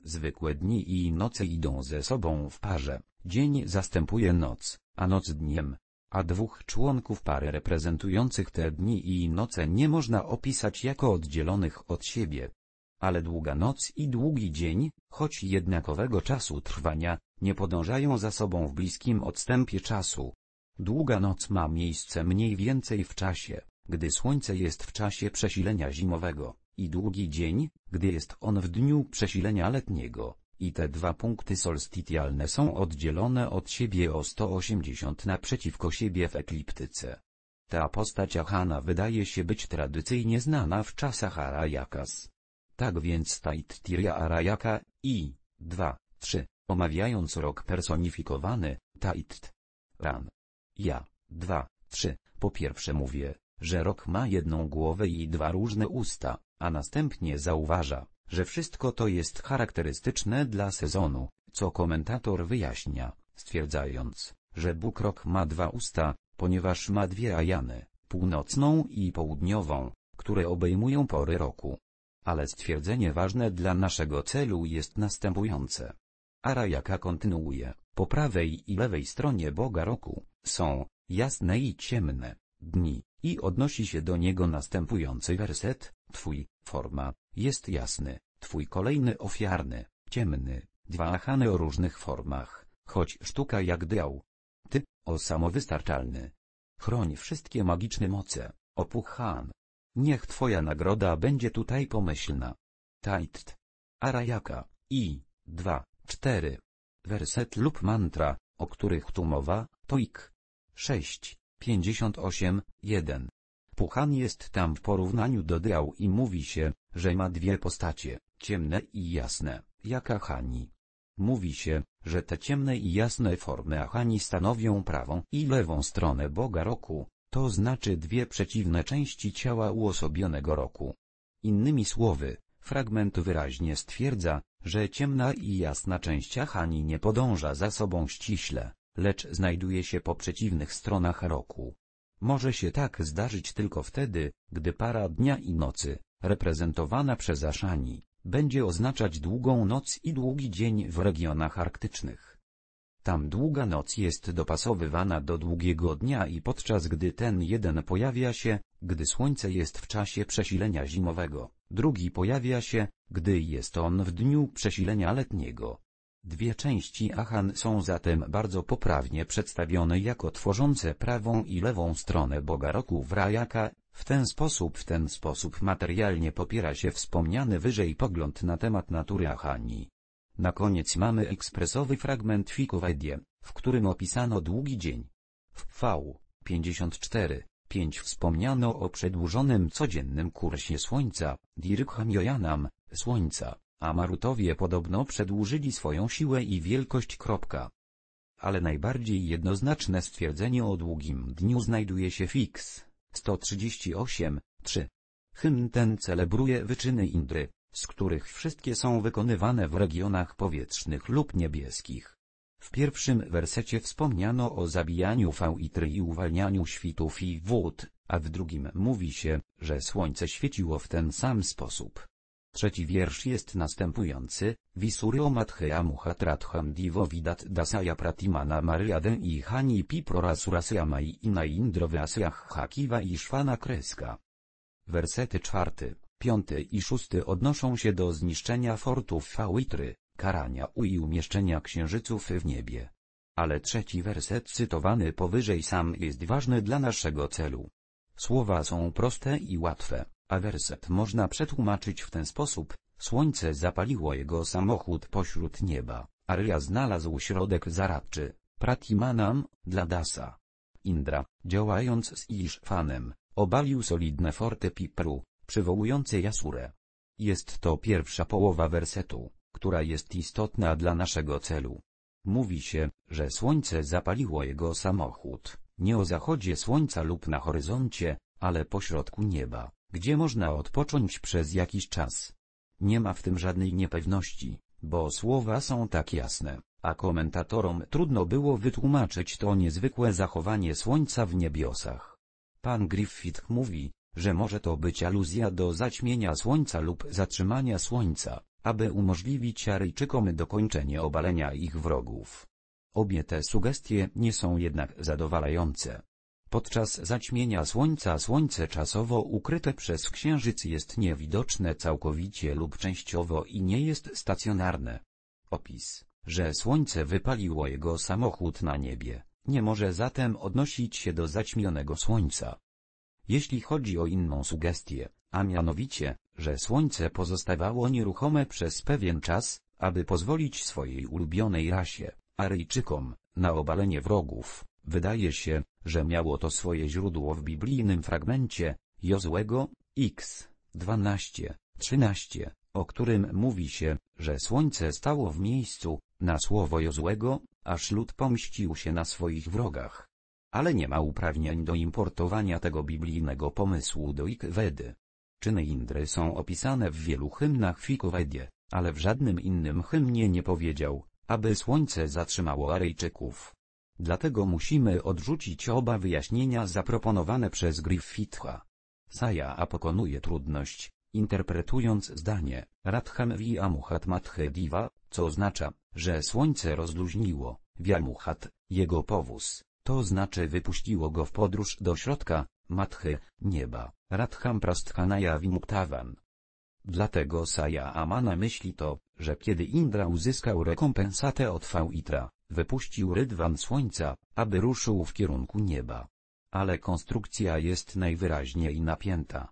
Zwykłe dni i noce idą ze sobą w parze, dzień zastępuje noc, a noc dniem. A dwóch członków pary reprezentujących te dni i noce nie można opisać jako oddzielonych od siebie. Ale długa noc i długi dzień, choć jednakowego czasu trwania, nie podążają za sobą w bliskim odstępie czasu. Długa noc ma miejsce mniej więcej w czasie, gdy słońce jest w czasie przesilenia zimowego i długi dzień, gdy jest on w dniu przesilenia letniego, i te dwa punkty solstitialne są oddzielone od siebie o 180 naprzeciwko siebie w ekliptyce. Ta postać Ahana wydaje się być tradycyjnie znana w czasach Arajakas. Tak więc Taittiria Arajaka, i, 2, 3, omawiając rok personifikowany, Tait. Ran. Ja, 2, 3, po pierwsze mówię, że rok ma jedną głowę i dwa różne usta, a następnie zauważa, że wszystko to jest charakterystyczne dla sezonu, co komentator wyjaśnia, stwierdzając, że bukrok ma dwa usta, ponieważ ma dwie ajany, północną i południową, które obejmują pory roku. Ale stwierdzenie ważne dla naszego celu jest następujące. Ara jaka kontynuuje, po prawej i lewej stronie Boga roku, są, jasne i ciemne, dni, i odnosi się do niego następujący werset, Twój, forma, jest jasny, twój kolejny ofiarny, ciemny, dwa achany o różnych formach, choć sztuka jak diał. Ty, o samowystarczalny. Chroń wszystkie magiczne moce, opuchan. Niech twoja nagroda będzie tutaj pomyślna. Taitt. Arayaka, i, 2, 4. Werset lub mantra, o których tu mowa, to ik. 6, 58, 1. Puchan jest tam w porównaniu do Diał i mówi się, że ma dwie postacie, ciemne i jasne, jak Ahani. Mówi się, że te ciemne i jasne formy Ahani stanowią prawą i lewą stronę Boga roku, to znaczy dwie przeciwne części ciała uosobionego roku. Innymi słowy, fragment wyraźnie stwierdza, że ciemna i jasna część Ahani nie podąża za sobą ściśle, lecz znajduje się po przeciwnych stronach roku. Może się tak zdarzyć tylko wtedy, gdy para dnia i nocy, reprezentowana przez Aszani, będzie oznaczać długą noc i długi dzień w regionach arktycznych. Tam długa noc jest dopasowywana do długiego dnia i podczas gdy ten jeden pojawia się, gdy słońce jest w czasie przesilenia zimowego, drugi pojawia się, gdy jest on w dniu przesilenia letniego. Dwie części Achan są zatem bardzo poprawnie przedstawione jako tworzące prawą i lewą stronę Boga roku Rajaka, w ten sposób w ten sposób materialnie popiera się wspomniany wyżej pogląd na temat natury Ahani. Na koniec mamy ekspresowy fragment Fikovedie, w którym opisano długi dzień. W V. 54, 5 wspomniano o przedłużonym codziennym kursie słońca, Dirkham Jojanam, słońca a Marutowie podobno przedłużyli swoją siłę i wielkość. Kropka. Ale najbardziej jednoznaczne stwierdzenie o długim dniu znajduje się Fix 138, 3. Hymn ten celebruje wyczyny Indry, z których wszystkie są wykonywane w regionach powietrznych lub niebieskich. W pierwszym wersecie wspomniano o zabijaniu fałitry i uwalnianiu świtów i wód, a w drugim mówi się, że słońce świeciło w ten sam sposób. Trzeci wiersz jest następujący, Visurio Matthea Muhatradham Divo Vidat Dasaya Pratimana Mariaden i Hani Piprorasurasyama i Ina Indroveasyach Hakiva i Szwana Kreska. Wersety czwarty, piąty i szósty odnoszą się do zniszczenia fortów Fałitry, karania u i umieszczenia księżyców w niebie. Ale trzeci werset cytowany powyżej sam jest ważny dla naszego celu. Słowa są proste i łatwe. A werset można przetłumaczyć w ten sposób, słońce zapaliło jego samochód pośród nieba, Arya znalazł środek zaradczy, Pratimanam, dla Dasa. Indra, działając z Ishfanem, obalił solidne forte Pipru, przywołujące Jasurę. Jest to pierwsza połowa wersetu, która jest istotna dla naszego celu. Mówi się, że słońce zapaliło jego samochód, nie o zachodzie słońca lub na horyzoncie, ale pośrodku nieba gdzie można odpocząć przez jakiś czas. Nie ma w tym żadnej niepewności, bo słowa są tak jasne, a komentatorom trudno było wytłumaczyć to niezwykłe zachowanie słońca w niebiosach. Pan Griffith mówi, że może to być aluzja do zaćmienia słońca lub zatrzymania słońca, aby umożliwić Aryjczykom dokończenie obalenia ich wrogów. Obie te sugestie nie są jednak zadowalające. Podczas zaćmienia Słońca Słońce czasowo ukryte przez Księżyc jest niewidoczne całkowicie lub częściowo i nie jest stacjonarne. Opis, że Słońce wypaliło jego samochód na niebie, nie może zatem odnosić się do zaćmionego Słońca. Jeśli chodzi o inną sugestię, a mianowicie, że Słońce pozostawało nieruchome przez pewien czas, aby pozwolić swojej ulubionej rasie, Aryjczykom, na obalenie wrogów, Wydaje się, że miało to swoje źródło w biblijnym fragmencie, Jozłego, x, 12, 13, o którym mówi się, że słońce stało w miejscu, na słowo Jozłego, aż lud pomścił się na swoich wrogach. Ale nie ma uprawnień do importowania tego biblijnego pomysłu do Ikwedy. Czyny Indry są opisane w wielu hymnach w Ikwedzie, ale w żadnym innym hymnie nie powiedział, aby słońce zatrzymało Arejczyków. Dlatego musimy odrzucić oba wyjaśnienia zaproponowane przez Griffitha. Saya pokonuje trudność, interpretując zdanie Radham diva, co oznacza, że słońce rozluźniło Viamuhat, jego powóz, to znaczy wypuściło go w podróż do środka, mathe, nieba, Radham Prasthanaya Vimuktavan. Dlatego Saya ma na myśli to, że kiedy Indra uzyskał rekompensatę od Fauitra, Wypuścił rydwan słońca, aby ruszył w kierunku nieba. Ale konstrukcja jest najwyraźniej napięta.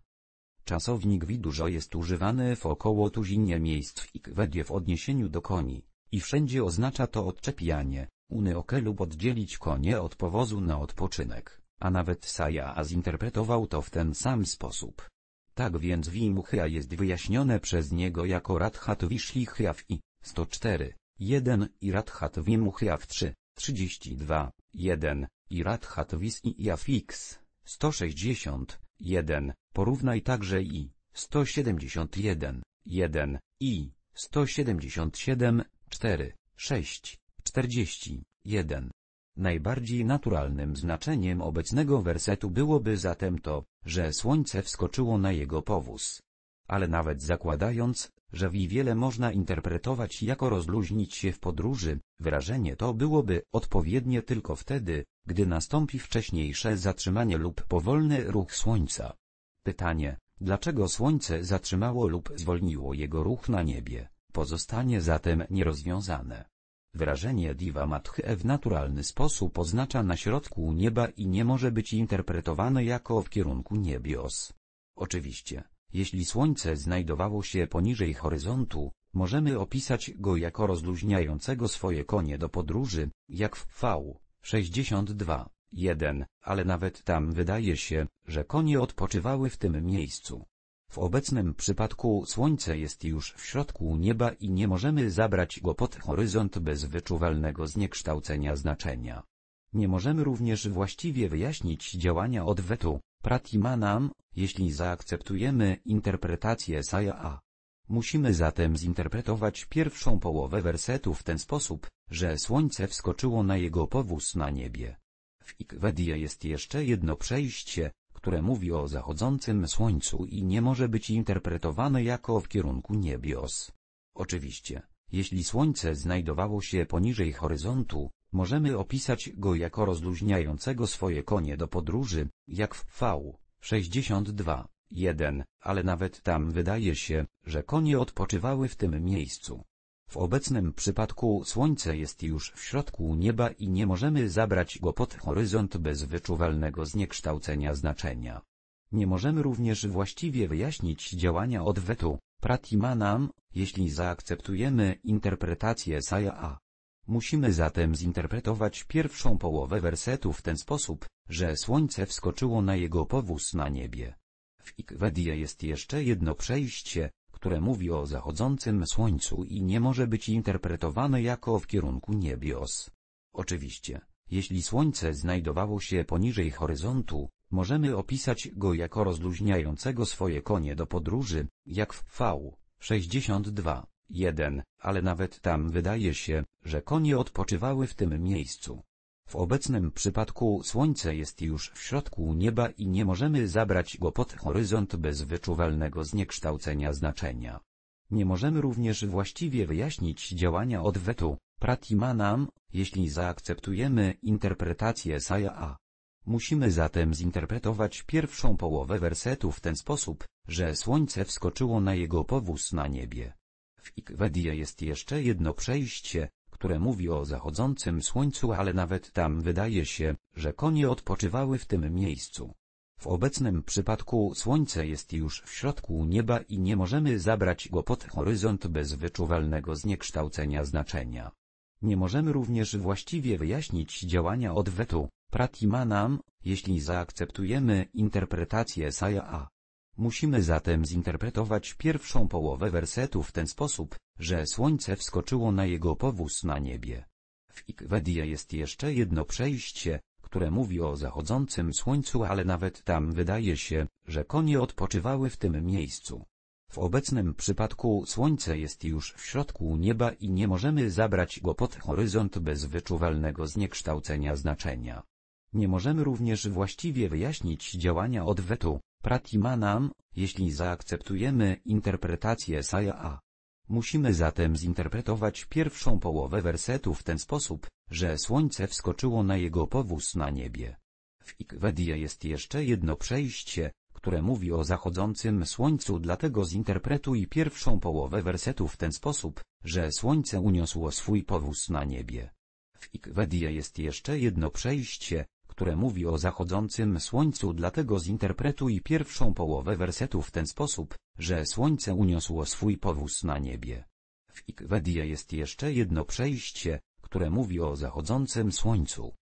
Czasownik widużo jest używany w około tuzinie miejsc w ikwedzie w odniesieniu do koni, i wszędzie oznacza to odczepianie, unyoke lub oddzielić konie od powozu na odpoczynek, a nawet Saja zinterpretował to w ten sam sposób. Tak więc Wimuchya jest wyjaśnione przez niego jako Radhat Vishlichya w I, 104. 1 i Radhatvi Muhyav 3, 32, 1 i Radhatviski Jafix, 160, 1, porównaj także i 171, 1 i 177, 4, 6, 40, 1. Najbardziej naturalnym znaczeniem obecnego wersetu byłoby zatem to, że słońce wskoczyło na jego powóz. Ale nawet zakładając, że w i wiele można interpretować jako rozluźnić się w podróży, wyrażenie to byłoby odpowiednie tylko wtedy, gdy nastąpi wcześniejsze zatrzymanie lub powolny ruch Słońca. Pytanie, dlaczego Słońce zatrzymało lub zwolniło jego ruch na niebie, pozostanie zatem nierozwiązane. Wyrażenie diwa matche w naturalny sposób oznacza na środku nieba i nie może być interpretowane jako w kierunku niebios. Oczywiście, jeśli Słońce znajdowało się poniżej horyzontu, możemy opisać go jako rozluźniającego swoje konie do podróży, jak w V. 62. 1, ale nawet tam wydaje się, że konie odpoczywały w tym miejscu. W obecnym przypadku Słońce jest już w środku nieba i nie możemy zabrać go pod horyzont bez wyczuwalnego zniekształcenia znaczenia. Nie możemy również właściwie wyjaśnić działania odwetu, Pratimanam, jeśli zaakceptujemy interpretację Saya Musimy zatem zinterpretować pierwszą połowę wersetu w ten sposób, że słońce wskoczyło na jego powóz na niebie. W Ikvedie jest jeszcze jedno przejście, które mówi o zachodzącym słońcu i nie może być interpretowane jako w kierunku niebios. Oczywiście, jeśli słońce znajdowało się poniżej horyzontu, Możemy opisać go jako rozluźniającego swoje konie do podróży, jak w V62. 1, ale nawet tam wydaje się, że konie odpoczywały w tym miejscu. W obecnym przypadku słońce jest już w środku nieba i nie możemy zabrać go pod horyzont bez wyczuwalnego zniekształcenia znaczenia. Nie możemy również właściwie wyjaśnić działania odwetu, pratimanam, jeśli zaakceptujemy interpretację Saja A. Musimy zatem zinterpretować pierwszą połowę wersetu w ten sposób, że słońce wskoczyło na jego powóz na niebie. W Ikwedie jest jeszcze jedno przejście, które mówi o zachodzącym słońcu i nie może być interpretowane jako w kierunku niebios. Oczywiście, jeśli słońce znajdowało się poniżej horyzontu, możemy opisać go jako rozluźniającego swoje konie do podróży, jak w V62. 1, ale nawet tam wydaje się, że konie odpoczywały w tym miejscu. W obecnym przypadku Słońce jest już w środku nieba i nie możemy zabrać go pod horyzont bez wyczuwalnego zniekształcenia znaczenia. Nie możemy również właściwie wyjaśnić działania odwetu, pratimanam, jeśli zaakceptujemy interpretację Sayaa. Musimy zatem zinterpretować pierwszą połowę wersetu w ten sposób, że słońce wskoczyło na jego powóz na niebie. W Ikwedia jest jeszcze jedno przejście, które mówi o zachodzącym słońcu, ale nawet tam wydaje się, że konie odpoczywały w tym miejscu. W obecnym przypadku słońce jest już w środku nieba i nie możemy zabrać go pod horyzont bez wyczuwalnego zniekształcenia znaczenia. Nie możemy również właściwie wyjaśnić działania odwetu, pratimanam, jeśli zaakceptujemy interpretację Saja Musimy zatem zinterpretować pierwszą połowę wersetu w ten sposób, że słońce wskoczyło na jego powóz na niebie. W Ikwedia jest jeszcze jedno przejście, które mówi o zachodzącym słońcu ale nawet tam wydaje się, że konie odpoczywały w tym miejscu. W obecnym przypadku słońce jest już w środku nieba i nie możemy zabrać go pod horyzont bez wyczuwalnego zniekształcenia znaczenia. Nie możemy również właściwie wyjaśnić działania odwetu, Pratimanam, jeśli zaakceptujemy interpretację Saya'a, Musimy zatem zinterpretować pierwszą połowę wersetu w ten sposób, że słońce wskoczyło na jego powóz na niebie. W Ikvedie jest jeszcze jedno przejście, które mówi o zachodzącym słońcu dlatego zinterpretuj pierwszą połowę wersetu w ten sposób, że słońce uniosło swój powóz na niebie. W Ikvedie jest jeszcze jedno przejście, które mówi o zachodzącym słońcu dlatego zinterpretuj pierwszą połowę wersetu w ten sposób, że słońce uniosło swój powóz na niebie. W Ikwedia jest jeszcze jedno przejście, które mówi o zachodzącym słońcu.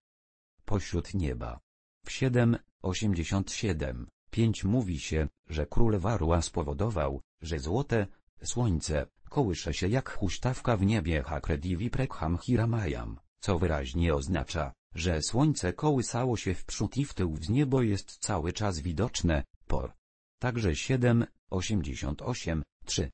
Pośród nieba. W 7:87 5 mówi się, że król Warła spowodował, że złote, słońce, kołysze się jak huśtawka w niebie Hakredivi Prekham hiramayam, co wyraźnie oznacza, że słońce kołysało się w przód i w tył w niebo jest cały czas widoczne, por. Także 7, 88, 3.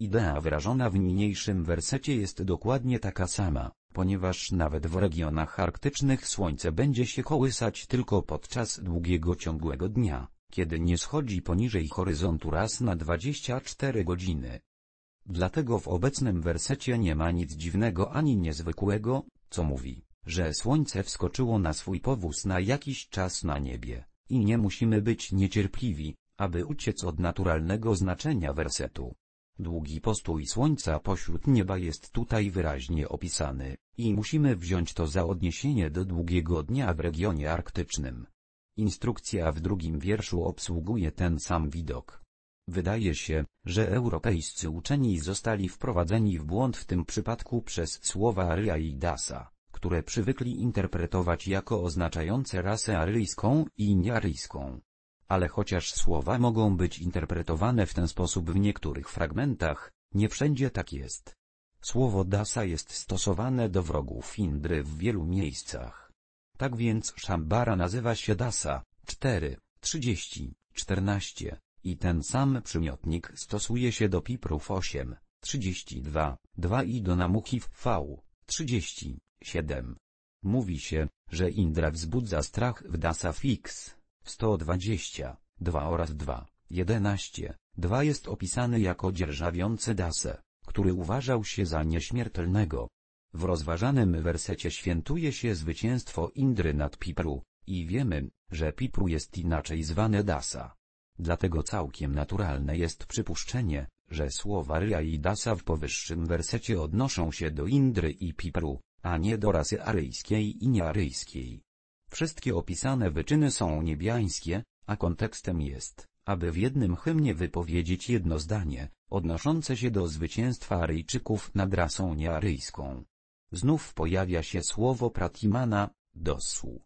Idea wyrażona w niniejszym wersecie jest dokładnie taka sama, ponieważ nawet w regionach arktycznych słońce będzie się kołysać tylko podczas długiego ciągłego dnia, kiedy nie schodzi poniżej horyzontu raz na 24 godziny. Dlatego w obecnym wersecie nie ma nic dziwnego ani niezwykłego, co mówi że słońce wskoczyło na swój powóz na jakiś czas na niebie, i nie musimy być niecierpliwi, aby uciec od naturalnego znaczenia wersetu. Długi postój słońca pośród nieba jest tutaj wyraźnie opisany, i musimy wziąć to za odniesienie do długiego dnia w regionie arktycznym. Instrukcja w drugim wierszu obsługuje ten sam widok. Wydaje się, że europejscy uczeni zostali wprowadzeni w błąd w tym przypadku przez słowa ria i Dasa które przywykli interpretować jako oznaczające rasę aryjską i niearyjską. Ale chociaż słowa mogą być interpretowane w ten sposób w niektórych fragmentach, nie wszędzie tak jest. Słowo dasa jest stosowane do wrogów Indry w wielu miejscach. Tak więc Szambara nazywa się dasa, 4, 30, 14, i ten sam przymiotnik stosuje się do Piprów 8, 32, 2 i do Namuchiv V, 30, 7. Mówi się, że Indra wzbudza strach w Dasa Fix, 120, 2 oraz 2, 11, 2 jest opisany jako dzierżawiący Dasę, który uważał się za nieśmiertelnego. W rozważanym wersecie świętuje się zwycięstwo Indry nad Pipru, i wiemy, że Pipru jest inaczej zwany Dasa. Dlatego całkiem naturalne jest przypuszczenie, że słowa Rya i Dasa w powyższym wersecie odnoszą się do Indry i Pipru, a nie do rasy aryjskiej i niearyjskiej. Wszystkie opisane wyczyny są niebiańskie, a kontekstem jest, aby w jednym hymnie wypowiedzieć jedno zdanie, odnoszące się do zwycięstwa Aryjczyków nad rasą niearyjską. Znów pojawia się słowo pratimana, dosłu.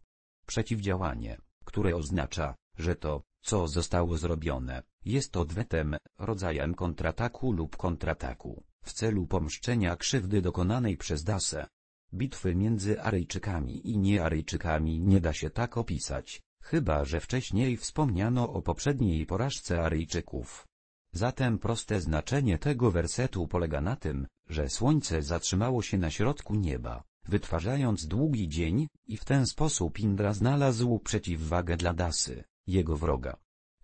Przeciwdziałanie, które oznacza, że to, co zostało zrobione, jest odwetem, rodzajem kontrataku lub kontrataku, w celu pomszczenia krzywdy dokonanej przez Dasę. Bitwy między Aryjczykami i niearyjczykami nie da się tak opisać, chyba że wcześniej wspomniano o poprzedniej porażce Aryjczyków. Zatem proste znaczenie tego wersetu polega na tym, że słońce zatrzymało się na środku nieba, wytwarzając długi dzień, i w ten sposób Indra znalazł przeciwwagę dla Dasy, jego wroga.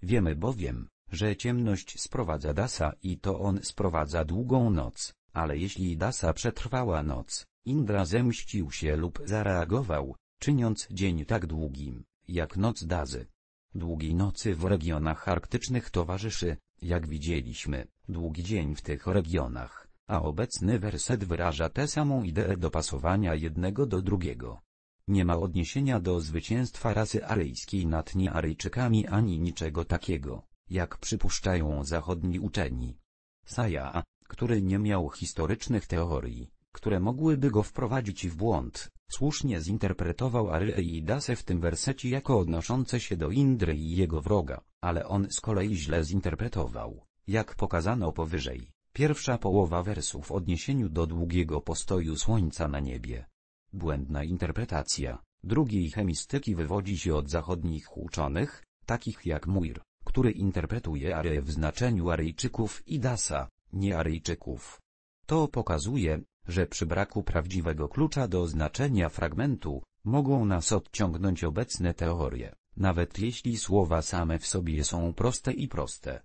Wiemy bowiem, że ciemność sprowadza Dasa i to on sprowadza długą noc, ale jeśli Dasa przetrwała noc, Indra zemścił się lub zareagował, czyniąc dzień tak długim, jak noc Dazy. Długiej nocy w regionach arktycznych towarzyszy, jak widzieliśmy, długi dzień w tych regionach, a obecny werset wyraża tę samą ideę dopasowania jednego do drugiego. Nie ma odniesienia do zwycięstwa rasy aryjskiej nad niearyjczykami ani niczego takiego, jak przypuszczają zachodni uczeni. Saja, który nie miał historycznych teorii, które mogłyby go wprowadzić w błąd, słusznie zinterpretował i Aryeidas w tym wersecie jako odnoszące się do Indry i jego wroga, ale on z kolei źle zinterpretował, jak pokazano powyżej, pierwsza połowa wersu w odniesieniu do długiego postoju słońca na niebie. Błędna interpretacja drugiej chemistyki wywodzi się od zachodnich uczonych, takich jak Muir, który interpretuje Aryę w znaczeniu Aryjczyków i Dasa, nie Aryjczyków. To pokazuje, że przy braku prawdziwego klucza do znaczenia fragmentu, mogą nas odciągnąć obecne teorie, nawet jeśli słowa same w sobie są proste i proste.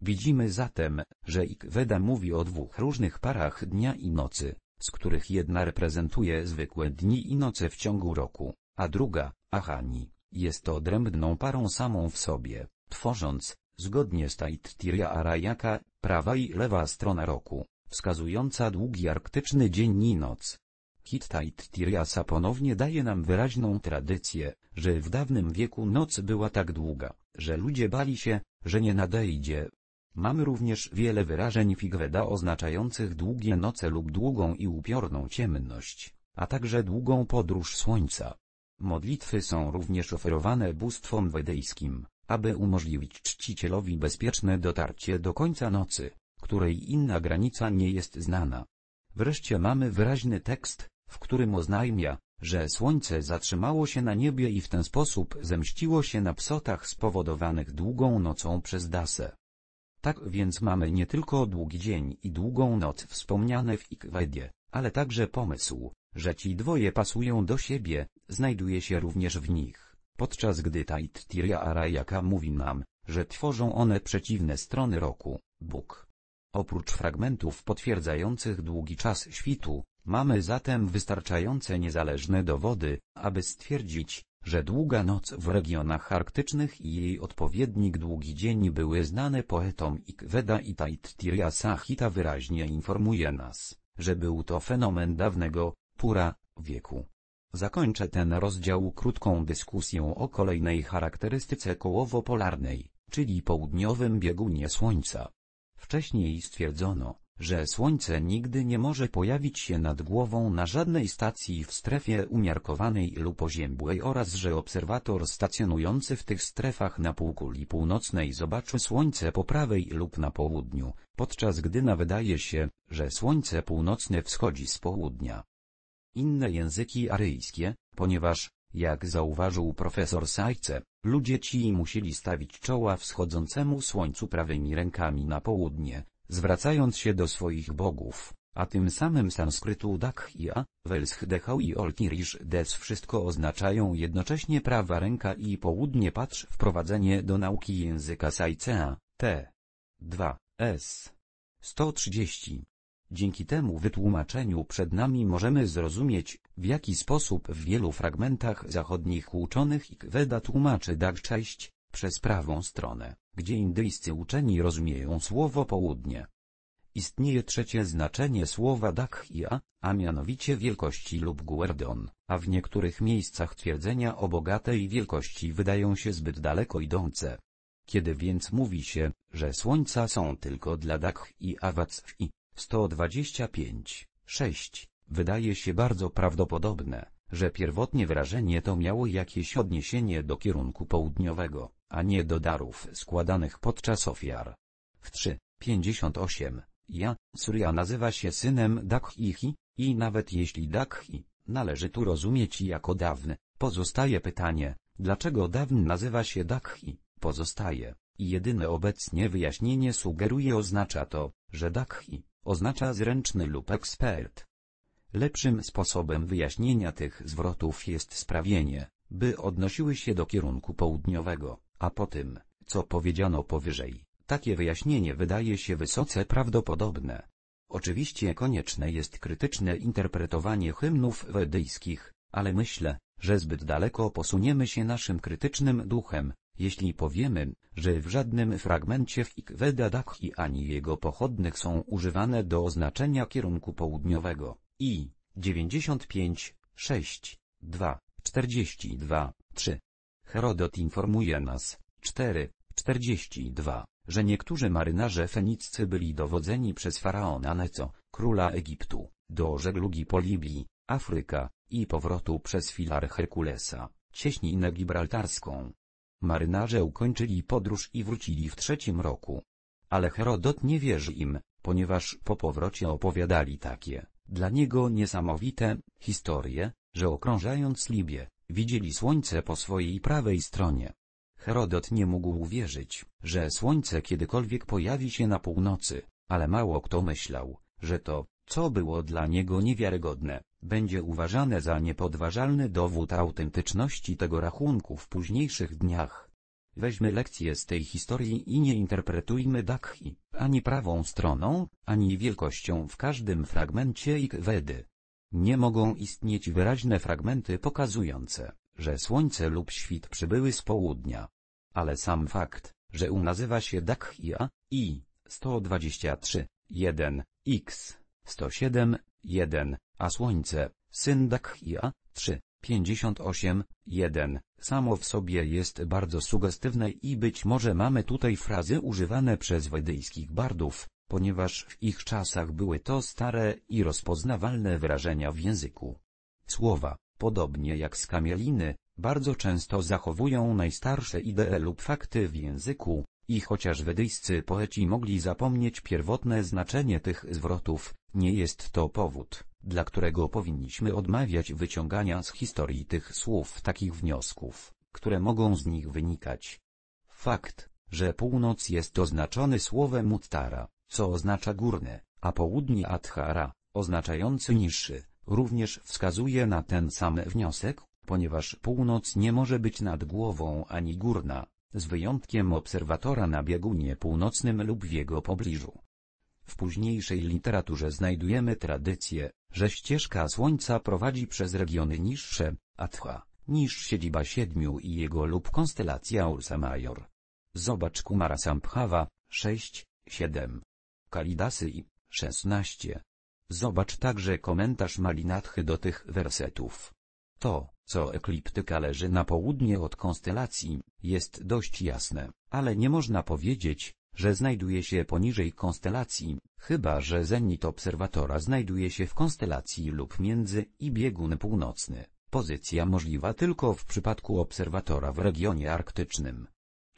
Widzimy zatem, że Ikweda mówi o dwóch różnych parach dnia i nocy, z których jedna reprezentuje zwykłe dni i noce w ciągu roku, a druga, Ahani, jest odrębną parą samą w sobie, tworząc, zgodnie z Taittiriya Arayaka, prawa i lewa strona roku wskazująca długi arktyczny dzień i noc. Hittait Tiriasa ponownie daje nam wyraźną tradycję, że w dawnym wieku noc była tak długa, że ludzie bali się, że nie nadejdzie. Mamy również wiele wyrażeń Figweda oznaczających długie noce lub długą i upiorną ciemność, a także długą podróż słońca. Modlitwy są również oferowane bóstwom wedyjskim, aby umożliwić czcicielowi bezpieczne dotarcie do końca nocy której inna granica nie jest znana. Wreszcie mamy wyraźny tekst, w którym oznajmia, że słońce zatrzymało się na niebie i w ten sposób zemściło się na psotach spowodowanych długą nocą przez Dasę. Tak więc mamy nie tylko długi dzień i długą noc wspomniane w Ikwedzie, ale także pomysł, że ci dwoje pasują do siebie, znajduje się również w nich, podczas gdy Taitiria Arayaka mówi nam, że tworzą one przeciwne strony roku, Bóg, Oprócz fragmentów potwierdzających długi czas świtu, mamy zatem wystarczające niezależne dowody, aby stwierdzić, że długa noc w regionach arktycznych i jej odpowiednik długi dzień były znane poetom Ikweda i Taittiria Sahita wyraźnie informuje nas, że był to fenomen dawnego, pura, wieku. Zakończę ten rozdział krótką dyskusją o kolejnej charakterystyce kołowo-polarnej, czyli południowym biegunie Słońca. Wcześniej stwierdzono, że Słońce nigdy nie może pojawić się nad głową na żadnej stacji w strefie umiarkowanej lub oziębłej oraz że obserwator stacjonujący w tych strefach na półkuli północnej zobaczy Słońce po prawej lub na południu, podczas gdy na wydaje się, że Słońce północne wschodzi z południa. Inne języki aryjskie, ponieważ jak zauważył profesor Sajce, ludzie ci musieli stawić czoła wschodzącemu słońcu prawymi rękami na południe, zwracając się do swoich bogów, a tym samym sanskrytu Dakhya, Welschdechał i Olkirish Des wszystko oznaczają jednocześnie prawa ręka i południe patrz wprowadzenie do nauki języka Sajcea, T. 2, S. 130 Dzięki temu wytłumaczeniu przed nami możemy zrozumieć, w jaki sposób w wielu fragmentach zachodnich uczonych Ikveda tłumaczy Dagczajść, przez prawą stronę, gdzie indyjscy uczeni rozumieją słowo południe. Istnieje trzecie znaczenie słowa i a mianowicie wielkości lub Guerdon, a w niektórych miejscach twierdzenia o bogatej wielkości wydają się zbyt daleko idące. Kiedy więc mówi się, że słońca są tylko dla Dakhi i. 125. 6. Wydaje się bardzo prawdopodobne, że pierwotnie wrażenie to miało jakieś odniesienie do kierunku południowego, a nie do darów składanych podczas ofiar. W 3. 58. Ja, Surya nazywa się synem Dakhihi, i nawet jeśli Dakhi, należy tu rozumieć jako dawny, pozostaje pytanie, dlaczego dawny nazywa się Dakhi, pozostaje, i jedyne obecnie wyjaśnienie sugeruje oznacza to, że Dakhi, oznacza zręczny lub ekspert. Lepszym sposobem wyjaśnienia tych zwrotów jest sprawienie, by odnosiły się do kierunku południowego, a po tym, co powiedziano powyżej, takie wyjaśnienie wydaje się wysoce prawdopodobne. Oczywiście konieczne jest krytyczne interpretowanie hymnów wedyjskich, ale myślę, że zbyt daleko posuniemy się naszym krytycznym duchem, jeśli powiemy, że w żadnym fragmencie Ikweda Dakhi ani jego pochodnych są używane do oznaczenia kierunku południowego, i 95, 6, 2, 42, 3. Herodot informuje nas, 4, 42, że niektórzy marynarze feniccy byli dowodzeni przez faraona Neco, króla Egiptu, do żeglugi po Libii, Afryka, i powrotu przez filar Herkulesa, cieśninę gibraltarską. Marynarze ukończyli podróż i wrócili w trzecim roku. Ale Herodot nie wierzy im, ponieważ po powrocie opowiadali takie, dla niego niesamowite, historie, że okrążając Libię, widzieli słońce po swojej prawej stronie. Herodot nie mógł uwierzyć, że słońce kiedykolwiek pojawi się na północy, ale mało kto myślał, że to, co było dla niego niewiarygodne, będzie uważane za niepodważalny dowód autentyczności tego rachunku w późniejszych dniach. Weźmy lekcję z tej historii i nie interpretujmy Dakhi, ani prawą stroną, ani wielkością w każdym fragmencie Ikwedy. Nie mogą istnieć wyraźne fragmenty pokazujące, że słońce lub świt przybyły z południa. Ale sam fakt, że u nazywa się Dakhia, i 123, 1, x 107, 1, a Słońce, syn Dakhia, 3, 58, 1, samo w sobie jest bardzo sugestywne i być może mamy tutaj frazy używane przez wedyjskich bardów, ponieważ w ich czasach były to stare i rozpoznawalne wyrażenia w języku. Słowa, podobnie jak skamieliny, bardzo często zachowują najstarsze idee lub fakty w języku, i chociaż wedyjscy poeci mogli zapomnieć pierwotne znaczenie tych zwrotów, nie jest to powód, dla którego powinniśmy odmawiać wyciągania z historii tych słów takich wniosków, które mogą z nich wynikać. Fakt, że północ jest oznaczony słowem Uttara, co oznacza górne, a południe Adhara, oznaczający niższy, również wskazuje na ten sam wniosek, ponieważ północ nie może być nad głową ani górna, z wyjątkiem obserwatora na biegunie północnym lub w jego pobliżu. W późniejszej literaturze znajdujemy tradycję, że ścieżka Słońca prowadzi przez regiony niższe, Atwa, niż siedziba siedmiu i jego lub konstelacja Ursa Major. Zobacz Kumara Sampchava, 6, 7. Kalidasy i 16. Zobacz także komentarz Malinathy do tych wersetów. To, co ekliptyka leży na południe od konstelacji, jest dość jasne, ale nie można powiedzieć, że znajduje się poniżej konstelacji, chyba że zenit obserwatora znajduje się w konstelacji lub między i biegun północny, pozycja możliwa tylko w przypadku obserwatora w regionie arktycznym.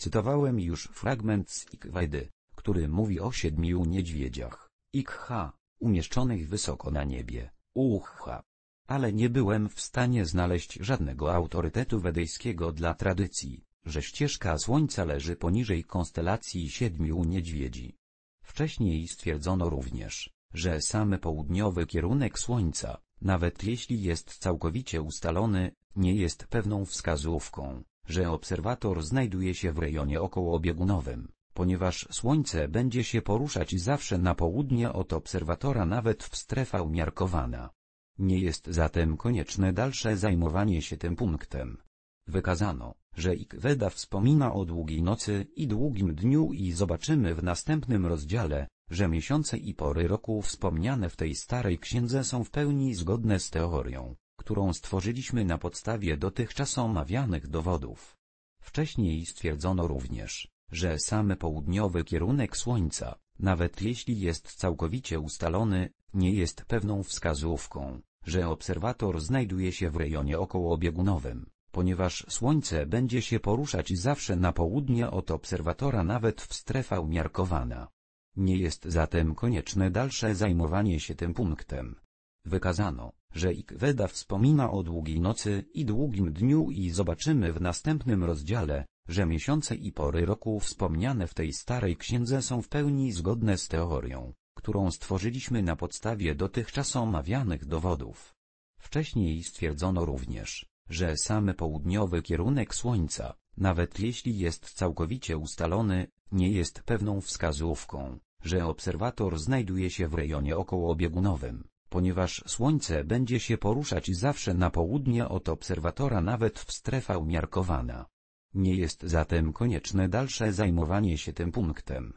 Cytowałem już fragment z Ikwajdy, który mówi o siedmiu niedźwiedziach, Ikha, umieszczonych wysoko na niebie, Ucha, ale nie byłem w stanie znaleźć żadnego autorytetu wedyjskiego dla tradycji, że ścieżka Słońca leży poniżej konstelacji siedmiu niedźwiedzi. Wcześniej stwierdzono również, że sam południowy kierunek Słońca, nawet jeśli jest całkowicie ustalony, nie jest pewną wskazówką, że obserwator znajduje się w rejonie okołobiegunowym, ponieważ Słońce będzie się poruszać zawsze na południe od obserwatora nawet w strefa umiarkowana. Nie jest zatem konieczne dalsze zajmowanie się tym punktem. Wykazano, że Ikweda wspomina o długiej nocy i długim dniu i zobaczymy w następnym rozdziale, że miesiące i pory roku wspomniane w tej starej księdze są w pełni zgodne z teorią, którą stworzyliśmy na podstawie dotychczas omawianych dowodów. Wcześniej stwierdzono również, że sam południowy kierunek Słońca, nawet jeśli jest całkowicie ustalony, nie jest pewną wskazówką, że obserwator znajduje się w rejonie okołobiegunowym, ponieważ Słońce będzie się poruszać zawsze na południe od obserwatora nawet w strefa umiarkowana. Nie jest zatem konieczne dalsze zajmowanie się tym punktem. Wykazano, że Ikweda wspomina o długiej nocy i długim dniu i zobaczymy w następnym rozdziale, że miesiące i pory roku wspomniane w tej starej księdze są w pełni zgodne z teorią którą stworzyliśmy na podstawie dotychczas omawianych dowodów. Wcześniej stwierdzono również, że sam południowy kierunek Słońca, nawet jeśli jest całkowicie ustalony, nie jest pewną wskazówką, że obserwator znajduje się w rejonie okołobiegunowym, ponieważ Słońce będzie się poruszać zawsze na południe od obserwatora nawet w strefa umiarkowana. Nie jest zatem konieczne dalsze zajmowanie się tym punktem.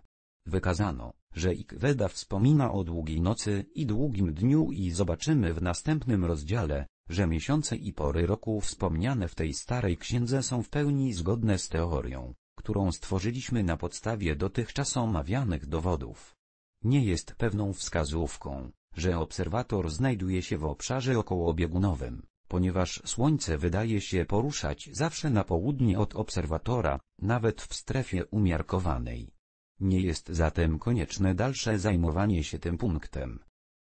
Wykazano, że Ikweda wspomina o długiej nocy i długim dniu i zobaczymy w następnym rozdziale, że miesiące i pory roku wspomniane w tej starej księdze są w pełni zgodne z teorią, którą stworzyliśmy na podstawie dotychczas omawianych dowodów. Nie jest pewną wskazówką, że obserwator znajduje się w obszarze okołobiegunowym, ponieważ Słońce wydaje się poruszać zawsze na południe od obserwatora, nawet w strefie umiarkowanej. Nie jest zatem konieczne dalsze zajmowanie się tym punktem.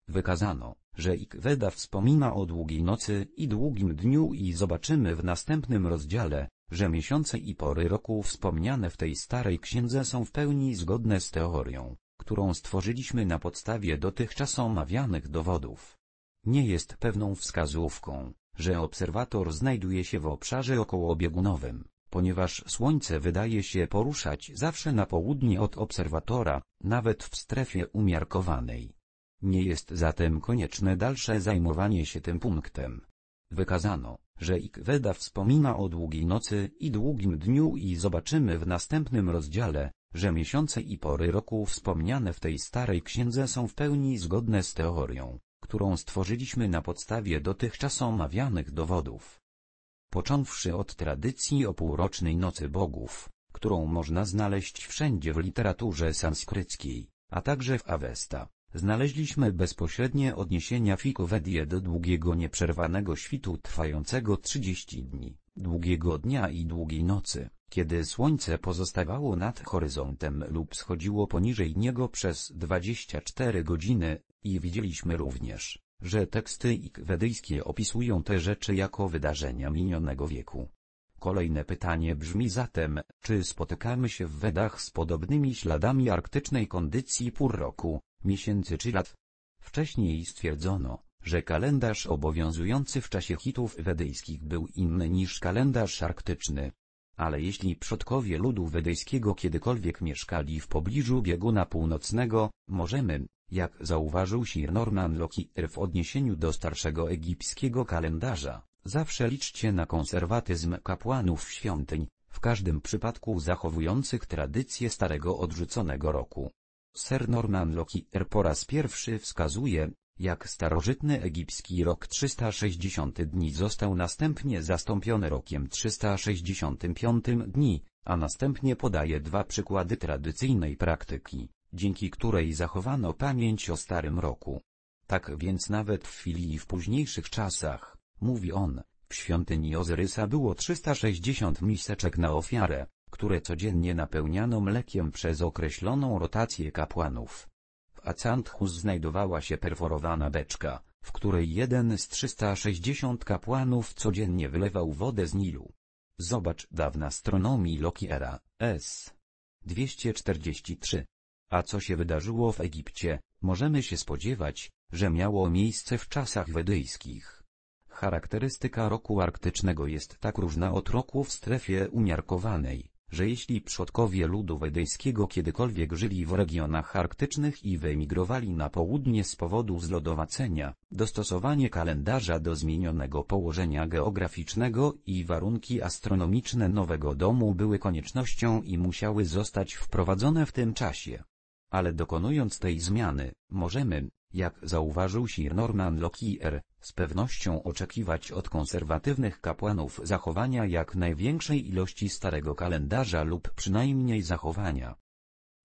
Wykazano, że Ikweda wspomina o długiej nocy i długim dniu i zobaczymy w następnym rozdziale, że miesiące i pory roku wspomniane w tej starej księdze są w pełni zgodne z teorią, którą stworzyliśmy na podstawie dotychczas omawianych dowodów. Nie jest pewną wskazówką, że obserwator znajduje się w obszarze okołobiegunowym. Ponieważ Słońce wydaje się poruszać zawsze na południe od obserwatora, nawet w strefie umiarkowanej. Nie jest zatem konieczne dalsze zajmowanie się tym punktem. Wykazano, że Ikweda wspomina o długiej nocy i długim dniu i zobaczymy w następnym rozdziale, że miesiące i pory roku wspomniane w tej starej księdze są w pełni zgodne z teorią, którą stworzyliśmy na podstawie dotychczas omawianych dowodów począwszy od tradycji o półrocznej nocy bogów, którą można znaleźć wszędzie w literaturze sanskryckiej, a także w Awesta. Znaleźliśmy bezpośrednie odniesienia Fikovedię do długiego nieprzerwanego świtu trwającego 30 dni, długiego dnia i długiej nocy, kiedy słońce pozostawało nad horyzontem lub schodziło poniżej niego przez 24 godziny, i widzieliśmy również, że teksty wedyjskie opisują te rzeczy jako wydarzenia minionego wieku. Kolejne pytanie brzmi zatem, czy spotykamy się w Wedach z podobnymi śladami arktycznej kondycji pół roku, miesięcy czy lat? Wcześniej stwierdzono, że kalendarz obowiązujący w czasie hitów wedyjskich był inny niż kalendarz arktyczny, ale jeśli przodkowie ludu wedejskiego kiedykolwiek mieszkali w pobliżu bieguna północnego, możemy, jak zauważył Sir Norman Lockyer w odniesieniu do starszego egipskiego kalendarza, zawsze liczcie na konserwatyzm kapłanów świątyń, w każdym przypadku zachowujących tradycję starego odrzuconego roku. Sir Norman Lockyer po raz pierwszy wskazuje, jak starożytny egipski rok 360 dni został następnie zastąpiony rokiem 365 dni, a następnie podaje dwa przykłady tradycyjnej praktyki, dzięki której zachowano pamięć o starym roku. Tak więc nawet w chwili i w późniejszych czasach, mówi on, w świątyni Ozyrysa było 360 miseczek na ofiarę, które codziennie napełniano mlekiem przez określoną rotację kapłanów a Canthus znajdowała się perforowana beczka, w której jeden z 360 kapłanów codziennie wylewał wodę z Nilu. Zobacz dawna astronomii Lokiera, S. 243. A co się wydarzyło w Egipcie, możemy się spodziewać, że miało miejsce w czasach wedyjskich. Charakterystyka roku arktycznego jest tak różna od roku w strefie umiarkowanej, że jeśli przodkowie ludu wedyjskiego kiedykolwiek żyli w regionach arktycznych i wyemigrowali na południe z powodu zlodowacenia, dostosowanie kalendarza do zmienionego położenia geograficznego i warunki astronomiczne nowego domu były koniecznością i musiały zostać wprowadzone w tym czasie. Ale dokonując tej zmiany, możemy, jak zauważył Sir Norman Lockyer, z pewnością oczekiwać od konserwatywnych kapłanów zachowania jak największej ilości starego kalendarza lub przynajmniej zachowania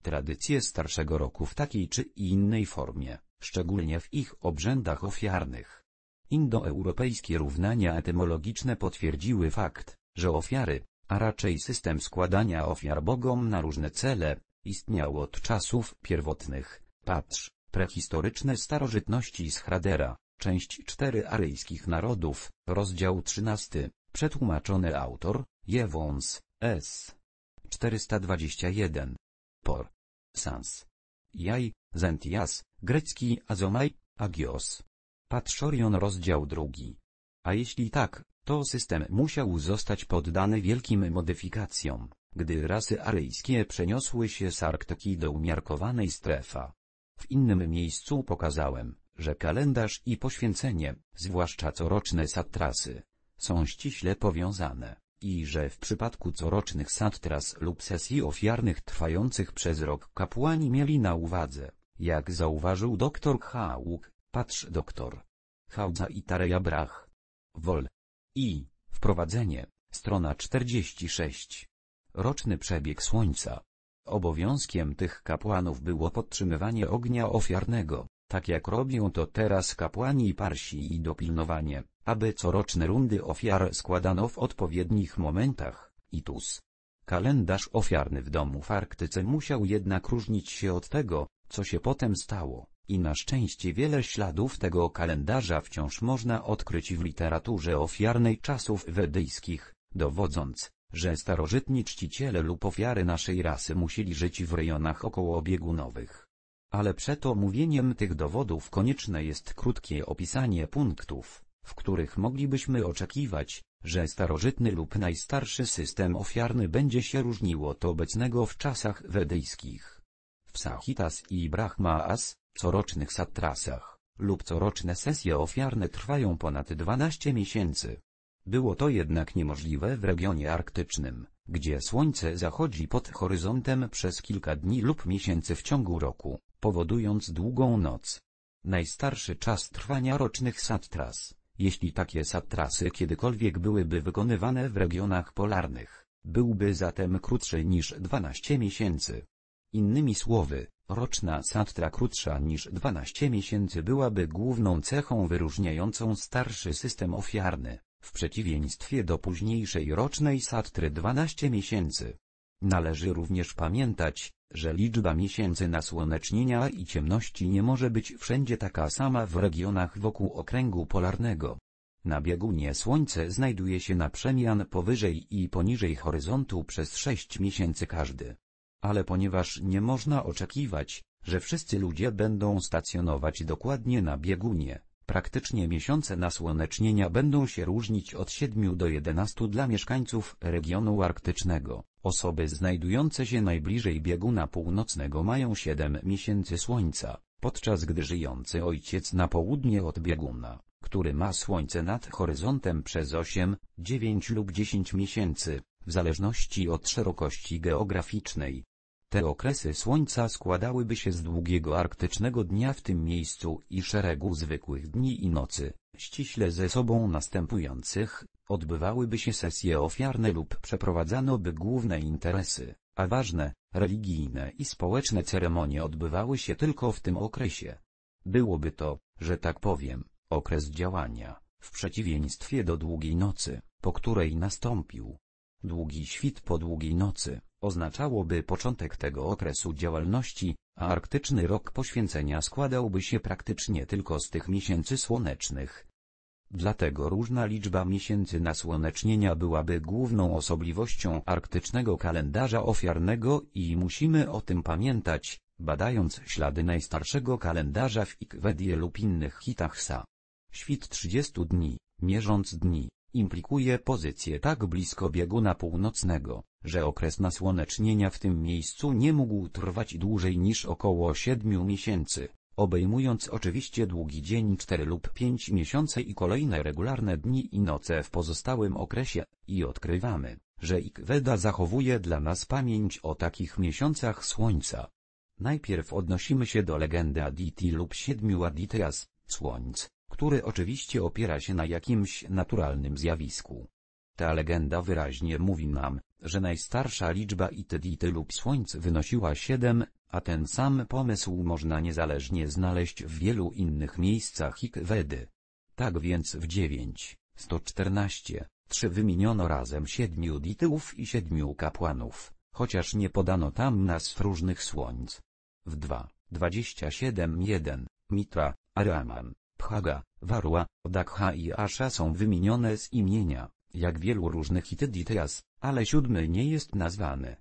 tradycje starszego roku w takiej czy innej formie, szczególnie w ich obrzędach ofiarnych. Indoeuropejskie równania etymologiczne potwierdziły fakt, że ofiary, a raczej system składania ofiar bogom na różne cele, istniał od czasów pierwotnych. Patrz, Prehistoryczne starożytności z Hradera, część 4 aryjskich narodów, rozdział 13, przetłumaczony autor, Jewons, S. 421. Por. Sans. Jaj, Zentias, grecki Azomaj, Agios. Patrzorion rozdział drugi. A jeśli tak, to system musiał zostać poddany wielkim modyfikacjom, gdy rasy aryjskie przeniosły się z Arktyki do umiarkowanej strefa. W innym miejscu pokazałem, że kalendarz i poświęcenie, zwłaszcza coroczne satrasy, są ściśle powiązane i że w przypadku corocznych satras lub sesji ofiarnych trwających przez rok kapłani mieli na uwadze, jak zauważył dr Hauk, patrz doktor Haudza i Tareja Brach. Wol. I. Wprowadzenie, strona 46. Roczny przebieg Słońca, Obowiązkiem tych kapłanów było podtrzymywanie ognia ofiarnego, tak jak robią to teraz kapłani i Parsi i dopilnowanie, aby coroczne rundy ofiar składano w odpowiednich momentach, i Kalendarz ofiarny w domu w Arktyce musiał jednak różnić się od tego, co się potem stało, i na szczęście wiele śladów tego kalendarza wciąż można odkryć w literaturze ofiarnej czasów wedyjskich, dowodząc, że starożytni czciciele lub ofiary naszej rasy musieli żyć w rejonach biegunowych. Ale przed omówieniem tych dowodów konieczne jest krótkie opisanie punktów, w których moglibyśmy oczekiwać, że starożytny lub najstarszy system ofiarny będzie się różnił od obecnego w czasach wedyjskich. W Sahitas i Brahmaas, corocznych satrasach, lub coroczne sesje ofiarne trwają ponad 12 miesięcy. Było to jednak niemożliwe w regionie arktycznym, gdzie słońce zachodzi pod horyzontem przez kilka dni lub miesięcy w ciągu roku, powodując długą noc. Najstarszy czas trwania rocznych satras, jeśli takie satrasy kiedykolwiek byłyby wykonywane w regionach polarnych, byłby zatem krótszy niż 12 miesięcy. Innymi słowy, roczna satra krótsza niż 12 miesięcy byłaby główną cechą wyróżniającą starszy system ofiarny w przeciwieństwie do późniejszej rocznej satry 12 miesięcy. Należy również pamiętać, że liczba miesięcy nasłonecznienia i ciemności nie może być wszędzie taka sama w regionach wokół okręgu polarnego. Na biegunie Słońce znajduje się na przemian powyżej i poniżej horyzontu przez 6 miesięcy każdy. Ale ponieważ nie można oczekiwać, że wszyscy ludzie będą stacjonować dokładnie na biegunie, Praktycznie miesiące nasłonecznienia będą się różnić od 7 do 11 dla mieszkańców regionu arktycznego. Osoby znajdujące się najbliżej bieguna północnego mają 7 miesięcy słońca, podczas gdy żyjący ojciec na południe od bieguna, który ma słońce nad horyzontem przez 8, 9 lub 10 miesięcy, w zależności od szerokości geograficznej. Te okresy słońca składałyby się z długiego arktycznego dnia w tym miejscu i szeregu zwykłych dni i nocy, ściśle ze sobą następujących, odbywałyby się sesje ofiarne lub przeprowadzano by główne interesy, a ważne, religijne i społeczne ceremonie odbywały się tylko w tym okresie. Byłoby to, że tak powiem, okres działania, w przeciwieństwie do długiej nocy, po której nastąpił długi świt po długiej nocy. Oznaczałoby początek tego okresu działalności, a arktyczny rok poświęcenia składałby się praktycznie tylko z tych miesięcy słonecznych. Dlatego różna liczba miesięcy nasłonecznienia byłaby główną osobliwością arktycznego kalendarza ofiarnego i musimy o tym pamiętać, badając ślady najstarszego kalendarza w Ikwedie lub innych Hitachsa. Świt 30 dni, mierząc dni, implikuje pozycję tak blisko bieguna północnego, że okres nasłonecznienia w tym miejscu nie mógł trwać dłużej niż około 7 miesięcy, obejmując oczywiście długi dzień 4 lub 5 miesiące i kolejne regularne dni i noce w pozostałym okresie, i odkrywamy, że Ikweda zachowuje dla nas pamięć o takich miesiącach słońca. Najpierw odnosimy się do legendy Aditi lub siedmiu Adityas, słońc, który oczywiście opiera się na jakimś naturalnym zjawisku. Ta legenda wyraźnie mówi nam, że najstarsza liczba itd lub słońc wynosiła 7, a ten sam pomysł można niezależnie znaleźć w wielu innych miejscach Wedy. Tak więc w 9, 114, 3 wymieniono razem siedmiu dityłów i siedmiu kapłanów, chociaż nie podano tam nazw różnych słońc. W 2, 27, 1, Mitra, Araman, Phaga, Varua, Dakha i Asha są wymienione z imienia, jak wielu różnych Itydityas, ale siódmy nie jest nazwany.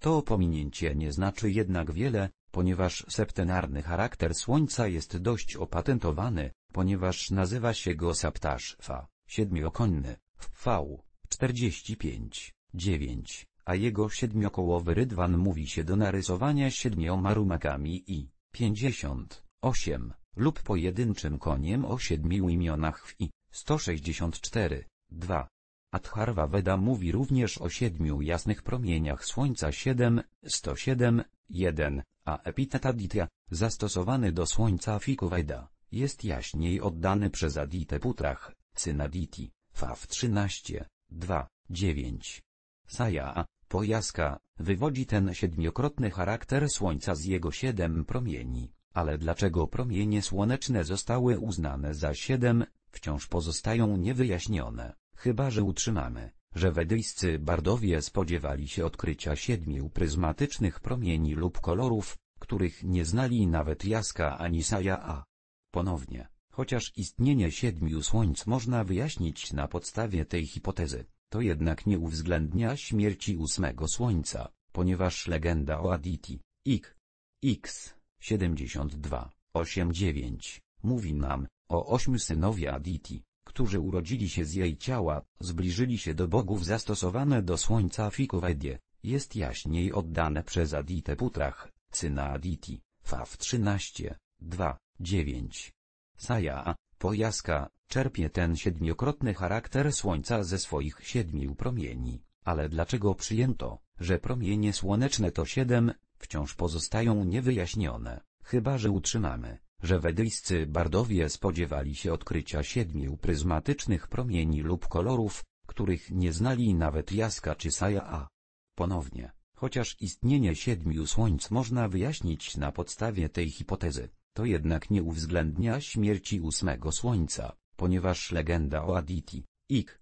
To pominięcie nie znaczy jednak wiele, ponieważ septenarny charakter Słońca jest dość opatentowany, ponieważ nazywa się go Saptasz Fa, siedmiokonny, V, 45, 9, a jego siedmiokołowy rydwan mówi się do narysowania siedmioma rumakami i 50, 8, lub pojedynczym koniem o siedmiu imionach w i 164, 2. Adharva Veda mówi również o siedmiu jasnych promieniach Słońca 7, 107, 1, a epitet Aditya, zastosowany do Słońca Veda, jest jaśniej oddany przez Aditę Putrach, syn Aditi, Faw 13, 2, 9. Saya, pojaska, wywodzi ten siedmiokrotny charakter Słońca z jego siedem promieni, ale dlaczego promienie słoneczne zostały uznane za siedem, wciąż pozostają niewyjaśnione. Chyba że utrzymamy, że wedyjscy bardowie spodziewali się odkrycia siedmiu pryzmatycznych promieni lub kolorów, których nie znali nawet Jaska ani Saja Ponownie, chociaż istnienie siedmiu słońc można wyjaśnić na podstawie tej hipotezy, to jednak nie uwzględnia śmierci ósmego słońca, ponieważ legenda o Aditi, Ik, X, 72, 89, mówi nam, o ośmiu synowie Aditi, którzy urodzili się z jej ciała, zbliżyli się do bogów zastosowane do słońca Fikowaidie, jest jaśniej oddane przez Aditę Putrach, syna Aditi, Faw 13, 2, 9. Saja, pojaska, czerpie ten siedmiokrotny charakter słońca ze swoich siedmiu promieni, ale dlaczego przyjęto, że promienie słoneczne to siedem, wciąż pozostają niewyjaśnione, chyba że utrzymamy że wedyjscy bardowie spodziewali się odkrycia siedmiu pryzmatycznych promieni lub kolorów, których nie znali nawet Jaska czy Saja. Ponownie, chociaż istnienie siedmiu słońc można wyjaśnić na podstawie tej hipotezy, to jednak nie uwzględnia śmierci ósmego słońca, ponieważ legenda o Aditi, Ik,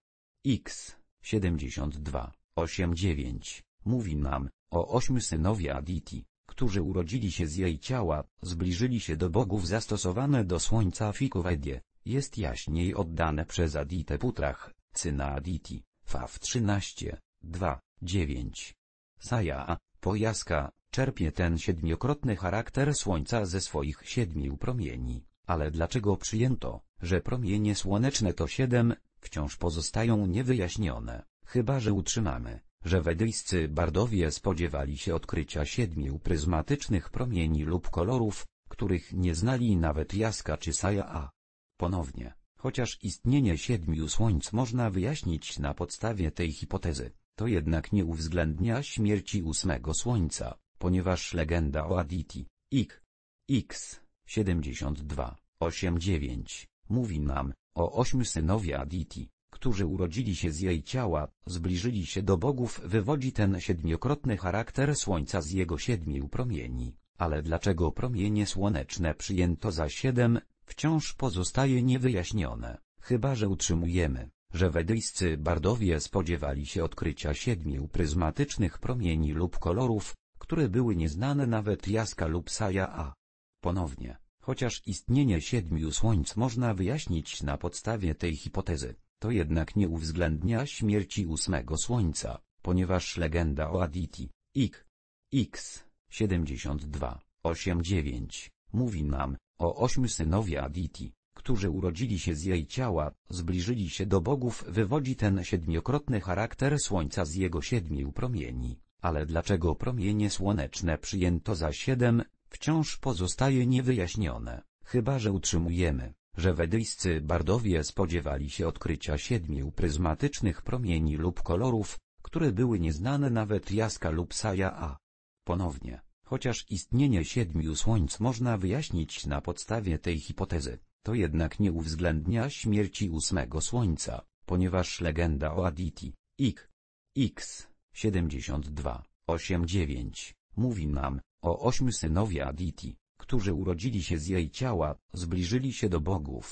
X, 72, 89, mówi nam, o ośmiu synowie Aditi, którzy urodzili się z jej ciała, zbliżyli się do bogów zastosowane do słońca Fikuwedie, jest jaśniej oddane przez Adite Putrach, syna Aditi, Faw 13, 2, 9. Saja, pojaska, czerpie ten siedmiokrotny charakter słońca ze swoich siedmiu promieni, ale dlaczego przyjęto, że promienie słoneczne to siedem, wciąż pozostają niewyjaśnione, chyba że utrzymamy, że wedyjscy bardowie spodziewali się odkrycia siedmiu pryzmatycznych promieni lub kolorów, których nie znali nawet Jaska czy Saja Ponownie, chociaż istnienie siedmiu słońc można wyjaśnić na podstawie tej hipotezy, to jednak nie uwzględnia śmierci ósmego słońca, ponieważ legenda o Aditi, Ik, X, 72, 89, mówi nam, o ośmiu synowie Aditi, którzy urodzili się z jej ciała, zbliżyli się do bogów wywodzi ten siedmiokrotny charakter Słońca z jego siedmiu promieni, ale dlaczego promienie słoneczne przyjęto za siedem, wciąż pozostaje niewyjaśnione, chyba że utrzymujemy, że wedyjscy bardowie spodziewali się odkrycia siedmiu pryzmatycznych promieni lub kolorów, które były nieznane nawet Jaska lub Saja A. Ponownie, chociaż istnienie siedmiu słońc można wyjaśnić na podstawie tej hipotezy, to jednak nie uwzględnia śmierci ósmego słońca, ponieważ legenda o Aditi, Ik, X, 72, 89, mówi nam, o ośmiu synowie Aditi, którzy urodzili się z jej ciała, zbliżyli się do bogów wywodzi ten siedmiokrotny charakter słońca z jego siedmiu promieni, ale dlaczego promienie słoneczne przyjęto za siedem, wciąż pozostaje niewyjaśnione, chyba że utrzymujemy, że wedyjscy bardowie spodziewali się odkrycia siedmiu pryzmatycznych promieni lub kolorów, które były nieznane nawet Jaska lub Saja A. Ponownie, chociaż istnienie siedmiu słońc można wyjaśnić na podstawie tej hipotezy, to jednak nie uwzględnia śmierci ósmego słońca, ponieważ legenda o Aditi, Ik. X, 72, 89, mówi nam, o ośmiu synowie Aditi, którzy urodzili się z jej ciała, zbliżyli się do bogów.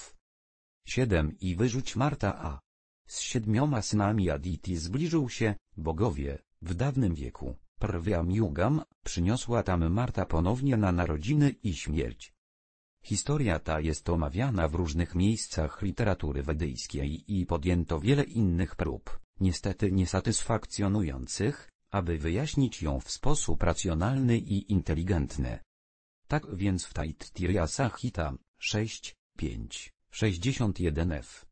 7 I wyrzuć Marta a. Z siedmioma synami Aditi zbliżył się, bogowie, w dawnym wieku, prwiam jugam, przyniosła tam Marta ponownie na narodziny i śmierć. Historia ta jest omawiana w różnych miejscach literatury wedyjskiej i podjęto wiele innych prób, niestety niesatysfakcjonujących, aby wyjaśnić ją w sposób racjonalny i inteligentny. Tak więc w Taittiriya Sahita 6, 5, 61f.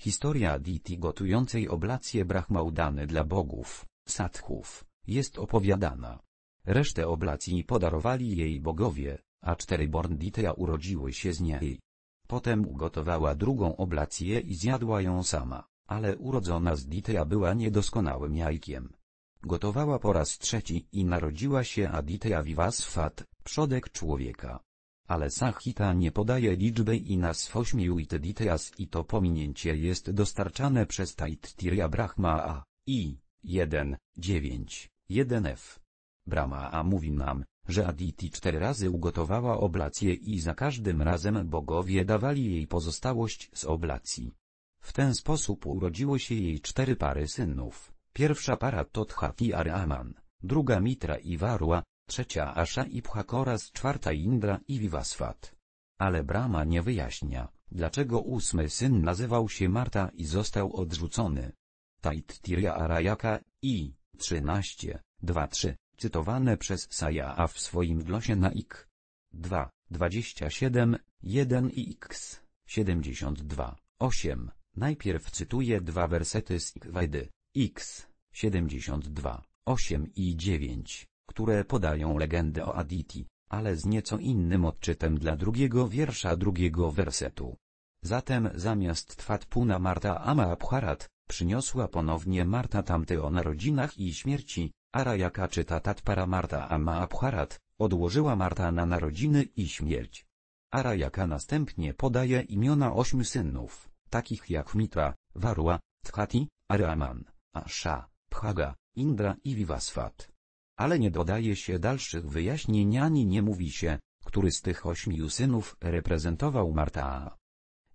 Historia Diti gotującej oblacje brahmaudany dla bogów, satchów, jest opowiadana. Resztę oblacji podarowali jej bogowie, a cztery born ditya urodziły się z niej. Potem ugotowała drugą oblację i zjadła ją sama, ale urodzona z Ditea była niedoskonałym jajkiem. Gotowała po raz trzeci i narodziła się Aditya Vivasvat, przodek człowieka. Ale Sahita nie podaje liczby i nas ośmiu itedityas i to pominięcie jest dostarczane przez Taittirya Brahma A, i, 1, 9, 1f. Brahma A mówi nam, że Aditi cztery razy ugotowała oblację i za każdym razem bogowie dawali jej pozostałość z oblacji. W ten sposób urodziło się jej cztery pary synów. Pierwsza para Totha i Araman, druga Mitra i Warła, trzecia Asha i Pchakoras, czwarta Indra i Vivasfat. Ale Brahma nie wyjaśnia, dlaczego ósmy syn nazywał się Marta i został odrzucony. Taittirya Arayaka, i 13, 2 3, cytowane przez Sayaa w swoim glosie na Ik. 2, 27, 1 i X, 72, 8. Najpierw cytuję dwa wersety z Ikwedy, X, 72, 8 i 9, które podają legendę o Aditi, ale z nieco innym odczytem dla drugiego wiersza drugiego wersetu. Zatem zamiast Tfatpuna Marta Amabharat, przyniosła ponownie Marta tamty o narodzinach i śmierci, Rajaka czyta Tatpara Marta Amabharat, odłożyła Marta na narodziny i śmierć. Rajaka następnie podaje imiona ośmiu synów, takich jak Mitra, Varua, Tkhati, Araman, Asha, Phaga, Indra i Vivasvat. Ale nie dodaje się dalszych wyjaśnień ani nie mówi się, który z tych ośmiu synów reprezentował Marta.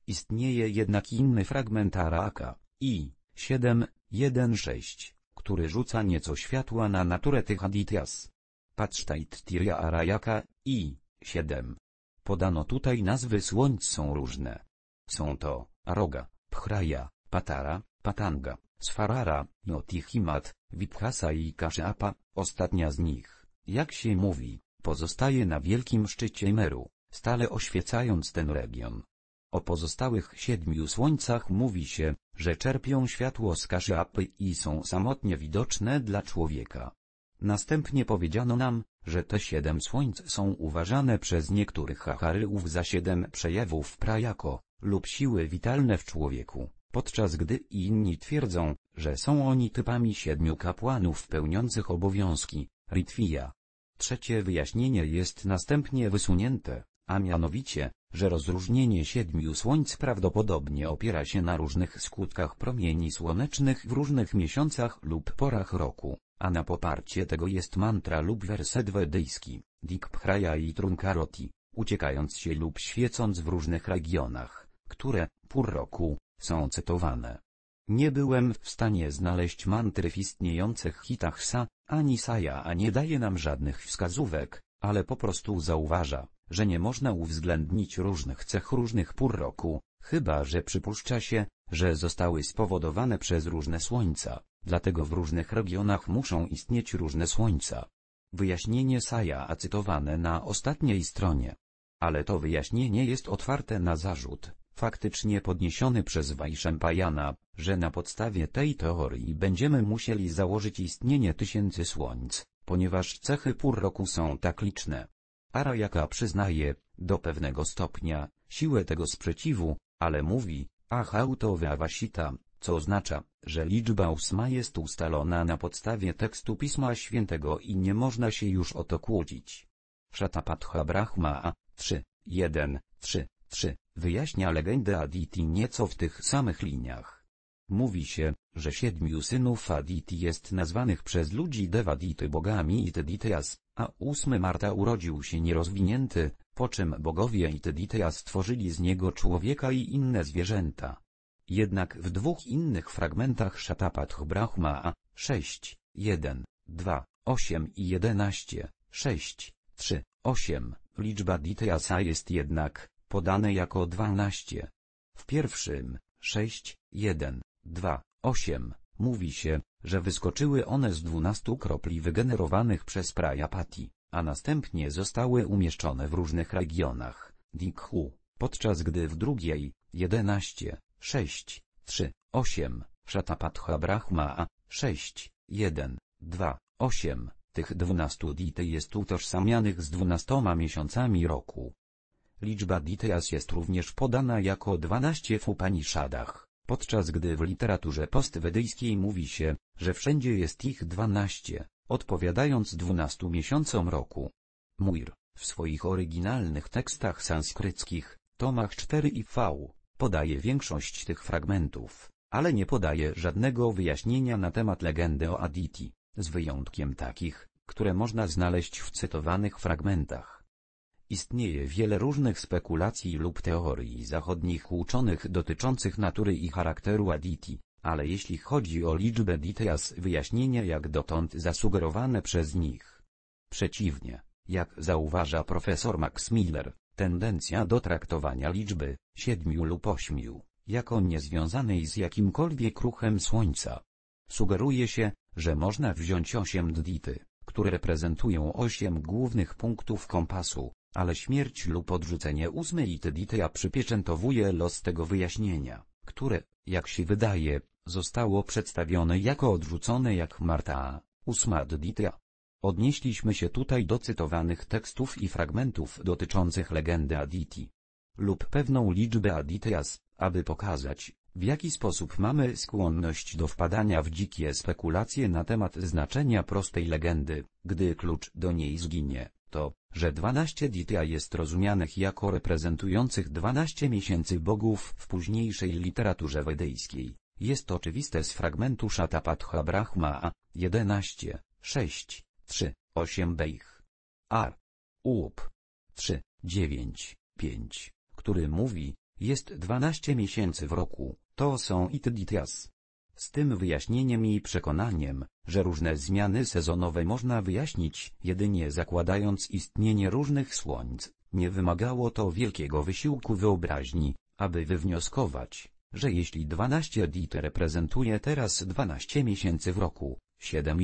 Istnieje jednak inny fragment Araka, i 7.1.6, który rzuca nieco światła na naturę tych Adityas. Patrztajt Tirya Arayaka, i 7. Podano tutaj nazwy słońc są różne. Są to, Aroga, Phraya, Patara, Patanga, Sfarara, Notihimat, Vibhasa i Kashyapa, ostatnia z nich, jak się mówi, pozostaje na wielkim szczycie Meru, stale oświecając ten region. O pozostałych siedmiu słońcach mówi się, że czerpią światło z Kashyapy i są samotnie widoczne dla człowieka. Następnie powiedziano nam, że te siedem słońc są uważane przez niektórych acharyów za siedem przejawów prajako, lub siły witalne w człowieku podczas gdy inni twierdzą, że są oni typami siedmiu kapłanów pełniących obowiązki, Ritwija. Trzecie wyjaśnienie jest następnie wysunięte, a mianowicie, że rozróżnienie siedmiu słońc prawdopodobnie opiera się na różnych skutkach promieni słonecznych w różnych miesiącach lub porach roku, a na poparcie tego jest mantra lub werset wedyjski, Dikbhraya i Trunkaroti, uciekając się lub świecąc w różnych regionach, które, pół roku, są cytowane. Nie byłem w stanie znaleźć mantry w istniejących hitach Sa, ani Saja nie daje nam żadnych wskazówek, ale po prostu zauważa, że nie można uwzględnić różnych cech różnych pór roku, chyba że przypuszcza się, że zostały spowodowane przez różne słońca, dlatego w różnych regionach muszą istnieć różne słońca. Wyjaśnienie Saja cytowane na ostatniej stronie. Ale to wyjaśnienie jest otwarte na zarzut, faktycznie podniesiony przez Vaishampayana, że na podstawie tej teorii będziemy musieli założyć istnienie tysięcy słońc, ponieważ cechy pór roku są tak liczne. Arajaka przyznaje, do pewnego stopnia, siłę tego sprzeciwu, ale mówi, ahautowa wasita, co oznacza, że liczba ósma jest ustalona na podstawie tekstu Pisma Świętego i nie można się już o to kłócić. Szatapadha Brahma 3, 1, 3 3 wyjaśnia legendę Aditi nieco w tych samych liniach. Mówi się, że siedmiu synów Aditi jest nazwanych przez ludzi Devadity bogami i Itedityas, a ósmy Marta urodził się nierozwinięty, po czym bogowie i Itedityas stworzyli z niego człowieka i inne zwierzęta. Jednak w dwóch innych fragmentach Shatapath Brahma 6, 1, 2, 8 i 11, 6, 3, 8, liczba Dityasa jest jednak podane jako 12. W pierwszym, 6, 1, 2, 8, mówi się, że wyskoczyły one z 12 kropli wygenerowanych przez Prajapati, a następnie zostały umieszczone w różnych regionach, Dikhu, podczas gdy w drugiej, 11, 6, 3, 8, Shatapadha Brahma, 6, 1, 2, 8, tych 12 dity jest utożsamianych z 12 miesiącami roku. Liczba ditias jest również podana jako 12 w Upanishadach, podczas gdy w literaturze postwedyjskiej mówi się, że wszędzie jest ich 12, odpowiadając 12 miesiącom roku. Muir, w swoich oryginalnych tekstach sanskryckich, tomach 4 i V, podaje większość tych fragmentów, ale nie podaje żadnego wyjaśnienia na temat legendy o Aditi, z wyjątkiem takich, które można znaleźć w cytowanych fragmentach. Istnieje wiele różnych spekulacji lub teorii zachodnich uczonych dotyczących natury i charakteru Aditi, ale jeśli chodzi o liczbę dityas wyjaśnienia jak dotąd zasugerowane przez nich. Przeciwnie, jak zauważa profesor Max Miller, tendencja do traktowania liczby, siedmiu lub ośmiu, jako niezwiązanej z jakimkolwiek ruchem Słońca. Sugeruje się, że można wziąć osiem dity, które reprezentują osiem głównych punktów kompasu, ale śmierć lub odrzucenie ósmej Tyditea przypieczętowuje los tego wyjaśnienia, które, jak się wydaje, zostało przedstawione jako odrzucone jak Marta, ósma Dyditea. Odnieśliśmy się tutaj do cytowanych tekstów i fragmentów dotyczących legendy Aditi lub pewną liczbę Adityas, aby pokazać, w jaki sposób mamy skłonność do wpadania w dzikie spekulacje na temat znaczenia prostej legendy, gdy klucz do niej zginie, to, że 12 Ditya jest rozumianych jako reprezentujących 12 miesięcy bogów w późniejszej literaturze wedyjskiej. Jest oczywiste z fragmentu Shatapadha Brahma 11, 6, 3, 8 Beich. Ar. Up. 3, 9, 5, który mówi, jest 12 miesięcy w roku, to są it Dityas. Z tym wyjaśnieniem i przekonaniem, że różne zmiany sezonowe można wyjaśnić jedynie zakładając istnienie różnych słońc, nie wymagało to wielkiego wysiłku wyobraźni, aby wywnioskować, że jeśli 12 dit reprezentuje teraz 12 miesięcy w roku, 7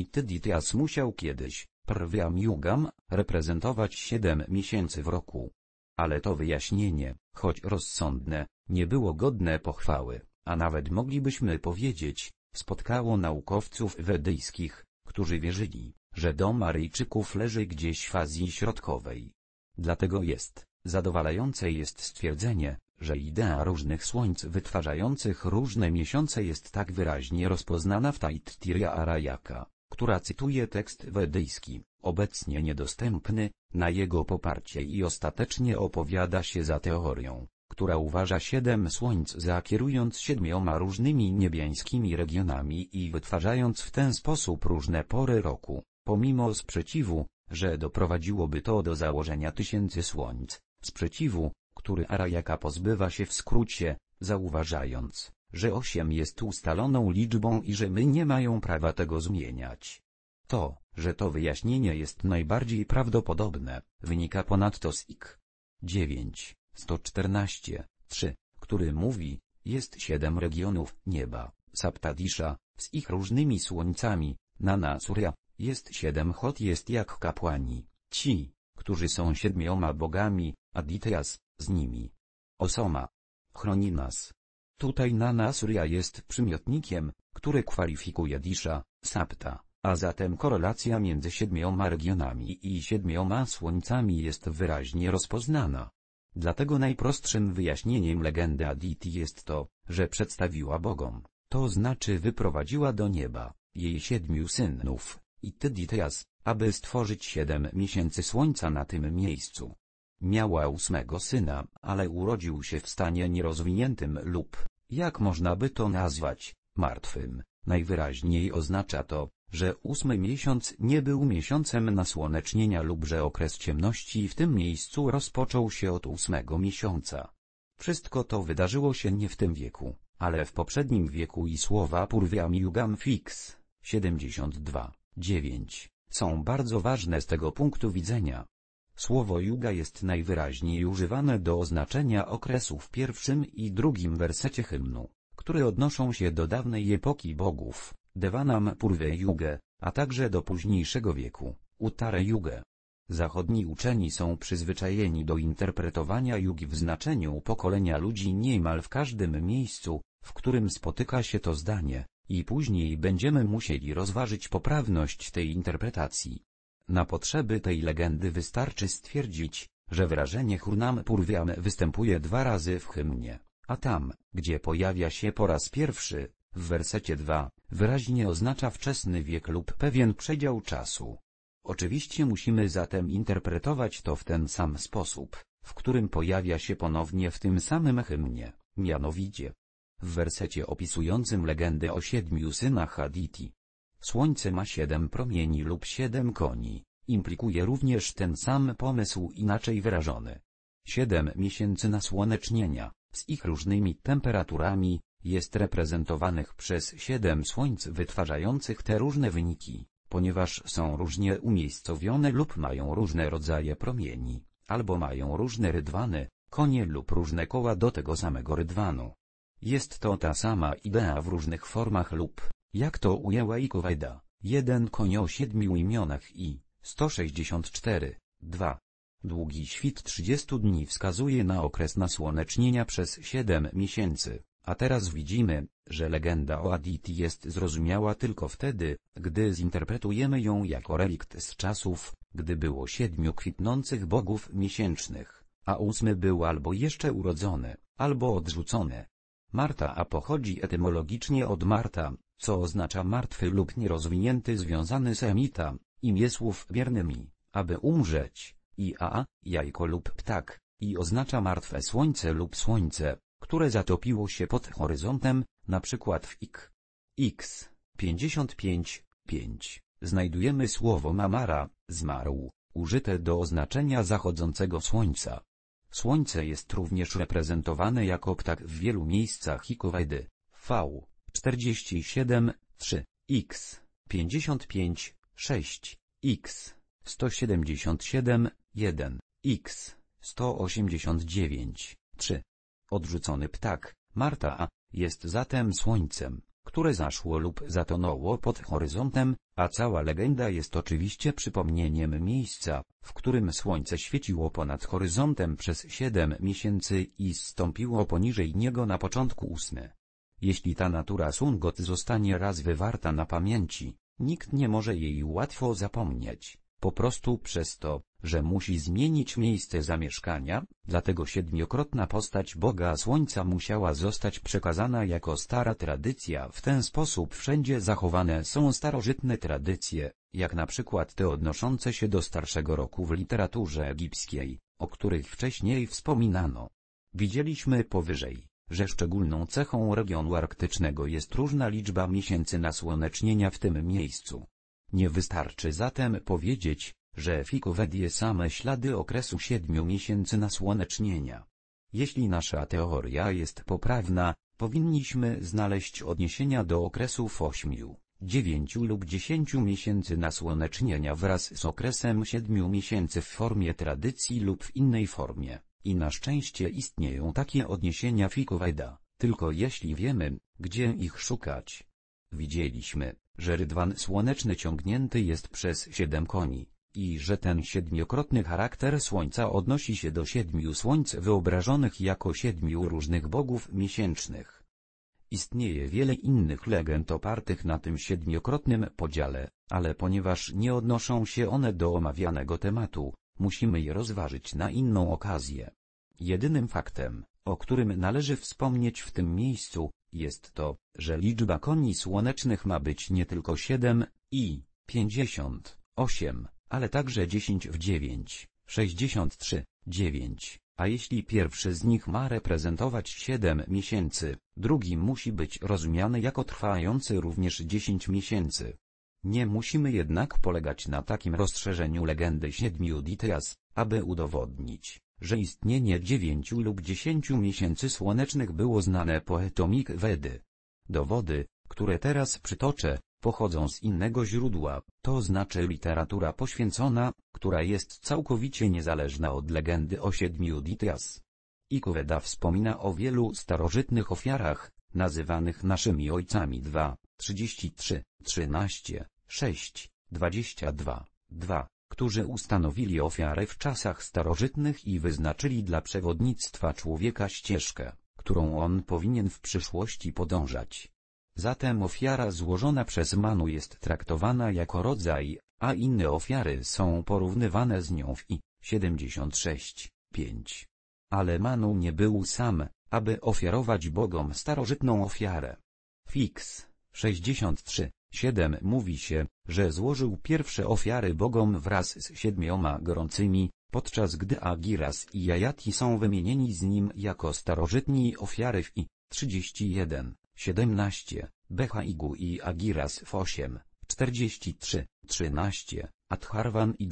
jas musiał kiedyś, prwiam jugam, reprezentować 7 miesięcy w roku. Ale to wyjaśnienie, choć rozsądne, nie było godne pochwały a nawet moglibyśmy powiedzieć, spotkało naukowców wedyjskich, którzy wierzyli, że dom Aryjczyków leży gdzieś w Azji Środkowej. Dlatego jest, zadowalające jest stwierdzenie, że idea różnych słońc wytwarzających różne miesiące jest tak wyraźnie rozpoznana w Taittiriya Arayaka, która cytuje tekst wedyjski, obecnie niedostępny, na jego poparcie i ostatecznie opowiada się za teorią, która uważa siedem słońc za kierując siedmioma różnymi niebiańskimi regionami i wytwarzając w ten sposób różne pory roku, pomimo sprzeciwu, że doprowadziłoby to do założenia tysięcy słońc, sprzeciwu, który Arajaka pozbywa się w skrócie, zauważając, że osiem jest ustaloną liczbą i że my nie mają prawa tego zmieniać. To, że to wyjaśnienie jest najbardziej prawdopodobne, wynika ponadto z ik. 9. 114, 3, który mówi, jest siedem regionów nieba, Saptadisha, z ich różnymi słońcami, Nana Surya, jest siedem chod jest jak kapłani, ci, którzy są siedmioma bogami, Adityas, z nimi. Osoma. Chroni nas. Tutaj Nana Surya jest przymiotnikiem, który kwalifikuje Disha, Sapta, a zatem korelacja między siedmioma regionami i siedmioma słońcami jest wyraźnie rozpoznana. Dlatego najprostszym wyjaśnieniem legendy Aditi jest to, że przedstawiła bogom, to znaczy wyprowadziła do nieba, jej siedmiu synów, i Tydyteas, aby stworzyć siedem miesięcy słońca na tym miejscu. Miała ósmego syna, ale urodził się w stanie nierozwiniętym lub, jak można by to nazwać, martwym. Najwyraźniej oznacza to, że ósmy miesiąc nie był miesiącem nasłonecznienia lub że okres ciemności w tym miejscu rozpoczął się od ósmego miesiąca. Wszystko to wydarzyło się nie w tym wieku, ale w poprzednim wieku i słowa Purwiam Yugam Fix 72, 9 są bardzo ważne z tego punktu widzenia. Słowo juga jest najwyraźniej używane do oznaczenia okresu w pierwszym i drugim wersecie hymnu, które odnoszą się do dawnej epoki bogów. Devanam Purve yuge, a także do późniejszego wieku, utare yuge. Zachodni uczeni są przyzwyczajeni do interpretowania jugi w znaczeniu pokolenia ludzi niemal w każdym miejscu, w którym spotyka się to zdanie, i później będziemy musieli rozważyć poprawność tej interpretacji. Na potrzeby tej legendy wystarczy stwierdzić, że wrażenie Hurnam Purwiam występuje dwa razy w hymnie, a tam, gdzie pojawia się po raz pierwszy, w wersecie 2, wyraźnie oznacza wczesny wiek lub pewien przedział czasu. Oczywiście musimy zatem interpretować to w ten sam sposób, w którym pojawia się ponownie w tym samym hymnie, mianowicie w wersecie opisującym legendę o siedmiu synach Aditi. Słońce ma siedem promieni lub siedem koni, implikuje również ten sam pomysł inaczej wyrażony. Siedem miesięcy nasłonecznienia, z ich różnymi temperaturami, jest reprezentowanych przez siedem słońc wytwarzających te różne wyniki, ponieważ są różnie umiejscowione lub mają różne rodzaje promieni, albo mają różne rydwany, konie lub różne koła do tego samego rydwanu. Jest to ta sama idea w różnych formach lub, jak to ujęła Ikowajda, jeden koń o siedmiu imionach i 164, 2. Długi świt 30 dni wskazuje na okres nasłonecznienia przez 7 miesięcy. A teraz widzimy, że legenda o Aditi jest zrozumiała tylko wtedy, gdy zinterpretujemy ją jako relikt z czasów, gdy było siedmiu kwitnących bogów miesięcznych, a ósmy był albo jeszcze urodzony, albo odrzucony. Marta a pochodzi etymologicznie od Marta, co oznacza martwy lub nierozwinięty związany z Emita, imię słów wiernymi, aby umrzeć, i a, jajko lub ptak, i oznacza martwe słońce lub słońce, które zatopiło się pod horyzontem, na przykład w ik. x 55 5 znajdujemy słowo mamara, zmarł, użyte do oznaczenia zachodzącego słońca. Słońce jest również reprezentowane jako ptak w wielu miejscach Hikowajdy. V 47 3 x 55 6 x 177 1 x 189 3 Odrzucony ptak, Marta, jest zatem słońcem, które zaszło lub zatonęło pod horyzontem, a cała legenda jest oczywiście przypomnieniem miejsca, w którym słońce świeciło ponad horyzontem przez siedem miesięcy i zstąpiło poniżej niego na początku ósmy. Jeśli ta natura Sungot zostanie raz wywarta na pamięci, nikt nie może jej łatwo zapomnieć, po prostu przez to, że musi zmienić miejsce zamieszkania, dlatego siedmiokrotna postać Boga Słońca musiała zostać przekazana jako stara tradycja. W ten sposób wszędzie zachowane są starożytne tradycje, jak na przykład te odnoszące się do starszego roku w literaturze egipskiej, o których wcześniej wspominano. Widzieliśmy powyżej, że szczególną cechą regionu arktycznego jest różna liczba miesięcy nasłonecznienia w tym miejscu. Nie wystarczy zatem powiedzieć, że fiku wedje same ślady okresu siedmiu miesięcy nasłonecznienia. Jeśli nasza teoria jest poprawna, powinniśmy znaleźć odniesienia do okresów 8, 9 lub 10 miesięcy nasłonecznienia wraz z okresem 7 miesięcy w formie tradycji lub w innej formie, i na szczęście istnieją takie odniesienia fikoweda, tylko jeśli wiemy, gdzie ich szukać. Widzieliśmy, że rydwan słoneczny ciągnięty jest przez 7 koni, i że ten siedmiokrotny charakter Słońca odnosi się do siedmiu słońc wyobrażonych jako siedmiu różnych bogów miesięcznych. Istnieje wiele innych legend opartych na tym siedmiokrotnym podziale, ale ponieważ nie odnoszą się one do omawianego tematu, musimy je rozważyć na inną okazję. Jedynym faktem, o którym należy wspomnieć w tym miejscu, jest to, że liczba koni słonecznych ma być nie tylko 7 i 58, ale także 10 w 9, 63, 9, a jeśli pierwszy z nich ma reprezentować 7 miesięcy, drugi musi być rozumiany jako trwający również 10 miesięcy. Nie musimy jednak polegać na takim rozszerzeniu legendy siedmiu ditias, aby udowodnić, że istnienie dziewięciu lub dziesięciu miesięcy słonecznych było znane poetom Wedy. Dowody, które teraz przytoczę, pochodzą z innego źródła, to znaczy literatura poświęcona, która jest całkowicie niezależna od legendy o siedmiu Dityas. Ikoweda wspomina o wielu starożytnych ofiarach, nazywanych naszymi ojcami 2, 33, 13, 6, 22, 2, którzy ustanowili ofiarę w czasach starożytnych i wyznaczyli dla przewodnictwa człowieka ścieżkę, którą on powinien w przyszłości podążać. Zatem ofiara złożona przez Manu jest traktowana jako rodzaj, a inne ofiary są porównywane z nią w I. 76, 5. Ale Manu nie był sam, aby ofiarować Bogom starożytną ofiarę. Fix 63, 7 mówi się, że złożył pierwsze ofiary Bogom wraz z siedmioma gorącymi, podczas gdy Agiras i Jajati są wymienieni z nim jako starożytni ofiary w I. 31, 17, Behaigu i Agiras w 8, 43, 13, Adharvan i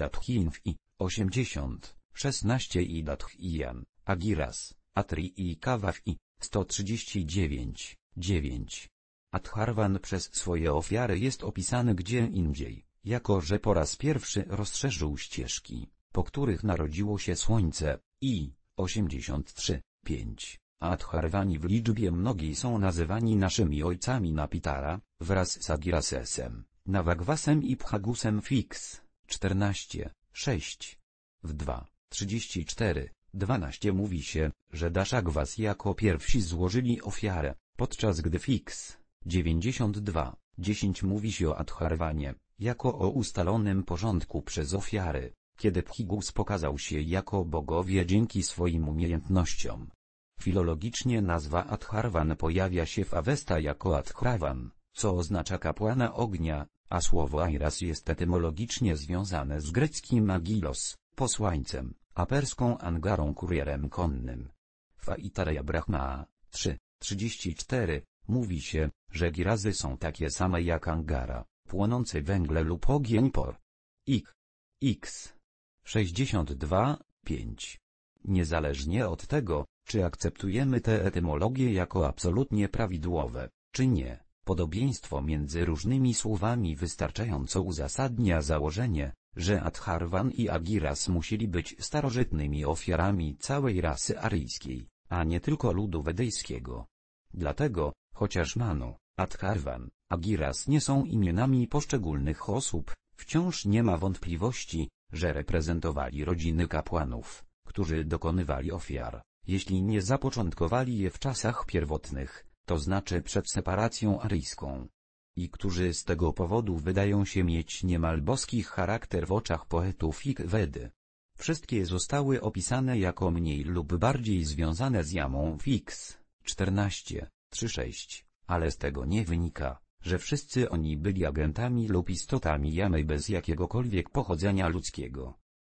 w i 80, 16 i Dathiyan, Agiras, Atri i Kawaw i 139, 9. Adharvan przez swoje ofiary jest opisany gdzie indziej, jako że po raz pierwszy rozszerzył ścieżki, po których narodziło się słońce, i 83, 5. Adharwani w liczbie mnogiej są nazywani naszymi ojcami Napitara, wraz z Agirasesem, Nawagwasem i Pchagusem Fix, 14, 6. W 2, 34, 12 mówi się, że Dashagwas jako pierwsi złożyli ofiarę, podczas gdy Fix, 92, 10 mówi się o Adharwanie, jako o ustalonym porządku przez ofiary, kiedy Bhigus pokazał się jako bogowie dzięki swoim umiejętnościom Filologicznie nazwa Adharwan pojawia się w Avesta jako Adhravan, co oznacza kapłana ognia, a słowo Airas jest etymologicznie związane z greckim agilos, posłańcem, a perską angarą kurierem konnym. W Aitareya Brahma 3, 34, mówi się, że girazy są takie same jak angara, płonący węgle lub ogień por. Ik. X. 62, 5. Niezależnie od tego, czy akceptujemy te etymologie jako absolutnie prawidłowe, czy nie? Podobieństwo między różnymi słowami wystarczająco uzasadnia założenie, że Adharwan i Agiras musieli być starożytnymi ofiarami całej rasy aryjskiej, a nie tylko ludu wedyjskiego. Dlatego, chociaż Manu, Adharwan, Agiras nie są imionami poszczególnych osób, wciąż nie ma wątpliwości, że reprezentowali rodziny kapłanów, którzy dokonywali ofiar, jeśli nie zapoczątkowali je w czasach pierwotnych, to znaczy przed separacją aryjską. I którzy z tego powodu wydają się mieć niemal boski charakter w oczach poetów i Wedy. Wszystkie zostały opisane jako mniej lub bardziej związane z jamą Fix 14.3.6, ale z tego nie wynika, że wszyscy oni byli agentami lub istotami jamy bez jakiegokolwiek pochodzenia ludzkiego.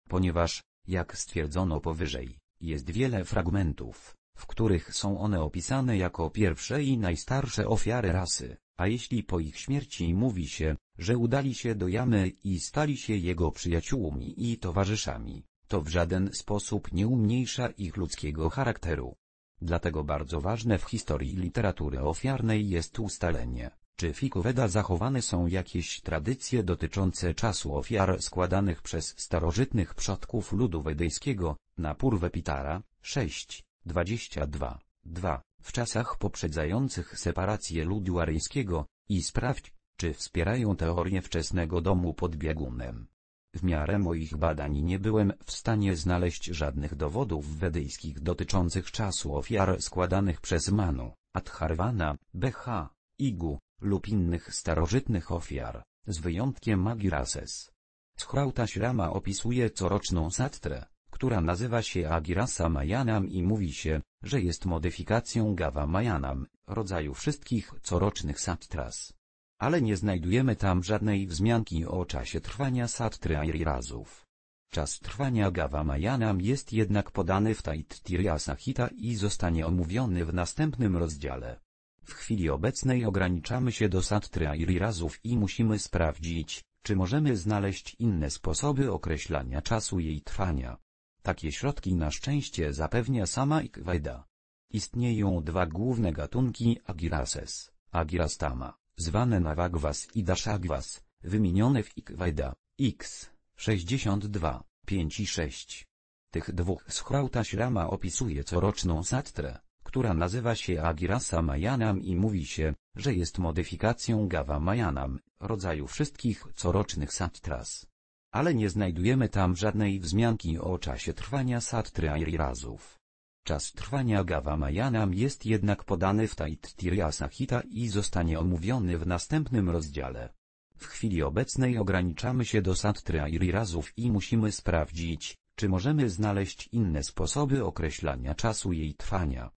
Ponieważ, jak stwierdzono powyżej, jest wiele fragmentów, w których są one opisane jako pierwsze i najstarsze ofiary rasy, a jeśli po ich śmierci mówi się, że udali się do jamy i stali się jego przyjaciółmi i towarzyszami, to w żaden sposób nie umniejsza ich ludzkiego charakteru. Dlatego bardzo ważne w historii literatury ofiarnej jest ustalenie, czy w Ikoweda zachowane są jakieś tradycje dotyczące czasu ofiar składanych przez starożytnych przodków ludu wedyjskiego, na Purwę Pitara, 6, 22, 2, w czasach poprzedzających separację ludu aryjskiego, i sprawdź, czy wspierają teorię wczesnego domu pod biegunem. W miarę moich badań nie byłem w stanie znaleźć żadnych dowodów wedyjskich dotyczących czasu ofiar składanych przez Manu, Adharwana, BH, Igu, lub innych starożytnych ofiar, z wyjątkiem Magirases. Schrauta Rama opisuje coroczną satrę, która nazywa się Agirasa Majanam i mówi się, że jest modyfikacją Gawa Majanam, rodzaju wszystkich corocznych satras. Ale nie znajdujemy tam żadnej wzmianki o czasie trwania satry Airizów. Czas trwania Gawa Majanam jest jednak podany w Taittiriya Sahita i zostanie omówiony w następnym rozdziale. W chwili obecnej ograniczamy się do satry triairazów i musimy sprawdzić, czy możemy znaleźć inne sposoby określania czasu jej trwania. Takie środki na szczęście zapewnia sama Ikweda. Istnieją dwa główne gatunki Agirases, Agirastama, zwane Navagvas i Dashagvas, wymienione w Ikweda, X, 62, 5 i 6. Tych dwóch Schautashirama opisuje coroczną satrę która nazywa się Agirasa Mayanam i mówi się, że jest modyfikacją Gawa Mayanam, rodzaju wszystkich corocznych sattras. Ale nie znajdujemy tam żadnej wzmianki o czasie trwania sattry Airazów. Czas trwania Gawa Mayanam jest jednak podany w Taittiriya Sahita i zostanie omówiony w następnym rozdziale. W chwili obecnej ograniczamy się do sattry Airazów i musimy sprawdzić, czy możemy znaleźć inne sposoby określania czasu jej trwania.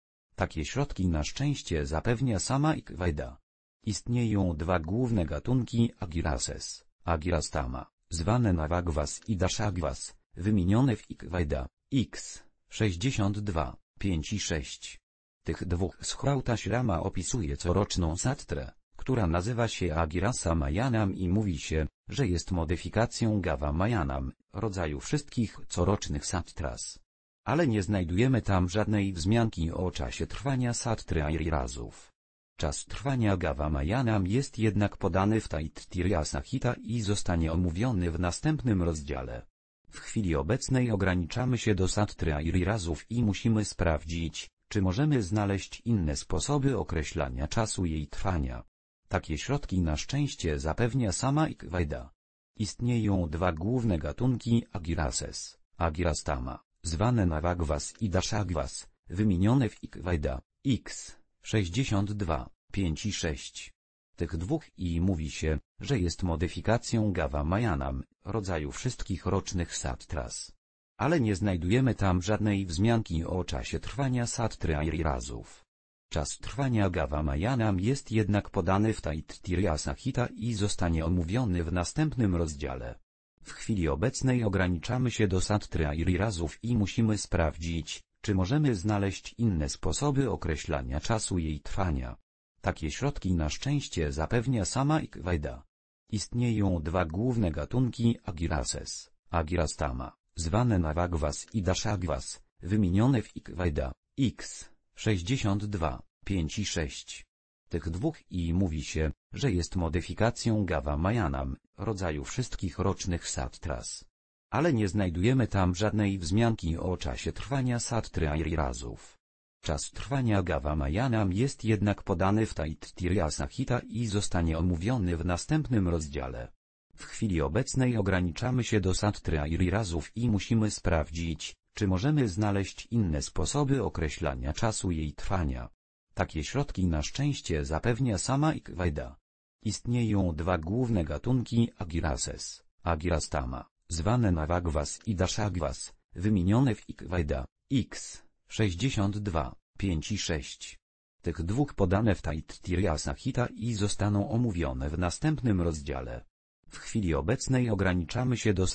Takie środki na szczęście zapewnia sama Ikweda. Istnieją dwa główne gatunki Agirases, Agirastama, zwane Navagvas i Dashagwas, wymienione w Ikweda, X, 62, 5 i 6. Tych dwóch Shrautashrama opisuje coroczną satrę, która nazywa się Agirasa Mayanam i mówi się, że jest modyfikacją Gawa Mayanam, rodzaju wszystkich corocznych satras ale nie znajdujemy tam żadnej wzmianki o czasie trwania sattryairazów. Czas trwania Gawamajanam jest jednak podany w Taittiriya Sahita i zostanie omówiony w następnym rozdziale. W chwili obecnej ograniczamy się do sattryairazów i musimy sprawdzić, czy możemy znaleźć inne sposoby określania czasu jej trwania. Takie środki na szczęście zapewnia sama Ikwajda. Istnieją dwa główne gatunki agirases, agirastama zwane Navagvas i Dashagvas, wymienione w Ikvaida X, 62, 5 i 6. Tych dwóch i mówi się, że jest modyfikacją Gava Majanam, rodzaju wszystkich rocznych satras. Ale nie znajdujemy tam żadnej wzmianki o czasie trwania sattry razów. Czas trwania Gava Majanam jest jednak podany w Taittiriya Sahita i zostanie omówiony w następnym rozdziale. W chwili obecnej ograniczamy się do sad arirazów i musimy sprawdzić, czy możemy znaleźć inne sposoby określania czasu jej trwania. Takie środki na szczęście zapewnia sama Ikweda. Istnieją dwa główne gatunki Agirases, Agirastama, zwane Nawagwas i Dashagwas, wymienione w Ikweda, X, 62, 5 i 6. Tych dwóch i mówi się, że jest modyfikacją Gava Mayanam, rodzaju wszystkich rocznych satras. Ale nie znajdujemy tam żadnej wzmianki o czasie trwania satry razów. Czas trwania Gava Mayanam jest jednak podany w Taittiriya Sahita i zostanie omówiony w następnym rozdziale. W chwili obecnej ograniczamy się do satry razów i musimy sprawdzić, czy możemy znaleźć inne sposoby określania czasu jej trwania. Takie środki na szczęście zapewnia sama Ikwajda. Istnieją dwa główne gatunki agirases, Agirastama, zwane Navagvas i Dashagvas, wymienione w Ikwaida, X, 62, 5 i 6. Tych dwóch podane w Taittiriya Sahita i zostaną omówione w następnym rozdziale. W chwili obecnej ograniczamy się do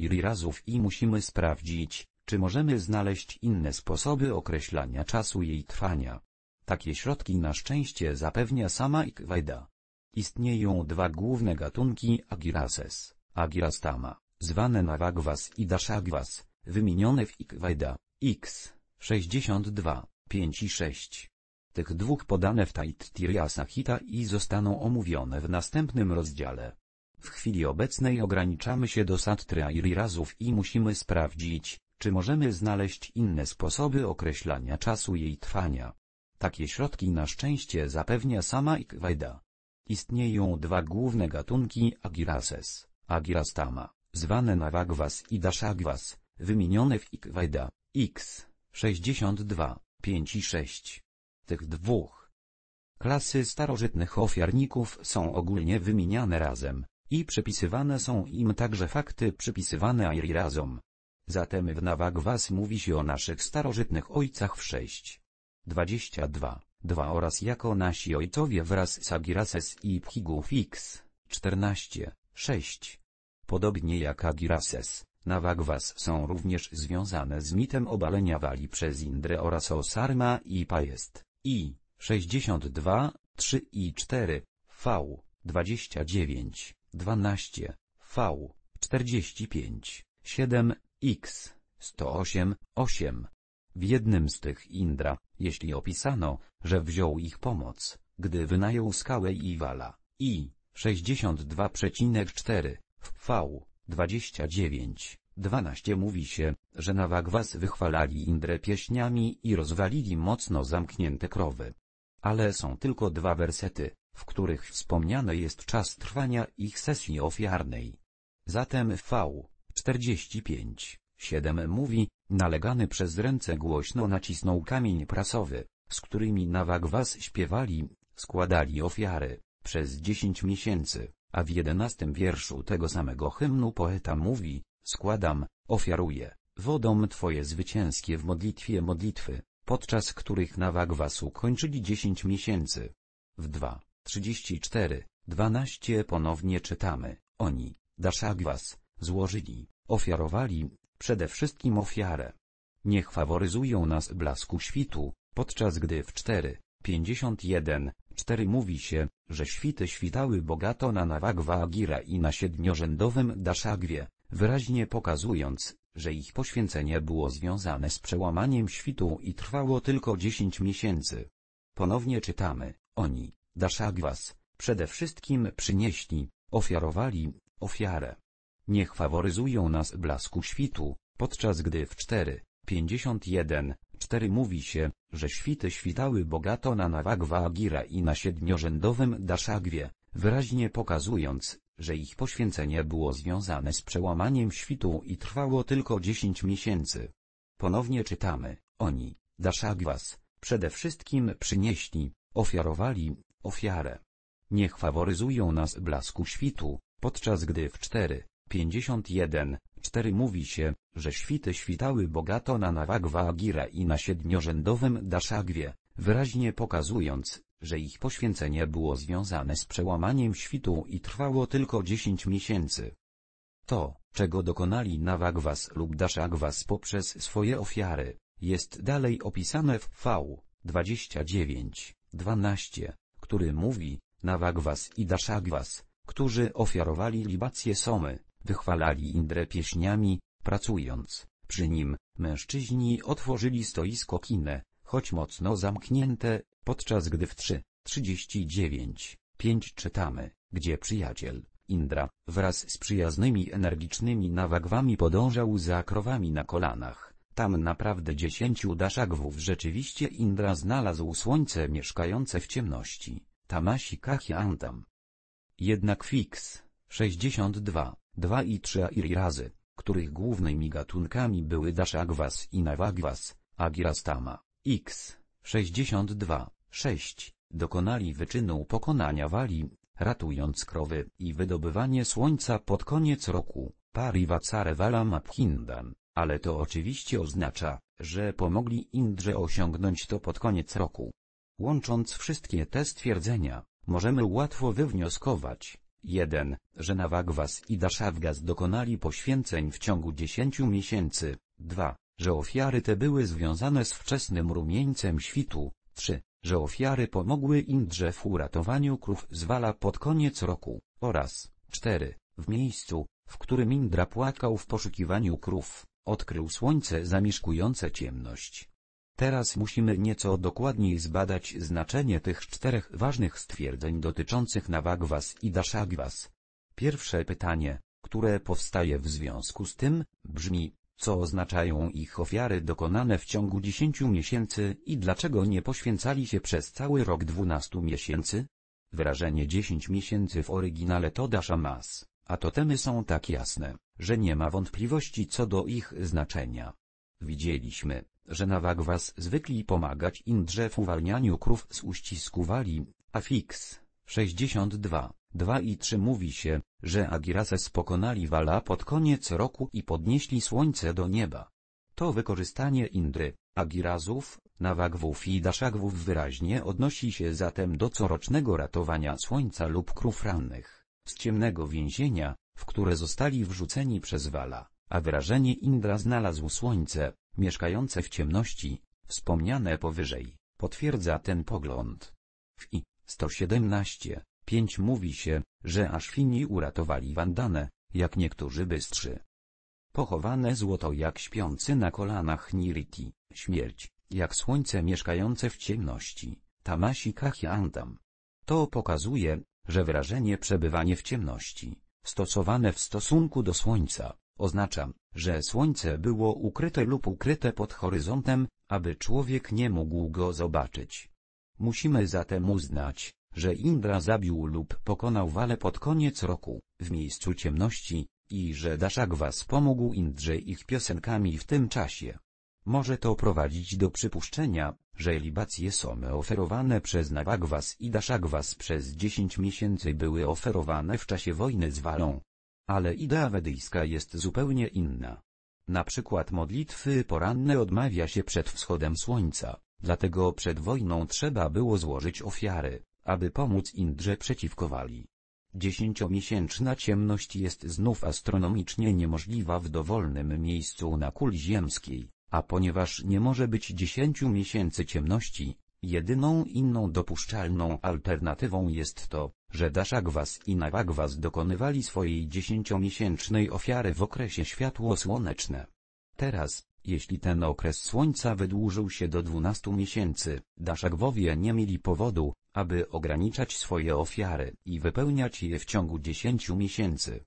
i Rirazów i musimy sprawdzić, czy możemy znaleźć inne sposoby określania czasu jej trwania. Takie środki na szczęście zapewnia sama Ikwaida. Istnieją dwa główne gatunki agirases, Agirastama, zwane Navagvas i Dashagvas, wymienione w Ikveda, X, 62, 5 i 6. Tych dwóch podane w Taittiriya Sahita i zostaną omówione w następnym rozdziale. W chwili obecnej ograniczamy się do Sattria i Rirazów i musimy sprawdzić, czy możemy znaleźć inne sposoby określania czasu jej trwania. Takie środki na szczęście zapewnia sama Ikveda. Istnieją dwa główne gatunki Agiraces, Agirastama, zwane Nawagwas i Dashagwas, wymienione w Ikweda, X, 62, 5 i 6. Tych dwóch klasy starożytnych ofiarników są ogólnie wymieniane razem, i przypisywane są im także fakty przypisywane Airazom. Zatem w Nawagwas mówi się o naszych starożytnych ojcach w 6. 22. 2 oraz jako nasi ojcowie wraz z Agirases i Pchigufix, 14, 6. Podobnie jak Agirases, Nawagwas są również związane z mitem obalenia Wali przez Indrę oraz Osarma i Pajest, i 62, 3 i 4, v, 29, 12, v, 45, 7, x, 108, 8. W jednym z tych Indra, jeśli opisano, że wziął ich pomoc, gdy wynajął skałę Iwala, i 62,4 w V 29. 12 mówi się, że na Wagwas wychwalali Indrę pieśniami i rozwalili mocno zamknięte krowy. Ale są tylko dwa wersety, w których wspomniany jest czas trwania ich sesji ofiarnej. Zatem V. 45. 7 mówi, nalegany przez ręce głośno nacisnął kamień prasowy, z którymi Nawagwas śpiewali, składali ofiary, przez dziesięć miesięcy, a w jedenastym wierszu tego samego hymnu poeta mówi, składam, ofiaruję, wodą Twoje zwycięskie w modlitwie modlitwy, podczas których Nawagwasu kończyli dziesięć miesięcy. W 2, 34, 12 ponownie czytamy, oni, Daszagwas, złożyli, ofiarowali, przede wszystkim ofiarę. Niech faworyzują nas blasku świtu, Podczas gdy w 4.51, 4 mówi się, że świty świtały bogato na Nawagwa Agira i na siedmiorzędowym Daszagwie, wyraźnie pokazując, że ich poświęcenie było związane z przełamaniem świtu i trwało tylko 10 miesięcy. Ponownie czytamy, oni, Daszagwas, przede wszystkim przynieśli, ofiarowali, ofiarę. Niech faworyzują nas blasku świtu, podczas gdy w 4, 51, 4 mówi się, że świty świtały bogato na nawagwa agira i na siedmiorzędowym Daszagwie, wyraźnie pokazując, że ich poświęcenie było związane z przełamaniem świtu i trwało tylko 10 miesięcy. Ponownie czytamy, oni, Daszagwas, przede wszystkim przynieśli, ofiarowali, ofiarę. Niech faworyzują nas blasku świtu, podczas gdy w cztery. 51, 4 mówi się, że świty świtały bogato na Nawagwa Agira i na siedmiorzędowym Daszagwie, wyraźnie pokazując, że ich poświęcenie było związane z przełamaniem świtu i trwało tylko 10 miesięcy. To, czego dokonali Nawagwas lub Daszagwas poprzez swoje ofiary, jest dalej opisane w V 29, 12, który mówi, Nawagwas i Daszagwas, którzy ofiarowali libację Somy, Wychwalali Indrę pieśniami, pracując, przy nim, mężczyźni otworzyli stoisko kinę, choć mocno zamknięte, podczas gdy w 3.39.5 czytamy, gdzie przyjaciel, Indra, wraz z przyjaznymi energicznymi nawagwami podążał za krowami na kolanach. Tam naprawdę dziesięciu daszagwów rzeczywiście Indra znalazł słońce mieszkające w ciemności, Tamasi Kachiantam. Jednak Fix, 62, 2 i 3 airi razy, których głównymi gatunkami były Dashagwas i Nawagwas, Agirastama, X, 62, 6, dokonali wyczynu pokonania Wali, ratując krowy i wydobywanie słońca pod koniec roku, Parivacarevala Mabhindan, ale to oczywiście oznacza, że pomogli Indrze osiągnąć to pod koniec roku. Łącząc wszystkie te stwierdzenia, możemy łatwo wywnioskować, 1. Że Nawagwas i Daszavgas dokonali poświęceń w ciągu 10 miesięcy. 2. Że ofiary te były związane z wczesnym rumieńcem świtu. 3. Że ofiary pomogły Indrze w uratowaniu krów z Wala pod koniec roku. Oraz 4. W miejscu, w którym Indra płakał w poszukiwaniu krów, odkrył słońce zamieszkujące ciemność. Teraz musimy nieco dokładniej zbadać znaczenie tych czterech ważnych stwierdzeń dotyczących Nawagwas i Dashagwas. Pierwsze pytanie, które powstaje w związku z tym, brzmi, co oznaczają ich ofiary dokonane w ciągu 10 miesięcy i dlaczego nie poświęcali się przez cały rok 12 miesięcy? Wyrażenie 10 miesięcy w oryginale to Dashamas, a totemy są tak jasne, że nie ma wątpliwości co do ich znaczenia. Widzieliśmy, że Nawagwas zwykli pomagać Indrze w uwalnianiu krów z uścisku wali, a Fix, 62, 2 i 3 mówi się, że Agirases pokonali wala pod koniec roku i podnieśli słońce do nieba. To wykorzystanie Indry, Agirazów, Nawagwów i Daszagwów wyraźnie odnosi się zatem do corocznego ratowania słońca lub krów rannych, z ciemnego więzienia, w które zostali wrzuceni przez wala, a wyrażenie Indra znalazł słońce, mieszkające w ciemności, wspomniane powyżej, potwierdza ten pogląd. W I 117, 5 mówi się, że Ashfini uratowali Wandanę, jak niektórzy bystrzy. Pochowane złoto jak śpiący na kolanach Niriti, śmierć, jak słońce mieszkające w ciemności, Tamasi Kahyantam. To pokazuje, że wrażenie przebywanie w ciemności, stosowane w stosunku do słońca, oznacza, że słońce było ukryte lub ukryte pod horyzontem, aby człowiek nie mógł go zobaczyć. Musimy zatem uznać, że Indra zabił lub pokonał Wale pod koniec roku, w miejscu ciemności, i że Daszagwas pomógł Indrze ich piosenkami w tym czasie. Może to prowadzić do przypuszczenia, że libacje są oferowane przez Nawagwas i Daszagwas przez 10 miesięcy były oferowane w czasie wojny z Walą. Ale idea wedyjska jest zupełnie inna. Na przykład modlitwy poranne odmawia się przed wschodem słońca, dlatego przed wojną trzeba było złożyć ofiary, aby pomóc Indrze przeciwkowali. Dziesięciomiesięczna ciemność jest znów astronomicznie niemożliwa w dowolnym miejscu na kuli ziemskiej, a ponieważ nie może być dziesięciu miesięcy ciemności, Jedyną inną dopuszczalną alternatywą jest to, że Dashagwas i Nawagwas dokonywali swojej dziesięciomiesięcznej ofiary w okresie światło słoneczne. Teraz, jeśli ten okres słońca wydłużył się do 12 miesięcy, Daszagwowie nie mieli powodu, aby ograniczać swoje ofiary i wypełniać je w ciągu 10 miesięcy.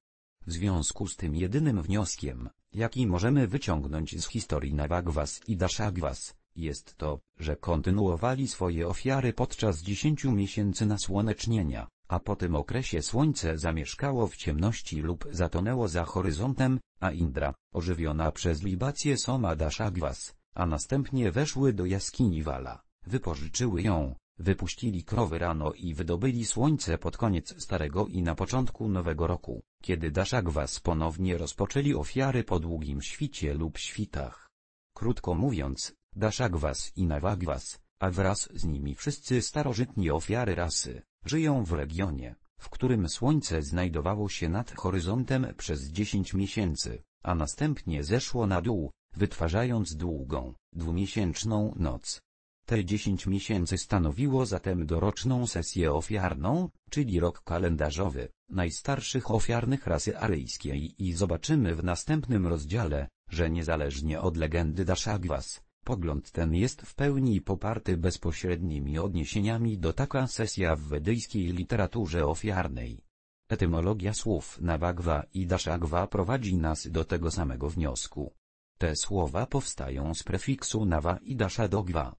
W związku z tym jedynym wnioskiem, jaki możemy wyciągnąć z historii Nawagwas i Daszagwas, jest to, że kontynuowali swoje ofiary podczas 10 miesięcy nasłonecznienia, a po tym okresie słońce zamieszkało w ciemności lub zatonęło za horyzontem, a Indra, ożywiona przez libację Soma Dashagwas, a następnie weszły do jaskini Wala, wypożyczyły ją, wypuścili krowy rano i wydobyli słońce pod koniec starego i na początku nowego roku, kiedy Dashagwas ponownie rozpoczęli ofiary po długim świcie lub świtach. Krótko mówiąc, Dashagwas i Nawagwas, a wraz z nimi wszyscy starożytni ofiary rasy, żyją w regionie, w którym słońce znajdowało się nad horyzontem przez 10 miesięcy, a następnie zeszło na dół, wytwarzając długą, dwumiesięczną noc. Te 10 miesięcy stanowiło zatem doroczną sesję ofiarną, czyli rok kalendarzowy, najstarszych ofiarnych rasy aryjskiej i zobaczymy w następnym rozdziale, że niezależnie od legendy Dashagwas, Pogląd ten jest w pełni poparty bezpośrednimi odniesieniami do taka sesja w wedyjskiej literaturze ofiarnej. Etymologia słów Nawagwa i Daszagwa prowadzi nas do tego samego wniosku. Te słowa powstają z prefiksu Nawa i Daszadogwa.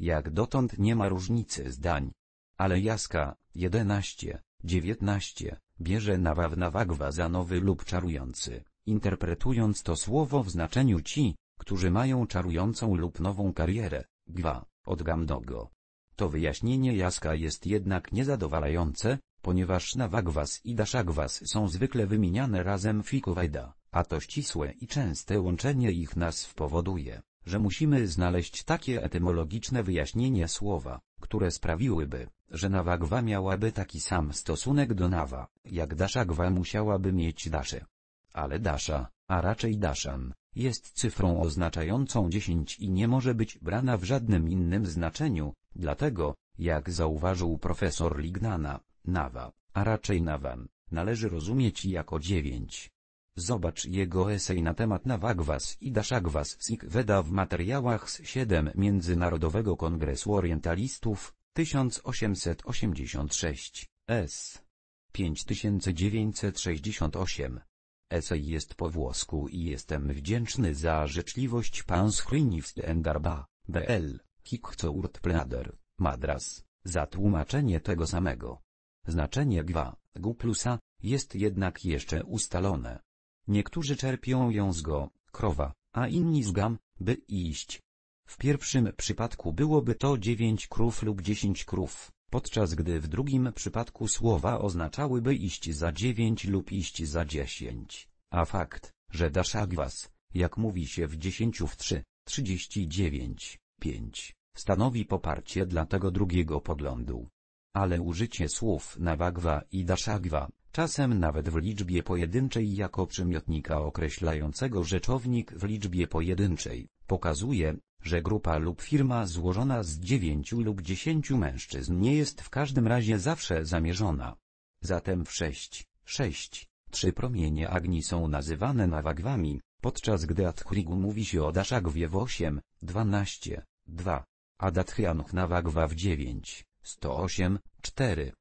Jak dotąd nie ma różnicy zdań. Ale Jaska, 11, 19, bierze Nawa w Nawagwa za nowy lub czarujący, interpretując to słowo w znaczeniu ci, którzy mają czarującą lub nową karierę, gwa, od Gamdogo. To wyjaśnienie Jaska jest jednak niezadowalające, ponieważ Nawagwas i Daszagwas są zwykle wymieniane razem Fikowajda, a to ścisłe i częste łączenie ich nazw powoduje, że musimy znaleźć takie etymologiczne wyjaśnienie słowa, które sprawiłyby, że Nawagwa miałaby taki sam stosunek do Nawa, jak Daszagwa musiałaby mieć Dasze. Ale Dasza, a raczej Daszan, jest cyfrą oznaczającą 10 i nie może być brana w żadnym innym znaczeniu, dlatego, jak zauważył profesor Lignana, nawa, a raczej nawan, należy rozumieć jako 9. Zobacz jego esej na temat Nawagwas i Daszagwas Sikh Veda w materiałach z 7 Międzynarodowego Kongresu Orientalistów, 1886, s. 5968. Esej jest po włosku i jestem wdzięczny za życzliwość Panshriniws Endarba, BL, Hikcourt Plader, Madras, za tłumaczenie tego samego. Znaczenie gwa, plusa, jest jednak jeszcze ustalone. Niektórzy czerpią ją z go, krowa, a inni z gam, by iść. W pierwszym przypadku byłoby to dziewięć krów lub dziesięć krów podczas gdy w drugim przypadku słowa oznaczałyby iść za dziewięć lub iść za dziesięć, a fakt, że daszagwas, jak mówi się w dziesięciu w trzy, trzydzieści dziewięć pięć, stanowi poparcie dla tego drugiego poglądu. Ale użycie słów nawagwa i daszagwa, czasem nawet w liczbie pojedynczej jako przymiotnika określającego rzeczownik w liczbie pojedynczej, pokazuje, że grupa lub firma złożona z dziewięciu lub dziesięciu mężczyzn nie jest w każdym razie zawsze zamierzona. Zatem w sześć, sześć, trzy promienie Agni są nazywane nawagwami, podczas gdy Adhrigu mówi się o Daszagwie w osiem, dwanaście, dwa, a Dadhyanch nawagwa w sto osiem, cztery.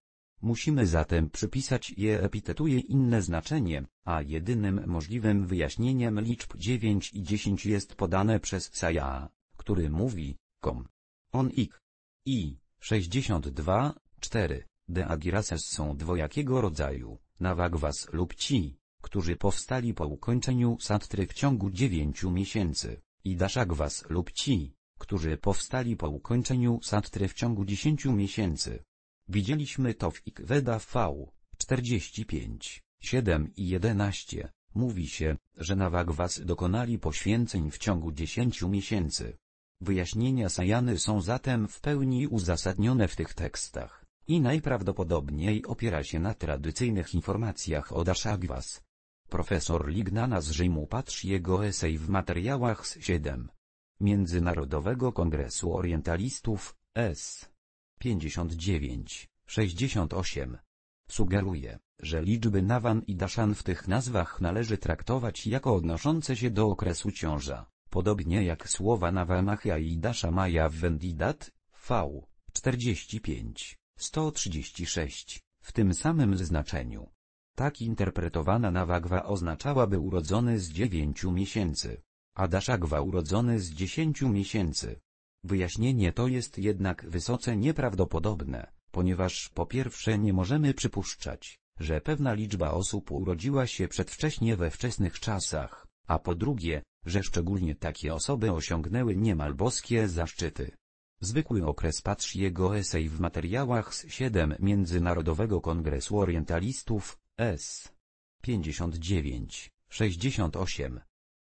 Musimy zatem przypisać je epitetuje inne znaczenie, a jedynym możliwym wyjaśnieniem liczb 9 i 10 jest podane przez Sayaa który mówi, kom. On ik. I, 62, 4, de agirases są dwojakiego rodzaju, nawagwas lub ci, którzy powstali po ukończeniu satry w ciągu dziewięciu miesięcy, i daszagwas lub ci, którzy powstali po ukończeniu satry w ciągu dziesięciu miesięcy. Widzieliśmy to w Ikweda V, 45, 7 i 11. Mówi się, że Nawagwas dokonali poświęceń w ciągu 10 miesięcy. Wyjaśnienia Sajany są zatem w pełni uzasadnione w tych tekstach i najprawdopodobniej opiera się na tradycyjnych informacjach o Dashagwas. Profesor Lignana z Rzymu patrz jego esej w materiałach z 7. Międzynarodowego Kongresu Orientalistów, S. 59, 68. Sugeruje, że liczby Nawan i Dashan w tych nazwach należy traktować jako odnoszące się do okresu ciąża. Podobnie jak słowa Nawamachia i Dasha Maya w Vendidat, v. 45, 136, w tym samym znaczeniu. Tak interpretowana Nawagwa oznaczałaby urodzony z dziewięciu miesięcy, a Daszagwa urodzony z dziesięciu miesięcy. Wyjaśnienie to jest jednak wysoce nieprawdopodobne, ponieważ po pierwsze nie możemy przypuszczać, że pewna liczba osób urodziła się przedwcześnie we wczesnych czasach, a po drugie, że szczególnie takie osoby osiągnęły niemal boskie zaszczyty. Zwykły okres patrz jego esej w materiałach z 7 Międzynarodowego Kongresu Orientalistów, S. 59, 68.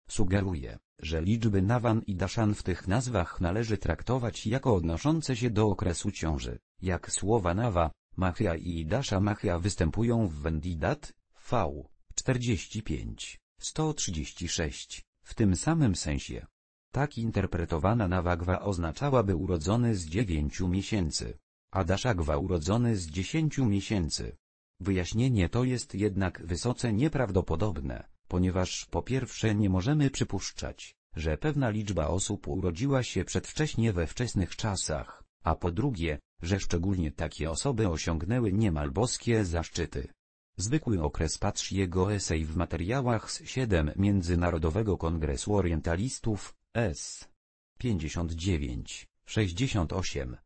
Sugeruje, że liczby Nawan i Dashan w tych nazwach należy traktować jako odnoszące się do okresu ciąży, jak słowa Nawa, Machia i Dasza Machia występują w Wendidat, V. 45, 136, w tym samym sensie. Tak interpretowana Nawagwa oznaczałaby urodzony z dziewięciu miesięcy, a Daszagwa urodzony z dziesięciu miesięcy. Wyjaśnienie to jest jednak wysoce nieprawdopodobne, ponieważ po pierwsze nie możemy przypuszczać, że pewna liczba osób urodziła się przedwcześnie we wczesnych czasach, a po drugie, że szczególnie takie osoby osiągnęły niemal boskie zaszczyty. Zwykły okres patrz jego esej w materiałach z 7 Międzynarodowego Kongresu Orientalistów, S. 59, 68.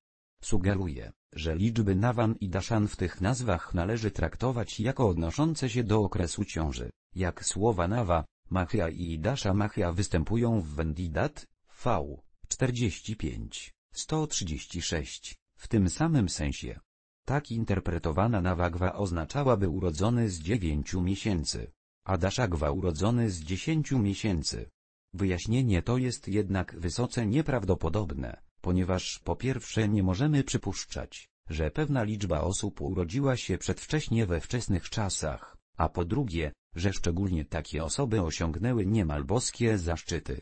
Sugeruje, że liczby Nawan i Dashan w tych nazwach należy traktować jako odnoszące się do okresu ciąży, jak słowa Nawa, Machia i Dasha Machia występują w Wendidat, V. 45, 136, w tym samym sensie. Tak interpretowana Nawagwa oznaczałaby urodzony z dziewięciu miesięcy, a Daszagwa urodzony z dziesięciu miesięcy. Wyjaśnienie to jest jednak wysoce nieprawdopodobne, ponieważ po pierwsze nie możemy przypuszczać, że pewna liczba osób urodziła się przedwcześnie we wczesnych czasach, a po drugie, że szczególnie takie osoby osiągnęły niemal boskie zaszczyty.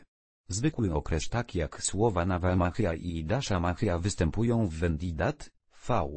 Zwykły okres tak jak słowa Nawamachia i Dashamachia występują w Vendidat, V,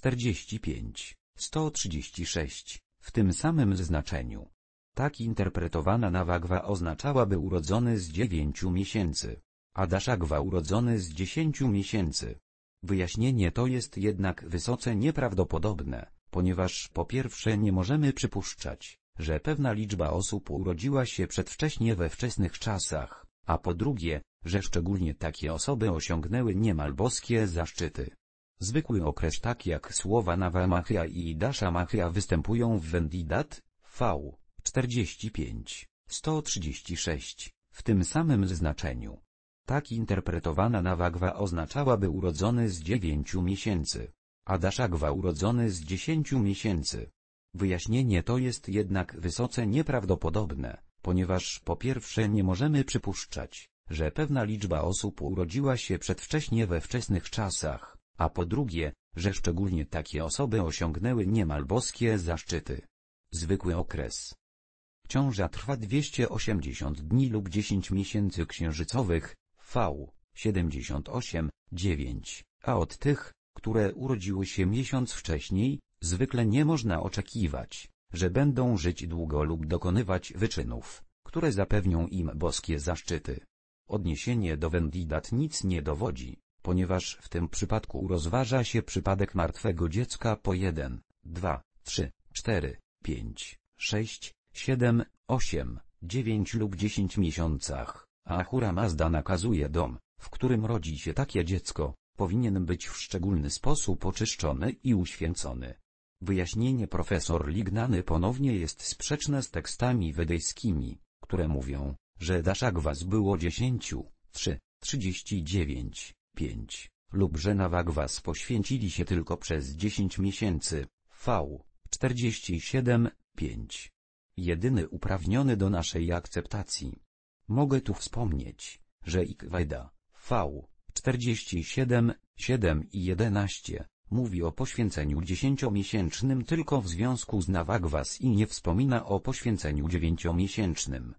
45, 136, w tym samym znaczeniu. Tak interpretowana Nawagwa oznaczałaby urodzony z 9 miesięcy, a Daszagwa urodzony z 10 miesięcy. Wyjaśnienie to jest jednak wysoce nieprawdopodobne, ponieważ po pierwsze nie możemy przypuszczać, że pewna liczba osób urodziła się przedwcześnie we wczesnych czasach, a po drugie, że szczególnie takie osoby osiągnęły niemal boskie zaszczyty. Zwykły okres tak jak słowa Nawamachia i Machia występują w Wendidat, V, 45, 136, w tym samym znaczeniu. Tak interpretowana Nawagwa oznaczałaby urodzony z dziewięciu miesięcy, a Daszagwa urodzony z dziesięciu miesięcy. Wyjaśnienie to jest jednak wysoce nieprawdopodobne, ponieważ po pierwsze nie możemy przypuszczać, że pewna liczba osób urodziła się przedwcześnie we wczesnych czasach, a po drugie, że szczególnie takie osoby osiągnęły niemal boskie zaszczyty. Zwykły okres. Ciąża trwa 280 dni lub 10 miesięcy księżycowych, V, 78, 9, a od tych, które urodziły się miesiąc wcześniej, zwykle nie można oczekiwać, że będą żyć długo lub dokonywać wyczynów, które zapewnią im boskie zaszczyty. Odniesienie do Wendidat nic nie dowodzi ponieważ w tym przypadku rozważa się przypadek martwego dziecka po 1, 2, 3, 4, 5, 6, 7, 8, 9 lub 10 miesiącach, a Ahura Mazda nakazuje dom, w którym rodzi się takie dziecko, powinien być w szczególny sposób oczyszczony i uświęcony. Wyjaśnienie profesor Lignany ponownie jest sprzeczne z tekstami wedyjskimi, które mówią, że Daszagwas było 10, 3, 39, 5. Lubrzena Wagwas poświęcili się tylko przez 10 miesięcy, v. 47, 5. Jedyny uprawniony do naszej akceptacji. Mogę tu wspomnieć, że Ikweda, v. 47, 7 i 11, mówi o poświęceniu dziesięciomiesięcznym tylko w związku z Nawagwas i nie wspomina o poświęceniu dziewięciomiesięcznym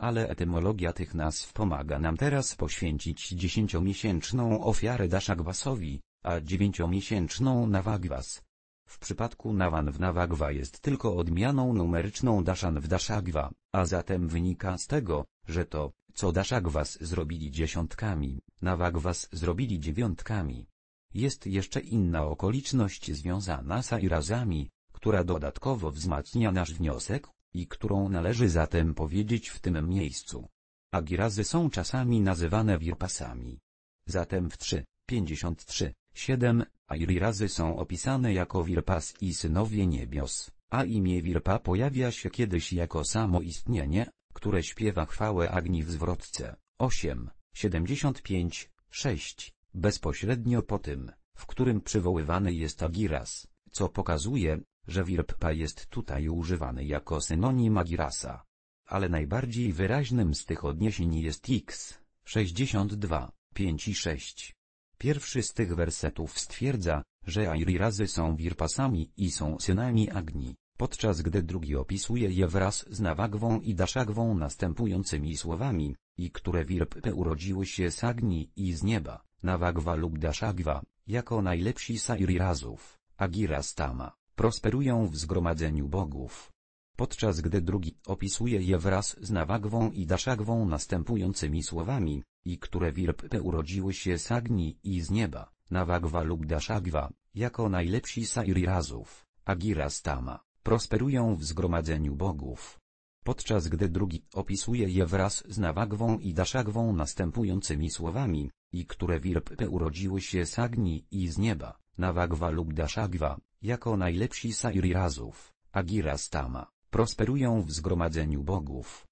ale etymologia tych nazw pomaga nam teraz poświęcić dziesięciomiesięczną ofiarę Daszagwasowi, a dziewięciomiesięczną Nawagwas. W przypadku Nawan w Nawagwa jest tylko odmianą numeryczną Daszan w Daszagwa, a zatem wynika z tego, że to, co Daszagwas zrobili dziesiątkami, Nawagwas zrobili dziewiątkami. Jest jeszcze inna okoliczność związana z Airazami, która dodatkowo wzmacnia nasz wniosek, i którą należy zatem powiedzieć w tym miejscu. Agirazy są czasami nazywane wirpasami. Zatem w 3, 53, 7, airirazy są opisane jako wirpas i synowie niebios, a imię wirpa pojawia się kiedyś jako samoistnienie, które śpiewa chwałę Agni w zwrotce 8, 75, 6, bezpośrednio po tym, w którym przywoływany jest Agiras, co pokazuje, że Wirpa jest tutaj używany jako synonim Agirasa. Ale najbardziej wyraźnym z tych odniesień jest X, 62, 5 i 6. Pierwszy z tych wersetów stwierdza, że Airirazy są Wirpasami i są synami Agni, podczas gdy drugi opisuje je wraz z Nawagwą i Daszagwą następującymi słowami, i które Wirpy urodziły się z Agni i z nieba, Nawagwa lub Daszagwa, jako najlepsi Sairirasów, Agirastama prosperują w zgromadzeniu bogów. Podczas gdy drugi opisuje je wraz z Nawagwą i Daszagwą następującymi słowami, i które wirpy urodziły się z Agni i z nieba, Nawagwa lub Daszagwa, jako najlepsi Sairazów, Agirastama, prosperują w zgromadzeniu bogów. Podczas gdy drugi opisuje je wraz z Nawagwą i Daszagwą następującymi słowami, i które wirpy urodziły się z Agni i z nieba, Nawagwa lub Daszagwa, jako najlepsi sairirazów, Agirastama, prosperują w zgromadzeniu bogów.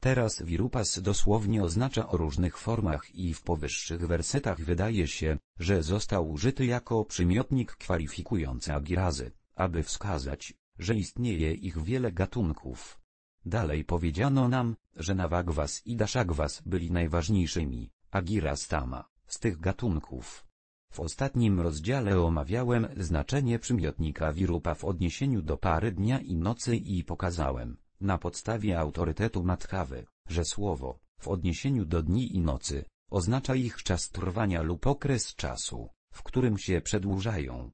Teraz virupas dosłownie oznacza o różnych formach i w powyższych wersetach wydaje się, że został użyty jako przymiotnik kwalifikujący agirazy, aby wskazać, że istnieje ich wiele gatunków. Dalej powiedziano nam, że Nawagwas i Daszagwas byli najważniejszymi, agirastama, z tych gatunków. W ostatnim rozdziale omawiałem znaczenie przymiotnika wirupa w odniesieniu do pary dnia i nocy i pokazałem, na podstawie autorytetu Matkawy, że słowo, w odniesieniu do dni i nocy, oznacza ich czas trwania lub okres czasu, w którym się przedłużają.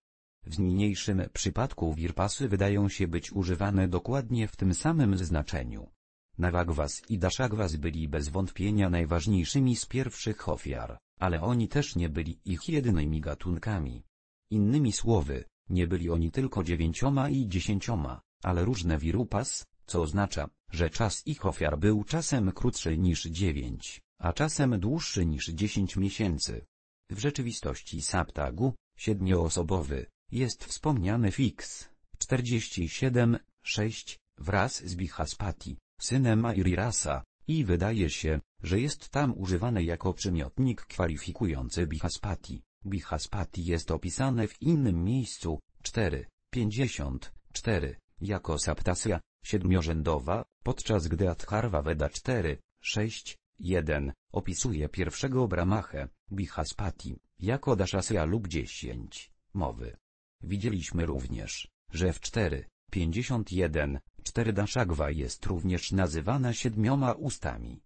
W niniejszym przypadku wirpasy wydają się być używane dokładnie w tym samym znaczeniu. Nawagwas i Daszagwas byli bez wątpienia najważniejszymi z pierwszych ofiar, ale oni też nie byli ich jedynymi gatunkami. Innymi słowy, nie byli oni tylko dziewięcioma i dziesięcioma, ale różne wirupas, co oznacza, że czas ich ofiar był czasem krótszy niż dziewięć, a czasem dłuższy niż dziesięć miesięcy. W rzeczywistości saptagu, siedmioosobowy, jest wspomniany Fix, 47, 6, wraz z Bihaspati, synem Airirasa, i wydaje się, że jest tam używany jako przymiotnik kwalifikujący Bihaspati. Bihaspati jest opisane w innym miejscu, 4, 54, jako saptasya, siedmiorzędowa, podczas gdy Adharva Veda 4, 6, 1, opisuje pierwszego Brahmachę, Bihaspati, jako dashasya lub 10, mowy. Widzieliśmy również, że w 4, 51, Czterodaszagwa jest również nazywana siedmioma ustami.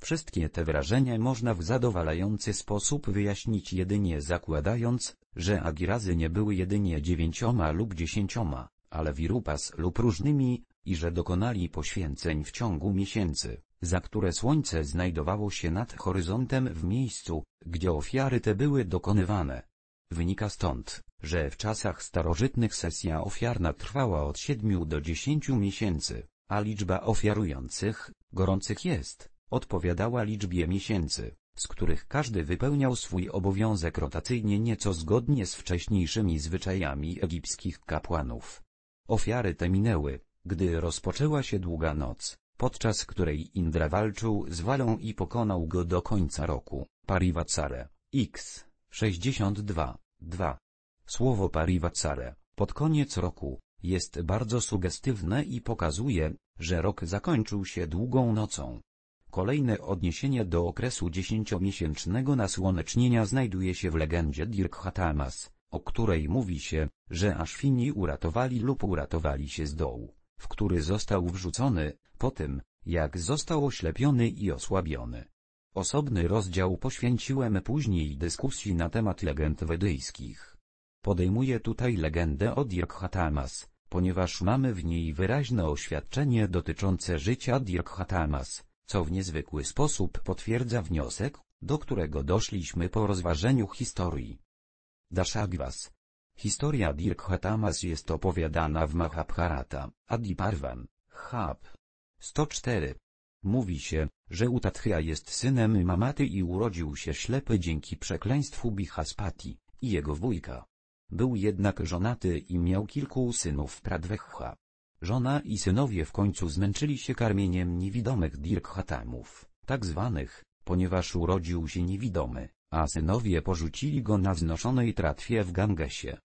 Wszystkie te wrażenia można w zadowalający sposób wyjaśnić jedynie zakładając, że agirazy nie były jedynie dziewięcioma lub dziesięcioma, ale wirupas lub różnymi, i że dokonali poświęceń w ciągu miesięcy, za które słońce znajdowało się nad horyzontem w miejscu, gdzie ofiary te były dokonywane. Wynika stąd, że w czasach starożytnych sesja ofiarna trwała od 7 do 10 miesięcy, a liczba ofiarujących, gorących jest, odpowiadała liczbie miesięcy, z których każdy wypełniał swój obowiązek rotacyjnie nieco zgodnie z wcześniejszymi zwyczajami egipskich kapłanów. Ofiary te minęły, gdy rozpoczęła się długa noc, podczas której Indra walczył z Walą i pokonał go do końca roku, Parivatsare, X. 62. 2. Słowo pariwacare, pod koniec roku, jest bardzo sugestywne i pokazuje, że rok zakończył się długą nocą. Kolejne odniesienie do okresu dziesięciomiesięcznego nasłonecznienia znajduje się w legendzie Dirk Hatamas, o której mówi się, że Aszwini uratowali lub uratowali się z dołu, w który został wrzucony, po tym, jak został oślepiony i osłabiony. Osobny rozdział poświęciłem później dyskusji na temat legend wedyjskich. Podejmuję tutaj legendę o Dirkhatamas, ponieważ mamy w niej wyraźne oświadczenie dotyczące życia Dirkhatamas, co w niezwykły sposób potwierdza wniosek, do którego doszliśmy po rozważeniu historii. Dashagwas. Historia Dirkhatamas jest opowiadana w Mahabharata, Adi Parvan, Hab. 104. Mówi się, że Utatchya jest synem Mamaty i urodził się ślepy dzięki przekleństwu Bihaspati, i jego wujka. Był jednak żonaty i miał kilku synów Pradwekha. Żona i synowie w końcu zmęczyli się karmieniem niewidomych Dirkhatamów, tak zwanych, ponieważ urodził się niewidomy, a synowie porzucili go na wznoszonej tratwie w Gangesie.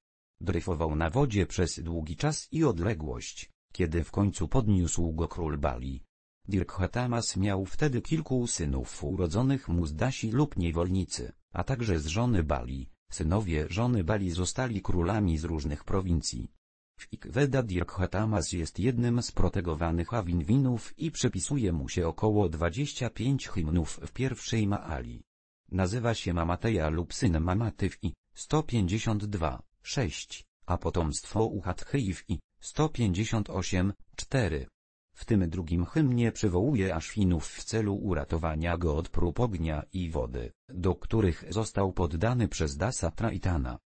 Dryfował na wodzie przez długi czas i odległość, kiedy w końcu podniósł go król Bali, Dirk Hatamas miał wtedy kilku synów urodzonych mu z Dasi lub niewolnicy, a także z żony Bali. Synowie żony Bali zostali królami z różnych prowincji. W Ikweda Dirk Hatamas jest jednym z protegowanych awinwinów i przypisuje mu się około 25 hymnów w pierwszej Maali. Nazywa się Mamateja lub syn Mamaty w I, 152, 6, a potomstwo Uhatchyj w I, 158, 4. W tym drugim hymnie przywołuje Ashwinów w celu uratowania go od prób ognia i wody, do których został poddany przez Dasa Traitana.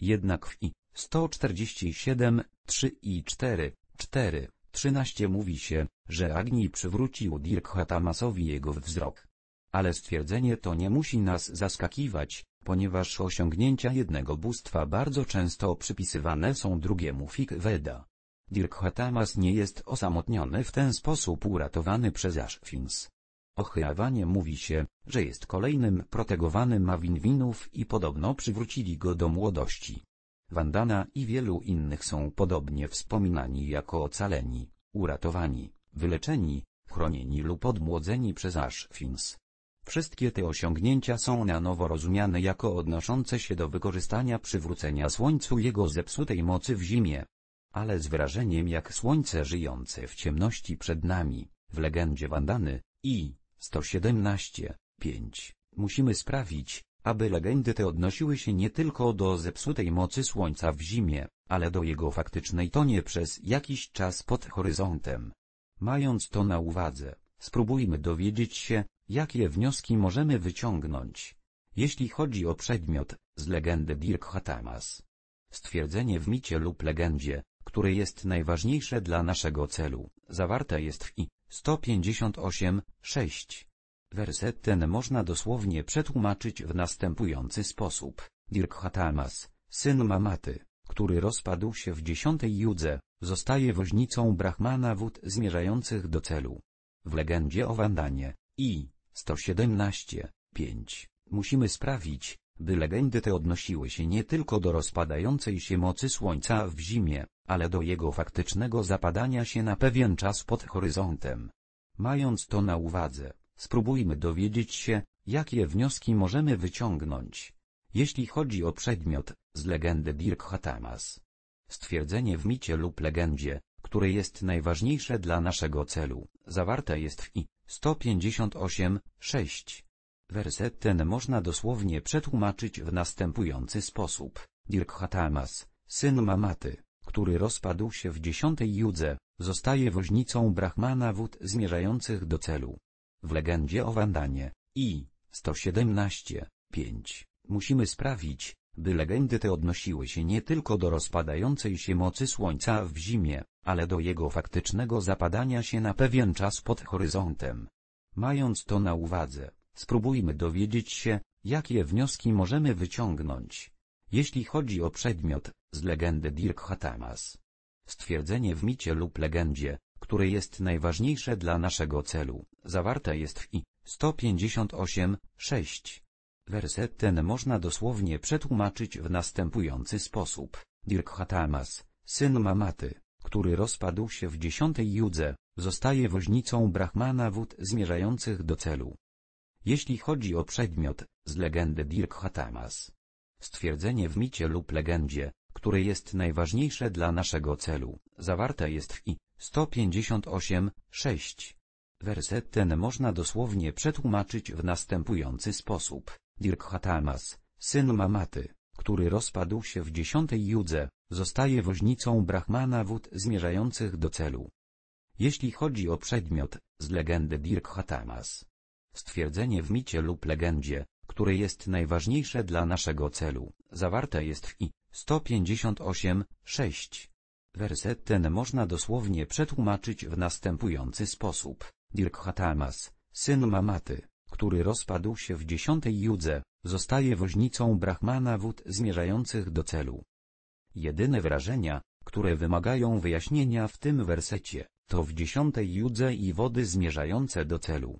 Jednak w I 147, 3 i 4, 4, 13 mówi się, że Agni przywrócił Dirkhatamasowi jego wzrok. Ale stwierdzenie to nie musi nas zaskakiwać, ponieważ osiągnięcia jednego bóstwa bardzo często przypisywane są drugiemu Fik Veda. Dirk Hatamas nie jest osamotniony w ten sposób uratowany przez Ashfins. O Hyawanie mówi się, że jest kolejnym protegowanym Awinwinów i podobno przywrócili go do młodości. Wandana i wielu innych są podobnie wspominani jako ocaleni, uratowani, wyleczeni, chronieni lub odmłodzeni przez Ashfins. Wszystkie te osiągnięcia są na nowo rozumiane jako odnoszące się do wykorzystania przywrócenia Słońcu jego zepsutej mocy w zimie, ale z wrażeniem jak słońce żyjące w ciemności przed nami, w legendzie Wandany, i 117, 5. Musimy sprawić, aby legendy te odnosiły się nie tylko do zepsutej mocy słońca w zimie, ale do jego faktycznej tonie przez jakiś czas pod horyzontem. Mając to na uwadze, spróbujmy dowiedzieć się, jakie wnioski możemy wyciągnąć. Jeśli chodzi o przedmiot, z legendy Dirk Hatamas. Stwierdzenie w micie lub legendzie, które jest najważniejsze dla naszego celu, zawarte jest w I 158, 6. Werset ten można dosłownie przetłumaczyć w następujący sposób. Dirk Hatamas, syn Mamaty, który rozpadł się w dziesiątej judze, zostaje woźnicą Brahmana wód zmierzających do celu. W legendzie o Wandanie, i 117, 5, musimy sprawić, by legendy te odnosiły się nie tylko do rozpadającej się mocy Słońca w zimie, ale do jego faktycznego zapadania się na pewien czas pod horyzontem. Mając to na uwadze, spróbujmy dowiedzieć się, jakie wnioski możemy wyciągnąć. Jeśli chodzi o przedmiot, z legendy Dirk Hatamas. Stwierdzenie w micie lub legendzie, które jest najważniejsze dla naszego celu, zawarte jest w I 158, 6. Werset ten można dosłownie przetłumaczyć w następujący sposób. Dirk Hatamas, syn Mamaty, który rozpadł się w dziesiątej judze, zostaje woźnicą Brahmana wód zmierzających do celu. W legendzie o Wandanie, i 117, 5, musimy sprawić, by legendy te odnosiły się nie tylko do rozpadającej się mocy Słońca w zimie, ale do jego faktycznego zapadania się na pewien czas pod horyzontem. Mając to na uwadze, Spróbujmy dowiedzieć się, jakie wnioski możemy wyciągnąć. Jeśli chodzi o przedmiot, z legendy Dirk Hatamas. Stwierdzenie w micie lub legendzie, które jest najważniejsze dla naszego celu, zawarte jest w I 6. Werset ten można dosłownie przetłumaczyć w następujący sposób. Dirk Hatamas, syn Mamaty, który rozpadł się w dziesiątej judze, zostaje woźnicą Brahmana wód zmierzających do celu. Jeśli chodzi o przedmiot, z legendy Dirk Hatamas. Stwierdzenie w micie lub legendzie, które jest najważniejsze dla naszego celu, zawarte jest w I 158:6. Werset ten można dosłownie przetłumaczyć w następujący sposób. Dirk Hatamas, syn Mamaty, który rozpadł się w dziesiątej judze, zostaje woźnicą Brahmana wód zmierzających do celu. Jeśli chodzi o przedmiot, z legendy Dirk Hatamas. Stwierdzenie w micie lub legendzie, które jest najważniejsze dla naszego celu, zawarte jest w I 158, 6. Werset ten można dosłownie przetłumaczyć w następujący sposób. Dirk Hatamas, syn Mamaty, który rozpadł się w dziesiątej judze, zostaje woźnicą Brahmana wód zmierzających do celu. Jedyne wrażenia, które wymagają wyjaśnienia w tym wersecie, to w dziesiątej judze i wody zmierzające do celu.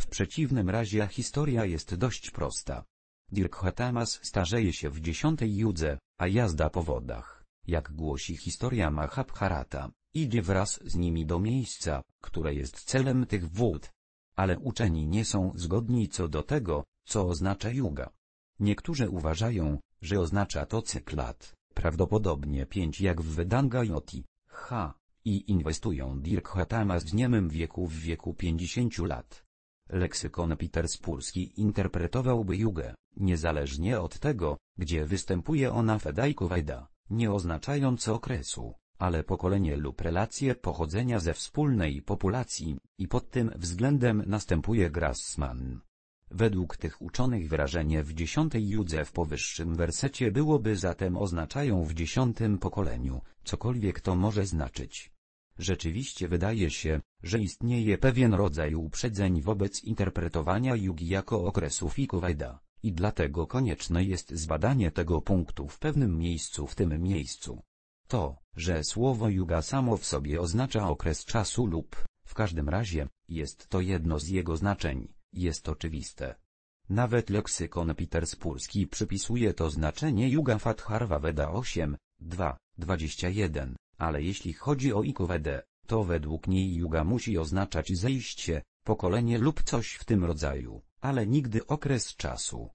W przeciwnym razie historia jest dość prosta. Dirk Hatamas starzeje się w dziesiątej judze, a jazda po wodach, jak głosi historia Mahabharata, idzie wraz z nimi do miejsca, które jest celem tych wód. Ale uczeni nie są zgodni co do tego, co oznacza juga. Niektórzy uważają, że oznacza to cykl lat, prawdopodobnie pięć jak w Vedanga Joti, Ha i inwestują Dirk Hatamas z niemym wieku w wieku 50 lat. Leksykon Peterspurski interpretowałby jugę, niezależnie od tego, gdzie występuje ona Fedajkowajda, nie oznaczając okresu, ale pokolenie lub relacje pochodzenia ze wspólnej populacji, i pod tym względem następuje Grassmann. Według tych uczonych wyrażenie w dziesiątej judze w powyższym wersecie byłoby zatem oznaczają w dziesiątym pokoleniu, cokolwiek to może znaczyć. Rzeczywiście wydaje się, że istnieje pewien rodzaj uprzedzeń wobec interpretowania jugi jako okresu Fikuveda, i dlatego konieczne jest zbadanie tego punktu w pewnym miejscu w tym miejscu. To, że słowo juga samo w sobie oznacza okres czasu lub, w każdym razie, jest to jedno z jego znaczeń, jest oczywiste. Nawet leksykon Peterspurski przypisuje to znaczenie Juga Fatharva Veda 8, 2, 21 ale jeśli chodzi o ikowedę, to według niej yuga musi oznaczać zejście, pokolenie lub coś w tym rodzaju, ale nigdy okres czasu.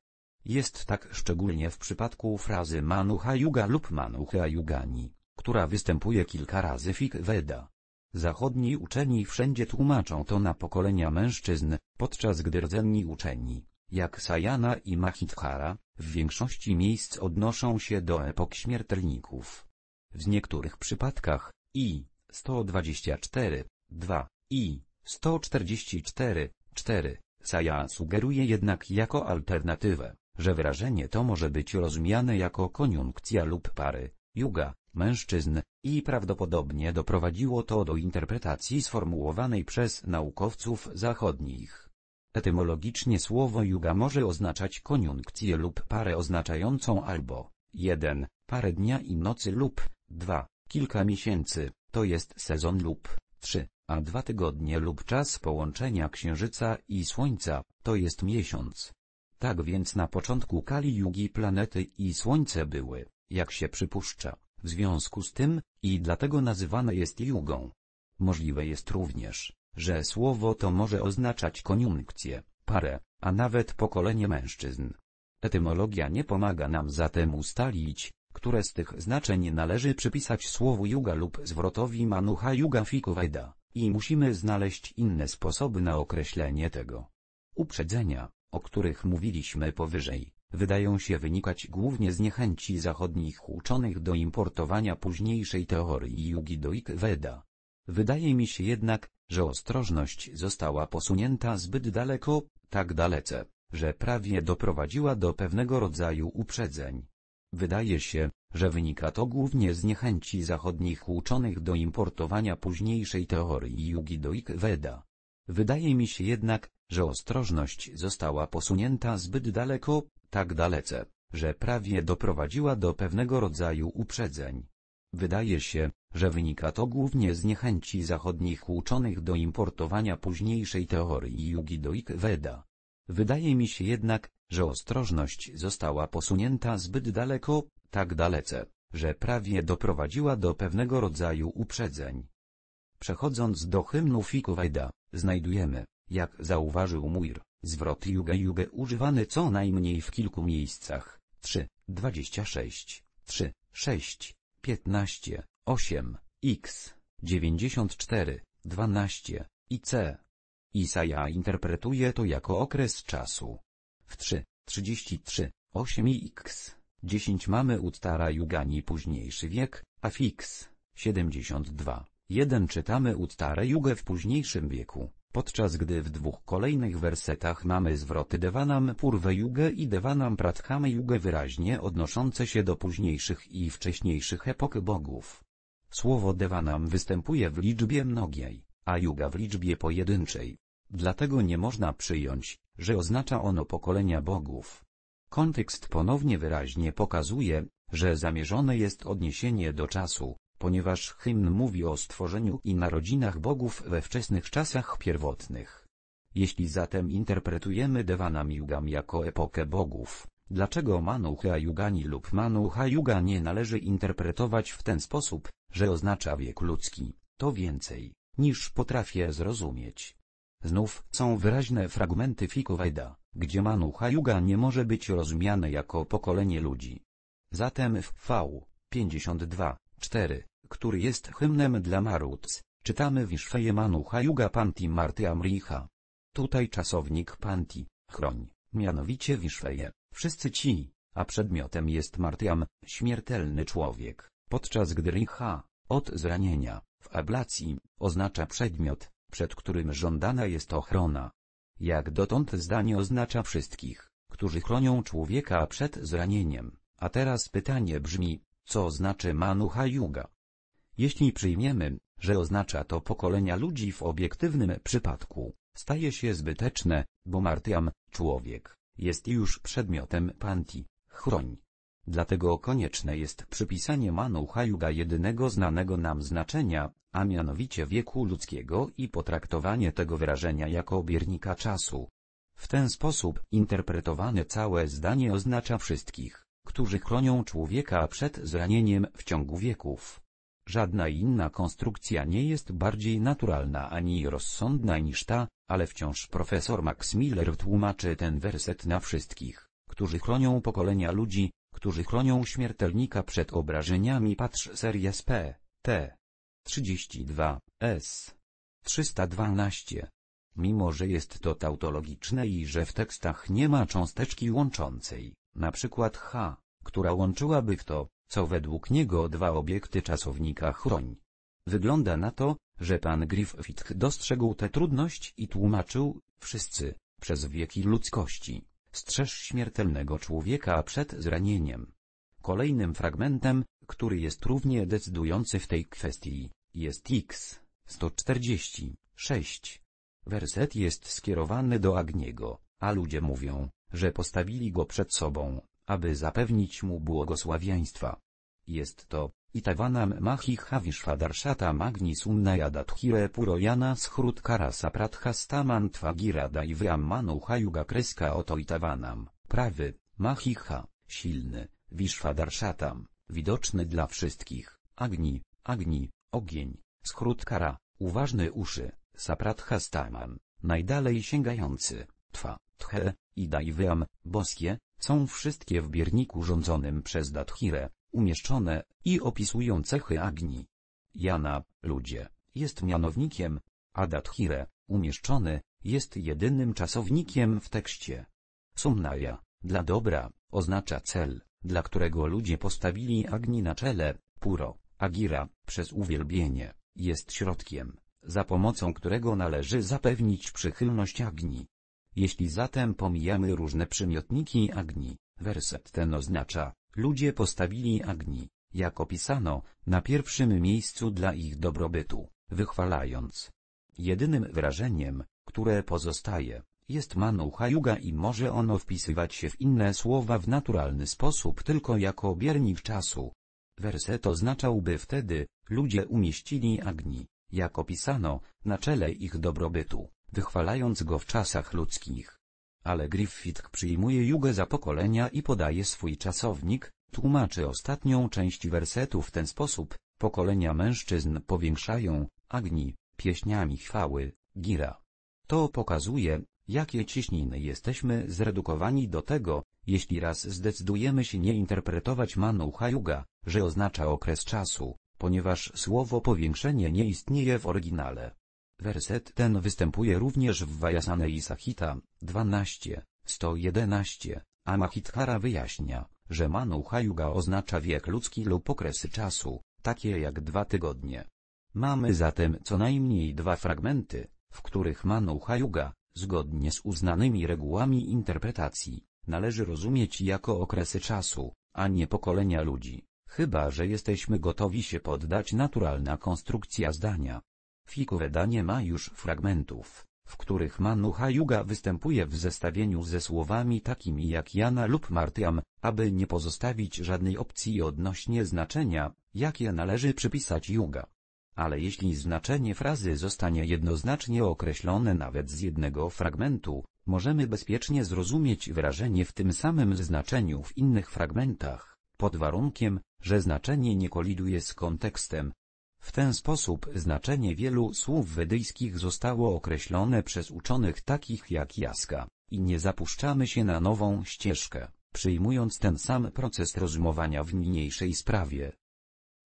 Jest tak szczególnie w przypadku frazy Manuha Yuga lub Manuha Yugani, która występuje kilka razy w Veda. Zachodni uczeni wszędzie tłumaczą to na pokolenia mężczyzn, podczas gdy rdzenni uczeni, jak Sayana i Mahidhara, w większości miejsc odnoszą się do epok śmiertelników w niektórych przypadkach, i 124, 2, i 144, 4. Saja sugeruje jednak jako alternatywę, że wyrażenie to może być rozumiane jako koniunkcja lub pary, juga, mężczyzn, i prawdopodobnie doprowadziło to do interpretacji sformułowanej przez naukowców zachodnich. Etymologicznie słowo juga może oznaczać koniunkcję lub parę oznaczającą albo 1. parę dnia i nocy lub 2, kilka miesięcy, to jest sezon lub 3, a dwa tygodnie lub czas połączenia Księżyca i Słońca, to jest miesiąc. Tak więc na początku Kali Yugi planety i Słońce były, jak się przypuszcza, w związku z tym, i dlatego nazywane jest Jugą. Możliwe jest również, że słowo to może oznaczać koniunkcję, parę, a nawet pokolenie mężczyzn. Etymologia nie pomaga nam zatem ustalić, które z tych znaczeń należy przypisać słowu yuga lub zwrotowi manuha yuga fikuveda, i musimy znaleźć inne sposoby na określenie tego. Uprzedzenia, o których mówiliśmy powyżej, wydają się wynikać głównie z niechęci zachodnich uczonych do importowania późniejszej teorii yugi do ik Veda. Wydaje mi się jednak, że ostrożność została posunięta zbyt daleko, tak dalece, że prawie doprowadziła do pewnego rodzaju uprzedzeń. Wydaje się, że wynika to głównie z niechęci zachodnich uczonych do importowania późniejszej teorii jugi do Wydaje mi się jednak, że ostrożność została posunięta zbyt daleko, tak dalece, że prawie doprowadziła do pewnego rodzaju uprzedzeń. Wydaje się, że wynika to głównie z niechęci zachodnich uczonych do importowania późniejszej teorii jugi do ich Wydaje mi się jednak, że ostrożność została posunięta zbyt daleko, tak dalece, że prawie doprowadziła do pewnego rodzaju uprzedzeń. Przechodząc do hymnu Fikowajda, znajdujemy, jak zauważył Muir, zwrot Juge Juge używany co najmniej w kilku miejscach, 3, 26, 3, 6, 15, 8, x, 94, 12, i c. Isaja interpretuje to jako okres czasu, w 3, 33, 8 i x. 10 mamy Uttara Jugani późniejszy wiek, a fix 72. 1 czytamy Uttarę Jugę w późniejszym wieku, podczas gdy w dwóch kolejnych wersetach mamy zwroty Devanam Purwe Jugę i Devanam Pradhame Jugę wyraźnie odnoszące się do późniejszych i wcześniejszych epok bogów. Słowo Devanam występuje w liczbie mnogiej, a Juga w liczbie pojedynczej. Dlatego nie można przyjąć, że oznacza ono pokolenia bogów. Kontekst ponownie wyraźnie pokazuje, że zamierzone jest odniesienie do czasu, ponieważ hymn mówi o stworzeniu i narodzinach bogów we wczesnych czasach pierwotnych. Jeśli zatem interpretujemy Devana Yugam jako epokę bogów, dlaczego Manuha Yugani lub Manuha Yuga nie należy interpretować w ten sposób, że oznacza wiek ludzki, to więcej, niż potrafię zrozumieć. Znów są wyraźne fragmenty Fikowajda, gdzie Manuha Juga nie może być rozumiane jako pokolenie ludzi. Zatem w V 52, 4, który jest hymnem dla Maruts, czytamy Wiszweje Manuha Juga Panti Marty Amriha. Tutaj czasownik Panti, chroń, mianowicie Wiszweje, wszyscy ci, a przedmiotem jest Martyam, śmiertelny człowiek, podczas gdy Riha, od zranienia, w ablacji, oznacza przedmiot, przed którym żądana jest ochrona. Jak dotąd zdanie oznacza wszystkich, którzy chronią człowieka przed zranieniem, a teraz pytanie brzmi, co znaczy Manuha Yuga? Jeśli przyjmiemy, że oznacza to pokolenia ludzi w obiektywnym przypadku, staje się zbyteczne, bo Martyam, człowiek, jest już przedmiotem panti, chroni. Dlatego konieczne jest przypisanie Manu Hayuga jedynego znanego nam znaczenia, a mianowicie wieku ludzkiego i potraktowanie tego wyrażenia jako biernika czasu. W ten sposób interpretowane całe zdanie oznacza wszystkich, którzy chronią człowieka przed zranieniem w ciągu wieków. Żadna inna konstrukcja nie jest bardziej naturalna ani rozsądna niż ta, ale wciąż profesor Max Miller tłumaczy ten werset na wszystkich, którzy chronią pokolenia ludzi, którzy chronią śmiertelnika przed obrażeniami patrz serię P, T. 32, S. 312. Mimo że jest to tautologiczne i że w tekstach nie ma cząsteczki łączącej, na przykład H, która łączyłaby w to, co według niego dwa obiekty czasownika chroń. Wygląda na to, że pan Griffith dostrzegł tę trudność i tłumaczył, wszyscy, przez wieki ludzkości, strzeż śmiertelnego człowieka przed zranieniem. Kolejnym fragmentem, który jest równie decydujący w tej kwestii, jest X 146. Werset jest skierowany do Agniego, a ludzie mówią, że postawili go przed sobą, aby zapewnić mu błogosławieństwa. Jest to, Itavanam mahi haviśvadarshata magni sumnayadathire purojana schrutkara saprathastaman tvagirada i vrammanu hayuga kreska oto itavanam, prawy, machicha, silny, Vishvadarsatam, widoczny dla wszystkich, Agni, Agni, ogień, schrutkara, uważny uszy, saprathastaman, najdalej sięgający, twa, tche, i dajwyam, boskie, są wszystkie w bierniku rządzonym przez Dathire, umieszczone i opisują cechy Agni. Jana, ludzie, jest mianownikiem, a Dathire, umieszczony, jest jedynym czasownikiem w tekście. Sumnaya, dla dobra, oznacza cel, dla którego ludzie postawili Agni na czele, Puro, Agira, przez uwielbienie, jest środkiem, za pomocą którego należy zapewnić przychylność Agni. Jeśli zatem pomijamy różne przymiotniki Agni, werset ten oznacza, Ludzie postawili Agni, jak opisano, na pierwszym miejscu dla ich dobrobytu, wychwalając. Jedynym wrażeniem, które pozostaje, jest manucha Yuga i może ono wpisywać się w inne słowa w naturalny sposób tylko jako biernik czasu. Werset oznaczałby wtedy, ludzie umieścili Agni, jak opisano, na czele ich dobrobytu, wychwalając go w czasach ludzkich ale Griffith przyjmuje jugę za pokolenia i podaje swój czasownik, tłumaczy ostatnią część wersetu w ten sposób, pokolenia mężczyzn powiększają, agni, pieśniami chwały, gira. To pokazuje, jakie ciśniny jesteśmy zredukowani do tego, jeśli raz zdecydujemy się nie interpretować manucha juga, że oznacza okres czasu, ponieważ słowo powiększenie nie istnieje w oryginale. Werset ten występuje również w Vajasane i Sahita 12, 111, a Mahitkara wyjaśnia, że Manuha Yuga oznacza wiek ludzki lub okresy czasu, takie jak dwa tygodnie. Mamy zatem co najmniej dwa fragmenty, w których Manuha Yuga, zgodnie z uznanymi regułami interpretacji, należy rozumieć jako okresy czasu, a nie pokolenia ludzi, chyba że jesteśmy gotowi się poddać naturalna konstrukcja zdania, Fiku nie ma już fragmentów, w których Manuha Juga występuje w zestawieniu ze słowami takimi jak Jana lub Martyam, aby nie pozostawić żadnej opcji odnośnie znaczenia, jakie należy przypisać Juga. Ale jeśli znaczenie frazy zostanie jednoznacznie określone nawet z jednego fragmentu, możemy bezpiecznie zrozumieć wyrażenie w tym samym znaczeniu w innych fragmentach, pod warunkiem, że znaczenie nie koliduje z kontekstem, w ten sposób znaczenie wielu słów wedyjskich zostało określone przez uczonych takich jak Jaska, i nie zapuszczamy się na nową ścieżkę, przyjmując ten sam proces rozumowania w niniejszej sprawie.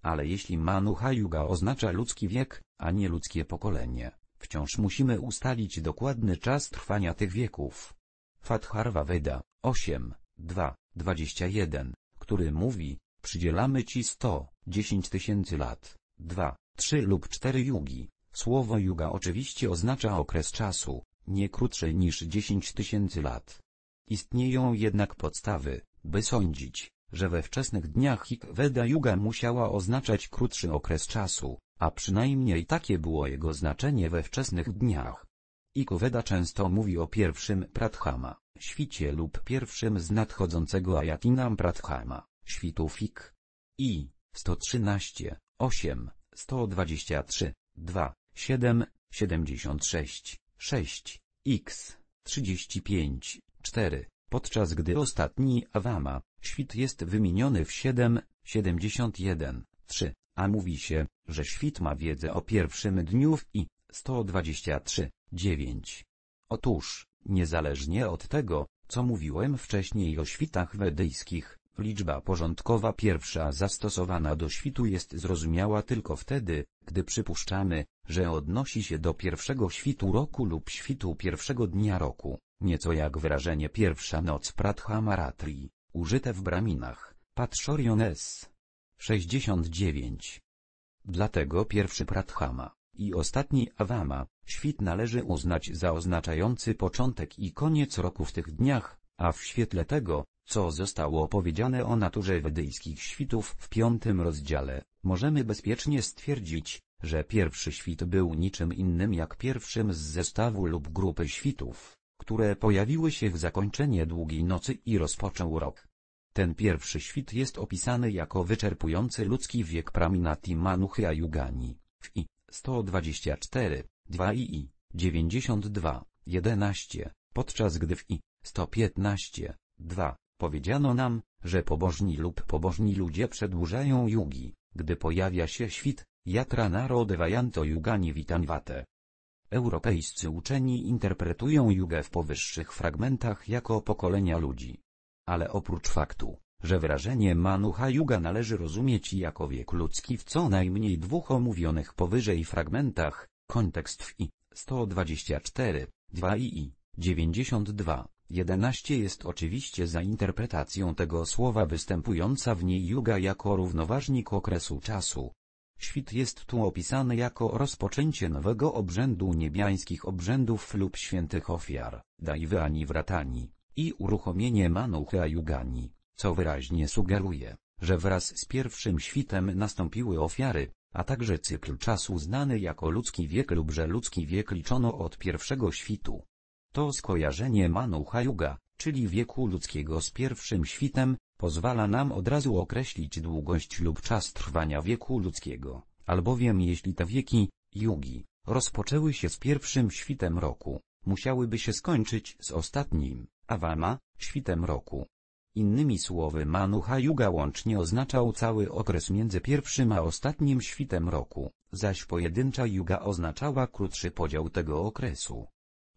Ale jeśli Manuha Yuga oznacza ludzki wiek, a nie ludzkie pokolenie, wciąż musimy ustalić dokładny czas trwania tych wieków. Fatharva Veda 8, 2, 21, który mówi, przydzielamy ci 100, 10 tysięcy lat. 2, 3 lub 4 jugi. Słowo juga oczywiście oznacza okres czasu, nie krótszy niż 10 tysięcy lat. Istnieją jednak podstawy, by sądzić, że we wczesnych dniach Higveda Juga musiała oznaczać krótszy okres czasu, a przynajmniej takie było jego znaczenie we wczesnych dniach. Ikuveda często mówi o pierwszym Pradhama, świcie lub pierwszym z nadchodzącego Ayatinam Pradhama, świtu Fik. I 113 8, 123, 2, 7, 76, 6, x, 35, 4, podczas gdy ostatni awama, świt jest wymieniony w 7, 71, 3, a mówi się, że świt ma wiedzę o pierwszym dniu w i 123, 9. Otóż, niezależnie od tego, co mówiłem wcześniej o świtach wedyjskich, Liczba porządkowa pierwsza zastosowana do świtu jest zrozumiała tylko wtedy, gdy przypuszczamy, że odnosi się do pierwszego świtu roku lub świtu pierwszego dnia roku, nieco jak wyrażenie pierwsza noc Pratchamaratri, użyte w Braminach, Patrzoriones. 69. Dlatego pierwszy Prathama i ostatni Awama, świt należy uznać za oznaczający początek i koniec roku w tych dniach, a w świetle tego, co zostało powiedziane o naturze wedyjskich świtów w piątym rozdziale, możemy bezpiecznie stwierdzić, że pierwszy świt był niczym innym jak pierwszym z zestawu lub grupy świtów, które pojawiły się w zakończenie długiej nocy i rozpoczął rok. Ten pierwszy świt jest opisany jako wyczerpujący ludzki wiek Praminati Manuhya Yugani, w I, 124, 2 i 92, 11, podczas gdy w I, 115, 2, Powiedziano nam, że pobożni lub pobożni ludzie przedłużają jugi, gdy pojawia się świt, jatra narodowajanto jugani witanwate. Europejscy uczeni interpretują jugę w powyższych fragmentach jako pokolenia ludzi. Ale oprócz faktu, że wrażenie manucha juga należy rozumieć jako wiek ludzki w co najmniej dwóch omówionych powyżej fragmentach, kontekst w i 124, 2 i 92 11 jest oczywiście interpretacją tego słowa występująca w niej Yuga jako równoważnik okresu czasu. Świt jest tu opisany jako rozpoczęcie nowego obrzędu niebiańskich obrzędów lub świętych ofiar, Dajwyani Wratani, i uruchomienie Manucha Jugani, co wyraźnie sugeruje, że wraz z pierwszym świtem nastąpiły ofiary, a także cykl czasu znany jako ludzki wiek lub że ludzki wiek liczono od pierwszego świtu. To skojarzenie Manuha Yuga, czyli wieku ludzkiego z pierwszym świtem, pozwala nam od razu określić długość lub czas trwania wieku ludzkiego, albowiem jeśli te wieki, jugi, rozpoczęły się z pierwszym świtem roku, musiałyby się skończyć z ostatnim, awama, świtem roku. Innymi słowy Manuha Yuga łącznie oznaczał cały okres między pierwszym a ostatnim świtem roku, zaś pojedyncza Yuga oznaczała krótszy podział tego okresu.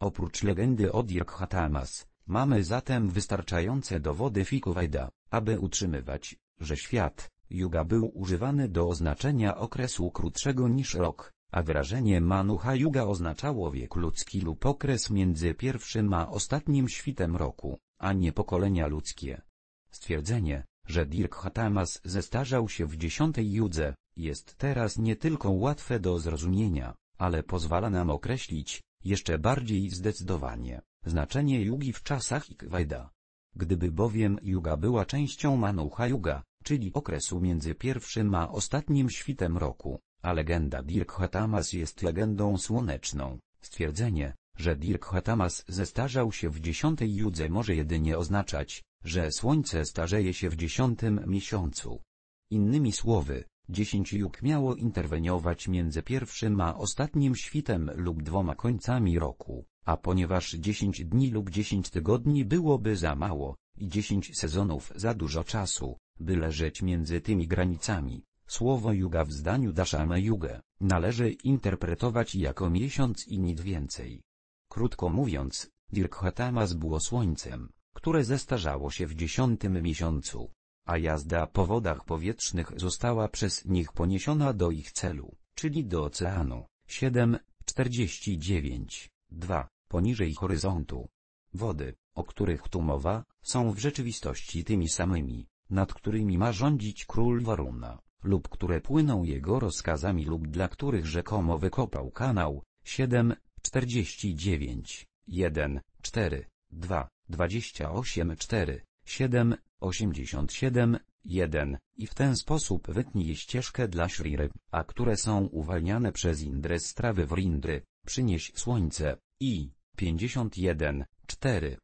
Oprócz legendy o Dirk Hatamas, mamy zatem wystarczające dowody Fikowajda, aby utrzymywać, że świat, juga był używany do oznaczenia okresu krótszego niż rok, a wyrażenie manucha juga oznaczało wiek ludzki lub okres między pierwszym a ostatnim świtem roku, a nie pokolenia ludzkie. Stwierdzenie, że Dirk Hatamas zestarzał się w dziesiątej judze, jest teraz nie tylko łatwe do zrozumienia, ale pozwala nam określić, jeszcze bardziej zdecydowanie, znaczenie jugi w czasach Ikwaida. Gdyby bowiem juga była częścią Manuha Yuga, czyli okresu między pierwszym a ostatnim świtem roku, a legenda Dirk Hatamas jest legendą słoneczną, stwierdzenie, że Dirk Hatamas zestarzał się w dziesiątej judze może jedynie oznaczać, że słońce starzeje się w dziesiątym miesiącu. Innymi słowy, Dziesięć juk miało interweniować między pierwszym a ostatnim świtem lub dwoma końcami roku, a ponieważ dziesięć dni lub dziesięć tygodni byłoby za mało, i dziesięć sezonów za dużo czasu, by leżeć między tymi granicami. Słowo juga w zdaniu daszame Jugę należy interpretować jako miesiąc i nic więcej. Krótko mówiąc, Dirkhatamas było słońcem, które zestarzało się w dziesiątym miesiącu a jazda po wodach powietrznych została przez nich poniesiona do ich celu, czyli do oceanu. 7, 49, 2, poniżej horyzontu. Wody, o których tu mowa, są w rzeczywistości tymi samymi, nad którymi ma rządzić król Waruna, lub które płyną jego rozkazami lub dla których rzekomo wykopał kanał, 7, 49, 1, 4, 2, 28, 4, 7, 87, 1 i w ten sposób wytnij ścieżkę dla śriry, a które są uwalniane przez Indres strawy trawy w rindry, przynieś słońce, i 51, 4.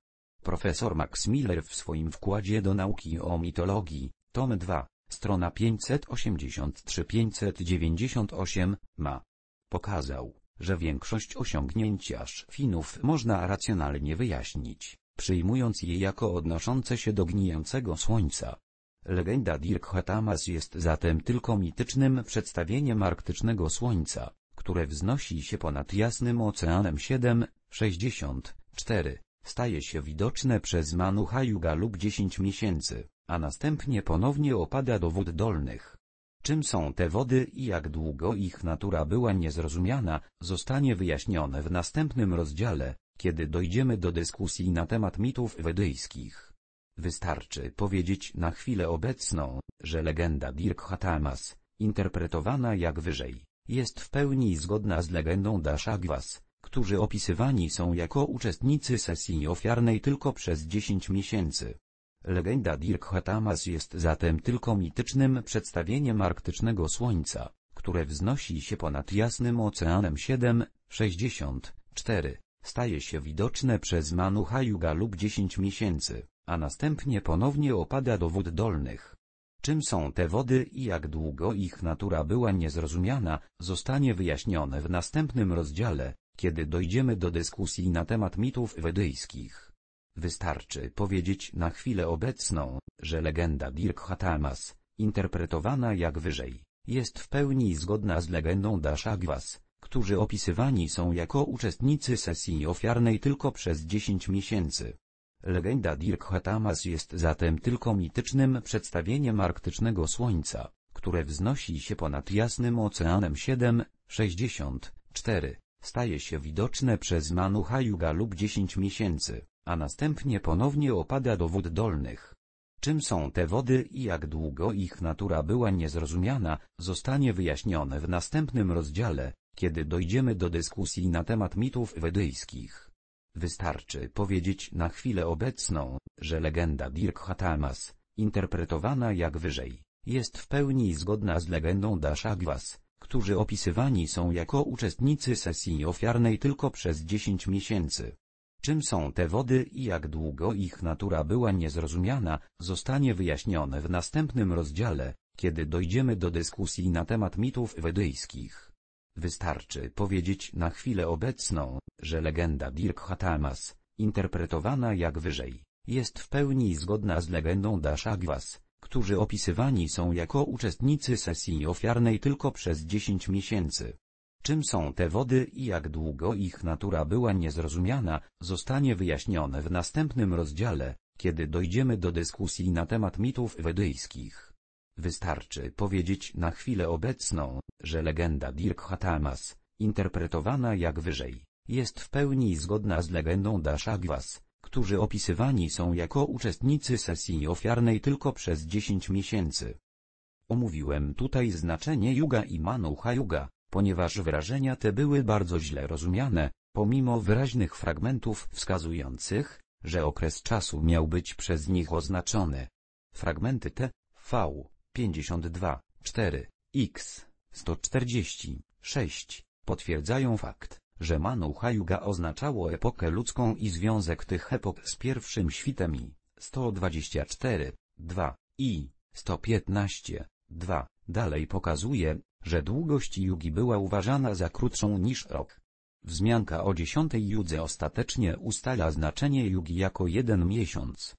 Profesor Max Miller w swoim wkładzie do nauki o mitologii, tom 2, strona 583-598, ma. Pokazał, że większość osiągnięć Finów można racjonalnie wyjaśnić przyjmując je jako odnoszące się do gnijącego słońca. Legenda Dirk Hatamas jest zatem tylko mitycznym przedstawieniem arktycznego słońca, które wznosi się ponad jasnym oceanem 7,64, staje się widoczne przez Manuha Juga lub 10 miesięcy, a następnie ponownie opada do wód dolnych. Czym są te wody i jak długo ich natura była niezrozumiana, zostanie wyjaśnione w następnym rozdziale kiedy dojdziemy do dyskusji na temat mitów wedyjskich. Wystarczy powiedzieć na chwilę obecną, że legenda Dirk Hatamas, interpretowana jak wyżej, jest w pełni zgodna z legendą Dashagwas, którzy opisywani są jako uczestnicy sesji ofiarnej tylko przez 10 miesięcy. Legenda Dirk Hatamas jest zatem tylko mitycznym przedstawieniem arktycznego słońca, które wznosi się ponad jasnym oceanem 7,64 staje się widoczne przez manucha juga lub 10 miesięcy, a następnie ponownie opada do wód dolnych. Czym są te wody i jak długo ich natura była niezrozumiana, zostanie wyjaśnione w następnym rozdziale, kiedy dojdziemy do dyskusji na temat mitów wedyjskich. Wystarczy powiedzieć na chwilę obecną, że legenda Dirk Hatamas, interpretowana jak wyżej, jest w pełni zgodna z legendą Dashagwas, którzy opisywani są jako uczestnicy sesji ofiarnej tylko przez 10 miesięcy. Legenda Dirk Hatamas jest zatem tylko mitycznym przedstawieniem arktycznego słońca, które wznosi się ponad jasnym oceanem 7,64, staje się widoczne przez Manuha Juga lub 10 miesięcy, a następnie ponownie opada do wód dolnych. Czym są te wody i jak długo ich natura była niezrozumiana, zostanie wyjaśnione w następnym rozdziale kiedy dojdziemy do dyskusji na temat mitów wedyjskich. Wystarczy powiedzieć na chwilę obecną, że legenda Dirk Hatamas, interpretowana jak wyżej, jest w pełni zgodna z legendą Dashagwas, którzy opisywani są jako uczestnicy sesji ofiarnej tylko przez 10 miesięcy. Czym są te wody i jak długo ich natura była niezrozumiana, zostanie wyjaśnione w następnym rozdziale, kiedy dojdziemy do dyskusji na temat mitów wedyjskich. Wystarczy powiedzieć na chwilę obecną, że legenda Dirk Hatamas, interpretowana jak wyżej, jest w pełni zgodna z legendą Dashagwas, którzy opisywani są jako uczestnicy sesji ofiarnej tylko przez 10 miesięcy. Czym są te wody i jak długo ich natura była niezrozumiana, zostanie wyjaśnione w następnym rozdziale, kiedy dojdziemy do dyskusji na temat mitów wedyjskich. Wystarczy powiedzieć na chwilę obecną, że legenda Dirk Hatamas, interpretowana jak wyżej, jest w pełni zgodna z legendą Dashagwas, którzy opisywani są jako uczestnicy sesji ofiarnej tylko przez 10 miesięcy. Omówiłem tutaj znaczenie Yuga i Manucha Yuga, ponieważ wyrażenia te były bardzo źle rozumiane, pomimo wyraźnych fragmentów wskazujących, że okres czasu miał być przez nich oznaczony. Fragmenty te, v, 52, 4, x, 140, 6, potwierdzają fakt, że Manu Hayuga oznaczało epokę ludzką i związek tych epok z pierwszym świtem i 124, 2, i 115, 2, dalej pokazuje, że długość jugi była uważana za krótszą niż rok. Wzmianka o dziesiątej judze ostatecznie ustala znaczenie jugi jako jeden miesiąc.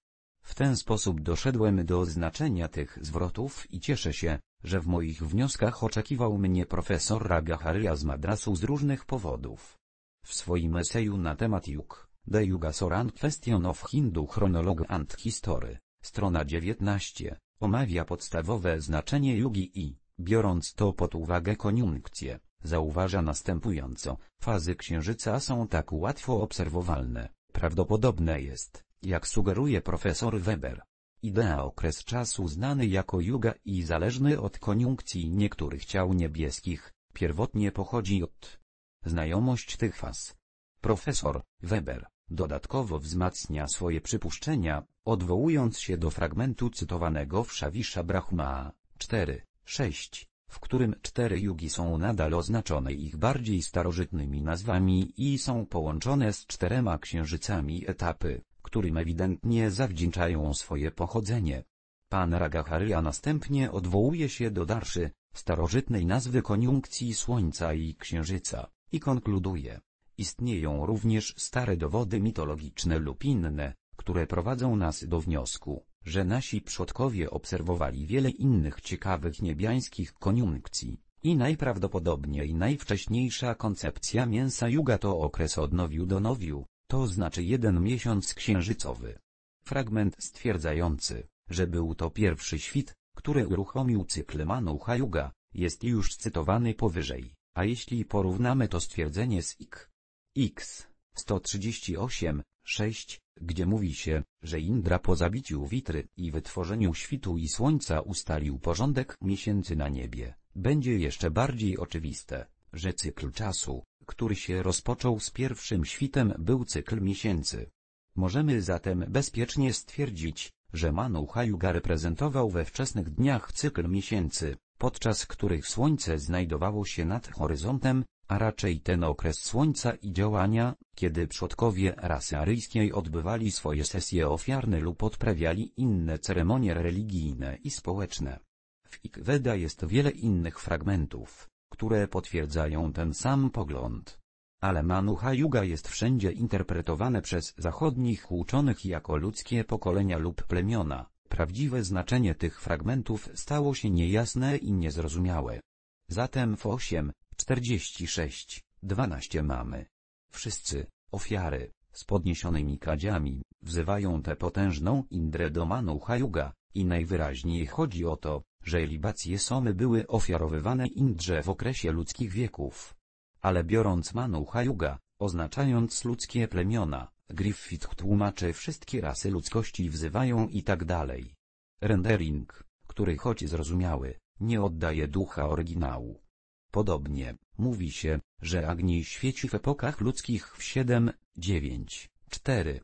W ten sposób doszedłem do znaczenia tych zwrotów i cieszę się, że w moich wnioskach oczekiwał mnie profesor Ragaharia z Madrasu z różnych powodów. W swoim eseju na temat Yug, The Yugasoran Question of Hindu Chronology and History, strona 19, omawia podstawowe znaczenie jugi i, biorąc to pod uwagę koniunkcję, zauważa następująco, fazy księżyca są tak łatwo obserwowalne, prawdopodobne jest, jak sugeruje profesor Weber, idea okres czasu znany jako yuga i zależny od koniunkcji niektórych ciał niebieskich, pierwotnie pochodzi od znajomość tych faz. Profesor Weber dodatkowo wzmacnia swoje przypuszczenia, odwołując się do fragmentu cytowanego w Szawisza Brahma 4, 6, w którym cztery jugi są nadal oznaczone ich bardziej starożytnymi nazwami i są połączone z czterema księżycami etapy którym ewidentnie zawdzięczają swoje pochodzenie. Pan Ragacharya następnie odwołuje się do darszy, starożytnej nazwy koniunkcji Słońca i Księżyca, i konkluduje. Istnieją również stare dowody mitologiczne lub inne, które prowadzą nas do wniosku, że nasi przodkowie obserwowali wiele innych ciekawych niebiańskich koniunkcji. I najprawdopodobniej najwcześniejsza koncepcja mięsa juga to okres od nowiu do nowiu, to znaczy jeden miesiąc księżycowy. Fragment stwierdzający, że był to pierwszy świt, który uruchomił cykl manuha Hyuga, jest już cytowany powyżej, a jeśli porównamy to stwierdzenie z Ik. X. 138, 6, gdzie mówi się, że Indra po zabiciu witry i wytworzeniu świtu i słońca ustalił porządek miesięcy na niebie, będzie jeszcze bardziej oczywiste, że cykl czasu, który się rozpoczął z pierwszym świtem był cykl miesięcy. Możemy zatem bezpiecznie stwierdzić, że Manu Hayuga reprezentował we wczesnych dniach cykl miesięcy, podczas których Słońce znajdowało się nad horyzontem, a raczej ten okres Słońca i działania, kiedy przodkowie rasy aryjskiej odbywali swoje sesje ofiarne lub odprawiali inne ceremonie religijne i społeczne. W Ikveda jest wiele innych fragmentów, które potwierdzają ten sam pogląd. Ale Manuha Yuga jest wszędzie interpretowane przez zachodnich uczonych jako ludzkie pokolenia lub plemiona. Prawdziwe znaczenie tych fragmentów stało się niejasne i niezrozumiałe. Zatem w 8, 46, 12 mamy. Wszyscy, ofiary, z podniesionymi kadziami, wzywają tę potężną Indrę do Manuha Yuga, i najwyraźniej chodzi o to, że libacje somy były ofiarowywane Indrze w okresie ludzkich wieków. Ale biorąc manu Hayuga, oznaczając ludzkie plemiona, Griffith tłumaczy wszystkie rasy ludzkości wzywają i tak dalej. Rendering, który choć zrozumiały, nie oddaje ducha oryginału. Podobnie, mówi się, że Agni świeci w epokach ludzkich w 7, 9, 4.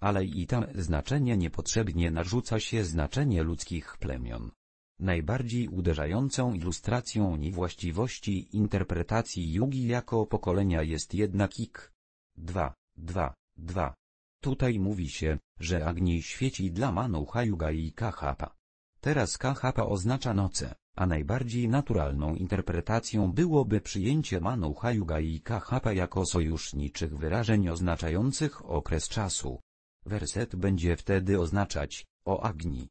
Ale i tam znaczenie niepotrzebnie narzuca się znaczenie ludzkich plemion. Najbardziej uderzającą ilustracją niewłaściwości interpretacji jugi jako pokolenia jest jednak ik. 2, 2, 2. Tutaj mówi się, że Agni świeci dla Manu, Juga i Kahapa. Teraz Kahapa oznacza noce, a najbardziej naturalną interpretacją byłoby przyjęcie Manu, Juga i Kahapa jako sojuszniczych wyrażeń oznaczających okres czasu. Werset będzie wtedy oznaczać, o Agni,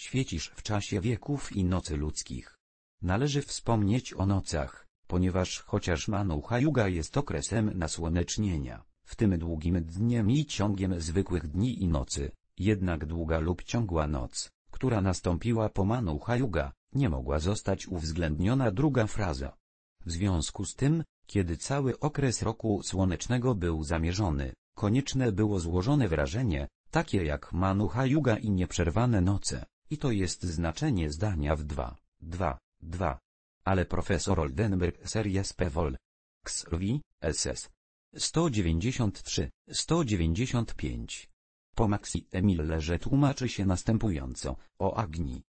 świecisz w czasie wieków i nocy ludzkich. Należy wspomnieć o nocach, ponieważ chociaż Manuha Juga jest okresem nasłonecznienia, w tym długim dniem i ciągiem zwykłych dni i nocy, jednak długa lub ciągła noc, która nastąpiła po Manuha Juga, nie mogła zostać uwzględniona druga fraza. W związku z tym, kiedy cały okres roku słonecznego był zamierzony, konieczne było złożone wrażenie, takie jak Manuha Juga i nieprzerwane noce, i to jest znaczenie zdania w 2, 2, 2. Ale profesor Oldenburg series Pewol. XRV, SS. 193, 195. Po że tłumaczy się następująco, o Agni.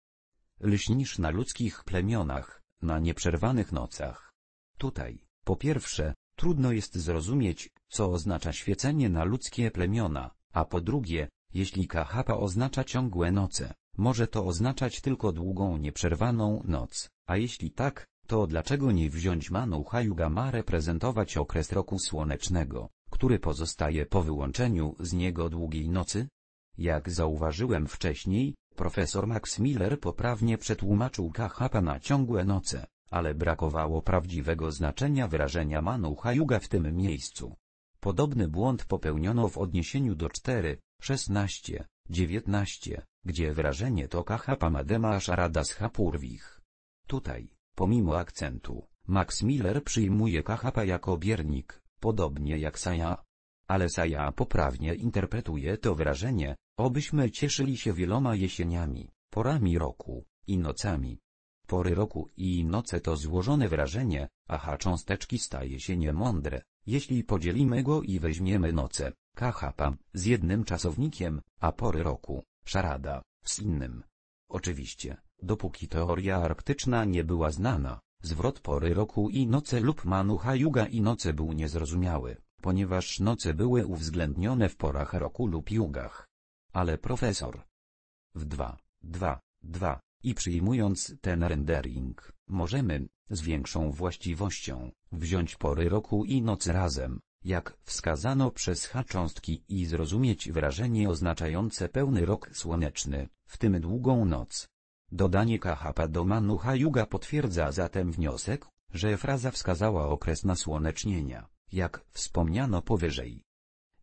Lśnisz na ludzkich plemionach, na nieprzerwanych nocach. Tutaj, po pierwsze, trudno jest zrozumieć, co oznacza świecenie na ludzkie plemiona, a po drugie, jeśli kahapa oznacza ciągłe noce, może to oznaczać tylko długą nieprzerwaną noc, a jeśli tak, to dlaczego nie wziąć Manu ma reprezentować okres roku słonecznego, który pozostaje po wyłączeniu z niego długiej nocy? Jak zauważyłem wcześniej, profesor Max Miller poprawnie przetłumaczył kahapa na ciągłe noce, ale brakowało prawdziwego znaczenia wyrażenia Manu Hayuga w tym miejscu. Podobny błąd popełniono w odniesieniu do 4, 16, 19, gdzie wyrażenie to kahapamadema asharadas hapurwich. Tutaj, pomimo akcentu, Max Miller przyjmuje kahapa jako biernik, podobnie jak Saja. Ale Saja poprawnie interpretuje to wyrażenie, obyśmy cieszyli się wieloma jesieniami, porami roku, i nocami. Pory roku i noce to złożone wyrażenie, aha cząsteczki staje się niemądre, jeśli podzielimy go i weźmiemy noce, kahapa, z jednym czasownikiem, a pory roku, szarada, z innym. Oczywiście, dopóki teoria arktyczna nie była znana, zwrot pory roku i noce lub manuha juga i noce był niezrozumiały, ponieważ noce były uwzględnione w porach roku lub jugach. Ale profesor w 2, 2, 2 i przyjmując ten rendering, Możemy, z większą właściwością, wziąć pory roku i noc razem, jak wskazano przez Hacząstki i zrozumieć wrażenie oznaczające pełny rok słoneczny, w tym długą noc. Dodanie Kahapa do Manuha Yuga potwierdza zatem wniosek, że fraza wskazała okres nasłonecznienia, jak wspomniano powyżej.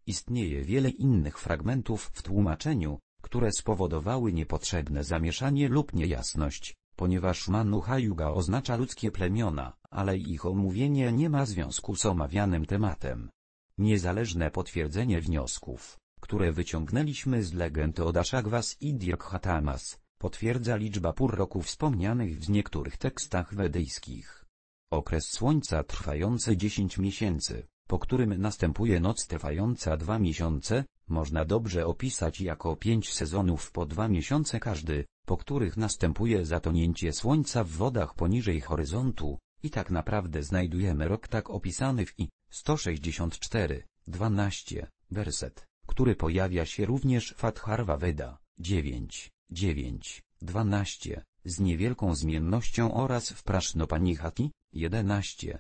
Istnieje wiele innych fragmentów w tłumaczeniu, które spowodowały niepotrzebne zamieszanie lub niejasność ponieważ Manuhayuga oznacza ludzkie plemiona, ale ich omówienie nie ma związku z omawianym tematem. Niezależne potwierdzenie wniosków, które wyciągnęliśmy z legend o Dashagwas i Dirkhatamas, potwierdza liczba pór roku wspomnianych w niektórych tekstach wedyjskich. Okres słońca trwający 10 miesięcy, po którym następuje noc trwająca 2 miesiące, można dobrze opisać jako pięć sezonów po dwa miesiące każdy, po których następuje zatonięcie słońca w wodach poniżej horyzontu, i tak naprawdę znajdujemy rok tak opisany w I 164, 12, werset, który pojawia się również w Adharva Veda 9, 9, 12, z niewielką zmiennością oraz w Prasznopanichati 11.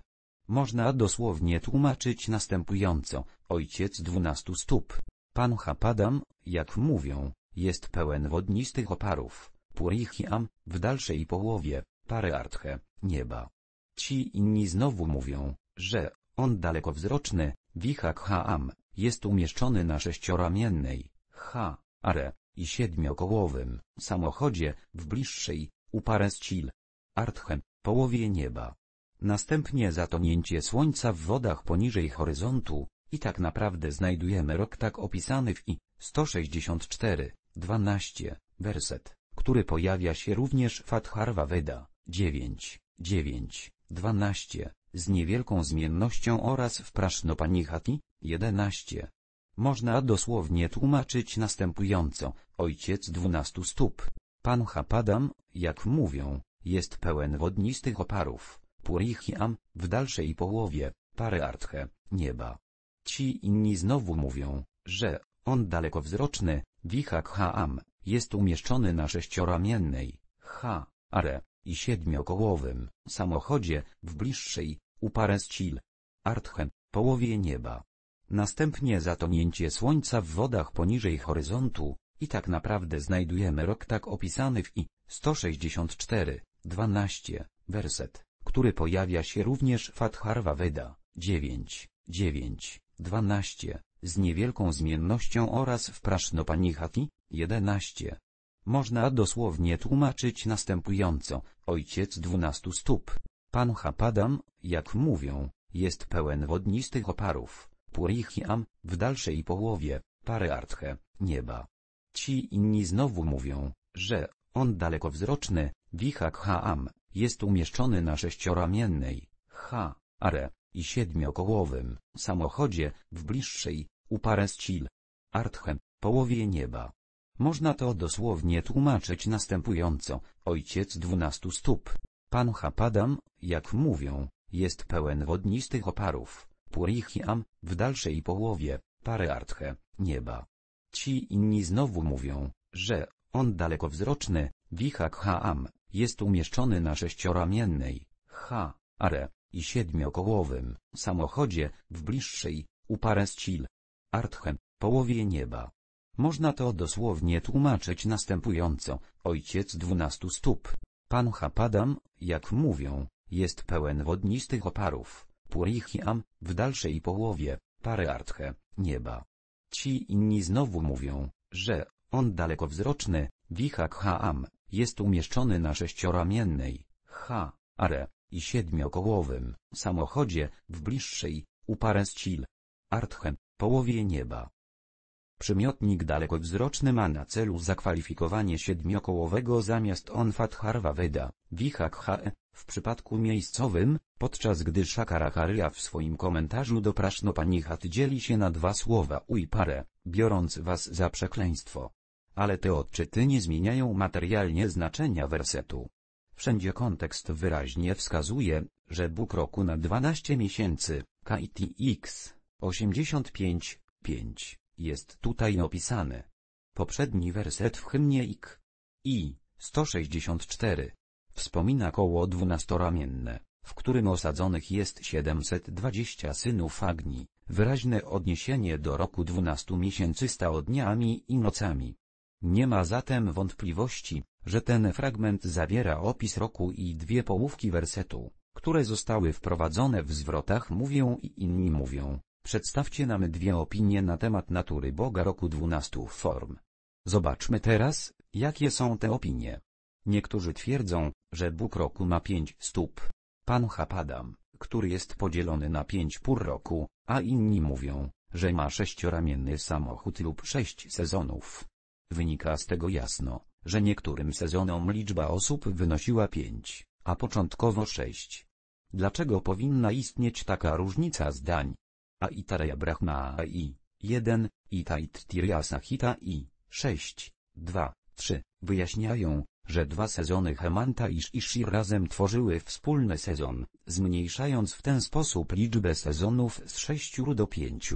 Można dosłownie tłumaczyć następująco, ojciec dwunastu stóp, Pan Hapadam, jak mówią, jest pełen wodnistych oparów, Purichiam, w dalszej połowie, Parearthe, nieba. Ci inni znowu mówią, że, on dalekowzroczny, Wihakhaam, jest umieszczony na sześcioramiennej, ha, are, i siedmiokołowym, samochodzie, w bliższej, Uparescil, Artchem, połowie nieba. Następnie zatonięcie słońca w wodach poniżej horyzontu, i tak naprawdę znajdujemy rok tak opisany w I 164, 12, werset, który pojawia się również w Adharva Veda 9, 9, 12, z niewielką zmiennością oraz w Prasznopanichati 11. Można dosłownie tłumaczyć następująco, ojciec dwunastu stóp, pan Hapadam, jak mówią, jest pełen wodnistych oparów, Purichiam, w dalszej połowie, Parearthe, nieba, Ci inni znowu mówią, że on dalekowzroczny, wichak Haam, jest umieszczony na sześcioramiennej, ha, are, i siedmiokołowym samochodzie, w bliższej, uparescil, artchem, połowie nieba. Następnie zatonięcie słońca w wodach poniżej horyzontu, i tak naprawdę znajdujemy rok tak opisany w I 164, 12, werset, który pojawia się również w Adharva Veda 9, 9. 12. Z niewielką zmiennością oraz w prasznopanichati, 11. Można dosłownie tłumaczyć następująco, ojciec dwunastu stóp, pan Hapadam, jak mówią, jest pełen wodnistych oparów, Purichiam, w dalszej połowie, Parearthe, nieba. Ci inni znowu mówią, że, on dalekowzroczny, Vihakhaam, jest umieszczony na sześcioramiennej, ha, are, i siedmiokołowym samochodzie w bliższej, Uparescil. Artchem, połowie nieba. Można to dosłownie tłumaczyć następująco, ojciec dwunastu stóp, pan Hapadam, jak mówią, jest pełen wodnistych oparów, Purichiam, w dalszej połowie, parę Artche, nieba. Ci inni znowu mówią, że, on dalekowzroczny, haam jest umieszczony na sześcioramiennej, ha, are, i siedmiokołowym samochodzie w bliższej, u Parascil. Artchem, połowie nieba. Można to dosłownie tłumaczyć następująco, ojciec dwunastu stóp. Pan Hapadam, jak mówią, jest pełen wodnistych oparów, Purichiam, w dalszej połowie, Arthe, nieba. Ci inni znowu mówią, że, on dalekowzroczny, Wihak Haam, jest umieszczony na sześcioramiennej, Ha, Are, i siedmiokołowym samochodzie w bliższej, u Parescil. Artchem, połowie nieba. Przymiotnik dalekowzroczny ma na celu zakwalifikowanie siedmiokołowego zamiast onfat harwaweda, wihakhe, w przypadku miejscowym, podczas gdy Shakaracharya w swoim komentarzu do Panichat dzieli się na dwa słowa uiparę, biorąc was za przekleństwo. Ale te odczyty nie zmieniają materialnie znaczenia wersetu. Wszędzie kontekst wyraźnie wskazuje, że Bóg roku na 12 miesięcy, KITX 85, 5, jest tutaj opisany. Poprzedni werset w hymnie IK i 164 wspomina koło dwunastoramienne, w którym osadzonych jest 720 synów Agni, wyraźne odniesienie do roku 12 miesięcy stało dniami i nocami. Nie ma zatem wątpliwości, że ten fragment zawiera opis roku i dwie połówki wersetu, które zostały wprowadzone w zwrotach mówią i inni mówią. Przedstawcie nam dwie opinie na temat natury Boga roku dwunastu form. Zobaczmy teraz, jakie są te opinie. Niektórzy twierdzą, że Bóg roku ma pięć stóp. Pan Hapadam, który jest podzielony na pięć pór roku, a inni mówią, że ma sześcioramienny samochód lub sześć sezonów. Wynika z tego jasno, że niektórym sezonom liczba osób wynosiła 5, a początkowo 6. Dlaczego powinna istnieć taka różnica zdań? A Aitareya Brahma i 1, i Itaittiriya Sahita i 6, 2, 3 wyjaśniają, że dwa sezony Hemanta i Shishi razem tworzyły wspólny sezon, zmniejszając w ten sposób liczbę sezonów z 6 do 5.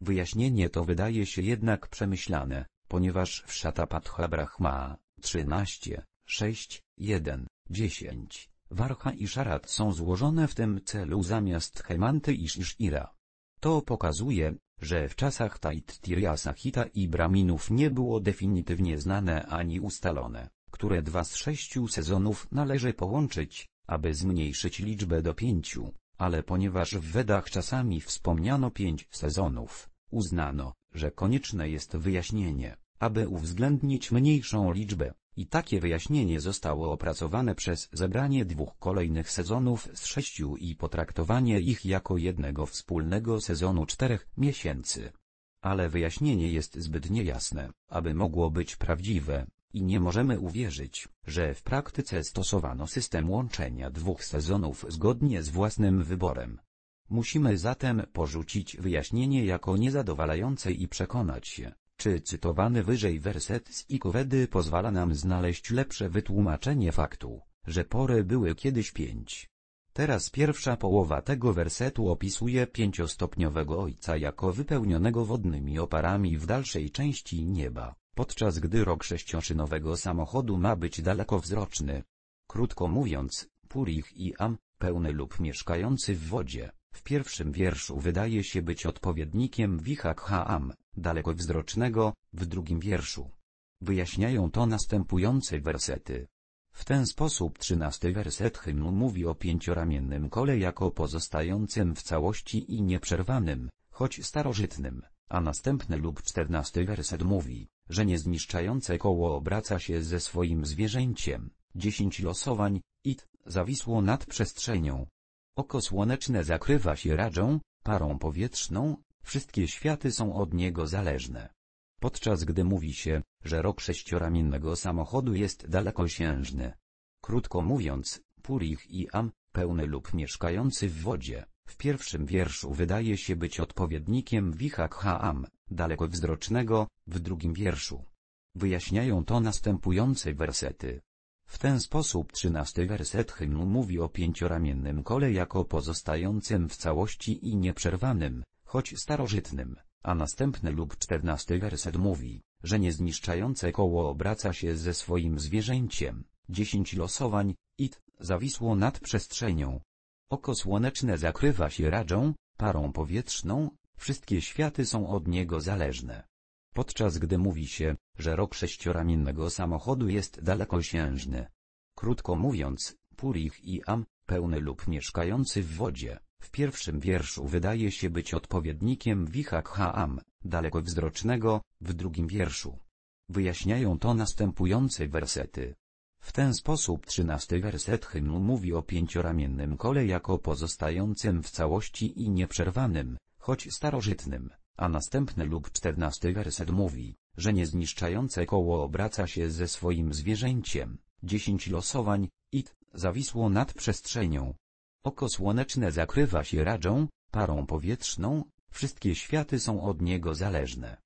Wyjaśnienie to wydaje się jednak przemyślane, ponieważ w Shatapadhabrach Brahma 13, 6, 1, 10, Warcha i Sharat są złożone w tym celu zamiast Hemanty i Shishira. To pokazuje, że w czasach Taittiriya Sahita i Braminów nie było definitywnie znane ani ustalone, które dwa z sześciu sezonów należy połączyć, aby zmniejszyć liczbę do pięciu, ale ponieważ w Wedach czasami wspomniano pięć sezonów, uznano, że konieczne jest wyjaśnienie, aby uwzględnić mniejszą liczbę, i takie wyjaśnienie zostało opracowane przez zebranie dwóch kolejnych sezonów z sześciu i potraktowanie ich jako jednego wspólnego sezonu czterech miesięcy. Ale wyjaśnienie jest zbyt niejasne, aby mogło być prawdziwe, i nie możemy uwierzyć, że w praktyce stosowano system łączenia dwóch sezonów zgodnie z własnym wyborem, Musimy zatem porzucić wyjaśnienie jako niezadowalające i przekonać się, czy cytowany wyżej werset z Ikowedy pozwala nam znaleźć lepsze wytłumaczenie faktu, że pory były kiedyś pięć. Teraz pierwsza połowa tego wersetu opisuje pięciostopniowego ojca jako wypełnionego wodnymi oparami w dalszej części nieba, podczas gdy rok sześcioszynowego samochodu ma być dalekowzroczny. Krótko mówiąc, Purich i Am, pełny lub mieszkający w wodzie. W pierwszym wierszu wydaje się być odpowiednikiem Vihakham, dalekowzrocznego, w drugim wierszu. Wyjaśniają to następujące wersety. W ten sposób trzynasty werset hymnu mówi o pięcioramiennym kole jako pozostającym w całości i nieprzerwanym, choć starożytnym, a następny lub czternasty werset mówi, że niezniszczające koło obraca się ze swoim zwierzęciem. Dziesięć losowań, it, zawisło nad przestrzenią, Oko słoneczne zakrywa się radzą, parą powietrzną, wszystkie światy są od niego zależne. Podczas gdy mówi się, że rok sześcioramiennego samochodu jest dalekosiężny. Krótko mówiąc, Purich i Am, pełny lub mieszkający w wodzie, w pierwszym wierszu wydaje się być odpowiednikiem Wichak Haam, dalekowzrocznego, w drugim wierszu. Wyjaśniają to następujące wersety. W ten sposób trzynasty werset hymnu mówi o pięcioramiennym kole jako pozostającym w całości i nieprzerwanym, choć starożytnym, a następny lub czternasty werset mówi, że niezniszczające koło obraca się ze swoim zwierzęciem. Dziesięć losowań, it, zawisło nad przestrzenią. Oko słoneczne zakrywa się radzą, parą powietrzną, wszystkie światy są od niego zależne podczas gdy mówi się, że rok sześcioramiennego samochodu jest dalekosiężny. Krótko mówiąc, Purich i Am, pełny lub mieszkający w wodzie, w pierwszym wierszu wydaje się być odpowiednikiem Wihakhaam, dalekowzrocznego, w drugim wierszu. Wyjaśniają to następujące wersety. W ten sposób trzynasty werset hymnu mówi o pięcioramiennym kole jako pozostającym w całości i nieprzerwanym, choć starożytnym. A następny lub czternasty werset mówi, że niezniszczające koło obraca się ze swoim zwierzęciem, dziesięć losowań, it, zawisło nad przestrzenią. Oko słoneczne zakrywa się radzą, parą powietrzną, wszystkie światy są od niego zależne.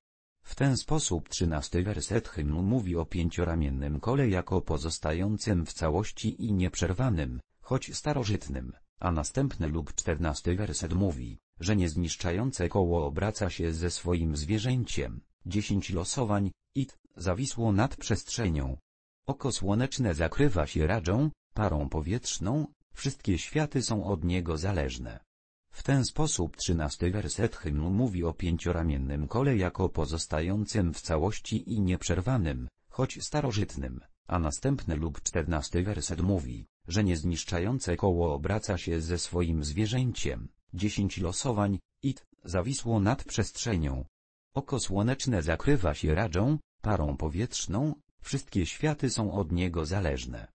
W ten sposób trzynasty werset hymnu mówi o pięcioramiennym kole jako pozostającym w całości i nieprzerwanym, choć starożytnym, a następny lub czternasty werset mówi, że niezniszczające koło obraca się ze swoim zwierzęciem. 10 losowań, it, zawisło nad przestrzenią. Oko słoneczne zakrywa się radzą, parą powietrzną, wszystkie światy są od niego zależne. W ten sposób trzynasty werset hymnu mówi o pięcioramiennym kole jako pozostającym w całości i nieprzerwanym, choć starożytnym, a następny lub czternasty werset mówi, że niezniszczające koło obraca się ze swoim zwierzęciem. 10 losowań, IT, zawisło nad przestrzenią. Oko słoneczne zakrywa się radzą, parą powietrzną, wszystkie światy są od niego zależne.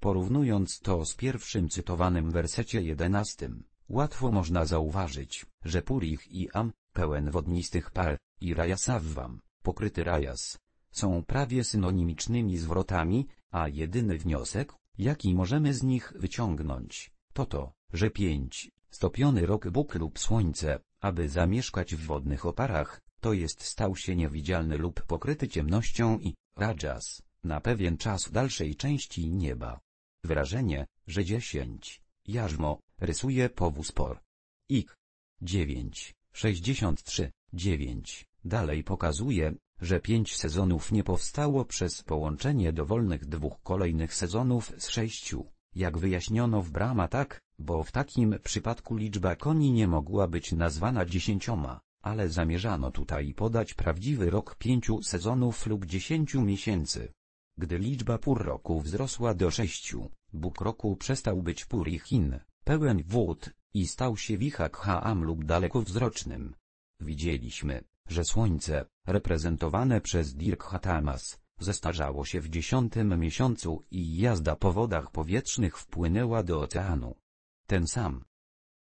Porównując to z pierwszym cytowanym wersecie jedenastym, łatwo można zauważyć, że Purich i Am, pełen wodnistych par, i Rajasavvam, pokryty Rajas, są prawie synonimicznymi zwrotami, a jedyny wniosek, jaki możemy z nich wyciągnąć, to to, że pięć Stopiony rok Bóg lub słońce, aby zamieszkać w wodnych oparach, to jest stał się niewidzialny lub pokryty ciemnością i, rajas, na pewien czas w dalszej części nieba. Wrażenie, że dziesięć, jarzmo, rysuje powóz por. Ik. 9, 63, 9, dalej pokazuje, że pięć sezonów nie powstało przez połączenie dowolnych dwóch kolejnych sezonów z sześciu, jak wyjaśniono w brama tak, bo w takim przypadku liczba koni nie mogła być nazwana dziesięcioma, ale zamierzano tutaj podać prawdziwy rok pięciu sezonów lub dziesięciu miesięcy. Gdy liczba pór roku wzrosła do sześciu, Bóg roku przestał być pór i Chin, pełen wód, i stał się Wichakhaam lub dalekowzrocznym. Widzieliśmy, że słońce, reprezentowane przez Dirk Hatamas, zestarzało się w dziesiątym miesiącu i jazda po wodach powietrznych wpłynęła do oceanu ten sam.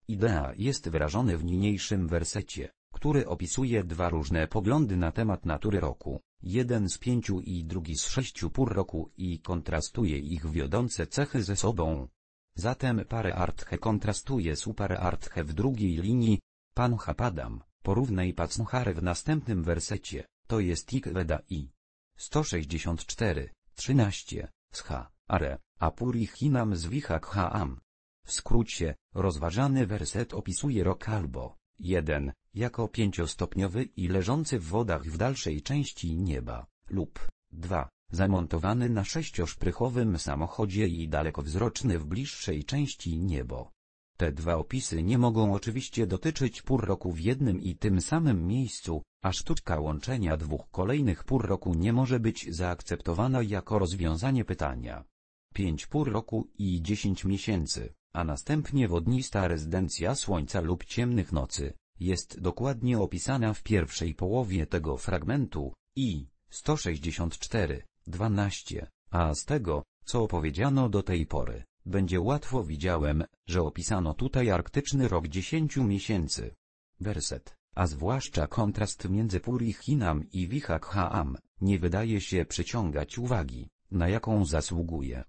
Idea jest wyrażony w niniejszym wersecie, który opisuje dwa różne poglądy na temat natury roku, jeden z pięciu i drugi z sześciu pór roku i kontrastuje ich wiodące cechy ze sobą. Zatem arthe kontrastuje z arthe w drugiej linii, padam. porównaj Pacnuchary w następnym wersecie, to jest Ikveda i 164, 13, Sha Are, Apuri Hinam Zwichak Haam. W skrócie, rozważany werset opisuje rok albo 1 jako pięciostopniowy i leżący w wodach w dalszej części nieba, lub 2 zamontowany na sześcioszprychowym samochodzie i dalekowzroczny w bliższej części niebo. Te dwa opisy nie mogą oczywiście dotyczyć pór roku w jednym i tym samym miejscu, a sztuczka łączenia dwóch kolejnych pór roku nie może być zaakceptowana jako rozwiązanie pytania. Pięć pór roku i dziesięć miesięcy a następnie wodnista rezydencja słońca lub ciemnych nocy, jest dokładnie opisana w pierwszej połowie tego fragmentu, i 164, 12, a z tego, co opowiedziano do tej pory, będzie łatwo widziałem, że opisano tutaj arktyczny rok 10 miesięcy. Werset, a zwłaszcza kontrast między Purichinam i Wichakhaam, nie wydaje się przyciągać uwagi, na jaką zasługuje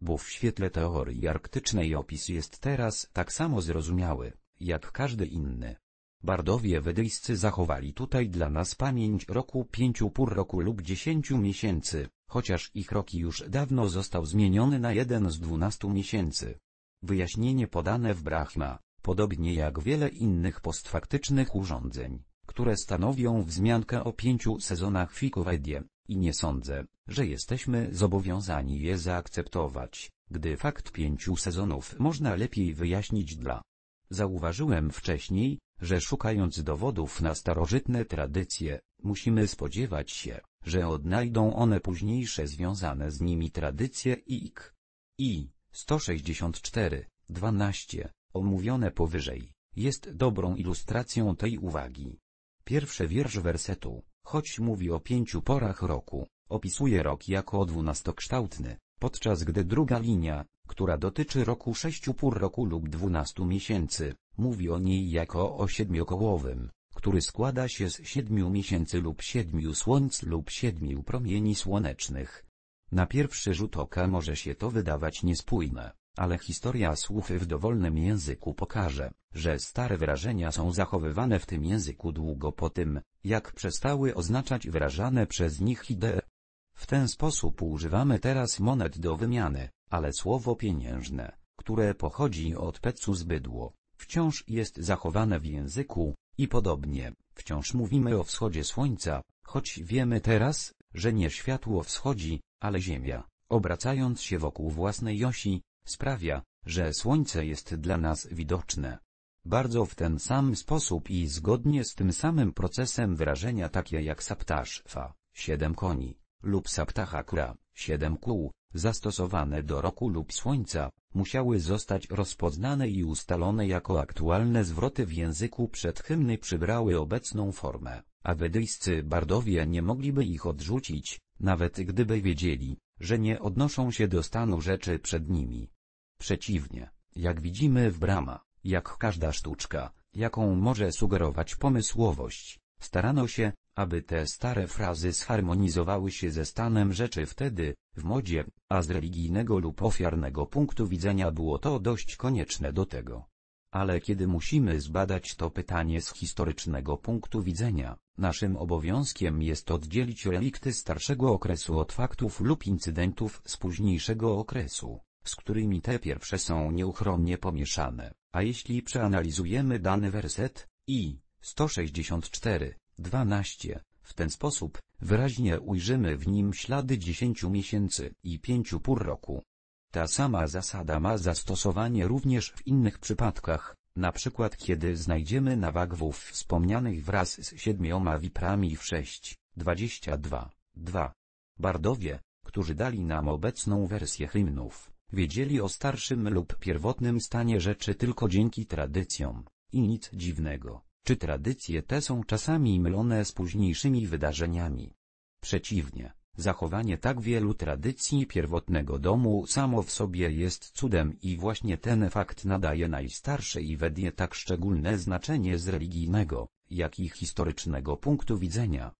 bo w świetle teorii arktycznej opis jest teraz tak samo zrozumiały, jak każdy inny. Bardowie wedyjscy zachowali tutaj dla nas pamięć roku pięciu pór roku lub dziesięciu miesięcy, chociaż ich rok już dawno został zmieniony na jeden z dwunastu miesięcy. Wyjaśnienie podane w Brahma, podobnie jak wiele innych postfaktycznych urządzeń, które stanowią wzmiankę o pięciu sezonach Fikowajdie, i nie sądzę, że jesteśmy zobowiązani je zaakceptować, gdy fakt pięciu sezonów można lepiej wyjaśnić dla. Zauważyłem wcześniej, że szukając dowodów na starożytne tradycje, musimy spodziewać się, że odnajdą one późniejsze związane z nimi tradycje i ik. I 164, 12, omówione powyżej, jest dobrą ilustracją tej uwagi. Pierwszy wiersz wersetu Choć mówi o pięciu porach roku, opisuje rok jako dwunastokształtny, podczas gdy druga linia, która dotyczy roku sześciu pór roku lub dwunastu miesięcy, mówi o niej jako o siedmiokołowym, który składa się z siedmiu miesięcy lub siedmiu słońc lub siedmiu promieni słonecznych. Na pierwszy rzut oka może się to wydawać niespójne, ale historia słów w dowolnym języku pokaże, że stare wyrażenia są zachowywane w tym języku długo po tym, jak przestały oznaczać wyrażane przez nich idee. W ten sposób używamy teraz monet do wymiany, ale słowo pieniężne, które pochodzi od pecu bydło, wciąż jest zachowane w języku, i podobnie, wciąż mówimy o wschodzie słońca, choć wiemy teraz, że nie światło wschodzi, ale Ziemia, obracając się wokół własnej osi, sprawia, że Słońce jest dla nas widoczne. Bardzo w ten sam sposób i zgodnie z tym samym procesem wyrażenia takie jak saptaszfa, siedem koni, lub saptahakra, siedem kół, zastosowane do roku lub słońca, musiały zostać rozpoznane i ustalone jako aktualne zwroty w języku hymny przybrały obecną formę, a wedyjscy bardowie nie mogliby ich odrzucić, nawet gdyby wiedzieli, że nie odnoszą się do stanu rzeczy przed nimi. Przeciwnie, jak widzimy w brama, jak każda sztuczka, jaką może sugerować pomysłowość, starano się, aby te stare frazy zharmonizowały się ze stanem rzeczy wtedy, w modzie, a z religijnego lub ofiarnego punktu widzenia było to dość konieczne do tego. Ale kiedy musimy zbadać to pytanie z historycznego punktu widzenia, naszym obowiązkiem jest oddzielić relikty starszego okresu od faktów lub incydentów z późniejszego okresu, z którymi te pierwsze są nieuchronnie pomieszane, a jeśli przeanalizujemy dany werset, i 164, 12, w ten sposób, wyraźnie ujrzymy w nim ślady 10 miesięcy i 5 pór roku. Ta sama zasada ma zastosowanie również w innych przypadkach, na przykład kiedy znajdziemy nawagwów wspomnianych wraz z siedmioma wiprami w 6, 22, 2. Bardowie, którzy dali nam obecną wersję hymnów, Wiedzieli o starszym lub pierwotnym stanie rzeczy tylko dzięki tradycjom, i nic dziwnego, czy tradycje te są czasami mylone z późniejszymi wydarzeniami. Przeciwnie, zachowanie tak wielu tradycji pierwotnego domu samo w sobie jest cudem i właśnie ten fakt nadaje najstarszej wednie tak szczególne znaczenie z religijnego, jak i historycznego punktu widzenia.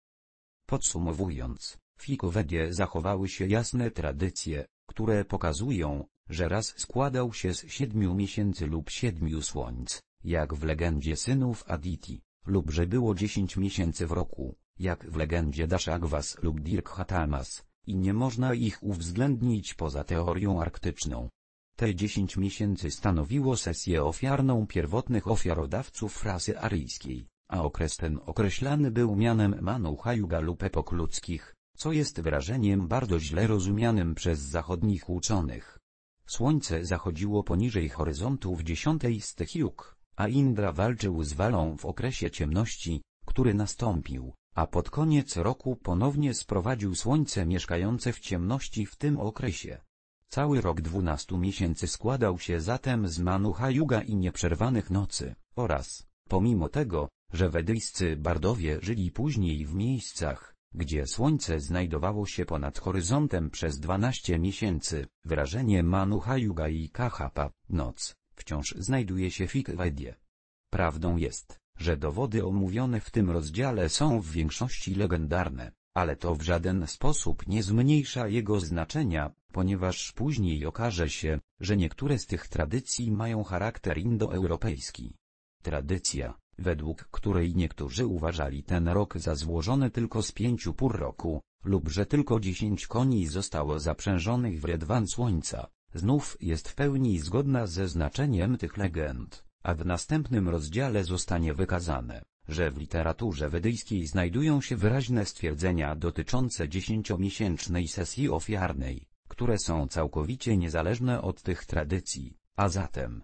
Podsumowując, w Fikowedie zachowały się jasne tradycje, które pokazują, że raz składał się z siedmiu miesięcy lub siedmiu słońc, jak w legendzie synów Aditi, lub że było dziesięć miesięcy w roku, jak w legendzie Dashagwas lub Dirk Hatamas, i nie można ich uwzględnić poza teorią arktyczną. Te dziesięć miesięcy stanowiło sesję ofiarną pierwotnych ofiarodawców rasy aryjskiej, a okres ten określany był mianem Manuha Juga lub epok ludzkich, co jest wrażeniem bardzo źle rozumianym przez zachodnich uczonych. Słońce zachodziło poniżej horyzontu w dziesiątej stehiuk, a Indra walczył z walą w okresie ciemności, który nastąpił, a pod koniec roku ponownie sprowadził słońce mieszkające w ciemności w tym okresie. Cały rok dwunastu miesięcy składał się zatem z manucha juga i nieprzerwanych nocy, oraz, pomimo tego, że wedyjscy bardowie żyli później w miejscach, gdzie słońce znajdowało się ponad horyzontem przez 12 miesięcy, wyrażenie Manuha Yuga i Kahapa, noc, wciąż znajduje się w Ikvedie. Prawdą jest, że dowody omówione w tym rozdziale są w większości legendarne, ale to w żaden sposób nie zmniejsza jego znaczenia, ponieważ później okaże się, że niektóre z tych tradycji mają charakter indoeuropejski. Tradycja, według której niektórzy uważali ten rok za złożony tylko z pięciu pór roku, lub że tylko dziesięć koni zostało zaprzężonych w redwan słońca, znów jest w pełni zgodna ze znaczeniem tych legend, a w następnym rozdziale zostanie wykazane, że w literaturze wedyjskiej znajdują się wyraźne stwierdzenia dotyczące dziesięciomiesięcznej sesji ofiarnej, które są całkowicie niezależne od tych tradycji, a zatem,